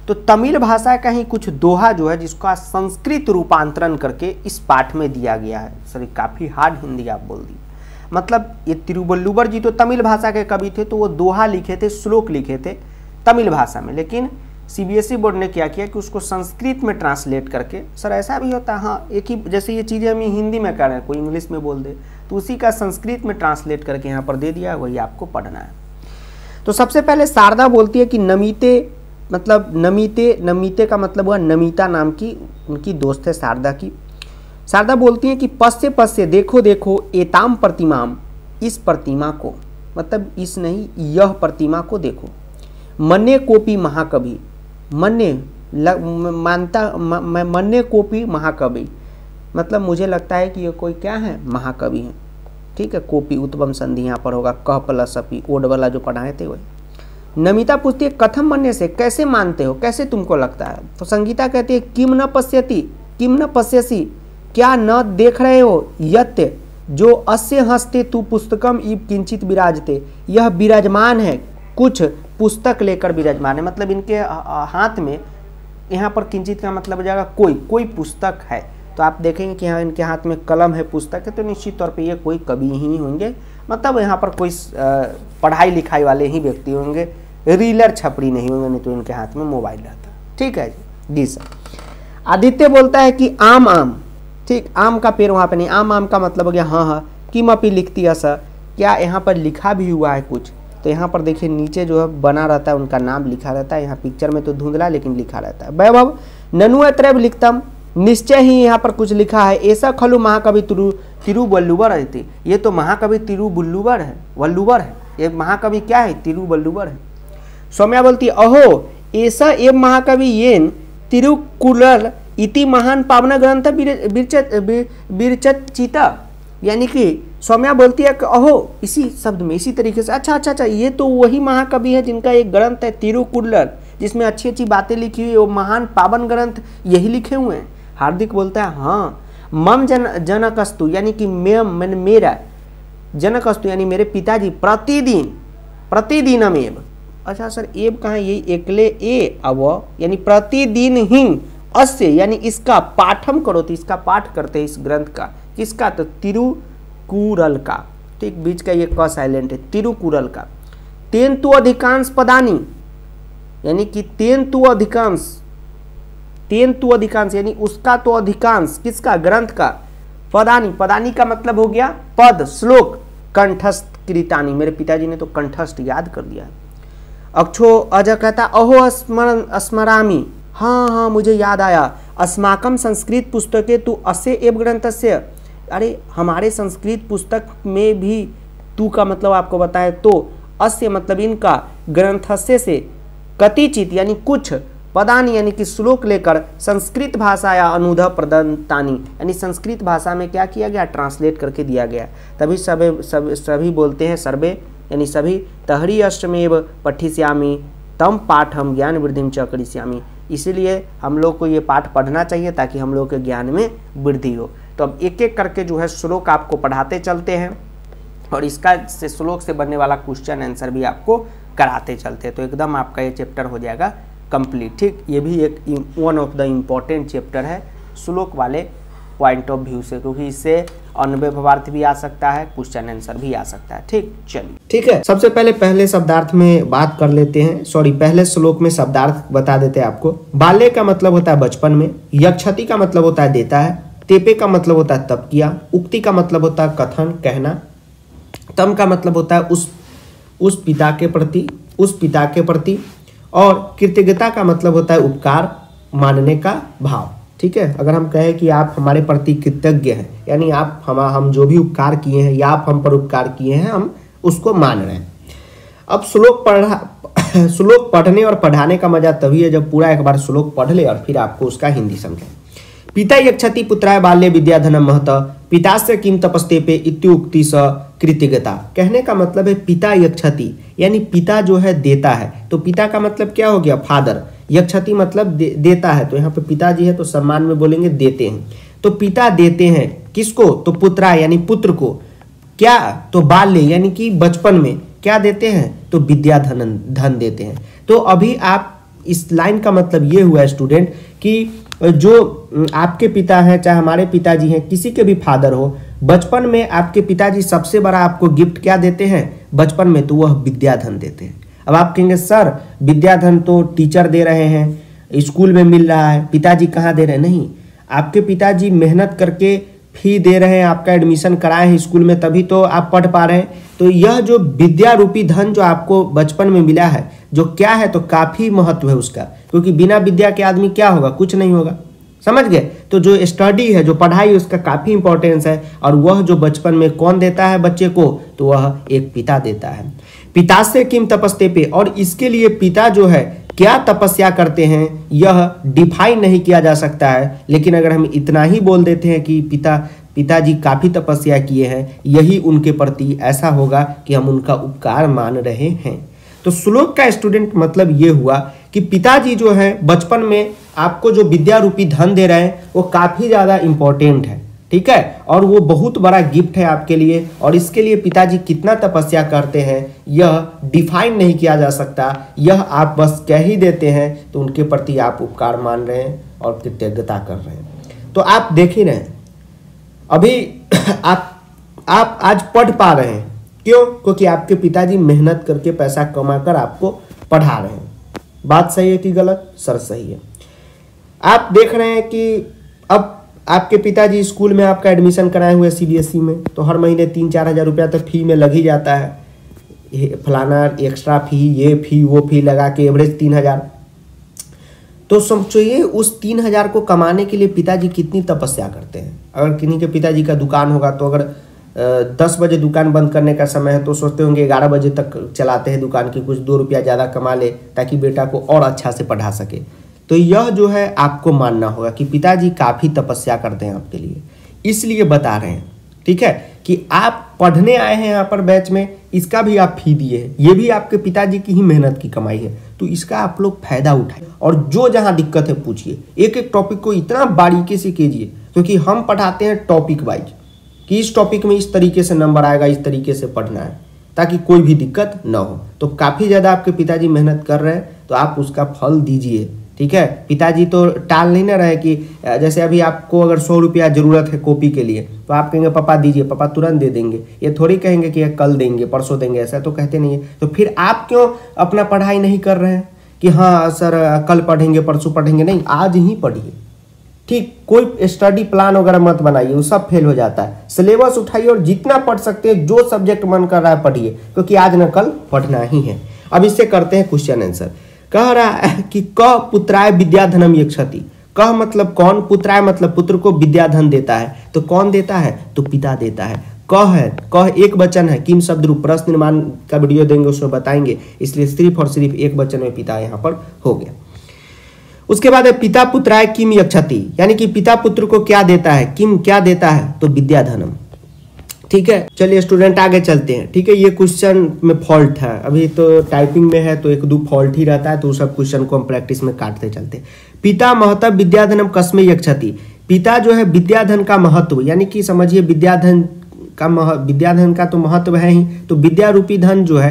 तो तमिल भाषा का ही कुछ दोहा जो है जिसका संस्कृत रूपांतरण करके इस पाठ में दिया गया है सर काफ़ी हार्ड हिंदी आप बोल दी मतलब ये तिरुवल्लुवर जी तो तमिल भाषा के कवि थे तो वो दोहा लिखे थे श्लोक लिखे थे तमिल भाषा में लेकिन सीबीएसई बोर्ड e ने क्या किया कि उसको संस्कृत में ट्रांसलेट करके सर ऐसा भी होता है हाँ एक ही जैसे ये चीज़ें हम हिंदी में कह रहे हैं कोई इंग्लिश में बोल दे तो उसी का संस्कृत में ट्रांसलेट करके यहाँ पर दे दिया वही आपको पढ़ना है तो सबसे पहले शारदा बोलती है कि नमीते मतलब नमीते नमीते का मतलब हुआ नमिता नाम की उनकी दोस्त है शारदा की शारदा बोलती है कि पश्य पश्य देखो देखो एताम प्रतिमाम इस प्रतिमा को मतलब इस नहीं यह प्रतिमा को देखो मने कोपी महाकवि मन्ने लग, मानता मैं मन्ने कोपी महाकवि मतलब मुझे लगता है कि ये कोई क्या है महाकवि है ठीक है कोपी उत्पम संधि यहाँ पर होगा कह प्लस अपी ओड वाला जो पढ़ाए थे वही नमिता पूछती है कथम मन्ने से कैसे मानते हो कैसे तुमको लगता है तो संगीता कहती है किम न पश्यती किम न पश्यसी क्या न देख रहे हो यत्य जो अस्य हस्ते तू पुस्तकम ईब किंचित विराजते यह विराजमान है कुछ पुस्तक लेकर विराजमान है मतलब इनके हाथ में यहाँ पर किंचित का मतलब हो जाएगा कोई कोई पुस्तक है तो आप देखेंगे कि हाँ इनके हाथ में कलम है पुस्तक है तो निश्चित तौर पे ये कोई कवि ही होंगे मतलब यहाँ पर कोई पढ़ाई लिखाई वाले ही व्यक्ति होंगे रीलर छपरी नहीं होंगे नहीं तो इनके हाथ में मोबाइल रहता ठीक है जी सर आदित्य बोलता है कि आम आम ठीक आम का पेड़ वहाँ पे नहीं आम आम का मतलब हो गया हाँ हाँ किम अपी लिखती है सर क्या यहाँ पर लिखा भी हुआ है कुछ तो यहाँ पर देखिए नीचे जो है बना रहता है उनका नाम लिखा रहता है यहाँ पिक्चर में तो धुंधला लेकिन लिखा रहता है वैभव ननुआ त्रैव लिखतम निश्चय ही यहाँ पर कुछ लिखा है ऐसा खलु महाकवि तिरु तिरुवल्लुवर रहती ये तो महाकवि तिरुवल्लुवर है वल्लुवर है ये महाकवि क्या है तिरुवल्लुवर है सौम्या बोलती अहो ऐसा एव महाकवि येन तिरुकुलर इति महान पावना ग्रंथ बिरचत बिरचत चीता यानी कि सौम्या बोलती है कि अहो इसी शब्द में इसी तरीके से अच्छा अच्छा अच्छा ये तो वही महाकवि है जिनका एक ग्रंथ है तिरुकुल्लर जिसमें अच्छी अच्छी बातें लिखी हुई वो महान पावन ग्रंथ यही लिखे हुए हैं हार्दिक बोलता है हाँ मम जन जनकस्तु यानी कि मैं मैंने मेरा जनकस्तु यानी मेरे पिताजी प्रतिदिन प्रतिदिन अमेब अच्छा सर एब कहाँ यही एकले ए अव यानी प्रतिदिन ही अस्य यानी इसका पाठम करो तो इसका पाठ करते इस ग्रंथ का किसका तो तिरुकुरल का ठीक बीच का ये क साइलेंट है तिरुकुरल का तेंतु अधिकांश पदानी यानी कि तेंतु अधिकांश तेंतु अधिकांश यानी उसका तो अधिकांश किसका ग्रंथ का पदानी पदानी का मतलब हो गया पद श्लोक कंठस्थ कृतानी मेरे पिताजी ने तो कंठस्थ याद कर दिया अक्षो अजय कहता अहो स्मरण स्मरामी हाँ हाँ मुझे याद आया अस्माकम संस्कृत पुस्तके तू असे एव ग्रंथस्य अरे हमारे संस्कृत पुस्तक में भी तू का मतलब आपको बताएं तो अस्य मतलब इनका ग्रंथस्य से कतिचित यानी कुछ पदान यानी कि श्लोक लेकर संस्कृत भाषा या अनुध प्रदंतानी यानी संस्कृत भाषा में क्या किया गया ट्रांसलेट करके दिया गया तभी सभी सब सभी बोलते हैं सर्वे यानी सभी तहरी अष्टमेव पठिश्यामी तम पाठ हम ज्ञान वृद्धि च करिश्यामी इसीलिए हम लोग को ये पाठ पढ़ना चाहिए ताकि हम लोग के ज्ञान में वृद्धि हो तो अब एक एक करके जो है श्लोक आपको पढ़ाते चलते हैं और इसका से श्लोक से बनने वाला क्वेश्चन आंसर भी आपको कराते चलते हैं तो एकदम आपका ये चैप्टर हो जाएगा कंप्लीट ठीक ये भी एक one of the important chapter है श्लोक वाले पॉइंट ऑफ व्यू से क्योंकि इससे अन्वय भी आ सकता है क्वेश्चन आंसर भी आ सकता है ठीक चलिए ठीक है सबसे पहले पहले शब्दार्थ में बात कर लेते हैं सॉरी पहले श्लोक में शब्दार्थ बता देते हैं आपको बाल्य का मतलब होता है बचपन में यक्षति का मतलब होता है देता है तेपे का मतलब होता है तप किया उक्ति का मतलब होता है कथन कहना तम का मतलब होता है उस उस पिता के प्रति उस पिता के प्रति और कृतज्ञता का मतलब होता है उपकार मानने का भाव ठीक है अगर हम कहें कि आप हमारे प्रति कृतज्ञ हैं यानी आप हम हम जो भी उपकार किए हैं या आप हम पर उपकार किए हैं हम उसको मान रहे हैं अब श्लोक पढ़ा <coughs> श्लोक पढ़ने और पढ़ाने का मजा तभी है जब पूरा एक बार श्लोक पढ़ ले और फिर आपको उसका हिंदी समझें पिता यक्षति पुत्राय बाल्य विद्याधनम महत पिता से किम तपस्ते पे इत्युक्ति स कृतिगता कहने का मतलब है पिता यक्षति यानी पिता जो है देता है तो पिता का मतलब क्या हो गया फादर यक्षति मतलब दे, देता है तो यहाँ पे पिताजी है तो सम्मान में बोलेंगे देते हैं तो पिता देते हैं किसको तो पुत्रा यानी पुत्र को क्या तो बाल्य यानी कि बचपन में क्या देते हैं तो विद्या धन धन देते हैं तो अभी आप इस लाइन का मतलब ये हुआ स्टूडेंट कि जो आपके पिता हैं चाहे हमारे पिताजी हैं किसी के भी फादर हो बचपन में आपके पिताजी सबसे बड़ा आपको गिफ्ट क्या देते हैं बचपन में तो वह विद्याधन देते हैं अब आप कहेंगे सर विद्याधन तो टीचर दे रहे हैं स्कूल में मिल रहा है पिताजी कहाँ दे रहे हैं नहीं आपके पिताजी मेहनत करके फी दे रहे हैं आपका एडमिशन कराए हैं स्कूल में तभी तो आप पढ़ पा रहे हैं तो यह जो विद्या रूपी धन जो आपको बचपन में मिला है जो क्या है तो काफ़ी महत्व है उसका क्योंकि बिना विद्या के आदमी क्या होगा कुछ नहीं होगा समझ गए तो जो स्टडी है जो पढ़ाई उसका काफ़ी इंपॉर्टेंस है और वह जो बचपन में कौन देता है बच्चे को तो वह एक पिता देता है पिता से किम तपस्ते पे और इसके लिए पिता जो है क्या तपस्या करते हैं यह डिफाइन नहीं किया जा सकता है लेकिन अगर हम इतना ही बोल देते हैं कि पिता पिताजी काफ़ी तपस्या किए हैं यही उनके प्रति ऐसा होगा कि हम उनका उपकार मान रहे हैं तो श्लोक का स्टूडेंट मतलब ये हुआ कि पिताजी जो है बचपन में आपको जो विद्या रूपी धन दे रहे हैं वो काफ़ी ज़्यादा इंपॉर्टेंट है ठीक है और वो बहुत बड़ा गिफ्ट है आपके लिए और इसके लिए पिताजी कितना तपस्या करते हैं यह डिफाइन नहीं किया जा सकता यह आप बस कह ही देते हैं तो उनके प्रति आप उपकार मान रहे हैं और कृतज्ञता कर रहे हैं तो आप देख ही रहे अभी <clears throat> आप आप आज पढ़ पा रहे हैं क्यों क्योंकि आपके पिताजी मेहनत करके पैसा कमा कर आपको पढ़ा रहे हैं बात सही है कि गलत सर सही है आप देख रहे हैं कि अब आपके पिताजी स्कूल में आपका एडमिशन कराए हुए सीबीएसई e में तो हर महीने तीन चार हज़ार रुपया तक तो फी में लग ही जाता है फलाना एक्स्ट्रा फी ये फी वो फी लगा के एवरेज तीन हज़ार तो ये उस तीन हज़ार को कमाने के लिए पिताजी कितनी तपस्या करते हैं अगर किन्हीं के पिताजी का दुकान होगा तो अगर दस बजे दुकान बंद करने का समय है तो सोचते होंगे ग्यारह बजे तक चलाते हैं दुकान की कुछ दो रुपया ज़्यादा कमा ले ताकि बेटा को और अच्छा से पढ़ा सके तो यह जो है आपको मानना होगा कि पिताजी काफ़ी तपस्या करते हैं आपके लिए इसलिए बता रहे हैं ठीक है कि आप पढ़ने आए हैं यहाँ पर बैच में इसका भी आप फी दिए हैं ये भी आपके पिताजी की ही मेहनत की कमाई है तो इसका आप लोग फायदा उठाए और जो जहाँ दिक्कत है पूछिए एक एक टॉपिक को इतना बारीकी से कीजिए क्योंकि हम पढ़ाते हैं टॉपिक वाइज कि इस टॉपिक में इस तरीके से नंबर आएगा इस तरीके से पढ़ना है ताकि कोई भी दिक्कत ना हो तो काफ़ी ज़्यादा आपके पिताजी मेहनत कर रहे हैं तो आप उसका फल दीजिए ठीक है पिताजी तो टाल नहीं ना रहे कि जैसे अभी आपको अगर सौ रुपया ज़रूरत है कॉपी के लिए तो आप कहेंगे पापा दीजिए पापा तुरंत दे देंगे ये थोड़ी कहेंगे कि कल देंगे परसों देंगे ऐसा तो कहते नहीं है तो फिर आप क्यों अपना पढ़ाई नहीं कर रहे हैं कि हाँ सर कल पढ़ेंगे परसों पढ़ेंगे नहीं आज ही पढ़िए ठीक कोई स्टडी प्लान वगैरह मत बनाइए वो सब फेल हो जाता है सिलेबस उठाइए और जितना पढ़ सकते हैं जो सब्जेक्ट मन कर रहा है पढ़िए क्योंकि आज न कल पढ़ना ही है अब इससे करते हैं क्वेश्चन आंसर कह रहा है कि क पुत्राय विद्याधनम ये क्षति कह मतलब कौन पुत्राय मतलब पुत्र को विद्याधन देता है तो कौन देता है तो पिता देता है कह है कह एक वचन है किम शब्द रूप प्रश्न निर्माण का वीडियो देंगे उसमें बताएंगे इसलिए सिर्फ और सिर्फ एक वचन में पिता यहाँ पर हो गया उसके बाद है पिता पुत्राय किम यक्षति यानी कि पिता पुत्र को क्या देता है किम क्या देता है तो विद्याधनम ठीक है चलिए स्टूडेंट आगे चलते हैं ठीक है ये क्वेश्चन में फॉल्ट है अभी तो टाइपिंग में है तो एक दो फॉल्ट ही रहता है तो सब क्वेश्चन को हम प्रैक्टिस में काटते चलते पिता महत्व विद्याधनम कस्मे यक्षति पिता जो है विद्याधन का महत्व यानी कि समझिए विद्याधन का महत्व विद्याधन का तो महत्व है ही तो विद्या रूपी धन जो है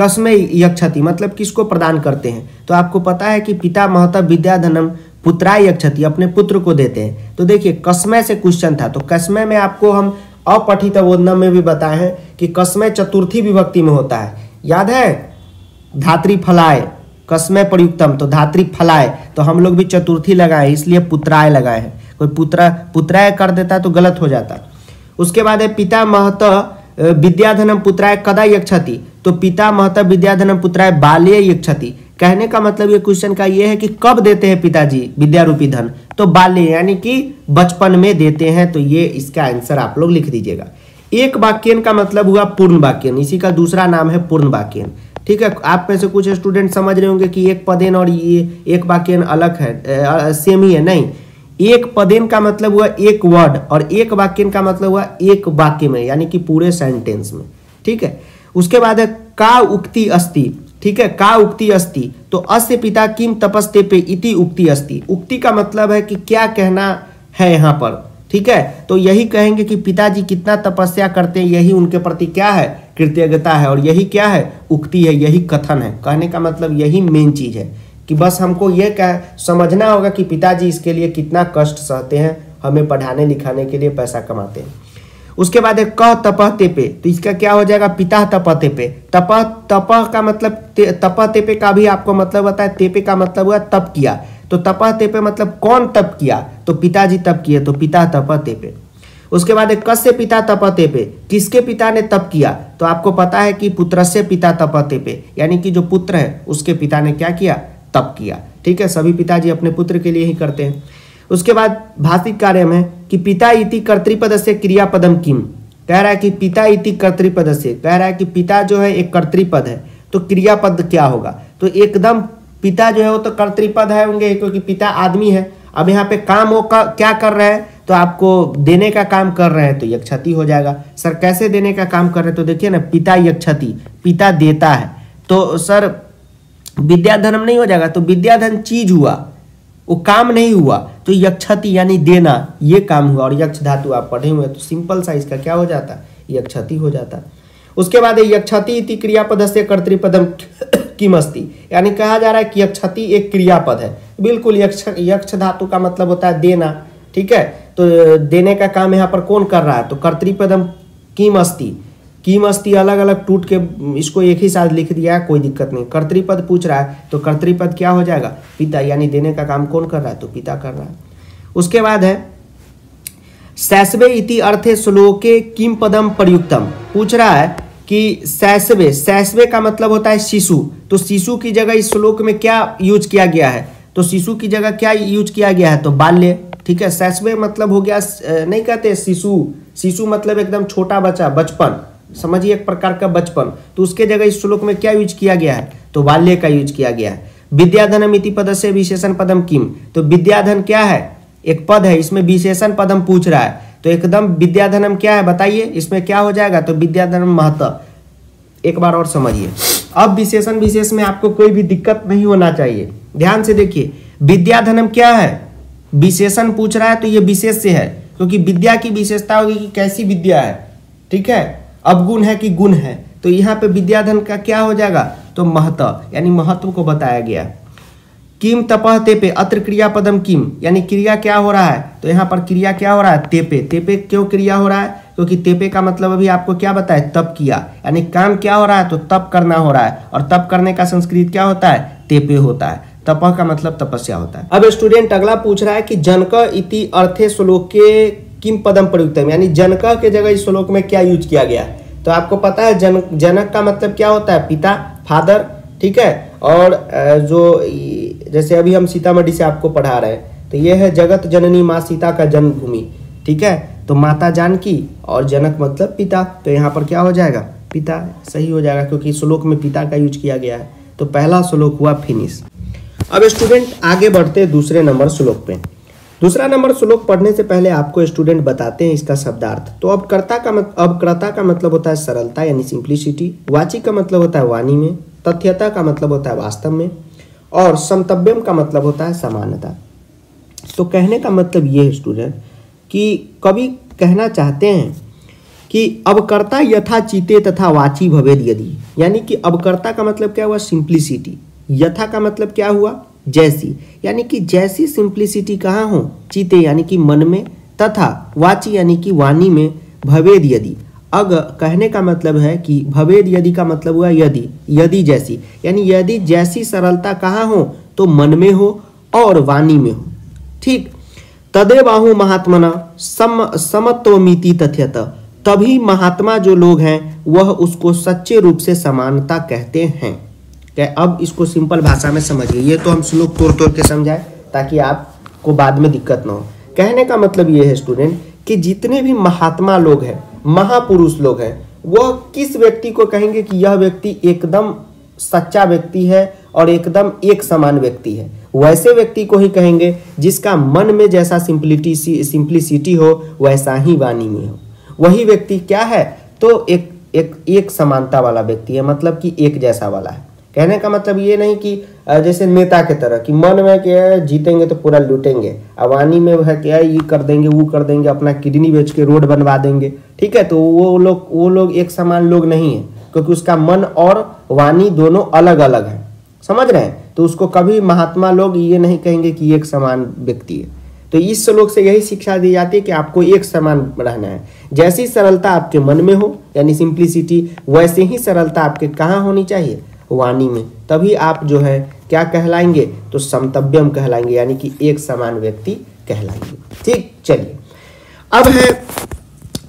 कसमय यक्षति मतलब किसको प्रदान करते हैं तो आपको पता है कि पिता महता विद्याधनम पुत्रा यक्षति अपने पुत्र को देते हैं तो देखिए कसमय से क्वेश्चन था तो कसमय में आपको हम अपठित अवोधना में भी बताए हैं कि कसमय चतुर्थी विभक्ति में होता है याद है धात्री फलाय कसमय प्रयुक्तम तो धात्री फलाय तो हम लोग भी चतुर्थी लगाए इसलिए पुत्राय लगाए हैं कोई पुत्रा पुत्राय कर देता तो गलत हो जाता उसके बाद है पिता महत विद्याधनम पुत्राय कदा यक्षति तो पिता महता विद्याधन पुत्राय बाल्य यक्षति कहने का मतलब ये क्वेश्चन का ये है कि कब देते हैं पिताजी विद्यारूपी धन तो बाल्य यानी कि बचपन में देते हैं तो ये इसका आंसर आप लोग लिख दीजिएगा एक वाक्यन का मतलब हुआ पूर्ण वाक्यन इसी का दूसरा नाम है पूर्ण वाक्यन ठीक है आप में से कुछ स्टूडेंट समझ रहे होंगे कि एक पदेन और ये एक वाक्यन अलग है सेम ही है नहीं एक पदेन का मतलब हुआ एक वर्ड और एक वाक्यन का मतलब हुआ एक वाक्य में यानी कि पूरे सेंटेंस में ठीक है उसके बाद है का उक्ति अस्ति ठीक है का उक्ति अस्ति तो अस्य पिता किम तपस्ते पे इति उक्ति अस्ति उक्ति का मतलब है कि क्या कहना है यहाँ पर ठीक है तो यही कहेंगे कि पिताजी कितना तपस्या करते हैं यही उनके प्रति क्या है कृतज्ञता है और यही क्या है उक्ति है यही कथन है कहने का मतलब यही मेन चीज़ है कि बस हमको ये कह समझना होगा कि पिताजी इसके लिए कितना कष्ट सहते हैं हमें पढ़ाने लिखाने के लिए पैसा कमाते हैं उसके बाद है क तपहते पे तो इसका क्या हो जाएगा पिता तपह पे तपह तपह का मतलब तपह तेपे का भी आपको मतलब होता है तेपे का मतलब हुआ तप किया तो तपह तेपे मतलब कौन तप किया तो पिताजी तप किए तो पिता तपह पे उसके बाद है कस्य पिता तपते पे किसके पिता ने तप किया तो आपको पता है कि पुत्र से पिता तपते पे यानी कि जो पुत्र है उसके पिता ने क्या किया तप किया ठीक है सभी पिताजी अपने पुत्र के लिए ही करते हैं उसके बाद भाषिक कार्य में कि पिता इति कर्तृपद से क्रियापदम किम कह रहा है कि पिता इति कर्तृपद से कह रहा है कि पिता जो है एक कर्तृपद है तो क्रियापद क्या होगा तो एकदम पिता जो है वो तो कर्तृपद है होंगे क्योंकि पिता आदमी है अब यहाँ पे काम वो का, क्या कर रहे हैं तो आपको देने का काम कर रहे हैं तो यह क्षति हो जाएगा सर कैसे देने का काम कर रहे हैं तो देखिए ना पिता यह क्षति पिता देता है तो सर विद्याधन नहीं हो जाएगा तो विद्याधन चीज हुआ वो काम नहीं हुआ तो यक्षति यानी देना ये काम हुआ और यक्ष धातु आप पढ़े हुए तो सिंपल सा इसका क्या हो जाता यक्षति हो जाता उसके बाद यक्षति इति क्रियापद से कर्तृपदम <coughs> मस्ती यानी कहा जा रहा है कि यक्षति एक क्रियापद है बिल्कुल यक्ष यक्ष धातु का मतलब होता है देना ठीक है तो देने का काम यहाँ पर कौन कर रहा है तो कर्तृपदम मस्ती किम अस्थि अलग अलग टूट के इसको एक ही साथ लिख दिया कोई दिक्कत नहीं कर्तृपद पूछ रहा है तो कर्तृपद क्या हो जाएगा पिता यानी देने का काम कौन कर रहा है तो पिता कर रहा है उसके बाद है सैसवे इति अर्थे श्लोके किम पदम प्रयुक्तम पूछ रहा है कि सैसवे सैसवे का मतलब होता है शिशु तो शिशु की जगह इस श्लोक में क्या यूज किया गया है तो शिशु की जगह क्या यूज किया गया है तो बाल्य ठीक है सैसवे मतलब हो गया नहीं कहते शिशु शिशु मतलब एकदम छोटा बच्चा बचपन समझिए एक प्रकार का बचपन तो उसके जगह इस श्लोक में क्या यूज किया गया है तो बाल्य का यूज किया गया है विद्याधन मिति पद से विशेषण पदम किम तो विद्याधन क्या है एक पद है इसमें विशेषण पदम पूछ रहा है तो एकदम विद्याधनम क्या है बताइए इसमें क्या हो जाएगा तो विद्याधनम महत्व एक बार और समझिए अब विशेषण विशेष में आपको कोई भी दिक्कत नहीं होना चाहिए ध्यान से देखिए विद्याधनम क्या है विशेषण पूछ रहा है तो ये विशेष से है क्योंकि विद्या की विशेषता होगी कि कैसी विद्या है ठीक है अवगुण है कि गुण है तो यहाँ पे विद्याधन का क्या हो जाएगा तो महत्व यानी महत्व को बताया गया किम तपह तेपे अत्र क्रिया पदम किम यानी क्रिया क्या हो रहा है तो यहाँ पर क्रिया क्या हो रहा है तेपे तेपे क्यों क्रिया हो रहा है क्योंकि तेपे का मतलब अभी आपको क्या बताए तप किया यानी काम क्या हो रहा है तो तप करना हो रहा है और तप करने का संस्कृत क्या होता है तेपे होता है तपह का मतलब तपस्या होता है अब स्टूडेंट अगला पूछ रहा है कि जनक इति अर्थे श्लोक के किम पदम प्रयुक्तम यानी जनक के जगह इस श्लोक में क्या यूज किया गया तो आपको पता है जन जनक का मतलब क्या होता है पिता फादर ठीक है और जो जैसे अभी हम सीतामढ़ी से आपको पढ़ा रहे हैं तो यह है जगत जननी माँ सीता का जन्मभूमि ठीक है तो माता जानकी और जनक मतलब पिता तो यहाँ पर क्या हो जाएगा पिता सही हो जाएगा क्योंकि श्लोक में पिता का यूज किया गया है तो पहला श्लोक हुआ फिनिश अब स्टूडेंट आगे बढ़ते दूसरे नंबर श्लोक पे दूसरा नंबर श्लोक पढ़ने से पहले आपको स्टूडेंट बताते हैं इसका शब्दार्थ तो अब कर्ता का मत अब कर्ता का मतलब होता है सरलता यानी सिंप्लिसिटी वाची का मतलब होता है वाणी में तथ्यता का मतलब होता है वास्तव में और समतव्यम का मतलब होता है समानता तो कहने का मतलब ये है स्टूडेंट कि कभी कहना चाहते हैं कि अवकर्ता यथा चीते तथा वाची भवेद यदि यानी कि अवकर्ता का मतलब क्या हुआ सिंप्लिसिटी यथा का मतलब क्या हुआ जैसी यानी कि जैसी सिंप्लिसिटी कहाँ हो चीते यानी कि मन में तथा वाची यानी कि वाणी में भवेद यदि अग कहने का मतलब है कि भवेद यदि का मतलब हुआ यदि यदि जैसी यानी यदि जैसी सरलता कहाँ हो तो मन में हो और वाणी में हो ठीक तदे बाहू महात्मना सम समत्वमिति तथ्यत तभी महात्मा जो लोग हैं वह उसको सच्चे रूप से समानता कहते हैं क्या अब इसको सिंपल भाषा में समझिए ये तो हम स्लोक तोड़ तोड़ के समझाए ताकि आपको बाद में दिक्कत ना हो कहने का मतलब ये है स्टूडेंट कि जितने भी महात्मा लोग हैं महापुरुष लोग हैं वह किस व्यक्ति को कहेंगे कि यह व्यक्ति एकदम सच्चा व्यक्ति है और एकदम एक समान व्यक्ति है वैसे व्यक्ति को ही कहेंगे जिसका मन में जैसा सिंपलिटी सिंप्लिसिटी हो वैसा ही वाणी में हो वही व्यक्ति क्या है तो एक एक एक समानता वाला व्यक्ति है मतलब कि एक जैसा वाला है कहने का मतलब ये नहीं कि जैसे नेता के तरह कि मन में क्या है जीतेंगे तो पूरा लूटेंगे अवानी में वह क्या है ये कर देंगे वो कर देंगे अपना किडनी बेच के रोड बनवा देंगे ठीक है तो वो लोग वो लोग एक समान लोग नहीं है क्योंकि उसका मन और वाणी दोनों अलग अलग है समझ रहे हैं तो उसको कभी महात्मा लोग ये नहीं कहेंगे कि एक समान व्यक्ति है तो इस श्लोक से यही शिक्षा दी जाती है कि आपको एक समान रहना है जैसी सरलता आपके मन में हो यानी सिंप्लिसिटी वैसे ही सरलता आपके कहाँ होनी चाहिए वाणी में तभी आप जो है क्या कहलाएंगे तो समतव्यम कहलाएंगे यानी कि एक समान व्यक्ति कहलाएंगे ठीक चलिए अब है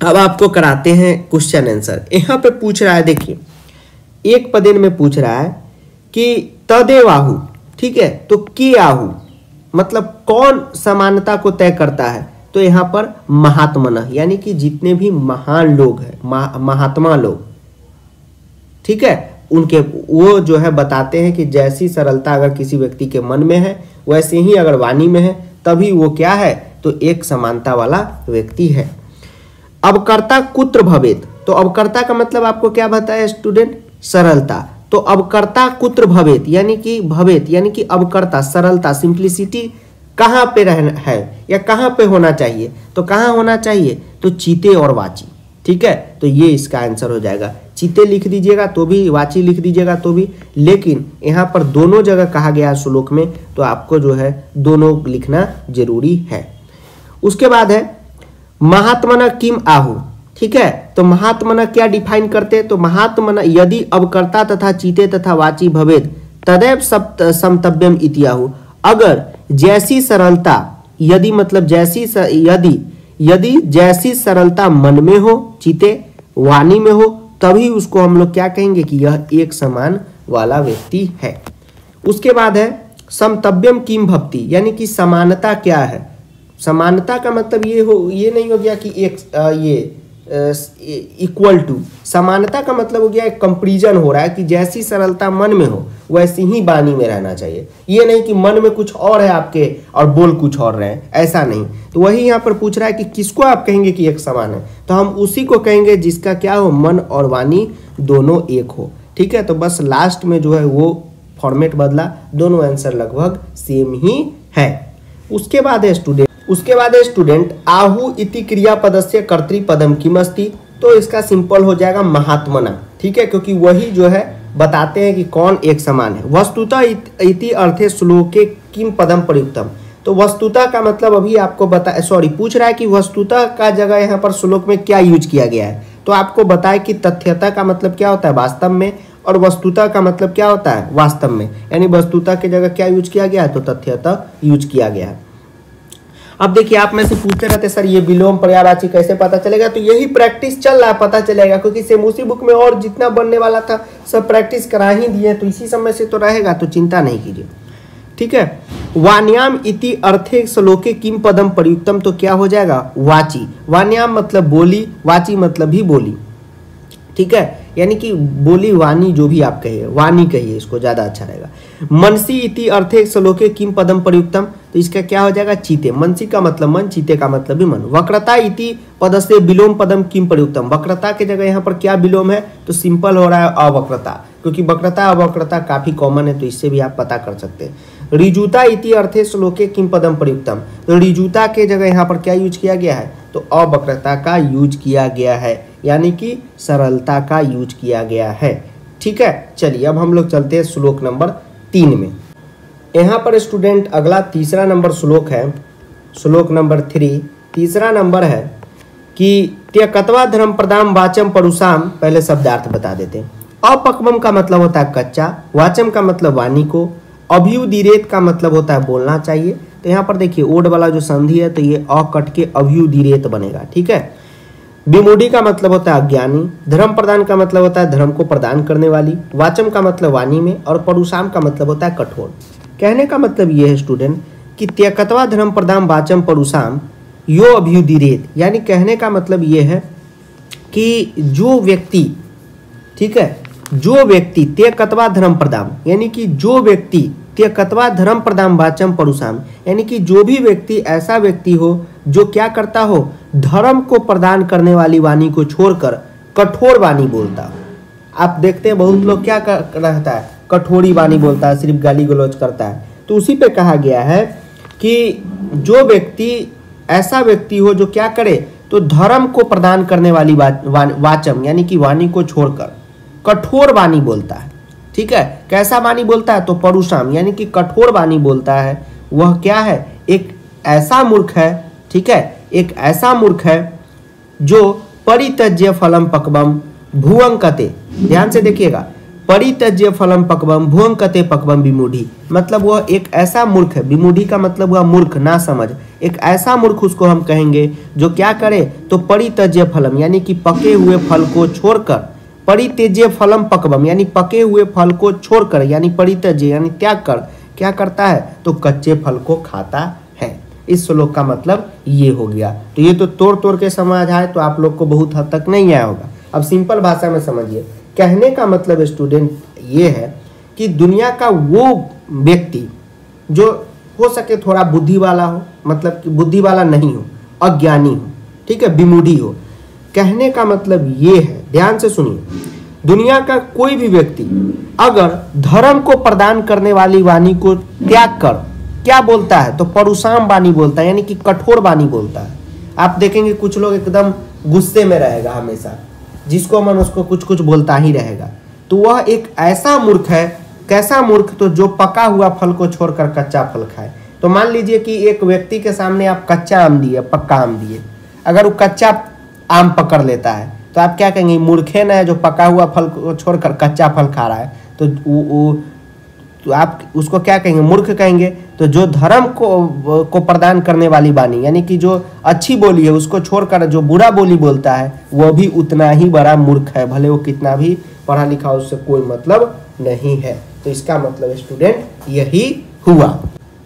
अब आपको कराते हैं क्वेश्चन आंसर यहाँ पे पूछ रहा है देखिए एक पदेन में पूछ रहा है कि तदेवाहु ठीक है तो के आहू मतलब कौन समानता को तय करता है तो यहाँ पर महात्मन यानी कि जितने भी महान लोग हैं महात्मा लोग ठीक है उनके वो जो है बताते हैं कि जैसी सरलता अगर किसी व्यक्ति के मन में है वैसे ही अगर वाणी में है तभी वो क्या है तो एक समानता वाला व्यक्ति है अवकर्ता कुत्र भवेत तो अवकर्ता का मतलब आपको क्या बताया स्टूडेंट सरलता तो अवकर्ता कुत्र भवेत यानी कि भवेत यानी कि अवकर्ता सरलता सिंप्लिसिटी कहाँ पे रहना है या कहाँ पे होना चाहिए तो कहाँ होना चाहिए तो चीते और वाची ठीक है तो ये इसका आंसर हो जाएगा चीते लिख दीजिएगा तो भी वाची लिख दीजिएगा तो भी लेकिन यहाँ पर दोनों जगह कहा गया है श्लोक में तो आपको जो है दोनों लिखना जरूरी है उसके बाद है न किम आहु ठीक है तो महात्मा क्या डिफाइन करते तो महात्मना यदि अवकर्ता तथा चीते तथा वाची भवेद तदैव समतव्यम इतियाहु अगर जैसी सरलता यदि मतलब जैसी यदि यदि जैसी सरलता मन में हो चीते वाणी में हो तभी उसको हम लोग क्या कहेंगे कि यह एक समान वाला व्यक्ति है उसके बाद है समतव्यम किम भक्ति यानी कि समानता क्या है समानता का मतलब ये हो ये नहीं हो गया कि एक आ, ये इक्वल uh, टू समानता का मतलब हो गया कंपेरिजन हो रहा है कि जैसी सरलता मन में हो वैसी ही वाणी में रहना चाहिए ये नहीं कि मन में कुछ और है आपके और बोल कुछ और रहे ऐसा नहीं तो वही यहाँ पर पूछ रहा है कि किसको आप कहेंगे कि एक समान है तो हम उसी को कहेंगे जिसका क्या हो मन और वाणी दोनों एक हो ठीक है तो बस लास्ट में जो है वो फॉर्मेट बदला दोनों आंसर लगभग सेम ही है उसके बाद है स्टूडेंट उसके बाद स्टूडेंट आहु इति क्रिया पद पदस्य कर्तृपदम किमस्ती तो इसका सिंपल हो जाएगा महात्मना ठीक है क्योंकि वही जो है बताते हैं कि कौन एक समान है वस्तुता इति अर्थे श्लोके किम पदम प्रयुक्तम तो वस्तुता का मतलब अभी आपको बता सॉरी पूछ रहा है कि वस्तुता का जगह यहाँ पर श्लोक में क्या यूज किया गया है तो आपको बताए कि तथ्यता का मतलब क्या होता है वास्तव में और वस्तुता का मतलब क्या होता है वास्तव में यानी वस्तुता की जगह क्या यूज किया गया है तो तथ्यता यूज किया गया है अब देखिए आप में से पूछते रहते सर ये विलोम पर्याराची कैसे पता चलेगा तो यही प्रैक्टिस चल रहा है पता चलेगा क्योंकि सेम उसी बुक में और जितना बनने वाला था सब प्रैक्टिस करा ही दिए तो इसी समय से तो रहेगा तो चिंता नहीं कीजिए ठीक है वान्याम इति अर्थे श्लोके किम पदम प्रयुक्तम तो क्या हो जाएगा वाची वान्याम मतलब बोली वाची मतलब ही बोली ठीक है यानी कि बोली वाणी जो भी आप कहिए वाणी कहिए इसको ज़्यादा अच्छा रहेगा मनसी इति अर्थे श्लोके किम पदम प्रयुक्तम तो इसका क्या हो जाएगा चीते मनसी का मतलब मन चीते का मतलब भी मन वक्रता इति पद से विलोम पदम किम प्रयुक्तम वक्रता के जगह यहाँ पर क्या विलोम है तो सिंपल हो रहा है अवक्रता क्योंकि वक्रता अवक्रता काफी कॉमन है तो इससे भी आप पता कर सकते हैं रिजुता इति अर्थे श्लोके किम पदम प्रयुक्तम तो रिजुता के जगह यहाँ पर क्या यूज किया गया है तो अवक्रता का यूज किया गया है यानी कि सरलता का यूज किया गया है ठीक है चलिए अब हम लोग चलते हैं श्लोक नंबर तीन में यहाँ पर स्टूडेंट अगला तीसरा नंबर श्लोक है श्लोक नंबर थ्री तीसरा नंबर है कि त्यकतवा धर्म प्रदाम वाचम परुषाम पहले शब्दार्थ बता देते हैं अपक्वम का मतलब होता है कच्चा वाचम का मतलब वाणी को अभ्युदिरेत का मतलब होता है बोलना चाहिए तो यहाँ पर देखिए ओड वाला जो संधि है तो ये अकट के अभ्युदिरेत बनेगा ठीक है विमोडी का मतलब होता है अज्ञानी धर्म प्रदान का मतलब होता है धर्म को प्रदान करने वाली वाचम का मतलब वाणी में और परुशाम का मतलब होता है कठोर कहने का मतलब यह है स्टूडेंट कि त्यकतवा धर्म प्रदान वाचम परुशाम यो अभ्युदिरेत यानी कहने का मतलब यह है कि जो व्यक्ति ठीक है जो व्यक्ति त्यकतवा धर्म प्रदान यानी कि जो व्यक्ति त्यकतवा धर्म प्रदान वाचम परुशाम यानी कि जो भी व्यक्ति ऐसा व्यक्ति हो जो क्या करता हो धर्म को प्रदान करने वाली वाणी को छोड़कर कठोर वाणी बोलता आप देखते हैं बहुत लोग क्या रहता है कठोरी वाणी बोलता है सिर्फ गाली गलौज करता है तो उसी पे कहा गया है कि जो व्यक्ति ऐसा व्यक्ति हो जो क्या करे तो धर्म को प्रदान करने वाली वाचम यानी कि वाणी को छोड़कर कठोर वाणी बोलता है ठीक है कैसा वाणी बोलता है तो परुशाम यानी कि कठोर वाणी बोलता है वह क्या है एक ऐसा मूर्ख है ठीक है एक ऐसा मूर्ख है जो परितज्य फलम पकवम भुवंकते ध्यान से देखिएगा परितज्य फलम पकवम भुवंकते पकवम विमूढ़ी मतलब वह एक ऐसा मूर्ख है विमूढ़ी का मतलब वह मूर्ख ना समझ एक ऐसा मूर्ख उसको हम कहेंगे जो क्या करे तो परितज्य फलम यानी कि पके हुए फल को छोड़कर परित्यज्य फलम पकवम यानी पके हुए फल को छोड़कर यानी परितज्य यानी त्याग कर क्या करता है तो कच्चे फल को खाता इस श्लोक का मतलब ये हो गया तो ये तो तोड़ तोड़ के समझ आए तो आप लोग को बहुत हद तक नहीं आया होगा अब सिंपल भाषा में समझिए कहने का मतलब स्टूडेंट ये है कि दुनिया का वो व्यक्ति जो हो सके थोड़ा बुद्धि वाला हो मतलब कि बुद्धि वाला नहीं हो अज्ञानी हो ठीक है विमूढ़ी हो कहने का मतलब ये है ध्यान से सुनिए दुनिया का कोई भी व्यक्ति अगर धर्म को प्रदान करने वाली वाणी को त्याग कर क्या बोलता है तो परुशाम वाणी बोलता है यानी कि कठोर वाणी बोलता है आप देखेंगे कुछ लोग एकदम गुस्से में रहेगा हमेशा जिसको मन उसको कुछ कुछ बोलता ही रहेगा तो वह एक ऐसा मूर्ख है कैसा मूर्ख तो जो पका हुआ फल को छोड़कर कच्चा फल खाए तो मान लीजिए कि एक व्यक्ति के सामने आप कच्चा आम दिए पक्का आम दिए अगर वो कच्चा आम पकड़ लेता है तो आप क्या कहेंगे मूर्खे ना जो पका हुआ फल को छोड़कर कच्चा फल खा रहा है तो वो तो आप उसको क्या कहेंगे मूर्ख कहेंगे तो जो धर्म को को प्रदान करने वाली वाणी यानी कि जो अच्छी बोली है उसको छोड़कर जो बुरा बोली बोलता है वह भी उतना ही बड़ा मूर्ख है भले वो कितना भी पढ़ा लिखा उससे कोई मतलब नहीं है तो इसका मतलब स्टूडेंट यही हुआ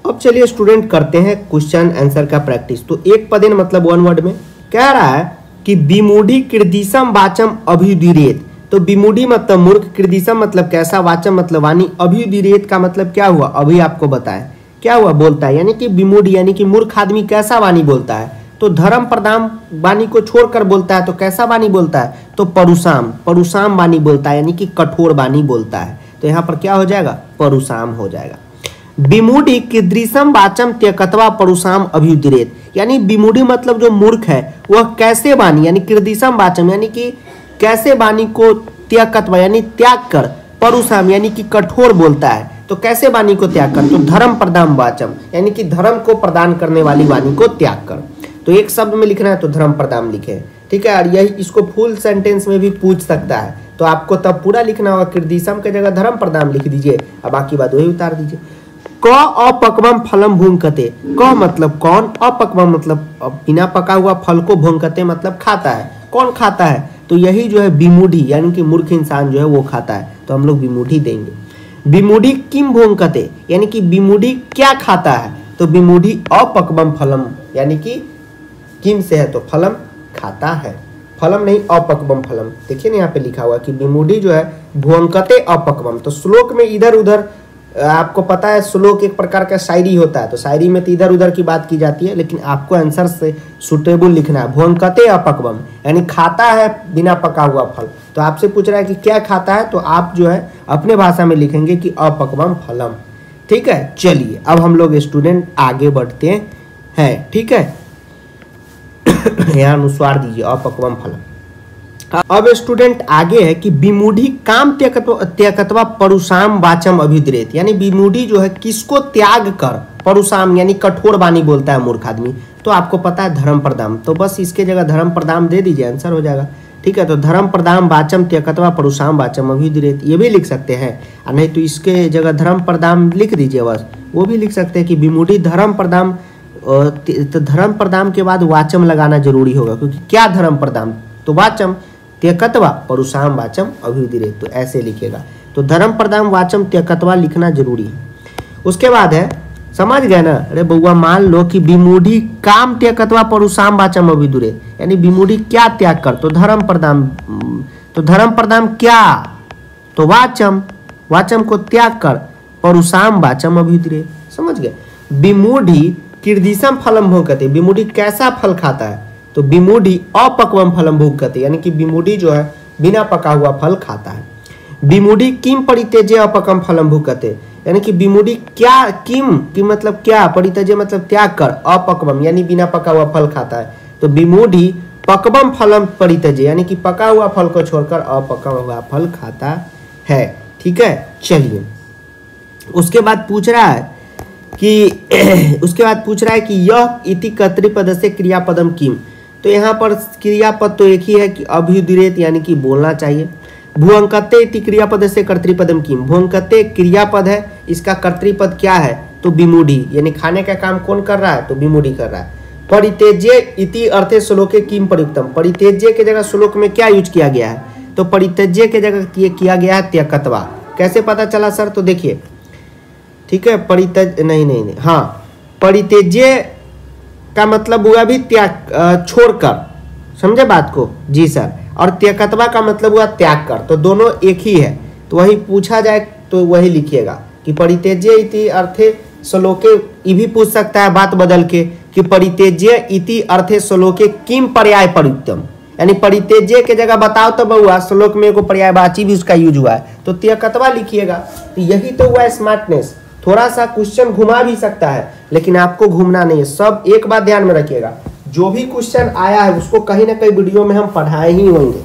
अब चलिए स्टूडेंट करते हैं क्वेश्चन आंसर का प्रैक्टिस तो एक पदेन मतलब वन वर्ड में कह रहा है कि विमूढ़ी कृदिशम वाचम अभिदिरेत तो बिमुडी मतलब मूर्ख कृदिशा मतलब कैसा वाचम मतलब वाणी अभिविरेत का मतलब क्या हुआ अभी आपको बताए क्या हुआ बोलता है यानी कि बिमुडी यानी कि मूर्ख आदमी कैसा वाणी बोलता है तो धर्म प्रदान वाणी को छोड़कर बोलता है तो कैसा वाणी बोलता है तो परुशाम परुशाम वाणी बोलता है यानी कि कठोर वाणी बोलता है तो यहाँ पर क्या हो जाएगा परुशाम हो जाएगा बिमुडी किदृशम वाचम त्यकतवा परुशाम अभ्युद्रेत यानी बिमुडी मतलब जो मूर्ख है वह कैसे वाणी यानी किदृशम वाचम यानी कि कैसे वाणी को त्यकत्व यानी त्याग कर परुषाम यानी कि कठोर बोलता है तो कैसे वाणी को त्याग कर तो धर्म प्रदान वाचम यानी कि धर्म को प्रदान करने वाली वाणी को त्याग कर तो एक शब्द में लिखना है तो धर्म प्रदान लिखे ठीक है और यही इसको फुल सेंटेंस में भी पूछ सकता है तो आपको तब पूरा लिखना होगा किर्दिशम के जगह धर्म प्रदान लिख दीजिए अब बाकी बात वही उतार दीजिए क अपकवम फलम भूंगते क मतलब कौन अपकवम मतलब बिना पका हुआ फल को भूंगते मतलब खाता है कौन खाता है तो यही जो है बीमूढ़ी यानी कि मूर्ख इंसान जो है वो खाता है तो हम लोग बीमूढ़ी देंगे बीमूढ़ी किम भोंकते यानी कि बीमूढ़ी क्या खाता है तो बीमूढ़ी अपकबम फलम यानी कि किम से है तो फलम खाता है फलम नहीं अपकबम फलम देखिए ना यहाँ पे लिखा हुआ कि बीमूढ़ी जो है भोंकते अपकबम तो श्लोक में इधर उधर आपको पता है श्लोक एक प्रकार का शायरी होता है तो शायरी में तो इधर उधर की बात की जाती है लेकिन आपको आंसर से सुटेबल लिखना है भोन कते अपकवम यानी खाता है बिना पका हुआ फल तो आपसे पूछ रहा है कि क्या खाता है तो आप जो है अपने भाषा में लिखेंगे कि अपकवम फलम ठीक है चलिए अब हम लोग स्टूडेंट आगे बढ़ते हैं ठीक है <coughs> यहाँ अनुस्वार दीजिए अपकवम फलम अब स्टूडेंट आगे है कि विमूढ़ी काम त्यकवा परुशाम वाचम अभिद्रेत यानी विमूढ़ी जो है किसको त्याग कर परुशाम यानी कठोर वाणी बोलता है मूर्ख आदमी तो आपको पता है धर्म प्रदाम तो बस इसके जगह धर्म प्रदाम दे दीजिए आंसर हो जाएगा ठीक है तो धर्म प्रदाम वाचम त्यकत्वा परुशाम वाचम अभिद्रेत ये भी लिख सकते हैं और नहीं तो इसके जगह धर्म प्रदाम लिख दीजिए बस वो भी लिख सकते हैं कि विमूढ़ी धर्म प्रदाम तो धर्म प्रदाम के बाद वाचम लगाना जरूरी होगा क्योंकि क्या धर्म प्रदाम तो वाचम त्यकत्वा परुषाम वाचम अभिधिर तो ऐसे लिखेगा तो धर्म प्रदान वाचम त्यकत्वा लिखना जरूरी है उसके बाद है समझ गए ना अरे बउआ मान लो कि विमूढ़ी काम त्यकत्वा परुषाम वाचम अभिदुरे यानी विमूढ़ी क्या त्याग कर तो धर्म प्रदान तो धर्म प्रदान क्या तो वाचम वाचम को त्याग कर परुषाम वाचम अभिधिर समझ गए विमूढ़ी किर्दिशम फलम भोगते विमूढ़ी कैसा फल खाता है तो बिमुडी अपक्वम फलम भूख गति यानी कि बिमुडी जो है बिना पका हुआ फल खाता है बिमुडी किम परितेजे अपकम फलम भूखते यानी कि बिमुडी क्या किम कि मतलब क्या परितेजे मतलब त्याग कर अपकवम यानी बिना पका हुआ फल खाता है तो बिमुडी पकवम फलम परितेजे यानी कि पका हुआ फल को छोड़कर अपकम हुआ फल खाता है ठीक है चलिए उसके बाद पूछ रहा है कि <clears throat> उसके बाद पूछ रहा है कि यह इति कर्तृपद से क्रियापदम किम तो यहाँ पर क्रियापद तो एक ही है कि अभ्युदिरेत यानी कि बोलना चाहिए भूअंकते क्रियापद से कर्तृपद किम भूअंकते क्रियापद है इसका कर्तृपद क्या है तो बिमूढ़ी यानी खाने का काम कौन कर रहा है तो बिमूढ़ी कर रहा है परितेज्य इति अर्थे श्लोके किम प्रयुक्तम परितेज्य के जगह श्लोक में क्या यूज किया गया है तो परितेज्य के जगह किया गया है त्यकत्वा कैसे पता चला सर तो देखिए ठीक है परितज नहीं नहीं नहीं हाँ परितेज्य का मतलब हुआ भी त्याग छोड़कर समझे बात को जी सर और त्यकतवा का मतलब हुआ त्याग कर तो दोनों एक ही है तो वही पूछा जाए तो वही लिखिएगा कि परितेज्य इति अर्थे श्लोके ये भी पूछ सकता है बात बदल के कि परितेज्य इति अर्थे श्लोके किम पर्याय परितम यानी परितेज्य के जगह बताओ तो बउआ श्लोक में पर्याय पर्यायवाची भी उसका यूज हुआ है तो त्यकतवा लिखिएगा तो यही तो हुआ स्मार्टनेस थोड़ा सा क्वेश्चन घुमा भी सकता है लेकिन आपको घूमना नहीं है सब एक बात ध्यान में रखिएगा जो भी क्वेश्चन आया है उसको कहीं ना कहीं वीडियो में हम पढ़ाए ही होंगे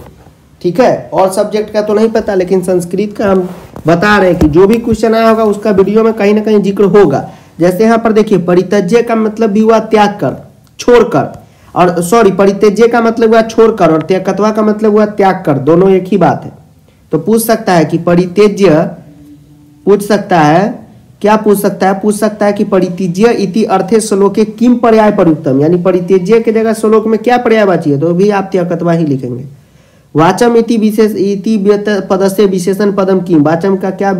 ठीक है और सब्जेक्ट का तो नहीं पता लेकिन संस्कृत का हम बता रहे हैं कि जो भी क्वेश्चन आया होगा उसका वीडियो में कहीं ना कहीं जिक्र होगा जैसे यहाँ पर देखिए परितज्य का मतलब भी हुआ त्याग कर छोड़कर और सॉरी परितज्य का मतलब हुआ छोड़कर और त्यागतवा का मतलब हुआ त्याग कर दोनों एक ही बात है तो पूछ सकता है कि परितेज्य पूछ सकता है क्या पूछ सकता है पूछ सकता है कि परितिज्य इति अर्थे श्लोके किम पर्याय पर उत्तम यानी परितिज्य के जगह श्लोक में क्या पर्याय बाची है तो भी आप त्यकतवा ही लिखेंगे वाचम इति विशेष इति पद से विशेषण पदम किम वाचम का क्या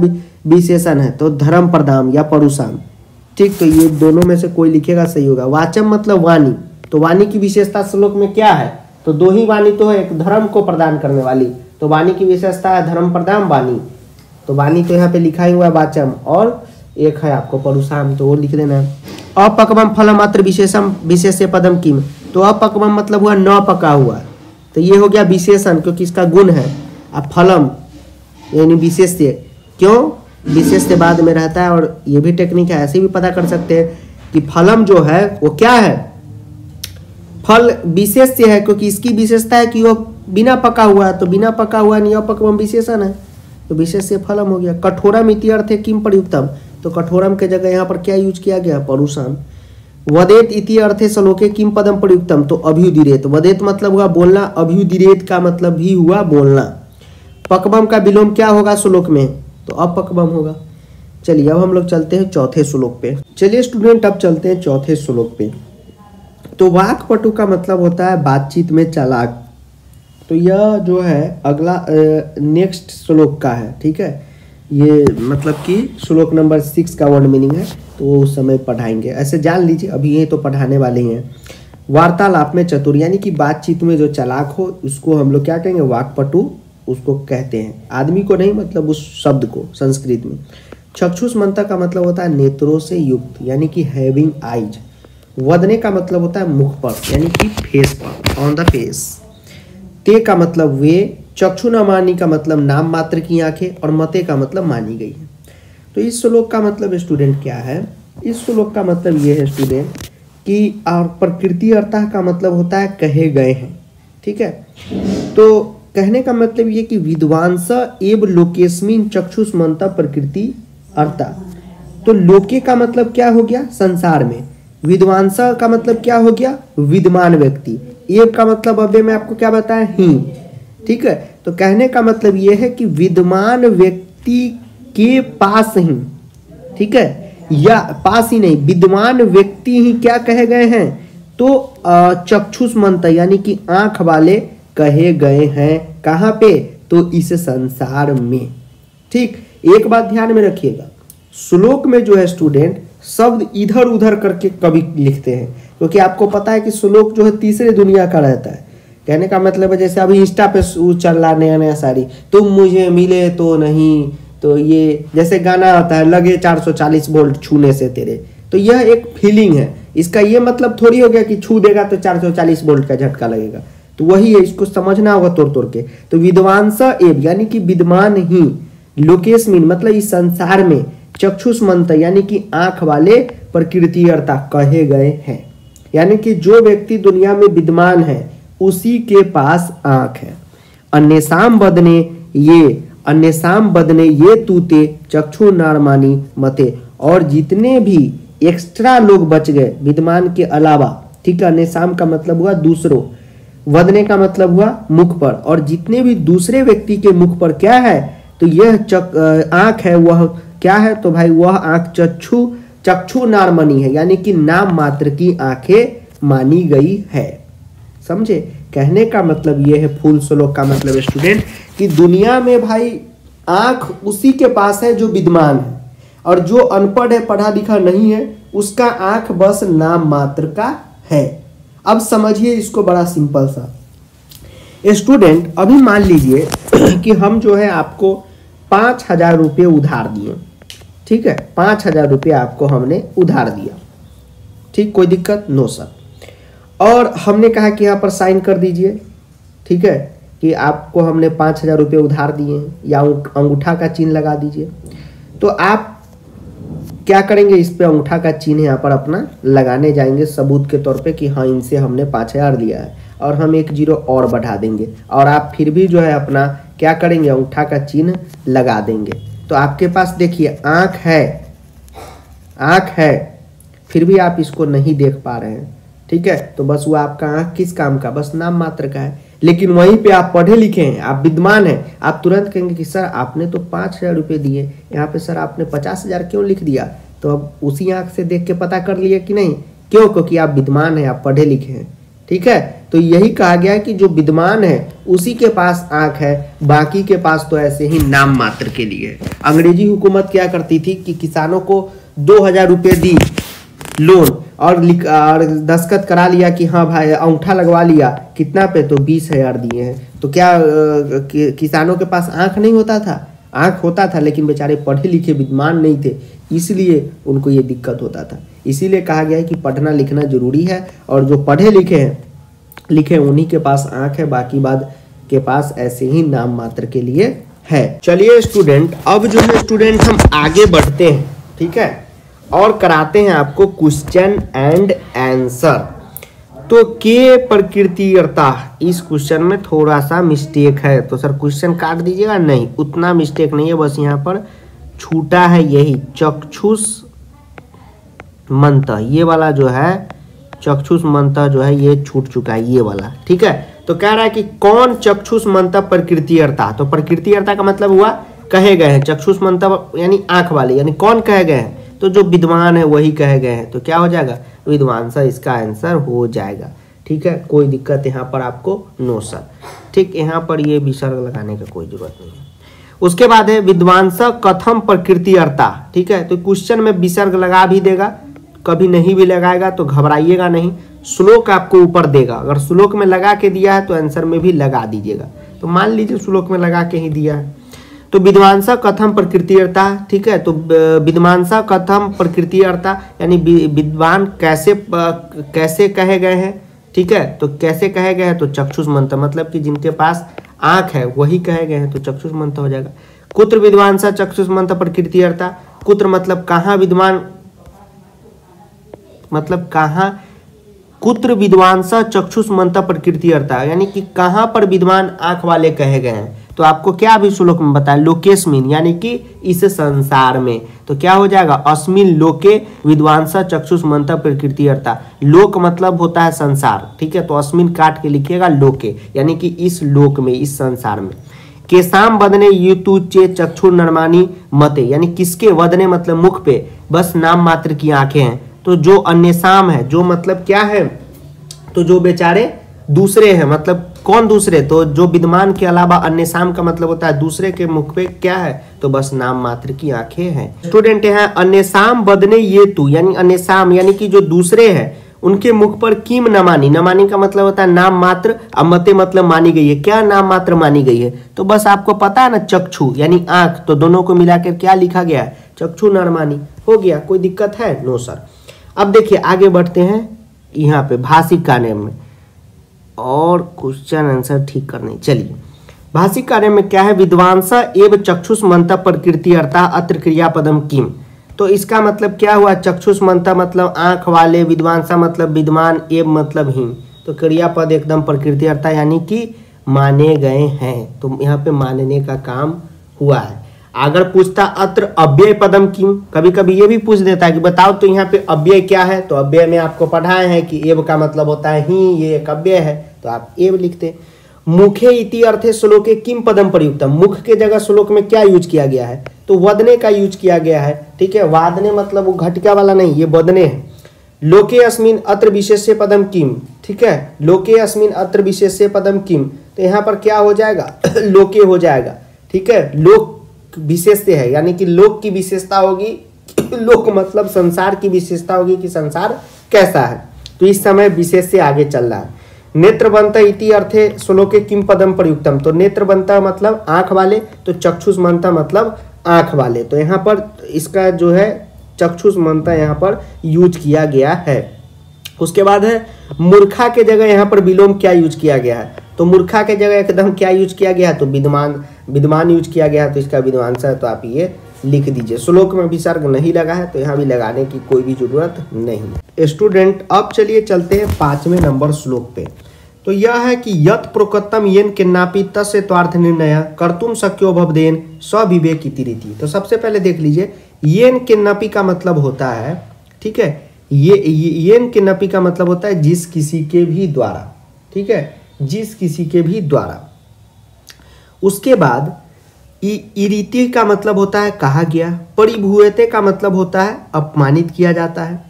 विशेषण है तो धर्म प्रदाम या परुषाम ठीक तो ये दोनों में से कोई लिखेगा सही होगा वाचम मतलब वाणी तो वाणी की विशेषता श्लोक में क्या है तो दो ही वाणी तो है एक धर्म को प्रदान करने वाली तो वाणी की विशेषता है धर्म प्रदान वाणी तो वाणी तो यहाँ पे लिखा ही हुआ है वाचम और एक है आपको परुषाम तो वो लिख देना है अपकवम फल मात्र विशेषम विशेष पदम किम तो अपकवम मतलब हुआ न पका हुआ तो ये हो गया विशेषण क्योंकि इसका गुण है अब फलम यानी विशेष क्यों विशेष बाद में रहता है और ये भी टेक्निक है ऐसे भी पता कर सकते हैं कि फलम जो है वो क्या है फल विशेष है क्योंकि इसकी विशेषता है कि वो बिना पका हुआ है तो बिना पका हुआ नहीं अपकवम विशेषण है तो विशेष फलम हो गया कठोरा मिति अर्थ है किम प्रयुक्तम तो कठोरम के जगह यहाँ पर क्या यूज किया गया परुषान वदेत इति अर्थे सलोके किम पदम प्रयुक्तम तो अभ्युदिरेत वदेत मतलब हुआ बोलना अभ्युदिरेत का मतलब भी हुआ बोलना पकबम का विलोम क्या होगा श्लोक में तो अपकबम होगा चलिए अब हम लोग चलते हैं चौथे श्लोक पे चलिए स्टूडेंट अब चलते हैं चौथे श्लोक पे तो वाकपटु का मतलब होता है बातचीत में चालाक तो यह जो है अगला नेक्स्ट श्लोक का है ठीक है ये मतलब कि श्लोक नंबर सिक्स का वर्ड मीनिंग है तो वो उस समय पढ़ाएंगे ऐसे जान लीजिए अभी ये तो पढ़ाने वाले ही हैं वार्तालाप में चतुर यानी कि बातचीत में जो चलाक हो उसको हम लोग क्या कहेंगे वाकपटु उसको कहते हैं आदमी को नहीं मतलब उस शब्द को संस्कृत में चक्षुष मंत्र का मतलब होता है नेत्रों से युक्त यानी कि हैविंग आइज वदने का मतलब होता है मुख पर यानी कि फेस पर ऑन द फेस ते का मतलब वे चक्षु न मानी का मतलब नाम मात्र की आंखें और मते का मतलब मानी गई है तो इस श्लोक का मतलब स्टूडेंट क्या है इस श्लोक का मतलब ये है स्टूडेंट कि और प्रकृति अर्थ का मतलब होता है कहे गए हैं ठीक है तो कहने का मतलब ये कि विद्वांस एव लोकेशमिन चक्षुष मंता प्रकृति अर्था तो लोके का मतलब क्या हो गया संसार में विद्वांस का मतलब क्या हो गया विद्वान व्यक्ति एव का मतलब अभी मैं आपको क्या बताया ही ठीक है तो कहने का मतलब यह है कि विद्यमान व्यक्ति के पास ही ठीक है या पास ही नहीं विद्वान व्यक्ति ही क्या कहे गए हैं तो चक्षुष मंत्र यानी कि आंख वाले कहे गए हैं कहाँ पे तो इस संसार में ठीक एक बात ध्यान में रखिएगा श्लोक में जो है स्टूडेंट शब्द इधर उधर करके कभी लिखते हैं क्योंकि तो आपको पता है कि श्लोक जो है तीसरे दुनिया का रहता है कहने का मतलब है जैसे अभी इंस्टा पे चल रहा नया नया साड़ी तुम मुझे मिले तो नहीं तो ये जैसे गाना आता है लगे 440 वोल्ट छूने से तेरे तो यह एक फीलिंग है इसका ये मतलब थोड़ी हो गया कि छू देगा तो 440 वोल्ट का झटका लगेगा तो वही है इसको समझना होगा तोड़ तोड़ के तो विद्वांस एव यानी कि विद्वान ही मीन मतलब इस संसार में चक्षुष मंत यानी कि आंख वाले प्रकृति अर्थात कहे गए हैं यानी कि जो व्यक्ति दुनिया में विद्वान है उसी के पास आंख है अन्यसाम बदने ये अन्यसाम बदने ये तूते चक्षु नारमानी मते और जितने भी एक्स्ट्रा लोग बच गए विद्वान के अलावा ठीक है अन्यसाम का मतलब हुआ दूसरों वदने का मतलब हुआ मुख पर और जितने भी दूसरे व्यक्ति के मुख पर क्या है तो यह चक आँख है वह क्या है तो भाई वह आँख चक्षु चक्षु नारमनी है यानी कि नाम मात्र की आंखें मानी गई है समझे कहने का मतलब ये है फूल श्लोक का मतलब स्टूडेंट कि दुनिया में भाई आंख उसी के पास है जो विद्वान है और जो अनपढ़ है पढ़ा लिखा नहीं है उसका आंख बस नाम मात्र का है अब समझिए इसको बड़ा सिंपल सा स्टूडेंट अभी मान लीजिए <clears throat> कि हम जो है आपको पाँच हजार रुपये उधार दिए ठीक है पाँच हजार रुपये आपको हमने उधार दिया ठीक कोई दिक्कत नो सर और हमने कहा कि यहाँ पर साइन कर दीजिए ठीक है कि आपको हमने पाँच हज़ार रुपये उधार दिए हैं या अंगूठा का चिन्ह लगा दीजिए तो आप क्या करेंगे इस पर अंगूठा का चिन्ह यहाँ पर अपना लगाने जाएंगे सबूत के तौर पे कि हाँ इनसे हमने पाँच हज़ार लिया है और हम एक जीरो और बढ़ा देंगे और आप फिर भी जो है अपना क्या करेंगे अंगूठा का चिन्ह लगा देंगे तो आपके पास देखिए आँख है आँख है फिर भी आप इसको नहीं देख पा रहे हैं ठीक है तो बस वो आपका आंख किस काम का बस नाम मात्र का है लेकिन वहीं पे आप पढ़े लिखे हैं आप विद्वान हैं आप तुरंत कहेंगे कि सर आपने तो पाँच हज़ार रुपये दिए यहाँ पे सर आपने पचास हज़ार क्यों लिख दिया तो अब उसी आंख से देख के पता कर लिया कि नहीं क्यों क्योंकि आप विद्वान हैं आप पढ़े लिखे हैं ठीक है तो यही कहा गया कि जो विद्वान है उसी के पास आंख है बाकी के पास तो ऐसे ही नाम मात्र के लिए अंग्रेजी हुकूमत क्या करती थी कि किसानों को दो हज़ार रुपये दी लोन और लिख और दस्खत करा लिया कि हाँ भाई अंगूठा लगवा लिया कितना पे तो बीस हज़ार दिए हैं तो क्या कि, किसानों के पास आँख नहीं होता था आँख होता था लेकिन बेचारे पढ़े लिखे विद्वान नहीं थे इसलिए उनको ये दिक्कत होता था इसीलिए कहा गया है कि पढ़ना लिखना जरूरी है और जो पढ़े लिखे हैं लिखे उन्हीं के पास आँख है बाकी बाद के पास ऐसे ही नाम मात्र के लिए है चलिए स्टूडेंट अब जो है स्टूडेंट हम आगे बढ़ते हैं ठीक है और कराते हैं आपको क्वेश्चन एंड आंसर तो के प्रकृतियता इस क्वेश्चन में थोड़ा सा मिस्टेक है तो सर क्वेश्चन काट दीजिएगा नहीं उतना मिस्टेक नहीं है बस यहाँ पर छूटा है यही चक्षुष मंत ये वाला जो है चक्षुष मंत जो है ये छूट चुका है ये वाला ठीक है तो कह रहा है कि कौन चक्षुष मंत अर्था तो अर्था का मतलब हुआ कहे गए हैं चक्षुष मंत यानी आंख वाले यानी कौन कहे गए हैं तो जो विद्वान है वही कहे गए हैं तो क्या हो जाएगा विद्वान सर इसका आंसर हो जाएगा ठीक है कोई दिक्कत यहाँ पर आपको नो सर ठीक यहाँ पर ये विसर्ग लगाने का कोई जरूरत नहीं है उसके बाद है विद्वांस कथम प्रकृति अर्था ठीक है तो क्वेश्चन में विसर्ग लगा भी देगा कभी नहीं भी लगाएगा तो घबराइएगा नहीं श्लोक आपको ऊपर देगा अगर श्लोक में लगा के दिया है तो आंसर में भी लगा दीजिएगा तो मान लीजिए श्लोक में लगा के ही दिया है तो विद्वांसा कथम प्रकृति अर्था ठीक है तो विद्वांसा कथम प्रकृति अर्था यानी विद्वान कैसे कैसे कहे गए हैं ठीक है तो कैसे कहे गए हैं तो चक्षुष मंत्र मतलब कि जिनके पास आँख है वही कहे गए हैं तो चक्षुष मंत्र हो जाएगा कुत्र विद्वांसा चक्षुष मंत्र प्रकृति अर्था कुत्र मतलब कहाँ विद्वान मतलब कहाँ कुत्र विद्वांसा चक्षुष मंत्र प्रकृति अर्था यानी कि कहाँ पर विद्वान आँख वाले कहे गए हैं तो आपको क्या अभी श्लोक में बताया लोकेशमिन यानी कि इस संसार में तो क्या हो जाएगा अस्मिन लोके विद्वांसा चक्षुष मंत्र प्रकृति अर्था लोक मतलब होता है संसार ठीक है तो अस्मिन काट के लिखिएगा लोके यानी कि इस लोक में इस संसार में केसाम वदने युतु चे चक्षु नरमानी मते यानी किसके वदने मतलब मुख पे बस नाम मात्र की आंखें हैं तो जो अन्य साम है जो मतलब क्या है तो जो बेचारे दूसरे हैं मतलब कौन दूसरे तो जो विद्वान के अलावा अन्य शाम का मतलब होता है दूसरे के मुख पे क्या है तो बस नाम मात्र की आंखें हैं स्टूडेंट है अन्य शाम बदने ये तू यानी अन्य शाम यानी कि जो दूसरे हैं उनके मुख पर किम नमानी नमानी का मतलब होता है नाम मात्र अमते मतलब मानी गई है क्या नाम मात्र मानी गई है तो बस आपको पता है ना चक्षु यानी आंख तो दोनों को मिलाकर क्या लिखा गया है चक्षु नरमानी हो गया कोई दिक्कत है नो सर अब देखिए आगे बढ़ते हैं यहाँ पे भाषिक काने में और क्वेश्चन आंसर ठीक करने चलिए भाषिक कार्य में क्या है विद्वांसा एवं चक्षुष मंता प्रकृति अर्थात अत्र क्रिया पदम किम तो इसका मतलब क्या हुआ चक्षुष मंता मतलब आंख वाले विद्वांसा मतलब विद्वान एवं मतलब ही तो क्रिया पद एकदम प्रकृति अर्थात यानी कि माने गए हैं तो यहाँ पे मानने का काम हुआ है अगर पूछता अत्र अव्यय पदम किम कभी कभी ये भी पूछ देता है कि बताओ तो यहाँ पे अव्यय क्या है तो अव्यय में आपको पढ़ाए हैं कि एव का मतलब होता है ही ये एक अव्यय है तो आप एव लिखते मुखे इति अर्थे श्लोके किम पदम प्रयुक्त मुख के जगह श्लोक में क्या यूज किया गया है तो वदने का यूज किया गया है ठीक है वादने मतलब वो घटका वाला नहीं ये वदने है लोके अस्मिन अत्र विशेष्य पदम किम ठीक है लोके अस्मिन अत्र विशेष्य पदम किम तो यहाँ पर क्या हो जाएगा <coughs> लोके हो जाएगा ठीक है लोक विशेष है यानी कि लोक की विशेषता होगी <coughs> लोक मतलब संसार की विशेषता होगी कि संसार कैसा है तो इस समय विशेष से आगे चल रहा है नेत्रबंत इति अर्थे श्लोके किम पदम प्रयुक्तम तो नेत्रबंत मतलब आंख वाले तो चक्षुष मंता मतलब आंख वाले तो यहाँ पर इसका जो है चक्षुष मंता यहाँ पर यूज किया गया है उसके बाद है मूर्खा के जगह यहाँ पर विलोम क्या यूज किया गया है तो मूर्खा के जगह एकदम क्या यूज किया गया है तो विद्वान विद्वान यूज किया गया है तो इसका विद्वांसा है तो आप ये लिख दीजिए श्लोक में विसर्ग नहीं लगा है तो यहाँ भी लगाने की कोई भी जरूरत नहीं स्टूडेंट अब चलिए चलते हैं पांचवें नंबर श्लोक पे तो यह है कि यत प्रोकत्तम येन नापी तस्य त्वार्थ निर्णय करतुम सक्यो भवदेन सविवेक रीति तो सबसे पहले देख लीजिए येन नपी का मतलब होता है ठीक है ये येन के नपी का मतलब होता है जिस किसी के भी द्वारा ठीक है जिस किसी के भी द्वारा उसके बाद इरीति का मतलब होता है कहा गया परिभूयते का मतलब होता है अपमानित किया जाता है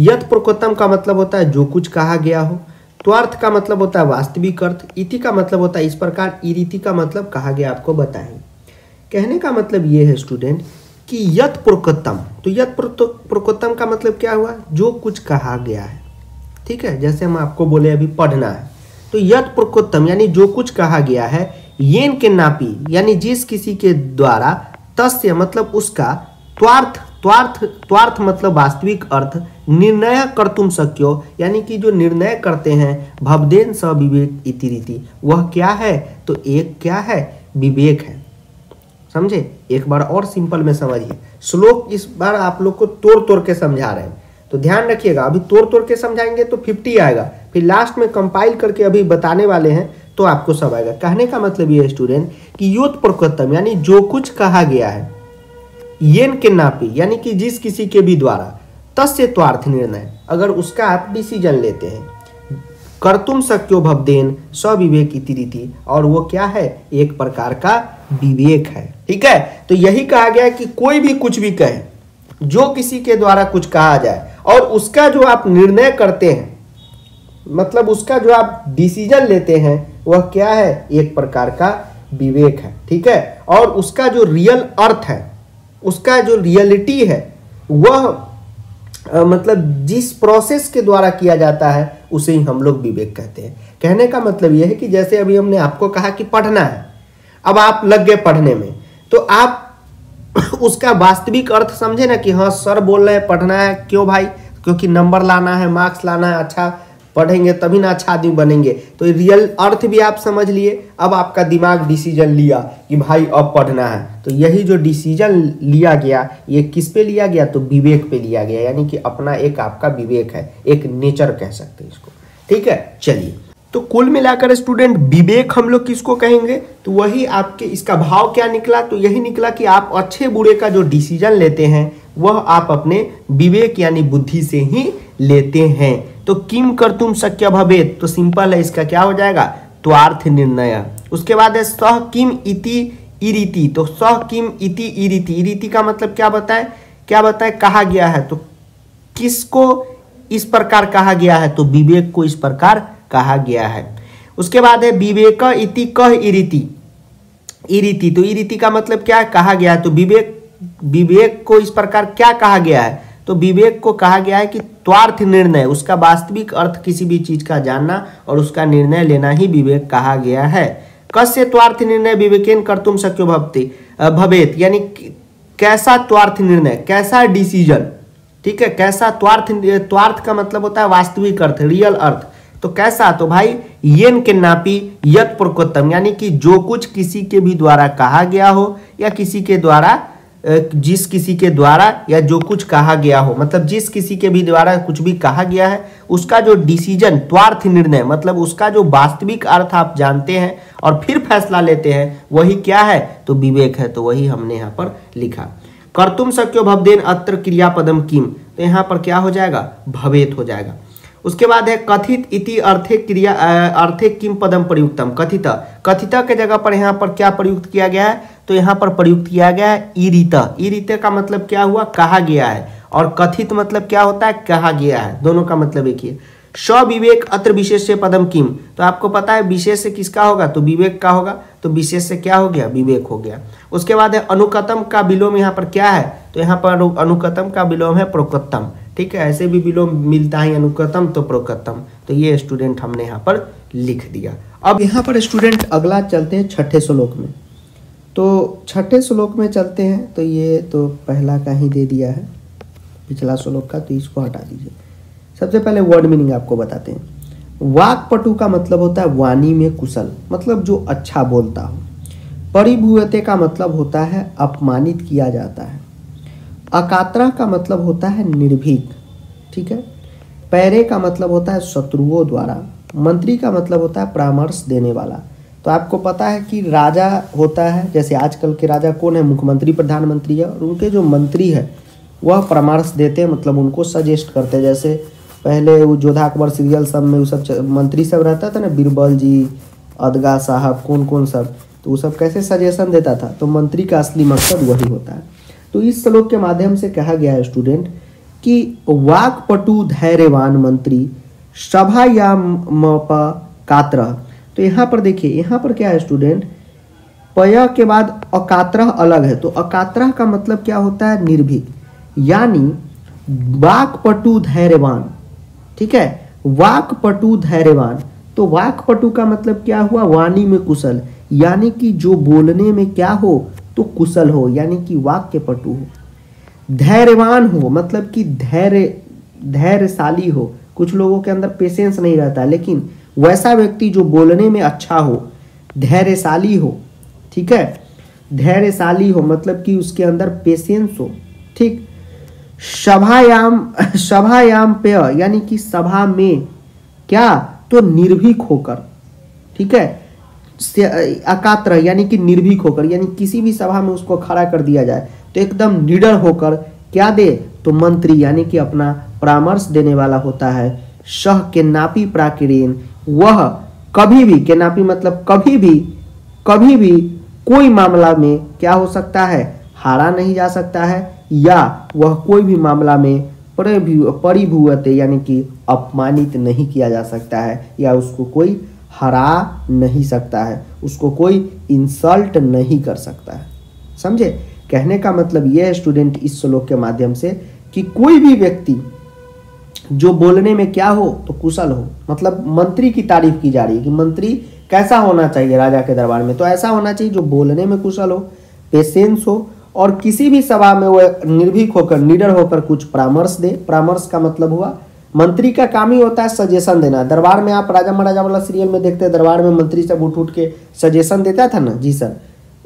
यथ प्रकोत्तम का मतलब होता है जो कुछ कहा गया हो त्वार्थ का मतलब होता है वास्तविक अर्थ इति का मतलब होता है इस प्रकार इरीति का मतलब कहा गया आपको बताएं कहने का मतलब ये है स्टूडेंट कि यथ प्रकोत्तम तो यथ प्रकोत्तम का मतलब क्या हुआ जो कुछ कहा गया है ठीक है जैसे हम आपको बोले अभी पढ़ना है तो यथ प्रकोत्तम यानी जो कुछ कहा गया है येन के नापी यानी जिस किसी के द्वारा तस्य मतलब उसका त्वार्थ त्वार्थ त्वार्थ मतलब वास्तविक अर्थ निर्णय कर तुम सक्यो यानी कि जो निर्णय करते हैं भवदेन स विवेक इति रीति वह क्या है तो एक क्या है विवेक है समझे एक बार और सिंपल में समझिए श्लोक इस बार आप लोग को तोड़ तोड़ के समझा रहे हैं तो ध्यान रखिएगा अभी तोड़ तोड़ के समझाएंगे तो फिफ्टी आएगा फिर लास्ट में कंपाइल करके अभी बताने वाले हैं तो आपको सब आएगा कहने का मतलब ये स्टूडेंट कि युद्ध प्रकोत्तम यानी जो कुछ कहा गया है येन के नापी यानी कि जिस किसी के भी द्वारा तस्य त्वार्थ निर्णय अगर उसका आप डिसीजन लेते हैं कर तुम सक्यो भवदेन सविवेक इति रीति और वो क्या है एक प्रकार का विवेक है ठीक है तो यही कहा गया कि कोई भी कुछ भी कहे जो किसी के द्वारा कुछ कहा जाए और उसका जो आप निर्णय करते हैं मतलब उसका जो आप डिसीजन लेते हैं वह क्या है एक प्रकार का विवेक है ठीक है और उसका जो रियल अर्थ है उसका जो रियलिटी है वह आ, मतलब जिस प्रोसेस के द्वारा किया जाता है उसे ही हम लोग विवेक कहते हैं कहने का मतलब यह है कि जैसे अभी हमने आपको कहा कि पढ़ना है अब आप लग गए पढ़ने में तो आप <coughs> उसका वास्तविक अर्थ समझे ना कि हाँ सर बोल रहे हैं पढ़ना है क्यों भाई क्योंकि नंबर लाना है मार्क्स लाना है अच्छा पढ़ेंगे तभी ना अच्छा आदमी बनेंगे तो रियल अर्थ भी आप समझ लिए अब आपका दिमाग डिसीजन लिया कि भाई अब पढ़ना है तो यही जो डिसीजन लिया गया ये किस पे लिया गया तो विवेक पे लिया गया यानी कि अपना एक आपका विवेक है एक नेचर कह सकते हैं इसको ठीक है चलिए तो कुल मिलाकर स्टूडेंट विवेक हम लोग किसको कहेंगे तो वही आपके इसका भाव क्या निकला तो यही निकला कि आप अच्छे बुरे का जो डिसीजन लेते हैं वह आप अपने विवेक यानी बुद्धि से ही लेते हैं तो किम कर तुम शक्य भवेद तो सिंपल है इसका क्या हो जाएगा त्वार्थ निर्णय उसके बाद है सह किम इति इरीति तो सह किम इति इरीति इरीति का मतलब क्या बताए क्या बताए कहा गया है तो किसको इस प्रकार कहा गया है तो विवेक को इस प्रकार कहा गया है उसके बाद है विवेक इति कह इरीति इरीति तो इरीति का मतलब क्या है कहा गया है तो विवेक विवेक को इस प्रकार क्या कहा गया है तो विवेक को कहा गया है कि त्वार्थ निर्णय उसका वास्तविक अर्थ किसी भी चीज का जानना और उसका निर्णय लेना ही विवेक कहा गया है कस्य त्वार्थ निर्णय विवेकेन कर तुम सक्यो भक्ति भवेत यानी कैसा त्वार्थ निर्णय कैसा डिसीजन ठीक है कैसा त्वार्थ त्वार्थ का मतलब होता है वास्तविक अर्थ रियल अर्थ तो कैसा तो भाई येन के नापी यत प्रकोत्तम यानी कि जो कुछ किसी के भी द्वारा कहा गया हो या किसी के द्वारा जिस किसी के द्वारा या जो कुछ कहा गया हो मतलब जिस किसी के भी द्वारा कुछ भी कहा गया है उसका जो डिसीजन त्वार्थ निर्णय मतलब उसका जो वास्तविक अर्थ आप जानते हैं और फिर फैसला लेते हैं वही क्या है तो विवेक है तो वही हमने यहाँ पर लिखा कर्तुम सक्यो भवदेन अत्र क्रियापदम किम तो यहाँ पर क्या हो जाएगा भवेत हो जाएगा उसके बाद है कथित इति अर्थे क्रिया अर्थे किम पदम प्रयुक्तम कथित कथित के जगह पर यहाँ पर क्या प्रयुक्त किया गया है तो यहाँ पर प्रयुक्त किया गया है ईरित ईरित का मतलब क्या हुआ कहा गया है और कथित मतलब क्या होता है कहा गया है दोनों का मतलब एक ही है विवेक अत्र विशेष से पदम किम तो आपको पता है विशेष से किसका होगा तो विवेक का होगा तो विशेष से क्या हो गया विवेक हो गया उसके बाद है अनुकतम का विलोम यहाँ पर क्या है तो यहाँ पर अनुकतम का विलोम है प्रोकत्तम ठीक है ऐसे भी विलोम मिलता है अनुकतम तो प्रोकत्तम तो ये स्टूडेंट हमने यहाँ पर लिख दिया अब यहाँ पर स्टूडेंट अगला चलते हैं छठे श्लोक में तो छठे श्लोक में चलते हैं तो ये तो पहला का ही दे दिया है पिछला श्लोक का तो इसको हटा दीजिए सबसे पहले वर्ड मीनिंग आपको बताते हैं वाकपटु का मतलब होता है वाणी में कुशल मतलब जो अच्छा बोलता हो परिभूयते का मतलब होता है अपमानित किया जाता है अकात्रा का मतलब होता है निर्भीक ठीक है पैरे का मतलब होता है शत्रुओं द्वारा मंत्री का मतलब होता है परामर्श देने वाला तो आपको पता है कि राजा होता है जैसे आजकल के राजा कौन है मुख्यमंत्री प्रधानमंत्री है और उनके जो मंत्री है वह परामर्श देते हैं मतलब उनको सजेस्ट करते हैं जैसे पहले वो जोधा अकबर सीरियल सब में वो सब मंत्री सब रहता था ना बीरबल जी अदगा साहब कौन कौन सब तो वो सब कैसे सजेशन देता था तो मंत्री का असली मकसद वही होता है तो इस श्लोक के माध्यम से कहा गया है स्टूडेंट कि वाकपटु धैर्यवान मंत्री सभा सभायाम कात्रा तो यहाँ पर देखिए यहाँ पर क्या है स्टूडेंट पय के बाद अकात्रह अलग है तो अकात्रह का मतलब क्या होता है निर्भीक यानी वाकपटु धैर्यवान ठीक है वाकपटु धैर्यवान तो वाकपटु का मतलब क्या हुआ वाणी में कुशल यानी कि जो बोलने में क्या हो तो कुशल हो यानी कि वाक्य पटु हो धैर्यवान हो मतलब कि धैर्य धैर्यशाली हो कुछ लोगों के अंदर पेशेंस नहीं रहता लेकिन वैसा व्यक्ति जो बोलने में अच्छा हो धैर्यशाली हो ठीक है धैर्यशाली हो मतलब कि उसके अंदर पेशेंस हो ठीक सभायाम <laughs> सभायाम पेय यानी कि सभा में क्या तो निर्भीक होकर ठीक है अकात्र यानी कि निर्भीक होकर यानी किसी भी सभा में उसको खड़ा कर दिया जाए तो एकदम निडर होकर क्या दे तो मंत्री यानी कि अपना परामर्श देने वाला होता है शह के नापी प्राकृण वह कभी भी केनापी मतलब कभी भी कभी भी कोई मामला में क्या हो सकता है हारा नहीं जा सकता है या वह कोई भी मामला में परिभूत यानी कि अपमानित नहीं किया जा सकता है या उसको कोई हरा नहीं सकता है उसको कोई इंसल्ट नहीं कर सकता है समझे कहने का मतलब यह है स्टूडेंट इस श्लोक के माध्यम से कि कोई भी व्यक्ति जो बोलने में क्या हो तो कुशल हो मतलब मंत्री की तारीफ की जा रही है कि मंत्री कैसा होना चाहिए राजा के दरबार में तो ऐसा होना चाहिए जो बोलने में कुशल हो पेशेंस हो और किसी भी सभा में वह निर्भीक होकर निडर होकर कुछ परामर्श दे परामर्श का मतलब हुआ मंत्री का काम ही होता है सजेशन देना दरबार में आप राजा महाराजा वाला सीरियल में देखते हैं दरबार में मंत्री सब उठ उठ के सजेशन देता था ना जी सर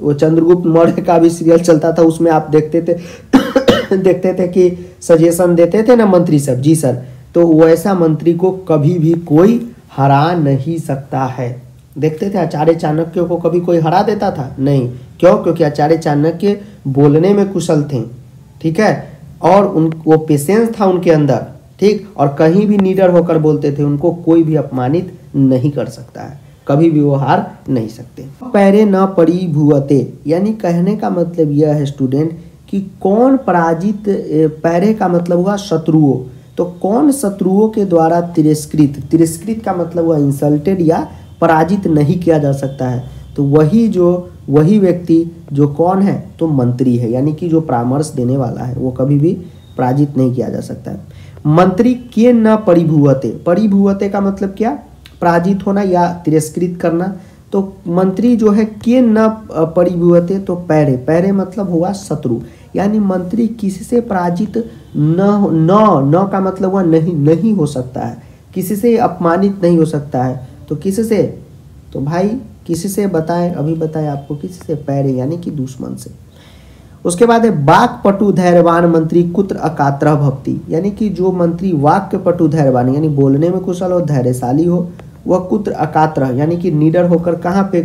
वो चंद्रगुप्त मौर्य का भी सीरियल चलता था उसमें आप देखते थे <coughs> देखते थे कि सजेशन देते थे ना मंत्री सब जी सर तो वैसा मंत्री को कभी भी कोई हरा नहीं सकता है देखते थे आचार्य चाणक्य को कभी कोई हरा देता था नहीं क्यों क्योंकि आचार्य चाणक्य बोलने में कुशल थे ठीक है और उन वो पेशेंस था उनके अंदर ठीक और कहीं भी नीडर होकर बोलते थे उनको कोई भी अपमानित नहीं कर सकता है कभी भी वो हार नहीं सकते पैरे न पड़ी भुवते यानी कहने का मतलब यह है स्टूडेंट कि कौन पराजित पैरे का मतलब हुआ शत्रुओं तो कौन शत्रुओं के द्वारा तिरस्कृत तिरस्कृत का मतलब वह इंसल्टेड या पराजित नहीं किया जा सकता है तो वही जो वही व्यक्ति जो कौन है तो मंत्री है यानी कि जो परामर्श देने वाला है वो कभी भी पराजित नहीं किया जा सकता है मंत्री के न परिभुवते परिभुवते का मतलब क्या पराजित होना या तिरस्कृत करना तो मंत्री जो है के न परिभुवते तो पैरे पैरे मतलब हुआ शत्रु यानी मंत्री किसी से पराजित न हो न न का मतलब हुआ नहीं नहीं हो सकता है किसी से अपमानित नहीं हो सकता है तो किसी से तो भाई किसी से बताएं अभी बताएं आपको किसी से पैर यानी कि दुश्मन से उसके बाद है वाक पटु धैर्यवान मंत्री कुत्र अकात्र भक्ति यानी कि जो मंत्री वाक्य पटु धैर्यवान यानी बोलने में कुशल हो धैर्यशाली हो वह कुत्र अकात्र यानी कि निडर होकर कहाँ पे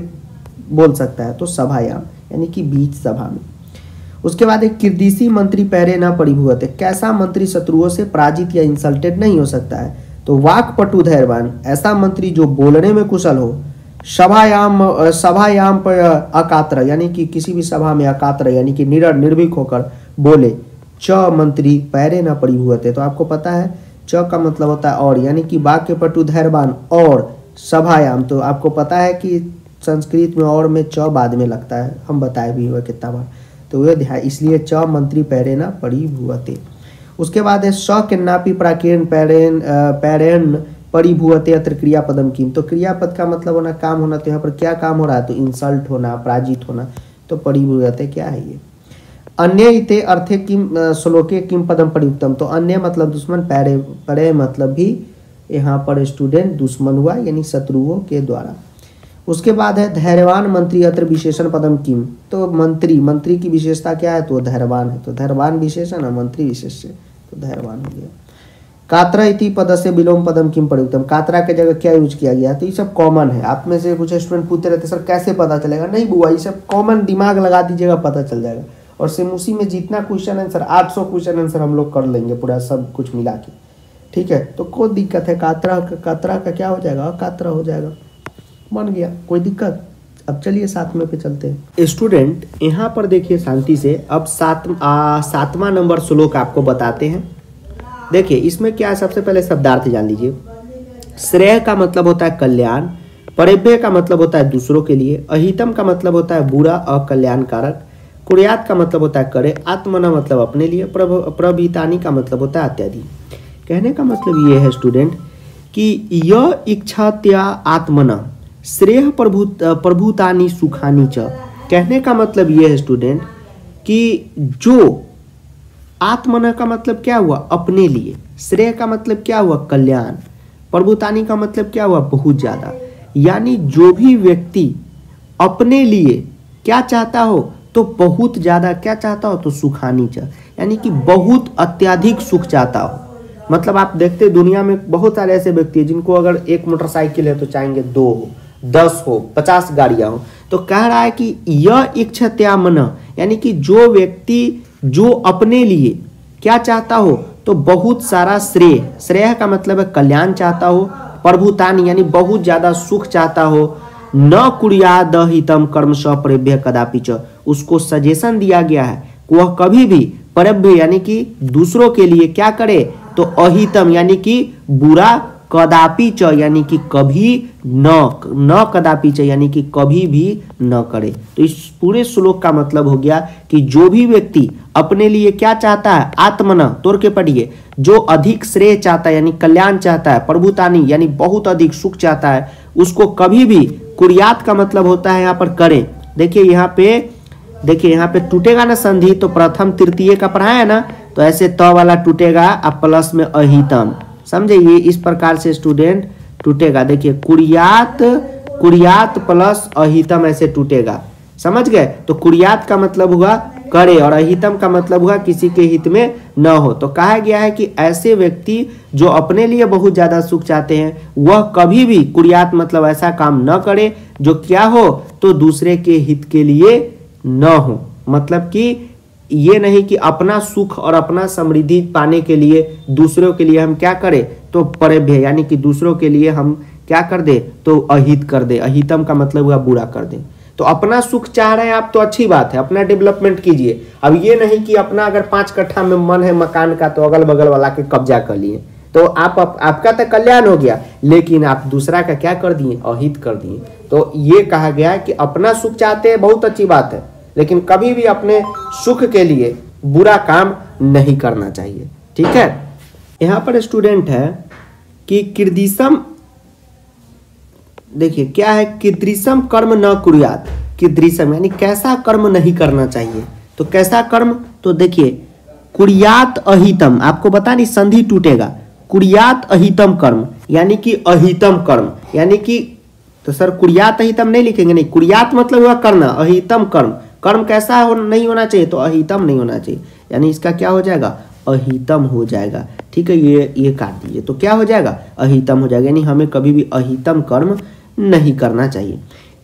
बोल सकता है तो सभायाम यानी कि बीच सभा में उसके बाद एक किर्दीसी मंत्री पैरे न थे कैसा मंत्री शत्रुओं से पराजित या इंसल्टेड नहीं हो सकता है तो वाक पटु धैर्वान ऐसा मंत्री जो बोलने में कुशल हो सभायाम सभायाम पर अकात्र यानी कि किसी भी सभा में अकात्र यानी कि निर निर्भीक होकर बोले च मंत्री पैरे न थे तो आपको पता है च का मतलब होता है और यानी कि वाक्य पटु धैर्वान और सभायाम तो आपको पता है कि संस्कृत में और में च बाद में लगता है हम बताए भी हुआ कितना बार तो यह ध्यान इसलिए च मंत्री पैरेना परिभुवते उसके बाद है स के नापी प्राकीर्ण पैरेन पैरेन परिभुवते अत्र क्रियापदम किम तो क्रियापद का मतलब होना काम होना तो यहाँ पर क्या काम हो रहा है तो इंसल्ट होना पराजित होना तो परिभुवते क्या है ये अन्य इते अर्थे किम श्लोके किम पदम परियुक्तम तो अन्य मतलब दुश्मन पैरे परे मतलब भी यहाँ पर स्टूडेंट दुश्मन हुआ यानी शत्रुओं के द्वारा उसके बाद है धैर्यवान मंत्री अत्र विशेषण पदम किम तो मंत्री मंत्री की विशेषता क्या है तो धैर्यवान है तो धैर्यवान विशेषण है मंत्री विशेष तो धैर्यवान हो गया कात्रा इति पद से विलोम पदम किम प्रयुक्तम कात्रा के जगह क्या यूज किया गया तो ये सब कॉमन है आप में से कुछ स्टूडेंट पूछते रहते सर कैसे पता चलेगा नहीं बुआ ये सब कॉमन दिमाग लगा दीजिएगा पता चल जाएगा और सेम उसी में जितना क्वेश्चन आंसर 800 क्वेश्चन आंसर हम लोग कर लेंगे पूरा सब कुछ मिला के ठीक है तो कोई दिक्कत है कातरा का कातरा का क्या हो जाएगा कातरा हो जाएगा मान गया कोई दिक्कत अब चलिए सातवें पे चलते हैं स्टूडेंट यहाँ पर देखिए शांति से अब सात सातवां नंबर श्लोक आपको बताते हैं देखिए इसमें क्या है सबसे पहले शब्दार्थ जान लीजिए श्रेय का मतलब होता है कल्याण परिव्य का मतलब होता है दूसरों के लिए अहितम का मतलब होता है बुरा अकल्याणकारक कुर्यात का मतलब होता है करे आत्मना मतलब अपने लिए प्रभितानी का मतलब होता है अत्यादि कहने का मतलब ये है स्टूडेंट कि यह इच्छा त्या आत्मना श्रेय प्रभु प्रभुतानी सुखानी च कहने का मतलब ये है स्टूडेंट कि जो आत्मन का मतलब क्या हुआ अपने लिए श्रेय का मतलब क्या हुआ कल्याण प्रभुतानी का मतलब क्या हुआ बहुत ज़्यादा यानी जो भी व्यक्ति अपने लिए क्या चाहता हो तो बहुत ज़्यादा क्या चाहता हो तो सुखानी चाह यानी कि बहुत अत्याधिक सुख चाहता हो मतलब आप देखते दुनिया में बहुत सारे ऐसे व्यक्ति हैं जिनको अगर एक मोटरसाइकिल है तो चाहेंगे दो हो दस हो पचास गाड़ियाँ हो तो कह रहा है कि यह इच्छा त्या मन यानी कि जो व्यक्ति जो अपने लिए क्या चाहता हो तो बहुत सारा श्रेय श्रेय का मतलब है कल्याण चाहता हो प्रभुतान यानी बहुत ज़्यादा सुख चाहता हो न कुड़िया द हितम कर्म सप्रभ्य कदापि च उसको सजेशन दिया गया है वह कभी भी परभ्य यानी कि दूसरों के लिए क्या करे तो अहितम यानी कि बुरा कदापि च यानी कि कभी न न कदापि च यानी कि कभी भी न करे तो इस पूरे श्लोक का मतलब हो गया कि जो भी व्यक्ति अपने लिए क्या चाहता है आत्मना तोड़ के पढ़िए जो अधिक श्रेय चाहता है यानी कल्याण चाहता है प्रभुतानी यानी बहुत अधिक सुख चाहता है उसको कभी भी कुरियात का मतलब होता है यहाँ पर करें देखिए यहाँ पे देखिए यहाँ पे टूटेगा ना संधि तो प्रथम तृतीय का पढ़ाया ना तो ऐसे त तो वाला टूटेगा और प्लस में अहितम समझे ये इस प्रकार से स्टूडेंट टूटेगा देखिए कुरियात कुरियात प्लस अहितम ऐसे टूटेगा समझ गए तो कुरियात का मतलब हुआ करे और अहितम का मतलब हुआ किसी के हित में न हो तो कहा गया है कि ऐसे व्यक्ति जो अपने लिए बहुत ज़्यादा सुख चाहते हैं वह कभी भी कुरियात मतलब ऐसा काम न करे जो क्या हो तो दूसरे के हित के लिए न हो मतलब कि ये नहीं कि अपना सुख और अपना समृद्धि पाने के लिए दूसरों के लिए हम क्या करें तो परभ्य यानी कि दूसरों के लिए हम क्या कर दे तो अहित कर दे अहितम का मतलब हुआ बुरा कर दे तो अपना सुख चाह रहे हैं आप तो अच्छी बात है अपना डेवलपमेंट कीजिए अब ये नहीं कि अपना अगर पांच कट्ठा में मन है मकान का तो अगल बगल वाला के कब्जा कर लिए तो आप, आप आपका तो कल्याण हो गया लेकिन आप दूसरा का क्या कर दिए अहित कर दिए तो ये कहा गया कि अपना सुख चाहते हैं बहुत अच्छी बात है लेकिन कभी भी अपने सुख के लिए बुरा काम नहीं करना चाहिए ठीक है यहाँ पर स्टूडेंट है कि किदिशम देखिए क्या है किदृशम कर्म न कुरियात किदृशम यानी कैसा कर्म नहीं करना चाहिए तो कैसा कर्म तो देखिए कुरियात अहितम आपको बता नहीं संधि टूटेगा कुरियात अहितम कर्म यानी कि अहितम कर्म यानी कि तो सर कुरियात अहितम नहीं लिखेंगे नहीं कुरियात मतलब हुआ करना अहितम कर्म कर्म कैसा हो नहीं होना चाहिए तो अहितम नहीं होना चाहिए यानी इसका क्या हो जाएगा अहितम हो जाएगा ठीक है ये ये काट दीजिए तो क्या हो जाएगा अहितम हो जाएगा यानी हमें कभी भी अहितम कर्म नहीं करना चाहिए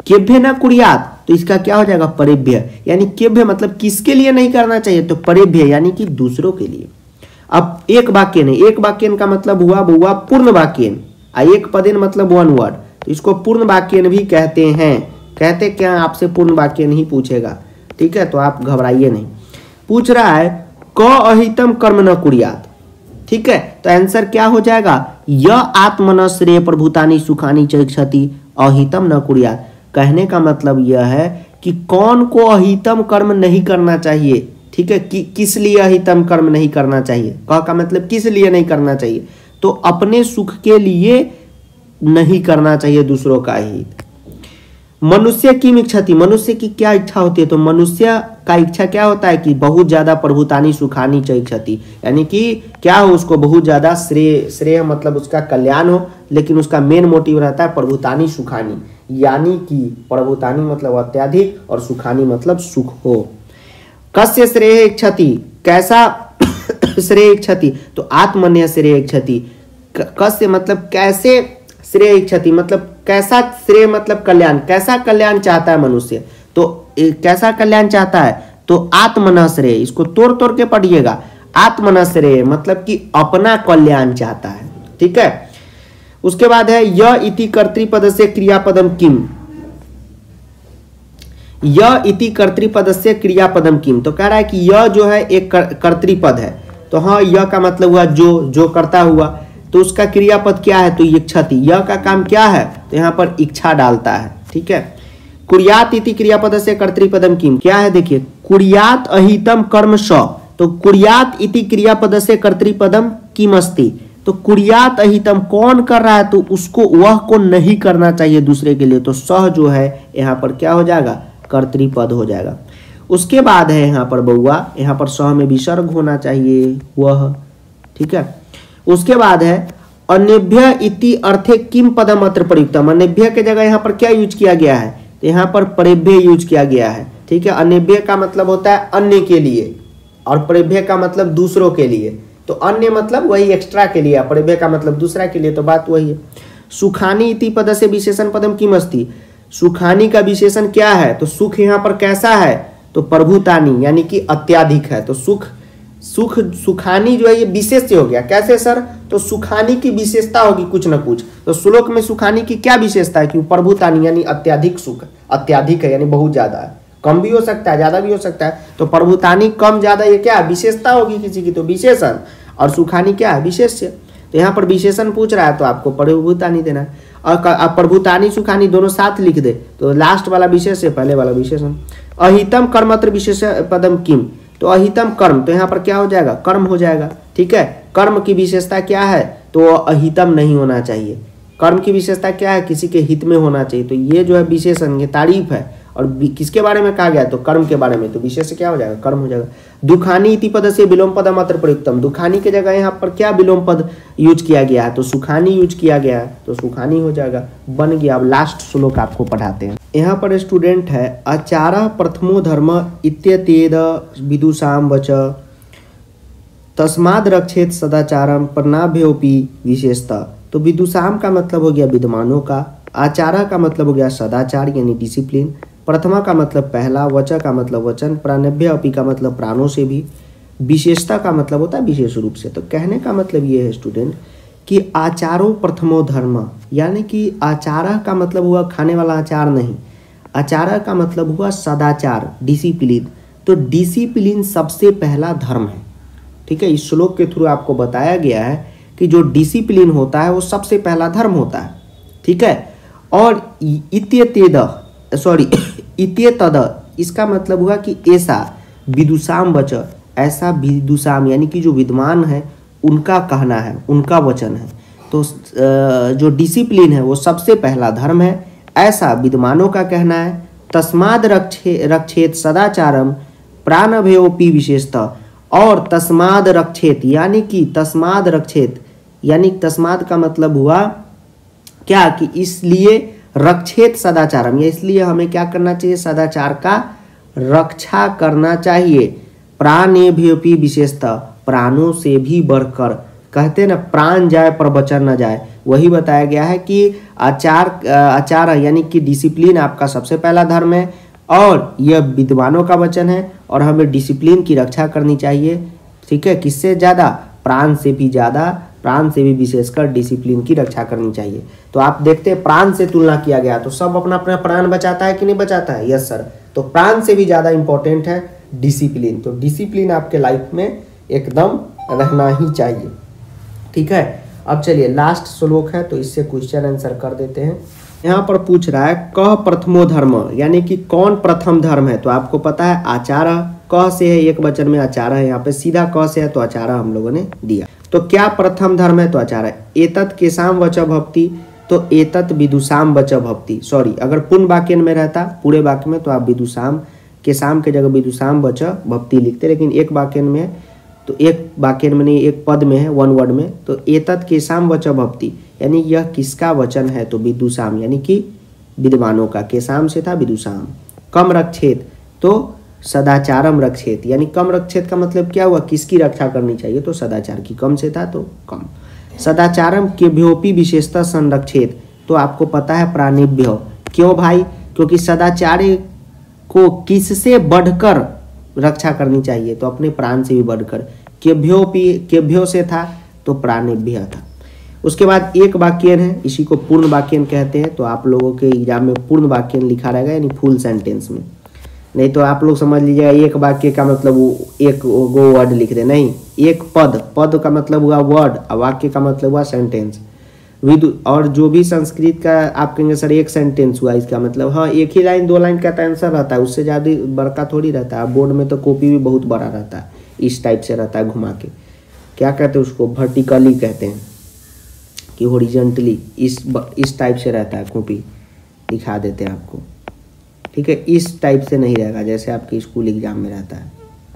केभ्य न कुरियात तो इसका क्या हो जाएगा परिभ्य यानी केभ्य मतलब किसके लिए नहीं करना चाहिए तो परिभ्य यानी कि दूसरों के लिए अब एक वाक्यन है एक वाक्यन का मतलब हुआ हुआ पूर्ण वाक्यन आ एक पदेन मतलब वन वर्ड तो इसको पूर्ण वाक्यन भी कहते हैं कहते क्या आपसे पूर्ण वाक्य नहीं पूछेगा ठीक है तो आप घबराइए नहीं पूछ रहा है क अहितम कर्म न कुरियात ठीक है तो आंसर क्या हो जाएगा आत्म न श्रेय प्रभुतानी सुखानी चति अहितम न कुरियात कहने का मतलब यह है कि कौन को अहितम कर्म नहीं करना चाहिए ठीक है कि किस लिए अहितम कर्म नहीं करना चाहिए कह का मतलब किस लिए नहीं करना चाहिए तो अपने सुख के लिए नहीं करना चाहिए दूसरों का हित मनुष्य की इच्छा थी मनुष्य की क्या इच्छा होती है तो मनुष्य का इच्छा क्या होता है कि बहुत ज्यादा प्रभुतानी सुखानी च इच्छा थी यानी कि क्या हो उसको बहुत ज्यादा श्रेय श्रेय मतलब उसका कल्याण हो लेकिन उसका मेन मोटिव रहता है प्रभुतानी सुखानी यानी कि प्रभुतानी मतलब अत्याधिक और सुखानी मतलब सुख हो कस्य श्रेय इच्छति कैसा <coughs> श्रेय इच्छति तो आत्मन्य श्रेय इच्छा कश्य कस्य मतलब कैसे श्रेय इच्छति मतलब कैसा श्रेय मतलब कल्याण कैसा कल्याण चाहता है मनुष्य तो कैसा कल्याण चाहता है तो आत्मन श्रेय इसको तोड़ तोड़ के पढ़िएगा आत्मन श्रेय मतलब कि अपना कल्याण चाहता है ठीक है उसके बाद है य इति कर्तृपद से क्रियापदम किम य इति कर्तृपद से क्रियापदम किम तो कह रहा है कि य जो है एक कर्तृपद है तो हाँ य का मतलब हुआ जो जो करता हुआ तो उसका क्रियापद क्या है तो इच्छति य का काम क्या है तो यहाँ पर इच्छा डालता है ठीक है कुरियात इति क्रियापद से कर्तृपदम किम क्या है देखिए कुरियात अहितम कर्म स तो कुरियात इति क्रियापद से कर्तृपदम किम अस्ति तो कुरियात अहितम कौन कर रहा है तो उसको वह को नहीं करना चाहिए दूसरे के लिए तो सह जो है यहाँ पर क्या हो जाएगा कर्तृपद हो जाएगा उसके बाद है यहाँ पर बउआ यहाँ पर सह में विसर्ग होना चाहिए वह ठीक है उसके बाद है अनेभ्य इति अर्थे किम पदम अत्र प्रयुक्तम अनेभ्य के जगह यहाँ पर क्या यूज किया गया है तो यहाँ पर परेभ्य यूज किया गया है ठीक है अनेभ्य का मतलब होता है अन्य के लिए और परेभ्य का मतलब दूसरों के लिए तो अन्य मतलब वही एक्स्ट्रा के लिए परेभ्य का मतलब दूसरा के लिए तो बात वही है सुखानी इति पद से विशेषण पदम किम अस्ति सुखानी का विशेषण क्या है तो सुख यहाँ पर कैसा है तो प्रभुतानी यानी कि अत्याधिक है तो सुख सुख सुखानी जो है ये विशेष हो गया कैसे सर तो सुखानी की विशेषता होगी कुछ ना कुछ तो श्लोक में सुखानी की क्या विशेषता है कि प्रभुतानी यानी अत्याधिक सुख अत्याधिक है यानी बहुत ज्यादा है कम भी हो सकता है ज्यादा भी हो सकता है तो प्रभुतानी कम ज्यादा ये क्या विशेषता होगी किसी की तो विशेषण और सुखानी क्या है विशेष तो यहाँ पर विशेषण पूछ रहा है तो आपको प्रभुतानी देना है और प्रभुतानी सुखानी दोनों साथ लिख दे तो लास्ट वाला विशेष है पहले वाला विशेषण अहितम कर्मत्र विशेष पदम किम तो अहितम कर्म तो यहाँ पर क्या हो जाएगा कर्म हो जाएगा ठीक है कर्म की विशेषता क्या है तो अहितम नहीं होना चाहिए कर्म की विशेषता क्या है किसी के हित में होना चाहिए तो ये जो है विशेष ये तारीफ है और किसके बारे में कहा गया तो कर्म के बारे में तो विशेष क्या हो जाएगा कर्म हो जाएगा दुखानी इति पद से विलोम पद मात्र प्रयुक्तम दुखानी के जगह यहाँ पर क्या विलोम पद यूज किया गया है तो सुखानी यूज किया गया है तो सुखानी हो जाएगा बन गया अब लास्ट श्लोक आपको पढ़ाते हैं यहाँ पर स्टूडेंट है आचार प्रथमो धर्म इत्येद विदुषाम वच तस्माद रक्षेत सदाचारम प्रणाभ्योपी विशेषता तो विदुषाम का मतलब हो गया विद्वानों का आचारा का मतलब हो गया सदाचार यानी डिसिप्लिन प्रथमा का मतलब पहला वच का मतलब वचन प्राणभ्य अपी का मतलब प्राणों से भी विशेषता का मतलब होता है विशेष रूप से तो कहने का मतलब ये है स्टूडेंट कि आचारो प्रथमो धर्म यानी कि आचार का मतलब हुआ खाने वाला आचार नहीं आचार का मतलब हुआ सदाचार डिसिप्लिन तो डिसिप्लिन सबसे पहला धर्म है ठीक है इस श्लोक के थ्रू आपको बताया गया है कि जो डिसिप्लिन होता है वो सबसे पहला धर्म होता है ठीक है और इत्येद सॉरी <coughs> इत्येतद इसका मतलब हुआ कि ऐसा विदुषाम बच ऐसा विदुषाम यानी कि जो विद्वान है उनका कहना है उनका वचन है तो जो डिसिप्लिन है वो सबसे पहला धर्म है ऐसा विद्वानों का कहना है तस्माद रक्षे रक्षेत सदाचारम प्राणभयोपी विशेषता और तस्माद रक्षेत यानी कि तस्माद रक्षेत यानी तस्माद का मतलब हुआ क्या कि इसलिए रक्षेत सदाचारम या इसलिए हमें क्या करना चाहिए सदाचार का रक्षा करना चाहिए प्राणेभ्योपी विशेषता प्राणों से भी बढ़कर कहते हैं ना प्राण जाए पर बचन ना जाए वही बताया गया है कि आचार आचार यानी कि डिसिप्लिन आपका सबसे पहला धर्म है और यह विद्वानों का वचन है और हमें डिसिप्लिन की रक्षा करनी चाहिए ठीक है किससे ज़्यादा प्राण से भी ज़्यादा प्राण से भी विशेषकर डिसिप्लिन की रक्षा करनी चाहिए तो आप देखते हैं प्राण से तुलना किया गया तो सब अपना अपना प्राण बचाता है कि नहीं बचाता है यस सर तो प्राण से भी ज़्यादा इंपॉर्टेंट है डिसिप्लिन तो डिसिप्लिन आपके लाइफ में एकदम रहना ही चाहिए ठीक है अब चलिए लास्ट श्लोक है तो इससे क्वेश्चन आंसर कर देते हैं यहाँ पर पूछ रहा है कह प्रथमो धर्म यानी कि कौन प्रथम धर्म है तो आपको पता है आचार कह से है एक वचन में आचार है यहाँ पे सीधा कह से है तो आचार हम लोगों ने दिया तो क्या प्रथम धर्म है तो आचार है एतत केसाम वच भक्ति तो एतत विदुषाम वच भक्ति सॉरी अगर पूर्ण वाक्य में रहता पूरे वाक्य में तो आप विदुषाम केसाम के जगह विदुषाम वच भक्ति लिखते लेकिन एक वाक्य में तो एक वाक्य मैंने एक पद में है वन वर्ड में तो एतत केसाम वच भक्ति यानी यह किसका वचन है तो विदुषाम यानी कि विद्वानों का केसाम से था विदुषाम कम रक्षेत तो सदाचारम रक्षेत यानी कम रक्षेत का मतलब क्या हुआ किसकी रक्षा करनी चाहिए तो सदाचार की कम से था तो कम सदाचारम के भ्योपी विशेषता संरक्षित तो आपको पता है प्राणिभ्य क्यों भाई क्योंकि सदाचार्य को किससे बढ़कर रक्षा करनी चाहिए तो अपने प्राण से भी बढ़कर केभ्योपि केभ्यो से था तो प्राणेभ्य था उसके बाद एक वाक्यन है इसी को पूर्ण वाक्यन कहते हैं तो आप लोगों के एग्जाम में पूर्ण वाक्यन लिखा रहेगा यानी फुल सेंटेंस में नहीं तो आप लोग समझ लीजिएगा एक वाक्य का मतलब वो एक गो वर्ड लिख दे नहीं एक पद पद का मतलब हुआ वर्ड और वाक्य का मतलब हुआ सेंटेंस विद और जो भी संस्कृत का आप कहेंगे सर एक सेंटेंस हुआ इसका मतलब हाँ एक ही लाइन दो लाइन का तो आंसर रहता है उससे ज़्यादा बड़का थोड़ी रहता है बोर्ड में तो कॉपी भी बहुत बड़ा रहता है इस टाइप से रहता है घुमा के क्या कहते हैं उसको वर्टिकली कहते हैं कि होरिजेंटली इस इस टाइप से रहता है कॉपी दिखा देते हैं आपको ठीक है इस टाइप से नहीं रहेगा जैसे आपके स्कूल एग्ज़ाम में रहता है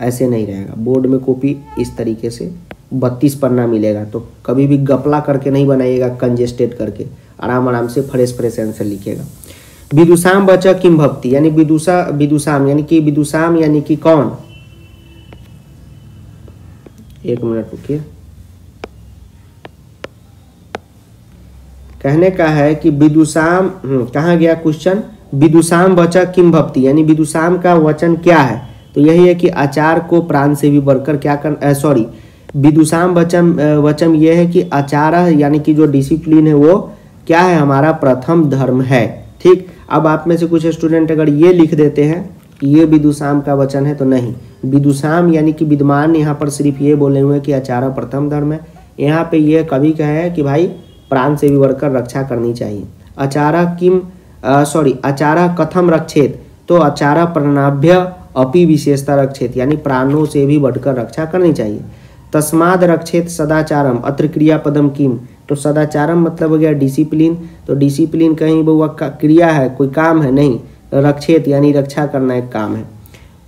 ऐसे नहीं रहेगा बोर्ड में कॉपी इस तरीके से बत्तीस पन्ना मिलेगा तो कभी भी गपला करके नहीं बनाइएगा कंजेस्टेड करके आराम आराम से फ्रेश फ्रेश आंसर लिखिएगा विदुषाम बचा किम भक्ति यानी विदुषा विदुषाम यानी कि विदुषाम यानी कि कौन एक मिनट रुकिए कहने का है कि विदुषाम हम्म, कहाँ गया क्वेश्चन विदुषाम बचा किम भक्ति यानी विदुषाम का वचन क्या है तो यही है कि आचार को प्राण से भी बढ़कर क्या कर सॉरी विदुषाम वचन वचन यह है कि आचार यानी कि जो डिसिप्लिन है वो क्या है हमारा प्रथम धर्म है ठीक अब आप में से कुछ स्टूडेंट अगर ये लिख देते हैं कि ये विदुषाम का वचन है तो नहीं विदुषाम यानी कि विद्वान यहाँ पर सिर्फ ये बोले हुए कि आचार प्रथम धर्म है यहाँ पे ये कवि कहे हैं कि भाई प्राण से भी बढ़कर रक्षा करनी चाहिए आचार किम सॉरी आचार कथम रक्षेत तो आचार प्रणाभ्य अपि विशेषता रक्षेत यानी प्राणों से भी बढ़कर रक्षा करनी चाहिए तस्माद रक्षेत सदाचारम अत्र क्रिया पदम किम तो सदाचारम मतलब हो गया डिसिप्लिन तो डिसिप्लिन कहीं बउआ क्रिया है कोई काम है नहीं रक्षेत यानी रक्षा करना एक काम है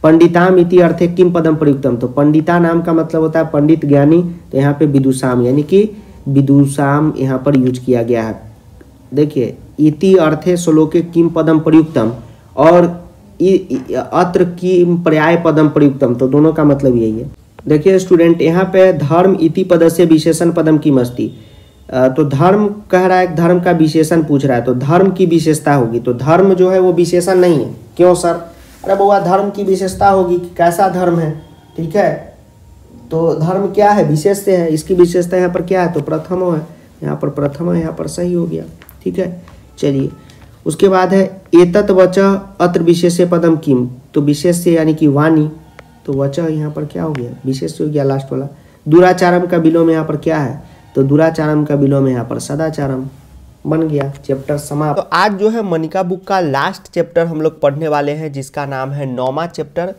पंडिताम इति अर्थ किम पदम प्रयुक्तम तो पंडिता नाम का मतलब होता है पंडित ज्ञानी तो यहाँ पे विदुषाम यानी कि विदुषाम यहाँ पर यूज किया गया है देखिए इति अर्थे श्लोके किम पदम प्रयुक्तम और अत्र किम पर्याय पदम प्रयुक्तम तो दोनों का मतलब यही है देखिए स्टूडेंट यहाँ पे धर्म इति पद से विशेषण पदम की मस्ती तो धर्म कह रहा है धर्म का विशेषण पूछ रहा है तो धर्म की विशेषता होगी तो धर्म जो है वो विशेषण नहीं है क्यों सर अरे बउआ धर्म की विशेषता होगी कि कैसा धर्म है ठीक है तो धर्म क्या है विशेष से है इसकी विशेषता यहाँ पर क्या है तो प्रथम है यहाँ पर प्रथम है यहाँ पर सही हो गया ठीक है चलिए उसके बाद है एतत वच अत्र विशेष पदम किम तो विशेष से यानी कि वाणी तो वचह यहाँ पर क्या हो गया विशेष तो हो गया लास्ट वाला दुराचारम का विलोम यहाँ पर क्या है तो दुराचारम का विलोम यहाँ पर सदाचारम बन गया चैप्टर समाप्त तो आज जो है मनिका बुक का लास्ट चैप्टर हम लोग पढ़ने वाले हैं जिसका नाम है नौमा चैप्टर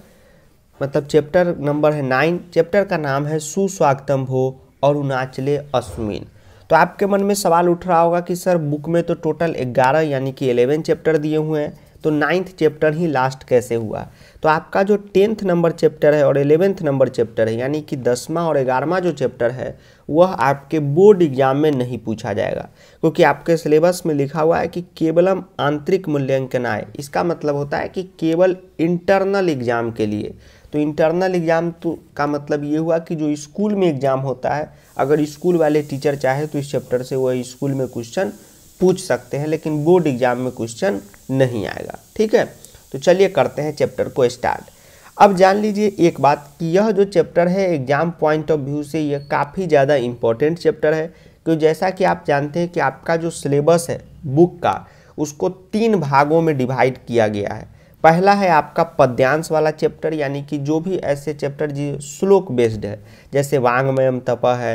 मतलब चैप्टर नंबर है नाइन चैप्टर का नाम है सुस्वागतम भो अरुणाचले अश्विन तो आपके मन में सवाल उठ रहा होगा कि सर बुक में तो टोटल ग्यारह यानी कि एलेवन चैप्टर दिए हुए हैं तो नाइन्थ चैप्टर ही लास्ट कैसे हुआ तो आपका जो टेंथ नंबर चैप्टर है और एलेवेंथ नंबर चैप्टर है यानी कि दसवां और ग्यारहवा जो चैप्टर है वह आपके बोर्ड एग्जाम में नहीं पूछा जाएगा क्योंकि आपके सिलेबस में लिखा हुआ है कि केवलम आंतरिक मूल्यांकन आए इसका मतलब होता है कि केवल इंटरनल एग्जाम के लिए तो इंटरनल एग्ज़ाम तो का मतलब ये हुआ कि जो स्कूल में एग्ज़ाम होता है अगर स्कूल वाले टीचर चाहे तो इस चैप्टर से वह स्कूल में क्वेश्चन पूछ सकते हैं लेकिन बोर्ड एग्ज़ाम में क्वेश्चन नहीं आएगा ठीक है तो चलिए करते हैं चैप्टर को स्टार्ट अब जान लीजिए एक बात कि यह जो चैप्टर है एग्जाम पॉइंट ऑफ व्यू से यह काफ़ी ज़्यादा इम्पोर्टेंट चैप्टर है क्यों जैसा कि आप जानते हैं कि आपका जो सिलेबस है बुक का उसको तीन भागों में डिवाइड किया गया है पहला है आपका पद्यांश वाला चैप्टर यानी कि जो भी ऐसे चैप्टर जी श्लोक बेस्ड है जैसे वांगमयम तप है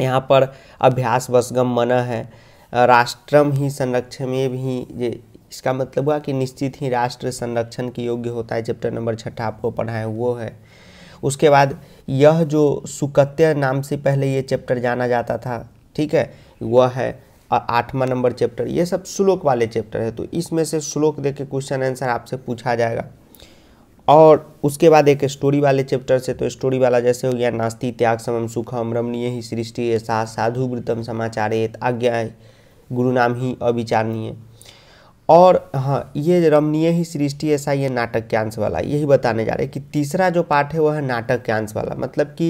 यहाँ पर अभ्यास वसगम मन है राष्ट्रम ही संरक्षण में भी ये इसका मतलब हुआ कि निश्चित ही राष्ट्र संरक्षण के योग्य होता है चैप्टर तो नंबर छठा आपको पढ़ाए वो है उसके बाद यह जो सुकत्य नाम से पहले ये चैप्टर जाना जाता था ठीक है वह है आठवां नंबर चैप्टर ये सब श्लोक वाले चैप्टर है तो इसमें से श्लोक दे के क्वेश्चन आंसर आपसे पूछा जाएगा और उसके बाद एक स्टोरी वाले चैप्टर से तो स्टोरी वाला जैसे हो गया नास्ति त्याग समम सुखम रमणीय ही सृष्टि साधु वृतम समाचार आज्ञा गुरु नाम ही अविचारणीय और हाँ ये रमणीय ही सृष्टि ऐसा ये नाटक के अंश वाला यही बताने जा रहे हैं कि तीसरा जो पार्ट है वह है नाटक के अंश वाला मतलब कि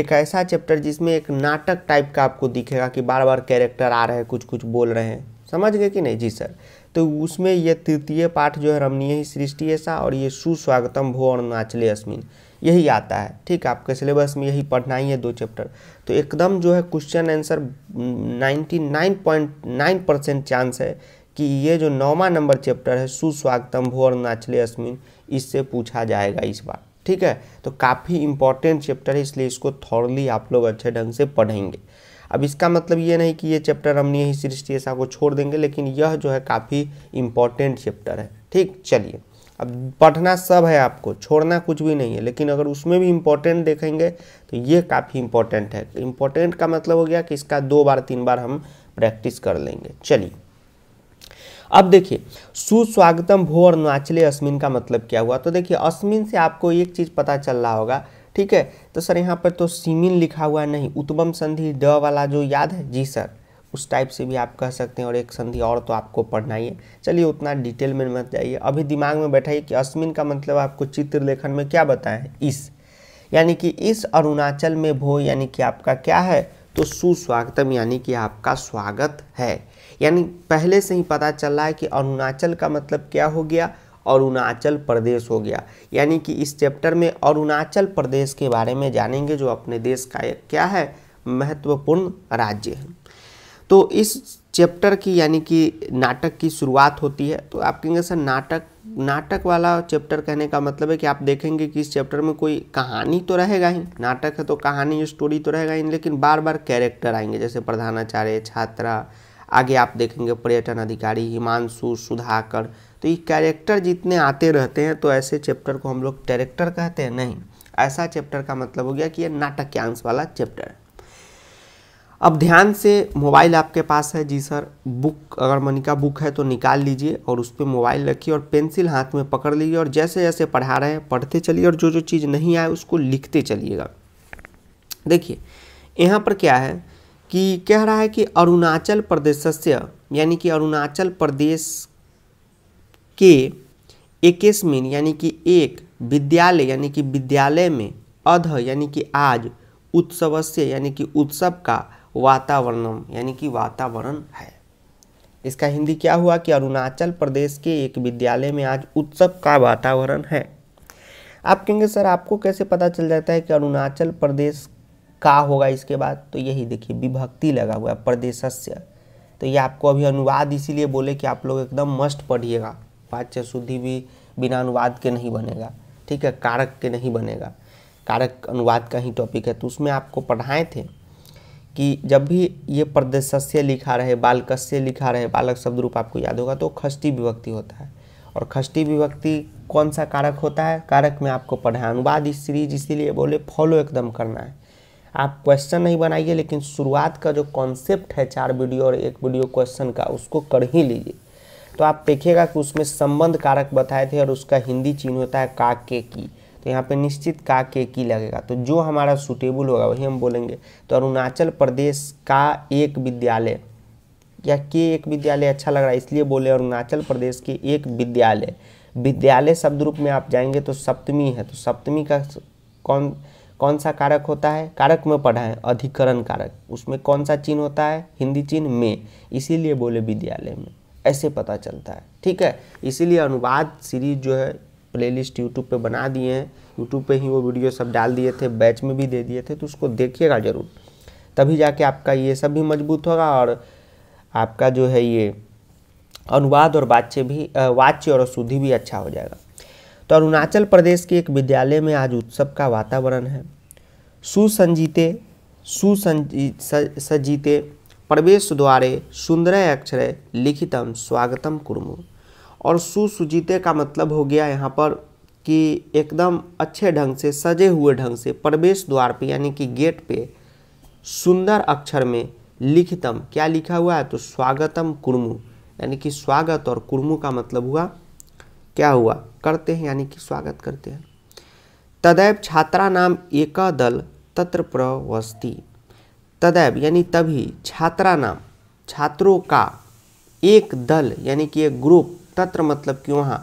एक ऐसा चैप्टर जिसमें एक नाटक टाइप का आपको दिखेगा कि बार बार कैरेक्टर आ रहे हैं कुछ कुछ बोल रहे हैं समझ गए कि नहीं जी सर तो उसमें यह तृतीय पाठ जो है रमणीय ही सृष्टि ऐसा और ये सुस्वागतम भो और नाचले अस्मिन यही आता है ठीक है आपके सिलेबस में यही पढ़ना ही है दो चैप्टर तो एकदम जो है क्वेश्चन आंसर 99.9 परसेंट चांस है कि ये जो नौवा नंबर चैप्टर है सुस्वागतम भोर नाचले अश्मिन इससे पूछा जाएगा इस बार ठीक है तो काफ़ी इंपॉर्टेंट चैप्टर है इसलिए इसको थॉरली आप लोग अच्छे ढंग से पढ़ेंगे अब इसका मतलब ये नहीं कि ये चैप्टर हम नहीं सृष्टि ऐसा को छोड़ देंगे लेकिन यह जो है काफ़ी इंपॉर्टेंट चैप्टर है ठीक चलिए अब पढ़ना सब है आपको छोड़ना कुछ भी नहीं है लेकिन अगर उसमें भी इम्पोर्टेंट देखेंगे तो ये काफ़ी इम्पोर्टेंट है इम्पोर्टेंट का मतलब हो गया कि इसका दो बार तीन बार हम प्रैक्टिस कर लेंगे चलिए अब देखिए सुस्वागतम भो और नाचले अस्मिन का मतलब क्या हुआ तो देखिए अस्मिन से आपको एक चीज़ पता चल रहा होगा ठीक है तो सर यहाँ पर तो सीमिन लिखा हुआ नहीं उत्तम संधि ड वाला जो याद है जी सर उस टाइप से भी आप कह सकते हैं और एक संधि और तो आपको पढ़ना ही है चलिए उतना डिटेल में मत जाइए अभी दिमाग में बैठाइए कि अस्मिन का मतलब आपको चित्र लेखन में क्या बताएं इस यानी कि इस अरुणाचल में भो यानी कि आपका क्या है तो सुस्वागतम यानी कि आपका स्वागत है यानी पहले से ही पता चल रहा है कि अरुणाचल का मतलब क्या हो गया अरुणाचल प्रदेश हो गया यानी कि इस चैप्टर में अरुणाचल प्रदेश के बारे में जानेंगे जो अपने देश का एक क्या है महत्वपूर्ण राज्य है तो इस चैप्टर की यानी कि नाटक की शुरुआत होती है तो आप कहेंगे सर नाटक नाटक वाला चैप्टर कहने का मतलब है कि आप देखेंगे कि इस चैप्टर में कोई कहानी तो रहेगा ही नाटक है तो कहानी स्टोरी तो रहेगा ही लेकिन बार बार कैरेक्टर आएंगे जैसे प्रधानाचार्य छात्रा आगे आप देखेंगे पर्यटन अधिकारी हिमांशु सुधाकर तो ये कैरेक्टर जितने आते रहते हैं तो ऐसे चैप्टर को हम लोग कैरेक्टर कहते हैं नहीं ऐसा चैप्टर का मतलब हो गया कि ये नाटक्यांश वाला चैप्टर है अब ध्यान से मोबाइल आपके पास है जी सर बुक अगर मनिका बुक है तो निकाल लीजिए और उस पर मोबाइल रखिए और पेंसिल हाथ में पकड़ लीजिए और जैसे जैसे पढ़ा रहे हैं पढ़ते चलिए और जो जो चीज़ नहीं आए उसको लिखते चलिएगा देखिए यहाँ पर क्या है कि कह रहा है कि अरुणाचल प्रदेशस्य यानी कि अरुणाचल प्रदेश के एकस्मिन यानी कि एक विद्यालय यानी कि विद्यालय में अध यानी कि आज उत्सव से यानी कि उत्सव का वातावरणम यानी कि वातावरण है इसका हिंदी क्या हुआ कि अरुणाचल प्रदेश के एक विद्यालय में आज उत्सव का वातावरण है आप कहेंगे सर आपको कैसे पता चल जाता है कि अरुणाचल प्रदेश का होगा इसके बाद तो यही देखिए विभक्ति लगा हुआ है प्रदेशस्य तो ये आपको अभी अनुवाद इसीलिए बोले कि आप लोग एकदम मस्ट पढ़िएगा पाच्य शुद्धि भी बिना अनुवाद के नहीं बनेगा ठीक है कारक के नहीं बनेगा कारक अनुवाद का ही टॉपिक है तो उसमें आपको पढ़ाए थे कि जब भी ये प्रदेशस्य लिखा रहे बालकस्य लिखा रहे बालक शब्द रूप आपको याद होगा तो खष्टी विभक्ति होता है और खष्टी विभक्ति कौन सा कारक होता है कारक में आपको पढ़ाए अनुवाद इस सीरीज इसीलिए बोले फॉलो एकदम करना है आप क्वेश्चन नहीं बनाइए लेकिन शुरुआत का जो कॉन्सेप्ट है चार वीडियो और एक वीडियो क्वेश्चन का उसको कर ही लीजिए तो आप देखिएगा कि उसमें संबंध कारक बताए थे और उसका हिंदी चिन्ह होता है का के की तो यहाँ पे निश्चित का के की लगेगा तो जो हमारा सुटेबल होगा वही हम बोलेंगे तो अरुणाचल प्रदेश का एक विद्यालय या के एक विद्यालय अच्छा लग रहा है इसलिए बोले अरुणाचल प्रदेश के एक विद्यालय विद्यालय शब्द रूप में आप जाएंगे तो सप्तमी है तो सप्तमी का कौन कौन सा कारक होता है कारक में पढ़ा है अधिकरण कारक उसमें कौन सा चिन्ह होता है हिंदी चिन्ह में इसीलिए बोले विद्यालय में ऐसे पता चलता है ठीक है इसीलिए अनुवाद सीरीज जो है प्लेलिस्ट यूट्यूब पे बना दिए हैं यूट्यूब पे ही वो वीडियो सब डाल दिए थे बैच में भी दे दिए थे तो उसको देखिएगा ज़रूर तभी जाके आपका ये सब भी मजबूत होगा और आपका जो है ये अनुवाद और वाच्य भी वाच्य और शुद्धि भी अच्छा हो जाएगा तो अरुणाचल प्रदेश के एक विद्यालय में आज उत्सव का वातावरण है सुसंजीते सुसंजी सजीते प्रवेश द्वारे सुंदरय अक्षर लिखितम स्वागतम कुर्मु और सुसुजीते का मतलब हो गया यहाँ पर कि एकदम अच्छे ढंग से सजे हुए ढंग से प्रवेश द्वार पे यानी कि गेट पे सुंदर अक्षर में लिखितम क्या लिखा हुआ है तो स्वागतम कुर्मु यानी कि स्वागत और कुर्मु का मतलब हुआ क्या हुआ करते हैं यानी कि स्वागत करते हैं तदैव छात्रा नाम एका दल तत्र प्रवस्ती तदैव यानी तभी छात्रा नाम छात्रों का एक दल यानी कि एक ग्रुप तत्र मतलब कि वहाँ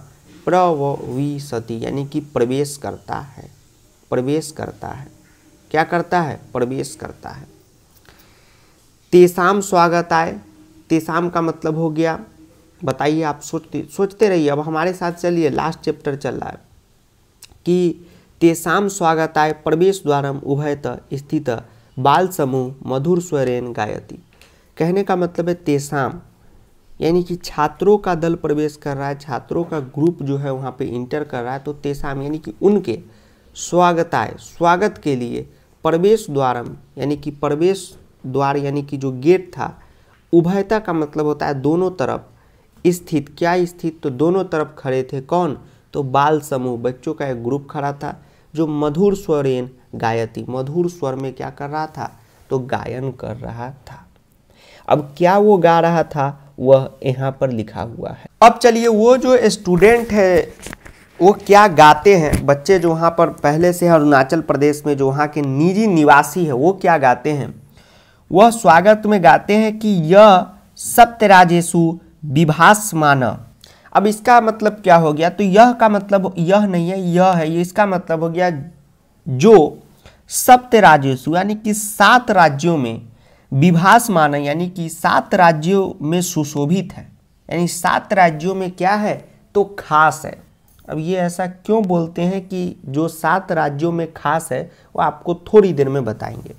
प्रविशति यानी कि प्रवेश करता है प्रवेश करता है क्या करता है प्रवेश करता है तेसाम स्वागत आए तेसाम का मतलब हो गया बताइए आप सोचते सोचते रहिए अब हमारे साथ चलिए लास्ट चैप्टर चल रहा है कि तेसाम स्वागत आय प्रवेश द्वारम उभयत स्थित बाल समूह मधुर स्वरेन गायती कहने का मतलब है तेसाम यानी कि छात्रों का दल प्रवेश कर रहा है छात्रों का ग्रुप जो है वहाँ पे इंटर कर रहा है तो तेसाम यानी कि उनके स्वागत आय स्वागत के लिए प्रवेश द्वारम यानी कि प्रवेश द्वार यानी कि जो गेट था उभयता का मतलब होता है दोनों तरफ स्थित क्या स्थित तो दोनों तरफ खड़े थे कौन तो बाल समूह बच्चों का एक ग्रुप खड़ा था जो मधुर स्वरेन गायती मधुर स्वर में क्या कर रहा था तो गायन कर रहा था अब क्या वो गा रहा था वह यहाँ पर लिखा हुआ है अब चलिए वो जो स्टूडेंट है वो क्या गाते हैं बच्चे जो वहाँ पर पहले से अरुणाचल प्रदेश में जो वहाँ के निजी निवासी है वो क्या गाते हैं वह स्वागत में गाते हैं कि यह राजेशु विभाषमान अब इसका मतलब क्या हो गया तो यह का मतलब यह नहीं है यह है इसका मतलब हो गया जो सप्त राज्यों यानी कि सात राज्यों में विभाष यानी कि सात राज्यों में सुशोभित है यानी सात राज्यों में क्या है तो खास है अब ये ऐसा क्यों बोलते हैं कि जो सात राज्यों में खास है वो आपको थोड़ी देर में बताएंगे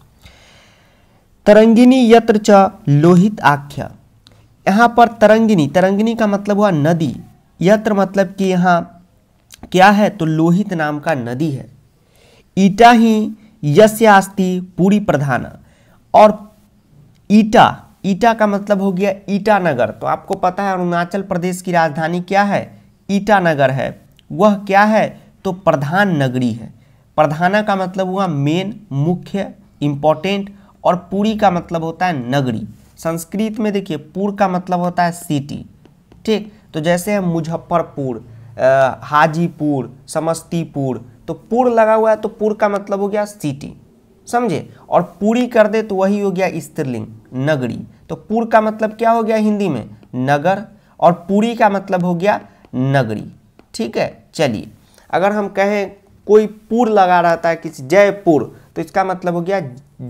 तरंगिनी यत्र च लोहित आख्या यहाँ पर तरंगिनी तरंगिनी का मतलब हुआ नदी यत्र मतलब कि यहाँ क्या है तो लोहित नाम का नदी है ईटा ही यश आस्ती पूरी प्रधान और ईटा ईटा का मतलब हो गया ईटानगर तो आपको पता है अरुणाचल प्रदेश की राजधानी क्या है ईटानगर है वह क्या है तो प्रधान नगरी है प्रधाना का मतलब हुआ मेन मुख्य इम्पोर्टेंट और पूरी का मतलब होता है नगरी संस्कृत में देखिए पुर का मतलब होता है सिटी ठीक तो जैसे मुजफ्फरपुर हाजीपुर समस्तीपुर तो पुर लगा हुआ है तो पुर का मतलब हो गया सिटी समझे और पूरी कर दे तो वही हो गया स्त्रीलिंग नगरी तो पुर का मतलब क्या हो गया हिंदी में नगर और पूरी का मतलब हो गया नगरी ठीक है चलिए अगर हम कहें कोई पुर लगा रहता है किसी जयपुर तो इसका मतलब हो गया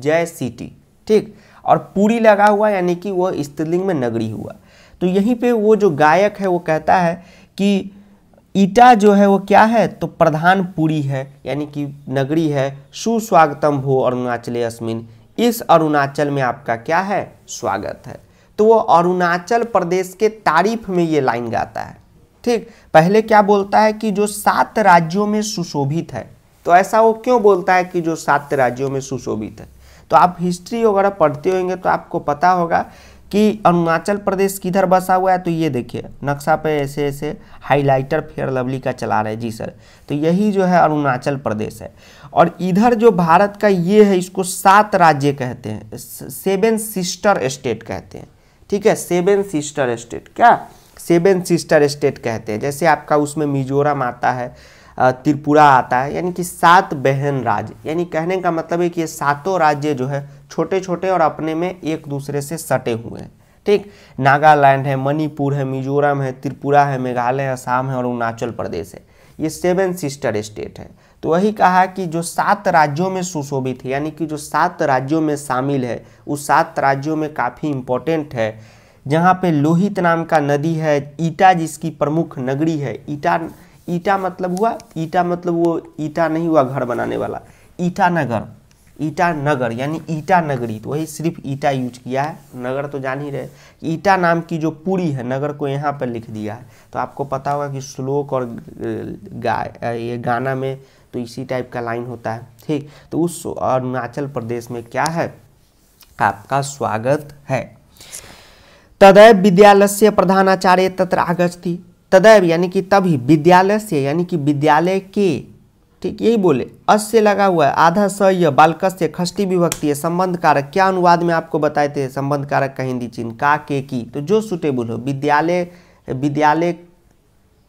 जय सिटी ठीक और पूरी लगा हुआ यानी कि वो स्त्रीलिंग में नगरी हुआ तो यहीं पे वो जो गायक है वो कहता है कि ईटा जो है वो क्या है तो प्रधान पूरी है यानी कि नगरी है सुस्वागतम भो अरुणाचल अस्मिन इस अरुणाचल में आपका क्या है स्वागत है तो वो अरुणाचल प्रदेश के तारीफ में ये लाइन गाता है ठीक पहले क्या बोलता है कि जो सात राज्यों में सुशोभित है तो ऐसा वो क्यों बोलता है कि जो सात राज्यों में सुशोभित है तो आप हिस्ट्री वगैरह पढ़ते होंगे तो आपको पता होगा कि अरुणाचल प्रदेश किधर बसा हुआ है तो ये देखिए नक्शा पे ऐसे ऐसे हाइलाइटर फेयर लवली का चला रहे जी सर तो यही जो है अरुणाचल प्रदेश है और इधर जो भारत का ये है इसको सात राज्य कहते हैं सेवन सिस्टर स्टेट कहते हैं ठीक है सेवन सिस्टर स्टेट क्या सेवन सिस्टर स्टेट कहते हैं जैसे आपका उसमें मिजोरम आता है त्रिपुरा आता है यानी कि सात बहन राज्य यानी कहने का मतलब है कि ये सातों राज्य जो है छोटे छोटे और अपने में एक दूसरे से सटे हुए हैं ठीक नागालैंड है मणिपुर है मिजोरम है त्रिपुरा है मेघालय असम है और अरुणाचल प्रदेश है ये सेवन सिस्टर स्टेट है तो वही कहा कि जो सात राज्यों में सुशोभित है यानी कि जो सात राज्यों में शामिल है उस सात राज्यों में काफ़ी इम्पोर्टेंट है जहाँ पे लोहित नाम का नदी है ईटा जिसकी प्रमुख नगरी है ईटा ईटा मतलब हुआ ईटा मतलब वो ईटा नहीं हुआ घर बनाने वाला ईटानगर ईटानगर यानी ईटानगरी तो वही सिर्फ ईटा यूज किया है नगर तो जान ही रहे ईटा नाम की जो पूरी है नगर को यहाँ पर लिख दिया है तो आपको पता होगा कि श्लोक और गाय ये गाना में तो इसी टाइप का लाइन होता है ठीक तो उस अरुणाचल प्रदेश में क्या है आपका स्वागत है तदय विद्यालय से प्रधानाचार्य तत्र आगस्ती तदैव यानी कि तभी विद्यालय से यानी कि विद्यालय के ठीक यही बोले अस से लगा हुआ है आधा स य बालकस से खष्टी विभक्ति है संबंध कारक क्या अनुवाद में आपको बताए थे संबंध कारक का हिंदी चिन्ह का के की तो जो सुटेबुल हो विद्यालय विद्यालय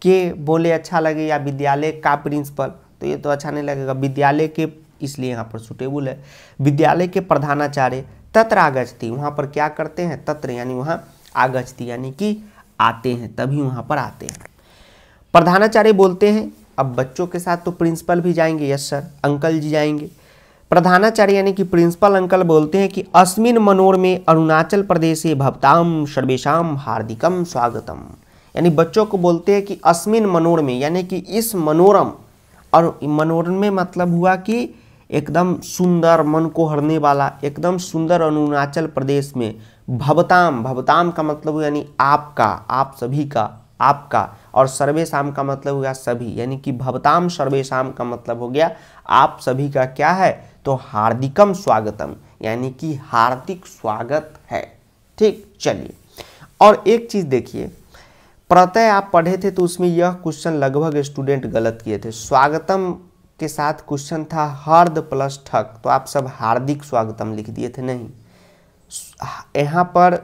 के बोले अच्छा लगे या विद्यालय का प्रिंसिपल तो ये तो अच्छा नहीं लगेगा विद्यालय के इसलिए यहाँ पर सुटेबुल है विद्यालय के प्रधानाचार्य तत्र आगछती वहाँ पर क्या करते हैं तत्र यानी वहाँ आगछती यानी कि आते हैं तभी वहाँ पर आते हैं प्रधानाचार्य बोलते हैं अब बच्चों के साथ तो प्रिंसिपल भी जाएंगे यस सर अंकल जी जाएंगे प्रधानाचार्य यानी कि प्रिंसिपल अंकल बोलते हैं कि अस्मिन मनोर में अरुणाचल प्रदेश से भवताम सर्वेशाम हार्दिकम स्वागतम यानी बच्चों को बोलते हैं कि अस्मिन मनोर में यानी कि इस मनोरम और मनोरम में मतलब हुआ कि एकदम सुंदर मन को हरने वाला एकदम सुंदर अरुणाचल प्रदेश में भवताम भवताम का मतलब यानी आपका आप सभी का आपका और सर्वेशाम का मतलब हो गया सभी यानी कि भवताम सर्वेशाम का मतलब हो गया आप सभी का क्या है तो हार्दिकम स्वागतम यानी कि हार्दिक स्वागत है ठीक चलिए और एक चीज़ देखिए प्रत्यय आप पढ़े थे तो उसमें यह क्वेश्चन लगभग स्टूडेंट गलत किए थे स्वागतम के साथ क्वेश्चन था हर्द प्लस ठक तो आप सब हार्दिक स्वागतम लिख दिए थे नहीं यहाँ पर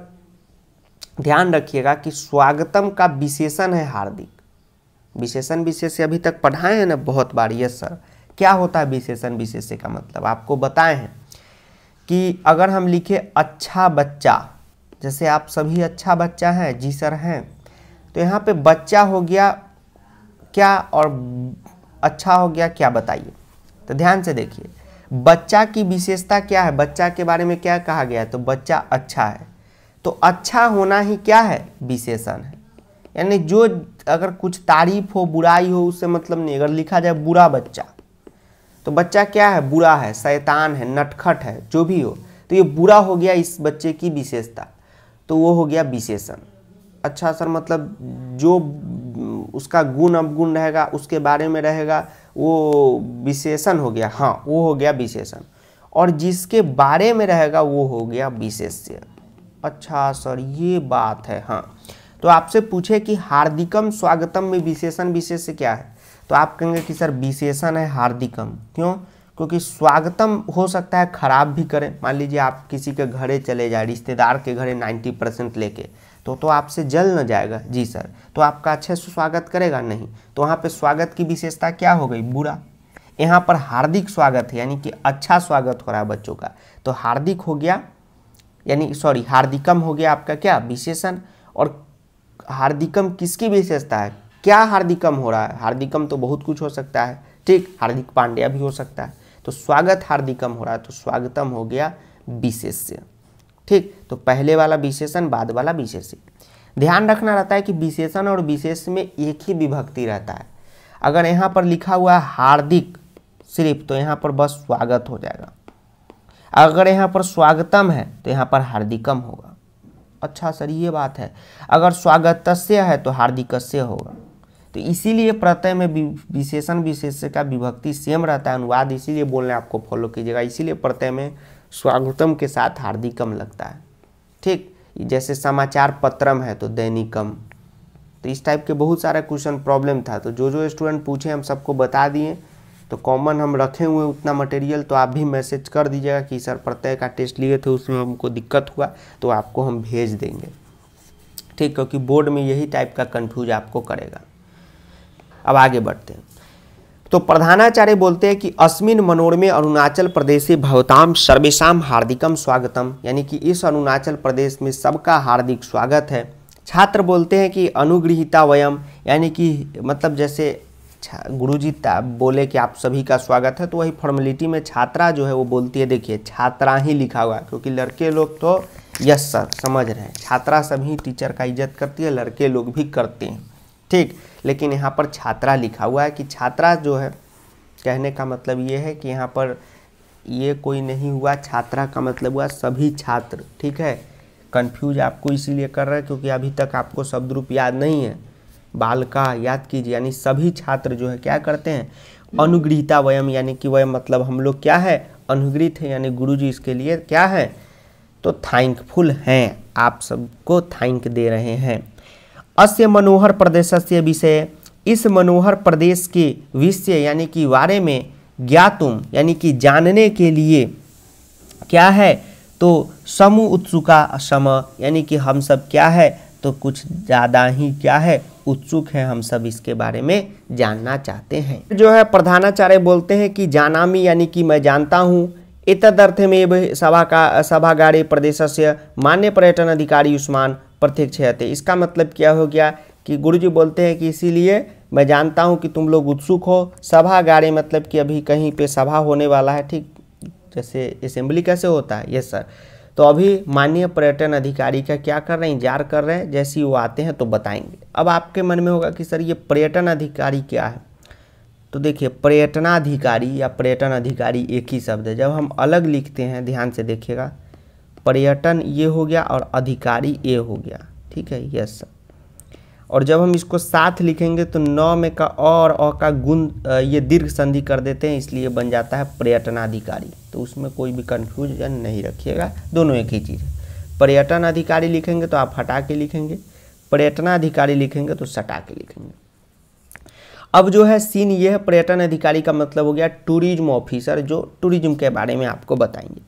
ध्यान रखिएगा कि स्वागतम का विशेषण है हार्दिक विशेषण विशेष अभी तक पढ़ाए हैं ना बहुत बार यस सर क्या होता है विशेषण विशेष का मतलब आपको बताए हैं कि अगर हम लिखे अच्छा बच्चा जैसे आप सभी अच्छा बच्चा हैं जी सर हैं तो यहाँ पे बच्चा हो गया क्या और अच्छा हो गया क्या बताइए तो ध्यान से देखिए बच्चा की विशेषता क्या है बच्चा के बारे में क्या कहा गया है तो बच्चा अच्छा है तो अच्छा होना ही क्या है विशेषण है यानी जो अगर कुछ तारीफ हो बुराई हो उससे मतलब नहीं अगर लिखा जाए बुरा बच्चा तो बच्चा क्या है बुरा है शैतान है नटखट है जो भी हो तो ये बुरा हो गया इस बच्चे की विशेषता तो वो हो गया विशेषण अच्छा सर मतलब जो उसका गुण अवगुण रहेगा उसके बारे में रहेगा वो विशेषण हो गया हाँ वो हो गया विशेषण और जिसके बारे में रहेगा वो हो गया विशेष्य अच्छा सर ये बात है हाँ तो आपसे पूछे कि हार्दिकम स्वागतम में विशेषण विशेष क्या है तो आप कहेंगे कि सर विशेषण है हार्दिकम क्यों क्योंकि स्वागतम हो सकता है ख़राब भी करें मान लीजिए आप किसी के घरे चले जाए रिश्तेदार के घरे 90 परसेंट लेके तो तो आपसे जल न जाएगा जी सर तो आपका अच्छे से स्वागत करेगा नहीं तो वहाँ पे स्वागत की विशेषता क्या हो गई बुरा यहाँ पर हार्दिक स्वागत है यानी कि अच्छा स्वागत हो रहा है बच्चों का तो हार्दिक हो गया यानी सॉरी हार्दिकम हो गया आपका क्या विशेषण और हार्दिकम किसकी विशेषता है क्या हार्दिकम हो रहा है हार्दिकम तो बहुत कुछ हो सकता है ठीक हार्दिक पांड्या भी हो सकता है तो स्वागत हार्दिकम हो रहा है तो स्वागतम हो गया विशेष्य ठीक तो पहले वाला विशेषण बाद वाला विशेषी ध्यान रखना रहता है कि विशेषण और विशेष में एक ही विभक्ति रहता है अगर यहाँ पर लिखा हुआ है हार्दिक सिर्फ तो यहाँ पर बस स्वागत हो जाएगा अगर यहाँ पर स्वागतम है तो यहाँ पर हार्दिकम होगा अच्छा सर ये बात है अगर स्वागतस्य है तो हार्दिकस्य होगा तो इसीलिए प्रत्यय में विशेषण विशेष का विभक्ति सेम रहता है अनुवाद इसीलिए बोलने आपको फॉलो कीजिएगा इसीलिए प्रत्यय में स्वागतम के साथ हार्दिकम लगता है ठीक जैसे समाचार पत्रम है तो दैनिकम तो इस टाइप के बहुत सारे क्वेश्चन प्रॉब्लम था तो जो जो स्टूडेंट पूछे हम सबको बता दिए तो कॉमन हम रखे हुए उतना मटेरियल तो आप भी मैसेज कर दीजिएगा कि सर प्रत्यय का टेस्ट लिए थे उसमें हमको दिक्कत हुआ तो आपको हम भेज देंगे ठीक क्योंकि बोर्ड में यही टाइप का कन्फ्यूज आपको करेगा अब आगे बढ़ते हैं तो प्रधानाचार्य बोलते हैं कि अस्मिन मनोरमे अरुणाचल प्रदेश से भवताम सर्वेशा हार्दिकम स्वागतम यानी कि इस अरुणाचल प्रदेश में सबका हार्दिक स्वागत है छात्र बोलते हैं कि अनुगृहिता वयम यानी कि मतलब जैसे गुरुजी बोले कि आप सभी का स्वागत है तो वही फॉर्मेलिटी में छात्रा जो है वो बोलती है देखिए छात्रा ही लिखा हुआ है क्योंकि लड़के लोग तो यस सर समझ रहे हैं छात्रा सभी टीचर का इज्जत करती है लड़के लोग भी करते हैं ठीक लेकिन यहाँ पर छात्रा लिखा हुआ है कि छात्रा जो है कहने का मतलब ये है कि यहाँ पर ये कोई नहीं हुआ छात्रा का मतलब हुआ सभी छात्र ठीक है कंफ्यूज आपको इसीलिए कर रहे हैं क्योंकि अभी तक आपको शब्द रूप याद नहीं है बालका याद कीजिए यानी सभी छात्र जो है क्या करते हैं अनुगृहिता वयम यानी कि वयम मतलब हम लोग क्या है अनुगृहित है यानी गुरु जी इसके लिए क्या है तो थैंकफुल हैं आप सबको थैंक दे रहे हैं अस्य मनोहर प्रदेश से विषय इस मनोहर प्रदेश के विषय यानी कि बारे में ज्ञातुम यानी कि जानने के लिए क्या है तो समूह उत्सुका सम यानी कि हम सब क्या है तो कुछ ज़्यादा ही क्या है उत्सुक है हम सब इसके बारे में जानना चाहते हैं जो है प्रधानाचार्य बोलते हैं कि जानामी यानी कि मैं जानता हूँ में सभा का सभागारे प्रदेश से मान्य पर्यटन अधिकारी उस्मान आते तो इसका मतलब क्या हो गया कि गुरुजी बोलते हैं कि इसीलिए मैं जानता हूँ कि तुम लोग उत्सुक हो सभा मतलब कि अभी कहीं पे सभा होने वाला है ठीक जैसे असेंबली कैसे होता है यस सर तो अभी माननीय पर्यटन अधिकारी का क्या कर रहे हैं इंतजार कर रहे हैं जैसे ही वो आते हैं तो बताएंगे अब आपके मन में होगा कि सर ये पर्यटन अधिकारी क्या है तो देखिए पर्यटनाधिकारी या पर्यटन अधिकारी एक ही शब्द है जब हम अलग लिखते हैं ध्यान से देखिएगा पर्यटन ये हो गया और अधिकारी ए हो गया ठीक है यस सर और जब हम इसको साथ लिखेंगे तो नौ में का और अ का गुण ये दीर्घ संधि कर देते हैं इसलिए बन जाता है पर्यटनाधिकारी तो उसमें कोई भी कन्फ्यूजन नहीं रखिएगा दोनों एक ही चीज़ है पर्यटन अधिकारी लिखेंगे तो आप हटा के लिखेंगे पर्यटनाधिकारी लिखेंगे तो सटा के लिखेंगे अब जो है सीन ये है पर्यटन अधिकारी का मतलब हो गया टूरिज्म ऑफिसर जो टूरिज्म के बारे में आपको बताएंगे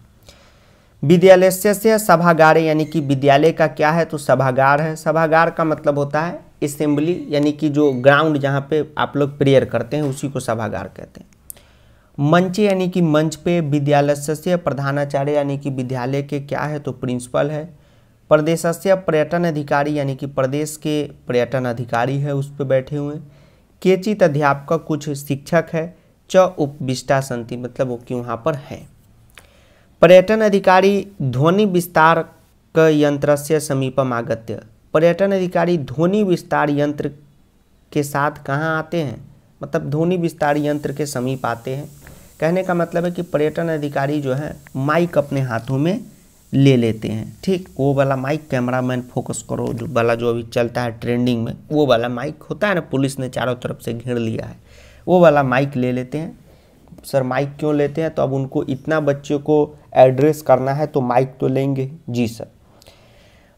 विद्यालय से सभागार यानी कि विद्यालय का क्या है तो सभागार है सभागार का मतलब होता है असेंबली यानी कि जो ग्राउंड जहाँ पे आप लोग प्रेयर करते हैं उसी को सभागार कहते हैं मंच यानी कि मंच पे विद्यालय से प्रधानाचार्य यानी कि विद्यालय के क्या है तो प्रिंसिपल है प्रदेश से पर्यटन अधिकारी यानी कि प्रदेश के पर्यटन अधिकारी है उस पर बैठे हुए केचित अध्यापक कुछ शिक्षक है च उपविष्टा संति मतलब वो कि वहाँ पर है पर्यटन अधिकारी ध्वनि विस्तार यंत्र से समीपम आगत्य पर्यटन अधिकारी ध्वनि विस्तार यंत्र के साथ कहाँ आते हैं मतलब ध्वनि विस्तार यंत्र के समीप आते हैं कहने का मतलब है कि पर्यटन अधिकारी जो है माइक अपने हाथों में ले लेते हैं ठीक वो वाला माइक कैमरा मैन फोकस करो जो वाला जो अभी चलता है ट्रेंडिंग में वो वाला माइक होता है ना पुलिस ने चारों तरफ से घेर लिया है वो वाला माइक ले लेते हैं सर माइक क्यों लेते हैं तो अब उनको इतना बच्चों को एड्रेस करना है तो माइक तो लेंगे जी सर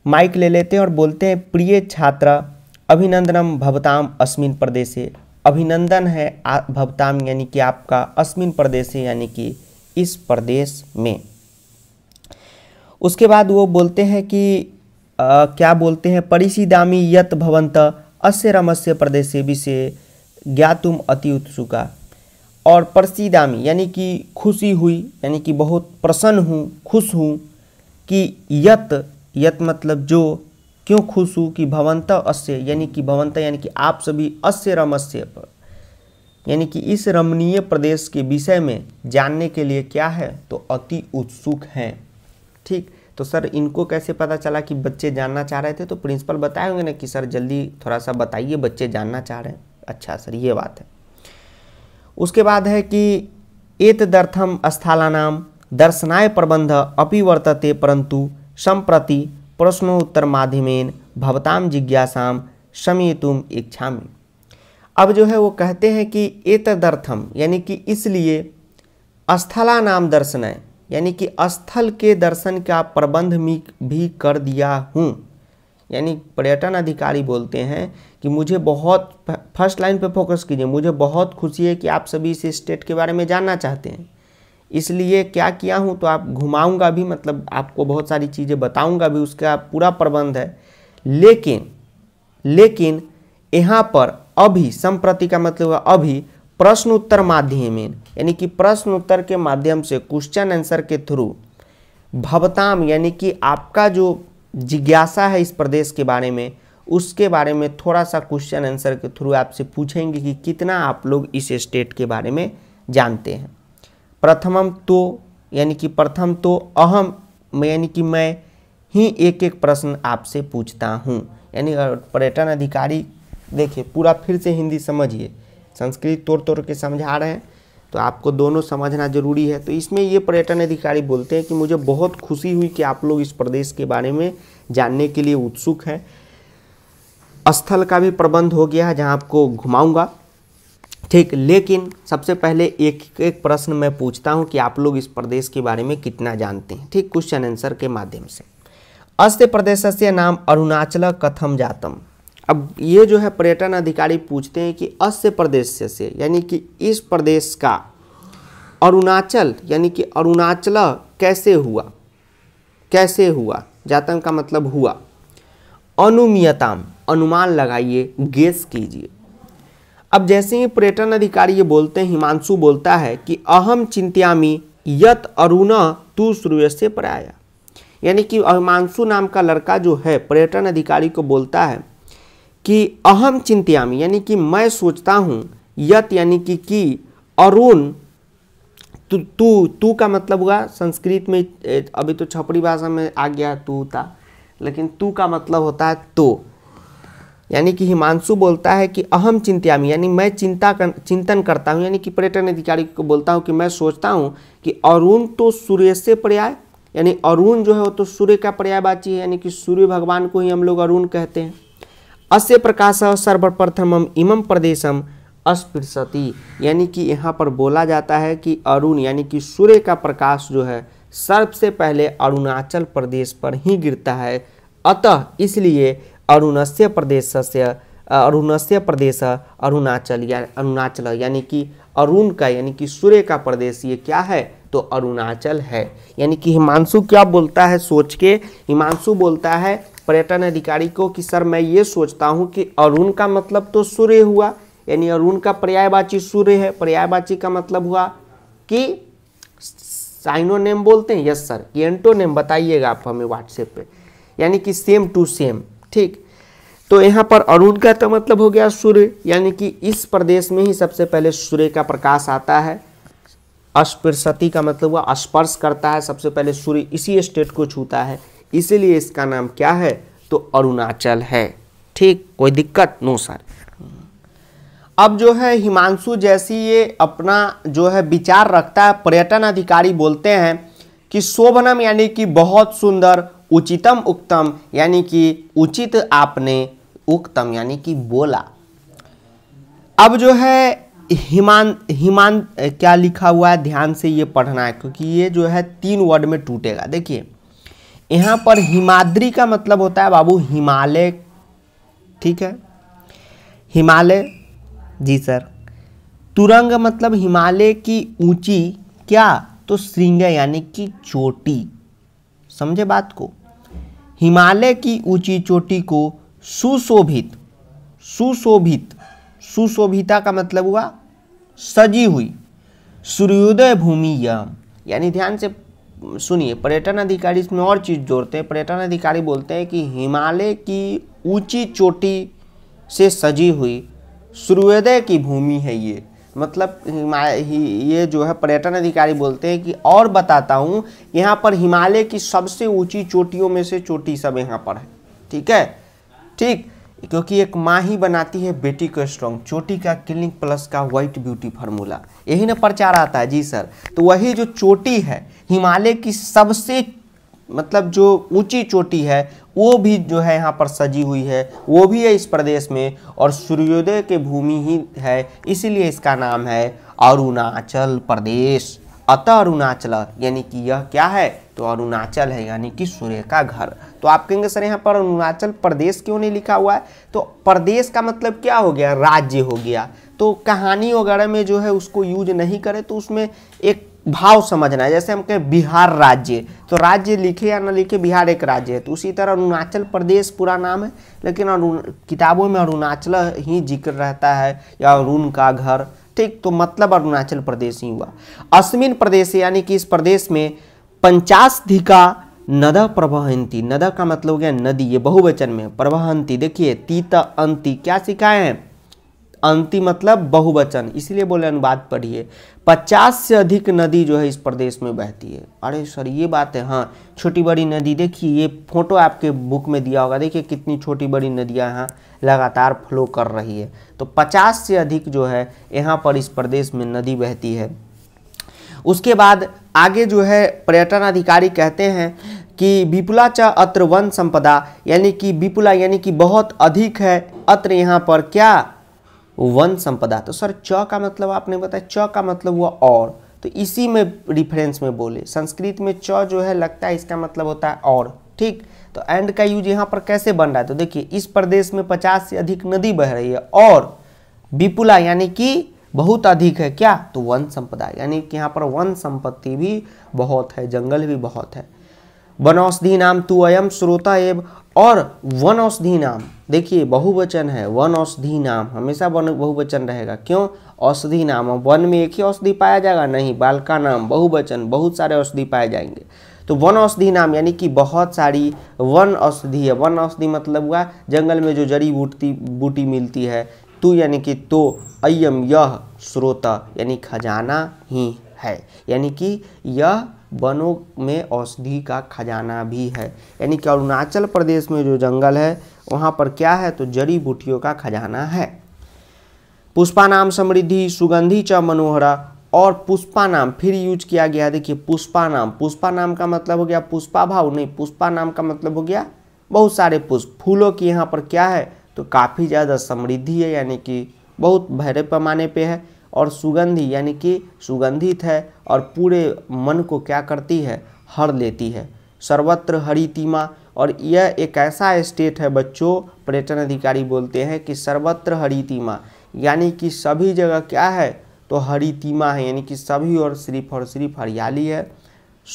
माइक ले लेते हैं और बोलते हैं प्रिय छात्रा अभिनंदनम भवताम अस्मिन प्रदेशे अभिनंदन है भवताम यानी कि आपका अस्मिन प्रदेश यानी कि इस प्रदेश में उसके बाद वो बोलते हैं कि आ, क्या बोलते हैं परिसीदामी यत भवंत अस्य रमस्य प्रदेश विषय ज्ञातुम अति उत्सुका और परसीदामी यानी कि खुशी हुई यानी कि बहुत प्रसन्न हूँ खुश हूँ कि यत यत मतलब जो क्यों खुश हूँ कि भवंत अस्य यानी कि भवंत यानी कि आप सभी अस्य रमस्य पर यानी कि इस रमणीय प्रदेश के विषय में जानने के लिए क्या है तो अति उत्सुक हैं ठीक तो सर इनको कैसे पता चला कि बच्चे जानना चाह रहे थे तो प्रिंसिपल बताए होंगे ना कि सर जल्दी थोड़ा सा बताइए बच्चे जानना चाह रहे हैं अच्छा सर ये बात है उसके बाद है कि दर्थम स्थालानाम दर्शनाय प्रबंध अपि वर्तते परंतु संप्रति प्रश्नोत्तर माध्यमेन भवताम जिज्ञासाम शमितुम इच्छा में अब जो है वो कहते हैं कि एतदर्थम यानी कि इसलिए स्थला नाम दर्शनाय यानी कि स्थल के दर्शन का प्रबंध भी कर दिया हूँ यानी पर्यटन अधिकारी बोलते हैं कि मुझे बहुत फर्स्ट लाइन पे फोकस कीजिए मुझे बहुत खुशी है कि आप सभी इस स्टेट के बारे में जानना चाहते हैं इसलिए क्या किया हूँ तो आप घुमाऊँगा भी मतलब आपको बहुत सारी चीज़ें बताऊँगा भी उसका पूरा प्रबंध है लेकिन लेकिन यहाँ पर अभी संप्रति का मतलब हुआ अभी प्रश्न उत्तर माध्यम यानी कि प्रश्न उत्तर के माध्यम से क्वेश्चन आंसर के थ्रू भवताम यानी कि आपका जो जिज्ञासा है इस प्रदेश के बारे में उसके बारे में थोड़ा सा क्वेश्चन आंसर के थ्रू आपसे पूछेंगे कि कितना आप लोग इस स्टेट के बारे में जानते हैं प्रथमम तो यानी कि प्रथम तो अहम यानी कि मैं ही एक एक प्रश्न आपसे पूछता हूँ यानी पर्यटन अधिकारी देखिए पूरा फिर से हिंदी समझिए संस्कृत तोड़ तोड़ के समझा रहे हैं तो आपको दोनों समझना जरूरी है तो इसमें ये पर्यटन अधिकारी बोलते हैं कि मुझे बहुत खुशी हुई कि आप लोग इस प्रदेश के बारे में जानने के लिए उत्सुक हैं स्थल का भी प्रबंध हो गया है जहाँ आपको घुमाऊँगा ठीक लेकिन सबसे पहले एक एक प्रश्न मैं पूछता हूँ कि आप लोग इस प्रदेश के बारे में कितना जानते हैं ठीक क्वेश्चन आंसर के माध्यम से अस्त प्रदेश से नाम अरुणाचल कथम जातम अब ये जो है पर्यटन अधिकारी पूछते हैं कि अस्य प्रदेश से, यानी कि इस प्रदेश का अरुणाचल यानी कि अरुणाचल कैसे हुआ कैसे हुआ जातन का मतलब हुआ अनुमियताम अनुमान लगाइए गेस कीजिए अब जैसे ही पर्यटन अधिकारी ये बोलते हैं हिमांशु बोलता है कि अहम चिंत्यामी यत अरुण तू सूर्य से पर यानी कि हिमांशु नाम का लड़का जो है पर्यटन अधिकारी को बोलता है कि अहम चिंतियामी यानी कि मैं सोचता हूँ यत यानी कि कि अरुण तू तू तू का मतलब हुआ संस्कृत में अभी तो छपरी भाषा में आ गया तू था लेकिन तू का मतलब होता है तो यानी कि हिमांशु बोलता है कि अहम चिंतयामी यानी मैं चिंता कर चिंतन करता हूँ यानी कि पर्यटन अधिकारी को बोलता हूँ कि मैं सोचता हूँ कि अरुण तो सूर्य से पर्याय यानी अरुण जो है वो तो सूर्य का पर्यायवाची है यानी कि सूर्य भगवान को ही हम लोग अरुण कहते हैं अस्य प्रकाश सर्वप्रथम इमम प्रदेशम अस्पृशति यानी कि यहाँ पर बोला जाता है कि अरुण यानी कि सूर्य का प्रकाश जो है सबसे पहले अरुणाचल प्रदेश पर ही गिरता है अतः इसलिए अरुणस्य प्रदेश से अरुणस्य प्रदेश अरुणाचल या अरुणाचल यानी कि अरुण का यानी कि सूर्य का प्रदेश ये क्या है तो अरुणाचल है यानी कि हिमांशु क्या बोलता है सोच के हिमांशु बोलता है पर्यटन अधिकारी को कि सर मैं ये सोचता हूँ कि अरुण का मतलब तो सूर्य हुआ यानी अरुण का पर्यायवाची सूर्य है पर्यायवाची का मतलब हुआ कि साइनो नेम बोलते हैं यस सर ये एंटो नेम बताइएगा आप हमें व्हाट्सएप पे यानी कि सेम टू सेम ठीक तो यहाँ पर अरुण का तो मतलब हो गया सूर्य यानी कि इस प्रदेश में ही सबसे पहले सूर्य का प्रकाश आता है अस्पृशति का मतलब हुआ स्पर्श करता है सबसे पहले सूर्य इसी स्टेट को छूता है इसीलिए इसका नाम क्या है तो अरुणाचल है ठीक कोई दिक्कत नो सर अब जो है हिमांशु जैसी ये अपना जो है विचार रखता है पर्यटन अधिकारी बोलते हैं कि शोभनम यानी कि बहुत सुंदर उचितम उक्तम यानी कि उचित आपने उक्तम यानी कि बोला अब जो है हिमान हिमान क्या लिखा हुआ है ध्यान से ये पढ़ना है क्योंकि ये जो है तीन वर्ड में टूटेगा देखिए यहाँ पर हिमाद्री का मतलब होता है बाबू हिमालय ठीक है हिमालय जी सर तुरंग मतलब हिमालय की ऊंची क्या तो श्रृंग यानी कि चोटी समझे बात को हिमालय की ऊंची चोटी को सुशोभित सुशोभित सुशोभिता का मतलब हुआ सजी हुई सूर्योदय भूमि यम यानी ध्यान से सुनिए पर्यटन अधिकारी इसमें और चीज़ जोड़ते हैं पर्यटन अधिकारी बोलते हैं कि हिमालय की ऊंची चोटी से सजी हुई सूर्योदय की भूमि है ये मतलब ये जो है पर्यटन अधिकारी बोलते हैं कि और बताता हूँ यहाँ पर हिमालय की सबसे ऊंची चोटियों में से चोटी सब यहाँ पर है ठीक है ठीक क्योंकि एक माँ ही बनाती है बेटी को स्ट्रॉन्ग चोटी का क्लिनिक प्लस का वाइट ब्यूटी फार्मूला यही ना प्रचार आता है जी सर तो वही जो चोटी है हिमालय की सबसे मतलब जो ऊंची चोटी है वो भी जो है यहाँ पर सजी हुई है वो भी है इस प्रदेश में और सूर्योदय के भूमि ही है इसीलिए इसका नाम है अरुणाचल प्रदेश अतः अरुणाचल यानी कि यह क्या है तो अरुणाचल है यानी कि सूर्य का घर तो आप कहेंगे सर यहाँ पर अरुणाचल प्रदेश क्यों नहीं लिखा हुआ है तो प्रदेश का मतलब क्या हो गया राज्य हो गया तो कहानी वगैरह में जो है उसको यूज नहीं करें तो उसमें एक भाव समझना है जैसे हम कहें बिहार राज्य तो राज्य लिखे या ना लिखे बिहार एक राज्य है तो उसी तरह अरुणाचल प्रदेश पूरा नाम है लेकिन अरुण किताबों में अरुणाचल ही जिक्र रहता है या अरुण का घर ठीक तो मतलब अरुणाचल प्रदेश ही हुआ अश्विन प्रदेश यानी कि इस प्रदेश में पंचाशिका नद प्रवहंती नद का मतलब हो गया नदी ये बहुवचन में प्रवहंती देखिए तीत अंति क्या सिखाए हैं अंतिम मतलब बहुवचन इसलिए बोले अनुवाद पढ़िए पचास से अधिक नदी जो है इस प्रदेश में बहती है अरे सर ये बात है हाँ छोटी बड़ी नदी देखिए ये फोटो आपके बुक में दिया होगा देखिए कितनी छोटी बड़ी नदियाँ यहाँ लगातार फ्लो कर रही है तो पचास से अधिक जो है यहाँ पर इस प्रदेश में नदी बहती है उसके बाद आगे जो है पर्यटन अधिकारी कहते हैं कि विपुला च अत्र वन संपदा यानी कि विपुला यानी कि बहुत अधिक है अत्र यहाँ पर क्या वन संपदा तो सर च का मतलब आपने बताया च का मतलब हुआ और तो इसी में रिफरेंस में बोले संस्कृत में च जो है लगता है इसका मतलब होता है और ठीक तो एंड का यूज यहाँ पर कैसे बन रहा है तो देखिए इस प्रदेश में पचास से अधिक नदी बह रही है और विपुला यानी कि बहुत अधिक है क्या तो वन संपदा यानी कि यहाँ पर वन संपत्ति भी बहुत है जंगल भी बहुत है औषधि नाम तु अयम श्रोता एवं और वन औषधि नाम देखिए बहुवचन है वन औषधि नाम हमेशा वन बहुवचन रहेगा क्यों औषधि नाम वन में एक ही औषधि पाया जाएगा नहीं बाल का नाम बहुवचन बहुत सारे औषधि पाए जाएंगे तो वन औषधि नाम यानी कि बहुत सारी वन औषधि है वन औषधि मतलब हुआ जंगल में जो जड़ी बूटी बूटी मिलती है तू यानी कि तो अयम यह स्रोत यानी खजाना ही है यानी कि यह वनों में औषधि का खजाना भी है यानी कि अरुणाचल प्रदेश में जो जंगल है वहाँ पर क्या है तो जड़ी बूटियों का खजाना है पुष्पा नाम समृद्धि सुगंधि च मनोहरा और पुष्पा नाम फिर यूज किया गया देखिए पुष्पा नाम पुष्पा नाम का मतलब हो गया पुष्पा भाव नहीं पुष्पा नाम का मतलब हो गया बहुत सारे पुष्प फूलों की यहाँ पर क्या है तो काफ़ी ज़्यादा समृद्धि है यानी कि बहुत भरे पैमाने पे है और सुगंधि यानी कि सुगंधित है और पूरे मन को क्या करती है हर लेती है सर्वत्र हरितिमा और यह एक ऐसा स्टेट है बच्चों पर्यटन अधिकारी बोलते हैं कि सर्वत्र हरितिमा यानी कि सभी जगह क्या है तो हरितिमा है यानी कि सभी और सिर्फ और सिर्फ हरियाली है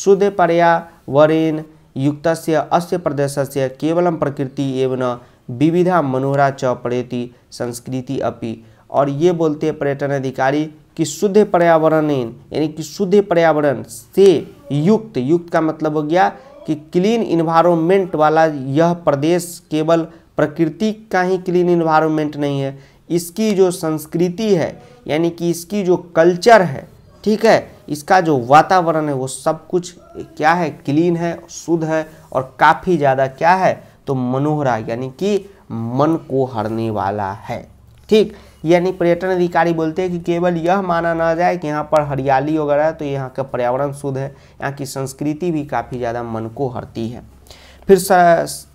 शुद्ध पर्यावरण युक्त से अस्य प्रदेश से केवल प्रकृति एवं विविधा मनोहरा च पड़ेती संस्कृति अपी और ये बोलते हैं पर्यटन अधिकारी कि शुद्ध पर्यावरण यानी कि शुद्ध पर्यावरण से युक्त युक्त का मतलब हो गया कि क्लीन इन्वायरमेंट वाला यह प्रदेश केवल प्रकृति का ही क्लीन इन्वायरमेंट नहीं है इसकी जो संस्कृति है यानी कि इसकी जो कल्चर है ठीक है इसका जो वातावरण है वो सब कुछ क्या है क्लीन है शुद्ध है और काफ़ी ज़्यादा क्या है तो मनोहरा यानी कि मन को हरने वाला है ठीक यानी पर्यटन अधिकारी बोलते हैं कि केवल यह माना ना जाए कि यहाँ पर हरियाली वगैरह है तो यहाँ का पर्यावरण शुद्ध है यहाँ की संस्कृति भी काफ़ी ज़्यादा मन को हरती है फिर स,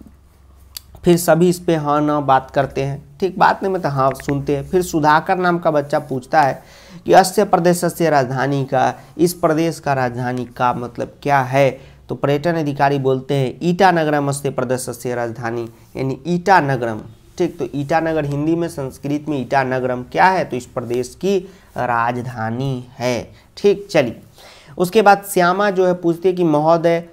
फिर सभी इस पर हाँ ना बात करते हैं ठीक बात नहीं मतलब तो हाँ सुनते हैं फिर सुधाकर नाम का बच्चा पूछता है कि अस्य प्रदेश से राजधानी का इस प्रदेश का राजधानी का मतलब क्या है तो पर्यटन अधिकारी बोलते हैं ईटानगरम अस्य प्रदेश से राजधानी यानी ईटानगरम ठीक तो ईटानगर हिंदी में संस्कृत में ईटानगरम क्या है तो इस प्रदेश की राजधानी है ठीक चलिए उसके बाद श्यामा जो है पूछती है कि महोदय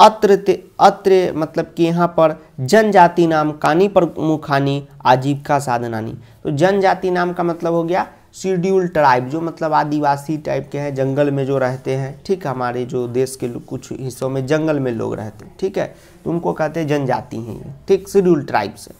अत्र अत्र मतलब कि यहाँ पर जनजाति नाम कानी पर मुखानी आजीविका साधनानी तो जनजाति नाम का मतलब हो गया शेड्यूल ट्राइब जो मतलब आदिवासी टाइप के हैं जंगल में जो रहते हैं ठीक हमारे जो देश के कुछ हिस्सों में जंगल में लोग रहते हैं ठीक है तो उनको कहते हैं जनजाति हैं ठीक शेड्यूल ट्राइब्स है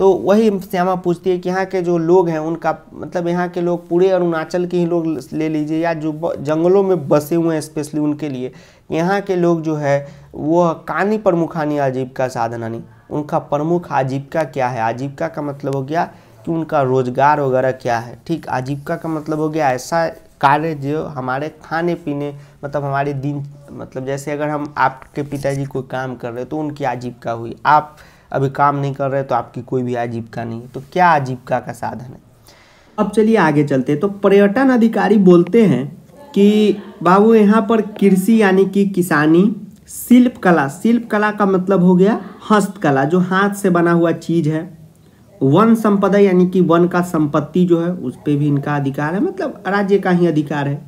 तो वही श्यामा पूछती है कि यहाँ के जो लोग हैं उनका मतलब यहाँ के लोग पूरे अरुणाचल के ही लोग ले लीजिए या जो जंगलों में बसे हुए हैं स्पेशली उनके लिए यहाँ के लोग जो है वह कानी प्रमुखानी आजीविका साधनानी उनका प्रमुख आजीविका क्या है आजीविका का मतलब हो गया कि उनका रोजगार वगैरह क्या है ठीक आजीविका का मतलब हो गया ऐसा कार्य जो हमारे खाने पीने मतलब हमारे दिन मतलब जैसे अगर हम आपके पिताजी कोई काम कर रहे हो तो उनकी आजीविका हुई आप अभी काम नहीं कर रहे तो आपकी कोई भी आजीविका नहीं है तो क्या आजीविका का साधन है अब चलिए आगे चलते हैं तो पर्यटन अधिकारी बोलते हैं कि बाबू यहाँ पर कृषि यानी कि किसानी शिल्प कला शिल्प कला का मतलब हो गया हस्तकला जो हाथ से बना हुआ चीज़ है वन संपदा यानी कि वन का संपत्ति जो है उस पर भी इनका अधिकार है मतलब राज्य का ही अधिकार है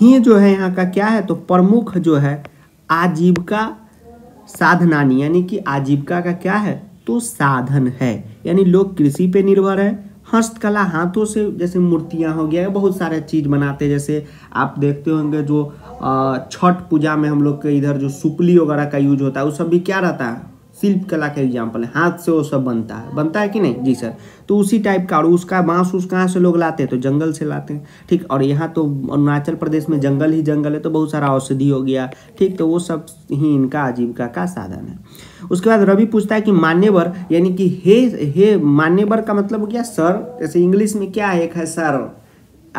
ही जो है यहाँ का क्या है तो प्रमुख जो है आजीविका साधनानी यानी कि आजीविका का क्या है तो साधन है यानी लोग कृषि पे निर्भर है हस्तकला हाथों से जैसे मूर्तियाँ हो गया बहुत सारे चीज़ बनाते हैं जैसे आप देखते होंगे जो छठ पूजा में हम लोग के इधर जो सुपली वगैरह का यूज होता है वो सब भी क्या रहता है शिल्प कला का एग्जाम्पल है हाथ से वो सब बनता है बनता है कि नहीं जी सर तो उसी टाइप का और उसका बांस उस कहाँ से लोग लाते हैं तो जंगल से लाते हैं ठीक और यहाँ तो अरुणाचल प्रदेश में जंगल ही जंगल है तो बहुत सारा औषधि हो गया ठीक तो वो सब ही इनका आजीविका का साधन है उसके बाद रवि पूछता है कि मान्यवर यानी कि हे हे मान्यवर का मतलब हो गया सर जैसे इंग्लिश में क्या एक है सर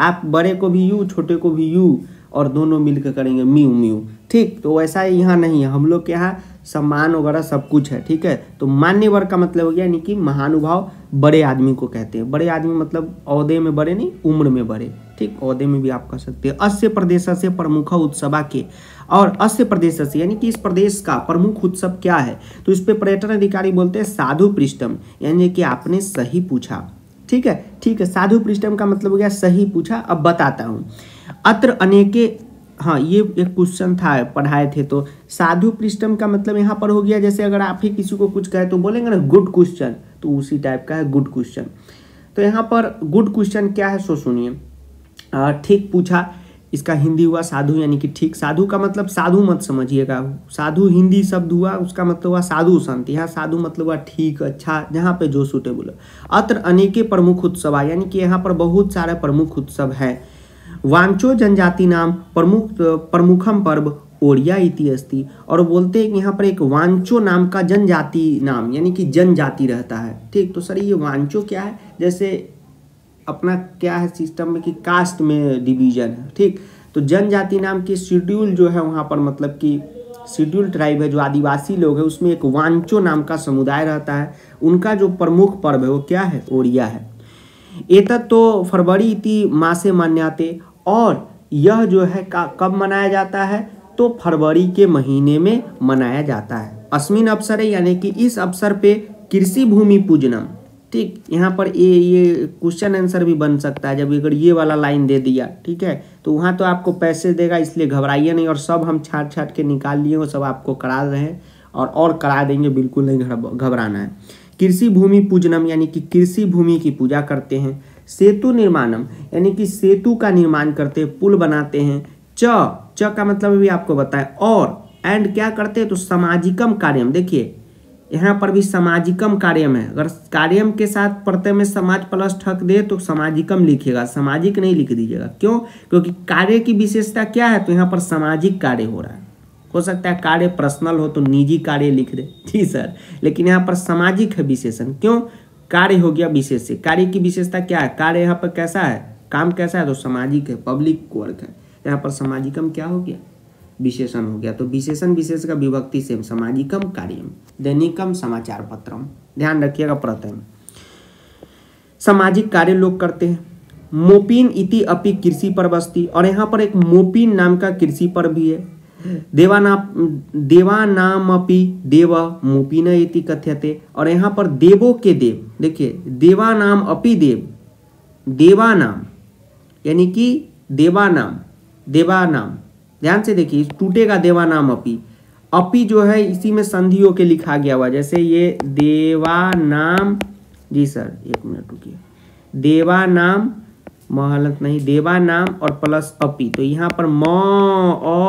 आप बड़े को भी यू छोटे को भी यू और दोनों मिलकर करेंगे म्यू म्यू ठीक तो वैसा यहाँ नहीं है हम लोग के यहाँ सम्मान वगैरह सब कुछ है ठीक है तो मान्यवर का मतलब हो गया यानी कि महानुभाव बड़े आदमी को कहते हैं बड़े आदमी मतलब अहदे में बड़े नहीं उम्र में बड़े ठीक अहदे में भी आप कह सकते हैं अस्य प्रदेश से प्रमुख उत्सवा के और अस्य प्रदेश से यानी कि इस प्रदेश का प्रमुख उत्सव क्या है तो इस पर पर्यटन अधिकारी बोलते हैं साधु पृष्ठम यानी कि आपने सही पूछा ठीक है ठीक है साधु पृष्ठम का मतलब हो गया सही पूछा अब बताता हूँ अत्र अनेके हाँ ये एक क्वेश्चन था पढ़ाए थे तो साधु पृष्ठम का मतलब यहाँ पर हो गया जैसे अगर आप ही किसी को कुछ कहे तो बोलेंगे ना गुड क्वेश्चन तो उसी टाइप का है गुड क्वेश्चन तो यहाँ पर गुड क्वेश्चन क्या है सो सुनिए ठीक पूछा इसका हिंदी हुआ साधु यानी कि ठीक साधु का मतलब साधु मत समझिएगा साधु हिंदी शब्द हुआ उसका मतलब हुआ साधु संत यहाँ साधु मतलब हुआ ठीक अच्छा जहाँ पे जो सूटेबल अत्र अनेके प्रमुख उत्सव यानी कि यहाँ पर बहुत सारे प्रमुख उत्सव हैं वांचो जनजाति नाम प्रमुख प्रमुखम पर्व ओडिया इति अस्ति और बोलते हैं कि यहाँ पर एक वांचो नाम का जनजाति नाम यानी कि जनजाति रहता है ठीक तो सर ये वांचो क्या है जैसे अपना क्या है सिस्टम में कि कास्ट में डिवीजन है ठीक तो जनजाति नाम के शेड्यूल जो है वहाँ पर मतलब कि शेड्यूल ट्राइब है जो आदिवासी लोग हैं उसमें एक वांचो नाम का समुदाय रहता है उनका जो प्रमुख पर्व है वो क्या है ओरिया है एतत् तो फरवरी इति मासे मान्याते और यह जो है कब मनाया जाता है तो फरवरी के महीने में मनाया जाता है अश्विन अवसर यानी कि इस अवसर पे कृषि भूमि पूजनम ठीक यहाँ पर ये ये क्वेश्चन आंसर भी बन सकता है जब अगर ये वाला लाइन दे दिया ठीक है तो वहाँ तो आपको पैसे देगा इसलिए घबराइए नहीं और सब हम छाट छाट के निकाल लिए सब आपको करा रहे हैं और और करा देंगे बिल्कुल नहीं घबराना है कृषि भूमि पूजनम यानी कि कृषि भूमि की पूजा करते हैं सेतु निर्माणम यानी कि सेतु का निर्माण करते हैं पुल बनाते हैं च च का मतलब भी आपको बताया और एंड क्या करते हैं तो सामाजिकम कार्यम देखिए यहाँ पर भी सामाजिकम कार्यम है अगर कार्यम के साथ पढ़ते में समाज प्लस ठक दे तो सामाजिकम लिखिएगा सामाजिक नहीं लिख दीजिएगा क्यों क्योंकि कार्य की विशेषता क्या है तो यहाँ पर सामाजिक कार्य हो रहा है हो सकता है कार्य पर्सनल हो तो निजी कार्य लिख दे <laughs> जी सर लेकिन यहाँ पर सामाजिक है विशेषण क्यों कार्य हो गया विशेष से कार्य की विशेषता क्या है कार्य यहाँ पर कैसा है काम कैसा है तो सामाजिक है पब्लिक वर्क है यहाँ पर सामाजिकम क्या हो गया विशेषण हो गया तो विशेषण विशेष का विभक्ति सेम सामाजिकम कार्यम दैनिकम समाचार पत्रम ध्यान रखिएगा प्रथम सामाजिक कार्य लोग करते हैं मोपिन इति अपि कृषि पर बस्ती और यहाँ पर एक मोपिन नाम का कृषि पर भी है देवाना देवानामपि देव मुपिन इति कथ्यते और यहाँ पर देवों के देव देखिए देवानाम अपि देव देवानाम यानी कि देवानाम देवानाम ध्यान से देखिए टूटेगा देवानाम अपि अपि जो है इसी में संधियों के लिखा गया हुआ जैसे ये देवानाम जी सर एक मिनट रुकिए देवानाम महलत नहीं देवा नाम और प्लस अपि तो यहाँ पर म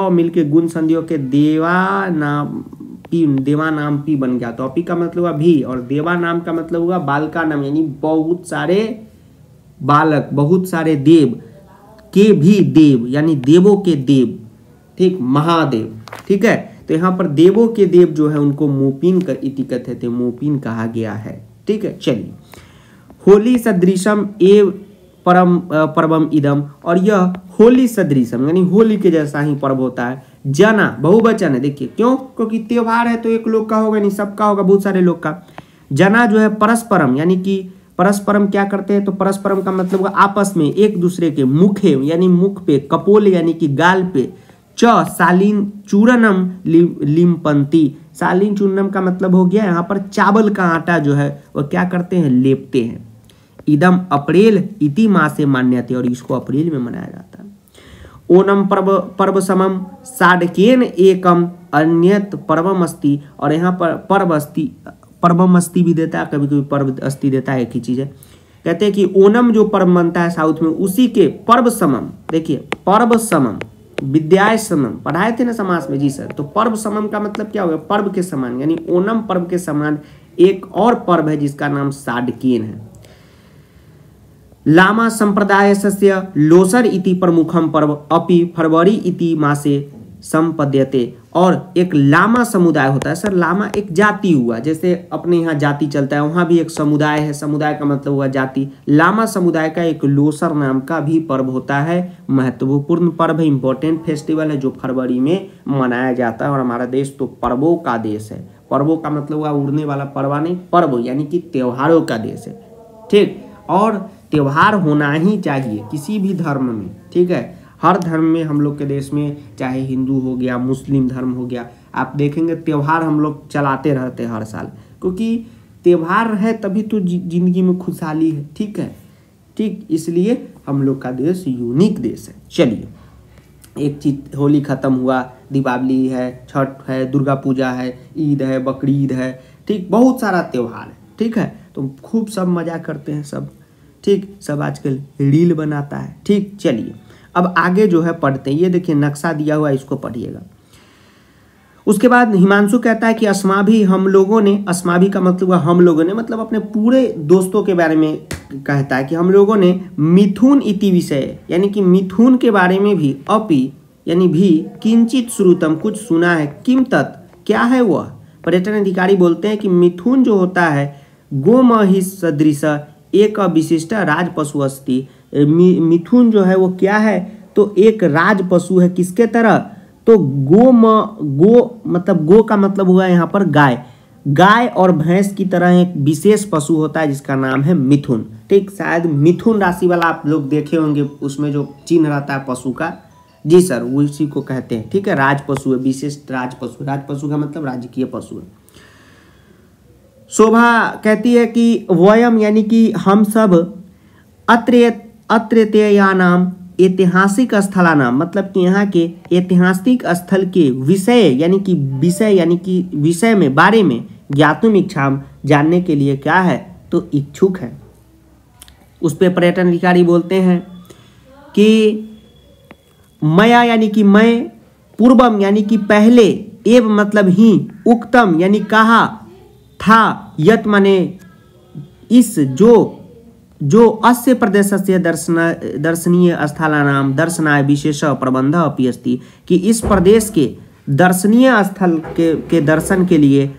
अ मिलके गुण संधियों के देवा नाम पी देवा नाम पी बन गया तो अपी का मतलब हुआ भी और देवा नाम का मतलब हुआ बालका नाम यानी बहुत सारे बालक बहुत सारे देव के भी देव यानी देवों के देव ठीक महादेव ठीक है तो यहाँ पर देवों के देव जो है उनको मोपिन का इति कथित मोपिन कहा गया है ठीक है चलिए होली सदृशम एव परम पर्वम इदम और यह होली सदृशम यानी होली के जैसा ही पर्व होता है जना बहुवचन है देखिए क्यों क्योंकि त्यौहार है तो एक लोग का होगा नहीं सबका होगा बहुत सारे लोग का जना जो है परस्परम यानी कि परस्परम क्या करते हैं तो परस्परम का मतलब आपस में एक दूसरे के मुखे यानी मुख पे कपोल यानी कि गाल पे च सालीन चूरनम लिमपंती सालीन चूरनम का मतलब हो गया यहाँ पर चावल का आटा जो है वह क्या करते हैं लेपते हैं इदम अप्रैल इति मासे मान्यते और इसको अप्रैल में मनाया जाता है ओनम पर्व पर्व समम साडकेन एकम अन्यत पर्वम अस्ति और यहाँ पर पर्व अस्थि अस्ति भी देता है कभी कभी पर्व अस्थि देता है एक ही चीज़ है कहते हैं कि ओनम जो पर्व मनता है साउथ में उसी के पर्व समम देखिए पर्व समम विद्याय समम पढ़ाए थे ना समाज में जी सर तो पर्व समम का मतलब क्या गया पर्व के समान यानी ओनम पर्व के समान एक और पर्व है जिसका नाम साडकेन है लामा सम्प्रदायस्य लोसर इति प्रमुखम पर्व अपि फरवरी इति मासे संपद्यते और एक लामा समुदाय होता है सर लामा एक जाति हुआ जैसे अपने यहाँ जाति चलता है वहाँ भी एक समुदाय है समुदाय का मतलब हुआ जाति लामा समुदाय का एक लोसर नाम का भी पर्व होता है महत्वपूर्ण पर्व है इम्पोर्टेंट फेस्टिवल है जो फरवरी में मनाया जाता है और हमारा देश तो पर्वों का देश है पर्वों का मतलब हुआ उड़ने वाला पर्वा नहीं पर्व यानी कि त्योहारों का देश है ठीक और त्यौहार होना ही चाहिए किसी भी धर्म में ठीक है हर धर्म में हम लोग के देश में चाहे हिंदू हो गया मुस्लिम धर्म हो गया आप देखेंगे त्यौहार हम लोग चलाते रहते हर साल क्योंकि त्यौहार है तभी तो जिंदगी में खुशहाली है ठीक है ठीक इसलिए हम लोग का देश यूनिक देश है चलिए एक चीज होली ख़त्म हुआ दीपावली है छठ है दुर्गा पूजा है ईद है बकरीद है ठीक बहुत सारा त्यौहार है ठीक है तो खूब सब मज़ा करते हैं सब ठीक सब आजकल रील बनाता है ठीक चलिए अब आगे जो है पढ़ते हैं ये देखिए नक्शा दिया हुआ है इसको पढ़िएगा उसके बाद हिमांशु कहता है कि अस्माभी हम लोगों ने अस्माभी का मतलब हम लोगों ने मतलब अपने पूरे दोस्तों के बारे में कहता है कि हम लोगों ने मिथुन इति विषय यानी कि मिथुन के बारे में भी अपि यानी भी किंचित श्रुतम कुछ सुना है किम तत् क्या है वह पर्यटन अधिकारी बोलते हैं कि मिथुन जो होता है गोमहि सदृश एक विशिष्ट राज पशु अस्थि मिथुन जो है वो क्या है तो एक राज पशु है किसके तरह तो गो म गो मतलब गो का मतलब हुआ है यहाँ पर गाय गाय और भैंस की तरह एक विशेष पशु होता है जिसका नाम है मिथुन ठीक शायद मिथुन राशि वाला आप लोग देखे होंगे उसमें जो चिन्ह रहता है पशु का जी सर उसी को कहते हैं ठीक है राज पशु है विशेष राज पशु राज पशु का मतलब राजकीय पशु है शोभा कहती है कि वयम यानी कि हम सब अत्रेय नाम ऐतिहासिक स्थलाना मतलब कि यहाँ के ऐतिहासिक स्थल के विषय यानी कि विषय यानी कि विषय में बारे में ज्ञातुम इच्छा जानने के लिए क्या है तो इच्छुक है उस पर पर्यटन अधिकारी बोलते हैं कि मया यानी कि मैं पूर्वम यानी कि पहले एव मतलब ही उक्तम यानी कहा था यत मने इस जो जो अस्य से दर्शन दर्शनीय स्थलानाम दर्शनाय विशेष प्रबंध अपी अस्थि कि इस प्रदेश के दर्शनीय स्थल के, के दर्शन के लिए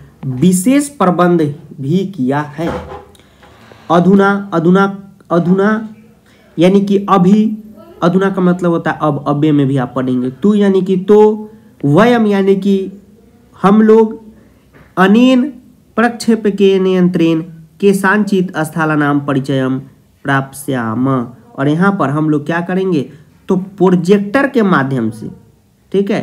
विशेष प्रबंध भी किया है अधुना अधुना अधुना यानी कि अभी अधुना का मतलब होता है अब अव्य में भी आप पढ़ेंगे तू यानी कि तो वयम यानी कि हम लोग अनेन प्रक्षेप के नियंत्रण प्रक्षेपकेनेयंत्रेण केशांचित स्थलानाम परिचयम प्राप्स्याम और यहाँ पर हम लोग क्या करेंगे तो प्रोजेक्टर के माध्यम से ठीक है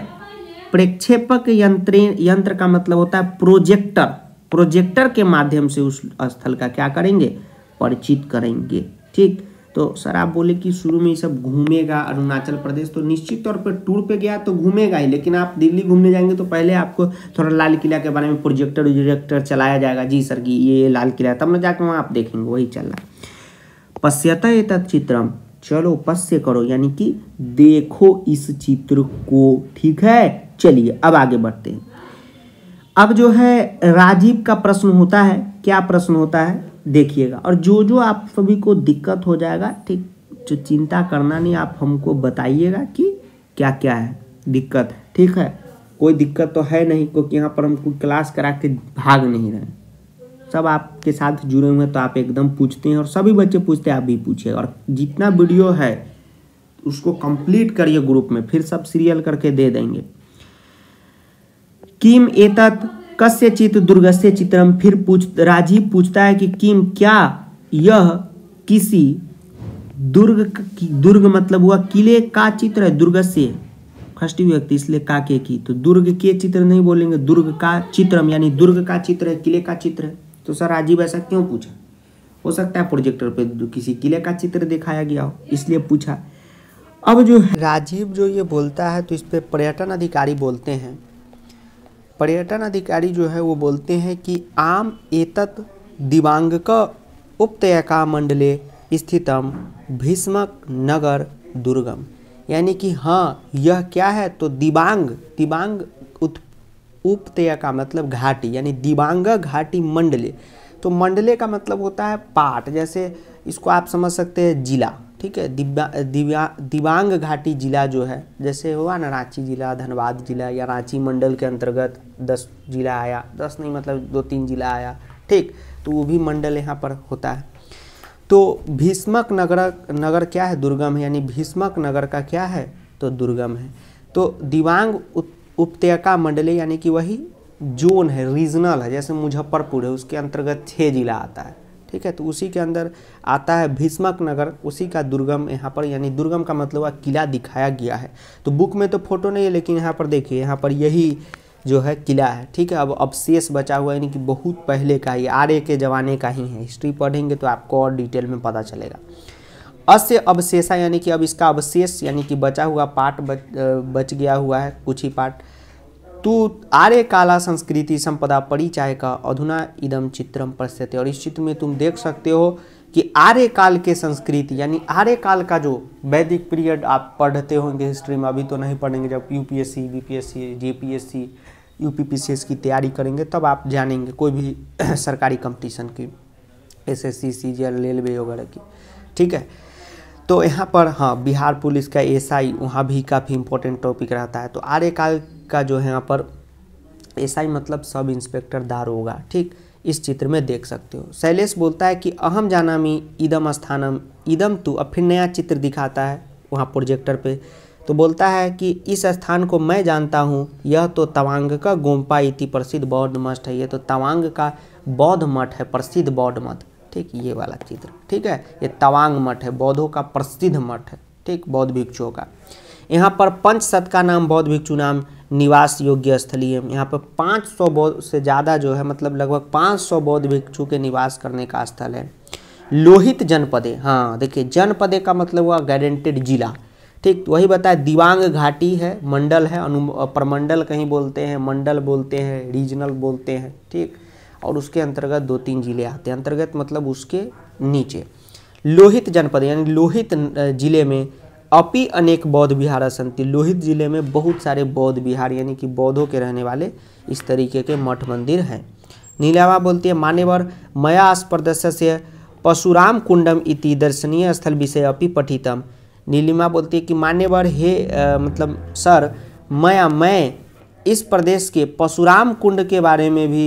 प्रक्षेपक यंत्र यंत्र का मतलब होता है प्रोजेक्टर प्रोजेक्टर के माध्यम से उस स्थल का क्या करेंगे परिचित करेंगे ठीक तो सर आप बोले कि शुरू में ये सब घूमेगा अरुणाचल प्रदेश तो निश्चित तौर पर टूर पे गया तो घूमेगा ही लेकिन आप दिल्ली घूमने जाएंगे तो पहले आपको थोड़ा लाल किला के बारे में प्रोजेक्टर उजेक्टर चलाया जाएगा जी सर कि ये लाल किला तब ना जाकर वहाँ आप देखेंगे वही चल रहा है पश्यता ये चित्रम चलो पश्य करो यानी कि देखो इस चित्र को ठीक है चलिए अब आगे बढ़ते हैं अब जो है राजीव का प्रश्न होता है क्या प्रश्न होता है देखिएगा और जो जो आप सभी को दिक्कत हो जाएगा ठीक जो चिंता करना नहीं आप हमको बताइएगा कि क्या क्या है दिक्कत है ठीक है कोई दिक्कत तो है नहीं क्योंकि यहाँ पर हम कोई क्लास करा के भाग नहीं रहे सब आपके साथ जुड़े हुए हैं तो आप एकदम पूछते हैं और सभी बच्चे पूछते हैं आप भी पूछिए और जितना वीडियो है उसको कंप्लीट करिए ग्रुप में फिर सब सीरियल करके दे देंगे किम एतत कस्य चित दुर्गस्य चित्रम फिर पूछ राजीव पूछता है कि किम क्या यह किसी दुर्ग दुर्ग मतलब हुआ किले का चित्र है दुर्ग से खष्टी व्यक्ति इसलिए का के की तो दुर्ग के चित्र नहीं बोलेंगे दुर्ग का चित्रम यानी दुर्ग का चित्र है किले का चित्र है तो सर राजीव ऐसा क्यों पूछा हो सकता है प्रोजेक्टर पे किसी किले का चित्र दिखाया गया हो इसलिए पूछा अब जो राजीव जो ये बोलता है तो इस पर पर्यटन अधिकारी बोलते हैं पर्यटन अधिकारी जो है वो बोलते हैं कि आम एतत् दिवांगक उपत्यका मंडले स्थितम भीष्मक नगर दुर्गम यानी कि हाँ यह क्या है तो दिबांग दिबांग उपत्यका मतलब घाटी यानी दिबांग घाटी मंडले तो मंडले का मतलब होता है पाट जैसे इसको आप समझ सकते हैं जिला ठीक है दिव्या दिव्या दिबांग घाटी जिला जो है जैसे हुआ ना रांची जिला धनबाद जिला या रांची मंडल के अंतर्गत दस जिला आया दस नहीं मतलब दो तीन जिला आया ठीक तो वो भी मंडल यहाँ पर होता है तो भीष्मक नगर नगर क्या है दुर्गम है यानी भीष्मक नगर का क्या है तो दुर्गम है तो दिबांग उपत्यका मंडली यानी कि वही जोन है रीजनल है जैसे मुजफ्फरपुर है उसके अंतर्गत छः जिला आता है ठीक है तो उसी के अंदर आता है भीष्मक नगर उसी का दुर्गम यहाँ पर यानी दुर्गम का मतलब किला दिखाया गया है तो बुक में तो फोटो नहीं है लेकिन यहाँ पर देखिए यहाँ पर यही जो है किला है ठीक है अब अब शेष बचा हुआ यानी कि बहुत पहले का ही आर्य के ज़माने का ही है हिस्ट्री पढ़ेंगे तो आपको और डिटेल में पता चलेगा अस्य अवशेषा यानी कि अब इसका अवशेष यानी कि बचा हुआ पार्ट बच, बच गया हुआ है कुछ ही पार्ट तू आर्य काला संस्कृति संपदा परिचय का अधुना इदम चित्रम पश्यते और इस चित्र में तुम देख सकते हो कि आर्य काल के संस्कृति यानी आर्य काल का जो वैदिक पीरियड आप पढ़ते होंगे हिस्ट्री में अभी तो नहीं पढ़ेंगे जब यूपीएससी बीपीएससी जेपीएससी यूपीपीसीएस की तैयारी करेंगे तब आप जानेंगे कोई भी <clears throat> सरकारी कंपटीशन की S S C C railway वगैरह की ठीक है तो यहाँ पर हाँ बिहार पुलिस का एसआई वहाँ भी काफ़ी इंपॉर्टेंट टॉपिक रहता है तो आर्यकाल का जो है यहाँ पर एसआई मतलब सब इंस्पेक्टर दार होगा ठीक इस चित्र में देख सकते हो शैलेश बोलता है कि अहम जाना मी इदम स्थानम इदम तू अब फिर नया चित्र दिखाता है वहाँ प्रोजेक्टर पे तो बोलता है कि इस स्थान को मैं जानता हूँ यह तो तवांग का गोम्पा इति प्रसिद्ध बौद्ध मठ है ये तो तवांग का बौद्ध मठ है प्रसिद्ध बौद्ध मठ ठीक ये वाला चित्र ठीक है ये तवांग मठ है बौद्धों का प्रसिद्ध मठ है ठीक बौद्ध भिक्षुओं का यहाँ पर पंच सत का नाम बौद्ध भिक्षु नाम निवास योग्य स्थलीय यहाँ पर 500 बौद्ध से ज़्यादा जो है मतलब लगभग 500 बौद्ध भिक्षु के निवास करने का स्थल है लोहित जनपदे हाँ देखिए जनपदे का मतलब हुआ गारंटेड जिला ठीक वही बताया दिवांग घाटी है मंडल है अनु प्रमंडल कहीं बोलते हैं मंडल बोलते हैं रीजनल बोलते हैं ठीक और उसके अंतर्गत दो तीन जिले आते हैं अंतर्गत मतलब उसके नीचे लोहित जनपद यानी लोहित जिले में अपी अनेक बौद्ध विहार संति लोहित जिले में बहुत सारे बौद्ध विहार यानी कि बौद्धों के रहने वाले इस तरीके के मठ मंदिर हैं नीलावा बोलती है मान्यवर मया स्पर्दस्य से पशुराम कुंडम इति दर्शनीय स्थल विषय अपि पठितम नीलिमा बोलती है कि मान्यवर हे आ, मतलब सर मया मैं इस प्रदेश के पशुराम कुंड के बारे में भी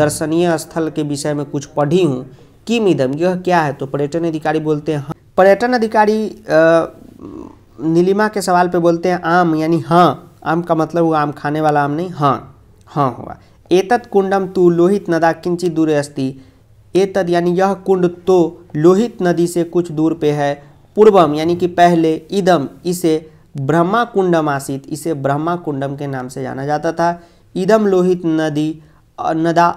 दर्शनीय स्थल के विषय में कुछ पढ़ी हूँ किम इदम यह क्या है तो पर्यटन अधिकारी बोलते हैं हाँ। पर्यटन अधिकारी नीलिमा के सवाल पे बोलते हैं आम यानी हाँ आम का मतलब हुआ आम खाने वाला आम नहीं हाँ हाँ हुआ एतत कुंडम तू लोहित नदा किंचित दूर अस्ति एतद यानी यह कुंड तो लोहित नदी से कुछ दूर पे है पूर्वम यानी कि पहले इदम इसे ब्रह्मा कुंडम आसित इसे ब्रह्मा कुंडम के नाम से जाना जाता था इदम लोहित नदी नदा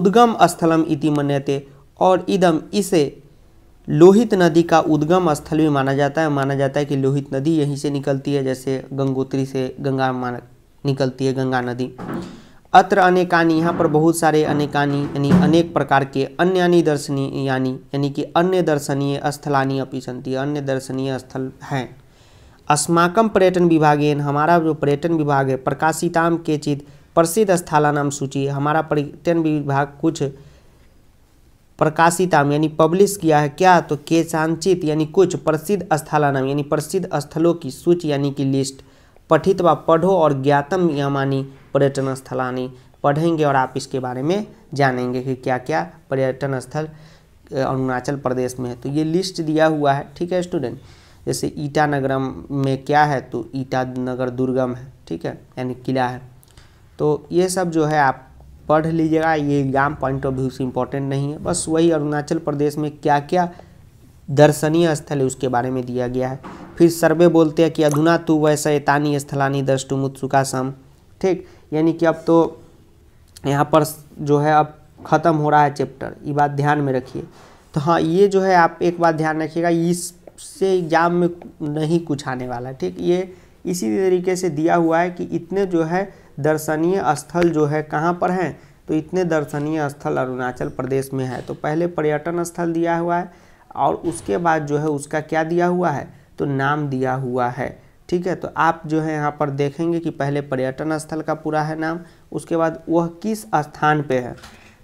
उद्गम स्थलम इति मन्यते और इदम इसे लोहित नदी का उद्गम स्थल भी माना जाता है माना जाता है कि लोहित नदी यहीं से निकलती है जैसे गंगोत्री से गंगा मान निकलती है गंगा नदी अत्र अनेकानी यहाँ पर बहुत सारे अनेकानी यानी अनेक प्रकार के अन्यानी दर्शनीय यानी यानी कि अन्य दर्शनीय स्थलानी अपी संति अन्य दर्शनीय स्थल हैं अस्माकम पर्यटन विभागेन हमारा जो पर्यटन विभाग है प्रकाशिताम के चित प्रसिद्ध स्थलानाम सूची हमारा पर्यटन विभाग कुछ आम यानी पब्लिश किया है क्या तो केचांचित यानी कुछ प्रसिद्ध नाम यानी प्रसिद्ध स्थलों की सूची यानी कि लिस्ट पठित व पढ़ो और ज्ञातम यमानी पर्यटन स्थलानी पढ़ेंगे और आप इसके बारे में जानेंगे कि क्या क्या पर्यटन स्थल अरुणाचल प्रदेश में है तो ये लिस्ट दिया हुआ है ठीक है स्टूडेंट जैसे ईटानगरम में क्या है तो ईटानगर दुर्गम है ठीक है यानी किला है तो ये सब जो है आप पढ़ लीजिएगा ये एग्जाम पॉइंट ऑफ व्यू से इम्पोर्टेंट नहीं है बस वही अरुणाचल प्रदेश में क्या क्या दर्शनीय स्थल है उसके बारे में दिया गया है फिर सर्वे बोलते हैं कि अधुना तू वैसा एतानी स्थलानी दृष्टु मुत्सुका सम ठीक यानी कि अब तो यहाँ पर जो है अब ख़त्म हो रहा है चैप्टर ये बात ध्यान में रखिए तो हाँ ये जो है आप एक बात ध्यान रखिएगा इससे एग्जाम में नहीं कुछ आने वाला है ठीक ये इसी तरीके से दिया हुआ है कि इतने जो है दर्शनीय स्थल जो है कहाँ पर हैं तो इतने दर्शनीय स्थल अरुणाचल प्रदेश में है तो पहले पर्यटन स्थल दिया हुआ है और उसके बाद जो है उसका क्या दिया हुआ है तो नाम दिया हुआ है ठीक है तो आप जो है यहाँ पर देखेंगे कि पहले पर्यटन स्थल का पूरा है नाम उसके बाद वह किस स्थान पे है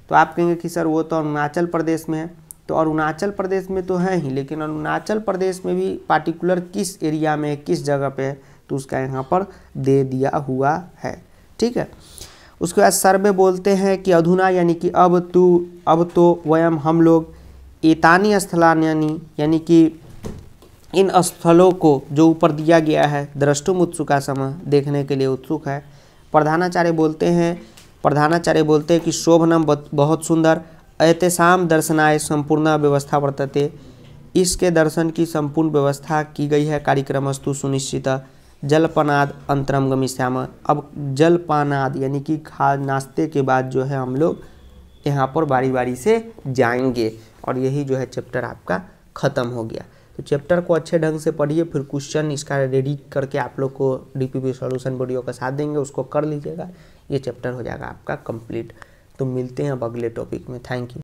तो आप कहेंगे कि सर वो तो अरुणाचल प्रदेश में है तो अरुणाचल प्रदेश में तो है ही लेकिन अरुणाचल प्रदेश में भी पार्टिकुलर किस एरिया में किस जगह पर है तो उसका यहाँ पर दे दिया हुआ है ठीक है उसके बाद सर्वे बोलते हैं कि अधुना यानी कि अब तू अब तो वयम हम लोग एतानी स्थलान यानी यानी कि इन स्थलों को जो ऊपर दिया गया है दृष्टुम उत्सुका समय देखने के लिए उत्सुक है प्रधानाचार्य बोलते हैं प्रधानाचार्य बोलते हैं कि शोभनम बहुत सुंदर ऐतसाम दर्शनाय संपूर्ण व्यवस्था वर्तते इसके दर्शन की संपूर्ण व्यवस्था की गई है कार्यक्रम अस्तु सुनिश्चित जलपनाद अंतरम गमिश्याम अब जलपानाद यानी कि खा नाश्ते के बाद जो है हम लोग यहाँ पर बारी बारी से जाएंगे और यही जो है चैप्टर आपका ख़त्म हो गया तो चैप्टर को अच्छे ढंग से पढ़िए फिर क्वेश्चन इसका रेडी करके आप लोग को D P P solution video का साथ देंगे उसको कर लीजिएगा ये चैप्टर हो जाएगा आपका कंप्लीट तो मिलते हैं अब अगले टॉपिक में थैंक यू